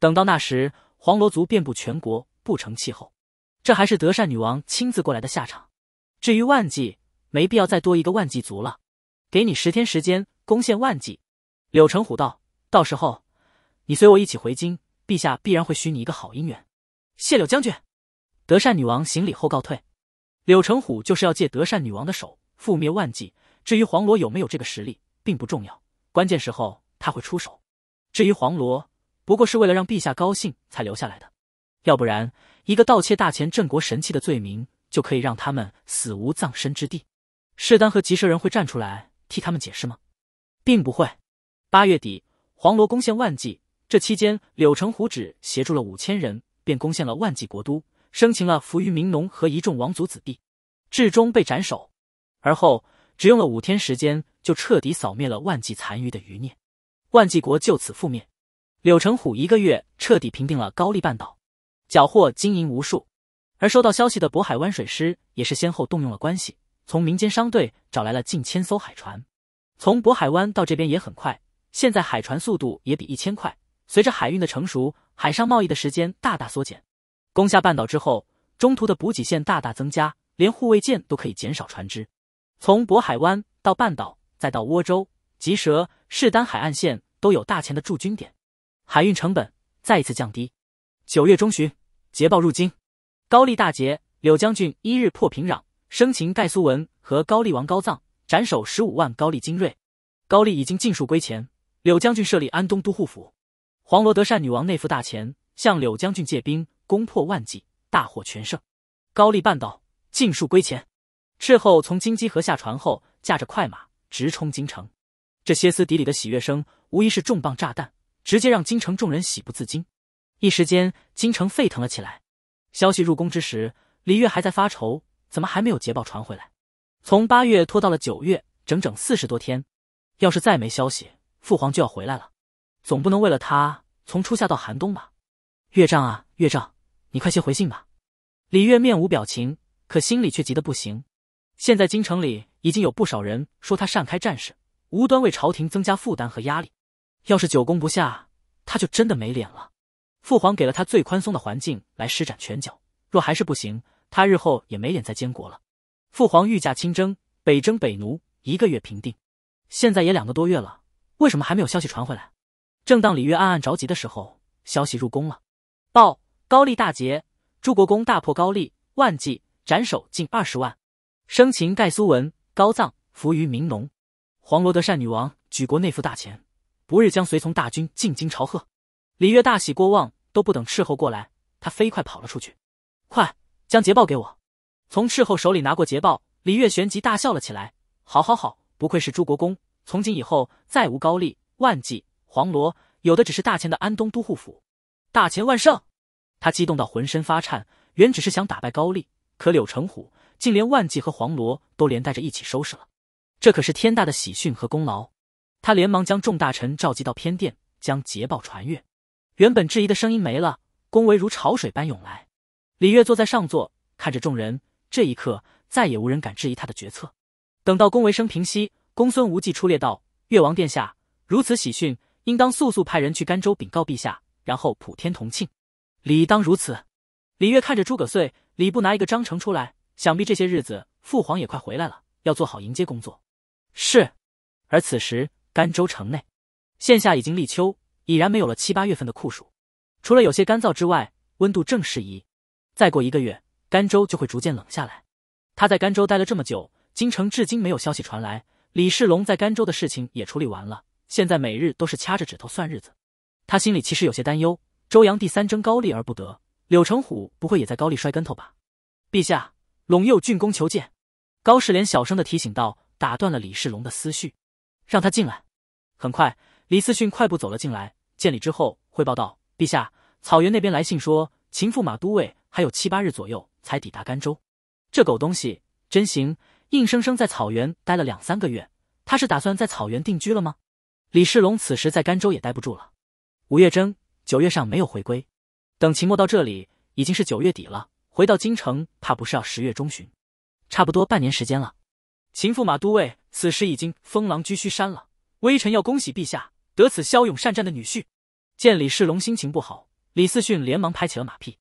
等到那时，黄罗族遍布全国，不成气候。这还是德善女王亲自过来的下场。至于万计，没必要再多一个万计族了。给你十天时间，攻陷万计。柳成虎道：“到时候，你随我一起回京，陛下必然会许你一个好姻缘。”谢柳将军，德善女王行礼后告退。柳成虎就是要借德善女王的手覆灭万计，至于黄罗有没有这个实力，并不重要，关键时候他会出手。至于黄罗，不过是为了让陛下高兴才留下来的。要不然，一个盗窃大前镇国神器的罪名，就可以让他们死无葬身之地。世丹和吉蛇人会站出来替他们解释吗？并不会。八月底，黄罗攻陷万计，这期间柳成虎只协助了五千人。便攻陷了万济国都，生擒了扶余民农和一众王族子弟，至终被斩首。而后只用了五天时间，就彻底扫灭了万计残余的余孽，万济国就此覆灭。柳成虎一个月彻底平定了高丽半岛，缴获金银无数。而收到消息的渤海湾水师也是先后动用了关系，从民间商队找来了近千艘海船。从渤海湾到这边也很快，现在海船速度也比一千快。随着海运的成熟，海上贸易的时间大大缩减。攻下半岛之后，中途的补给线大大增加，连护卫舰都可以减少船只。从渤海湾到半岛，再到倭州、吉蛇、士丹海岸线，都有大钱的驻军点，海运成本再一次降低。九月中旬，捷报入京，高丽大捷，柳将军一日破平壤，生擒盖苏文和高丽王高藏，斩首十五万高丽精锐，高丽已经尽数归前。柳将军设立安东都护府。黄罗德善女王内附大钱，向柳将军借兵，攻破万计，大获全胜，高丽半岛尽数归前。斥候从金鸡河下船后，驾着快马直冲京城。这歇斯底里的喜悦声，无疑是重磅炸弹，直接让京城众人喜不自禁。一时间，京城沸腾了起来。消息入宫之时，李月还在发愁，怎么还没有捷报传回来？从八月拖到了九月，整整四十多天，要是再没消息，父皇就要回来了，总不能为了他。从初夏到寒冬吧，岳丈啊，岳丈，你快些回信吧。李月面无表情，可心里却急得不行。现在京城里已经有不少人说他擅开战事，无端为朝廷增加负担和压力。要是久攻不下，他就真的没脸了。父皇给了他最宽松的环境来施展拳脚，若还是不行，他日后也没脸再监国了。父皇御驾亲征，北征北奴，一个月平定，现在也两个多月了，为什么还没有消息传回来？正当李月暗暗着急的时候，消息入宫了。报：高丽大捷，朱国公大破高丽万计斩首近二十万，生擒盖苏文，高葬伏于明农。黄罗德善女王举国内赋大钱，不日将随从大军进京朝贺。李月大喜过望，都不等斥候过来，他飞快跑了出去。快将捷报给我！从斥候手里拿过捷报，李月旋即大笑了起来。好好好，不愧是朱国公，从今以后再无高丽万计黄罗有的只是大秦的安东都护府，大秦万胜！他激动到浑身发颤。原只是想打败高丽，可柳成虎竟连万计和黄罗都连带着一起收拾了，这可是天大的喜讯和功劳！他连忙将众大臣召集到偏殿，将捷报传阅。原本质疑的声音没了，恭维如潮水般涌来。李月坐在上座，看着众人，这一刻再也无人敢质疑他的决策。等到恭维声平息，公孙无忌出列道：“越王殿下，如此喜讯。”应当速速派人去甘州禀告陛下，然后普天同庆，理当如此。李越看着诸葛岁，礼部拿一个章程出来，想必这些日子父皇也快回来了，要做好迎接工作。是。而此时甘州城内，现下已经立秋，已然没有了七八月份的酷暑，除了有些干燥之外，温度正适宜。再过一个月，甘州就会逐渐冷下来。他在甘州待了这么久，京城至今没有消息传来，李世龙在甘州的事情也处理完了。现在每日都是掐着指头算日子，他心里其实有些担忧。周扬第三征高丽而不得，柳成虎不会也在高丽摔跟头吧？陛下，陇右郡公求见。高士廉小声的提醒道，打断了李世龙的思绪，让他进来。很快，李思训快步走了进来，见礼之后汇报道：“陛下，草原那边来信说，秦驸马都尉还有七八日左右才抵达甘州。这狗东西真行，硬生生在草原待了两三个月。他是打算在草原定居了吗？”李世龙此时在甘州也待不住了。五月征，九月上没有回归。等秦末到这里，已经是九月底了。回到京城，怕不是要十月中旬，差不多半年时间了。秦驸马都尉此时已经封狼居胥山了。微臣要恭喜陛下，得此骁勇善战的女婿。见李世龙心情不好，李嗣训连忙拍起了马屁。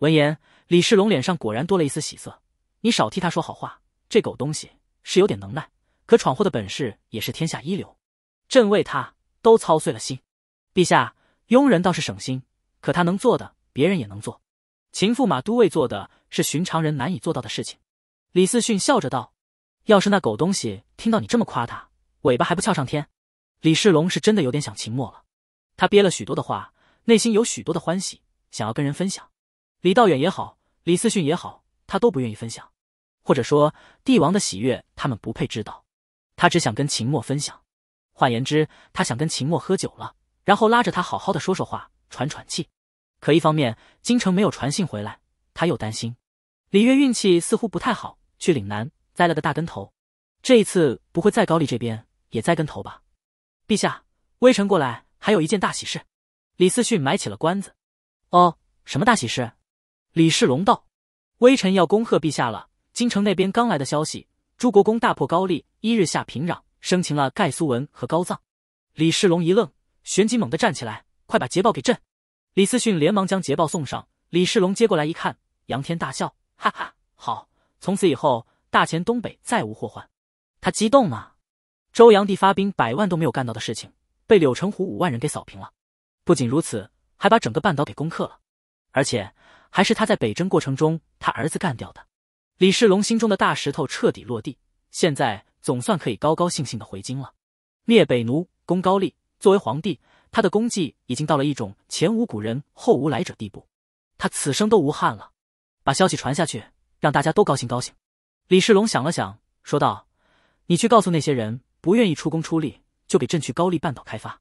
闻言，李世龙脸上果然多了一丝喜色。你少替他说好话，这狗东西是有点能耐，可闯祸的本事也是天下一流。朕为他都操碎了心，陛下，庸人倒是省心，可他能做的，别人也能做。秦驸马都尉做的是寻常人难以做到的事情。李思训笑着道：“要是那狗东西听到你这么夸他，尾巴还不翘上天？”李世龙是真的有点想秦墨了，他憋了许多的话，内心有许多的欢喜，想要跟人分享。李道远也好，李思训也好，他都不愿意分享，或者说，帝王的喜悦他们不配知道。他只想跟秦墨分享。换言之，他想跟秦墨喝酒了，然后拉着他好好的说说话，喘喘气。可一方面京城没有传信回来，他又担心李月运气似乎不太好，去岭南栽了个大跟头。这一次不会在高丽这边也栽跟头吧？陛下，微臣过来还有一件大喜事。李思训埋起了关子。哦，什么大喜事？李世龙道，微臣要恭贺陛下了。京城那边刚来的消息，朱国公大破高丽，一日下平壤。生擒了盖苏文和高藏，李世龙一愣，旋即猛地站起来：“快把捷报给朕！”李思训连忙将捷报送上，李世龙接过来一看，仰天大笑：“哈哈，好！从此以后，大秦东北再无祸患。”他激动啊！周炀帝发兵百万都没有干到的事情，被柳城虎五万人给扫平了。不仅如此，还把整个半岛给攻克了，而且还是他在北征过程中他儿子干掉的。李世龙心中的大石头彻底落地，现在。总算可以高高兴兴的回京了。灭北奴，攻高丽，作为皇帝，他的功绩已经到了一种前无古人后无来者地步，他此生都无憾了。把消息传下去，让大家都高兴高兴。李世龙想了想，说道：“你去告诉那些人，不愿意出工出力，就给朕去高丽半岛开发。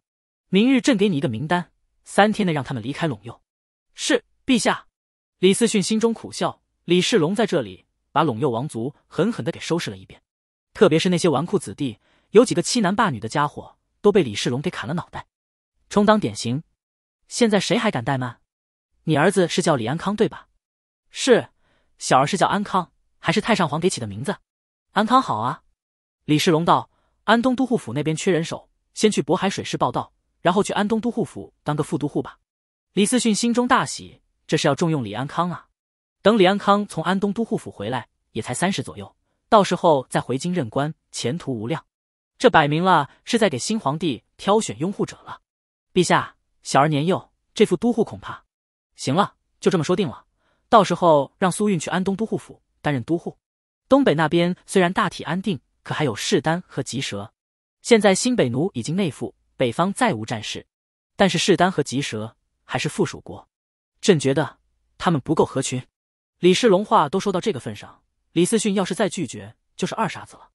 明日朕给你一个名单，三天内让他们离开陇右。”是，陛下。李思训心中苦笑，李世龙在这里把陇右王族狠狠的给收拾了一遍。特别是那些纨绔子弟，有几个欺男霸女的家伙，都被李世龙给砍了脑袋，充当典型。现在谁还敢怠慢？你儿子是叫李安康对吧？是，小儿是叫安康，还是太上皇给起的名字？安康好啊。李世龙道：“安东都护府那边缺人手，先去渤海水师报道，然后去安东都护府当个副都护吧。”李思训心中大喜，这是要重用李安康啊。等李安康从安东都护府回来，也才三十左右。到时候再回京任官，前途无量。这摆明了是在给新皇帝挑选拥护者了。陛下，小儿年幼，这副都护恐怕……行了，就这么说定了。到时候让苏运去安东都护府担任都护。东北那边虽然大体安定，可还有士丹和吉蛇。现在新北奴已经内附，北方再无战事，但是士丹和吉蛇还是附属国。朕觉得他们不够合群。李世龙话都说到这个份上。李思训要是再拒绝，就是二傻子了。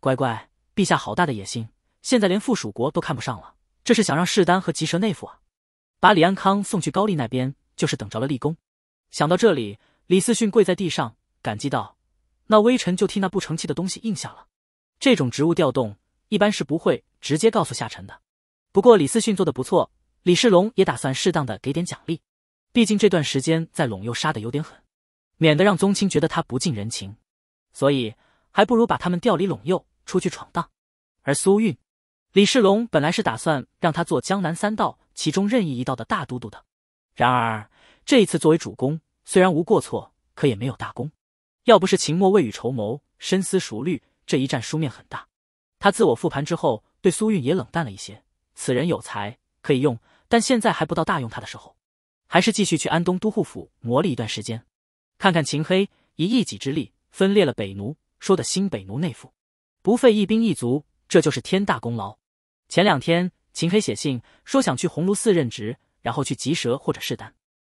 乖乖，陛下好大的野心，现在连附属国都看不上了，这是想让世丹和吉蛇内附啊！把李安康送去高丽那边，就是等着了立功。想到这里，李思训跪在地上感激道：“那微臣就替那不成器的东西应下了。”这种职务调动，一般是不会直接告诉下臣的。不过李思训做的不错，李世龙也打算适当的给点奖励，毕竟这段时间在陇右杀的有点狠，免得让宗亲觉得他不近人情。所以，还不如把他们调离陇右，出去闯荡。而苏运，李世龙本来是打算让他做江南三道其中任意一道的大都督的。然而，这一次作为主公，虽然无过错，可也没有大功。要不是秦末未雨绸缪、深思熟虑，这一战输面很大。他自我复盘之后，对苏运也冷淡了一些。此人有才可以用，但现在还不到大用他的时候，还是继续去安东都护府磨砺一段时间，看看秦黑以一己之力。分裂了北奴，说的新北奴内附，不费一兵一卒，这就是天大功劳。前两天秦黑写信说想去鸿胪寺任职，然后去吉蛇或者试丹。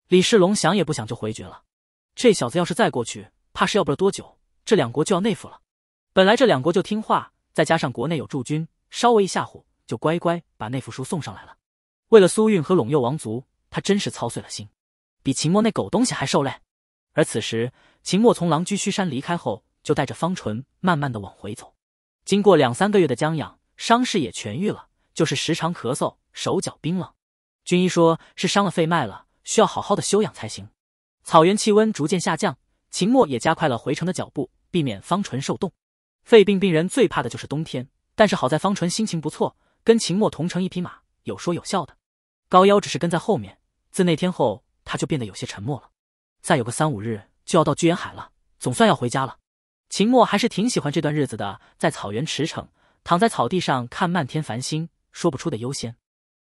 李世龙想也不想就回绝了。这小子要是再过去，怕是要不了多久，这两国就要内附了。本来这两国就听话，再加上国内有驻军，稍微一吓唬，就乖乖把内附书送上来了。为了苏韵和陇右王族，他真是操碎了心，比秦墨那狗东西还受累。而此时，秦墨从狼居胥山离开后，就带着方淳慢慢的往回走。经过两三个月的将养，伤势也痊愈了，就是时常咳嗽，手脚冰冷。军医说是伤了肺脉了，需要好好的休养才行。草原气温逐渐下降，秦墨也加快了回城的脚步，避免方淳受冻。肺病病人最怕的就是冬天，但是好在方淳心情不错，跟秦墨同乘一匹马，有说有笑的。高腰只是跟在后面，自那天后，他就变得有些沉默了。再有个三五日就要到居延海了，总算要回家了。秦墨还是挺喜欢这段日子的，在草原驰骋，躺在草地上看漫天繁星，说不出的悠闲。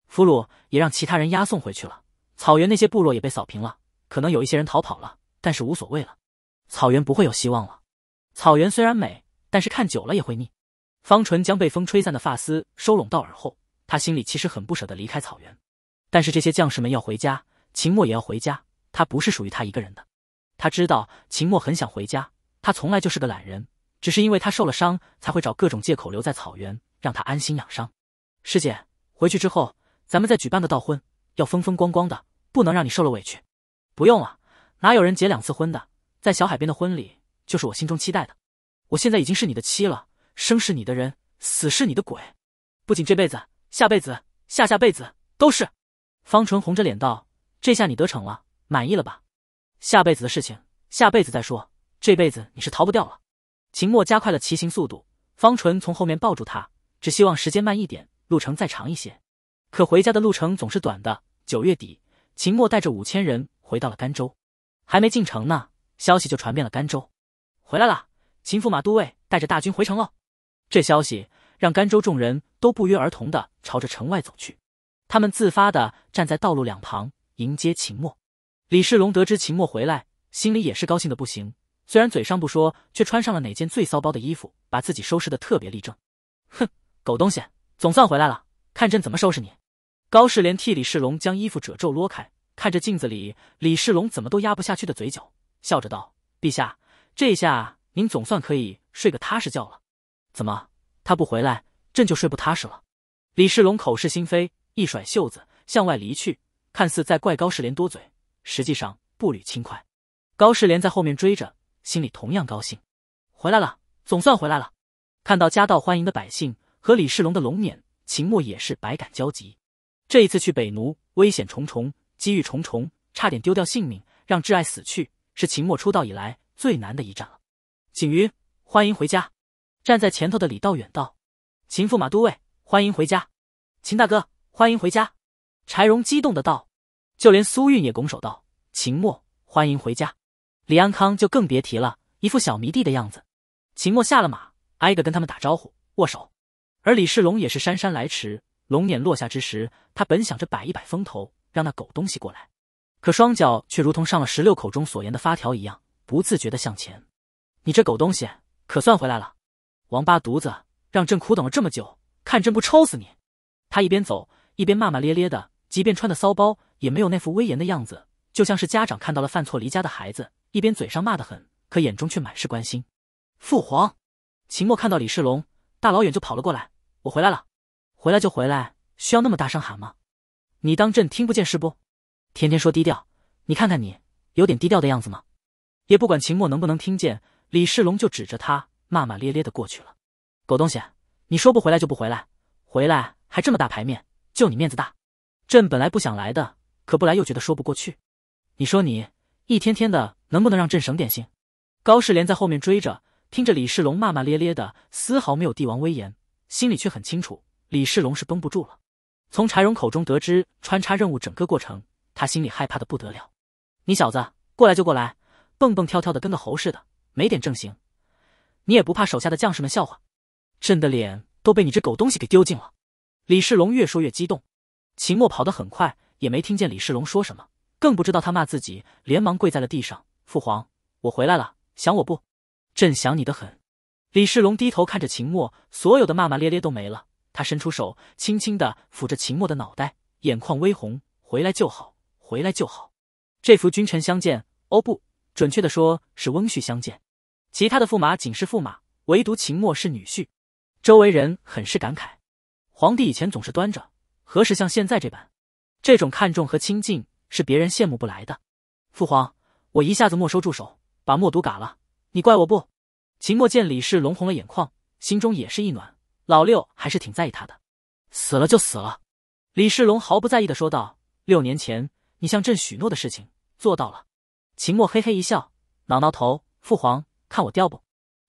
俘虏也让其他人押送回去了，草原那些部落也被扫平了，可能有一些人逃跑了，但是无所谓了。草原不会有希望了。草原虽然美，但是看久了也会腻。方纯将被风吹散的发丝收拢到耳后，他心里其实很不舍得离开草原，但是这些将士们要回家，秦墨也要回家。他不是属于他一个人的，他知道秦墨很想回家，他从来就是个懒人，只是因为他受了伤，才会找各种借口留在草原，让他安心养伤。师姐，回去之后，咱们再举办个道婚，要风风光光的，不能让你受了委屈。不用了，哪有人结两次婚的？在小海边的婚礼，就是我心中期待的。我现在已经是你的妻了，生是你的，人死是你的鬼，不仅这辈子，下辈子，下下辈子都是。方纯红着脸道：“这下你得逞了。”满意了吧？下辈子的事情，下辈子再说。这辈子你是逃不掉了。秦墨加快了骑行速度，方淳从后面抱住他，只希望时间慢一点，路程再长一些。可回家的路程总是短的。九月底，秦墨带着五千人回到了甘州，还没进城呢，消息就传遍了甘州。回来了，秦驸马都尉带着大军回城喽！这消息让甘州众人都不约而同的朝着城外走去，他们自发的站在道路两旁迎接秦墨。李世龙得知秦墨回来，心里也是高兴的不行。虽然嘴上不说，却穿上了哪件最骚包的衣服，把自己收拾的特别立正。哼，狗东西，总算回来了，看朕怎么收拾你！高士廉替李世龙将衣服褶皱撸开，看着镜子里李世龙怎么都压不下去的嘴角，笑着道：“陛下，这下您总算可以睡个踏实觉了。怎么，他不回来，朕就睡不踏实了？”李世龙口是心非，一甩袖子向外离去，看似在怪高士廉多嘴。实际上步履轻快，高士廉在后面追着，心里同样高兴。回来了，总算回来了！看到夹道欢迎的百姓和李世龙的龙辇，秦墨也是百感交集。这一次去北奴，危险重重，机遇重重，差点丢掉性命，让挚爱死去，是秦墨出道以来最难的一战了。景瑜，欢迎回家！站在前头的李道远道：“秦驸马都尉，欢迎回家！”秦大哥，欢迎回家！”柴荣激动的道。就连苏韵也拱手道：“秦墨，欢迎回家。”李安康就更别提了，一副小迷弟的样子。秦墨下了马，挨个跟他们打招呼、握手。而李世龙也是姗姗来迟。龙眼落下之时，他本想着摆一摆风头，让那狗东西过来，可双脚却如同上了十六口中所言的发条一样，不自觉的向前。你这狗东西，可算回来了！王八犊子，让朕苦等了这么久，看朕不抽死你！他一边走一边骂骂咧咧的，即便穿的骚包。也没有那副威严的样子，就像是家长看到了犯错离家的孩子，一边嘴上骂得很，可眼中却满是关心。父皇，秦墨看到李世龙大老远就跑了过来，我回来了，回来就回来，需要那么大声喊吗？你当朕听不见是不？天天说低调，你看看你，有点低调的样子吗？也不管秦墨能不能听见，李世龙就指着他骂骂咧咧的过去了。狗东西，你说不回来就不回来，回来还这么大排面，就你面子大。朕本来不想来的。可不来又觉得说不过去，你说你一天天的能不能让朕省点心？高士廉在后面追着，听着李世龙骂骂咧咧的，丝毫没有帝王威严，心里却很清楚，李世龙是绷不住了。从柴荣口中得知穿插任务整个过程，他心里害怕的不得了。你小子过来就过来，蹦蹦跳跳的跟个猴似的，没点正形，你也不怕手下的将士们笑话，朕的脸都被你这狗东西给丢尽了。李世龙越说越激动，秦墨跑得很快。也没听见李世龙说什么，更不知道他骂自己，连忙跪在了地上。父皇，我回来了，想我不？朕想你的很。李世龙低头看着秦墨，所有的骂骂咧咧都没了。他伸出手，轻轻的抚着秦墨的脑袋，眼眶微红。回来就好，回来就好。这幅君臣相见，哦不，准确的说是翁婿相见。其他的驸马仅是驸马，唯独秦墨是女婿。周围人很是感慨，皇帝以前总是端着，何时像现在这般？这种看重和亲近是别人羡慕不来的。父皇，我一下子没收住手，把墨毒嘎了，你怪我不？秦墨见李世龙红了眼眶，心中也是一暖，老六还是挺在意他的。死了就死了，李世龙毫不在意的说道。六年前你向朕许诺的事情做到了。秦墨嘿嘿一笑，挠挠头，父皇，看我掉不？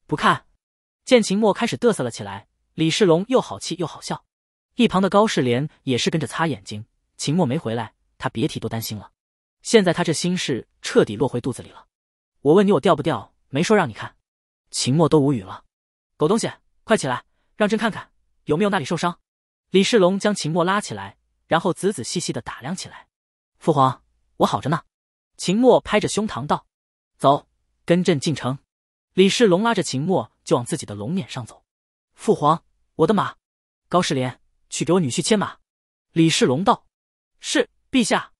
不看。见秦墨开始嘚瑟了起来，李世龙又好气又好笑。一旁的高世莲也是跟着擦眼睛。秦墨没回来，他别提多担心了。现在他这心事彻底落回肚子里了。我问你，我掉不掉？没说让你看。秦墨都无语了。狗东西，快起来，让朕看看有没有哪里受伤。李世龙将秦墨拉起来，然后仔仔细细的打量起来。父皇，我好着呢。秦墨拍着胸膛道。走，跟朕进城。李世龙拉着秦墨就往自己的龙辇上走。父皇，我的马。高世廉，去给我女婿牵马。李世龙道。是陛下，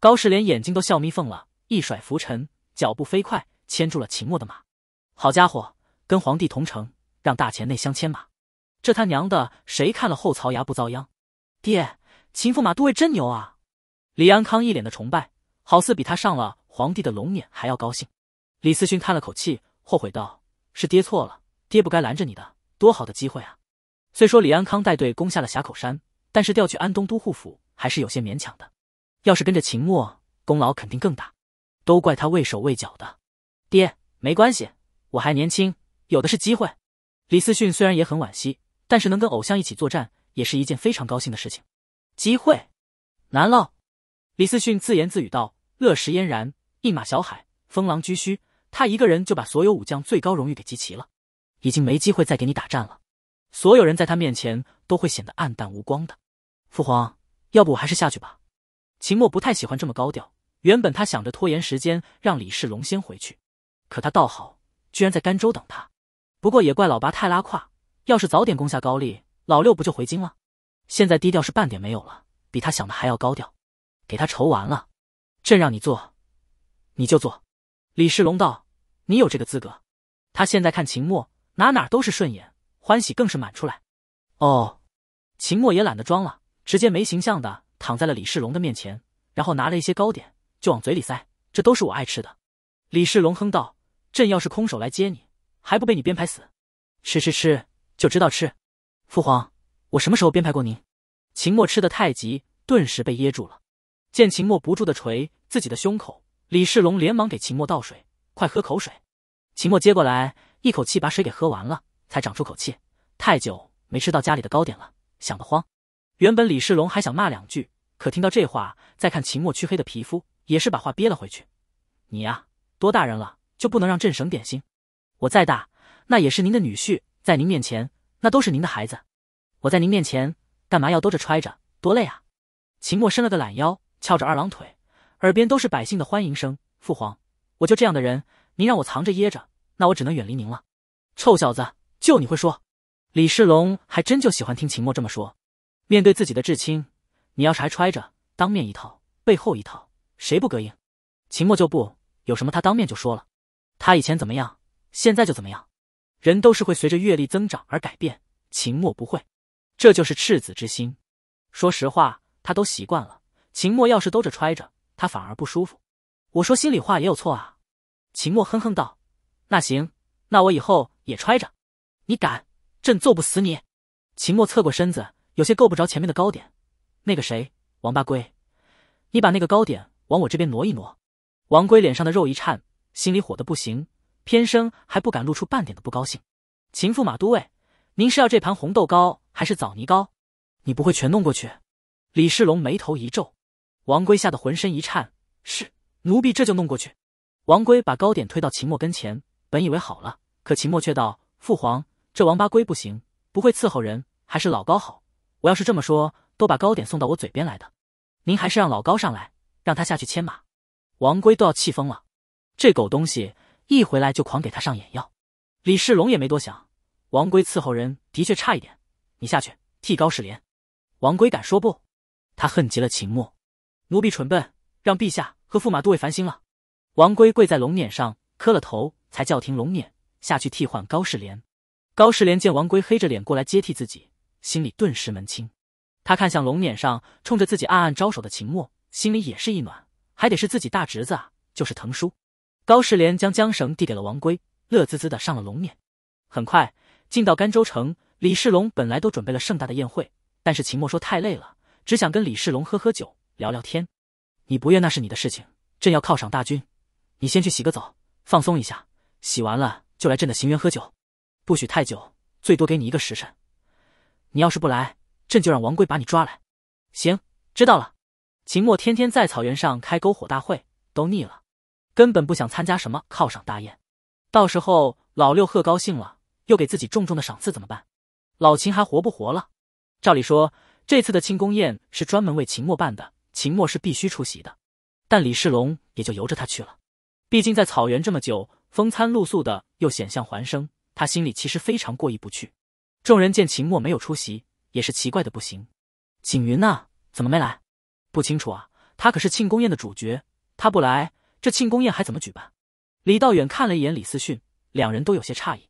高士连眼睛都笑眯缝了，一甩拂尘，脚步飞快，牵住了秦墨的马。好家伙，跟皇帝同城，让大钱内乡牵马，这他娘的谁看了后槽牙不遭殃？爹，秦驸马都尉真牛啊！李安康一脸的崇拜，好似比他上了皇帝的龙辇还要高兴。李思勋叹了口气，后悔道：“是爹错了，爹不该拦着你的，多好的机会啊！”虽说李安康带队攻下了峡口山，但是调去安东都护府。还是有些勉强的，要是跟着秦墨，功劳肯定更大。都怪他畏手畏脚的。爹，没关系，我还年轻，有的是机会。李思训虽然也很惋惜，但是能跟偶像一起作战，也是一件非常高兴的事情。机会？难了。李思训自言自语道。乐时嫣然，一马小海，风狼居胥，他一个人就把所有武将最高荣誉给集齐了，已经没机会再给你打战了。所有人在他面前都会显得黯淡无光的。父皇。要不我还是下去吧。秦墨不太喜欢这么高调。原本他想着拖延时间，让李世龙先回去，可他倒好，居然在甘州等他。不过也怪老八太拉胯，要是早点攻下高丽，老六不就回京了？现在低调是半点没有了，比他想的还要高调。给他愁完了，朕让你做，你就做。李世龙道：“你有这个资格。”他现在看秦墨哪哪都是顺眼，欢喜更是满出来。哦，秦墨也懒得装了。直接没形象的躺在了李世龙的面前，然后拿了一些糕点就往嘴里塞，这都是我爱吃的。李世龙哼道：“朕要是空手来接你，还不被你编排死？吃吃吃，就知道吃。”父皇，我什么时候编排过您？秦墨吃的太急，顿时被噎住了。见秦墨不住的捶自己的胸口，李世龙连忙给秦墨倒水：“快喝口水。”秦墨接过来，一口气把水给喝完了，才长出口气。太久没吃到家里的糕点了，想得慌。原本李世龙还想骂两句，可听到这话，再看秦墨黢黑的皮肤，也是把话憋了回去。你呀，多大人了，就不能让朕省点心？我再大，那也是您的女婿，在您面前，那都是您的孩子。我在您面前，干嘛要兜着揣着，多累啊！秦墨伸了个懒腰，翘着二郎腿，耳边都是百姓的欢迎声。父皇，我就这样的人，您让我藏着掖着，那我只能远离您了。臭小子，就你会说！李世龙还真就喜欢听秦墨这么说。面对自己的至亲，你要是还揣着当面一套背后一套，谁不膈应？秦墨就不有什么，他当面就说了，他以前怎么样，现在就怎么样。人都是会随着阅历增长而改变，秦墨不会，这就是赤子之心。说实话，他都习惯了。秦墨要是兜着揣着，他反而不舒服。我说心里话也有错啊。秦墨哼哼道：“那行，那我以后也揣着。你敢，朕揍不死你。”秦墨侧过身子。有些够不着前面的糕点，那个谁，王八龟，你把那个糕点往我这边挪一挪。王龟脸上的肉一颤，心里火的不行，偏生还不敢露出半点的不高兴。秦驸马都尉，您是要这盘红豆糕还是枣泥糕？你不会全弄过去？李世龙眉头一皱，王龟吓得浑身一颤，是奴婢这就弄过去。王龟把糕点推到秦墨跟前，本以为好了，可秦墨却道：“父皇，这王八龟不行，不会伺候人，还是老高好。”我要是这么说，都把糕点送到我嘴边来的，您还是让老高上来，让他下去牵马。王圭都要气疯了，这狗东西一回来就狂给他上眼药。李世龙也没多想，王圭伺候人的确差一点，你下去替高士廉。王圭敢说不？他恨极了秦墨，奴婢蠢笨，让陛下和驸马都尉烦心了。王圭跪在龙辇上磕了头，才叫停龙辇下去替换高士廉。高士廉见王圭黑着脸过来接替自己。心里顿时门清，他看向龙辇上冲着自己暗暗招手的秦墨，心里也是一暖。还得是自己大侄子啊，就是藤叔。高士廉将缰绳递给了王圭，乐滋滋的上了龙辇。很快进到甘州城，李世龙本来都准备了盛大的宴会，但是秦墨说太累了，只想跟李世龙喝喝酒、聊聊天。你不愿那是你的事情，朕要犒赏大军，你先去洗个澡，放松一下。洗完了就来朕的行辕喝酒，不许太久，最多给你一个时辰。你要是不来，朕就让王贵把你抓来。行，知道了。秦墨天天在草原上开篝火大会，都腻了，根本不想参加什么犒赏大宴。到时候老六贺高兴了，又给自己重重的赏赐，怎么办？老秦还活不活了？照理说，这次的庆功宴是专门为秦墨办的，秦墨是必须出席的。但李世龙也就由着他去了，毕竟在草原这么久，风餐露宿的，又险象环生，他心里其实非常过意不去。众人见秦墨没有出席，也是奇怪的不行。景云呢？怎么没来？不清楚啊。他可是庆功宴的主角，他不来，这庆功宴还怎么举办？李道远看了一眼李思训，两人都有些诧异。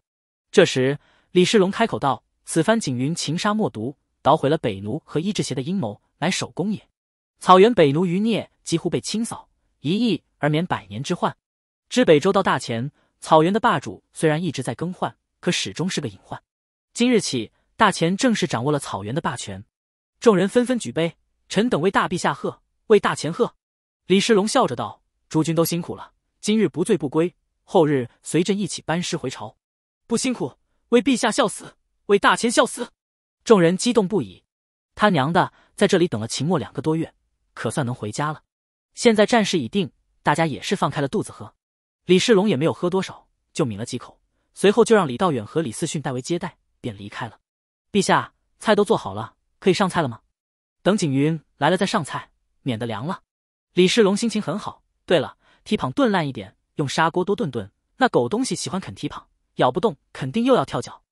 这时，李世龙开口道：“此番景云擒杀墨毒，捣毁了北奴和伊志邪的阴谋，乃首功也。草原北奴余孽几乎被清扫，一役而免百年之患。知北周到大前，草原的霸主虽然一直在更换，可始终是个隐患。”今日起，大钱正式掌握了草原的霸权。众人纷纷举杯，臣等为大陛下贺，为大钱贺。李世龙笑着道：“诸君都辛苦了，今日不醉不归，后日随朕一起班师回朝。”不辛苦，为陛下效死，为大钱效死。众人激动不已。他娘的，在这里等了秦末两个多月，可算能回家了。现在战事已定，大家也是放开了肚子喝。李世龙也没有喝多少，就抿了几口，随后就让李道远和李思训代为接待。便离开了。陛下，菜都做好了，可以上菜了吗？等景云来了再上菜，免得凉了。李世龙心情很好。对了，蹄膀炖烂一点，用砂锅多炖炖。那狗东西喜欢啃蹄膀，咬不动肯定又要跳脚。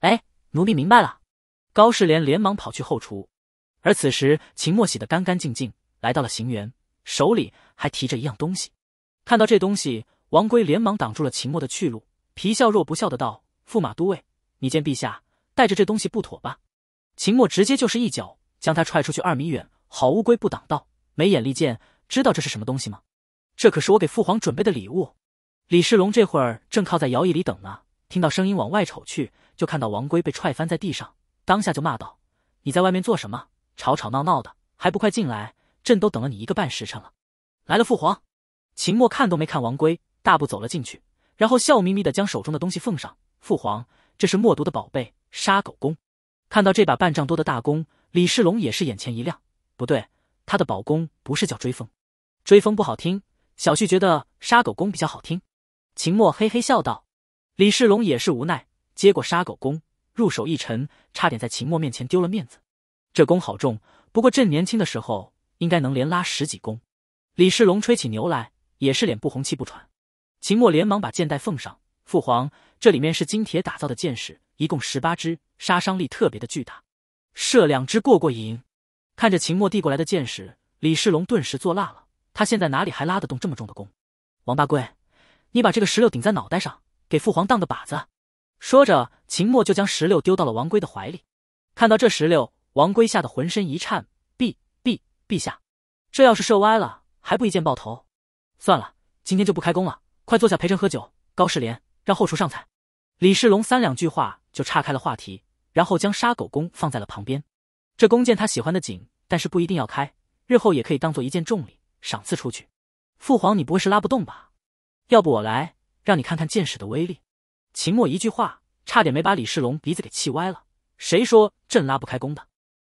哎，奴婢明白了。高世廉连忙跑去后厨。而此时，秦墨洗的干干净净，来到了行辕，手里还提着一样东西。看到这东西，王圭连忙挡住了秦墨的去路，皮笑肉不笑的道：“驸马都尉。”你见陛下带着这东西不妥吧？秦墨直接就是一脚将他踹出去二米远。好乌龟不挡道，没眼力见，知道这是什么东西吗？这可是我给父皇准备的礼物。李世龙这会儿正靠在摇椅里等呢，听到声音往外瞅去，就看到王龟被踹翻在地上，当下就骂道：“你在外面做什么？吵吵闹闹的，还不快进来！朕都等了你一个半时辰了。”来了，父皇。秦墨看都没看王龟，大步走了进去，然后笑眯眯的将手中的东西奉上，父皇。这是墨毒的宝贝，杀狗弓。看到这把半丈多的大弓，李世龙也是眼前一亮。不对，他的宝弓不是叫追风，追风不好听。小旭觉得杀狗弓比较好听。秦墨嘿嘿笑道，李世龙也是无奈接过杀狗弓，入手一沉，差点在秦墨面前丢了面子。这弓好重，不过朕年轻的时候应该能连拉十几弓。李世龙吹起牛来也是脸不红气不喘。秦墨连忙把箭袋奉上。父皇，这里面是金铁打造的箭矢，一共十八支，杀伤力特别的巨大。射两支过过瘾。看着秦墨递过来的箭矢，李世龙顿时作辣了。他现在哪里还拉得动这么重的弓？王八龟，你把这个石榴顶在脑袋上，给父皇当个靶子。说着，秦墨就将石榴丢到了王龟的怀里。看到这石榴，王龟吓得浑身一颤。陛陛陛下，这要是射歪了，还不一箭爆头？算了，今天就不开工了。快坐下陪朕喝酒，高世廉。让后厨上菜。李世龙三两句话就岔开了话题，然后将杀狗弓放在了旁边。这弓箭他喜欢的紧，但是不一定要开，日后也可以当做一件重礼赏赐出去。父皇，你不会是拉不动吧？要不我来，让你看看箭矢的威力。秦墨一句话，差点没把李世龙鼻子给气歪了。谁说朕拉不开弓的？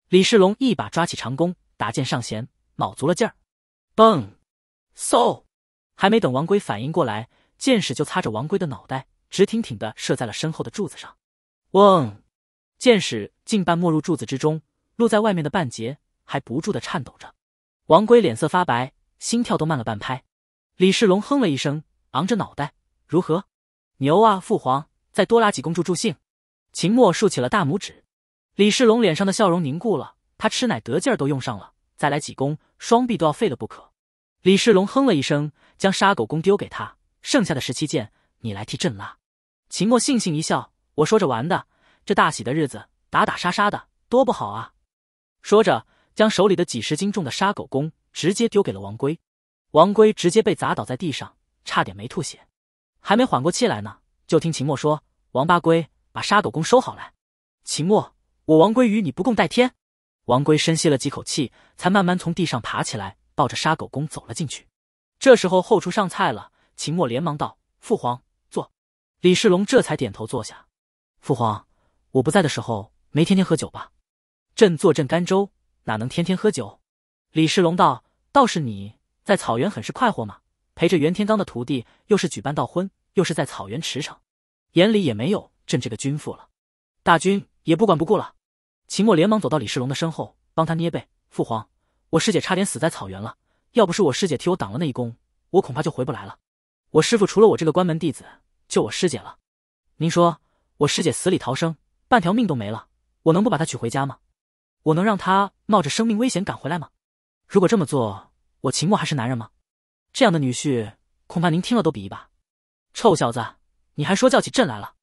李世龙一把抓起长弓，打箭上弦，卯足了劲儿，嘣，嗖！还没等王圭反应过来。箭矢就擦着王圭的脑袋，直挺挺的射在了身后的柱子上。嗡，箭矢近半没入柱子之中，露在外面的半截还不住的颤抖着。王圭脸色发白，心跳都慢了半拍。李世龙哼了一声，昂着脑袋：“如何？牛啊！父皇，再多拉几弓助助兴。”秦墨竖起了大拇指。李世龙脸上的笑容凝固了，他吃奶得劲儿都用上了，再来几弓，双臂都要废了不可。李世龙哼了一声，将杀狗弓丢给他。剩下的十七件，你来替朕拉。秦墨悻悻一笑，我说着玩的，这大喜的日子打打杀杀的多不好啊！说着，将手里的几十斤重的杀狗弓直接丢给了王圭。王圭直接被砸倒在地上，差点没吐血。还没缓过气来呢，就听秦墨说：“王八龟，把杀狗弓收好来。”秦墨，我王圭与你不共戴天。王圭深吸了几口气，才慢慢从地上爬起来，抱着杀狗弓走了进去。这时候后厨上菜了。秦墨连忙道：“父皇，坐。”李世龙这才点头坐下。父皇，我不在的时候没天天喝酒吧？朕坐镇甘州，哪能天天喝酒？李世龙道：“倒是你在草原很是快活嘛，陪着袁天罡的徒弟，又是举办道婚，又是在草原驰骋，眼里也没有朕这个君父了，大军也不管不顾了。”秦墨连忙走到李世龙的身后，帮他捏背。父皇，我师姐差点死在草原了，要不是我师姐替我挡了那一弓，我恐怕就回不来了。我师父除了我这个关门弟子，就我师姐了。您说，我师姐死里逃生，半条命都没了，我能不把她娶回家吗？我能让她冒着生命危险赶回来吗？如果这么做，我秦墨还是男人吗？这样的女婿，恐怕您听了都鄙夷吧。臭小子，你还说教起朕来了？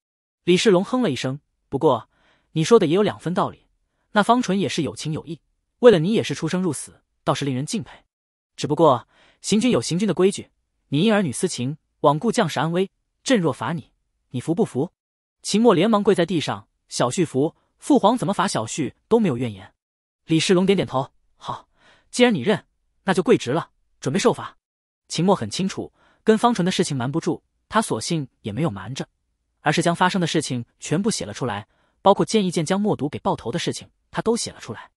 李世龙哼了一声。不过你说的也有两分道理，那方纯也是有情有义，为了你也是出生入死，倒是令人敬佩。只不过行军有行军的规矩。你因儿女私情，罔顾将士安危，朕若罚你，你服不服？秦墨连忙跪在地上：“小婿服，父皇怎么罚，小婿都没有怨言。”李世龙点点头：“好，既然你认，那就跪直了，准备受罚。”秦墨很清楚，跟方纯的事情瞒不住，他索性也没有瞒着，而是将发生的事情全部写了出来，包括一一件将默读给爆头的事情，他都写了出来。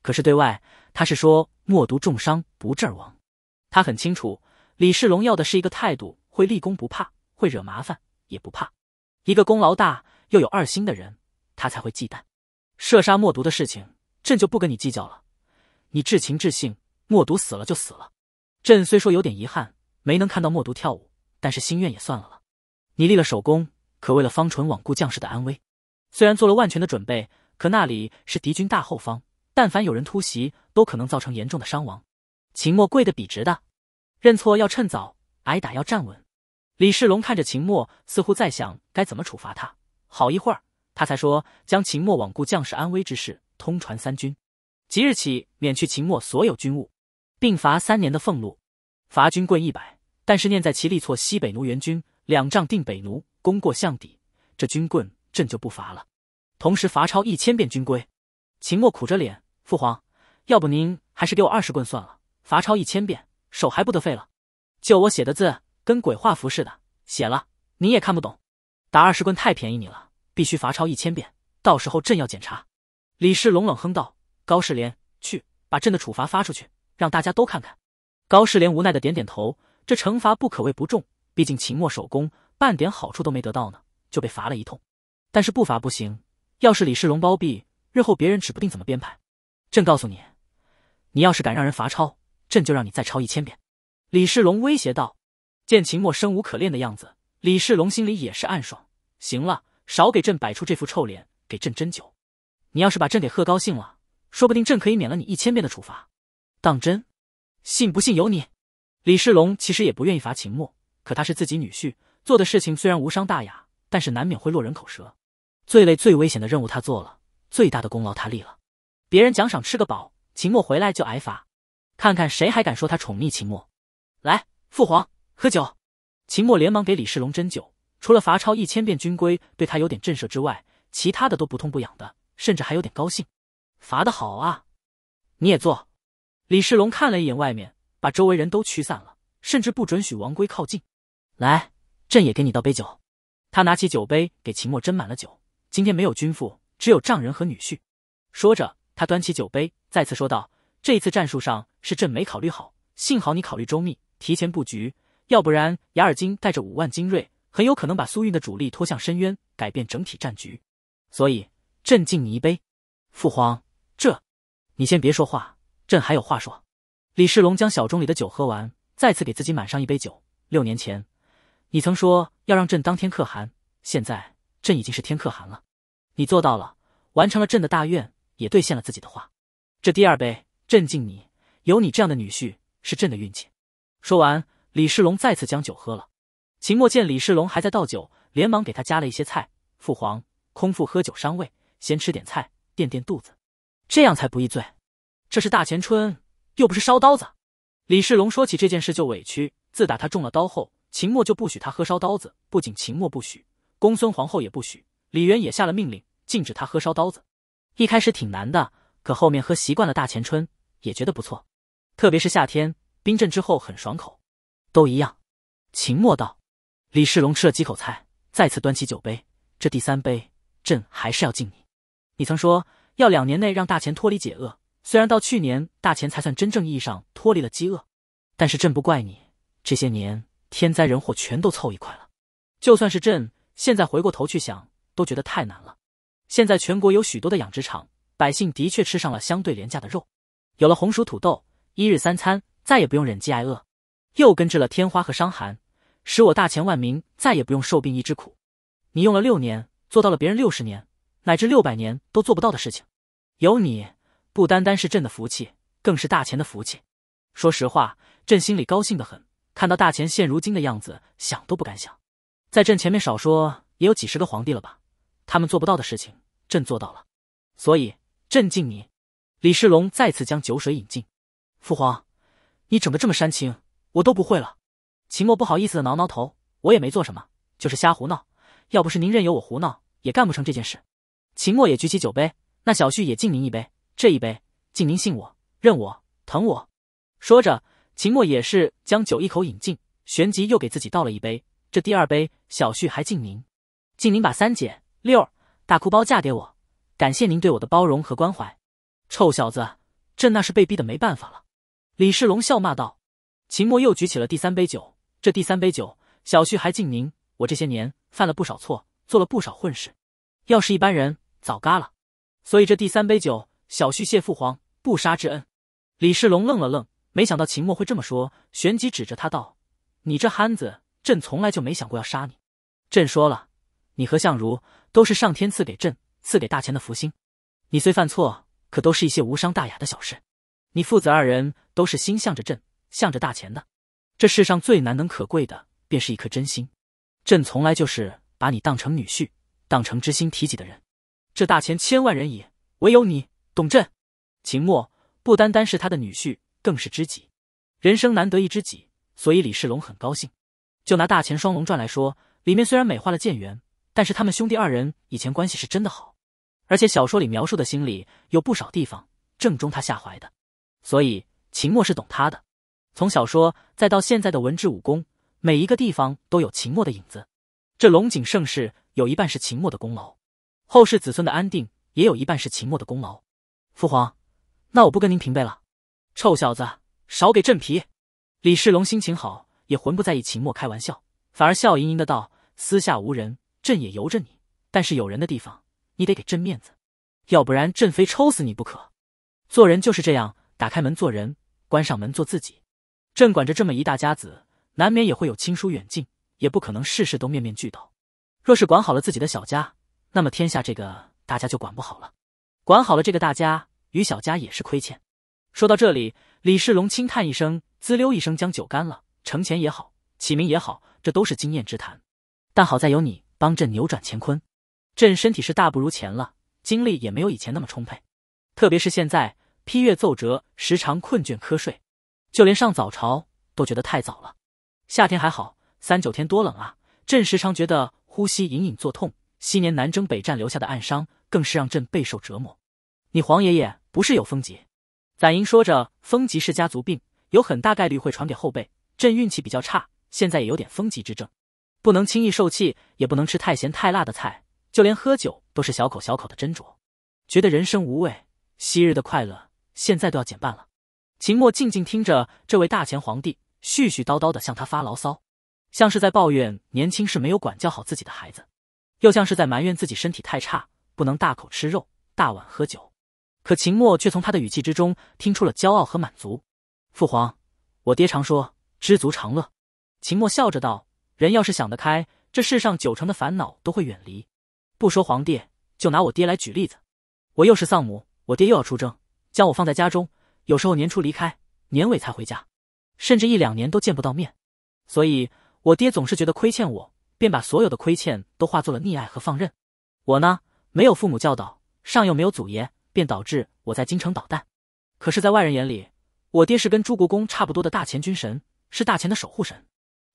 可是对外，他是说默读重伤不治而亡。他很清楚。李世龙要的是一个态度，会立功不怕，会惹麻烦也不怕。一个功劳大又有二心的人，他才会忌惮。射杀默毒的事情，朕就不跟你计较了。你至情至性，默毒死了就死了。朕虽说有点遗憾，没能看到默毒跳舞，但是心愿也算了了。你立了首功，可为了方淳罔顾将士的安危，虽然做了万全的准备，可那里是敌军大后方，但凡有人突袭，都可能造成严重的伤亡。秦墨跪得笔直的。认错要趁早，挨打要站稳。李世龙看着秦墨，似乎在想该怎么处罚他。好一会儿，他才说：“将秦墨罔顾将士安危之事通传三军，即日起免去秦墨所有军务，并罚三年的俸禄，罚军棍一百。但是念在其力挫西北奴援军，两仗定北奴，功过相抵，这军棍朕就不罚了。同时罚抄一千遍军规。”秦墨苦着脸：“父皇，要不您还是给我二十棍算了，罚抄一千遍。”手还不得废了，就我写的字跟鬼画符似的，写了你也看不懂。打二十棍太便宜你了，必须罚抄一千遍，到时候朕要检查。李世龙冷哼道：“高士廉，去把朕的处罚发出去，让大家都看看。”高士廉无奈的点点头，这惩罚不可谓不重，毕竟秦墨守功，半点好处都没得到呢，就被罚了一通。但是不罚不行，要是李世龙包庇，日后别人指不定怎么编排。朕告诉你，你要是敢让人罚抄。朕就让你再抄一千遍！”李世龙威胁道。见秦墨生无可恋的样子，李世龙心里也是暗爽。行了，少给朕摆出这副臭脸，给朕斟酒。你要是把朕给喝高兴了，说不定朕可以免了你一千遍的处罚。当真？信不信由你。李世龙其实也不愿意罚秦墨，可他是自己女婿，做的事情虽然无伤大雅，但是难免会落人口舌。最累、最危险的任务他做了，最大的功劳他立了，别人奖赏吃个饱，秦墨回来就挨罚。看看谁还敢说他宠溺秦墨，来，父皇喝酒。秦墨连忙给李世龙斟酒，除了罚抄一千遍军规对他有点震慑之外，其他的都不痛不痒的，甚至还有点高兴。罚的好啊！你也坐。李世龙看了一眼外面，把周围人都驱散了，甚至不准许王圭靠近。来，朕也给你倒杯酒。他拿起酒杯给秦墨斟满了酒。今天没有君父，只有丈人和女婿。说着，他端起酒杯，再次说道：“这一次战术上。”是朕没考虑好，幸好你考虑周密，提前布局，要不然雅尔金带着五万精锐，很有可能把苏韵的主力拖向深渊，改变整体战局。所以，朕敬你一杯。父皇，这，你先别说话，朕还有话说。李世龙将小盅里的酒喝完，再次给自己满上一杯酒。六年前，你曾说要让朕当天可汗，现在朕已经是天可汗了，你做到了，完成了朕的大愿，也兑现了自己的话。这第二杯，朕敬你。有你这样的女婿是朕的运气。说完，李世龙再次将酒喝了。秦墨见李世龙还在倒酒，连忙给他加了一些菜。父皇，空腹喝酒伤胃，先吃点菜垫垫肚子，这样才不易醉。这是大前春，又不是烧刀子。李世龙说起这件事就委屈。自打他中了刀后，秦墨就不许他喝烧刀子。不仅秦墨不许，公孙皇后也不许，李渊也下了命令禁止他喝烧刀子。一开始挺难的，可后面喝习惯了大前春，也觉得不错。特别是夏天，冰镇之后很爽口，都一样。秦墨道：“李世龙吃了几口菜，再次端起酒杯。这第三杯，朕还是要敬你。你曾说要两年内让大钱脱离解饿，虽然到去年大钱才算真正意义上脱离了饥饿，但是朕不怪你。这些年天灾人祸全都凑一块了，就算是朕现在回过头去想，都觉得太难了。现在全国有许多的养殖场，百姓的确吃上了相对廉价的肉，有了红薯、土豆。”一日三餐，再也不用忍饥挨饿，又根治了天花和伤寒，使我大钱万民再也不用受病疫之苦。你用了六年，做到了别人六十年乃至六百年都做不到的事情。有你，不单单是朕的福气，更是大钱的福气。说实话，朕心里高兴的很，看到大钱现如今的样子，想都不敢想。在朕前面少说也有几十个皇帝了吧？他们做不到的事情，朕做到了。所以，朕敬你，李世龙再次将酒水饮尽。父皇，你整得这么煽情，我都不会了。秦墨不好意思的挠挠头，我也没做什么，就是瞎胡闹。要不是您任由我胡闹，也干不成这件事。秦墨也举起酒杯，那小旭也敬您一杯，这一杯敬您信我、认我、疼我。说着，秦墨也是将酒一口饮尽，旋即又给自己倒了一杯。这第二杯，小旭还敬您，敬您把三姐、六大哭包嫁给我，感谢您对我的包容和关怀。臭小子，朕那是被逼的没办法了。李世龙笑骂道：“秦墨又举起了第三杯酒，这第三杯酒，小旭还敬您。我这些年犯了不少错，做了不少混事，要是一般人早嘎了。所以这第三杯酒，小旭谢父皇不杀之恩。”李世龙愣了愣，没想到秦墨会这么说，旋即指着他道：“你这憨子，朕从来就没想过要杀你。朕说了，你和相如都是上天赐给朕、赐给大钱的福星。你虽犯错，可都是一些无伤大雅的小事。”你父子二人都是心向着朕、向着大钱的。这世上最难能可贵的，便是一颗真心。朕从来就是把你当成女婿、当成知心提己的人。这大钱千万人矣，唯有你懂朕。秦墨不单单是他的女婿，更是知己。人生难得一知己，所以李世龙很高兴。就拿《大钱双龙传》来说，里面虽然美化了建元，但是他们兄弟二人以前关系是真的好。而且小说里描述的心理有不少地方正中他下怀的。所以秦墨是懂他的，从小说再到现在的文治武功，每一个地方都有秦墨的影子。这龙井盛世有一半是秦墨的功劳，后世子孙的安定也有一半是秦墨的功劳。父皇，那我不跟您平辈了。臭小子，少给朕皮！李世龙心情好，也浑不在意秦墨开玩笑，反而笑盈盈的道：“私下无人，朕也由着你；但是有人的地方，你得给朕面子，要不然朕非抽死你不可。做人就是这样。”打开门做人，关上门做自己。朕管着这么一大家子，难免也会有亲疏远近，也不可能事事都面面俱到。若是管好了自己的小家，那么天下这个大家就管不好了；管好了这个大家，与小家也是亏欠。说到这里，李世龙轻叹一声，滋溜一声将酒干了。成钱也好，启明也好，这都是经验之谈。但好在有你帮朕扭转乾坤，朕身体是大不如前了，精力也没有以前那么充沛，特别是现在。批阅奏折，时常困倦瞌睡，就连上早朝都觉得太早了。夏天还好，三九天多冷啊！朕时常觉得呼吸隐隐作痛，昔年南征北战留下的暗伤，更是让朕备受折磨。你皇爷爷不是有风疾？攒银说着，风疾是家族病，有很大概率会传给后辈。朕运气比较差，现在也有点风疾之症，不能轻易受气，也不能吃太咸太辣的菜，就连喝酒都是小口小口的斟酌，觉得人生无味。昔日的快乐。现在都要减半了。秦墨静静听着这位大前皇帝絮絮叨叨的向他发牢骚，像是在抱怨年轻时没有管教好自己的孩子，又像是在埋怨自己身体太差，不能大口吃肉、大碗喝酒。可秦墨却从他的语气之中听出了骄傲和满足。父皇，我爹常说知足常乐。秦墨笑着道：“人要是想得开，这世上九成的烦恼都会远离。不说皇帝，就拿我爹来举例子，我又是丧母，我爹又要出征。”将我放在家中，有时候年初离开，年尾才回家，甚至一两年都见不到面。所以，我爹总是觉得亏欠我，便把所有的亏欠都化作了溺爱和放任。我呢，没有父母教导，上又没有祖爷，便导致我在京城捣蛋。可是，在外人眼里，我爹是跟朱国公差不多的大前军神，是大前的守护神。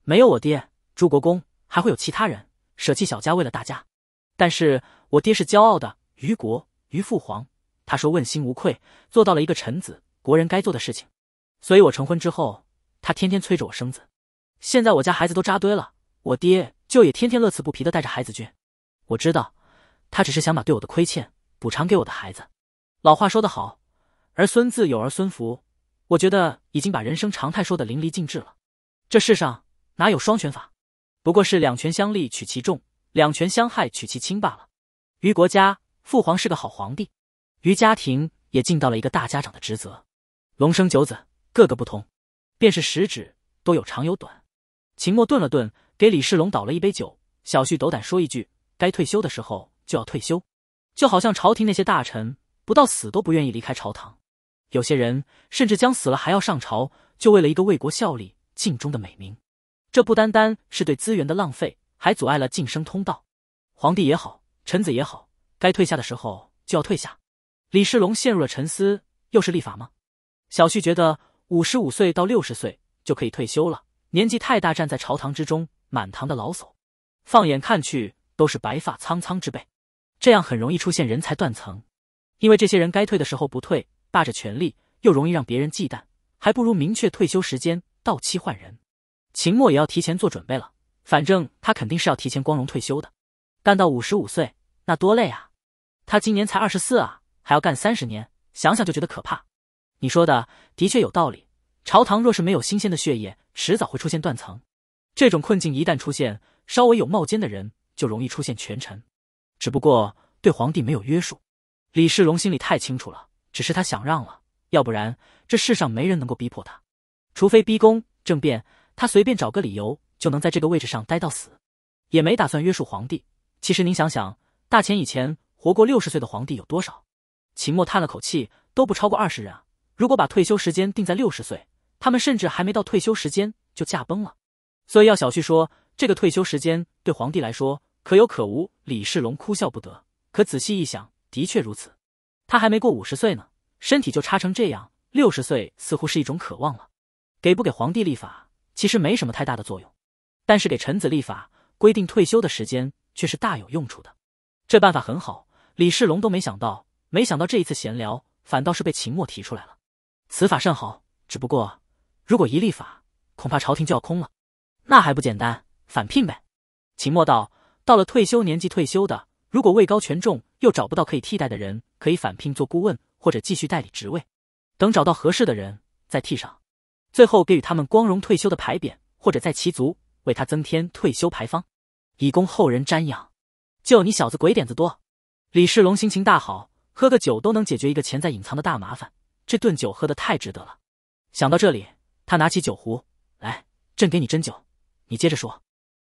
没有我爹，朱国公还会有其他人舍弃小家为了大家。但是我爹是骄傲的，于国，于父皇。他说：“问心无愧，做到了一个臣子、国人该做的事情。”所以，我成婚之后，他天天催着我生子。现在我家孩子都扎堆了，我爹就也天天乐此不疲的带着孩子去。我知道，他只是想把对我的亏欠补偿给我的孩子。老话说得好，“儿孙自有儿孙福。”我觉得已经把人生常态说的淋漓尽致了。这世上哪有双全法？不过是两权相利取其重，两权相害取其轻罢了。于国家，父皇是个好皇帝。于家庭也尽到了一个大家长的职责。龙生九子，个个不同，便是食指都有长有短。秦墨顿了顿，给李世龙倒了一杯酒。小旭斗胆说一句：该退休的时候就要退休，就好像朝廷那些大臣，不到死都不愿意离开朝堂。有些人甚至将死了还要上朝，就为了一个为国效力、尽忠的美名。这不单单是对资源的浪费，还阻碍了晋升通道。皇帝也好，臣子也好，该退下的时候就要退下。李世龙陷入了沉思，又是立法吗？小旭觉得五十五岁到六十岁就可以退休了，年纪太大，站在朝堂之中，满堂的老叟，放眼看去都是白发苍苍之辈，这样很容易出现人才断层。因为这些人该退的时候不退，霸着权力，又容易让别人忌惮，还不如明确退休时间，到期换人。秦墨也要提前做准备了，反正他肯定是要提前光荣退休的，干到五十五岁那多累啊！他今年才二十四啊！还要干三十年，想想就觉得可怕。你说的的确有道理。朝堂若是没有新鲜的血液，迟早会出现断层。这种困境一旦出现，稍微有冒尖的人就容易出现权臣，只不过对皇帝没有约束。李世龙心里太清楚了，只是他想让了，要不然这世上没人能够逼迫他，除非逼宫政变。他随便找个理由就能在这个位置上待到死，也没打算约束皇帝。其实您想想，大秦以前活过六十岁的皇帝有多少？秦墨叹了口气，都不超过二十人啊。如果把退休时间定在六十岁，他们甚至还没到退休时间就驾崩了。所以要小旭说，这个退休时间对皇帝来说可有可无。李世龙哭笑不得，可仔细一想，的确如此。他还没过五十岁呢，身体就差成这样，六十岁似乎是一种渴望了。给不给皇帝立法，其实没什么太大的作用，但是给臣子立法，规定退休的时间却是大有用处的。这办法很好，李世龙都没想到。没想到这一次闲聊，反倒是被秦墨提出来了。此法甚好，只不过如果一立法，恐怕朝廷就要空了。那还不简单，返聘呗。秦墨道：“到了退休年纪，退休的，如果位高权重，又找不到可以替代的人，可以返聘做顾问，或者继续代理职位。等找到合适的人再替上，最后给予他们光荣退休的牌匾，或者在其族为他增添退休牌坊，以供后人瞻仰。”就你小子鬼点子多！李世龙心情大好。喝个酒都能解决一个潜在隐藏的大麻烦，这顿酒喝的太值得了。想到这里，他拿起酒壶来：“朕给你斟酒，你接着说。”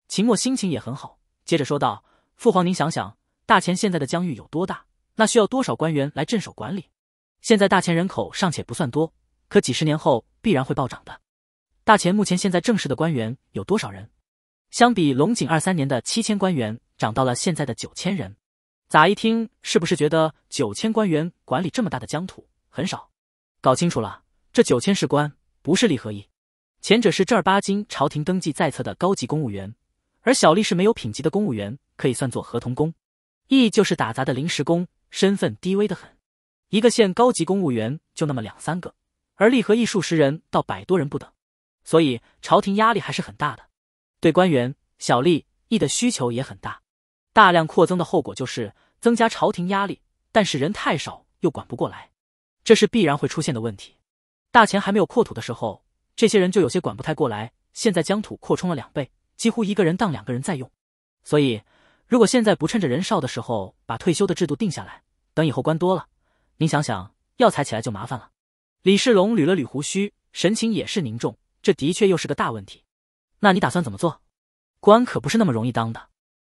秦墨心情也很好，接着说道：“父皇，您想想，大秦现在的疆域有多大？那需要多少官员来镇守管理？现在大秦人口尚且不算多，可几十年后必然会暴涨的。大秦目前现在正式的官员有多少人？相比龙井二三年的七千官员，涨到了现在的九千人。”咋一听是不是觉得九千官员管理这么大的疆土很少？搞清楚了，这九千是官，不是力和义，前者是正儿八经朝廷登记在册的高级公务员，而小吏是没有品级的公务员，可以算作合同工。役就是打杂的临时工，身份低微的很。一个县高级公务员就那么两三个，而力和义数十人到百多人不等，所以朝廷压力还是很大的，对官员、小吏、役的需求也很大。大量扩增的后果就是。增加朝廷压力，但是人太少又管不过来，这是必然会出现的问题。大钱还没有扩土的时候，这些人就有些管不太过来。现在疆土扩充了两倍，几乎一个人当两个人在用。所以，如果现在不趁着人少的时候把退休的制度定下来，等以后官多了，您想想，要裁起来就麻烦了。李世龙捋了捋胡须，神情也是凝重。这的确又是个大问题。那你打算怎么做？官可不是那么容易当的。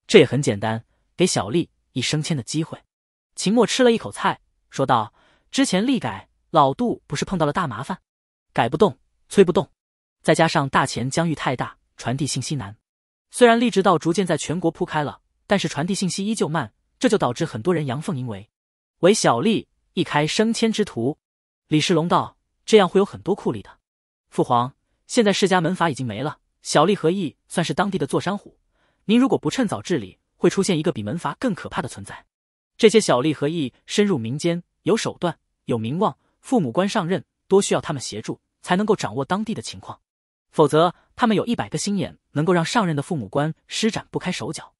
这也很简单，给小吏。以升迁的机会，秦墨吃了一口菜，说道：“之前力改老杜不是碰到了大麻烦，改不动，催不动，再加上大秦疆域太大，传递信息难。虽然力直道逐渐在全国铺开了，但是传递信息依旧慢，这就导致很多人阳奉阴违，为小利一开升迁之途。”李世龙道：“这样会有很多酷吏的，父皇，现在世家门阀已经没了，小吏和义算是当地的坐山虎，您如果不趁早治理。”会出现一个比门阀更可怕的存在。这些小吏和役深入民间，有手段，有名望，父母官上任多需要他们协助，才能够掌握当地的情况。否则，他们有一百个心眼，能够让上任的父母官施展不开手脚。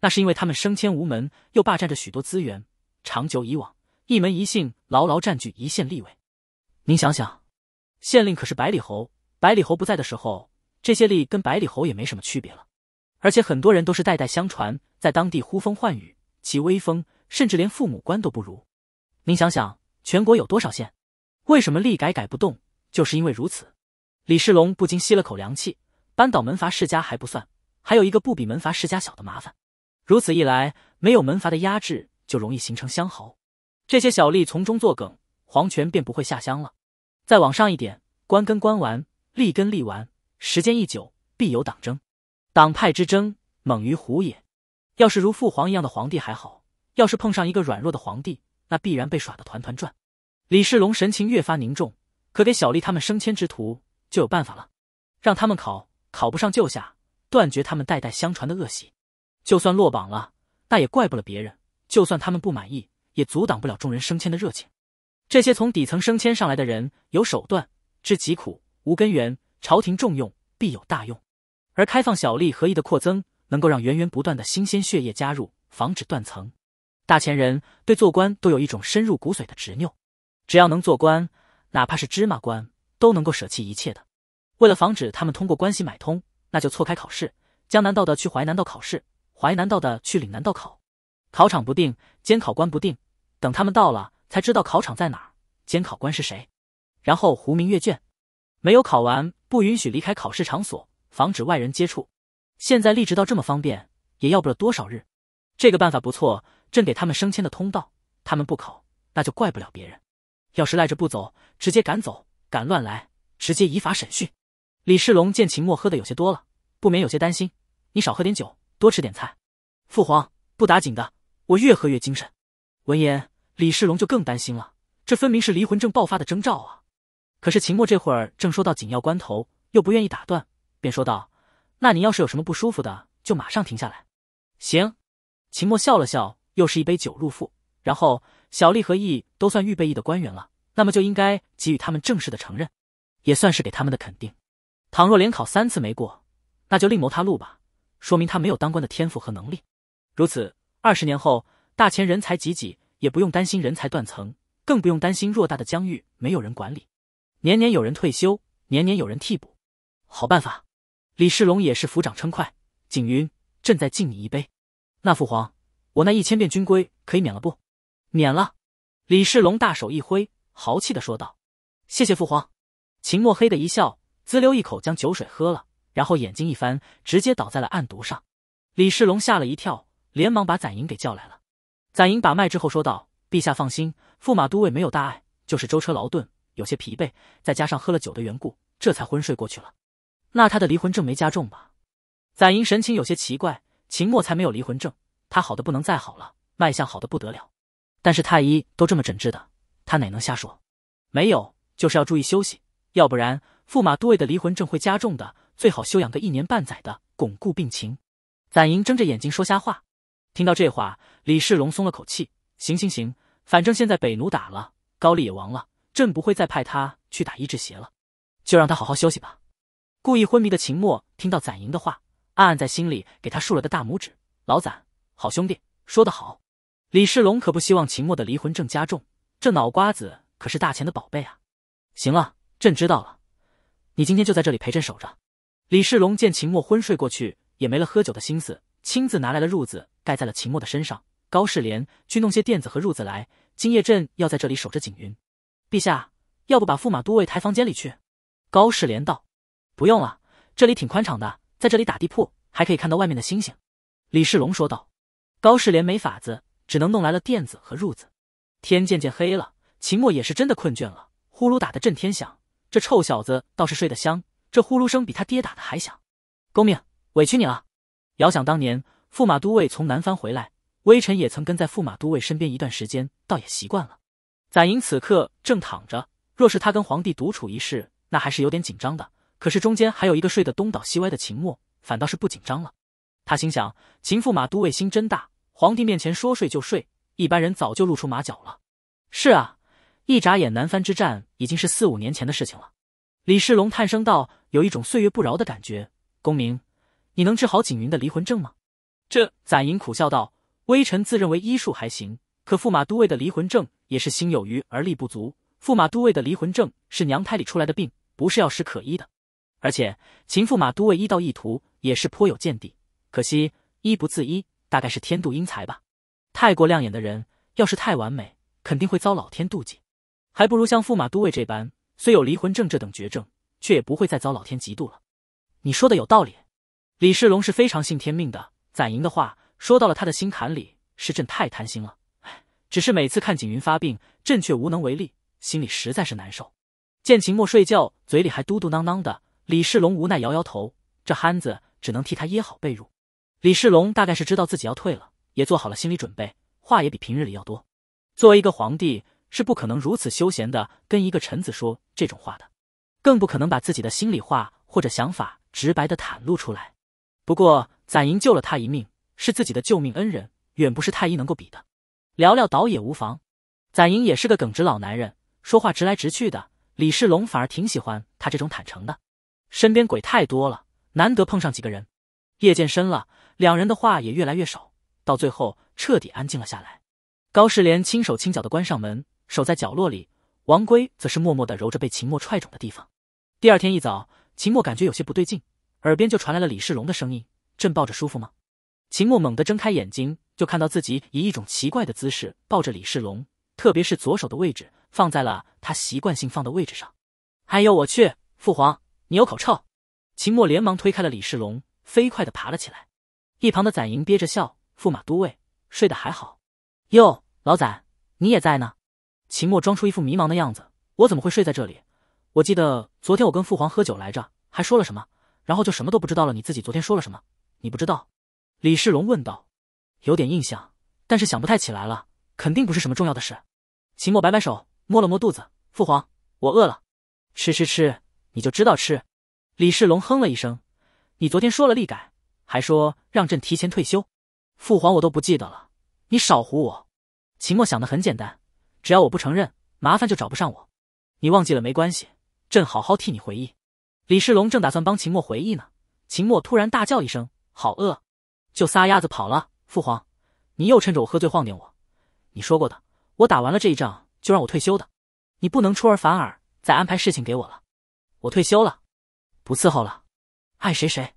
那是因为他们升迁无门，又霸占着许多资源，长久以往，一门一姓牢牢占据一线立位。您想想，县令可是百里侯，百里侯不在的时候，这些吏跟百里侯也没什么区别了。而且很多人都是代代相传，在当地呼风唤雨，其威风甚至连父母官都不如。您想想，全国有多少县？为什么历改改不动？就是因为如此。李世龙不禁吸了口凉气。扳倒门阀世家还不算，还有一个不比门阀世家小的麻烦。如此一来，没有门阀的压制，就容易形成乡豪，这些小吏从中作梗，皇权便不会下乡了。再往上一点，官跟官完，吏跟吏完，时间一久，必有党争。党派之争猛于虎也，要是如父皇一样的皇帝还好，要是碰上一个软弱的皇帝，那必然被耍得团团转。李世龙神情越发凝重，可给小丽他们升迁之徒就有办法了，让他们考，考不上就下，断绝他们代代相传的恶习。就算落榜了，那也怪不了别人。就算他们不满意，也阻挡不了众人生迁的热情。这些从底层升迁上来的人，有手段，知疾苦，无根源，朝廷重用必有大用。而开放小利合一的扩增，能够让源源不断的新鲜血液加入，防止断层。大前人对做官都有一种深入骨髓的执拗，只要能做官，哪怕是芝麻官，都能够舍弃一切的。为了防止他们通过关系买通，那就错开考试，江南道的去淮南道考试，淮南道的去岭南道考，考场不定，监考官不定，等他们到了才知道考场在哪儿，监考官是谁，然后胡明阅卷，没有考完不允许离开考试场所。防止外人接触。现在立职到这么方便，也要不了多少日。这个办法不错，朕给他们升迁的通道，他们不考，那就怪不了别人。要是赖着不走，直接赶走；敢乱来，直接以法审讯。李世龙见秦墨喝的有些多了，不免有些担心：“你少喝点酒，多吃点菜。”父皇不打紧的，我越喝越精神。闻言，李世龙就更担心了：这分明是离魂症爆发的征兆啊！可是秦墨这会儿正说到紧要关头，又不愿意打断。便说道：“那你要是有什么不舒服的，就马上停下来。”行。秦墨笑了笑，又是一杯酒入腹。然后，小吏和役都算预备役的官员了，那么就应该给予他们正式的承认，也算是给他们的肯定。倘若连考三次没过，那就另谋他路吧，说明他没有当官的天赋和能力。如此，二十年后，大秦人才济济，也不用担心人才断层，更不用担心偌大的疆域没有人管理。年年有人退休，年年有人替补，好办法。李世龙也是抚掌称快，景云，朕再敬你一杯。那父皇，我那一千遍军规可以免了不？免了。李世龙大手一挥，豪气的说道：“谢谢父皇。”秦墨黑的一笑，滋溜一口将酒水喝了，然后眼睛一翻，直接倒在了案牍上。李世龙吓了一跳，连忙把攒银给叫来了。攒银把脉之后说道：“陛下放心，驸马都尉没有大碍，就是舟车劳顿，有些疲惫，再加上喝了酒的缘故，这才昏睡过去了。”那他的离魂症没加重吧？攒银神情有些奇怪。秦墨才没有离魂症，他好的不能再好了，脉象好的不得了。但是太医都这么诊治的，他哪能瞎说？没有，就是要注意休息，要不然驸马都尉的离魂症会加重的。最好休养个一年半载的，巩固病情。攒银睁着眼睛说瞎话。听到这话，李世龙松了口气。行行行，反正现在北奴打了，高丽也亡了，朕不会再派他去打医治邪了，就让他好好休息吧。故意昏迷的秦墨听到攒莹的话，暗暗在心里给他竖了个大拇指。老攒，好兄弟，说得好！李世龙可不希望秦墨的离魂症加重，这脑瓜子可是大钱的宝贝啊！行了，朕知道了，你今天就在这里陪朕守着。李世龙见秦墨昏睡过去，也没了喝酒的心思，亲自拿来了褥子盖在了秦墨的身上。高世廉，去弄些垫子和褥子来，今夜朕要在这里守着景云。陛下，要不把驸马都尉抬房间里去？高世廉道。不用了，这里挺宽敞的，在这里打地铺还可以看到外面的星星。李世龙说道。高世廉没法子，只能弄来了垫子和褥子。天渐渐黑了，秦墨也是真的困倦了，呼噜打得震天响。这臭小子倒是睡得香，这呼噜声比他爹打的还响。公明，委屈你了。遥想当年，驸马都尉从南方回来，微臣也曾跟在驸马都尉身边一段时间，倒也习惯了。攒银此刻正躺着，若是他跟皇帝独处一室，那还是有点紧张的。可是中间还有一个睡得东倒西歪的秦墨，反倒是不紧张了。他心想：秦驸马都尉心真大，皇帝面前说睡就睡，一般人早就露出马脚了。是啊，一眨眼南番之战已经是四五年前的事情了。李世龙叹声道：“有一种岁月不饶的感觉。”公明，你能治好景云的离魂症吗？”这攒银苦笑道：“微臣自认为医术还行，可驸马都尉的离魂症也是心有余而力不足。驸马都尉的离魂症是娘胎里出来的病，不是药石可医的。”而且秦驸马都尉医道意图也是颇有见地，可惜医不自医，大概是天妒英才吧。太过亮眼的人，要是太完美，肯定会遭老天妒忌。还不如像驸马都尉这般，虽有离魂症这等绝症，却也不会再遭老天嫉妒了。你说的有道理。李世龙是非常信天命的，攒银的话说到了他的心坎里，是朕太贪心了。唉，只是每次看景云发病，朕却无能为力，心里实在是难受。见秦墨睡觉，嘴里还嘟嘟囔囔的。李世龙无奈摇摇头，这憨子只能替他掖好被褥。李世龙大概是知道自己要退了，也做好了心理准备，话也比平日里要多。作为一个皇帝，是不可能如此休闲的跟一个臣子说这种话的，更不可能把自己的心里话或者想法直白的袒露出来。不过攒银救了他一命，是自己的救命恩人，远不是太医能够比的。聊聊倒也无妨，攒银也是个耿直老男人，说话直来直去的，李世龙反而挺喜欢他这种坦诚的。身边鬼太多了，难得碰上几个人。夜渐深了，两人的话也越来越少，到最后彻底安静了下来。高世廉轻手轻脚的关上门，守在角落里。王圭则是默默的揉着被秦墨踹肿的地方。第二天一早，秦墨感觉有些不对劲，耳边就传来了李世龙的声音：“朕抱着舒服吗？”秦墨猛地睁开眼睛，就看到自己以一种奇怪的姿势抱着李世龙，特别是左手的位置放在了他习惯性放的位置上。“哎呦我去，父皇！”你有口臭，秦墨连忙推开了李世龙，飞快地爬了起来。一旁的攒银憋着笑，驸马都尉睡得还好。哟，老攒，你也在呢。秦墨装出一副迷茫的样子，我怎么会睡在这里？我记得昨天我跟父皇喝酒来着，还说了什么，然后就什么都不知道了。你自己昨天说了什么？你不知道？李世龙问道。有点印象，但是想不太起来了，肯定不是什么重要的事。秦墨摆摆手，摸了摸肚子，父皇，我饿了，吃吃吃。你就知道吃，李世龙哼了一声。你昨天说了立改，还说让朕提前退休，父皇我都不记得了。你少唬我。秦墨想的很简单，只要我不承认，麻烦就找不上我。你忘记了没关系，朕好好替你回忆。李世龙正打算帮秦墨回忆呢，秦墨突然大叫一声：“好饿！”就撒丫子跑了。父皇，你又趁着我喝醉晃点我。你说过的，我打完了这一仗就让我退休的，你不能出尔反尔再安排事情给我了。我退休了，不伺候了，爱谁谁。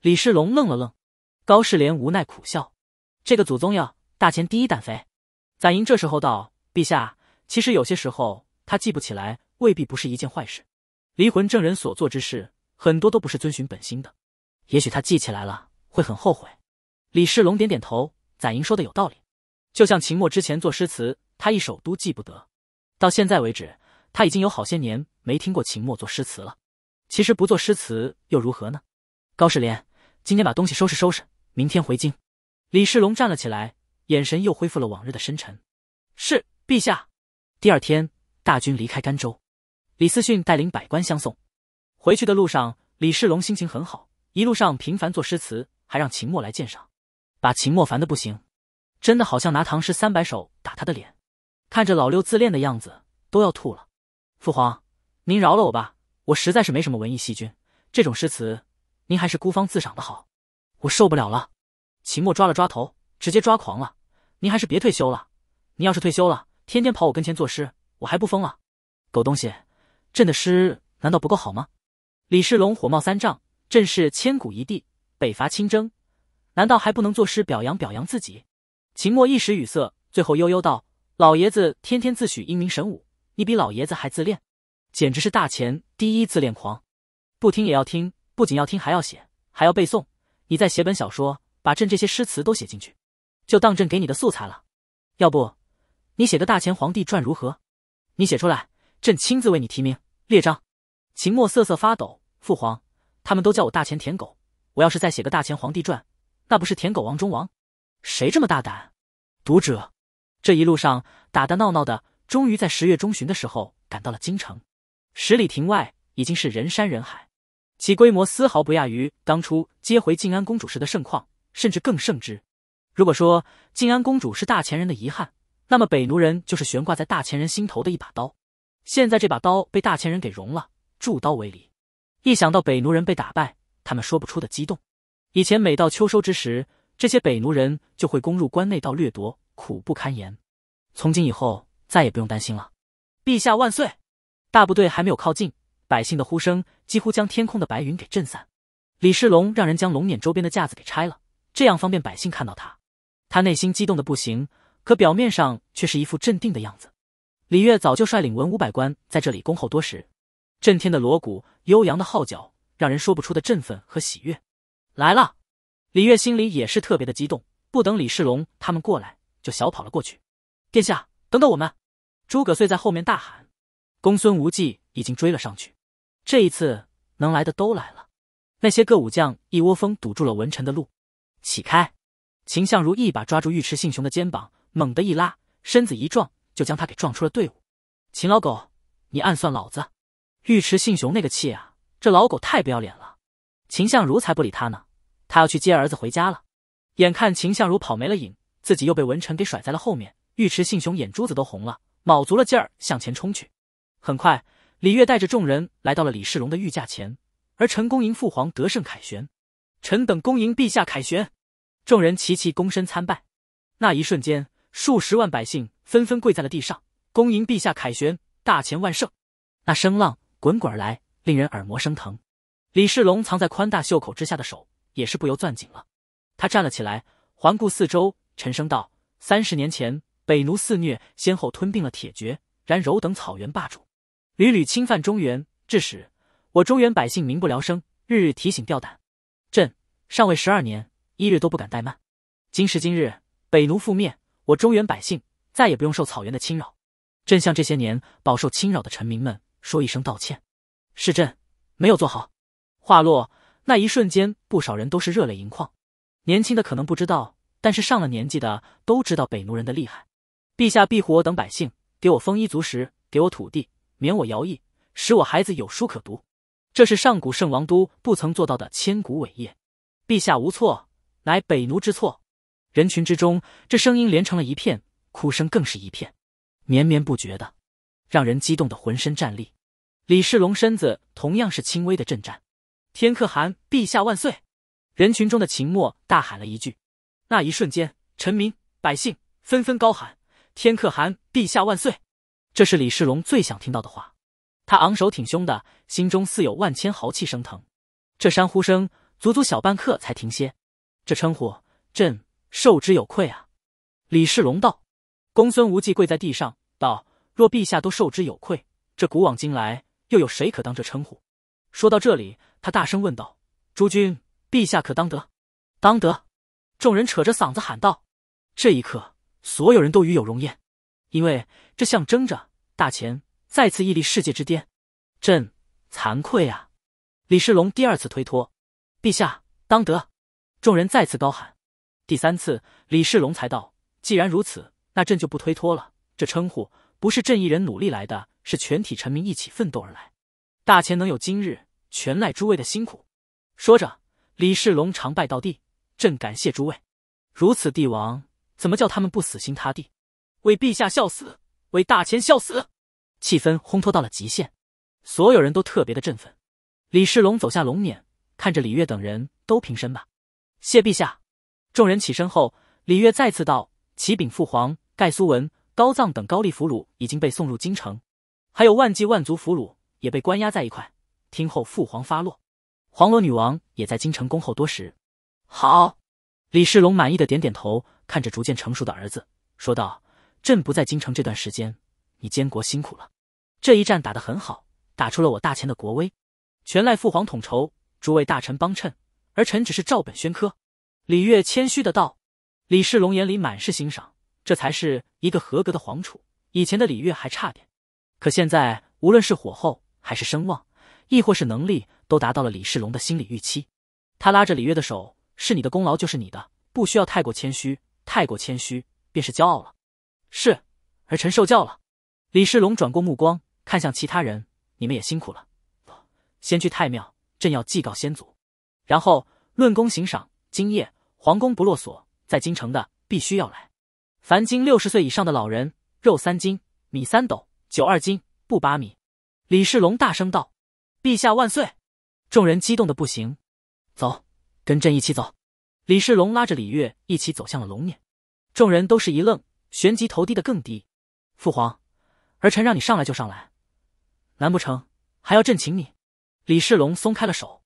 李世龙愣了愣，高世莲无奈苦笑。这个祖宗要大钱第一胆肥。攒银这时候道：“陛下，其实有些时候他记不起来，未必不是一件坏事。离魂证人所做之事，很多都不是遵循本心的。也许他记起来了，会很后悔。”李世龙点点头，攒银说的有道理。就像秦末之前做诗词，他一首都记不得，到现在为止，他已经有好些年。没听过秦墨做诗词了，其实不做诗词又如何呢？高士廉，今天把东西收拾收拾，明天回京。李世龙站了起来，眼神又恢复了往日的深沉。是陛下。第二天，大军离开甘州，李思训带领百官相送。回去的路上，李世龙心情很好，一路上频繁做诗词，还让秦墨来鉴赏，把秦墨烦的不行，真的好像拿唐诗三百首打他的脸。看着老六自恋的样子，都要吐了。父皇。您饶了我吧，我实在是没什么文艺细菌，这种诗词您还是孤芳自赏的好。我受不了了！秦墨抓了抓头，直接抓狂了。您还是别退休了，您要是退休了，天天跑我跟前作诗，我还不疯了？狗东西！朕的诗难道不够好吗？李世龙火冒三丈，朕是千古一帝，北伐亲征，难道还不能作诗表扬表扬自己？秦墨一时语塞，最后悠悠道：“老爷子天天自诩英明神武，你比老爷子还自恋。”简直是大前第一自恋狂，不听也要听，不仅要听，还要写，还要背诵。你再写本小说，把朕这些诗词都写进去，就当朕给你的素材了。要不，你写个《大前皇帝传》如何？你写出来，朕亲自为你提名列章。秦墨瑟瑟发抖，父皇，他们都叫我大前舔狗，我要是再写个《大前皇帝传》，那不是舔狗王中王？谁这么大胆？读者，这一路上打打闹闹的，终于在十月中旬的时候赶到了京城。十里亭外已经是人山人海，其规模丝毫不亚于当初接回静安公主时的盛况，甚至更盛之。如果说静安公主是大前人的遗憾，那么北奴人就是悬挂在大前人心头的一把刀。现在这把刀被大前人给融了，铸刀为犁。一想到北奴人被打败，他们说不出的激动。以前每到秋收之时，这些北奴人就会攻入关内道掠夺，苦不堪言。从今以后再也不用担心了。陛下万岁！大部队还没有靠近，百姓的呼声几乎将天空的白云给震散。李世龙让人将龙辇周边的架子给拆了，这样方便百姓看到他。他内心激动的不行，可表面上却是一副镇定的样子。李月早就率领文武百官在这里恭候多时，震天的锣鼓，悠扬的号角，让人说不出的振奋和喜悦。来了！李月心里也是特别的激动，不等李世龙他们过来，就小跑了过去。殿下，等等我们！诸葛遂在后面大喊。公孙无忌已经追了上去，这一次能来的都来了，那些各武将一窝蜂堵住了文臣的路，起开！秦相如一把抓住尉迟信雄的肩膀，猛地一拉，身子一撞，就将他给撞出了队伍。秦老狗，你暗算老子！尉迟信雄那个气啊，这老狗太不要脸了。秦相如才不理他呢，他要去接儿子回家了。眼看秦相如跑没了影，自己又被文臣给甩在了后面，尉迟信雄眼珠子都红了，卯足了劲儿向前冲去。很快，李月带着众人来到了李世龙的御驾前，而陈恭迎父皇得胜凯旋，臣等恭迎陛下凯旋。众人齐齐躬身参拜，那一瞬间，数十万百姓纷纷跪在了地上，恭迎陛下凯旋，大乾万盛。那声浪滚滚而来，令人耳膜生疼。李世龙藏在宽大袖口之下的手也是不由攥紧了。他站了起来，环顾四周，沉声道：“三十年前，北奴肆虐，先后吞并了铁爵、然柔等草原霸主。”屡屡侵犯中原，致使我中原百姓民不聊生，日日提心吊胆。朕上位十二年，一日都不敢怠慢。今时今日，北奴覆灭，我中原百姓再也不用受草原的侵扰。朕向这些年饱受侵扰的臣民们说一声道歉，是朕没有做好。话落，那一瞬间，不少人都是热泪盈眶。年轻的可能不知道，但是上了年纪的都知道北奴人的厉害。陛下庇护我等百姓，给我丰衣足食，给我土地。免我徭役，使我孩子有书可读，这是上古圣王都不曾做到的千古伟业。陛下无错，乃北奴之错。人群之中，这声音连成了一片，哭声更是一片，绵绵不绝的，让人激动的浑身战栗。李世龙身子同样是轻微的震颤。天可汗陛下万岁！人群中的秦墨大喊了一句，那一瞬间，臣民百姓纷纷高喊：“天可汗陛下万岁！”这是李世龙最想听到的话，他昂首挺胸的，心中似有万千豪气升腾。这山呼声足足小半刻才停歇。这称呼，朕受之有愧啊！李世龙道。公孙无忌跪在地上道：“若陛下都受之有愧，这古往今来又有谁可当这称呼？”说到这里，他大声问道：“诸君，陛下可当得？当得？”众人扯着嗓子喊道：“这一刻，所有人都与有荣焉。”因为这象征着大钱再次屹立世界之巅，朕惭愧啊！李世龙第二次推脱，陛下当得。众人再次高喊，第三次，李世龙才道：“既然如此，那朕就不推脱了。这称呼不是朕一人努力来的，是全体臣民一起奋斗而来。大钱能有今日，全赖诸位的辛苦。”说着，李世龙长拜到地，朕感谢诸位。如此帝王，怎么叫他们不死心塌地？为陛下效死，为大清效死，气氛烘托到了极限，所有人都特别的振奋。李世龙走下龙辇，看着李月等人都平身吧，谢陛下。众人起身后，李月再次道：“启禀父皇，盖苏文、高藏等高丽俘虏已经被送入京城，还有万计万族俘虏也被关押在一块，听候父皇发落。黄罗女王也在京城恭候多时。”好，李世龙满意的点点头，看着逐渐成熟的儿子，说道。朕不在京城这段时间，你监国辛苦了。这一战打得很好，打出了我大秦的国威，全赖父皇统筹，诸位大臣帮衬，儿臣只是照本宣科。”李月谦虚的道。李世龙眼里满是欣赏，这才是一个合格的皇储。以前的李月还差点，可现在无论是火候，还是声望，亦或是能力，都达到了李世龙的心理预期。他拉着李月的手：“是你的功劳就是你的，不需要太过谦虚，太过谦虚便是骄傲了。”是儿臣受教了。李世龙转过目光，看向其他人：“你们也辛苦了，先去太庙，朕要祭告先祖，然后论功行赏。今夜皇宫不落锁，在京城的必须要来。凡今六十岁以上的老人，肉三斤，米三斗，酒二斤，布八米。”李世龙大声道：“陛下万岁！”众人激动的不行，走，跟朕一起走。李世龙拉着李月一起走向了龙撵，众人都是一愣。旋即头低得更低，父皇，儿臣让你上来就上来，难不成还要朕请你？李世龙松开了手，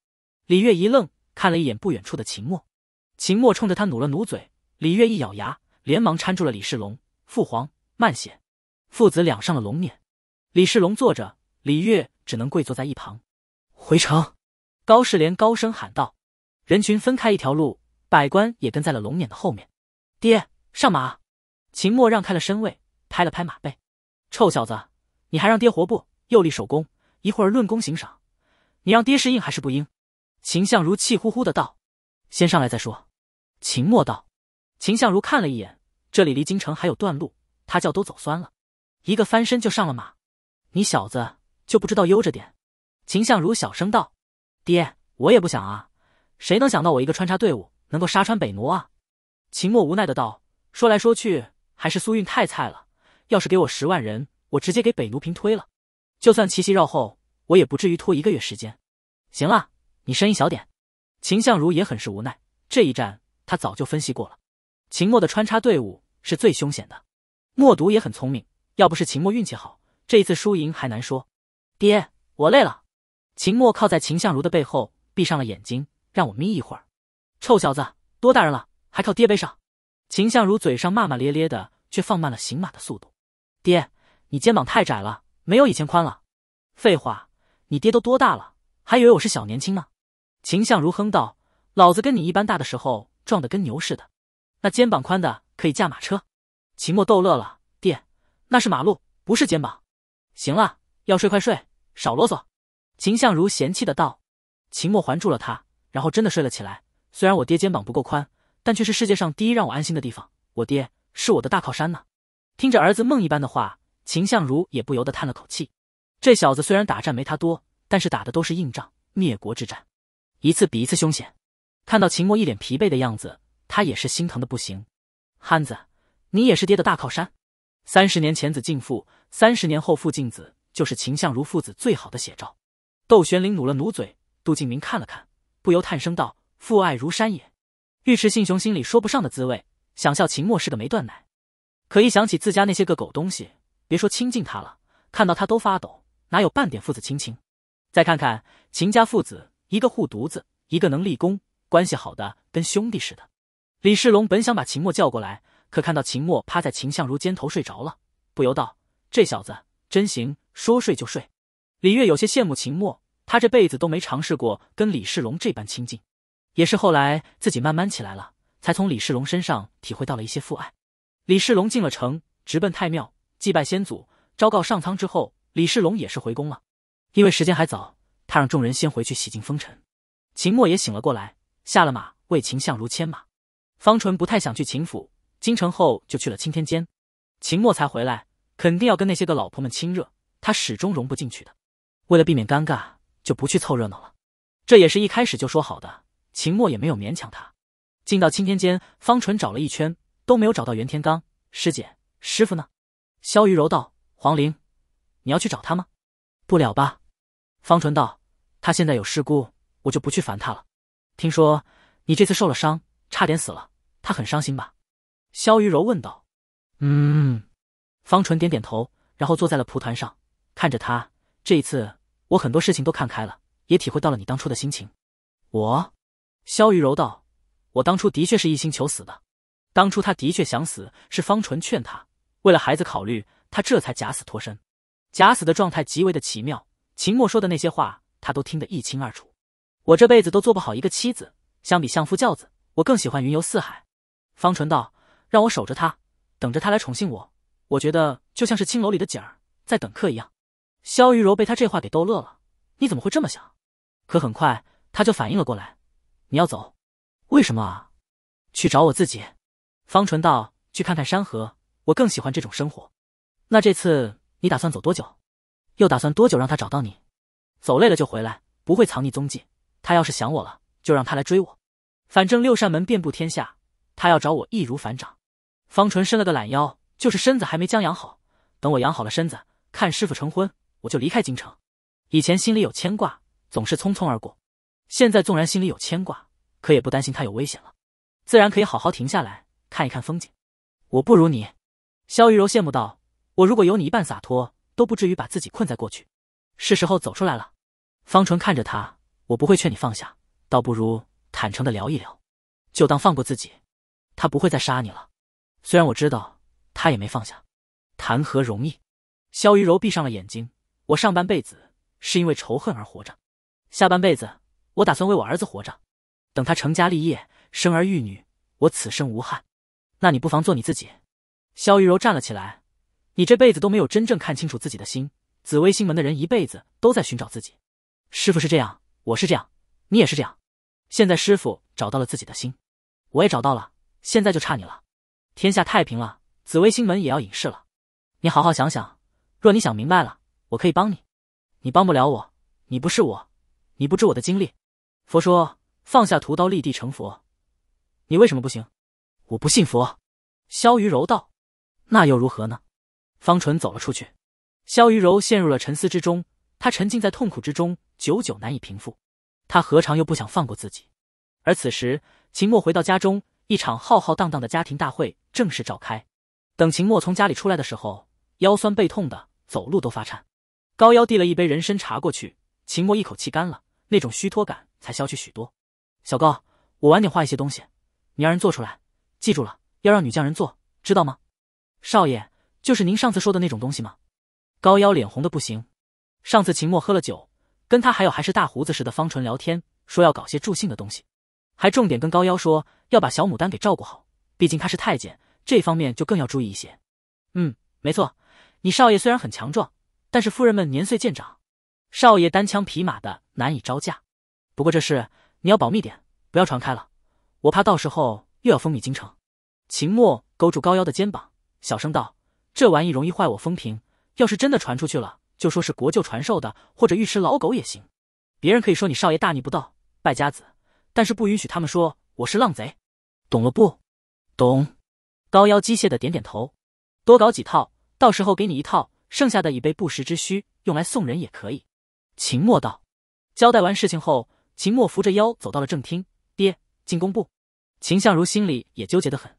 李月一愣，看了一眼不远处的秦墨，秦墨冲着他努了努嘴，李月一咬牙，连忙搀住了李世龙。父皇慢些，父子俩上了龙辇，李世龙坐着，李月只能跪坐在一旁。回城，高世连高声喊道，人群分开一条路，百官也跟在了龙辇的后面。爹，上马。秦墨让开了身位，拍了拍马背：“臭小子，你还让爹活不？又立首功，一会儿论功行赏，你让爹是应还是不应？”秦相如气呼呼的道：“先上来再说。”秦墨道。秦相如看了一眼，这里离京城还有段路，他脚都走酸了，一个翻身就上了马。“你小子就不知道悠着点。”秦相如小声道：“爹，我也不想啊，谁能想到我一个穿插队伍能够杀穿北奴啊？”秦墨无奈的道：“说来说去。”还是苏韵太菜了，要是给我十万人，我直接给北奴平推了。就算奇袭绕后，我也不至于拖一个月时间。行了，你声音小点。秦相如也很是无奈，这一战他早就分析过了，秦墨的穿插队伍是最凶险的。墨毒也很聪明，要不是秦墨运气好，这一次输赢还难说。爹，我累了。秦墨靠在秦相如的背后，闭上了眼睛，让我眯一会儿。臭小子，多大人了，还靠爹背上。秦相如嘴上骂骂咧咧的，却放慢了行马的速度。爹，你肩膀太窄了，没有以前宽了。废话，你爹都多大了，还以为我是小年轻呢？秦相如哼道：“老子跟你一般大的时候，壮得跟牛似的，那肩膀宽的可以驾马车。”秦墨逗乐了：“爹，那是马路，不是肩膀。”行了，要睡快睡，少啰嗦。”秦相如嫌弃的道。秦墨环住了他，然后真的睡了起来。虽然我爹肩膀不够宽。但却是世界上第一让我安心的地方。我爹是我的大靠山呢。听着儿子梦一般的话，秦相如也不由得叹了口气。这小子虽然打战没他多，但是打的都是硬仗、灭国之战，一次比一次凶险。看到秦墨一脸疲惫的样子，他也是心疼的不行。憨子，你也是爹的大靠山。三十年前子敬父，三十年后父敬子，就是秦相如父子最好的写照。窦玄龄努了努嘴，杜敬明看了看，不由叹声道：“父爱如山也。”尉迟信雄心里说不上的滋味，想笑秦墨是个没断奶，可一想起自家那些个狗东西，别说亲近他了，看到他都发抖，哪有半点父子亲情？再看看秦家父子，一个护犊子，一个能立功，关系好的跟兄弟似的。李世龙本想把秦墨叫过来，可看到秦墨趴在秦相如肩头睡着了，不由道：“这小子真行，说睡就睡。”李月有些羡慕秦墨，他这辈子都没尝试过跟李世龙这般亲近。也是后来自己慢慢起来了，才从李世龙身上体会到了一些父爱。李世龙进了城，直奔太庙祭拜先祖，昭告上苍之后，李世龙也是回宫了。因为时间还早，他让众人先回去洗净风尘。秦墨也醒了过来，下了马为秦相如牵马。方纯不太想去秦府，进城后就去了青天间。秦墨才回来，肯定要跟那些个老婆们亲热，他始终融不进去的。为了避免尴尬，就不去凑热闹了。这也是一开始就说好的。秦墨也没有勉强他，进到青天间，方纯找了一圈都没有找到袁天罡师姐、师傅呢。萧玉柔道：“黄玲，你要去找他吗？”“不了吧。”方纯道：“他现在有事故，我就不去烦他了。”“听说你这次受了伤，差点死了，他很伤心吧？”萧玉柔问道。“嗯。”方纯点点头，然后坐在了蒲团上，看着他。这一次，我很多事情都看开了，也体会到了你当初的心情。我。萧玉柔道：“我当初的确是一心求死的，当初他的确想死，是方纯劝他，为了孩子考虑，他这才假死脱身。假死的状态极为的奇妙，秦墨说的那些话，他都听得一清二楚。我这辈子都做不好一个妻子，相比相夫教子，我更喜欢云游四海。”方纯道：“让我守着他，等着他来宠幸我，我觉得就像是青楼里的景儿在等客一样。”萧玉柔被他这话给逗乐了：“你怎么会这么想？”可很快他就反应了过来。你要走，为什么啊？去找我自己。方纯道，去看看山河，我更喜欢这种生活。那这次你打算走多久？又打算多久让他找到你？走累了就回来，不会藏匿踪迹。他要是想我了，就让他来追我。反正六扇门遍布天下，他要找我易如反掌。方纯伸了个懒腰，就是身子还没将养好，等我养好了身子，看师傅成婚，我就离开京城。以前心里有牵挂，总是匆匆而过。现在纵然心里有牵挂，可也不担心他有危险了，自然可以好好停下来看一看风景。我不如你，萧玉柔羡慕道。我如果有你一半洒脱，都不至于把自己困在过去。是时候走出来了。方纯看着他，我不会劝你放下，倒不如坦诚的聊一聊，就当放过自己。他不会再杀你了。虽然我知道他也没放下，谈何容易？萧玉柔闭上了眼睛。我上半辈子是因为仇恨而活着，下半辈子。我打算为我儿子活着，等他成家立业，生儿育女，我此生无憾。那你不妨做你自己。萧玉柔站了起来，你这辈子都没有真正看清楚自己的心。紫薇星门的人一辈子都在寻找自己。师傅是这样，我是这样，你也是这样。现在师傅找到了自己的心，我也找到了。现在就差你了。天下太平了，紫薇星门也要隐世了。你好好想想，若你想明白了，我可以帮你。你帮不了我，你不是我，你不知我的经历。佛说放下屠刀立地成佛，你为什么不行？我不信佛。萧于柔道，那又如何呢？方纯走了出去，萧于柔陷入了沉思之中，他沉浸在痛苦之中，久久难以平复。他何尝又不想放过自己？而此时，秦墨回到家中，一场浩浩荡荡的家庭大会正式召开。等秦墨从家里出来的时候，腰酸背痛的，走路都发颤。高腰递了一杯人参茶过去，秦墨一口气干了，那种虚脱感。才消去许多。小高，我晚点画一些东西，你让人做出来。记住了，要让女匠人做，知道吗？少爷，就是您上次说的那种东西吗？高腰脸红的不行。上次秦墨喝了酒，跟他还有还是大胡子似的方淳聊天，说要搞些助兴的东西，还重点跟高腰说要把小牡丹给照顾好，毕竟他是太监，这方面就更要注意一些。嗯，没错。你少爷虽然很强壮，但是夫人们年岁渐长，少爷单枪匹马的难以招架。不过这事你要保密点，不要传开了，我怕到时候又要风靡京城。秦墨勾住高腰的肩膀，小声道：“这玩意容易坏我风评，要是真的传出去了，就说是国舅传授的，或者御史老狗也行。别人可以说你少爷大逆不道、败家子，但是不允许他们说我是浪贼。懂了不？”“懂。”高腰机械的点点头。“多搞几套，到时候给你一套，剩下的以备不时之需，用来送人也可以。”秦墨道。交代完事情后。秦墨扶着腰走到了正厅，爹进宫不？秦相如心里也纠结的很。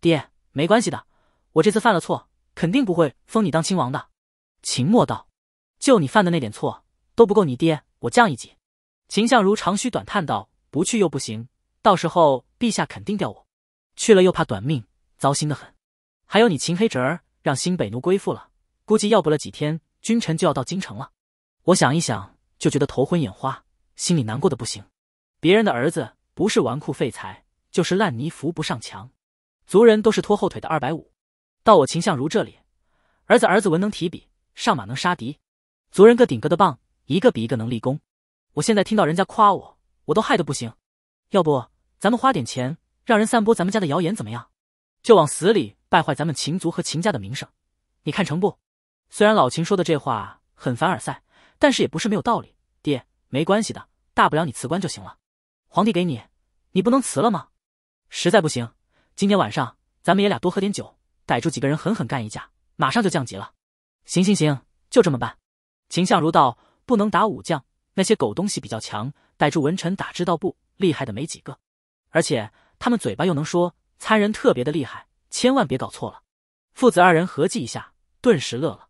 爹，没关系的，我这次犯了错，肯定不会封你当亲王的。秦墨道：“就你犯的那点错，都不够你爹我降一级。”秦相如长吁短叹道：“不去又不行，到时候陛下肯定调我，去了又怕短命，糟心的很。还有你秦黑侄儿，让新北奴归附了，估计要不了几天，君臣就要到京城了。我想一想就觉得头昏眼花。”心里难过的不行，别人的儿子不是纨绔废材，就是烂泥扶不上墙，族人都是拖后腿的二百五。到我秦相如这里，儿子儿子文能提笔，上马能杀敌，族人个顶个的棒，一个比一个能立功。我现在听到人家夸我，我都害得不行。要不咱们花点钱让人散播咱们家的谣言怎么样？就往死里败坏咱们秦族和秦家的名声，你看成不？虽然老秦说的这话很凡尔赛，但是也不是没有道理。爹，没关系的。大不了你辞官就行了，皇帝给你，你不能辞了吗？实在不行，今天晚上咱们爷俩多喝点酒，逮住几个人狠狠干一架，马上就降级了。行行行，就这么办。秦相如道：“不能打武将，那些狗东西比较强，逮住文臣打知道不？厉害的没几个，而且他们嘴巴又能说，参人特别的厉害，千万别搞错了。”父子二人合计一下，顿时乐了，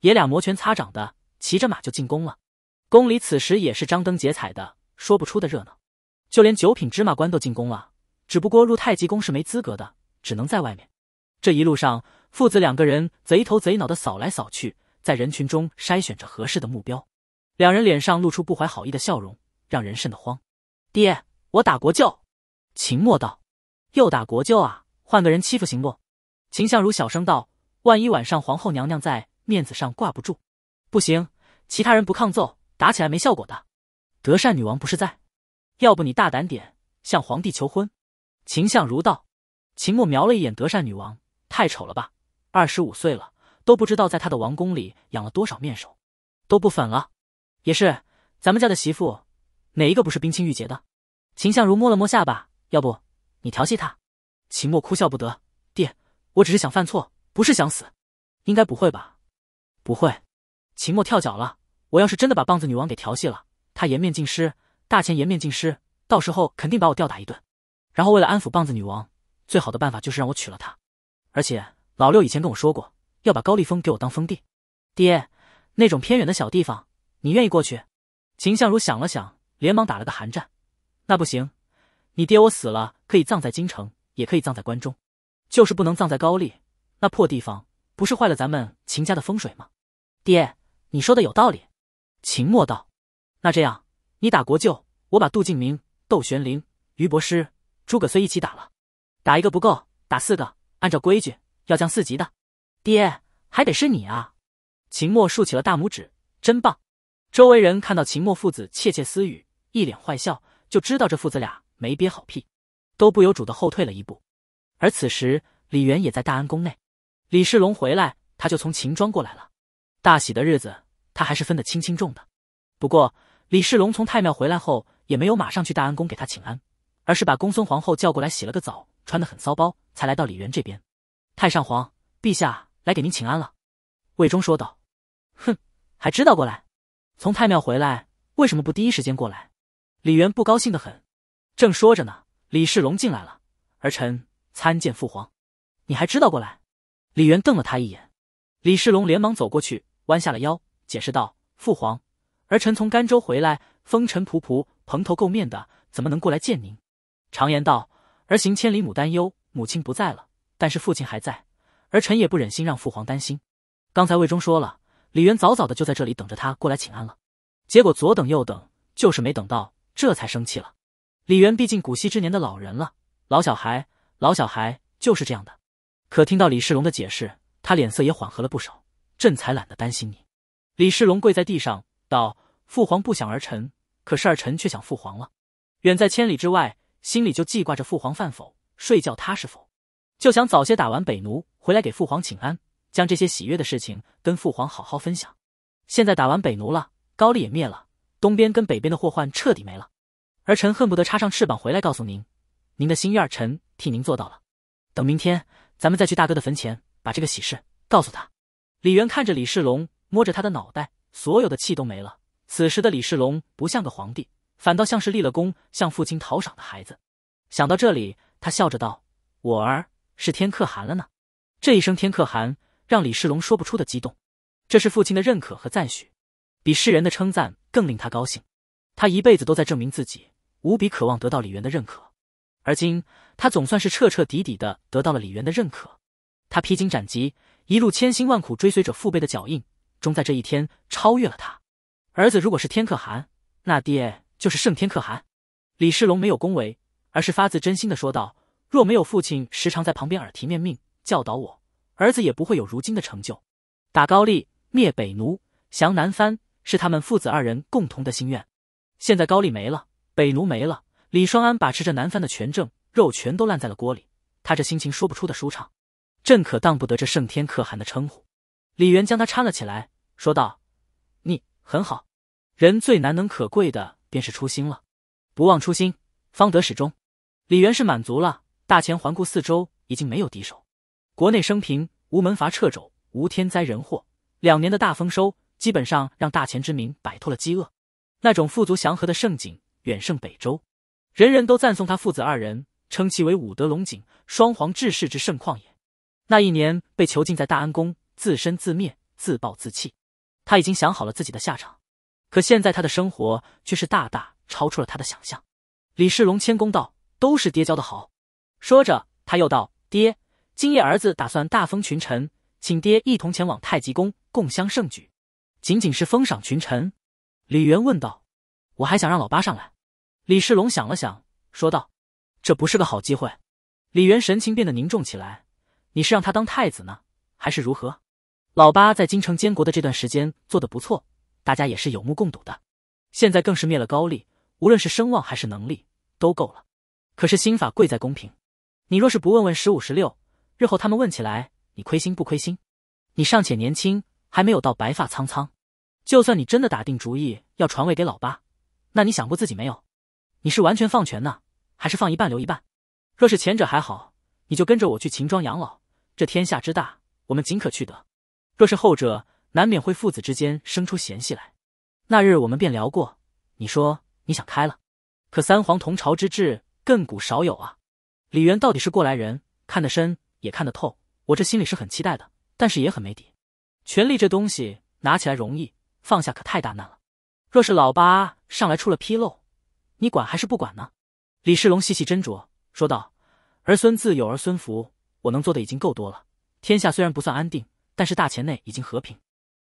爷俩摩拳擦掌的，骑着马就进宫了。宫里此时也是张灯结彩的，说不出的热闹，就连九品芝麻官都进宫了。只不过入太极宫是没资格的，只能在外面。这一路上，父子两个人贼头贼脑的扫来扫去，在人群中筛选着合适的目标。两人脸上露出不怀好意的笑容，让人慎得慌。爹，我打国舅。秦墨道：“又打国舅啊？换个人欺负行不？”秦相如小声道：“万一晚上皇后娘娘在，面子上挂不住。”不行，其他人不抗揍。打起来没效果的，德善女王不是在？要不你大胆点，向皇帝求婚。秦相如道。秦墨瞄了一眼德善女王，太丑了吧？二十五岁了，都不知道在他的王宫里养了多少面首，都不粉了。也是，咱们家的媳妇，哪一个不是冰清玉洁的？秦相如摸了摸下巴，要不你调戏她？秦墨哭笑不得，爹，我只是想犯错，不是想死。应该不会吧？不会。秦墨跳脚了。我要是真的把棒子女王给调戏了，她颜面尽失，大钱颜面尽失，到时候肯定把我吊打一顿。然后为了安抚棒子女王，最好的办法就是让我娶了她。而且老六以前跟我说过，要把高丽峰给我当封地。爹，那种偏远的小地方，你愿意过去？秦相如想了想，连忙打了个寒战。那不行，你爹我死了，可以葬在京城，也可以葬在关中，就是不能葬在高丽那破地方，不是坏了咱们秦家的风水吗？爹，你说的有道理。秦墨道：“那这样，你打国舅，我把杜静明、窦玄龄、于博师、诸葛虽一起打了，打一个不够，打四个。按照规矩，要降四级的。爹，还得是你啊！”秦墨竖起了大拇指，真棒。周围人看到秦墨父子窃窃私语，一脸坏笑，就知道这父子俩没憋好屁，都不由主的后退了一步。而此时，李元也在大安宫内，李世龙回来，他就从秦庄过来了，大喜的日子。他还是分得清轻重的，不过李世龙从太庙回来后，也没有马上去大安宫给他请安，而是把公孙皇后叫过来洗了个澡，穿得很骚包，才来到李渊这边。太上皇陛下来给您请安了，魏忠说道。哼，还知道过来？从太庙回来为什么不第一时间过来？李渊不高兴的很。正说着呢，李世龙进来了。儿臣参见父皇，你还知道过来？李渊瞪了他一眼。李世龙连忙走过去，弯下了腰。解释道：“父皇，儿臣从甘州回来，风尘仆仆，蓬头垢面的，怎么能过来见您？常言道，儿行千里母担忧。母亲不在了，但是父亲还在，儿臣也不忍心让父皇担心。刚才魏忠说了，李渊早早的就在这里等着他过来请安了，结果左等右等就是没等到，这才生气了。李渊毕竟古稀之年的老人了，老小孩，老小孩就是这样的。可听到李世龙的解释，他脸色也缓和了不少。朕才懒得担心你。”李世龙跪在地上道：“父皇不想儿臣，可是儿臣却想父皇了。远在千里之外，心里就记挂着父皇饭否，睡觉踏实否？就想早些打完北奴回来给父皇请安，将这些喜悦的事情跟父皇好好分享。现在打完北奴了，高丽也灭了，东边跟北边的祸患彻底没了。儿臣恨不得插上翅膀回来告诉您，您的心愿儿臣替您做到了。等明天咱们再去大哥的坟前把这个喜事告诉他。”李渊看着李世龙。摸着他的脑袋，所有的气都没了。此时的李世龙不像个皇帝，反倒像是立了功向父亲讨赏的孩子。想到这里，他笑着道：“我儿是天可汗了呢。”这一声“天可汗”让李世龙说不出的激动。这是父亲的认可和赞许，比世人的称赞更令他高兴。他一辈子都在证明自己，无比渴望得到李渊的认可。而今，他总算是彻彻底底的得到了李渊的认可。他披荆斩棘，一路千辛万苦，追随着父辈的脚印。终在这一天超越了他。儿子如果是天可汗，那爹就是圣天可汗。李世龙没有恭维，而是发自真心的说道：“若没有父亲时常在旁边耳提面命教导我，儿子也不会有如今的成就。打高丽、灭北奴、降南藩，是他们父子二人共同的心愿。现在高丽没了，北奴没了，李双安把持着南藩的权政，肉全都烂在了锅里。他这心情说不出的舒畅。朕可当不得这圣天可汗的称呼。”李元将他搀了起来，说道：“你很好，人最难能可贵的便是初心了。不忘初心，方得始终。”李元是满足了。大秦环顾四周，已经没有敌手，国内生平，无门阀掣肘，无天灾人祸，两年的大丰收，基本上让大秦之民摆脱了饥饿。那种富足祥和的盛景，远胜北周。人人都赞颂他父子二人，称其为武德龙井双皇治世之盛况也。那一年被囚禁在大安宫。自生自灭，自暴自弃。他已经想好了自己的下场，可现在他的生活却是大大超出了他的想象。李世龙谦恭道：“都是爹教的好。”说着，他又道：“爹，今夜儿子打算大封群臣，请爹一同前往太极宫共襄盛举。”仅仅是封赏群臣？李元问道。我还想让老八上来。李世龙想了想，说道：“这不是个好机会。”李元神情变得凝重起来：“你是让他当太子呢，还是如何？”老八在京城监国的这段时间做得不错，大家也是有目共睹的。现在更是灭了高丽，无论是声望还是能力都够了。可是心法贵在公平，你若是不问问十五十六，日后他们问起来，你亏心不亏心？你尚且年轻，还没有到白发苍苍。就算你真的打定主意要传位给老八，那你想过自己没有？你是完全放权呢，还是放一半留一半？若是前者还好，你就跟着我去秦庄养老。这天下之大，我们尽可去得。若是后者，难免会父子之间生出嫌隙来。那日我们便聊过，你说你想开了，可三皇同朝之治，亘古少有啊。李渊到底是过来人，看得深也看得透，我这心里是很期待的，但是也很没底。权力这东西拿起来容易，放下可太大难了。若是老八上来出了纰漏，你管还是不管呢？李世龙细细斟酌，说道：“儿孙自有儿孙福，我能做的已经够多了。天下虽然不算安定。”但是大秦内已经和平，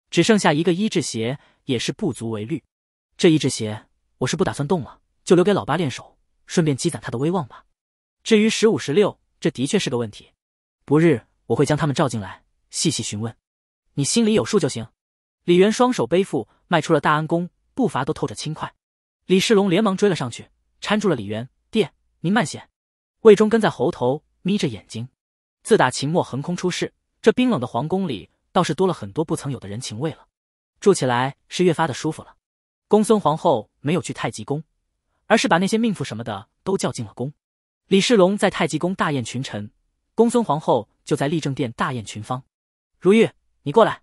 只剩下一个一制鞋也是不足为虑。这一制鞋我是不打算动了，就留给老八练手，顺便积攒他的威望吧。至于十五、十六，这的确是个问题。不日我会将他们召进来，细细询问。你心里有数就行。李渊双手背负，迈出了大安宫，步伐都透着轻快。李世龙连忙追了上去，搀住了李渊：“爹，您慢些。”魏忠跟在喉头，眯着眼睛。自打秦末横空出世。这冰冷的皇宫里倒是多了很多不曾有的人情味了，住起来是越发的舒服了。公孙皇后没有去太极宫，而是把那些命妇什么的都叫进了宫。李世龙在太极宫大宴群臣，公孙皇后就在立政殿大宴群芳。如玉，你过来。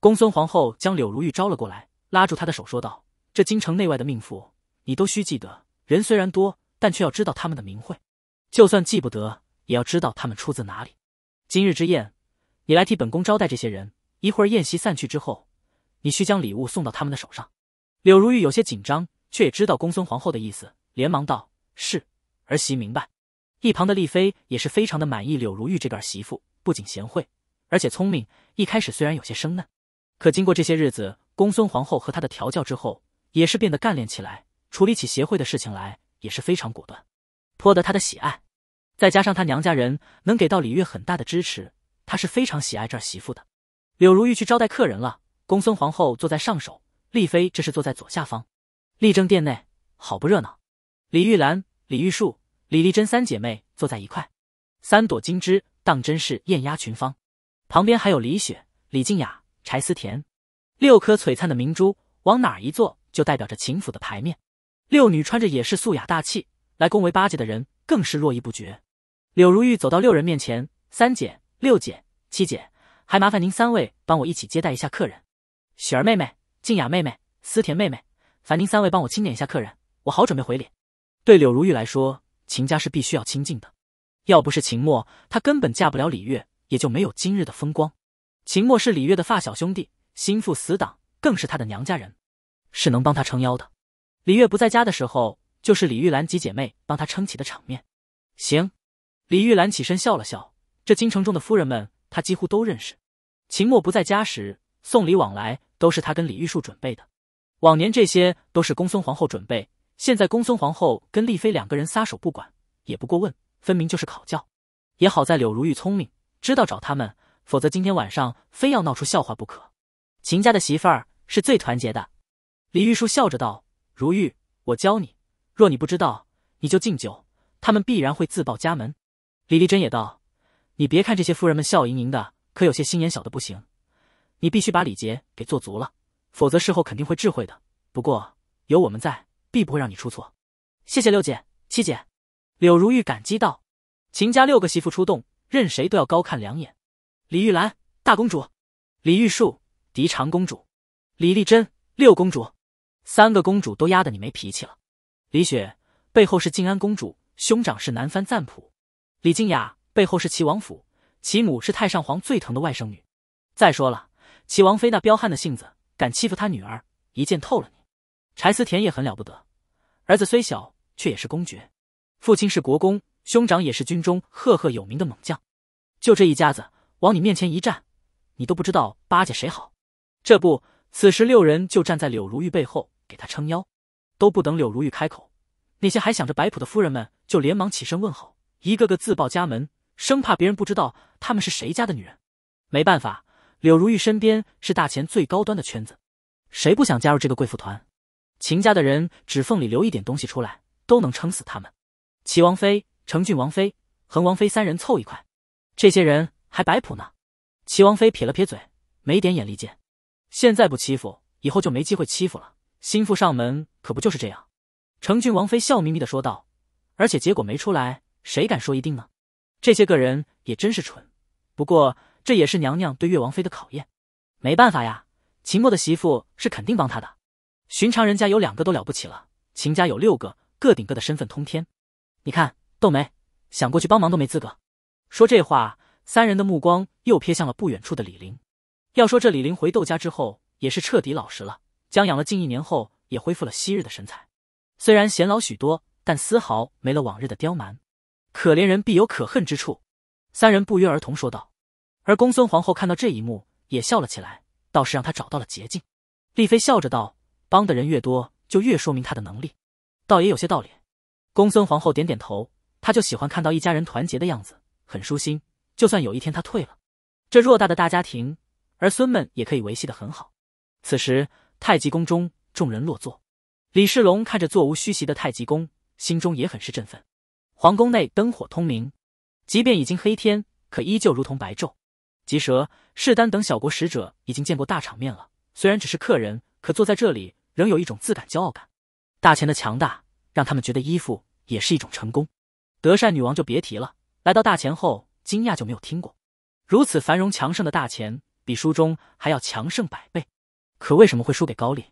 公孙皇后将柳如玉招了过来，拉住她的手说道：“这京城内外的命妇，你都需记得。人虽然多，但却要知道他们的名讳。就算记不得，也要知道他们出自哪里。今日之宴。”你来替本宫招待这些人，一会儿宴席散去之后，你需将礼物送到他们的手上。柳如玉有些紧张，却也知道公孙皇后的意思，连忙道：“是儿媳明白。”一旁的丽妃也是非常的满意柳如玉这个媳妇，不仅贤惠，而且聪明。一开始虽然有些生嫩，可经过这些日子公孙皇后和她的调教之后，也是变得干练起来，处理起协会的事情来也是非常果断，颇得她的喜爱。再加上她娘家人能给到李月很大的支持。她是非常喜爱这儿媳妇的，柳如玉去招待客人了。公孙皇后坐在上首，丽妃这是坐在左下方。丽正殿内好不热闹，李玉兰、李玉树、李丽珍三姐妹坐在一块，三朵金枝当真是艳压群芳。旁边还有李雪、李静雅、柴思甜，六颗璀璨的明珠往哪儿一坐，就代表着秦府的牌面。六女穿着也是素雅大气，来恭维八姐的人更是络绎不绝。柳如玉走到六人面前，三姐。六姐、七姐，还麻烦您三位帮我一起接待一下客人。雪儿妹妹、静雅妹妹、思甜妹妹，烦您三位帮我清点一下客人，我好准备回礼。对柳如玉来说，秦家是必须要亲近的。要不是秦墨，她根本嫁不了李月，也就没有今日的风光。秦墨是李月的发小兄弟、心腹死党，更是她的娘家人，是能帮她撑腰的。李月不在家的时候，就是李玉兰几姐妹帮她撑起的场面。行，李玉兰起身笑了笑。这京城中的夫人们，他几乎都认识。秦墨不在家时，送礼往来都是他跟李玉树准备的。往年这些都是公孙皇后准备，现在公孙皇后跟丽妃两个人撒手不管，也不过问，分明就是考教。也好在柳如玉聪明，知道找他们，否则今天晚上非要闹出笑话不可。秦家的媳妇儿是最团结的。李玉树笑着道：“如玉，我教你。若你不知道，你就敬酒，他们必然会自报家门。”李丽珍也道。你别看这些夫人们笑盈盈的，可有些心眼小的不行。你必须把礼节给做足了，否则事后肯定会智慧的。不过有我们在，必不会让你出错。谢谢六姐、七姐。柳如玉感激道：“秦家六个媳妇出动，任谁都要高看两眼。”李玉兰，大公主；李玉树，嫡长公主；李丽珍，六公主。三个公主都压得你没脾气了。李雪背后是静安公主，兄长是南藩赞普。李静雅。背后是齐王府，其母是太上皇最疼的外甥女。再说了，齐王妃那彪悍的性子，敢欺负他女儿，一剑透了你。柴思田也很了不得，儿子虽小，却也是公爵，父亲是国公，兄长也是军中赫赫有名的猛将。就这一家子，往你面前一站，你都不知道巴结谁好。这不，此时六人就站在柳如玉背后给她撑腰，都不等柳如玉开口，那些还想着摆谱的夫人们就连忙起身问候，一个个自报家门。生怕别人不知道他们是谁家的女人，没办法，柳如玉身边是大钱最高端的圈子，谁不想加入这个贵妇团？秦家的人指缝里留一点东西出来，都能撑死他们。齐王妃、成郡王妃、恒王妃三人凑一块，这些人还摆谱呢。齐王妃撇了撇嘴，没点眼力见，现在不欺负，以后就没机会欺负了。心腹上门，可不就是这样？成郡王妃笑眯眯地说道。而且结果没出来，谁敢说一定呢？这些个人也真是蠢，不过这也是娘娘对越王妃的考验。没办法呀，秦墨的媳妇是肯定帮他的。寻常人家有两个都了不起了，秦家有六个，个顶个的身份通天。你看，豆梅想过去帮忙都没资格。说这话，三人的目光又瞥向了不远处的李林。要说这李林回窦家之后，也是彻底老实了，将养了近一年后，也恢复了昔日的神采。虽然显老许多，但丝毫没了往日的刁蛮。可怜人必有可恨之处，三人不约而同说道。而公孙皇后看到这一幕，也笑了起来，倒是让她找到了捷径。丽妃笑着道：“帮的人越多，就越说明她的能力，倒也有些道理。”公孙皇后点点头，她就喜欢看到一家人团结的样子，很舒心。就算有一天她退了，这偌大的大家庭，儿孙们也可以维系得很好。此时太极宫中，众人落座。李世龙看着座无虚席的太极宫，心中也很是振奋。皇宫内灯火通明，即便已经黑天，可依旧如同白昼。吉蛇、士丹等小国使者已经见过大场面了，虽然只是客人，可坐在这里仍有一种自感骄傲感。大钱的强大让他们觉得依附也是一种成功。德善女王就别提了，来到大钱后，惊讶就没有听过如此繁荣强盛的大钱，比书中还要强盛百倍。可为什么会输给高丽？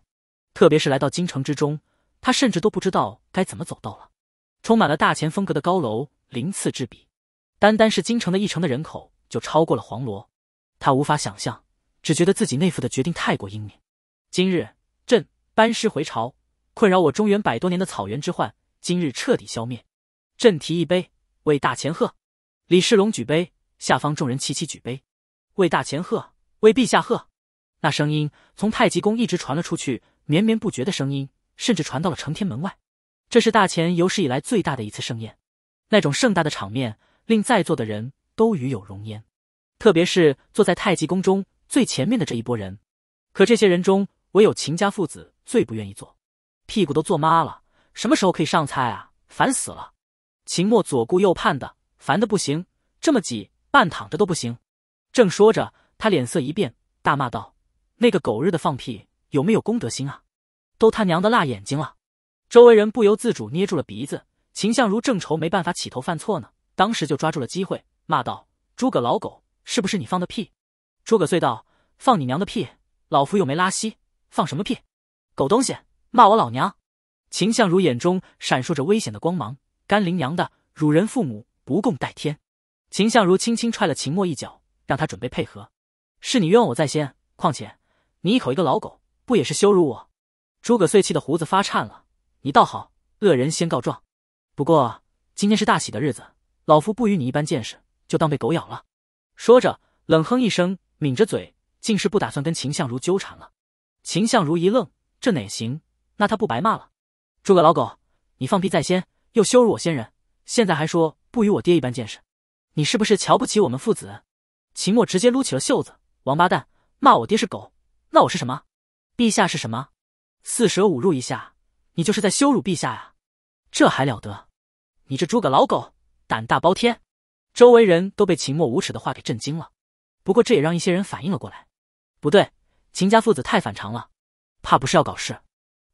特别是来到京城之中，他甚至都不知道该怎么走到了。充满了大乾风格的高楼鳞次栉比，单单是京城的一城的人口就超过了黄罗。他无法想象，只觉得自己内府的决定太过英明。今日朕班师回朝，困扰我中原百多年的草原之患，今日彻底消灭。朕提一杯，为大乾贺。李世龙举杯，下方众人齐齐举杯，为大乾贺，为陛下贺。那声音从太极宫一直传了出去，绵绵不绝的声音，甚至传到了承天门外。这是大乾有史以来最大的一次盛宴，那种盛大的场面令在座的人都与有荣焉。特别是坐在太极宫中最前面的这一波人，可这些人中唯有秦家父子最不愿意坐，屁股都坐麻了。什么时候可以上菜啊？烦死了！秦墨左顾右盼的，烦的不行，这么挤，半躺着都不行。正说着，他脸色一变，大骂道：“那个狗日的放屁，有没有公德心啊？都他娘的辣眼睛了！”周围人不由自主捏住了鼻子。秦相如正愁没办法起头犯错呢，当时就抓住了机会，骂道：“诸葛老狗，是不是你放的屁？”诸葛遂道：“放你娘的屁！老夫又没拉稀，放什么屁？狗东西，骂我老娘！”秦相如眼中闪烁着危险的光芒：“甘霖娘的，辱人父母，不共戴天！”秦相如轻轻踹了秦墨一脚，让他准备配合。是你冤我在先，况且你一口一个老狗，不也是羞辱我？诸葛遂气得胡子发颤了。你倒好，恶人先告状。不过今天是大喜的日子，老夫不与你一般见识，就当被狗咬了。说着，冷哼一声，抿着嘴，竟是不打算跟秦相如纠缠了。秦相如一愣，这哪行？那他不白骂了？诸葛老狗，你放屁在先，又羞辱我先人，现在还说不与我爹一般见识，你是不是瞧不起我们父子？秦墨直接撸起了袖子，王八蛋，骂我爹是狗，那我是什么？陛下是什么？四舍五入一下。你就是在羞辱陛下呀，这还了得！你这诸葛老狗，胆大包天！周围人都被秦墨无耻的话给震惊了，不过这也让一些人反应了过来。不对，秦家父子太反常了，怕不是要搞事。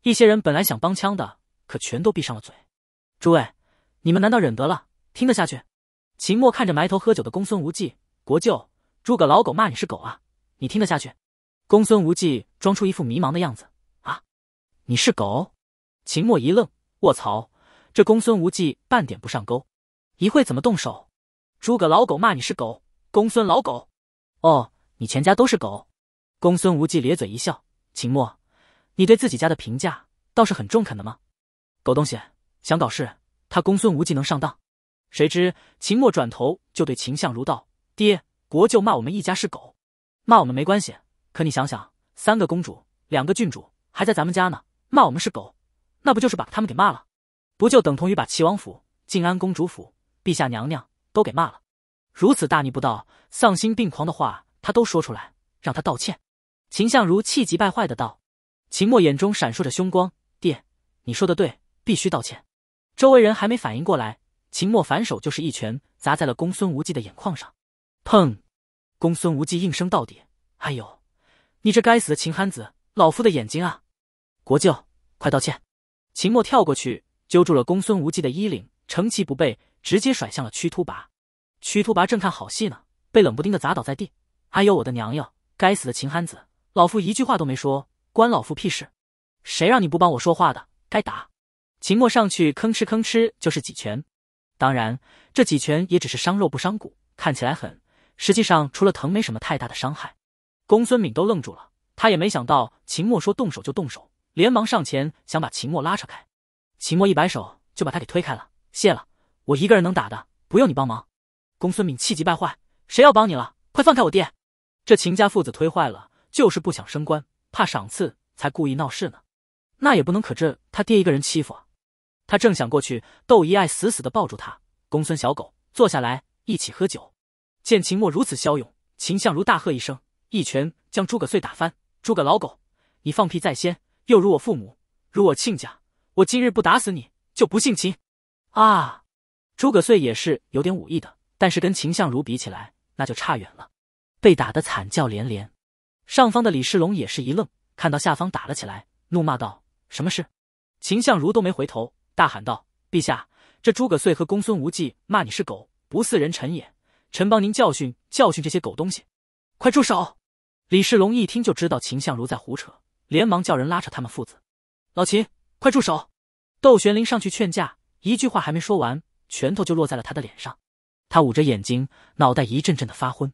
一些人本来想帮腔的，可全都闭上了嘴。诸位，你们难道忍得了，听得下去？秦墨看着埋头喝酒的公孙无忌，国舅诸葛老狗骂你是狗啊，你听得下去？公孙无忌装出一副迷茫的样子，啊，你是狗？秦墨一愣，卧槽！这公孙无忌半点不上钩，一会怎么动手？诸葛老狗骂你是狗，公孙老狗，哦，你全家都是狗？公孙无忌咧嘴一笑，秦墨，你对自己家的评价倒是很中肯的吗？狗东西想搞事，他公孙无忌能上当？谁知秦墨转头就对秦相如道：“爹，国舅骂我们一家是狗，骂我们没关系，可你想想，三个公主，两个郡主还在咱们家呢，骂我们是狗。”那不就是把他们给骂了，不就等同于把齐王府、静安公主府、陛下娘娘都给骂了？如此大逆不道、丧心病狂的话，他都说出来，让他道歉？秦相如气急败坏的道。秦墨眼中闪烁着凶光：“爹，你说的对，必须道歉。”周围人还没反应过来，秦墨反手就是一拳砸在了公孙无忌的眼眶上，砰！公孙无忌应声到底：“哎呦，你这该死的秦憨子，老夫的眼睛啊！国舅，快道歉！”秦墨跳过去，揪住了公孙无忌的衣领，乘其不备，直接甩向了屈突拔。屈突拔正看好戏呢，被冷不丁的砸倒在地。哎呦我的娘哟！该死的秦憨子，老夫一句话都没说，关老夫屁事？谁让你不帮我说话的？该打！秦墨上去吭哧吭哧就是几拳，当然这几拳也只是伤肉不伤骨，看起来狠，实际上除了疼没什么太大的伤害。公孙敏都愣住了，他也没想到秦墨说动手就动手。连忙上前想把秦墨拉扯开，秦墨一摆手就把他给推开了。谢了，我一个人能打的，不用你帮忙。公孙敏气急败坏，谁要帮你了？快放开我爹！这秦家父子推坏了，就是不想升官，怕赏赐，才故意闹事呢。那也不能可这他爹一个人欺负。啊！他正想过去，窦一爱死死的抱住他。公孙小狗，坐下来一起喝酒。见秦墨如此骁勇，秦相如大喝一声，一拳将诸葛碎打翻。诸葛老狗，你放屁在先！又如我父母，如我亲家，我今日不打死你就不姓秦！啊！诸葛岁也是有点武艺的，但是跟秦相如比起来那就差远了，被打得惨叫连连。上方的李世龙也是一愣，看到下方打了起来，怒骂道：“什么事？”秦相如都没回头，大喊道：“陛下，这诸葛岁和公孙无忌骂你是狗，不似人臣也。臣帮您教训教训这些狗东西，快住手！”李世龙一听就知道秦相如在胡扯。连忙叫人拉扯他们父子，老秦，快住手！窦玄灵上去劝架，一句话还没说完，拳头就落在了他的脸上。他捂着眼睛，脑袋一阵阵的发昏。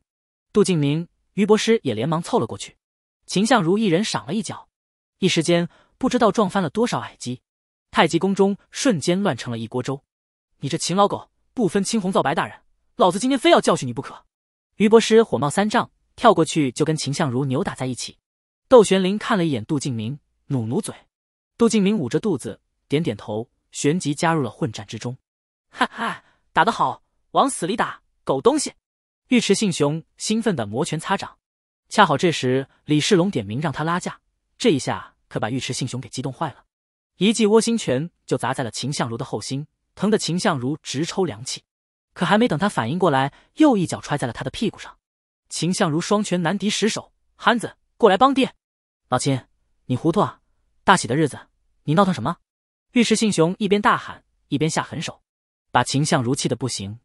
杜敬明、于博师也连忙凑了过去。秦相如一人赏了一脚，一时间不知道撞翻了多少矮鸡。太极宫中瞬间乱成了一锅粥。你这秦老狗，不分青红皂白，大人，老子今天非要教训你不可！于博师火冒三丈，跳过去就跟秦相如扭打在一起。窦玄灵看了一眼杜敬明，努努嘴。杜敬明捂着肚子，点点头，旋即加入了混战之中。哈哈，打得好，往死里打，狗东西！尉迟信雄兴奋的摩拳擦掌。恰好这时李世龙点名让他拉架，这一下可把尉迟信雄给激动坏了，一记窝心拳就砸在了秦相如的后心，疼得秦相如直抽凉气。可还没等他反应过来，又一脚踹在了他的屁股上。秦相如双拳难敌十手，憨子。过来帮爹，老秦，你糊涂啊！大喜的日子，你闹腾什么？尉迟信雄一边大喊一边下狠手，把秦相如气的不行。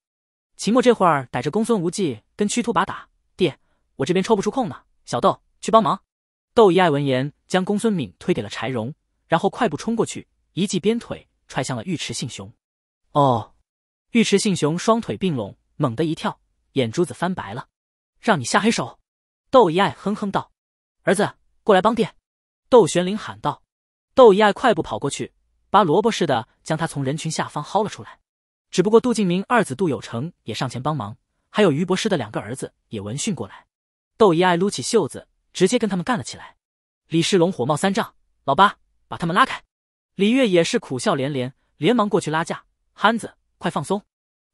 秦墨这会儿逮着公孙无忌跟屈突把打，爹，我这边抽不出空呢。小豆去帮忙。窦一爱闻言，将公孙敏推给了柴荣，然后快步冲过去，一记鞭腿踹向了尉迟信雄。哦！尉迟信雄双腿并拢，猛地一跳，眼珠子翻白了。让你下黑手，窦一爱哼哼道。儿子，过来帮爹！”窦玄灵喊道。窦一爱快步跑过去，拔萝卜似的将他从人群下方薅了出来。只不过杜敬明二子杜有成也上前帮忙，还有于博士的两个儿子也闻讯过来。窦一爱撸起袖子，直接跟他们干了起来。李世龙火冒三丈：“老八，把他们拉开！”李月也是苦笑连连，连忙过去拉架：“憨子，快放松！”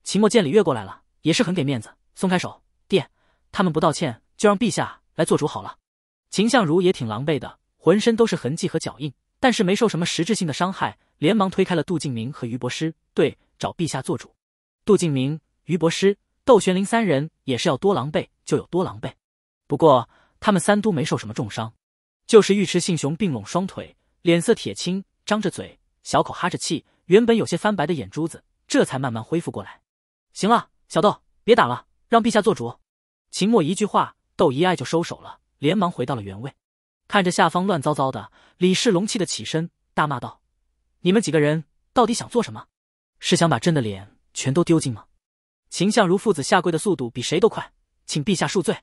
秦墨见李月过来了，也是很给面子，松开手：“爹，他们不道歉，就让陛下来做主好了。”秦相如也挺狼狈的，浑身都是痕迹和脚印，但是没受什么实质性的伤害，连忙推开了杜静明和于博师。对，找陛下做主。杜静明、于博师、窦玄灵三人也是要多狼狈就有多狼狈，不过他们三都没受什么重伤，就是尉迟信雄并拢双腿，脸色铁青，张着嘴，小口哈着气，原本有些翻白的眼珠子这才慢慢恢复过来。行了，小窦，别打了，让陛下做主。秦墨一句话，窦一爱就收手了。连忙回到了原位，看着下方乱糟糟的，李世龙气得起身大骂道：“你们几个人到底想做什么？是想把朕的脸全都丢尽吗？”秦相如父子下跪的速度比谁都快，请陛下恕罪。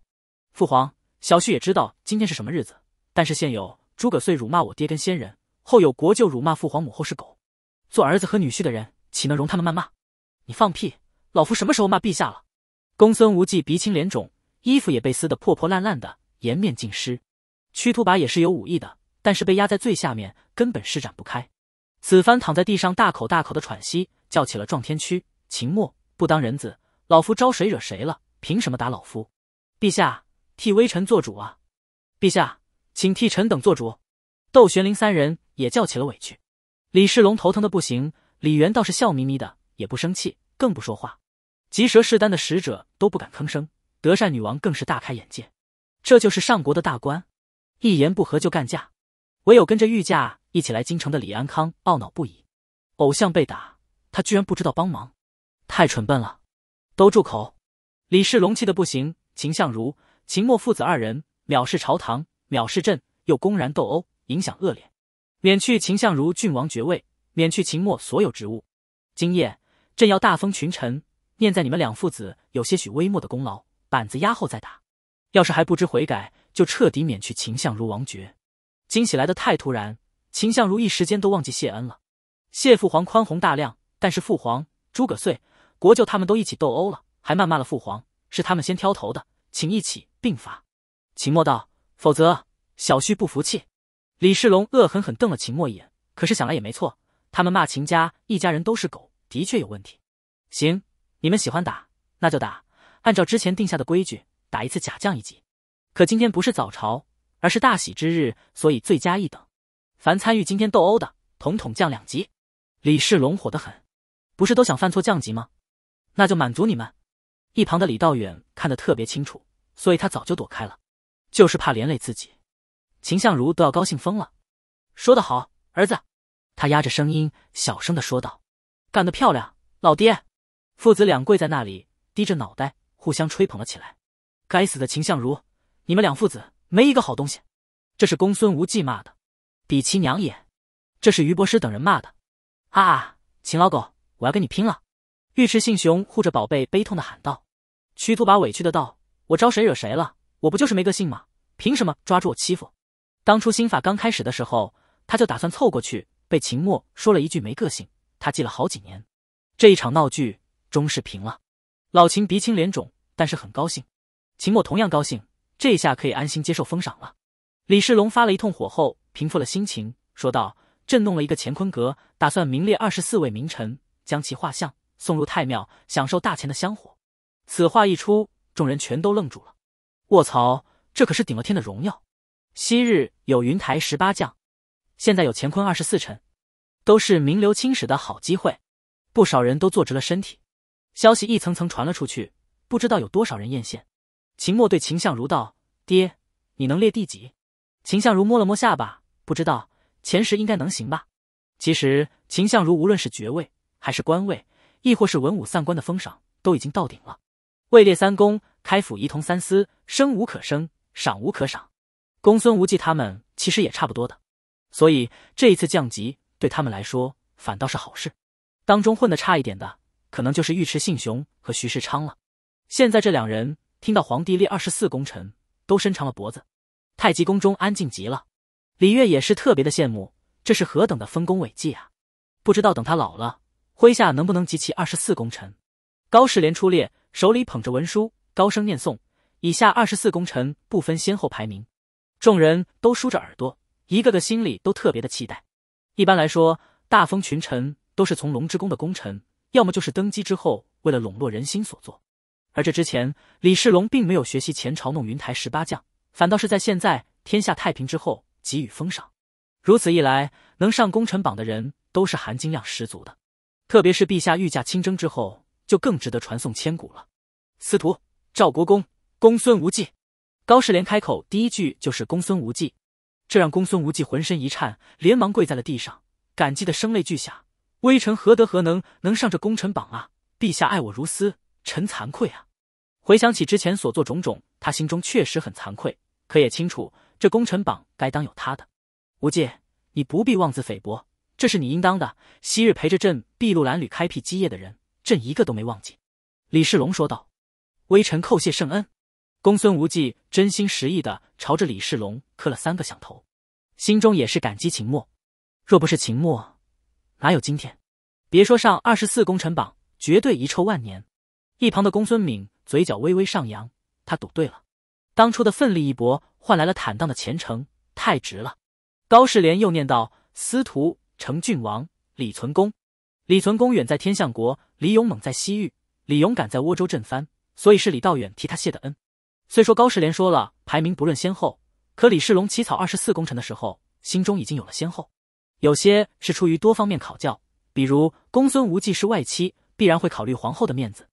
父皇，小婿也知道今天是什么日子，但是现有诸葛遂辱骂我爹跟先人，后有国舅辱骂父皇母后是狗，做儿子和女婿的人岂能容他们谩骂？你放屁！老夫什么时候骂陛下了？公孙无忌鼻青脸肿，衣服也被撕得破破烂烂的。颜面尽失，屈突拔也是有武艺的，但是被压在最下面，根本施展不开。此番躺在地上，大口大口的喘息，叫起了撞天屈。秦墨不当人子，老夫招谁惹谁了？凭什么打老夫？陛下替微臣做主啊！陛下，请替臣等做主。窦玄龄三人也叫起了委屈。李世龙头疼的不行，李元倒是笑眯眯的，也不生气，更不说话。吉蛇势丹的使者都不敢吭声，德善女王更是大开眼界。这就是上国的大官，一言不合就干架，唯有跟着御驾一起来京城的李安康懊恼不已。偶像被打，他居然不知道帮忙，太蠢笨了！都住口！李世龙气得不行。秦相如、秦墨父子二人藐视朝堂，藐视朕，又公然斗殴，影响恶劣，免去秦相如郡王爵位，免去秦墨所有职务。今夜朕要大封群臣，念在你们两父子有些许微末的功劳，板子压后再打。要是还不知悔改，就彻底免去秦相如王爵。惊喜来的太突然，秦相如一时间都忘记谢恩了。谢父皇宽宏大量，但是父皇、诸葛遂、国舅他们都一起斗殴了，还谩骂了父皇，是他们先挑头的，请一起并罚。秦墨道：“否则小婿不服气。”李世龙恶狠狠瞪了秦墨一眼，可是想来也没错，他们骂秦家一家人都是狗，的确有问题。行，你们喜欢打那就打，按照之前定下的规矩。打一次假降一级，可今天不是早朝，而是大喜之日，所以罪加一等。凡参与今天斗殴的，统统降两级。李世龙火得很，不是都想犯错降级吗？那就满足你们。一旁的李道远看得特别清楚，所以他早就躲开了，就是怕连累自己。秦相如都要高兴疯了，说得好，儿子。他压着声音小声的说道：“干得漂亮，老爹。”父子俩跪在那里，低着脑袋，互相吹捧了起来。该死的秦相如，你们两父子没一个好东西。这是公孙无忌骂的，比其娘也。这是于博士等人骂的。啊，秦老狗，我要跟你拼了！尉迟信雄护着宝贝，悲痛的喊道。屈突把委屈的道：“我招谁惹谁了？我不就是没个性吗？凭什么抓住我欺负？当初新法刚开始的时候，他就打算凑过去，被秦墨说了一句没个性，他记了好几年。这一场闹剧终是平了。老秦鼻青脸肿，但是很高兴。”秦墨同样高兴，这一下可以安心接受封赏了。李世龙发了一通火后，平复了心情，说道：“朕弄了一个乾坤阁，打算名列二十四位名臣，将其画像送入太庙，享受大钱的香火。”此话一出，众人全都愣住了。卧槽，这可是顶了天的荣耀！昔日有云台十八将，现在有乾坤二十四臣，都是名留青史的好机会。不少人都坐直了身体。消息一层层传了出去，不知道有多少人艳羡。秦墨对秦相如道：“爹，你能列第几？”秦相如摸了摸下巴，不知道。前十应该能行吧？其实秦相如无论是爵位还是官位，亦或是文武散官的封赏，都已经到顶了。位列三公，开府仪同三司，生无可生，赏无可赏。公孙无忌他们其实也差不多的，所以这一次降级对他们来说反倒是好事。当中混得差一点的，可能就是尉迟信雄和徐世昌了。现在这两人。听到皇帝列二十四功臣，都伸长了脖子。太极宫中安静极了。李月也是特别的羡慕，这是何等的丰功伟绩啊！不知道等他老了，麾下能不能集齐二十四功臣。高士廉出列，手里捧着文书，高声念诵：“以下二十四功臣不分先后排名。”众人都竖着耳朵，一个个心里都特别的期待。一般来说，大封群臣都是从龙之宫的功臣，要么就是登基之后为了笼络人心所做。而这之前，李世龙并没有学习前朝弄云台十八将，反倒是在现在天下太平之后给予封赏。如此一来，能上功臣榜的人都是含金量十足的。特别是陛下御驾亲征之后，就更值得传颂千古了。司徒、赵国公、公孙无忌，高世连开口第一句就是公孙无忌，这让公孙无忌浑身一颤，连忙跪在了地上，感激的声泪俱下：“微臣何德何能，能上这功臣榜啊？陛下爱我如斯。”臣惭愧啊！回想起之前所做种种，他心中确实很惭愧，可也清楚这功臣榜该当有他的。无忌，你不必妄自菲薄，这是你应当的。昔日陪着朕筚路蓝缕开辟基业的人，朕一个都没忘记。”李世龙说道。“微臣叩谢圣恩。”公孙无忌真心实意的朝着李世龙磕了三个响头，心中也是感激秦末。若不是秦末，哪有今天？别说上二十四功臣榜，绝对遗臭万年。一旁的公孙敏嘴角微微上扬，他赌对了，当初的奋力一搏换来了坦荡的前程，太值了。高世廉又念道：“司徒、成郡王、李存公、李存公远在天象国，李勇猛在西域，李勇敢在涡州镇藩，所以是李道远替他谢的恩。”虽说高世廉说了排名不论先后，可李世龙起草二十四功臣的时候，心中已经有了先后，有些是出于多方面考教，比如公孙无忌是外戚，必然会考虑皇后的面子。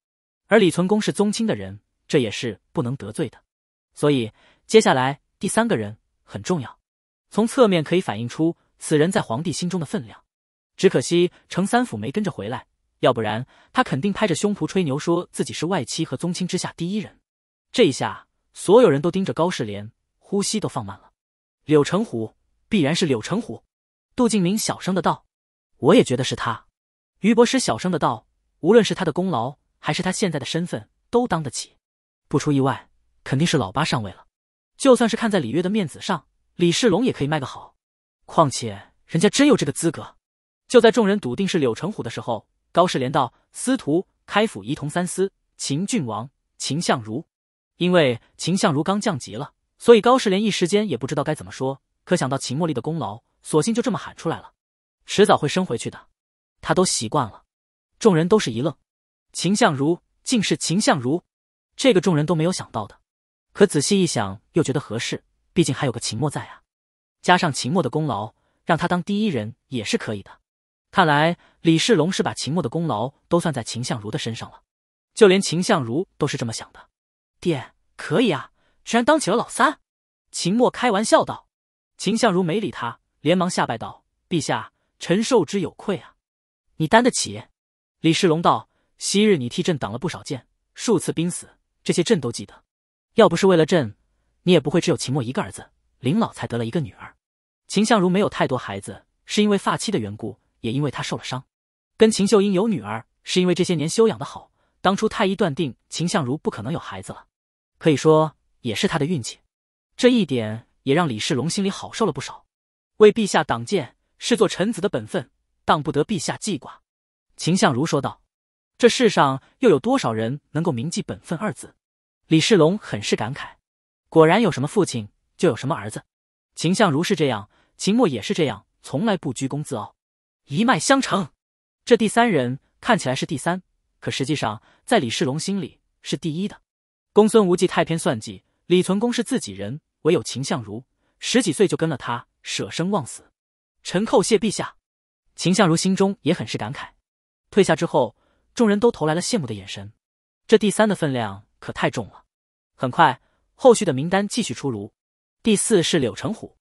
而李存公是宗亲的人，这也是不能得罪的。所以接下来第三个人很重要，从侧面可以反映出此人在皇帝心中的分量。只可惜程三辅没跟着回来，要不然他肯定拍着胸脯吹牛，说自己是外戚和宗亲之下第一人。这一下，所有人都盯着高世连，呼吸都放慢了。柳成虎，必然是柳成虎。杜敬明小声的道：“我也觉得是他。”于博士小声的道：“无论是他的功劳。”还是他现在的身份都当得起，不出意外，肯定是老八上位了。就算是看在李月的面子上，李世龙也可以卖个好。况且人家真有这个资格。就在众人笃定是柳成虎的时候，高世连道：“司徒，开府仪同三司，秦郡王，秦相如。”因为秦相如刚降级了，所以高世连一时间也不知道该怎么说。可想到秦茉莉的功劳，索性就这么喊出来了。迟早会升回去的，他都习惯了。众人都是一愣。秦相如竟是秦相如，这个众人都没有想到的。可仔细一想，又觉得合适，毕竟还有个秦墨在啊。加上秦墨的功劳，让他当第一人也是可以的。看来李世龙是把秦墨的功劳都算在秦相如的身上了，就连秦相如都是这么想的。爹，可以啊，居然当起了老三。秦墨开玩笑道。秦相如没理他，连忙下拜道：“陛下，臣受之有愧啊。”你担得起？李世龙道。昔日你替朕挡了不少箭，数次濒死，这些朕都记得。要不是为了朕，你也不会只有秦墨一个儿子，林老才得了一个女儿。秦相如没有太多孩子，是因为发妻的缘故，也因为他受了伤。跟秦秀英有女儿，是因为这些年修养的好。当初太医断定秦相如不可能有孩子了，可以说也是他的运气。这一点也让李世龙心里好受了不少。为陛下挡箭是做臣子的本分，当不得陛下记挂。”秦相如说道。这世上又有多少人能够铭记“本分”二字？李世龙很是感慨。果然，有什么父亲就有什么儿子。秦相如是这样，秦墨也是这样，从来不居功自傲，一脉相承。这第三人看起来是第三，可实际上，在李世龙心里是第一的。公孙无忌太偏算计，李存公是自己人，唯有秦相如，十几岁就跟了他，舍生忘死。臣叩谢陛下。秦相如心中也很是感慨。退下之后。众人都投来了羡慕的眼神，这第三的分量可太重了。很快，后续的名单继续出炉，第四是柳成虎，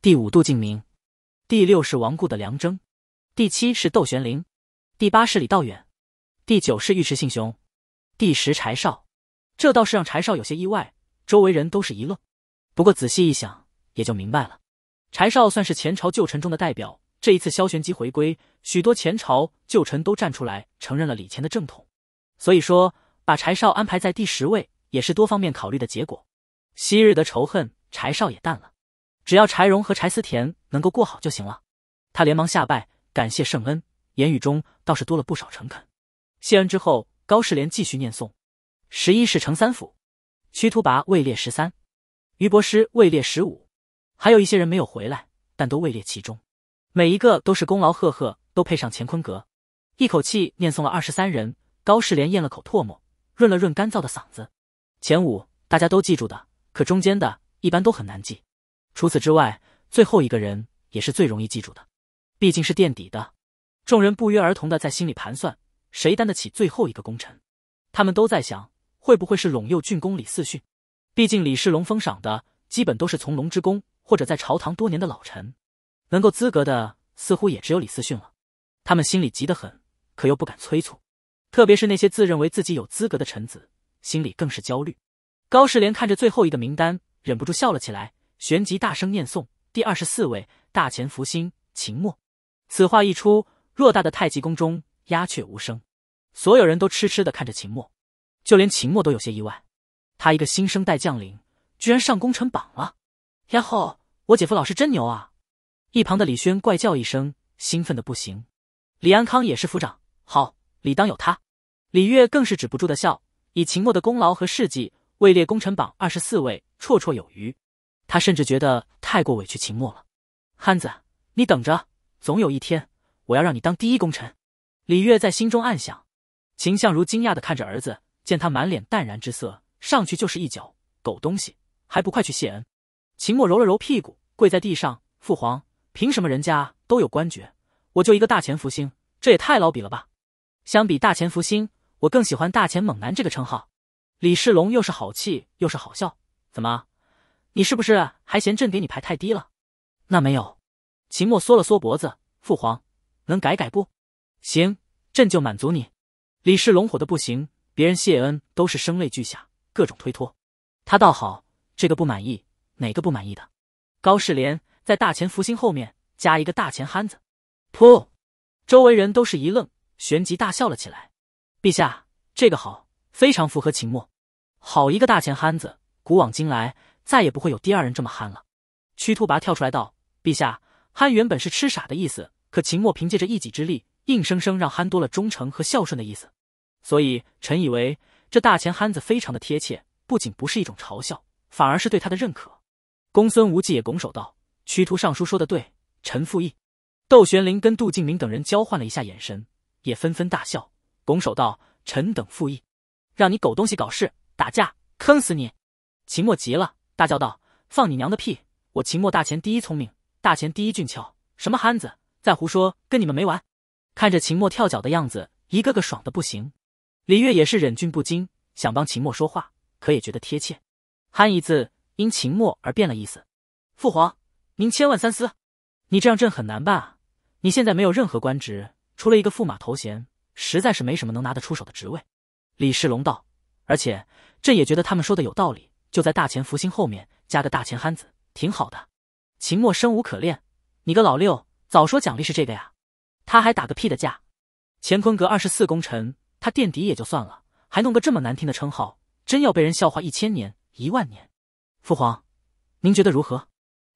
第五杜敬明，第六是亡故的梁征，第七是窦玄龄，第八是李道远，第九是尉迟信雄，第十柴少。这倒是让柴少有些意外，周围人都是一愣，不过仔细一想也就明白了，柴少算是前朝旧臣中的代表。这一次萧玄机回归，许多前朝旧臣都站出来承认了李乾的正统，所以说把柴少安排在第十位也是多方面考虑的结果。昔日的仇恨，柴少也淡了，只要柴荣和柴思田能够过好就行了。他连忙下拜，感谢圣恩，言语中倒是多了不少诚恳。谢恩之后，高世廉继续念诵：十一是成三辅，屈突拔位列十三，于伯师位列十五，还有一些人没有回来，但都位列其中。每一个都是功劳赫赫，都配上乾坤阁，一口气念诵了二十三人。高世连咽了口唾沫，润了润干燥的嗓子。前五大家都记住的，可中间的一般都很难记。除此之外，最后一个人也是最容易记住的，毕竟是垫底的。众人不约而同的在心里盘算，谁担得起最后一个功臣？他们都在想，会不会是陇右郡公李四训？毕竟李世龙封赏的基本都是从龙之宫或者在朝堂多年的老臣。能够资格的似乎也只有李思训了，他们心里急得很，可又不敢催促，特别是那些自认为自己有资格的臣子，心里更是焦虑。高士廉看着最后一个名单，忍不住笑了起来，旋即大声念诵：“第二十四位，大秦福星秦墨。”此话一出，偌大的太极宫中鸦雀无声，所有人都痴痴的看着秦墨，就连秦墨都有些意外，他一个新生代将领，居然上功臣榜了。然后我姐夫老师真牛啊！一旁的李轩怪叫一声，兴奋的不行。李安康也是抚长，好，理当有他。李月更是止不住的笑。以秦墨的功劳和事迹，位列功臣榜二十四位，绰绰有余。他甚至觉得太过委屈秦墨了。汉子，你等着，总有一天我要让你当第一功臣。李月在心中暗想。秦相如惊讶的看着儿子，见他满脸淡然之色，上去就是一脚。狗东西，还不快去谢恩！秦墨揉了揉屁股，跪在地上，父皇。凭什么人家都有官爵，我就一个大前福星，这也太老笔了吧！相比大前福星，我更喜欢大前猛男这个称号。李世龙又是好气又是好笑，怎么？你是不是还嫌朕给你排太低了？那没有。秦墨缩了缩脖子，父皇能改改不？行，朕就满足你。李世龙火的不行，别人谢恩都是声泪俱下，各种推脱，他倒好，这个不满意，哪个不满意的？高世连。在大钱福星后面加一个大钱憨子，噗！周围人都是一愣，旋即大笑了起来。陛下，这个好，非常符合秦末。好一个大钱憨子，古往今来再也不会有第二人这么憨了。屈突拔跳出来道：“陛下，憨原本是吃傻的意思，可秦末凭借着一己之力，硬生生让憨多了忠诚和孝顺的意思。所以臣以为，这大钱憨子非常的贴切，不仅不是一种嘲笑，反而是对他的认可。”公孙无忌也拱手道。屈突尚书说的对，臣附议。窦玄龄跟杜敬明等人交换了一下眼神，也纷纷大笑，拱手道：“臣等附议。”让你狗东西搞事、打架、坑死你！秦墨急了，大叫道：“放你娘的屁！我秦墨大钱第一聪明，大钱第一俊俏，什么憨子再胡说，跟你们没完！”看着秦墨跳脚的样子，一个个爽的不行。李月也是忍俊不禁，想帮秦墨说话，可也觉得贴切，“憨”一字因秦墨而变了意思。父皇。您千万三思，你这样朕很难办啊！你现在没有任何官职，除了一个驸马头衔，实在是没什么能拿得出手的职位。李世龙道：“而且朕也觉得他们说的有道理，就在‘大钱福星’后面加个‘大钱憨子’，挺好的。”秦墨生无可恋：“你个老六，早说奖励是这个呀！他还打个屁的架！乾坤阁二十四功臣，他垫底也就算了，还弄个这么难听的称号，真要被人笑话一千年、一万年。”父皇，您觉得如何？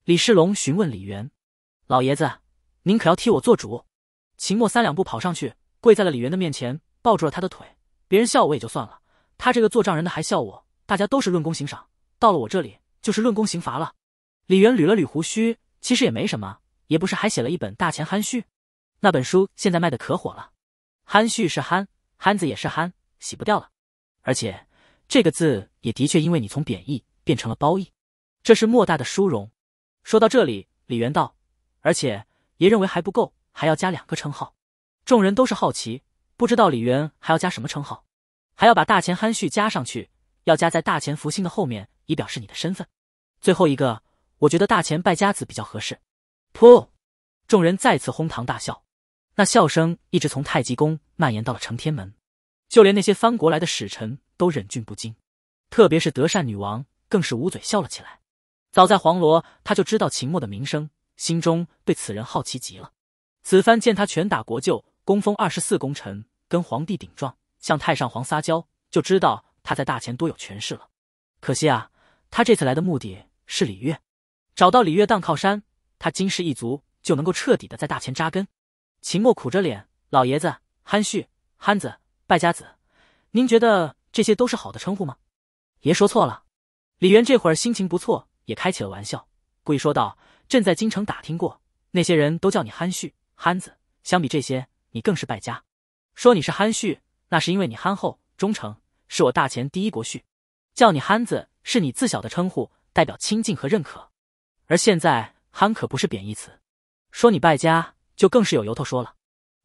李世龙询问李渊：“老爷子，您可要替我做主。”秦墨三两步跑上去，跪在了李渊的面前，抱住了他的腿。别人笑我也就算了，他这个做丈人的还笑我。大家都是论功行赏，到了我这里就是论功行罚了。李渊捋了捋胡须，其实也没什么，也不是还写了一本《大钱憨序》，那本书现在卖的可火了。憨序是憨，憨子也是憨，洗不掉了。而且这个字也的确因为你从贬义变成了褒义，这是莫大的殊荣。说到这里，李元道：“而且爷认为还不够，还要加两个称号。”众人都是好奇，不知道李元还要加什么称号。还要把“大钱憨婿”加上去，要加在“大钱福星”的后面，以表示你的身份。最后一个，我觉得“大钱败家子”比较合适。噗！众人再次哄堂大笑，那笑声一直从太极宫蔓延到了承天门，就连那些藩国来的使臣都忍俊不禁，特别是德善女王更是捂嘴笑了起来。早在黄罗，他就知道秦墨的名声，心中对此人好奇极了。此番见他拳打国舅，攻封二十四功臣，跟皇帝顶撞，向太上皇撒娇，就知道他在大秦多有权势了。可惜啊，他这次来的目的是李月，找到李月当靠山，他金氏一族就能够彻底的在大秦扎根。秦墨苦着脸：“老爷子，憨婿，憨子，败家子，您觉得这些都是好的称呼吗？”爷说错了。李渊这会儿心情不错。也开起了玩笑，故意说道：“朕在京城打听过，那些人都叫你憨旭、憨子。相比这些，你更是败家。说你是憨旭，那是因为你憨厚忠诚，是我大前第一国婿；叫你憨子，是你自小的称呼，代表亲近和认可。而现在，憨可不是贬义词。说你败家，就更是有由头说了。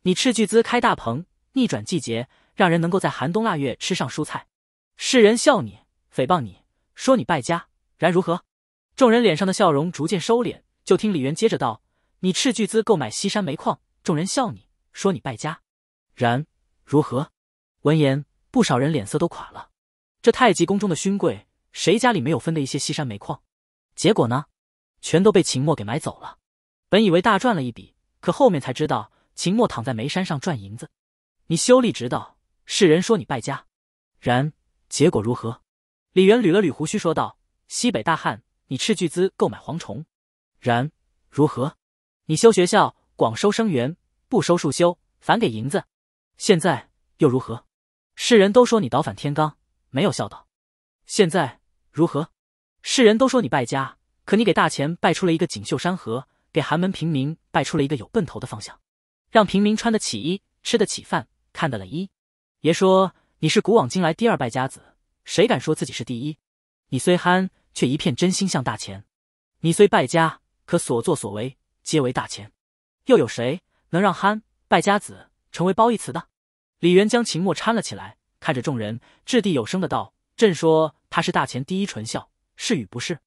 你斥巨资开大棚，逆转季节，让人能够在寒冬腊月吃上蔬菜。世人笑你，诽谤你，说你败家，然如何？”众人脸上的笑容逐渐收敛，就听李渊接着道：“你斥巨资购买西山煤矿，众人笑你，说你败家。然如何？”闻言，不少人脸色都垮了。这太极宫中的勋贵，谁家里没有分的一些西山煤矿？结果呢？全都被秦墨给买走了。本以为大赚了一笔，可后面才知道，秦墨躺在煤山上赚银子。你修立直道，世人说你败家，然结果如何？李渊捋了捋胡须说道：“西北大旱。”你斥巨资购买蝗虫，然如何？你修学校，广收生源，不收束修，反给银子。现在又如何？世人都说你倒反天罡，没有孝道。现在如何？世人都说你败家，可你给大钱败出了一个锦绣山河，给寒门平民败出了一个有奔头的方向，让平民穿得起衣，吃得起饭，看得了一。爷说你是古往今来第二败家子，谁敢说自己是第一？你虽憨。却一片真心向大钱。你虽败家，可所作所为皆为大钱。又有谁能让憨败家子成为褒义词的？李渊将秦墨搀了起来，看着众人，掷地有声的道：“朕说他是大钱第一纯孝，是与不是？”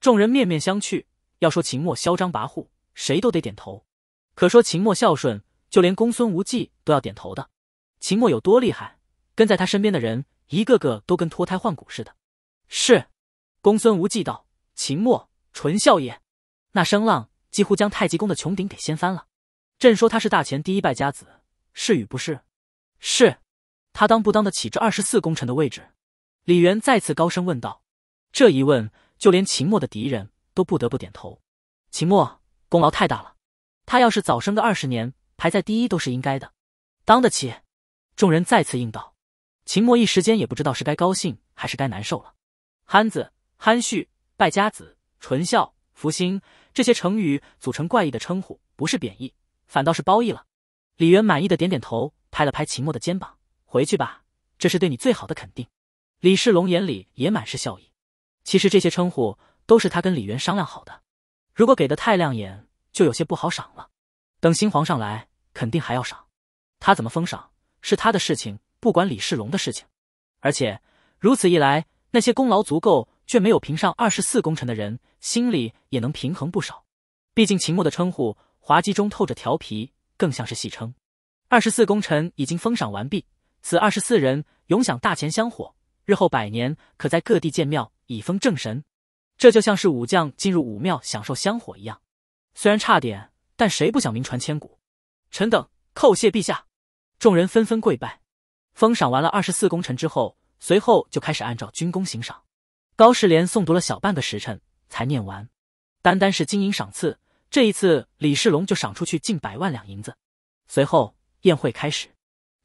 众人面面相觑。要说秦墨嚣张跋扈，谁都得点头；可说秦墨孝顺，就连公孙无忌都要点头的。秦墨有多厉害？跟在他身边的人一个个都跟脱胎换骨似的。是。公孙无忌道：“秦墨，纯孝也。”那声浪几乎将太极宫的穹顶给掀翻了。朕说他是大秦第一败家子，是与不是？是。他当不当得起这二十四功臣的位置？李渊再次高声问道。这一问，就连秦墨的敌人都不得不点头。秦墨功劳太大了，他要是早生个二十年，排在第一都是应该的。当得起。众人再次应道。秦墨一时间也不知道是该高兴还是该难受了。憨子。憨婿、败家子、纯孝、福星这些成语组成怪异的称呼，不是贬义，反倒是褒义了。李渊满意的点点头，拍了拍秦墨的肩膀：“回去吧，这是对你最好的肯定。”李世龙眼里也满是笑意。其实这些称呼都是他跟李渊商量好的。如果给的太亮眼，就有些不好赏了。等新皇上来，肯定还要赏。他怎么封赏是他的事情，不管李世龙的事情。而且如此一来，那些功劳足够。却没有评上二十四功臣的人，心里也能平衡不少。毕竟秦墨的称呼滑稽中透着调皮，更像是戏称。二十四功臣已经封赏完毕，此二十四人永享大钱香火，日后百年可在各地建庙，以封正神。这就像是武将进入武庙享受香火一样。虽然差点，但谁不想名传千古？臣等叩谢陛下！众人纷纷跪拜。封赏完了二十四功臣之后，随后就开始按照军功行赏。高士廉诵读了小半个时辰才念完，单单是金银赏赐，这一次李世龙就赏出去近百万两银子。随后宴会开始，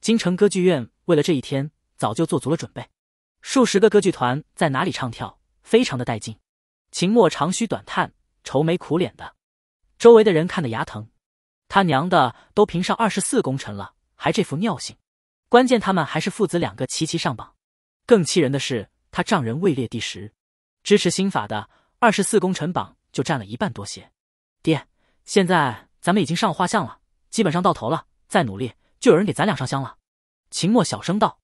京城歌剧院为了这一天早就做足了准备，数十个歌剧团在哪里唱跳，非常的带劲。秦墨长吁短叹，愁眉苦脸的，周围的人看得牙疼。他娘的，都评上二十四功臣了，还这副尿性！关键他们还是父子两个齐齐上榜，更气人的是。他丈人位列第十，支持新法的二十四功臣榜就占了一半多些。爹，现在咱们已经上画像了，基本上到头了，再努力就有人给咱俩上香了。秦墨小声道：“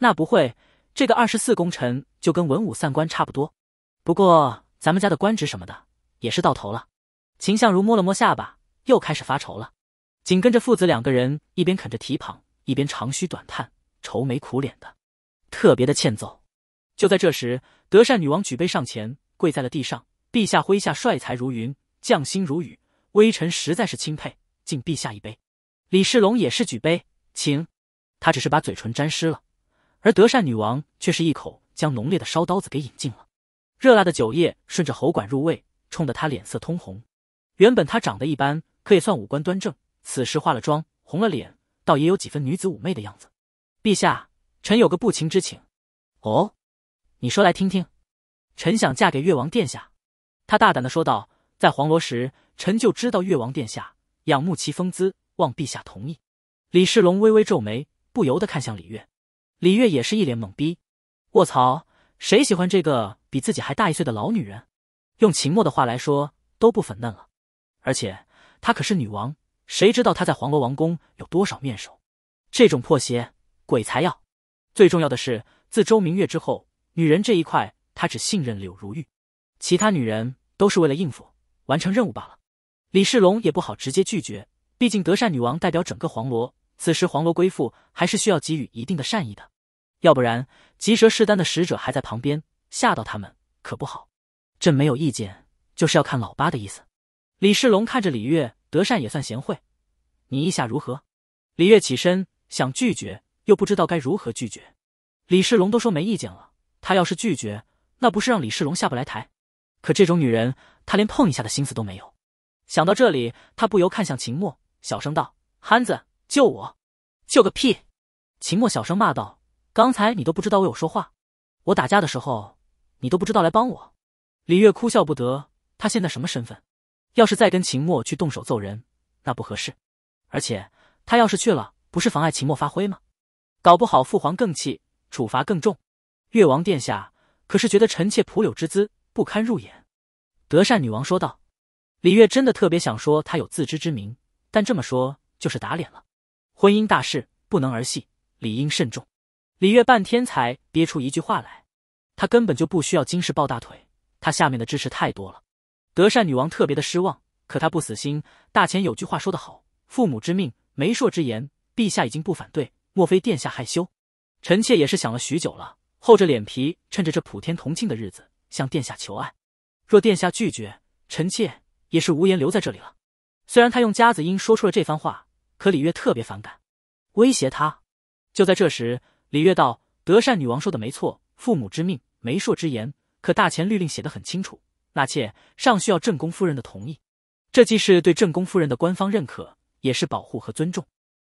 那不会，这个二十四功臣就跟文武散官差不多。不过咱们家的官职什么的也是到头了。”秦相如摸了摸下巴，又开始发愁了。紧跟着父子两个人一边啃着蹄膀，一边长吁短叹，愁眉苦脸的，特别的欠揍。就在这时，德善女王举杯上前，跪在了地上。陛下麾下帅才如云，将心如雨，微臣实在是钦佩，敬陛下一杯。李世龙也是举杯，请。他只是把嘴唇沾湿了，而德善女王却是一口将浓烈的烧刀子给饮尽了。热辣的酒液顺着喉管入胃，冲得他脸色通红。原本他长得一般，可以算五官端正，此时化了妆，红了脸，倒也有几分女子妩媚的样子。陛下，臣有个不情之请。哦。你说来听听，臣想嫁给越王殿下。”他大胆的说道。在黄罗时，臣就知道越王殿下仰慕其风姿，望陛下同意。李世龙微微皱眉，不由得看向李月。李月也是一脸懵逼：“卧槽，谁喜欢这个比自己还大一岁的老女人？用秦墨的话来说，都不粉嫩了。而且她可是女王，谁知道她在黄罗王宫有多少面首？这种破鞋，鬼才要。最重要的是，自周明月之后。”女人这一块，他只信任柳如玉，其他女人都是为了应付、完成任务罢了。李世龙也不好直接拒绝，毕竟德善女王代表整个黄罗，此时黄罗归附，还是需要给予一定的善意的，要不然吉蛇噬丹的使者还在旁边，吓到他们可不好。朕没有意见，就是要看老八的意思。李世龙看着李月，德善也算贤惠，你意下如何？李月起身想拒绝，又不知道该如何拒绝。李世龙都说没意见了。他要是拒绝，那不是让李世龙下不来台？可这种女人，他连碰一下的心思都没有。想到这里，他不由看向秦墨，小声道：“憨子，救我！救个屁！”秦墨小声骂道：“刚才你都不知道为我说话，我打架的时候你都不知道来帮我。”李月哭笑不得。他现在什么身份？要是再跟秦墨去动手揍人，那不合适。而且他要是去了，不是妨碍秦墨发挥吗？搞不好父皇更气，处罚更重。越王殿下可是觉得臣妾蒲柳之姿不堪入眼，德善女王说道。李月真的特别想说，她有自知之明，但这么说就是打脸了。婚姻大事不能儿戏，理应慎重。李月半天才憋出一句话来，她根本就不需要金氏抱大腿，她下面的支持太多了。德善女王特别的失望，可她不死心。大前有句话说得好：“父母之命，媒妁之言。”陛下已经不反对，莫非殿下害羞？臣妾也是想了许久了。厚着脸皮，趁着这普天同庆的日子向殿下求爱，若殿下拒绝，臣妾也是无颜留在这里了。虽然他用夹子音说出了这番话，可李月特别反感，威胁他。就在这时，李月道：“德善女王说的没错，父母之命，媒妁之言。可大前律令写得很清楚，纳妾尚需要正宫夫人的同意。这既是对正宫夫人的官方认可，也是保护和尊重。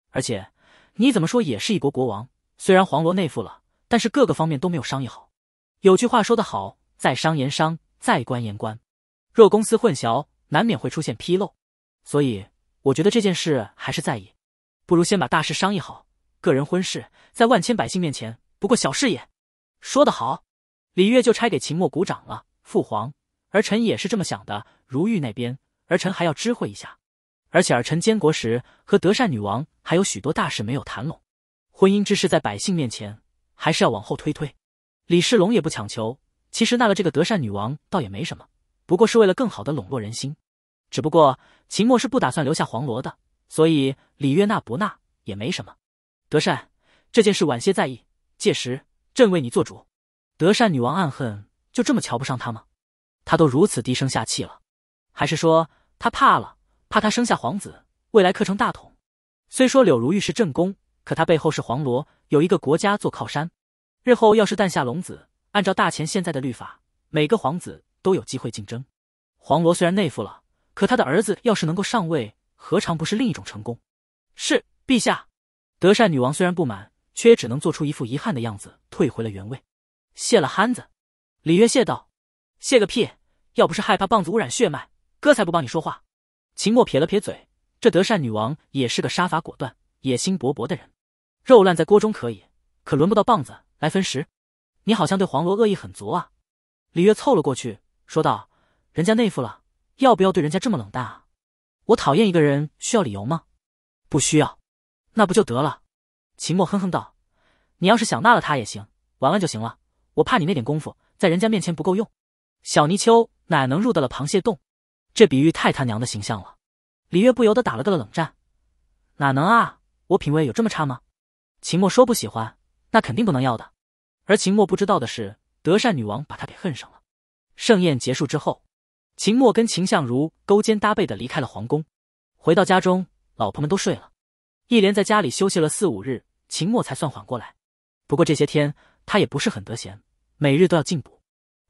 而且你怎么说也是一国国王，虽然黄罗内附了。”但是各个方面都没有商议好。有句话说得好：“在商言商，在官言官。若公司混淆，难免会出现纰漏。”所以，我觉得这件事还是在意，不如先把大事商议好。个人婚事，在万千百姓面前，不过小事也。说得好，李月就差给秦墨鼓掌了。父皇，儿臣也是这么想的。如玉那边，儿臣还要知会一下。而且儿臣监国时，和德善女王还有许多大事没有谈拢。婚姻之事，在百姓面前。还是要往后推推，李世龙也不强求。其实纳了这个德善女王倒也没什么，不过是为了更好的笼络人心。只不过秦墨是不打算留下黄罗的，所以李月纳不纳也没什么。德善，这件事晚些再议，届时朕为你做主。德善女王暗恨，就这么瞧不上他吗？他都如此低声下气了，还是说他怕了？怕他生下皇子，未来克成大统？虽说柳如玉是正宫，可她背后是黄罗。有一个国家做靠山，日后要是诞下龙子，按照大秦现在的律法，每个皇子都有机会竞争。黄罗虽然内附了，可他的儿子要是能够上位，何尝不是另一种成功？是陛下。德善女王虽然不满，却也只能做出一副遗憾的样子，退回了原位。谢了憨子，李约谢道：“谢个屁！要不是害怕棒子污染血脉，哥才不帮你说话。”秦墨撇了撇嘴，这德善女王也是个杀伐果断、野心勃勃的人。肉烂在锅中可以，可轮不到棒子来分食。你好像对黄罗恶意很足啊！李月凑了过去说道：“人家内附了，要不要对人家这么冷淡啊？”我讨厌一个人需要理由吗？不需要，那不就得了？秦墨哼哼道：“你要是想纳了他也行，玩玩就行了。我怕你那点功夫在人家面前不够用，小泥鳅哪能入得了螃蟹洞？这比喻太他娘的形象了！”李月不由得打了个冷战：“哪能啊？我品味有这么差吗？”秦墨说不喜欢，那肯定不能要的。而秦墨不知道的是，德善女王把他给恨上了。盛宴结束之后，秦墨跟秦相如勾肩搭背的离开了皇宫，回到家中，老婆们都睡了，一连在家里休息了四五日，秦墨才算缓过来。不过这些天他也不是很得闲，每日都要进补。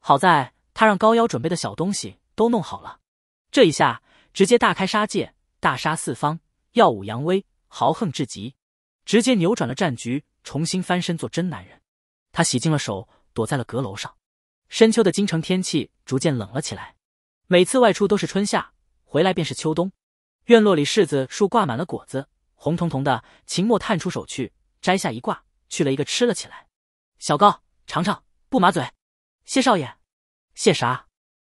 好在他让高腰准备的小东西都弄好了，这一下直接大开杀戒，大杀四方，耀武扬威，豪横至极。直接扭转了战局，重新翻身做真男人。他洗净了手，躲在了阁楼上。深秋的京城天气逐渐冷了起来。每次外出都是春夏，回来便是秋冬。院落里柿子树挂满了果子，红彤彤的。秦墨探出手去，摘下一挂，去了一个吃了起来。小高，尝尝，不麻嘴。谢少爷，谢啥？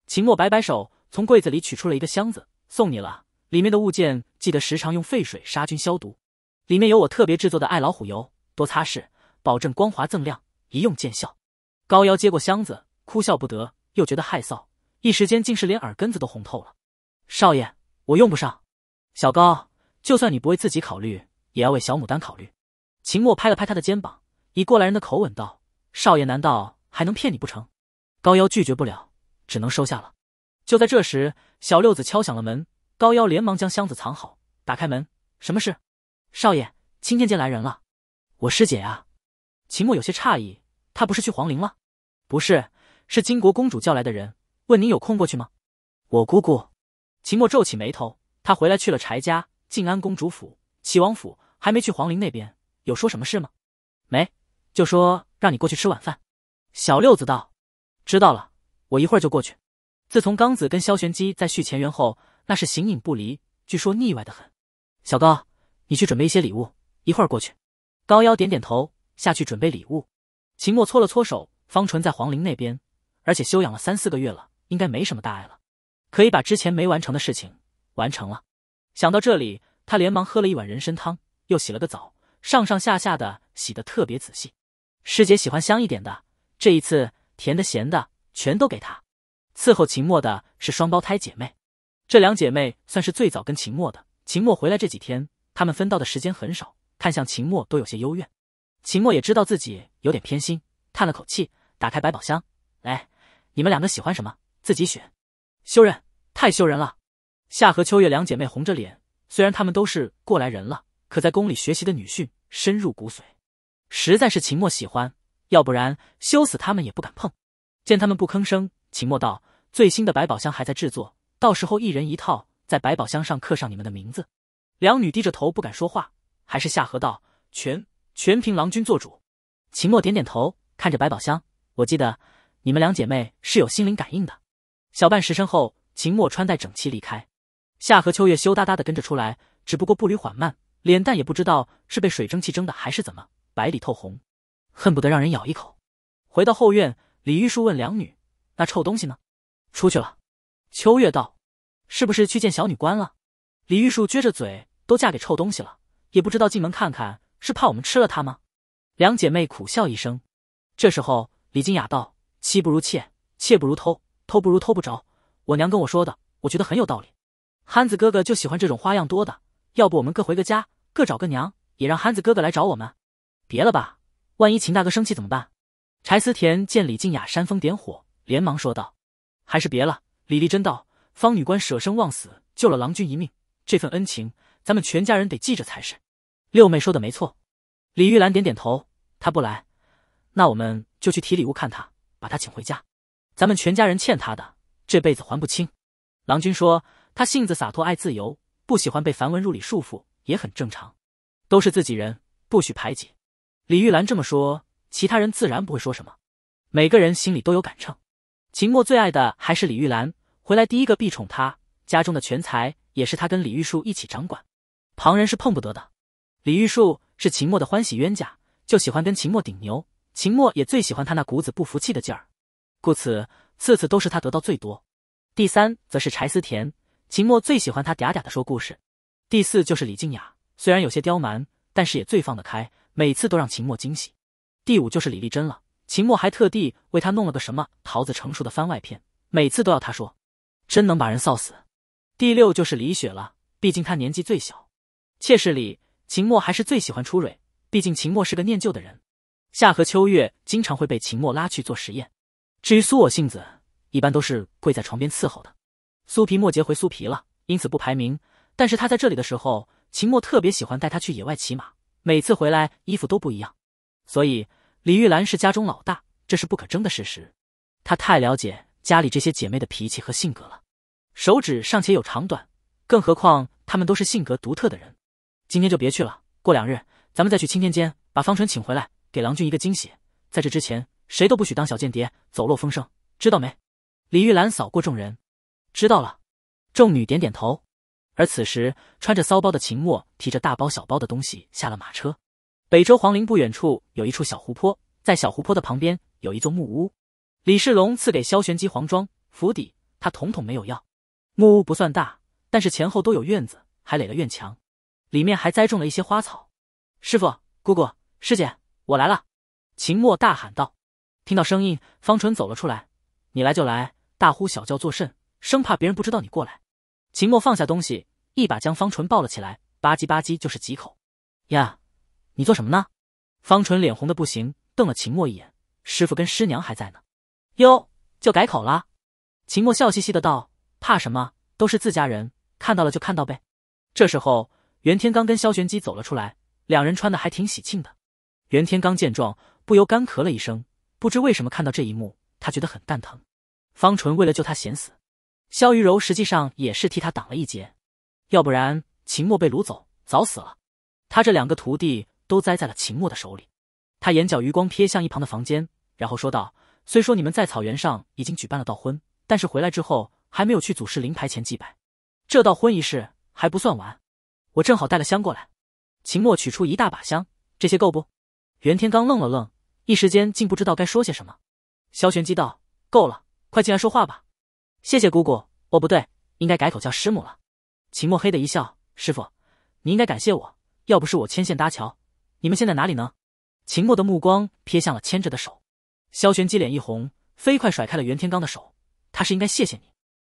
秦墨摆摆手，从柜子里取出了一个箱子，送你了。里面的物件记得时常用沸水杀菌消毒。里面有我特别制作的爱老虎油，多擦拭，保证光滑锃亮，一用见效。高腰接过箱子，哭笑不得，又觉得害臊，一时间竟是连耳根子都红透了。少爷，我用不上。小高，就算你不为自己考虑，也要为小牡丹考虑。秦墨拍了拍他的肩膀，以过来人的口吻道：“少爷，难道还能骗你不成？”高腰拒绝不了，只能收下了。就在这时，小六子敲响了门，高腰连忙将箱子藏好，打开门，什么事？少爷，青天见来人了，我师姐啊。秦墨有些诧异，她不是去皇陵了？不是，是金国公主叫来的人，问您有空过去吗？我姑姑。秦墨皱起眉头，他回来去了柴家、晋安公主府、齐王府，还没去皇陵那边，有说什么事吗？没，就说让你过去吃晚饭。小六子道，知道了，我一会儿就过去。自从刚子跟萧玄机在续前缘后，那是形影不离，据说腻歪的很。小高。你去准备一些礼物，一会儿过去。高腰点点头，下去准备礼物。秦墨搓了搓手，方纯在皇陵那边，而且休养了三四个月了，应该没什么大碍了，可以把之前没完成的事情完成了。想到这里，他连忙喝了一碗人参汤，又洗了个澡，上上下下的洗得特别仔细。师姐喜欢香一点的，这一次甜的、咸的全都给她。伺候秦墨的是双胞胎姐妹，这两姐妹算是最早跟秦墨的。秦墨回来这几天。他们分到的时间很少，看向秦墨都有些幽怨。秦墨也知道自己有点偏心，叹了口气，打开百宝箱。来，你们两个喜欢什么，自己选。羞人，太羞人了！夏和秋月两姐妹红着脸。虽然她们都是过来人了，可在宫里学习的女训深入骨髓，实在是秦墨喜欢，要不然羞死他们也不敢碰。见他们不吭声，秦墨道：“最新的百宝箱还在制作，到时候一人一套，在百宝箱上刻上你们的名字。”两女低着头不敢说话，还是夏荷道：“全全凭郎君做主。”秦墨点点头，看着百宝箱，我记得你们两姐妹是有心灵感应的。小半时辰后，秦墨穿戴整齐离开，夏荷、秋月羞答答的跟着出来，只不过步履缓慢，脸蛋也不知道是被水蒸气蒸的还是怎么，白里透红，恨不得让人咬一口。回到后院，李玉树问两女：“那臭东西呢？”“出去了。”秋月道，“是不是去见小女官了？”李玉树撅着嘴，都嫁给臭东西了，也不知道进门看看，是怕我们吃了他吗？两姐妹苦笑一声。这时候，李静雅道：“妻不如妾，妾不如偷，偷不如偷不着。”我娘跟我说的，我觉得很有道理。憨子哥哥就喜欢这种花样多的，要不我们各回个家，各找个娘，也让憨子哥哥来找我们。别了吧，万一秦大哥生气怎么办？柴思甜见李静雅煽风点火，连忙说道：“还是别了。”李丽珍道：“方女官舍生忘死，救了郎君一命。”这份恩情，咱们全家人得记着才是。六妹说的没错，李玉兰点点头。她不来，那我们就去提礼物看她，把她请回家。咱们全家人欠她的，这辈子还不清。郎君说他性子洒脱，爱自由，不喜欢被繁文缛礼束缚，也很正常。都是自己人，不许排挤。李玉兰这么说，其他人自然不会说什么。每个人心里都有杆秤。秦墨最爱的还是李玉兰，回来第一个必宠她。家中的全才。也是他跟李玉树一起掌管，旁人是碰不得的。李玉树是秦墨的欢喜冤家，就喜欢跟秦墨顶牛。秦墨也最喜欢他那股子不服气的劲儿，故此次次都是他得到最多。第三则是柴思甜，秦墨最喜欢他嗲嗲的说故事。第四就是李静雅，虽然有些刁蛮，但是也最放得开，每次都让秦墨惊喜。第五就是李丽珍了，秦墨还特地为她弄了个什么桃子成熟的番外篇，每次都要她说，真能把人臊死。第六就是李雪了，毕竟她年纪最小。妾室里，秦墨还是最喜欢初蕊，毕竟秦墨是个念旧的人。夏荷、秋月经常会被秦墨拉去做实验。至于苏我性子，一般都是跪在床边伺候的。苏皮末节回苏皮了，因此不排名。但是他在这里的时候，秦墨特别喜欢带他去野外骑马，每次回来衣服都不一样。所以李玉兰是家中老大，这是不可争的事实。他太了解家里这些姐妹的脾气和性格了。手指尚且有长短，更何况他们都是性格独特的人。今天就别去了，过两日咱们再去青天间把方辰请回来，给郎君一个惊喜。在这之前，谁都不许当小间谍走漏风声，知道没？李玉兰扫过众人，知道了。众女点点头。而此时，穿着骚包的秦墨提着大包小包的东西下了马车。北周皇陵不远处有一处小湖泊，在小湖泊的旁边有一座木屋。李世龙赐给萧玄机黄庄府邸，他统统没有要。木屋不算大，但是前后都有院子，还垒了院墙，里面还栽种了一些花草。师傅、姑姑、师姐，我来了！”秦墨大喊道。听到声音，方纯走了出来。“你来就来，大呼小叫作甚？生怕别人不知道你过来？”秦墨放下东西，一把将方纯抱了起来，吧唧吧唧就是几口。“呀，你做什么呢？”方纯脸红的不行，瞪了秦墨一眼。“师傅跟师娘还在呢。”“哟，就改口了。”秦墨笑嘻嘻的道。怕什么？都是自家人，看到了就看到呗。这时候，袁天罡跟萧玄机走了出来，两人穿的还挺喜庆的。袁天罡见状，不由干咳了一声，不知为什么看到这一幕，他觉得很蛋疼。方纯为了救他险死，萧玉柔实际上也是替他挡了一劫，要不然秦墨被掳走早死了。他这两个徒弟都栽在了秦墨的手里。他眼角余光瞥向一旁的房间，然后说道：“虽说你们在草原上已经举办了道婚，但是回来之后……”还没有去祖师灵牌前祭拜，这道婚仪式还不算完。我正好带了香过来。秦墨取出一大把香，这些够不？袁天罡愣了愣，一时间竟不知道该说些什么。萧玄机道：“够了，快进来说话吧。”谢谢姑姑。哦，不对，应该改口叫师母了。秦墨黑的一笑：“师傅，你应该感谢我，要不是我牵线搭桥，你们现在哪里呢？”秦墨的目光瞥向了牵着的手，萧玄机脸一红，飞快甩开了袁天罡的手。他是应该谢谢你。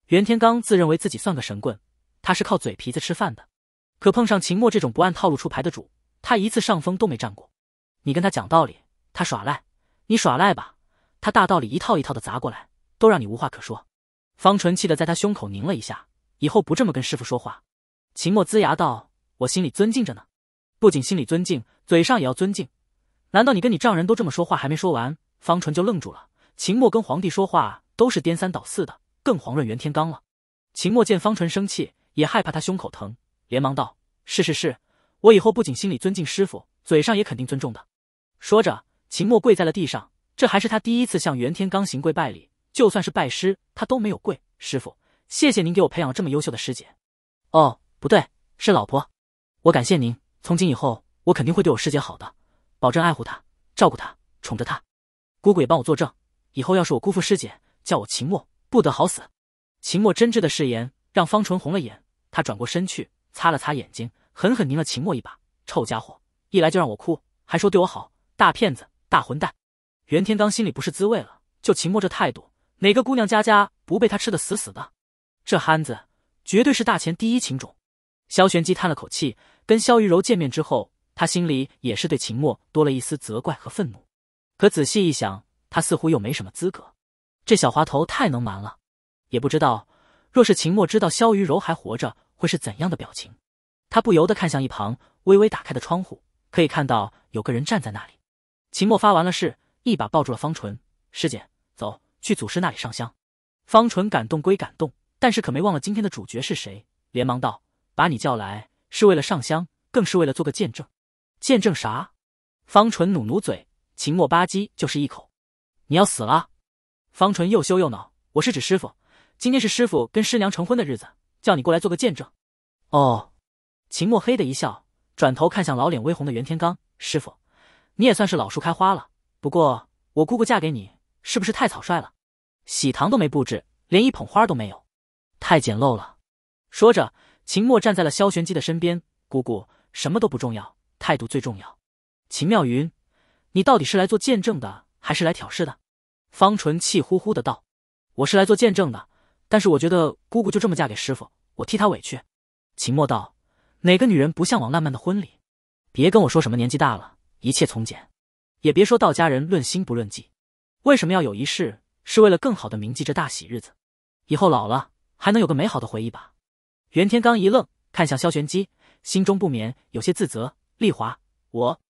袁天罡自认为自己算个神棍，他是靠嘴皮子吃饭的，可碰上秦墨这种不按套路出牌的主，他一次上风都没占过。你跟他讲道理，他耍赖；你耍赖吧，他大道理一套一套的砸过来，都让你无话可说。方纯气得在他胸口拧了一下，以后不这么跟师傅说话。秦墨龇牙道：“我心里尊敬着呢，不仅心里尊敬，嘴上也要尊敬。”难道你跟你丈人都这么说话？还没说完，方纯就愣住了。秦墨跟皇帝说话都是颠三倒四的。更黄润袁天罡了。秦墨见方纯生气，也害怕他胸口疼，连忙道：“是是是，我以后不仅心里尊敬师傅，嘴上也肯定尊重的。”说着，秦墨跪在了地上。这还是他第一次向袁天罡行跪拜礼，就算是拜师，他都没有跪。师傅，谢谢您给我培养了这么优秀的师姐。哦，不对，是老婆。我感谢您，从今以后，我肯定会对我师姐好的，保证爱护她、照顾她、宠着她。姑姑也帮我作证，以后要是我辜负师姐，叫我秦墨。不得好死！秦墨真挚的誓言让方淳红了眼，他转过身去，擦了擦眼睛，狠狠拧了秦墨一把：“臭家伙，一来就让我哭，还说对我好，大骗子，大混蛋！”袁天罡心里不是滋味了，就秦墨这态度，哪个姑娘家家不被他吃得死死的？这憨子绝对是大秦第一情种。萧玄机叹了口气，跟萧玉柔见面之后，他心里也是对秦墨多了一丝责怪和愤怒。可仔细一想，他似乎又没什么资格。这小滑头太能瞒了，也不知道若是秦墨知道萧雨柔还活着，会是怎样的表情。他不由得看向一旁微微打开的窗户，可以看到有个人站在那里。秦墨发完了誓，一把抱住了方纯师姐，走去祖师那里上香。方纯感动归感动，但是可没忘了今天的主角是谁，连忙道：“把你叫来是为了上香，更是为了做个见证。”见证啥？方纯努努嘴，秦墨吧唧就是一口：“你要死了。”方纯又羞又恼，我是指师傅。今天是师傅跟师娘成婚的日子，叫你过来做个见证。哦，秦墨嘿的一笑，转头看向老脸微红的袁天罡师傅，你也算是老树开花了。不过我姑姑嫁给你，是不是太草率了？喜堂都没布置，连一捧花都没有，太简陋了。说着，秦墨站在了萧玄机的身边。姑姑，什么都不重要，态度最重要。秦妙云，你到底是来做见证的，还是来挑事的？方纯气呼呼的道：“我是来做见证的，但是我觉得姑姑就这么嫁给师傅，我替她委屈。”秦墨道：“哪个女人不向往浪漫的婚礼？别跟我说什么年纪大了，一切从简，也别说道家人论心不论迹。为什么要有仪式？是为了更好的铭记这大喜日子，以后老了还能有个美好的回忆吧？”袁天罡一愣，看向萧玄机，心中不免有些自责。丽华，我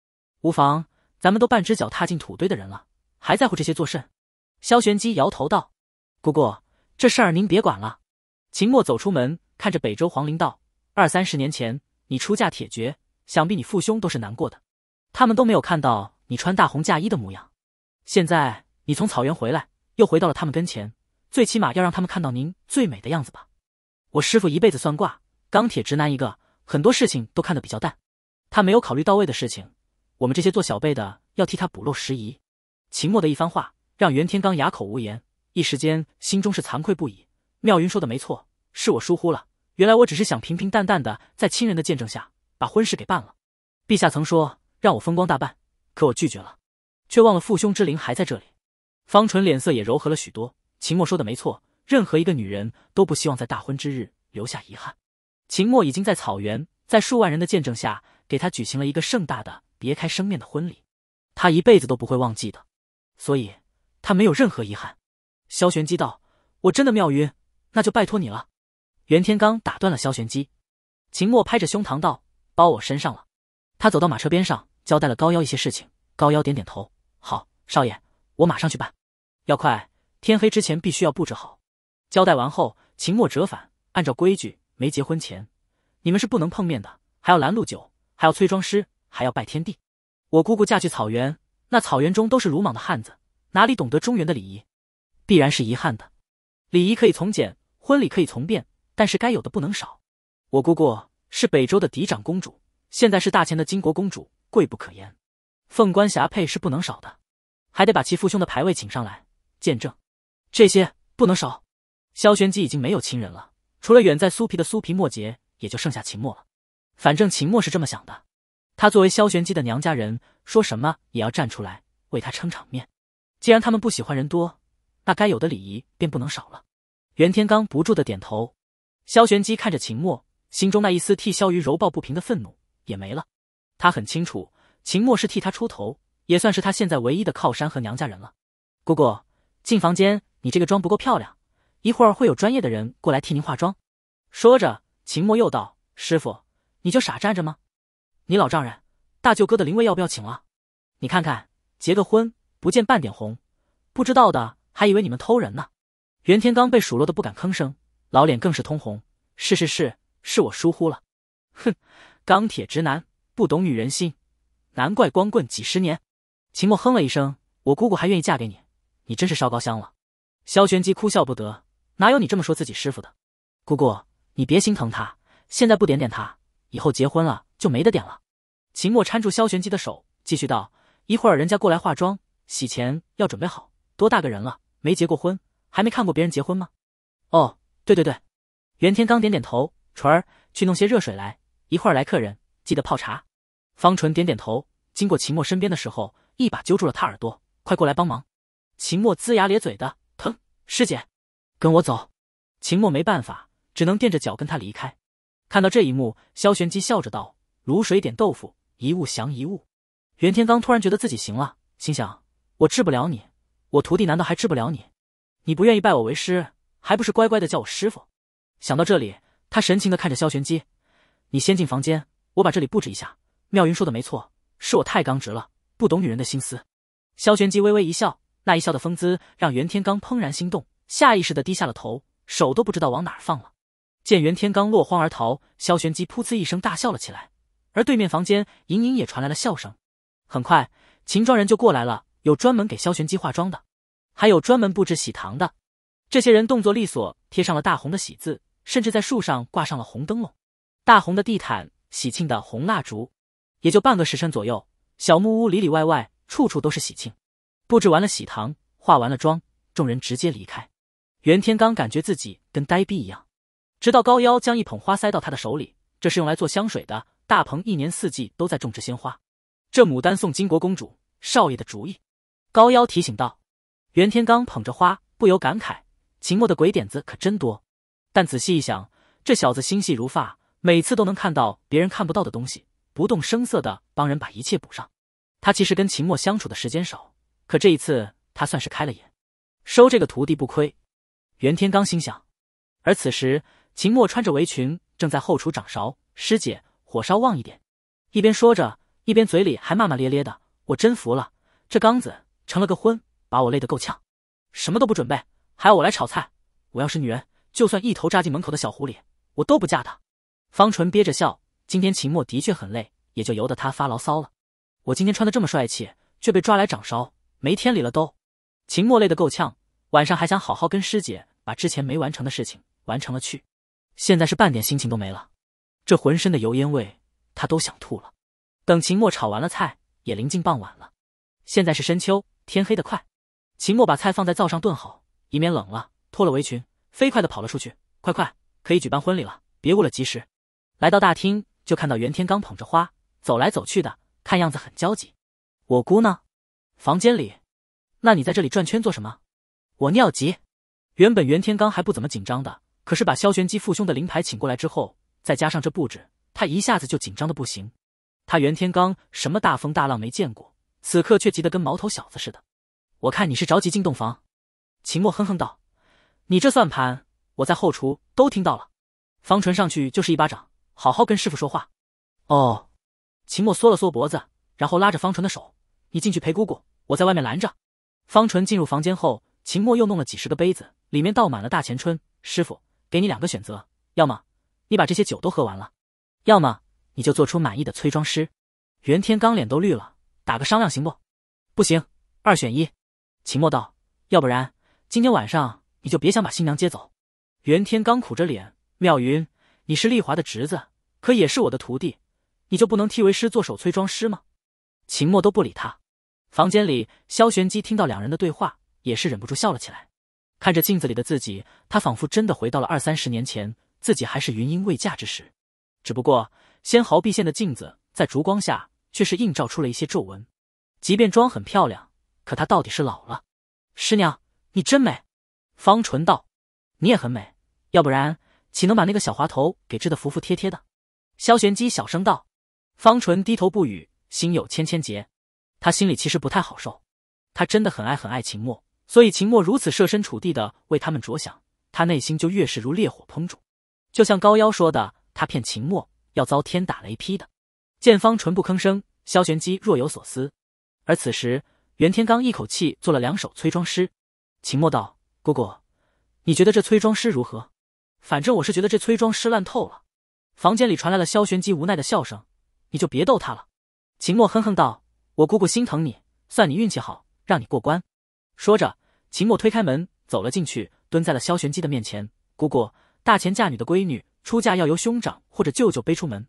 无妨，咱们都半只脚踏进土堆的人了，还在乎这些作甚？萧玄机摇头道：“姑姑，这事儿您别管了。”秦墨走出门，看着北周皇陵道：“二三十年前，你出嫁铁绝，想必你父兄都是难过的。他们都没有看到你穿大红嫁衣的模样。现在你从草原回来，又回到了他们跟前，最起码要让他们看到您最美的样子吧。”我师父一辈子算卦，钢铁直男一个，很多事情都看得比较淡。他没有考虑到位的事情，我们这些做小辈的要替他补漏拾遗。秦墨的一番话。让袁天罡哑口无言，一时间心中是惭愧不已。妙云说的没错，是我疏忽了。原来我只是想平平淡淡的在亲人的见证下把婚事给办了。陛下曾说让我风光大办，可我拒绝了，却忘了父兄之灵还在这里。方淳脸色也柔和了许多。秦墨说的没错，任何一个女人都不希望在大婚之日留下遗憾。秦墨已经在草原，在数万人的见证下给他举行了一个盛大的、别开生面的婚礼，他一辈子都不会忘记的。所以。他没有任何遗憾，萧玄机道：“我真的妙晕，那就拜托你了。”袁天罡打断了萧玄机，秦墨拍着胸膛道：“包我身上了。”他走到马车边上，交代了高腰一些事情。高腰点点头：“好，少爷，我马上去办。要快，天黑之前必须要布置好。”交代完后，秦墨折返，按照规矩，没结婚前，你们是不能碰面的，还要拦路酒，还要催妆师，还要拜天地。我姑姑嫁去草原，那草原中都是鲁莽的汉子。哪里懂得中原的礼仪，必然是遗憾的。礼仪可以从简，婚礼可以从便，但是该有的不能少。我姑姑是北周的嫡长公主，现在是大秦的金国公主，贵不可言，凤冠霞帔是不能少的，还得把其父兄的牌位请上来见证，这些不能少。萧玄机已经没有亲人了，除了远在苏皮的苏皮莫杰，也就剩下秦墨了。反正秦墨是这么想的，他作为萧玄机的娘家人，说什么也要站出来为他撑场面。既然他们不喜欢人多，那该有的礼仪便不能少了。袁天罡不住的点头。萧玄机看着秦墨，心中那一丝替萧瑜揉抱不平的愤怒也没了。他很清楚，秦墨是替他出头，也算是他现在唯一的靠山和娘家人了。姑姑，进房间，你这个妆不够漂亮，一会儿会有专业的人过来替您化妆。说着，秦墨又道：“师傅，你就傻站着吗？你老丈人、大舅哥的灵位要不要请了？你看看，结个婚。”不见半点红，不知道的还以为你们偷人呢。袁天罡被数落的不敢吭声，老脸更是通红。是是是，是我疏忽了。哼，钢铁直男不懂女人心，难怪光棍几十年。秦墨哼了一声：“我姑姑还愿意嫁给你，你真是烧高香了。”萧玄机哭笑不得：“哪有你这么说自己师傅的？姑姑，你别心疼他，现在不点点他，以后结婚了就没得点了。”秦墨搀住萧玄机的手，继续道：“一会儿人家过来化妆。”洗钱要准备好，多大个人了，没结过婚，还没看过别人结婚吗？哦，对对对，袁天罡点点头，纯儿去弄些热水来，一会儿来客人，记得泡茶。方纯点点头，经过秦墨身边的时候，一把揪住了他耳朵，快过来帮忙。秦墨龇牙咧嘴的，疼，师姐，跟我走。秦墨没办法，只能垫着脚跟他离开。看到这一幕，萧玄机笑着道：“卤水点豆腐，一物降一物。”袁天罡突然觉得自己行了，心想。我治不了你，我徒弟难道还治不了你？你不愿意拜我为师，还不是乖乖的叫我师父？想到这里，他神情的看着萧玄机：“你先进房间，我把这里布置一下。”妙云说的没错，是我太刚直了，不懂女人的心思。萧玄机微微一笑，那一笑的风姿让袁天罡怦然心动，下意识的低下了头，手都不知道往哪放了。见袁天罡落荒而逃，萧玄机噗呲一声大笑了起来，而对面房间隐隐也传来了笑声。很快，秦庄人就过来了。有专门给萧玄机化妆的，还有专门布置喜堂的，这些人动作利索，贴上了大红的喜字，甚至在树上挂上了红灯笼，大红的地毯，喜庆的红蜡烛，也就半个时辰左右，小木屋里里外外处处都是喜庆。布置完了喜堂，化完了妆，众人直接离开。袁天罡感觉自己跟呆逼一样，直到高腰将一捧花塞到他的手里，这是用来做香水的。大鹏一年四季都在种植鲜花，这牡丹送金国公主，少爷的主意。高腰提醒道：“袁天罡捧着花，不由感慨：秦墨的鬼点子可真多。但仔细一想，这小子心细如发，每次都能看到别人看不到的东西，不动声色的帮人把一切补上。他其实跟秦墨相处的时间少，可这一次他算是开了眼，收这个徒弟不亏。”袁天罡心想。而此时，秦墨穿着围裙，正在后厨掌勺：“师姐，火烧旺一点。”一边说着，一边嘴里还骂骂咧咧的：“我真服了这刚子。”成了个婚，把我累得够呛，什么都不准备，还要我来炒菜。我要是女人，就算一头扎进门口的小狐狸，我都不嫁他。方纯憋着笑，今天秦墨的确很累，也就由得他发牢骚了。我今天穿的这么帅气，却被抓来掌勺，没天理了都。秦墨累得够呛，晚上还想好好跟师姐把之前没完成的事情完成了去，现在是半点心情都没了，这浑身的油烟味，他都想吐了。等秦墨炒完了菜，也临近傍晚了，现在是深秋。天黑得快，秦墨把菜放在灶上炖好，以免冷了。脱了围裙，飞快的跑了出去。快快，可以举办婚礼了，别误了吉时。来到大厅，就看到袁天罡捧着花走来走去的，看样子很焦急。我姑呢？房间里。那你在这里转圈做什么？我尿急。原本袁天罡还不怎么紧张的，可是把萧玄机父兄的灵牌请过来之后，再加上这布置，他一下子就紧张的不行。他袁天罡什么大风大浪没见过？此刻却急得跟毛头小子似的，我看你是着急进洞房。”秦墨哼哼道，“你这算盘，我在后厨都听到了。”方纯上去就是一巴掌，“好好跟师傅说话。”哦，秦墨缩了缩脖子，然后拉着方纯的手，“你进去陪姑姑，我在外面拦着。”方纯进入房间后，秦墨又弄了几十个杯子，里面倒满了大钱春。师傅，给你两个选择，要么你把这些酒都喝完了，要么你就做出满意的崔妆师。”袁天罡脸都绿了。打个商量行不？不行，二选一。秦墨道：“要不然今天晚上你就别想把新娘接走。”袁天刚苦着脸：“妙云，你是丽华的侄子，可也是我的徒弟，你就不能替为师做手催妆师吗？”秦墨都不理他。房间里，萧玄机听到两人的对话，也是忍不住笑了起来。看着镜子里的自己，他仿佛真的回到了二三十年前，自己还是云英未嫁之时。只不过纤毫毕现的镜子在烛光下。却是映照出了一些皱纹，即便妆很漂亮，可她到底是老了。师娘，你真美。方纯道：“你也很美，要不然岂能把那个小滑头给治得服服帖帖的？”萧玄机小声道。方纯低头不语，心有千千结。他心里其实不太好受。他真的很爱很爱秦墨，所以秦墨如此设身处地的为他们着想，他内心就越是如烈火烹煮。就像高妖说的，他骗秦墨要遭天打雷劈的。见方纯不吭声。萧玄机若有所思，而此时袁天罡一口气做了两首催妆诗。秦墨道：“姑姑，你觉得这催妆诗如何？反正我是觉得这催妆诗烂透了。”房间里传来了萧玄机无奈的笑声：“你就别逗他了。”秦墨哼哼道：“我姑姑心疼你，算你运气好，让你过关。”说着，秦墨推开门走了进去，蹲在了萧玄机的面前：“姑姑，大钱嫁女的闺女出嫁要由兄长或者舅舅背出门，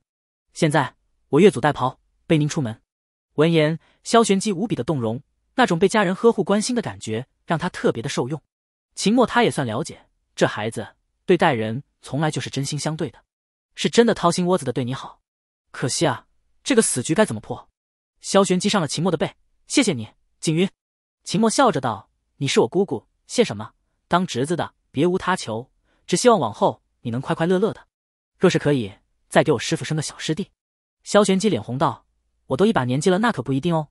现在我越俎代庖。”背您出门，闻言，萧玄机无比的动容，那种被家人呵护关心的感觉让他特别的受用。秦墨他也算了解，这孩子对待人从来就是真心相对的，是真的掏心窝子的对你好。可惜啊，这个死局该怎么破？萧玄机上了秦墨的背，谢谢你，景云。秦墨笑着道：“你是我姑姑，谢什么？当侄子的别无他求，只希望往后你能快快乐乐的。若是可以，再给我师傅生个小师弟。”萧玄机脸红道。我都一把年纪了，那可不一定哦。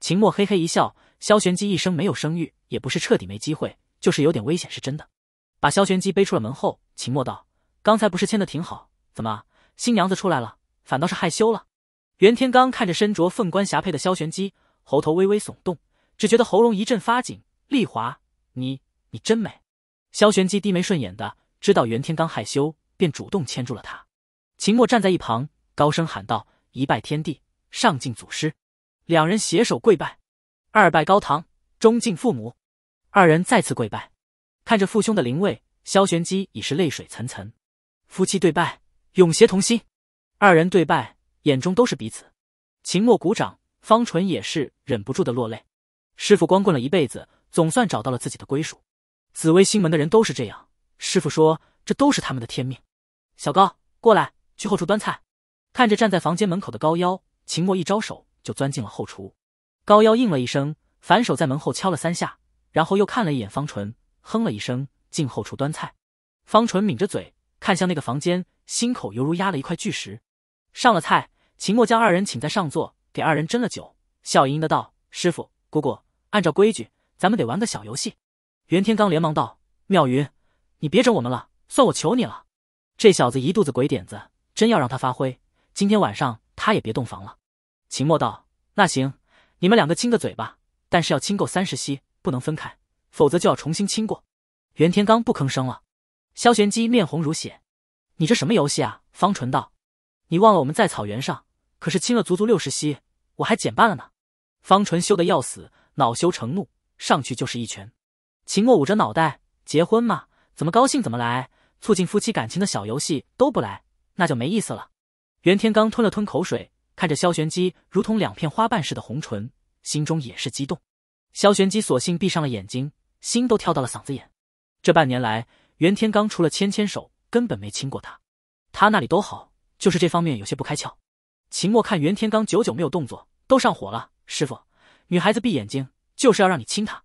秦墨嘿嘿一笑，萧玄机一生没有生育，也不是彻底没机会，就是有点危险，是真的。把萧玄机背出了门后，秦墨道：“刚才不是牵的挺好？怎么新娘子出来了，反倒是害羞了？”袁天罡看着身着凤冠霞帔的萧玄机，喉头微微耸动，只觉得喉咙一阵发紧。丽华，你你真美。萧玄机低眉顺眼的，知道袁天罡害羞，便主动牵住了他。秦墨站在一旁，高声喊道：“一拜天地。”上敬祖师，两人携手跪拜；二拜高堂，中敬父母。二人再次跪拜，看着父兄的灵位，萧玄机已是泪水涔涔。夫妻对拜，永偕同心。二人对拜，眼中都是彼此。秦墨鼓掌，方淳也是忍不住的落泪。师傅光棍了一辈子，总算找到了自己的归属。紫薇星门的人都是这样。师傅说，这都是他们的天命。小高，过来，去后厨端菜。看着站在房间门口的高腰。秦墨一招手，就钻进了后厨。高腰应了一声，反手在门后敲了三下，然后又看了一眼方淳，哼了一声，进后厨端菜。方纯抿着嘴，看向那个房间，心口犹如压了一块巨石。上了菜，秦墨将二人请在上座，给二人斟了酒，笑盈盈的道：“师傅，姑姑，按照规矩，咱们得玩个小游戏。”袁天罡连忙道：“妙云，你别整我们了，算我求你了。这小子一肚子鬼点子，真要让他发挥，今天晚上……”他也别洞房了。秦墨道：“那行，你们两个亲个嘴吧，但是要亲够三十息，不能分开，否则就要重新亲过。”袁天罡不吭声了。萧玄机面红如血：“你这什么游戏啊？”方纯道：“你忘了我们在草原上可是亲了足足六十息，我还减半了呢。”方纯羞得要死，恼羞成怒，上去就是一拳。秦墨捂着脑袋：“结婚嘛，怎么高兴怎么来，促进夫妻感情的小游戏都不来，那就没意思了。”袁天罡吞了吞口水，看着萧玄机如同两片花瓣似的红唇，心中也是激动。萧玄机索性闭上了眼睛，心都跳到了嗓子眼。这半年来，袁天罡除了牵牵手，根本没亲过他。他那里都好，就是这方面有些不开窍。秦墨看袁天罡久久没有动作，都上火了。师傅，女孩子闭眼睛就是要让你亲她。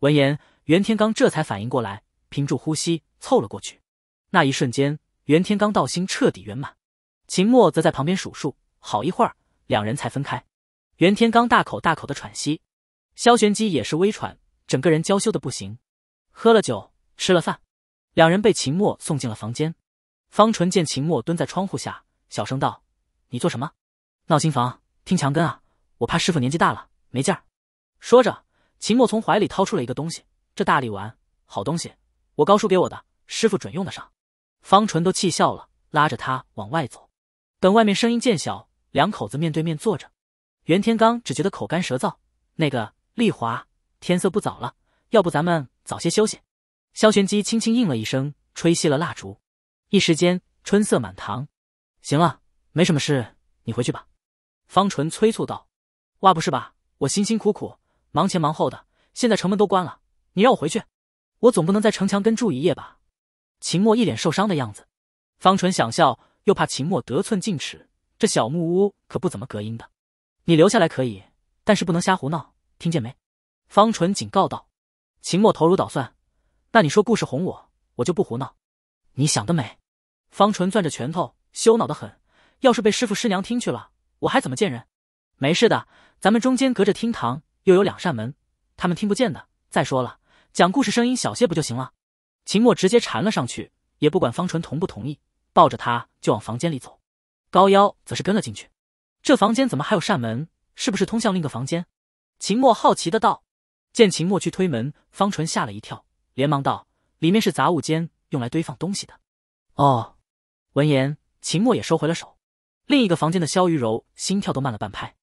闻言，袁天罡这才反应过来，屏住呼吸凑了过去。那一瞬间，袁天罡道心彻底圆满。秦墨则在旁边数数，好一会儿，两人才分开。袁天罡大口大口的喘息，萧玄机也是微喘，整个人娇羞的不行。喝了酒，吃了饭，两人被秦墨送进了房间。方纯见秦墨蹲在窗户下，小声道：“你做什么？闹新房，听墙根啊！我怕师傅年纪大了没劲儿。”说着，秦墨从怀里掏出了一个东西，这大力丸，好东西，我高叔给我的，师傅准用得上。方纯都气笑了，拉着他往外走。等外面声音渐小，两口子面对面坐着。袁天罡只觉得口干舌燥。那个丽华，天色不早了，要不咱们早些休息？萧玄机轻轻应了一声，吹熄了蜡烛。一时间春色满堂。行了，没什么事，你回去吧。方纯催促道。哇，不是吧？我辛辛苦苦忙前忙后的，现在城门都关了，你让我回去？我总不能在城墙根住一夜吧？秦墨一脸受伤的样子。方纯想笑。又怕秦墨得寸进尺，这小木屋可不怎么隔音的。你留下来可以，但是不能瞎胡闹，听见没？方纯警告道。秦墨头如捣蒜：“那你说故事哄我，我就不胡闹。你想得美！”方纯攥着拳头，羞恼的很。要是被师傅师娘听去了，我还怎么见人？没事的，咱们中间隔着厅堂，又有两扇门，他们听不见的。再说了，讲故事声音小些不就行了？秦墨直接缠了上去，也不管方纯同不同意。抱着他就往房间里走，高腰则是跟了进去。这房间怎么还有扇门？是不是通向另一个房间？秦墨好奇的道。见秦墨去推门，方纯吓了一跳，连忙道：“里面是杂物间，用来堆放东西的。”哦。闻言，秦墨也收回了手。另一个房间的肖玉柔心跳都慢了半拍。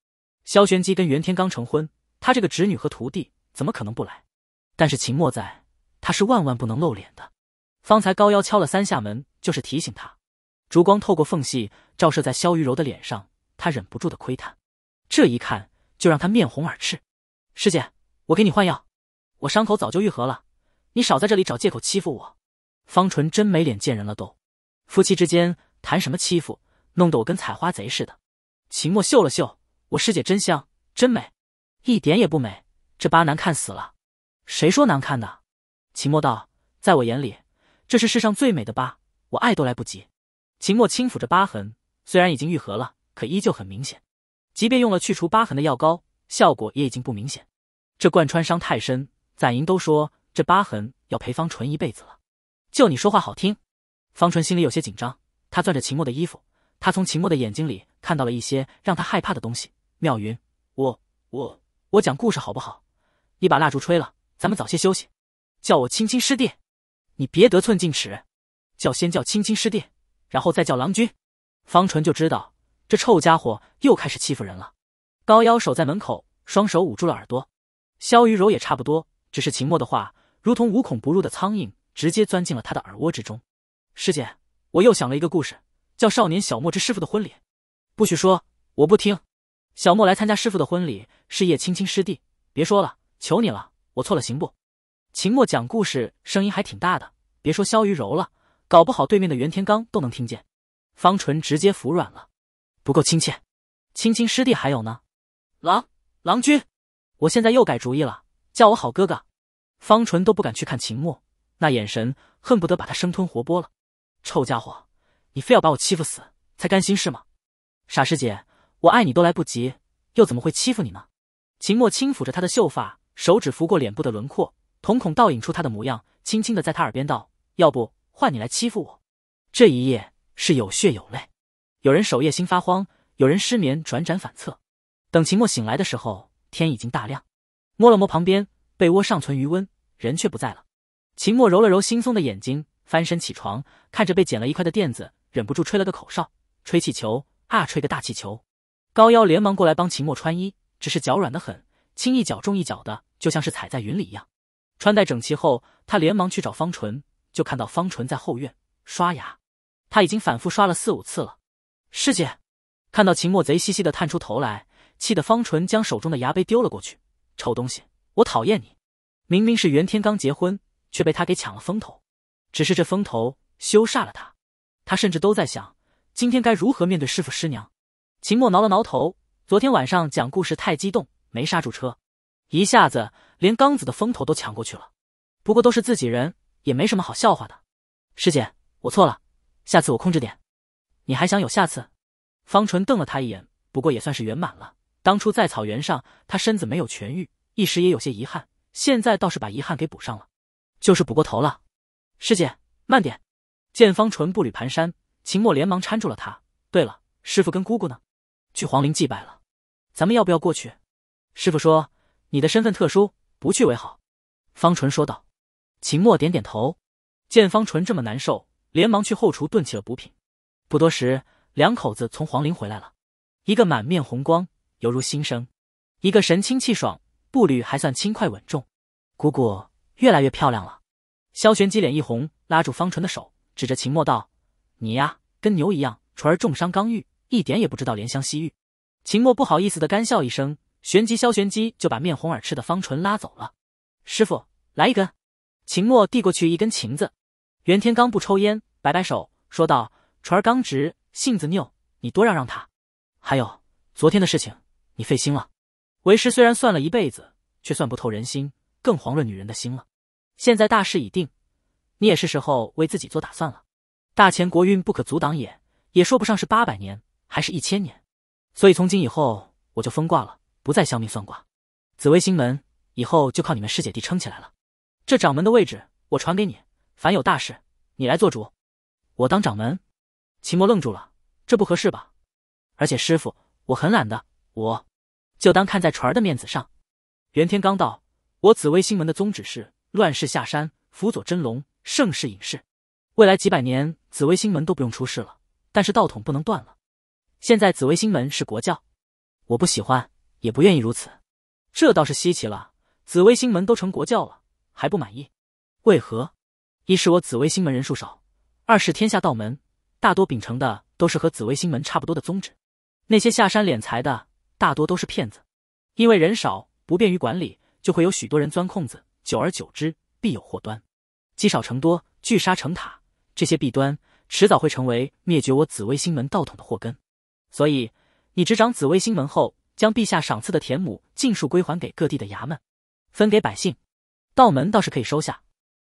肖玄机跟袁天罡成婚，他这个侄女和徒弟怎么可能不来？但是秦墨在，他是万万不能露脸的。方才高腰敲了三下门，就是提醒他。烛光透过缝隙照射在萧玉柔的脸上，她忍不住的窥探，这一看就让她面红耳赤。师姐，我给你换药，我伤口早就愈合了，你少在这里找借口欺负我。方纯真没脸见人了都，夫妻之间谈什么欺负，弄得我跟采花贼似的。秦墨嗅了嗅，我师姐真香，真美，一点也不美，这疤难看死了。谁说难看的？秦墨道，在我眼里，这是世上最美的疤，我爱都来不及。秦墨轻抚着疤痕，虽然已经愈合了，可依旧很明显。即便用了去除疤痕的药膏，效果也已经不明显。这贯穿伤太深，攒银都说这疤痕要陪方纯一辈子了。就你说话好听。方纯心里有些紧张，他攥着秦墨的衣服。他从秦墨的眼睛里看到了一些让他害怕的东西。妙云，我我我讲故事好不好？你把蜡烛吹了，咱们早些休息。叫我青青师弟，你别得寸进尺。叫先叫青青师弟。然后再叫郎君，方纯就知道这臭家伙又开始欺负人了。高腰守在门口，双手捂住了耳朵。萧雨柔也差不多，只是秦墨的话如同无孔不入的苍蝇，直接钻进了他的耳窝之中。师姐，我又想了一个故事，叫《少年小莫之师傅的婚礼》。不许说，我不听。小莫来参加师傅的婚礼是叶青青师弟。别说了，求你了，我错了，行不？秦墨讲故事声音还挺大的，别说萧雨柔了。搞不好对面的袁天罡都能听见，方纯直接服软了，不够亲切，亲亲师弟还有呢，郎郎君，我现在又改主意了，叫我好哥哥。方纯都不敢去看秦墨那眼神，恨不得把他生吞活剥了。臭家伙，你非要把我欺负死才甘心是吗？傻师姐，我爱你都来不及，又怎么会欺负你呢？秦墨轻抚着她的秀发，手指拂过脸部的轮廓，瞳孔倒影出她的模样，轻轻的在她耳边道：“要不？”换你来欺负我，这一夜是有血有泪，有人守夜心发慌，有人失眠转辗反侧。等秦墨醒来的时候，天已经大亮，摸了摸旁边被窝尚存余温，人却不在了。秦墨揉了揉惺忪的眼睛，翻身起床，看着被剪了一块的垫子，忍不住吹了个口哨，吹气球啊，吹个大气球。高腰连忙过来帮秦墨穿衣，只是脚软的很，轻一脚重一脚的，就像是踩在云里一样。穿戴整齐后，他连忙去找方纯。就看到方纯在后院刷牙，他已经反复刷了四五次了。师姐，看到秦墨贼兮兮的探出头来，气得方纯将手中的牙杯丢了过去。臭东西，我讨厌你！明明是袁天罡结婚，却被他给抢了风头。只是这风头羞煞了他，他甚至都在想，今天该如何面对师傅师娘。秦墨挠了挠头，昨天晚上讲故事太激动，没刹住车，一下子连刚子的风头都抢过去了。不过都是自己人。也没什么好笑话的，师姐，我错了，下次我控制点。你还想有下次？方纯瞪了他一眼，不过也算是圆满了。当初在草原上，他身子没有痊愈，一时也有些遗憾。现在倒是把遗憾给补上了，就是补过头了。师姐，慢点。见方纯步履蹒跚，秦墨连忙搀住了他。对了，师傅跟姑姑呢？去皇陵祭拜了，咱们要不要过去？师傅说你的身份特殊，不去为好。方纯说道。秦墨点点头，见方纯这么难受，连忙去后厨炖起了补品。不多时，两口子从黄陵回来了，一个满面红光，犹如新生；一个神清气爽，步履还算轻快稳重。姑姑越来越漂亮了。萧玄玑脸一红，拉住方纯的手，指着秦墨道：“你呀，跟牛一样，纯儿重伤刚愈，一点也不知道怜香惜玉。”秦墨不好意思的干笑一声，旋即萧玄玑就把面红耳赤的方纯拉走了。师傅，来一根。秦墨递过去一根琴子，袁天罡不抽烟，摆摆手说道：“船儿刚直，性子拗，你多让让他。还有昨天的事情，你费心了。为师虽然算了一辈子，却算不透人心，更遑论女人的心了。现在大事已定，你也是时候为自己做打算了。大前国运不可阻挡也，也说不上是八百年还是一千年。所以从今以后，我就封卦了，不再相命算卦。紫薇星门以后就靠你们师姐弟撑起来了。”这掌门的位置我传给你，凡有大事你来做主。我当掌门？秦墨愣住了，这不合适吧？而且师傅，我很懒的，我……就当看在船儿的面子上。袁天罡道：“我紫薇星门的宗旨是乱世下山，辅佐真龙；盛世隐世。未来几百年，紫薇星门都不用出事了，但是道统不能断了。现在紫薇星门是国教，我不喜欢，也不愿意如此。这倒是稀奇了，紫薇星门都成国教了。”还不满意？为何？一是我紫薇星门人数少，二是天下道门大多秉承的都是和紫薇星门差不多的宗旨，那些下山敛财的大多都是骗子。因为人少不便于管理，就会有许多人钻空子，久而久之必有祸端。积少成多，聚沙成塔，这些弊端迟早会成为灭绝我紫薇星门道统的祸根。所以，你执掌紫薇星门后，将陛下赏赐的田亩尽数归还给各地的衙门，分给百姓。道门倒是可以收下，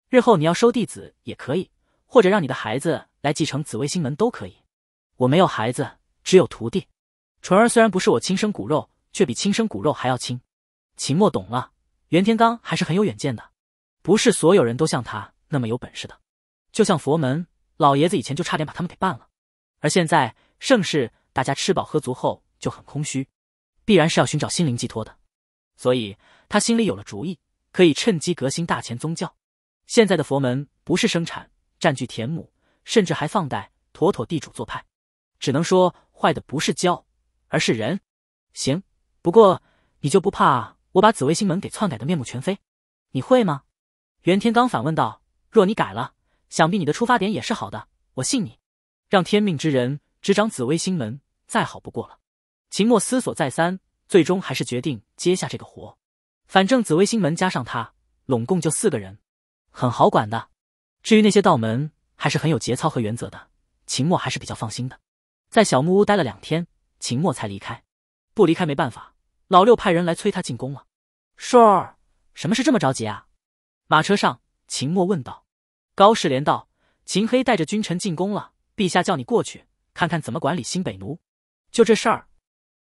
日后你要收弟子也可以，或者让你的孩子来继承紫微星门都可以。我没有孩子，只有徒弟。纯儿虽然不是我亲生骨肉，却比亲生骨肉还要亲。秦墨懂了，袁天罡还是很有远见的，不是所有人都像他那么有本事的。就像佛门，老爷子以前就差点把他们给办了，而现在盛世，大家吃饱喝足后就很空虚，必然是要寻找心灵寄托的，所以他心里有了主意。可以趁机革新大前宗教，现在的佛门不是生产、占据田亩，甚至还放贷，妥妥地主做派。只能说坏的不是教，而是人。行，不过你就不怕我把紫微星门给篡改的面目全非？你会吗？袁天罡反问道。若你改了，想必你的出发点也是好的，我信你。让天命之人执掌紫微星门，再好不过了。秦墨思索再三，最终还是决定接下这个活。反正紫微星门加上他，拢共就四个人，很好管的。至于那些道门，还是很有节操和原则的。秦墨还是比较放心的。在小木屋待了两天，秦墨才离开。不离开没办法，老六派人来催他进宫了。叔儿，什么事这么着急啊？马车上，秦墨问道。高士廉道：“秦黑带着君臣进宫了，陛下叫你过去看看怎么管理新北奴。”就这事儿，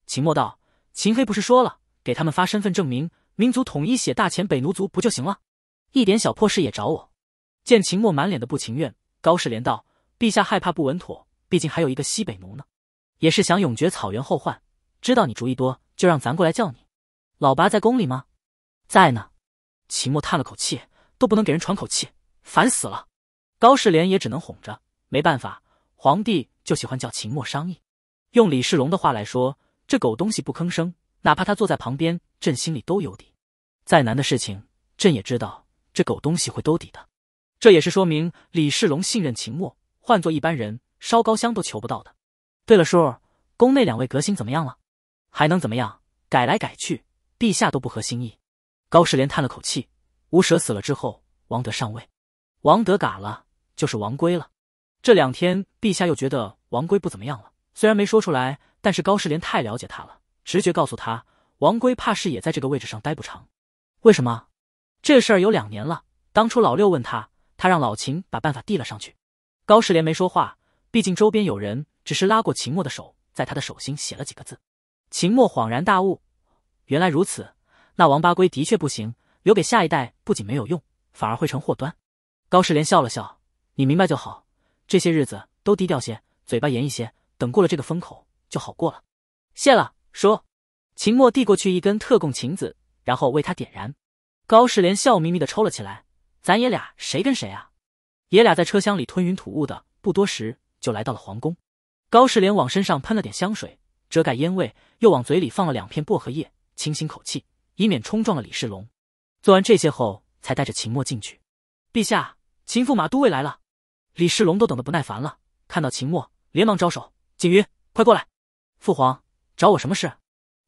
秦墨道：“秦黑不是说了，给他们发身份证明。”民族统一写大秦北奴族不就行了？一点小破事也找我。见秦墨满脸的不情愿，高士廉道：“陛下害怕不稳妥，毕竟还有一个西北奴呢，也是想永绝草原后患。知道你主意多，就让咱过来叫你。老八在宫里吗？”“在呢。”秦墨叹了口气，都不能给人喘口气，烦死了。高士廉也只能哄着，没办法，皇帝就喜欢叫秦墨商议。用李世龙的话来说，这狗东西不吭声。哪怕他坐在旁边，朕心里都有底。再难的事情，朕也知道这狗东西会兜底的。这也是说明李世龙信任秦墨。换做一般人，烧高香都求不到的。对了，叔，宫内两位革新怎么样了？还能怎么样？改来改去，陛下都不合心意。高士廉叹了口气，吴蛇死了之后，王德上位。王德嘎了，就是王圭了。这两天，陛下又觉得王圭不怎么样了。虽然没说出来，但是高士廉太了解他了。直觉告诉他，王圭怕是也在这个位置上待不长。为什么？这事儿有两年了。当初老六问他，他让老秦把办法递了上去。高世莲没说话，毕竟周边有人，只是拉过秦墨的手，在他的手心写了几个字。秦墨恍然大悟，原来如此。那王八龟的确不行，留给下一代不仅没有用，反而会成祸端。高世莲笑了笑：“你明白就好。这些日子都低调些，嘴巴严一些，等过了这个风口就好过了。谢了。”说，秦墨递过去一根特供琴子，然后为他点燃。高世廉笑眯眯的抽了起来。咱爷俩谁跟谁啊？爷俩在车厢里吞云吐雾的，不多时就来到了皇宫。高世廉往身上喷了点香水，遮盖烟味，又往嘴里放了两片薄荷叶，清新口气，以免冲撞了李世龙。做完这些后，才带着秦墨进去。陛下，秦驸马都尉来了。李世龙都等得不耐烦了，看到秦墨，连忙招手：“锦云，快过来。”父皇。找我什么事？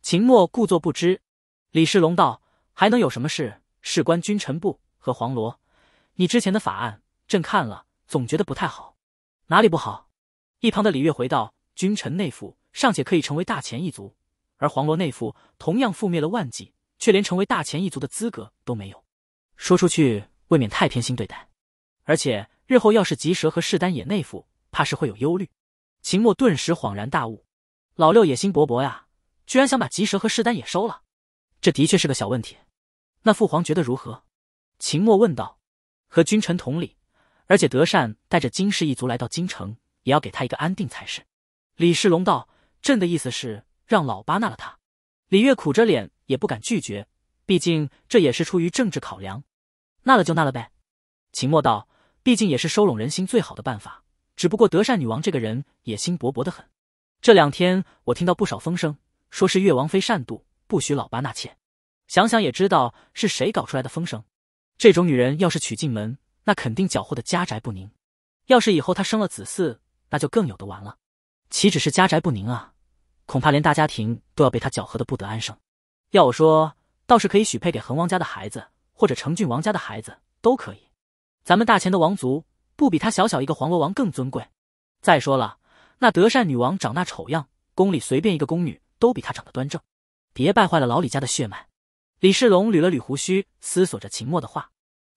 秦墨故作不知。李世龙道：“还能有什么事？事关君臣部和黄罗。你之前的法案，朕看了，总觉得不太好。哪里不好？”一旁的李月回道：“君臣内府尚且可以成为大钱一族，而黄罗内府同样覆灭了万计，却连成为大钱一族的资格都没有。说出去未免太偏心对待。而且日后要是吉蛇和势丹野内府，怕是会有忧虑。”秦墨顿时恍然大悟。老六野心勃勃呀，居然想把吉蛇和世丹也收了，这的确是个小问题。那父皇觉得如何？秦墨问道。和君臣同理，而且德善带着金氏一族来到京城，也要给他一个安定才是。李世龙道：“朕的意思是让老八纳了他。”李月苦着脸也不敢拒绝，毕竟这也是出于政治考量。纳了就纳了呗。秦墨道：“毕竟也是收拢人心最好的办法，只不过德善女王这个人野心勃勃的很。”这两天我听到不少风声，说是越王妃善妒，不许老八纳妾。想想也知道是谁搞出来的风声。这种女人要是娶进门，那肯定搅和的家宅不宁。要是以后她生了子嗣，那就更有的玩了。岂止是家宅不宁啊，恐怕连大家庭都要被她搅和的不得安生。要我说，倒是可以许配给恒王家的孩子，或者成郡王家的孩子都可以。咱们大秦的王族不比他小小一个黄罗王更尊贵。再说了。那德善女王长那丑样，宫里随便一个宫女都比她长得端正。别败坏了老李家的血脉。李世龙捋了捋胡须，思索着秦墨的话：“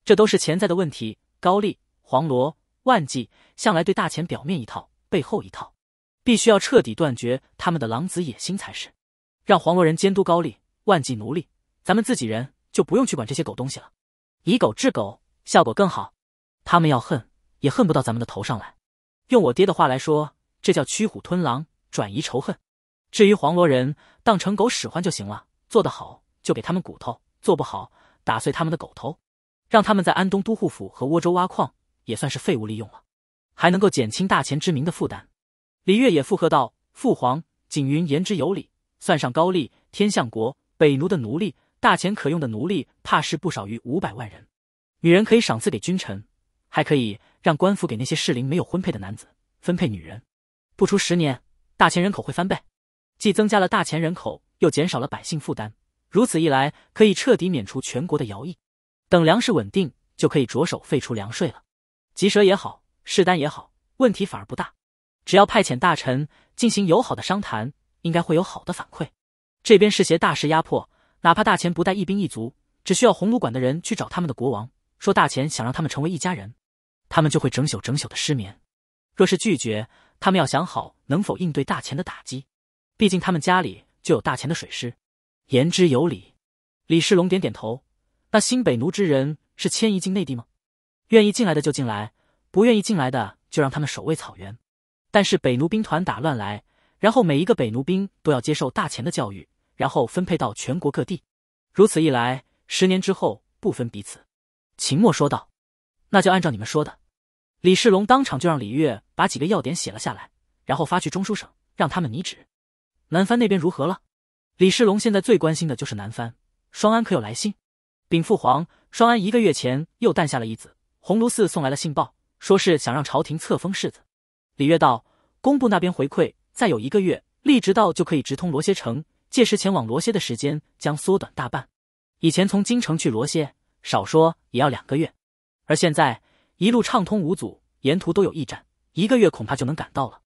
这都是潜在的问题。高丽、黄罗、万济向来对大钱表面一套，背后一套，必须要彻底断绝他们的狼子野心才是。让黄罗人监督高丽、万济奴隶，咱们自己人就不用去管这些狗东西了。以狗治狗，效果更好。他们要恨，也恨不到咱们的头上来。用我爹的话来说。”这叫驱虎吞狼，转移仇恨。至于黄罗人，当成狗使唤就行了。做得好就给他们骨头，做不好打碎他们的狗头，让他们在安东都护府和倭州挖矿，也算是废物利用了，还能够减轻大秦之民的负担。李月也附和道：“父皇，景云言之有理。算上高丽、天象国、北奴的奴隶，大秦可用的奴隶怕是不少于五百万人。女人可以赏赐给君臣，还可以让官府给那些适龄没有婚配的男子分配女人。”不出十年，大钱人口会翻倍，既增加了大钱人口，又减少了百姓负担。如此一来，可以彻底免除全国的徭役。等粮食稳定，就可以着手废除粮税了。吉蛇也好，士丹也好，问题反而不大。只要派遣大臣进行友好的商谈，应该会有好的反馈。这边是挟大势压迫，哪怕大钱不带一兵一卒，只需要鸿炉馆的人去找他们的国王，说大钱想让他们成为一家人，他们就会整宿整宿的失眠。若是拒绝，他们要想好能否应对大钱的打击，毕竟他们家里就有大钱的水师。言之有理，李世龙点点头。那新北奴之人是迁移进内地吗？愿意进来的就进来，不愿意进来的就让他们守卫草原。但是北奴兵团打乱来，然后每一个北奴兵都要接受大钱的教育，然后分配到全国各地。如此一来，十年之后不分彼此。秦墨说道：“那就按照你们说的。”李世龙当场就让李月把几个要点写了下来，然后发去中书省，让他们拟旨。南藩那边如何了？李世龙现在最关心的就是南藩。双安可有来信？禀父皇，双安一个月前又诞下了一子。鸿胪寺送来了信报，说是想让朝廷册封世子。李月道，工部那边回馈，再有一个月，立直到就可以直通罗歇城，届时前往罗歇的时间将缩短大半。以前从京城去罗歇，少说也要两个月，而现在。一路畅通无阻，沿途都有驿站，一个月恐怕就能赶到了。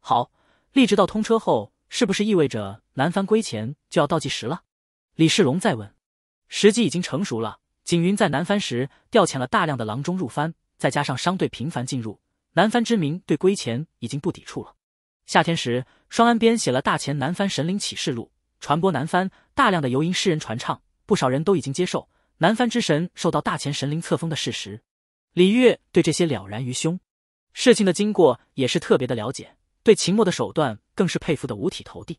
好，立直到通车后，是不是意味着南番归前就要倒计时了？李世龙再问，时机已经成熟了。景云在南番时调遣了大量的郎中入番，再加上商队频繁进入，南番之名对归前已经不抵触了。夏天时，双安编写了《大前南番神灵启示录》，传播南番，大量的游吟诗人传唱，不少人都已经接受南番之神受到大前神灵册封的事实。李月对这些了然于胸，事情的经过也是特别的了解，对秦末的手段更是佩服的五体投地。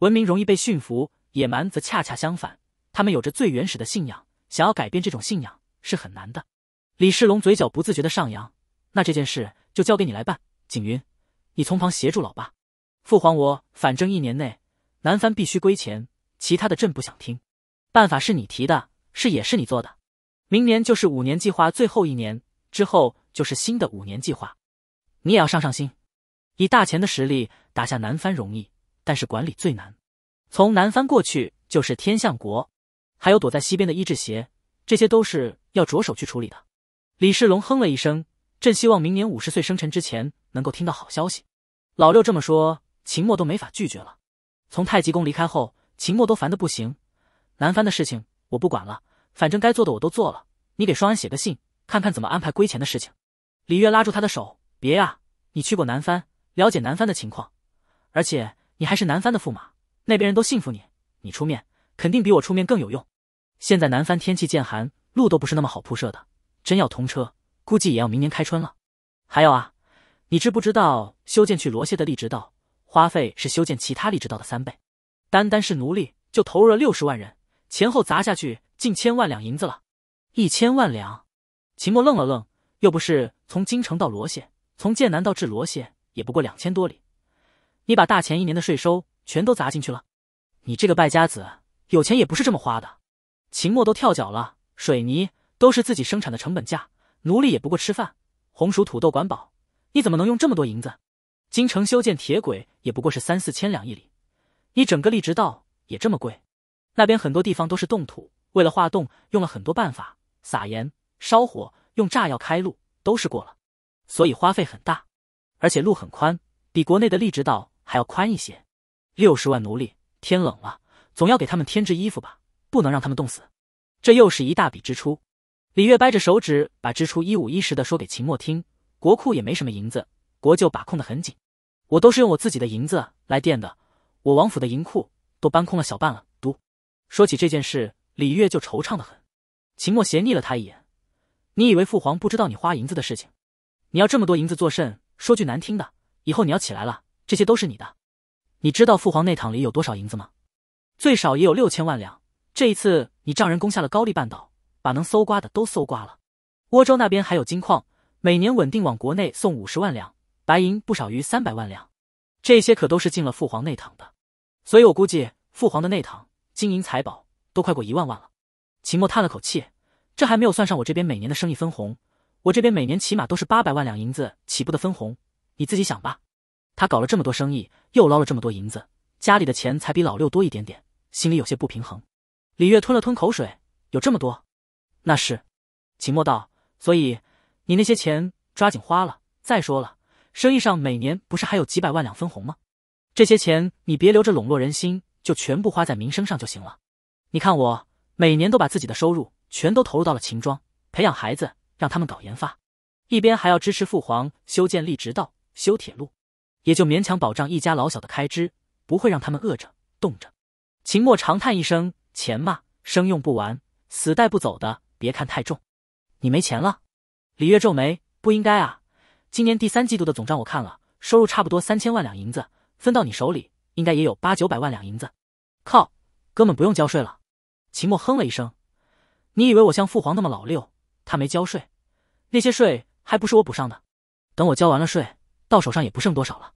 文明容易被驯服，野蛮则恰恰相反，他们有着最原始的信仰，想要改变这种信仰是很难的。李世龙嘴角不自觉的上扬，那这件事就交给你来办，景云，你从旁协助老爸。父皇，我反正一年内南藩必须归前，其他的朕不想听。办法是你提的，事也是你做的，明年就是五年计划最后一年。之后就是新的五年计划，你也要上上心。以大钱的实力打下南藩容易，但是管理最难。从南藩过去就是天象国，还有躲在西边的衣志邪，这些都是要着手去处理的。李世龙哼了一声：“朕希望明年五十岁生辰之前能够听到好消息。”老六这么说，秦墨都没法拒绝了。从太极宫离开后，秦墨都烦的不行。南藩的事情我不管了，反正该做的我都做了。你给双安写个信。看看怎么安排归钱的事情。李月拉住他的手：“别呀，你去过南藩，了解南藩的情况，而且你还是南藩的驸马，那边人都信服你。你出面，肯定比我出面更有用。现在南藩天气渐寒，路都不是那么好铺设的，真要通车，估计也要明年开春了。还有啊，你知不知道修建去罗谢的荔枝道，花费是修建其他荔枝道的三倍，单单是奴隶就投入了六十万人，前后砸下去近千万两银子了，一千万两。”秦墨愣了愣，又不是从京城到罗县，从剑南到治罗县，也不过两千多里。你把大前一年的税收全都砸进去了，你这个败家子，有钱也不是这么花的。秦墨都跳脚了，水泥都是自己生产的成本价，奴隶也不过吃饭，红薯土豆管饱，你怎么能用这么多银子？京城修建铁轨也不过是三四千两一里，你整个荔枝道也这么贵？那边很多地方都是冻土，为了化冻，用了很多办法，撒盐。烧火用炸药开路都是过了，所以花费很大，而且路很宽，比国内的荔枝道还要宽一些。六十万奴隶，天冷了，总要给他们添置衣服吧，不能让他们冻死，这又是一大笔支出。李月掰着手指把支出一五一十的说给秦墨听，国库也没什么银子，国舅把控的很紧，我都是用我自己的银子来垫的，我王府的银库都搬空了小半了。嘟，说起这件事，李月就惆怅的很。秦墨斜睨了他一眼。你以为父皇不知道你花银子的事情？你要这么多银子做甚？说句难听的，以后你要起来了，这些都是你的。你知道父皇内堂里有多少银子吗？最少也有六千万两。这一次你丈人攻下了高丽半岛，把能搜刮的都搜刮了。涡州那边还有金矿，每年稳定往国内送五十万两白银，不少于三百万两。这些可都是进了父皇内堂的。所以我估计父皇的内堂金银财宝都快过一万万了。秦墨叹了口气。这还没有算上我这边每年的生意分红，我这边每年起码都是八百万两银子起步的分红，你自己想吧。他搞了这么多生意，又捞了这么多银子，家里的钱才比老六多一点点，心里有些不平衡。李月吞了吞口水，有这么多？那是，秦墨道。所以你那些钱抓紧花了。再说了，生意上每年不是还有几百万两分红吗？这些钱你别留着笼络人心，就全部花在民生上就行了。你看我每年都把自己的收入。全都投入到了秦庄，培养孩子，让他们搞研发；一边还要支持父皇修建立直道、修铁路，也就勉强保障一家老小的开支，不会让他们饿着、冻着。秦墨长叹一声：“钱嘛，生用不完，死带不走的。别看太重，你没钱了。”李月皱眉：“不应该啊，今年第三季度的总账我看了，收入差不多三千万两银子，分到你手里应该也有八九百万两银子。靠，哥们不用交税了。”秦墨哼了一声。你以为我像父皇那么老六？他没交税，那些税还不是我补上的？等我交完了税，到手上也不剩多少了。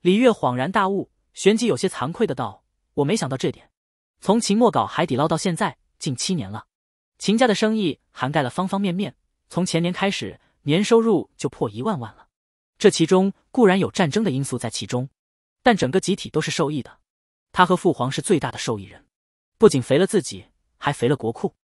李月恍然大悟，旋即有些惭愧的道：“我没想到这点。从秦末搞海底捞到现在，近七年了，秦家的生意涵盖了方方面面。从前年开始，年收入就破一万万了。这其中固然有战争的因素在其中，但整个集体都是受益的。他和父皇是最大的受益人，不仅肥了自己，还肥了国库。”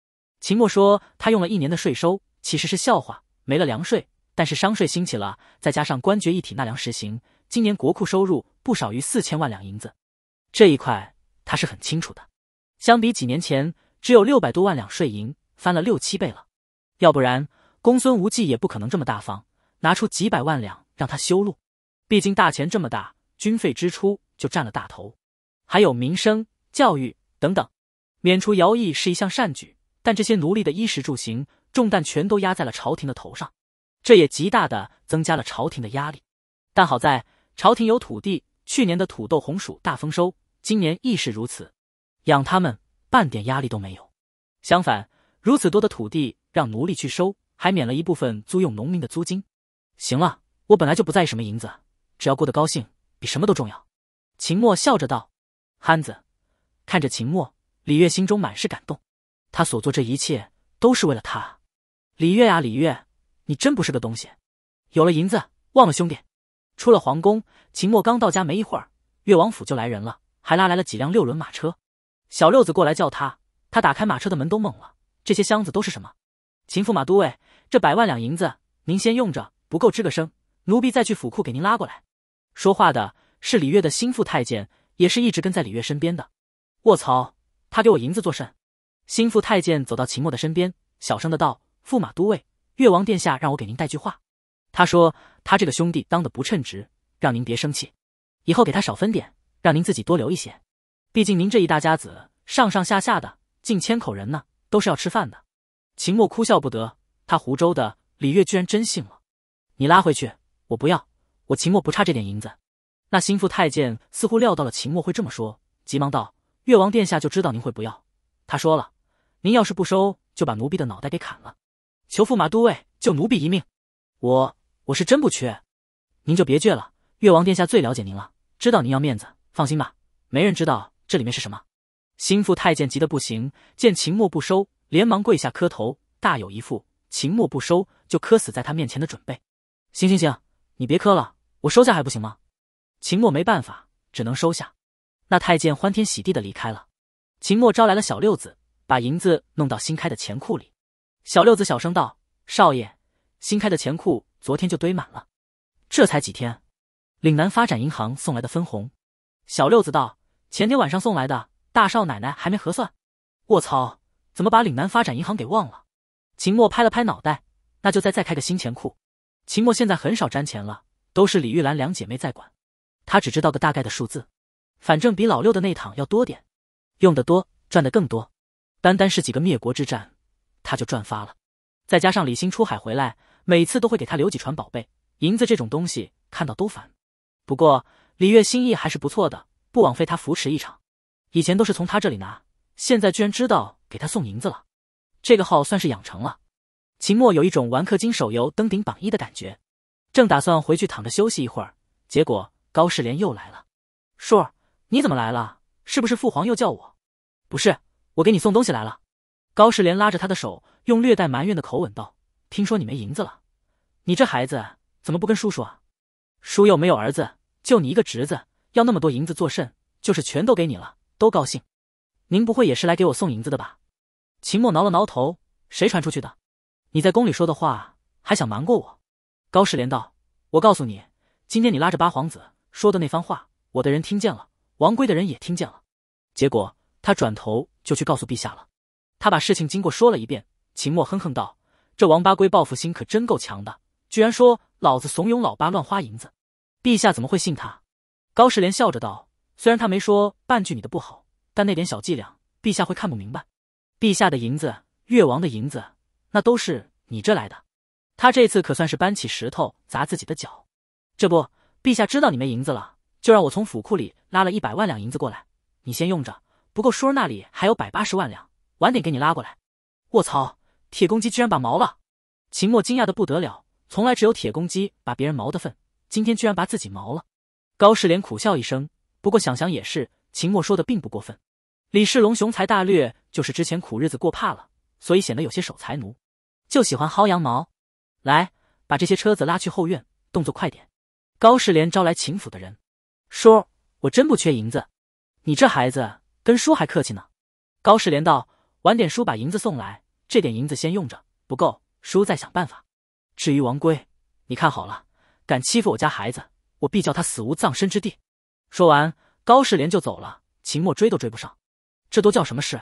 秦墨说：“他用了一年的税收，其实是笑话。没了粮税，但是商税兴起了，再加上官爵一体纳粮实行，今年国库收入不少于四千万两银子。这一块他是很清楚的。相比几年前，只有六百多万两税银，翻了六七倍了。要不然，公孙无忌也不可能这么大方，拿出几百万两让他修路。毕竟大钱这么大，军费支出就占了大头，还有民生、教育等等。免除徭役是一项善举。”但这些奴隶的衣食住行重担全都压在了朝廷的头上，这也极大的增加了朝廷的压力。但好在朝廷有土地，去年的土豆红薯大丰收，今年亦是如此，养他们半点压力都没有。相反，如此多的土地让奴隶去收，还免了一部分租用农民的租金。行了，我本来就不在意什么银子，只要过得高兴，比什么都重要。秦墨笑着道。憨子看着秦墨，李月心中满是感动。他所做这一切都是为了他，李月啊，李月，你真不是个东西！有了银子，忘了兄弟。出了皇宫，秦墨刚到家没一会儿，越王府就来人了，还拉来了几辆六轮马车。小六子过来叫他，他打开马车的门都懵了，这些箱子都是什么？秦驸马都尉，这百万两银子您先用着，不够吱个声，奴婢再去府库给您拉过来。说话的是李月的心腹太监，也是一直跟在李月身边的。卧槽，他给我银子做甚？心腹太监走到秦墨的身边，小声的道：“驸马都尉，越王殿下让我给您带句话。他说他这个兄弟当的不称职，让您别生气，以后给他少分点，让您自己多留一些。毕竟您这一大家子，上上下下的近千口人呢，都是要吃饭的。”秦墨哭笑不得，他湖州的李月居然真信了。你拉回去，我不要，我秦墨不差这点银子。那心腹太监似乎料到了秦墨会这么说，急忙道：“越王殿下就知道您会不要，他说了。”您要是不收，就把奴婢的脑袋给砍了！求驸马都尉救奴婢一命！我我是真不缺，您就别倔了。越王殿下最了解您了，知道您要面子，放心吧，没人知道这里面是什么。心腹太监急得不行，见秦墨不收，连忙跪下磕头，大有一副秦墨不收就磕死在他面前的准备。行行行，你别磕了，我收下还不行吗？秦墨没办法，只能收下。那太监欢天喜地的离开了。秦墨招来了小六子。把银子弄到新开的钱库里，小六子小声道：“少爷，新开的钱库昨天就堆满了，这才几天，岭南发展银行送来的分红。”小六子道：“前天晚上送来的，大少奶奶还没核算。”卧槽，怎么把岭南发展银行给忘了？秦墨拍了拍脑袋，那就再再开个新钱库。秦墨现在很少沾钱了，都是李玉兰两姐妹在管，他只知道个大概的数字，反正比老六的那趟要多点，用的多，赚的更多。单单是几个灭国之战，他就赚发了，再加上李欣出海回来，每次都会给他留几船宝贝银子，这种东西看到都烦。不过李月心意还是不错的，不枉费他扶持一场。以前都是从他这里拿，现在居然知道给他送银子了，这个号算是养成了。秦墨有一种玩氪金手游登顶榜一的感觉，正打算回去躺着休息一会儿，结果高世莲又来了。叔儿，你怎么来了？是不是父皇又叫我？不是。我给你送东西来了，高世莲拉着他的手，用略带埋怨的口吻道：“听说你没银子了，你这孩子怎么不跟叔叔啊？叔又没有儿子，就你一个侄子，要那么多银子做甚？就是全都给你了，都高兴。您不会也是来给我送银子的吧？”秦墨挠了挠头：“谁传出去的？你在宫里说的话，还想瞒过我？”高世莲道：“我告诉你，今天你拉着八皇子说的那番话，我的人听见了，王圭的人也听见了，结果……”他转头就去告诉陛下了。他把事情经过说了一遍。秦墨哼哼道：“这王八龟报复心可真够强的，居然说老子怂恿老八乱花银子，陛下怎么会信他？”高世廉笑着道：“虽然他没说半句你的不好，但那点小伎俩，陛下会看不明白。陛下的银子，越王的银子，那都是你这来的。他这次可算是搬起石头砸自己的脚。这不，陛下知道你没银子了，就让我从府库里拉了一百万两银子过来，你先用着。”不过叔那里还有百八十万两，晚点给你拉过来。我操，铁公鸡居然把毛了！秦墨惊讶的不得了，从来只有铁公鸡把别人毛的份，今天居然拔自己毛了。高世莲苦笑一声，不过想想也是，秦墨说的并不过分。李世龙雄才大略，就是之前苦日子过怕了，所以显得有些守财奴，就喜欢薅羊毛。来，把这些车子拉去后院，动作快点。高世莲招来秦府的人，叔，我真不缺银子，你这孩子。跟叔还客气呢，高世连道，晚点叔把银子送来，这点银子先用着，不够叔再想办法。至于王归，你看好了，敢欺负我家孩子，我必叫他死无葬身之地。说完，高世连就走了，秦墨追都追不上，这都叫什么事？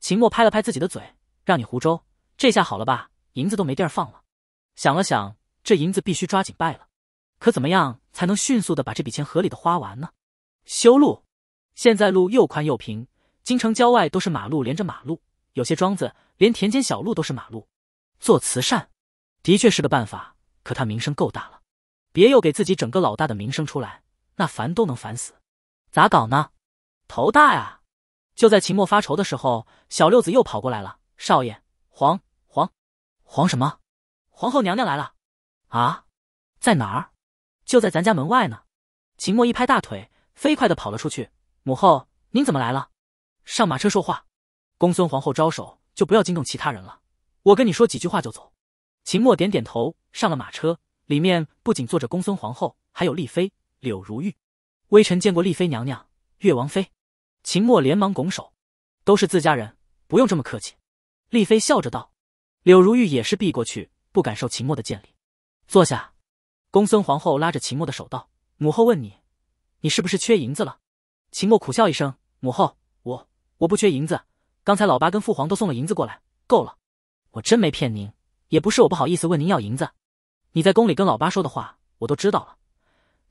秦墨拍了拍自己的嘴，让你胡诌，这下好了吧，银子都没地儿放了。想了想，这银子必须抓紧败了，可怎么样才能迅速的把这笔钱合理的花完呢？修路。现在路又宽又平，京城郊外都是马路，连着马路。有些庄子连田间小路都是马路。做慈善，的确是个办法。可他名声够大了，别又给自己整个老大的名声出来，那烦都能烦死。咋搞呢？头大呀！就在秦墨发愁的时候，小六子又跑过来了：“少爷，皇皇皇什么？皇后娘娘来了！啊，在哪儿？就在咱家门外呢。”秦墨一拍大腿，飞快的跑了出去。母后，您怎么来了？上马车说话。公孙皇后招手，就不要惊动其他人了。我跟你说几句话就走。秦墨点点头，上了马车。里面不仅坐着公孙皇后，还有丽妃、柳如玉。微臣见过丽妃娘娘、越王妃。秦墨连忙拱手，都是自家人，不用这么客气。丽妃笑着道。柳如玉也是避过去，不感受秦墨的见礼。坐下。公孙皇后拉着秦墨的手道：“母后问你，你是不是缺银子了？”秦墨苦笑一声：“母后，我我不缺银子。刚才老八跟父皇都送了银子过来，够了。我真没骗您，也不是我不好意思问您要银子。你在宫里跟老八说的话，我都知道了。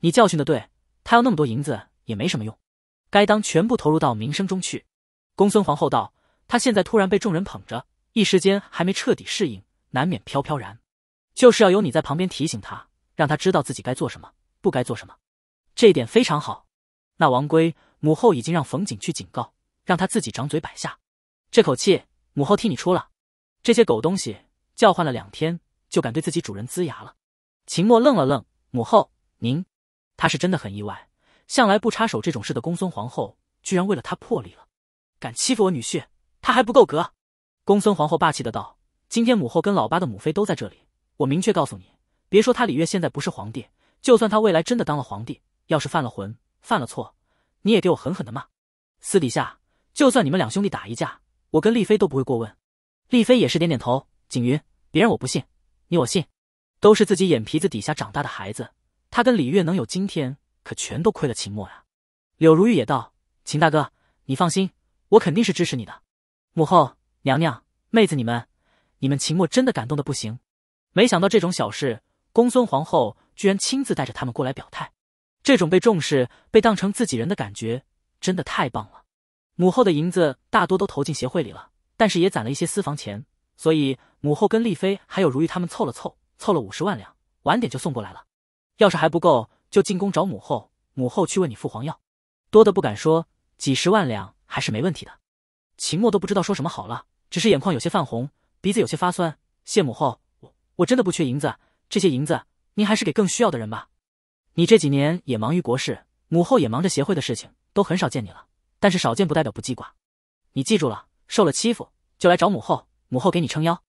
你教训的对，他要那么多银子也没什么用，该当全部投入到民生中去。”公孙皇后道：“他现在突然被众人捧着，一时间还没彻底适应，难免飘飘然。就是要有你在旁边提醒他，让他知道自己该做什么，不该做什么，这一点非常好。”那王规母后已经让冯景去警告，让他自己掌嘴百下，这口气母后替你出了。这些狗东西叫唤了两天，就敢对自己主人龇牙了。秦墨愣了愣，母后您，他是真的很意外。向来不插手这种事的公孙皇后，居然为了他破例了。敢欺负我女婿，他还不够格。公孙皇后霸气的道：“今天母后跟老八的母妃都在这里，我明确告诉你，别说他李月现在不是皇帝，就算他未来真的当了皇帝，要是犯了浑。”犯了错，你也给我狠狠的骂。私底下，就算你们两兄弟打一架，我跟丽妃都不会过问。丽妃也是点点头。景云，别人我不信，你我信。都是自己眼皮子底下长大的孩子，他跟李月能有今天，可全都亏了秦墨呀。柳如玉也道：“秦大哥，你放心，我肯定是支持你的。”母后、娘娘、妹子你们，你们秦墨真的感动的不行。没想到这种小事，公孙皇后居然亲自带着他们过来表态。这种被重视、被当成自己人的感觉，真的太棒了。母后的银子大多都投进协会里了，但是也攒了一些私房钱，所以母后跟丽妃还有如玉他们凑了凑，凑了五十万两，晚点就送过来了。要是还不够，就进宫找母后，母后去问你父皇要，多的不敢说，几十万两还是没问题的。秦墨都不知道说什么好了，只是眼眶有些泛红，鼻子有些发酸。谢母后，我我真的不缺银子，这些银子您还是给更需要的人吧。你这几年也忙于国事，母后也忙着协会的事情，都很少见你了。但是少见不代表不记挂，你记住了，受了欺负就来找母后，母后给你撑腰。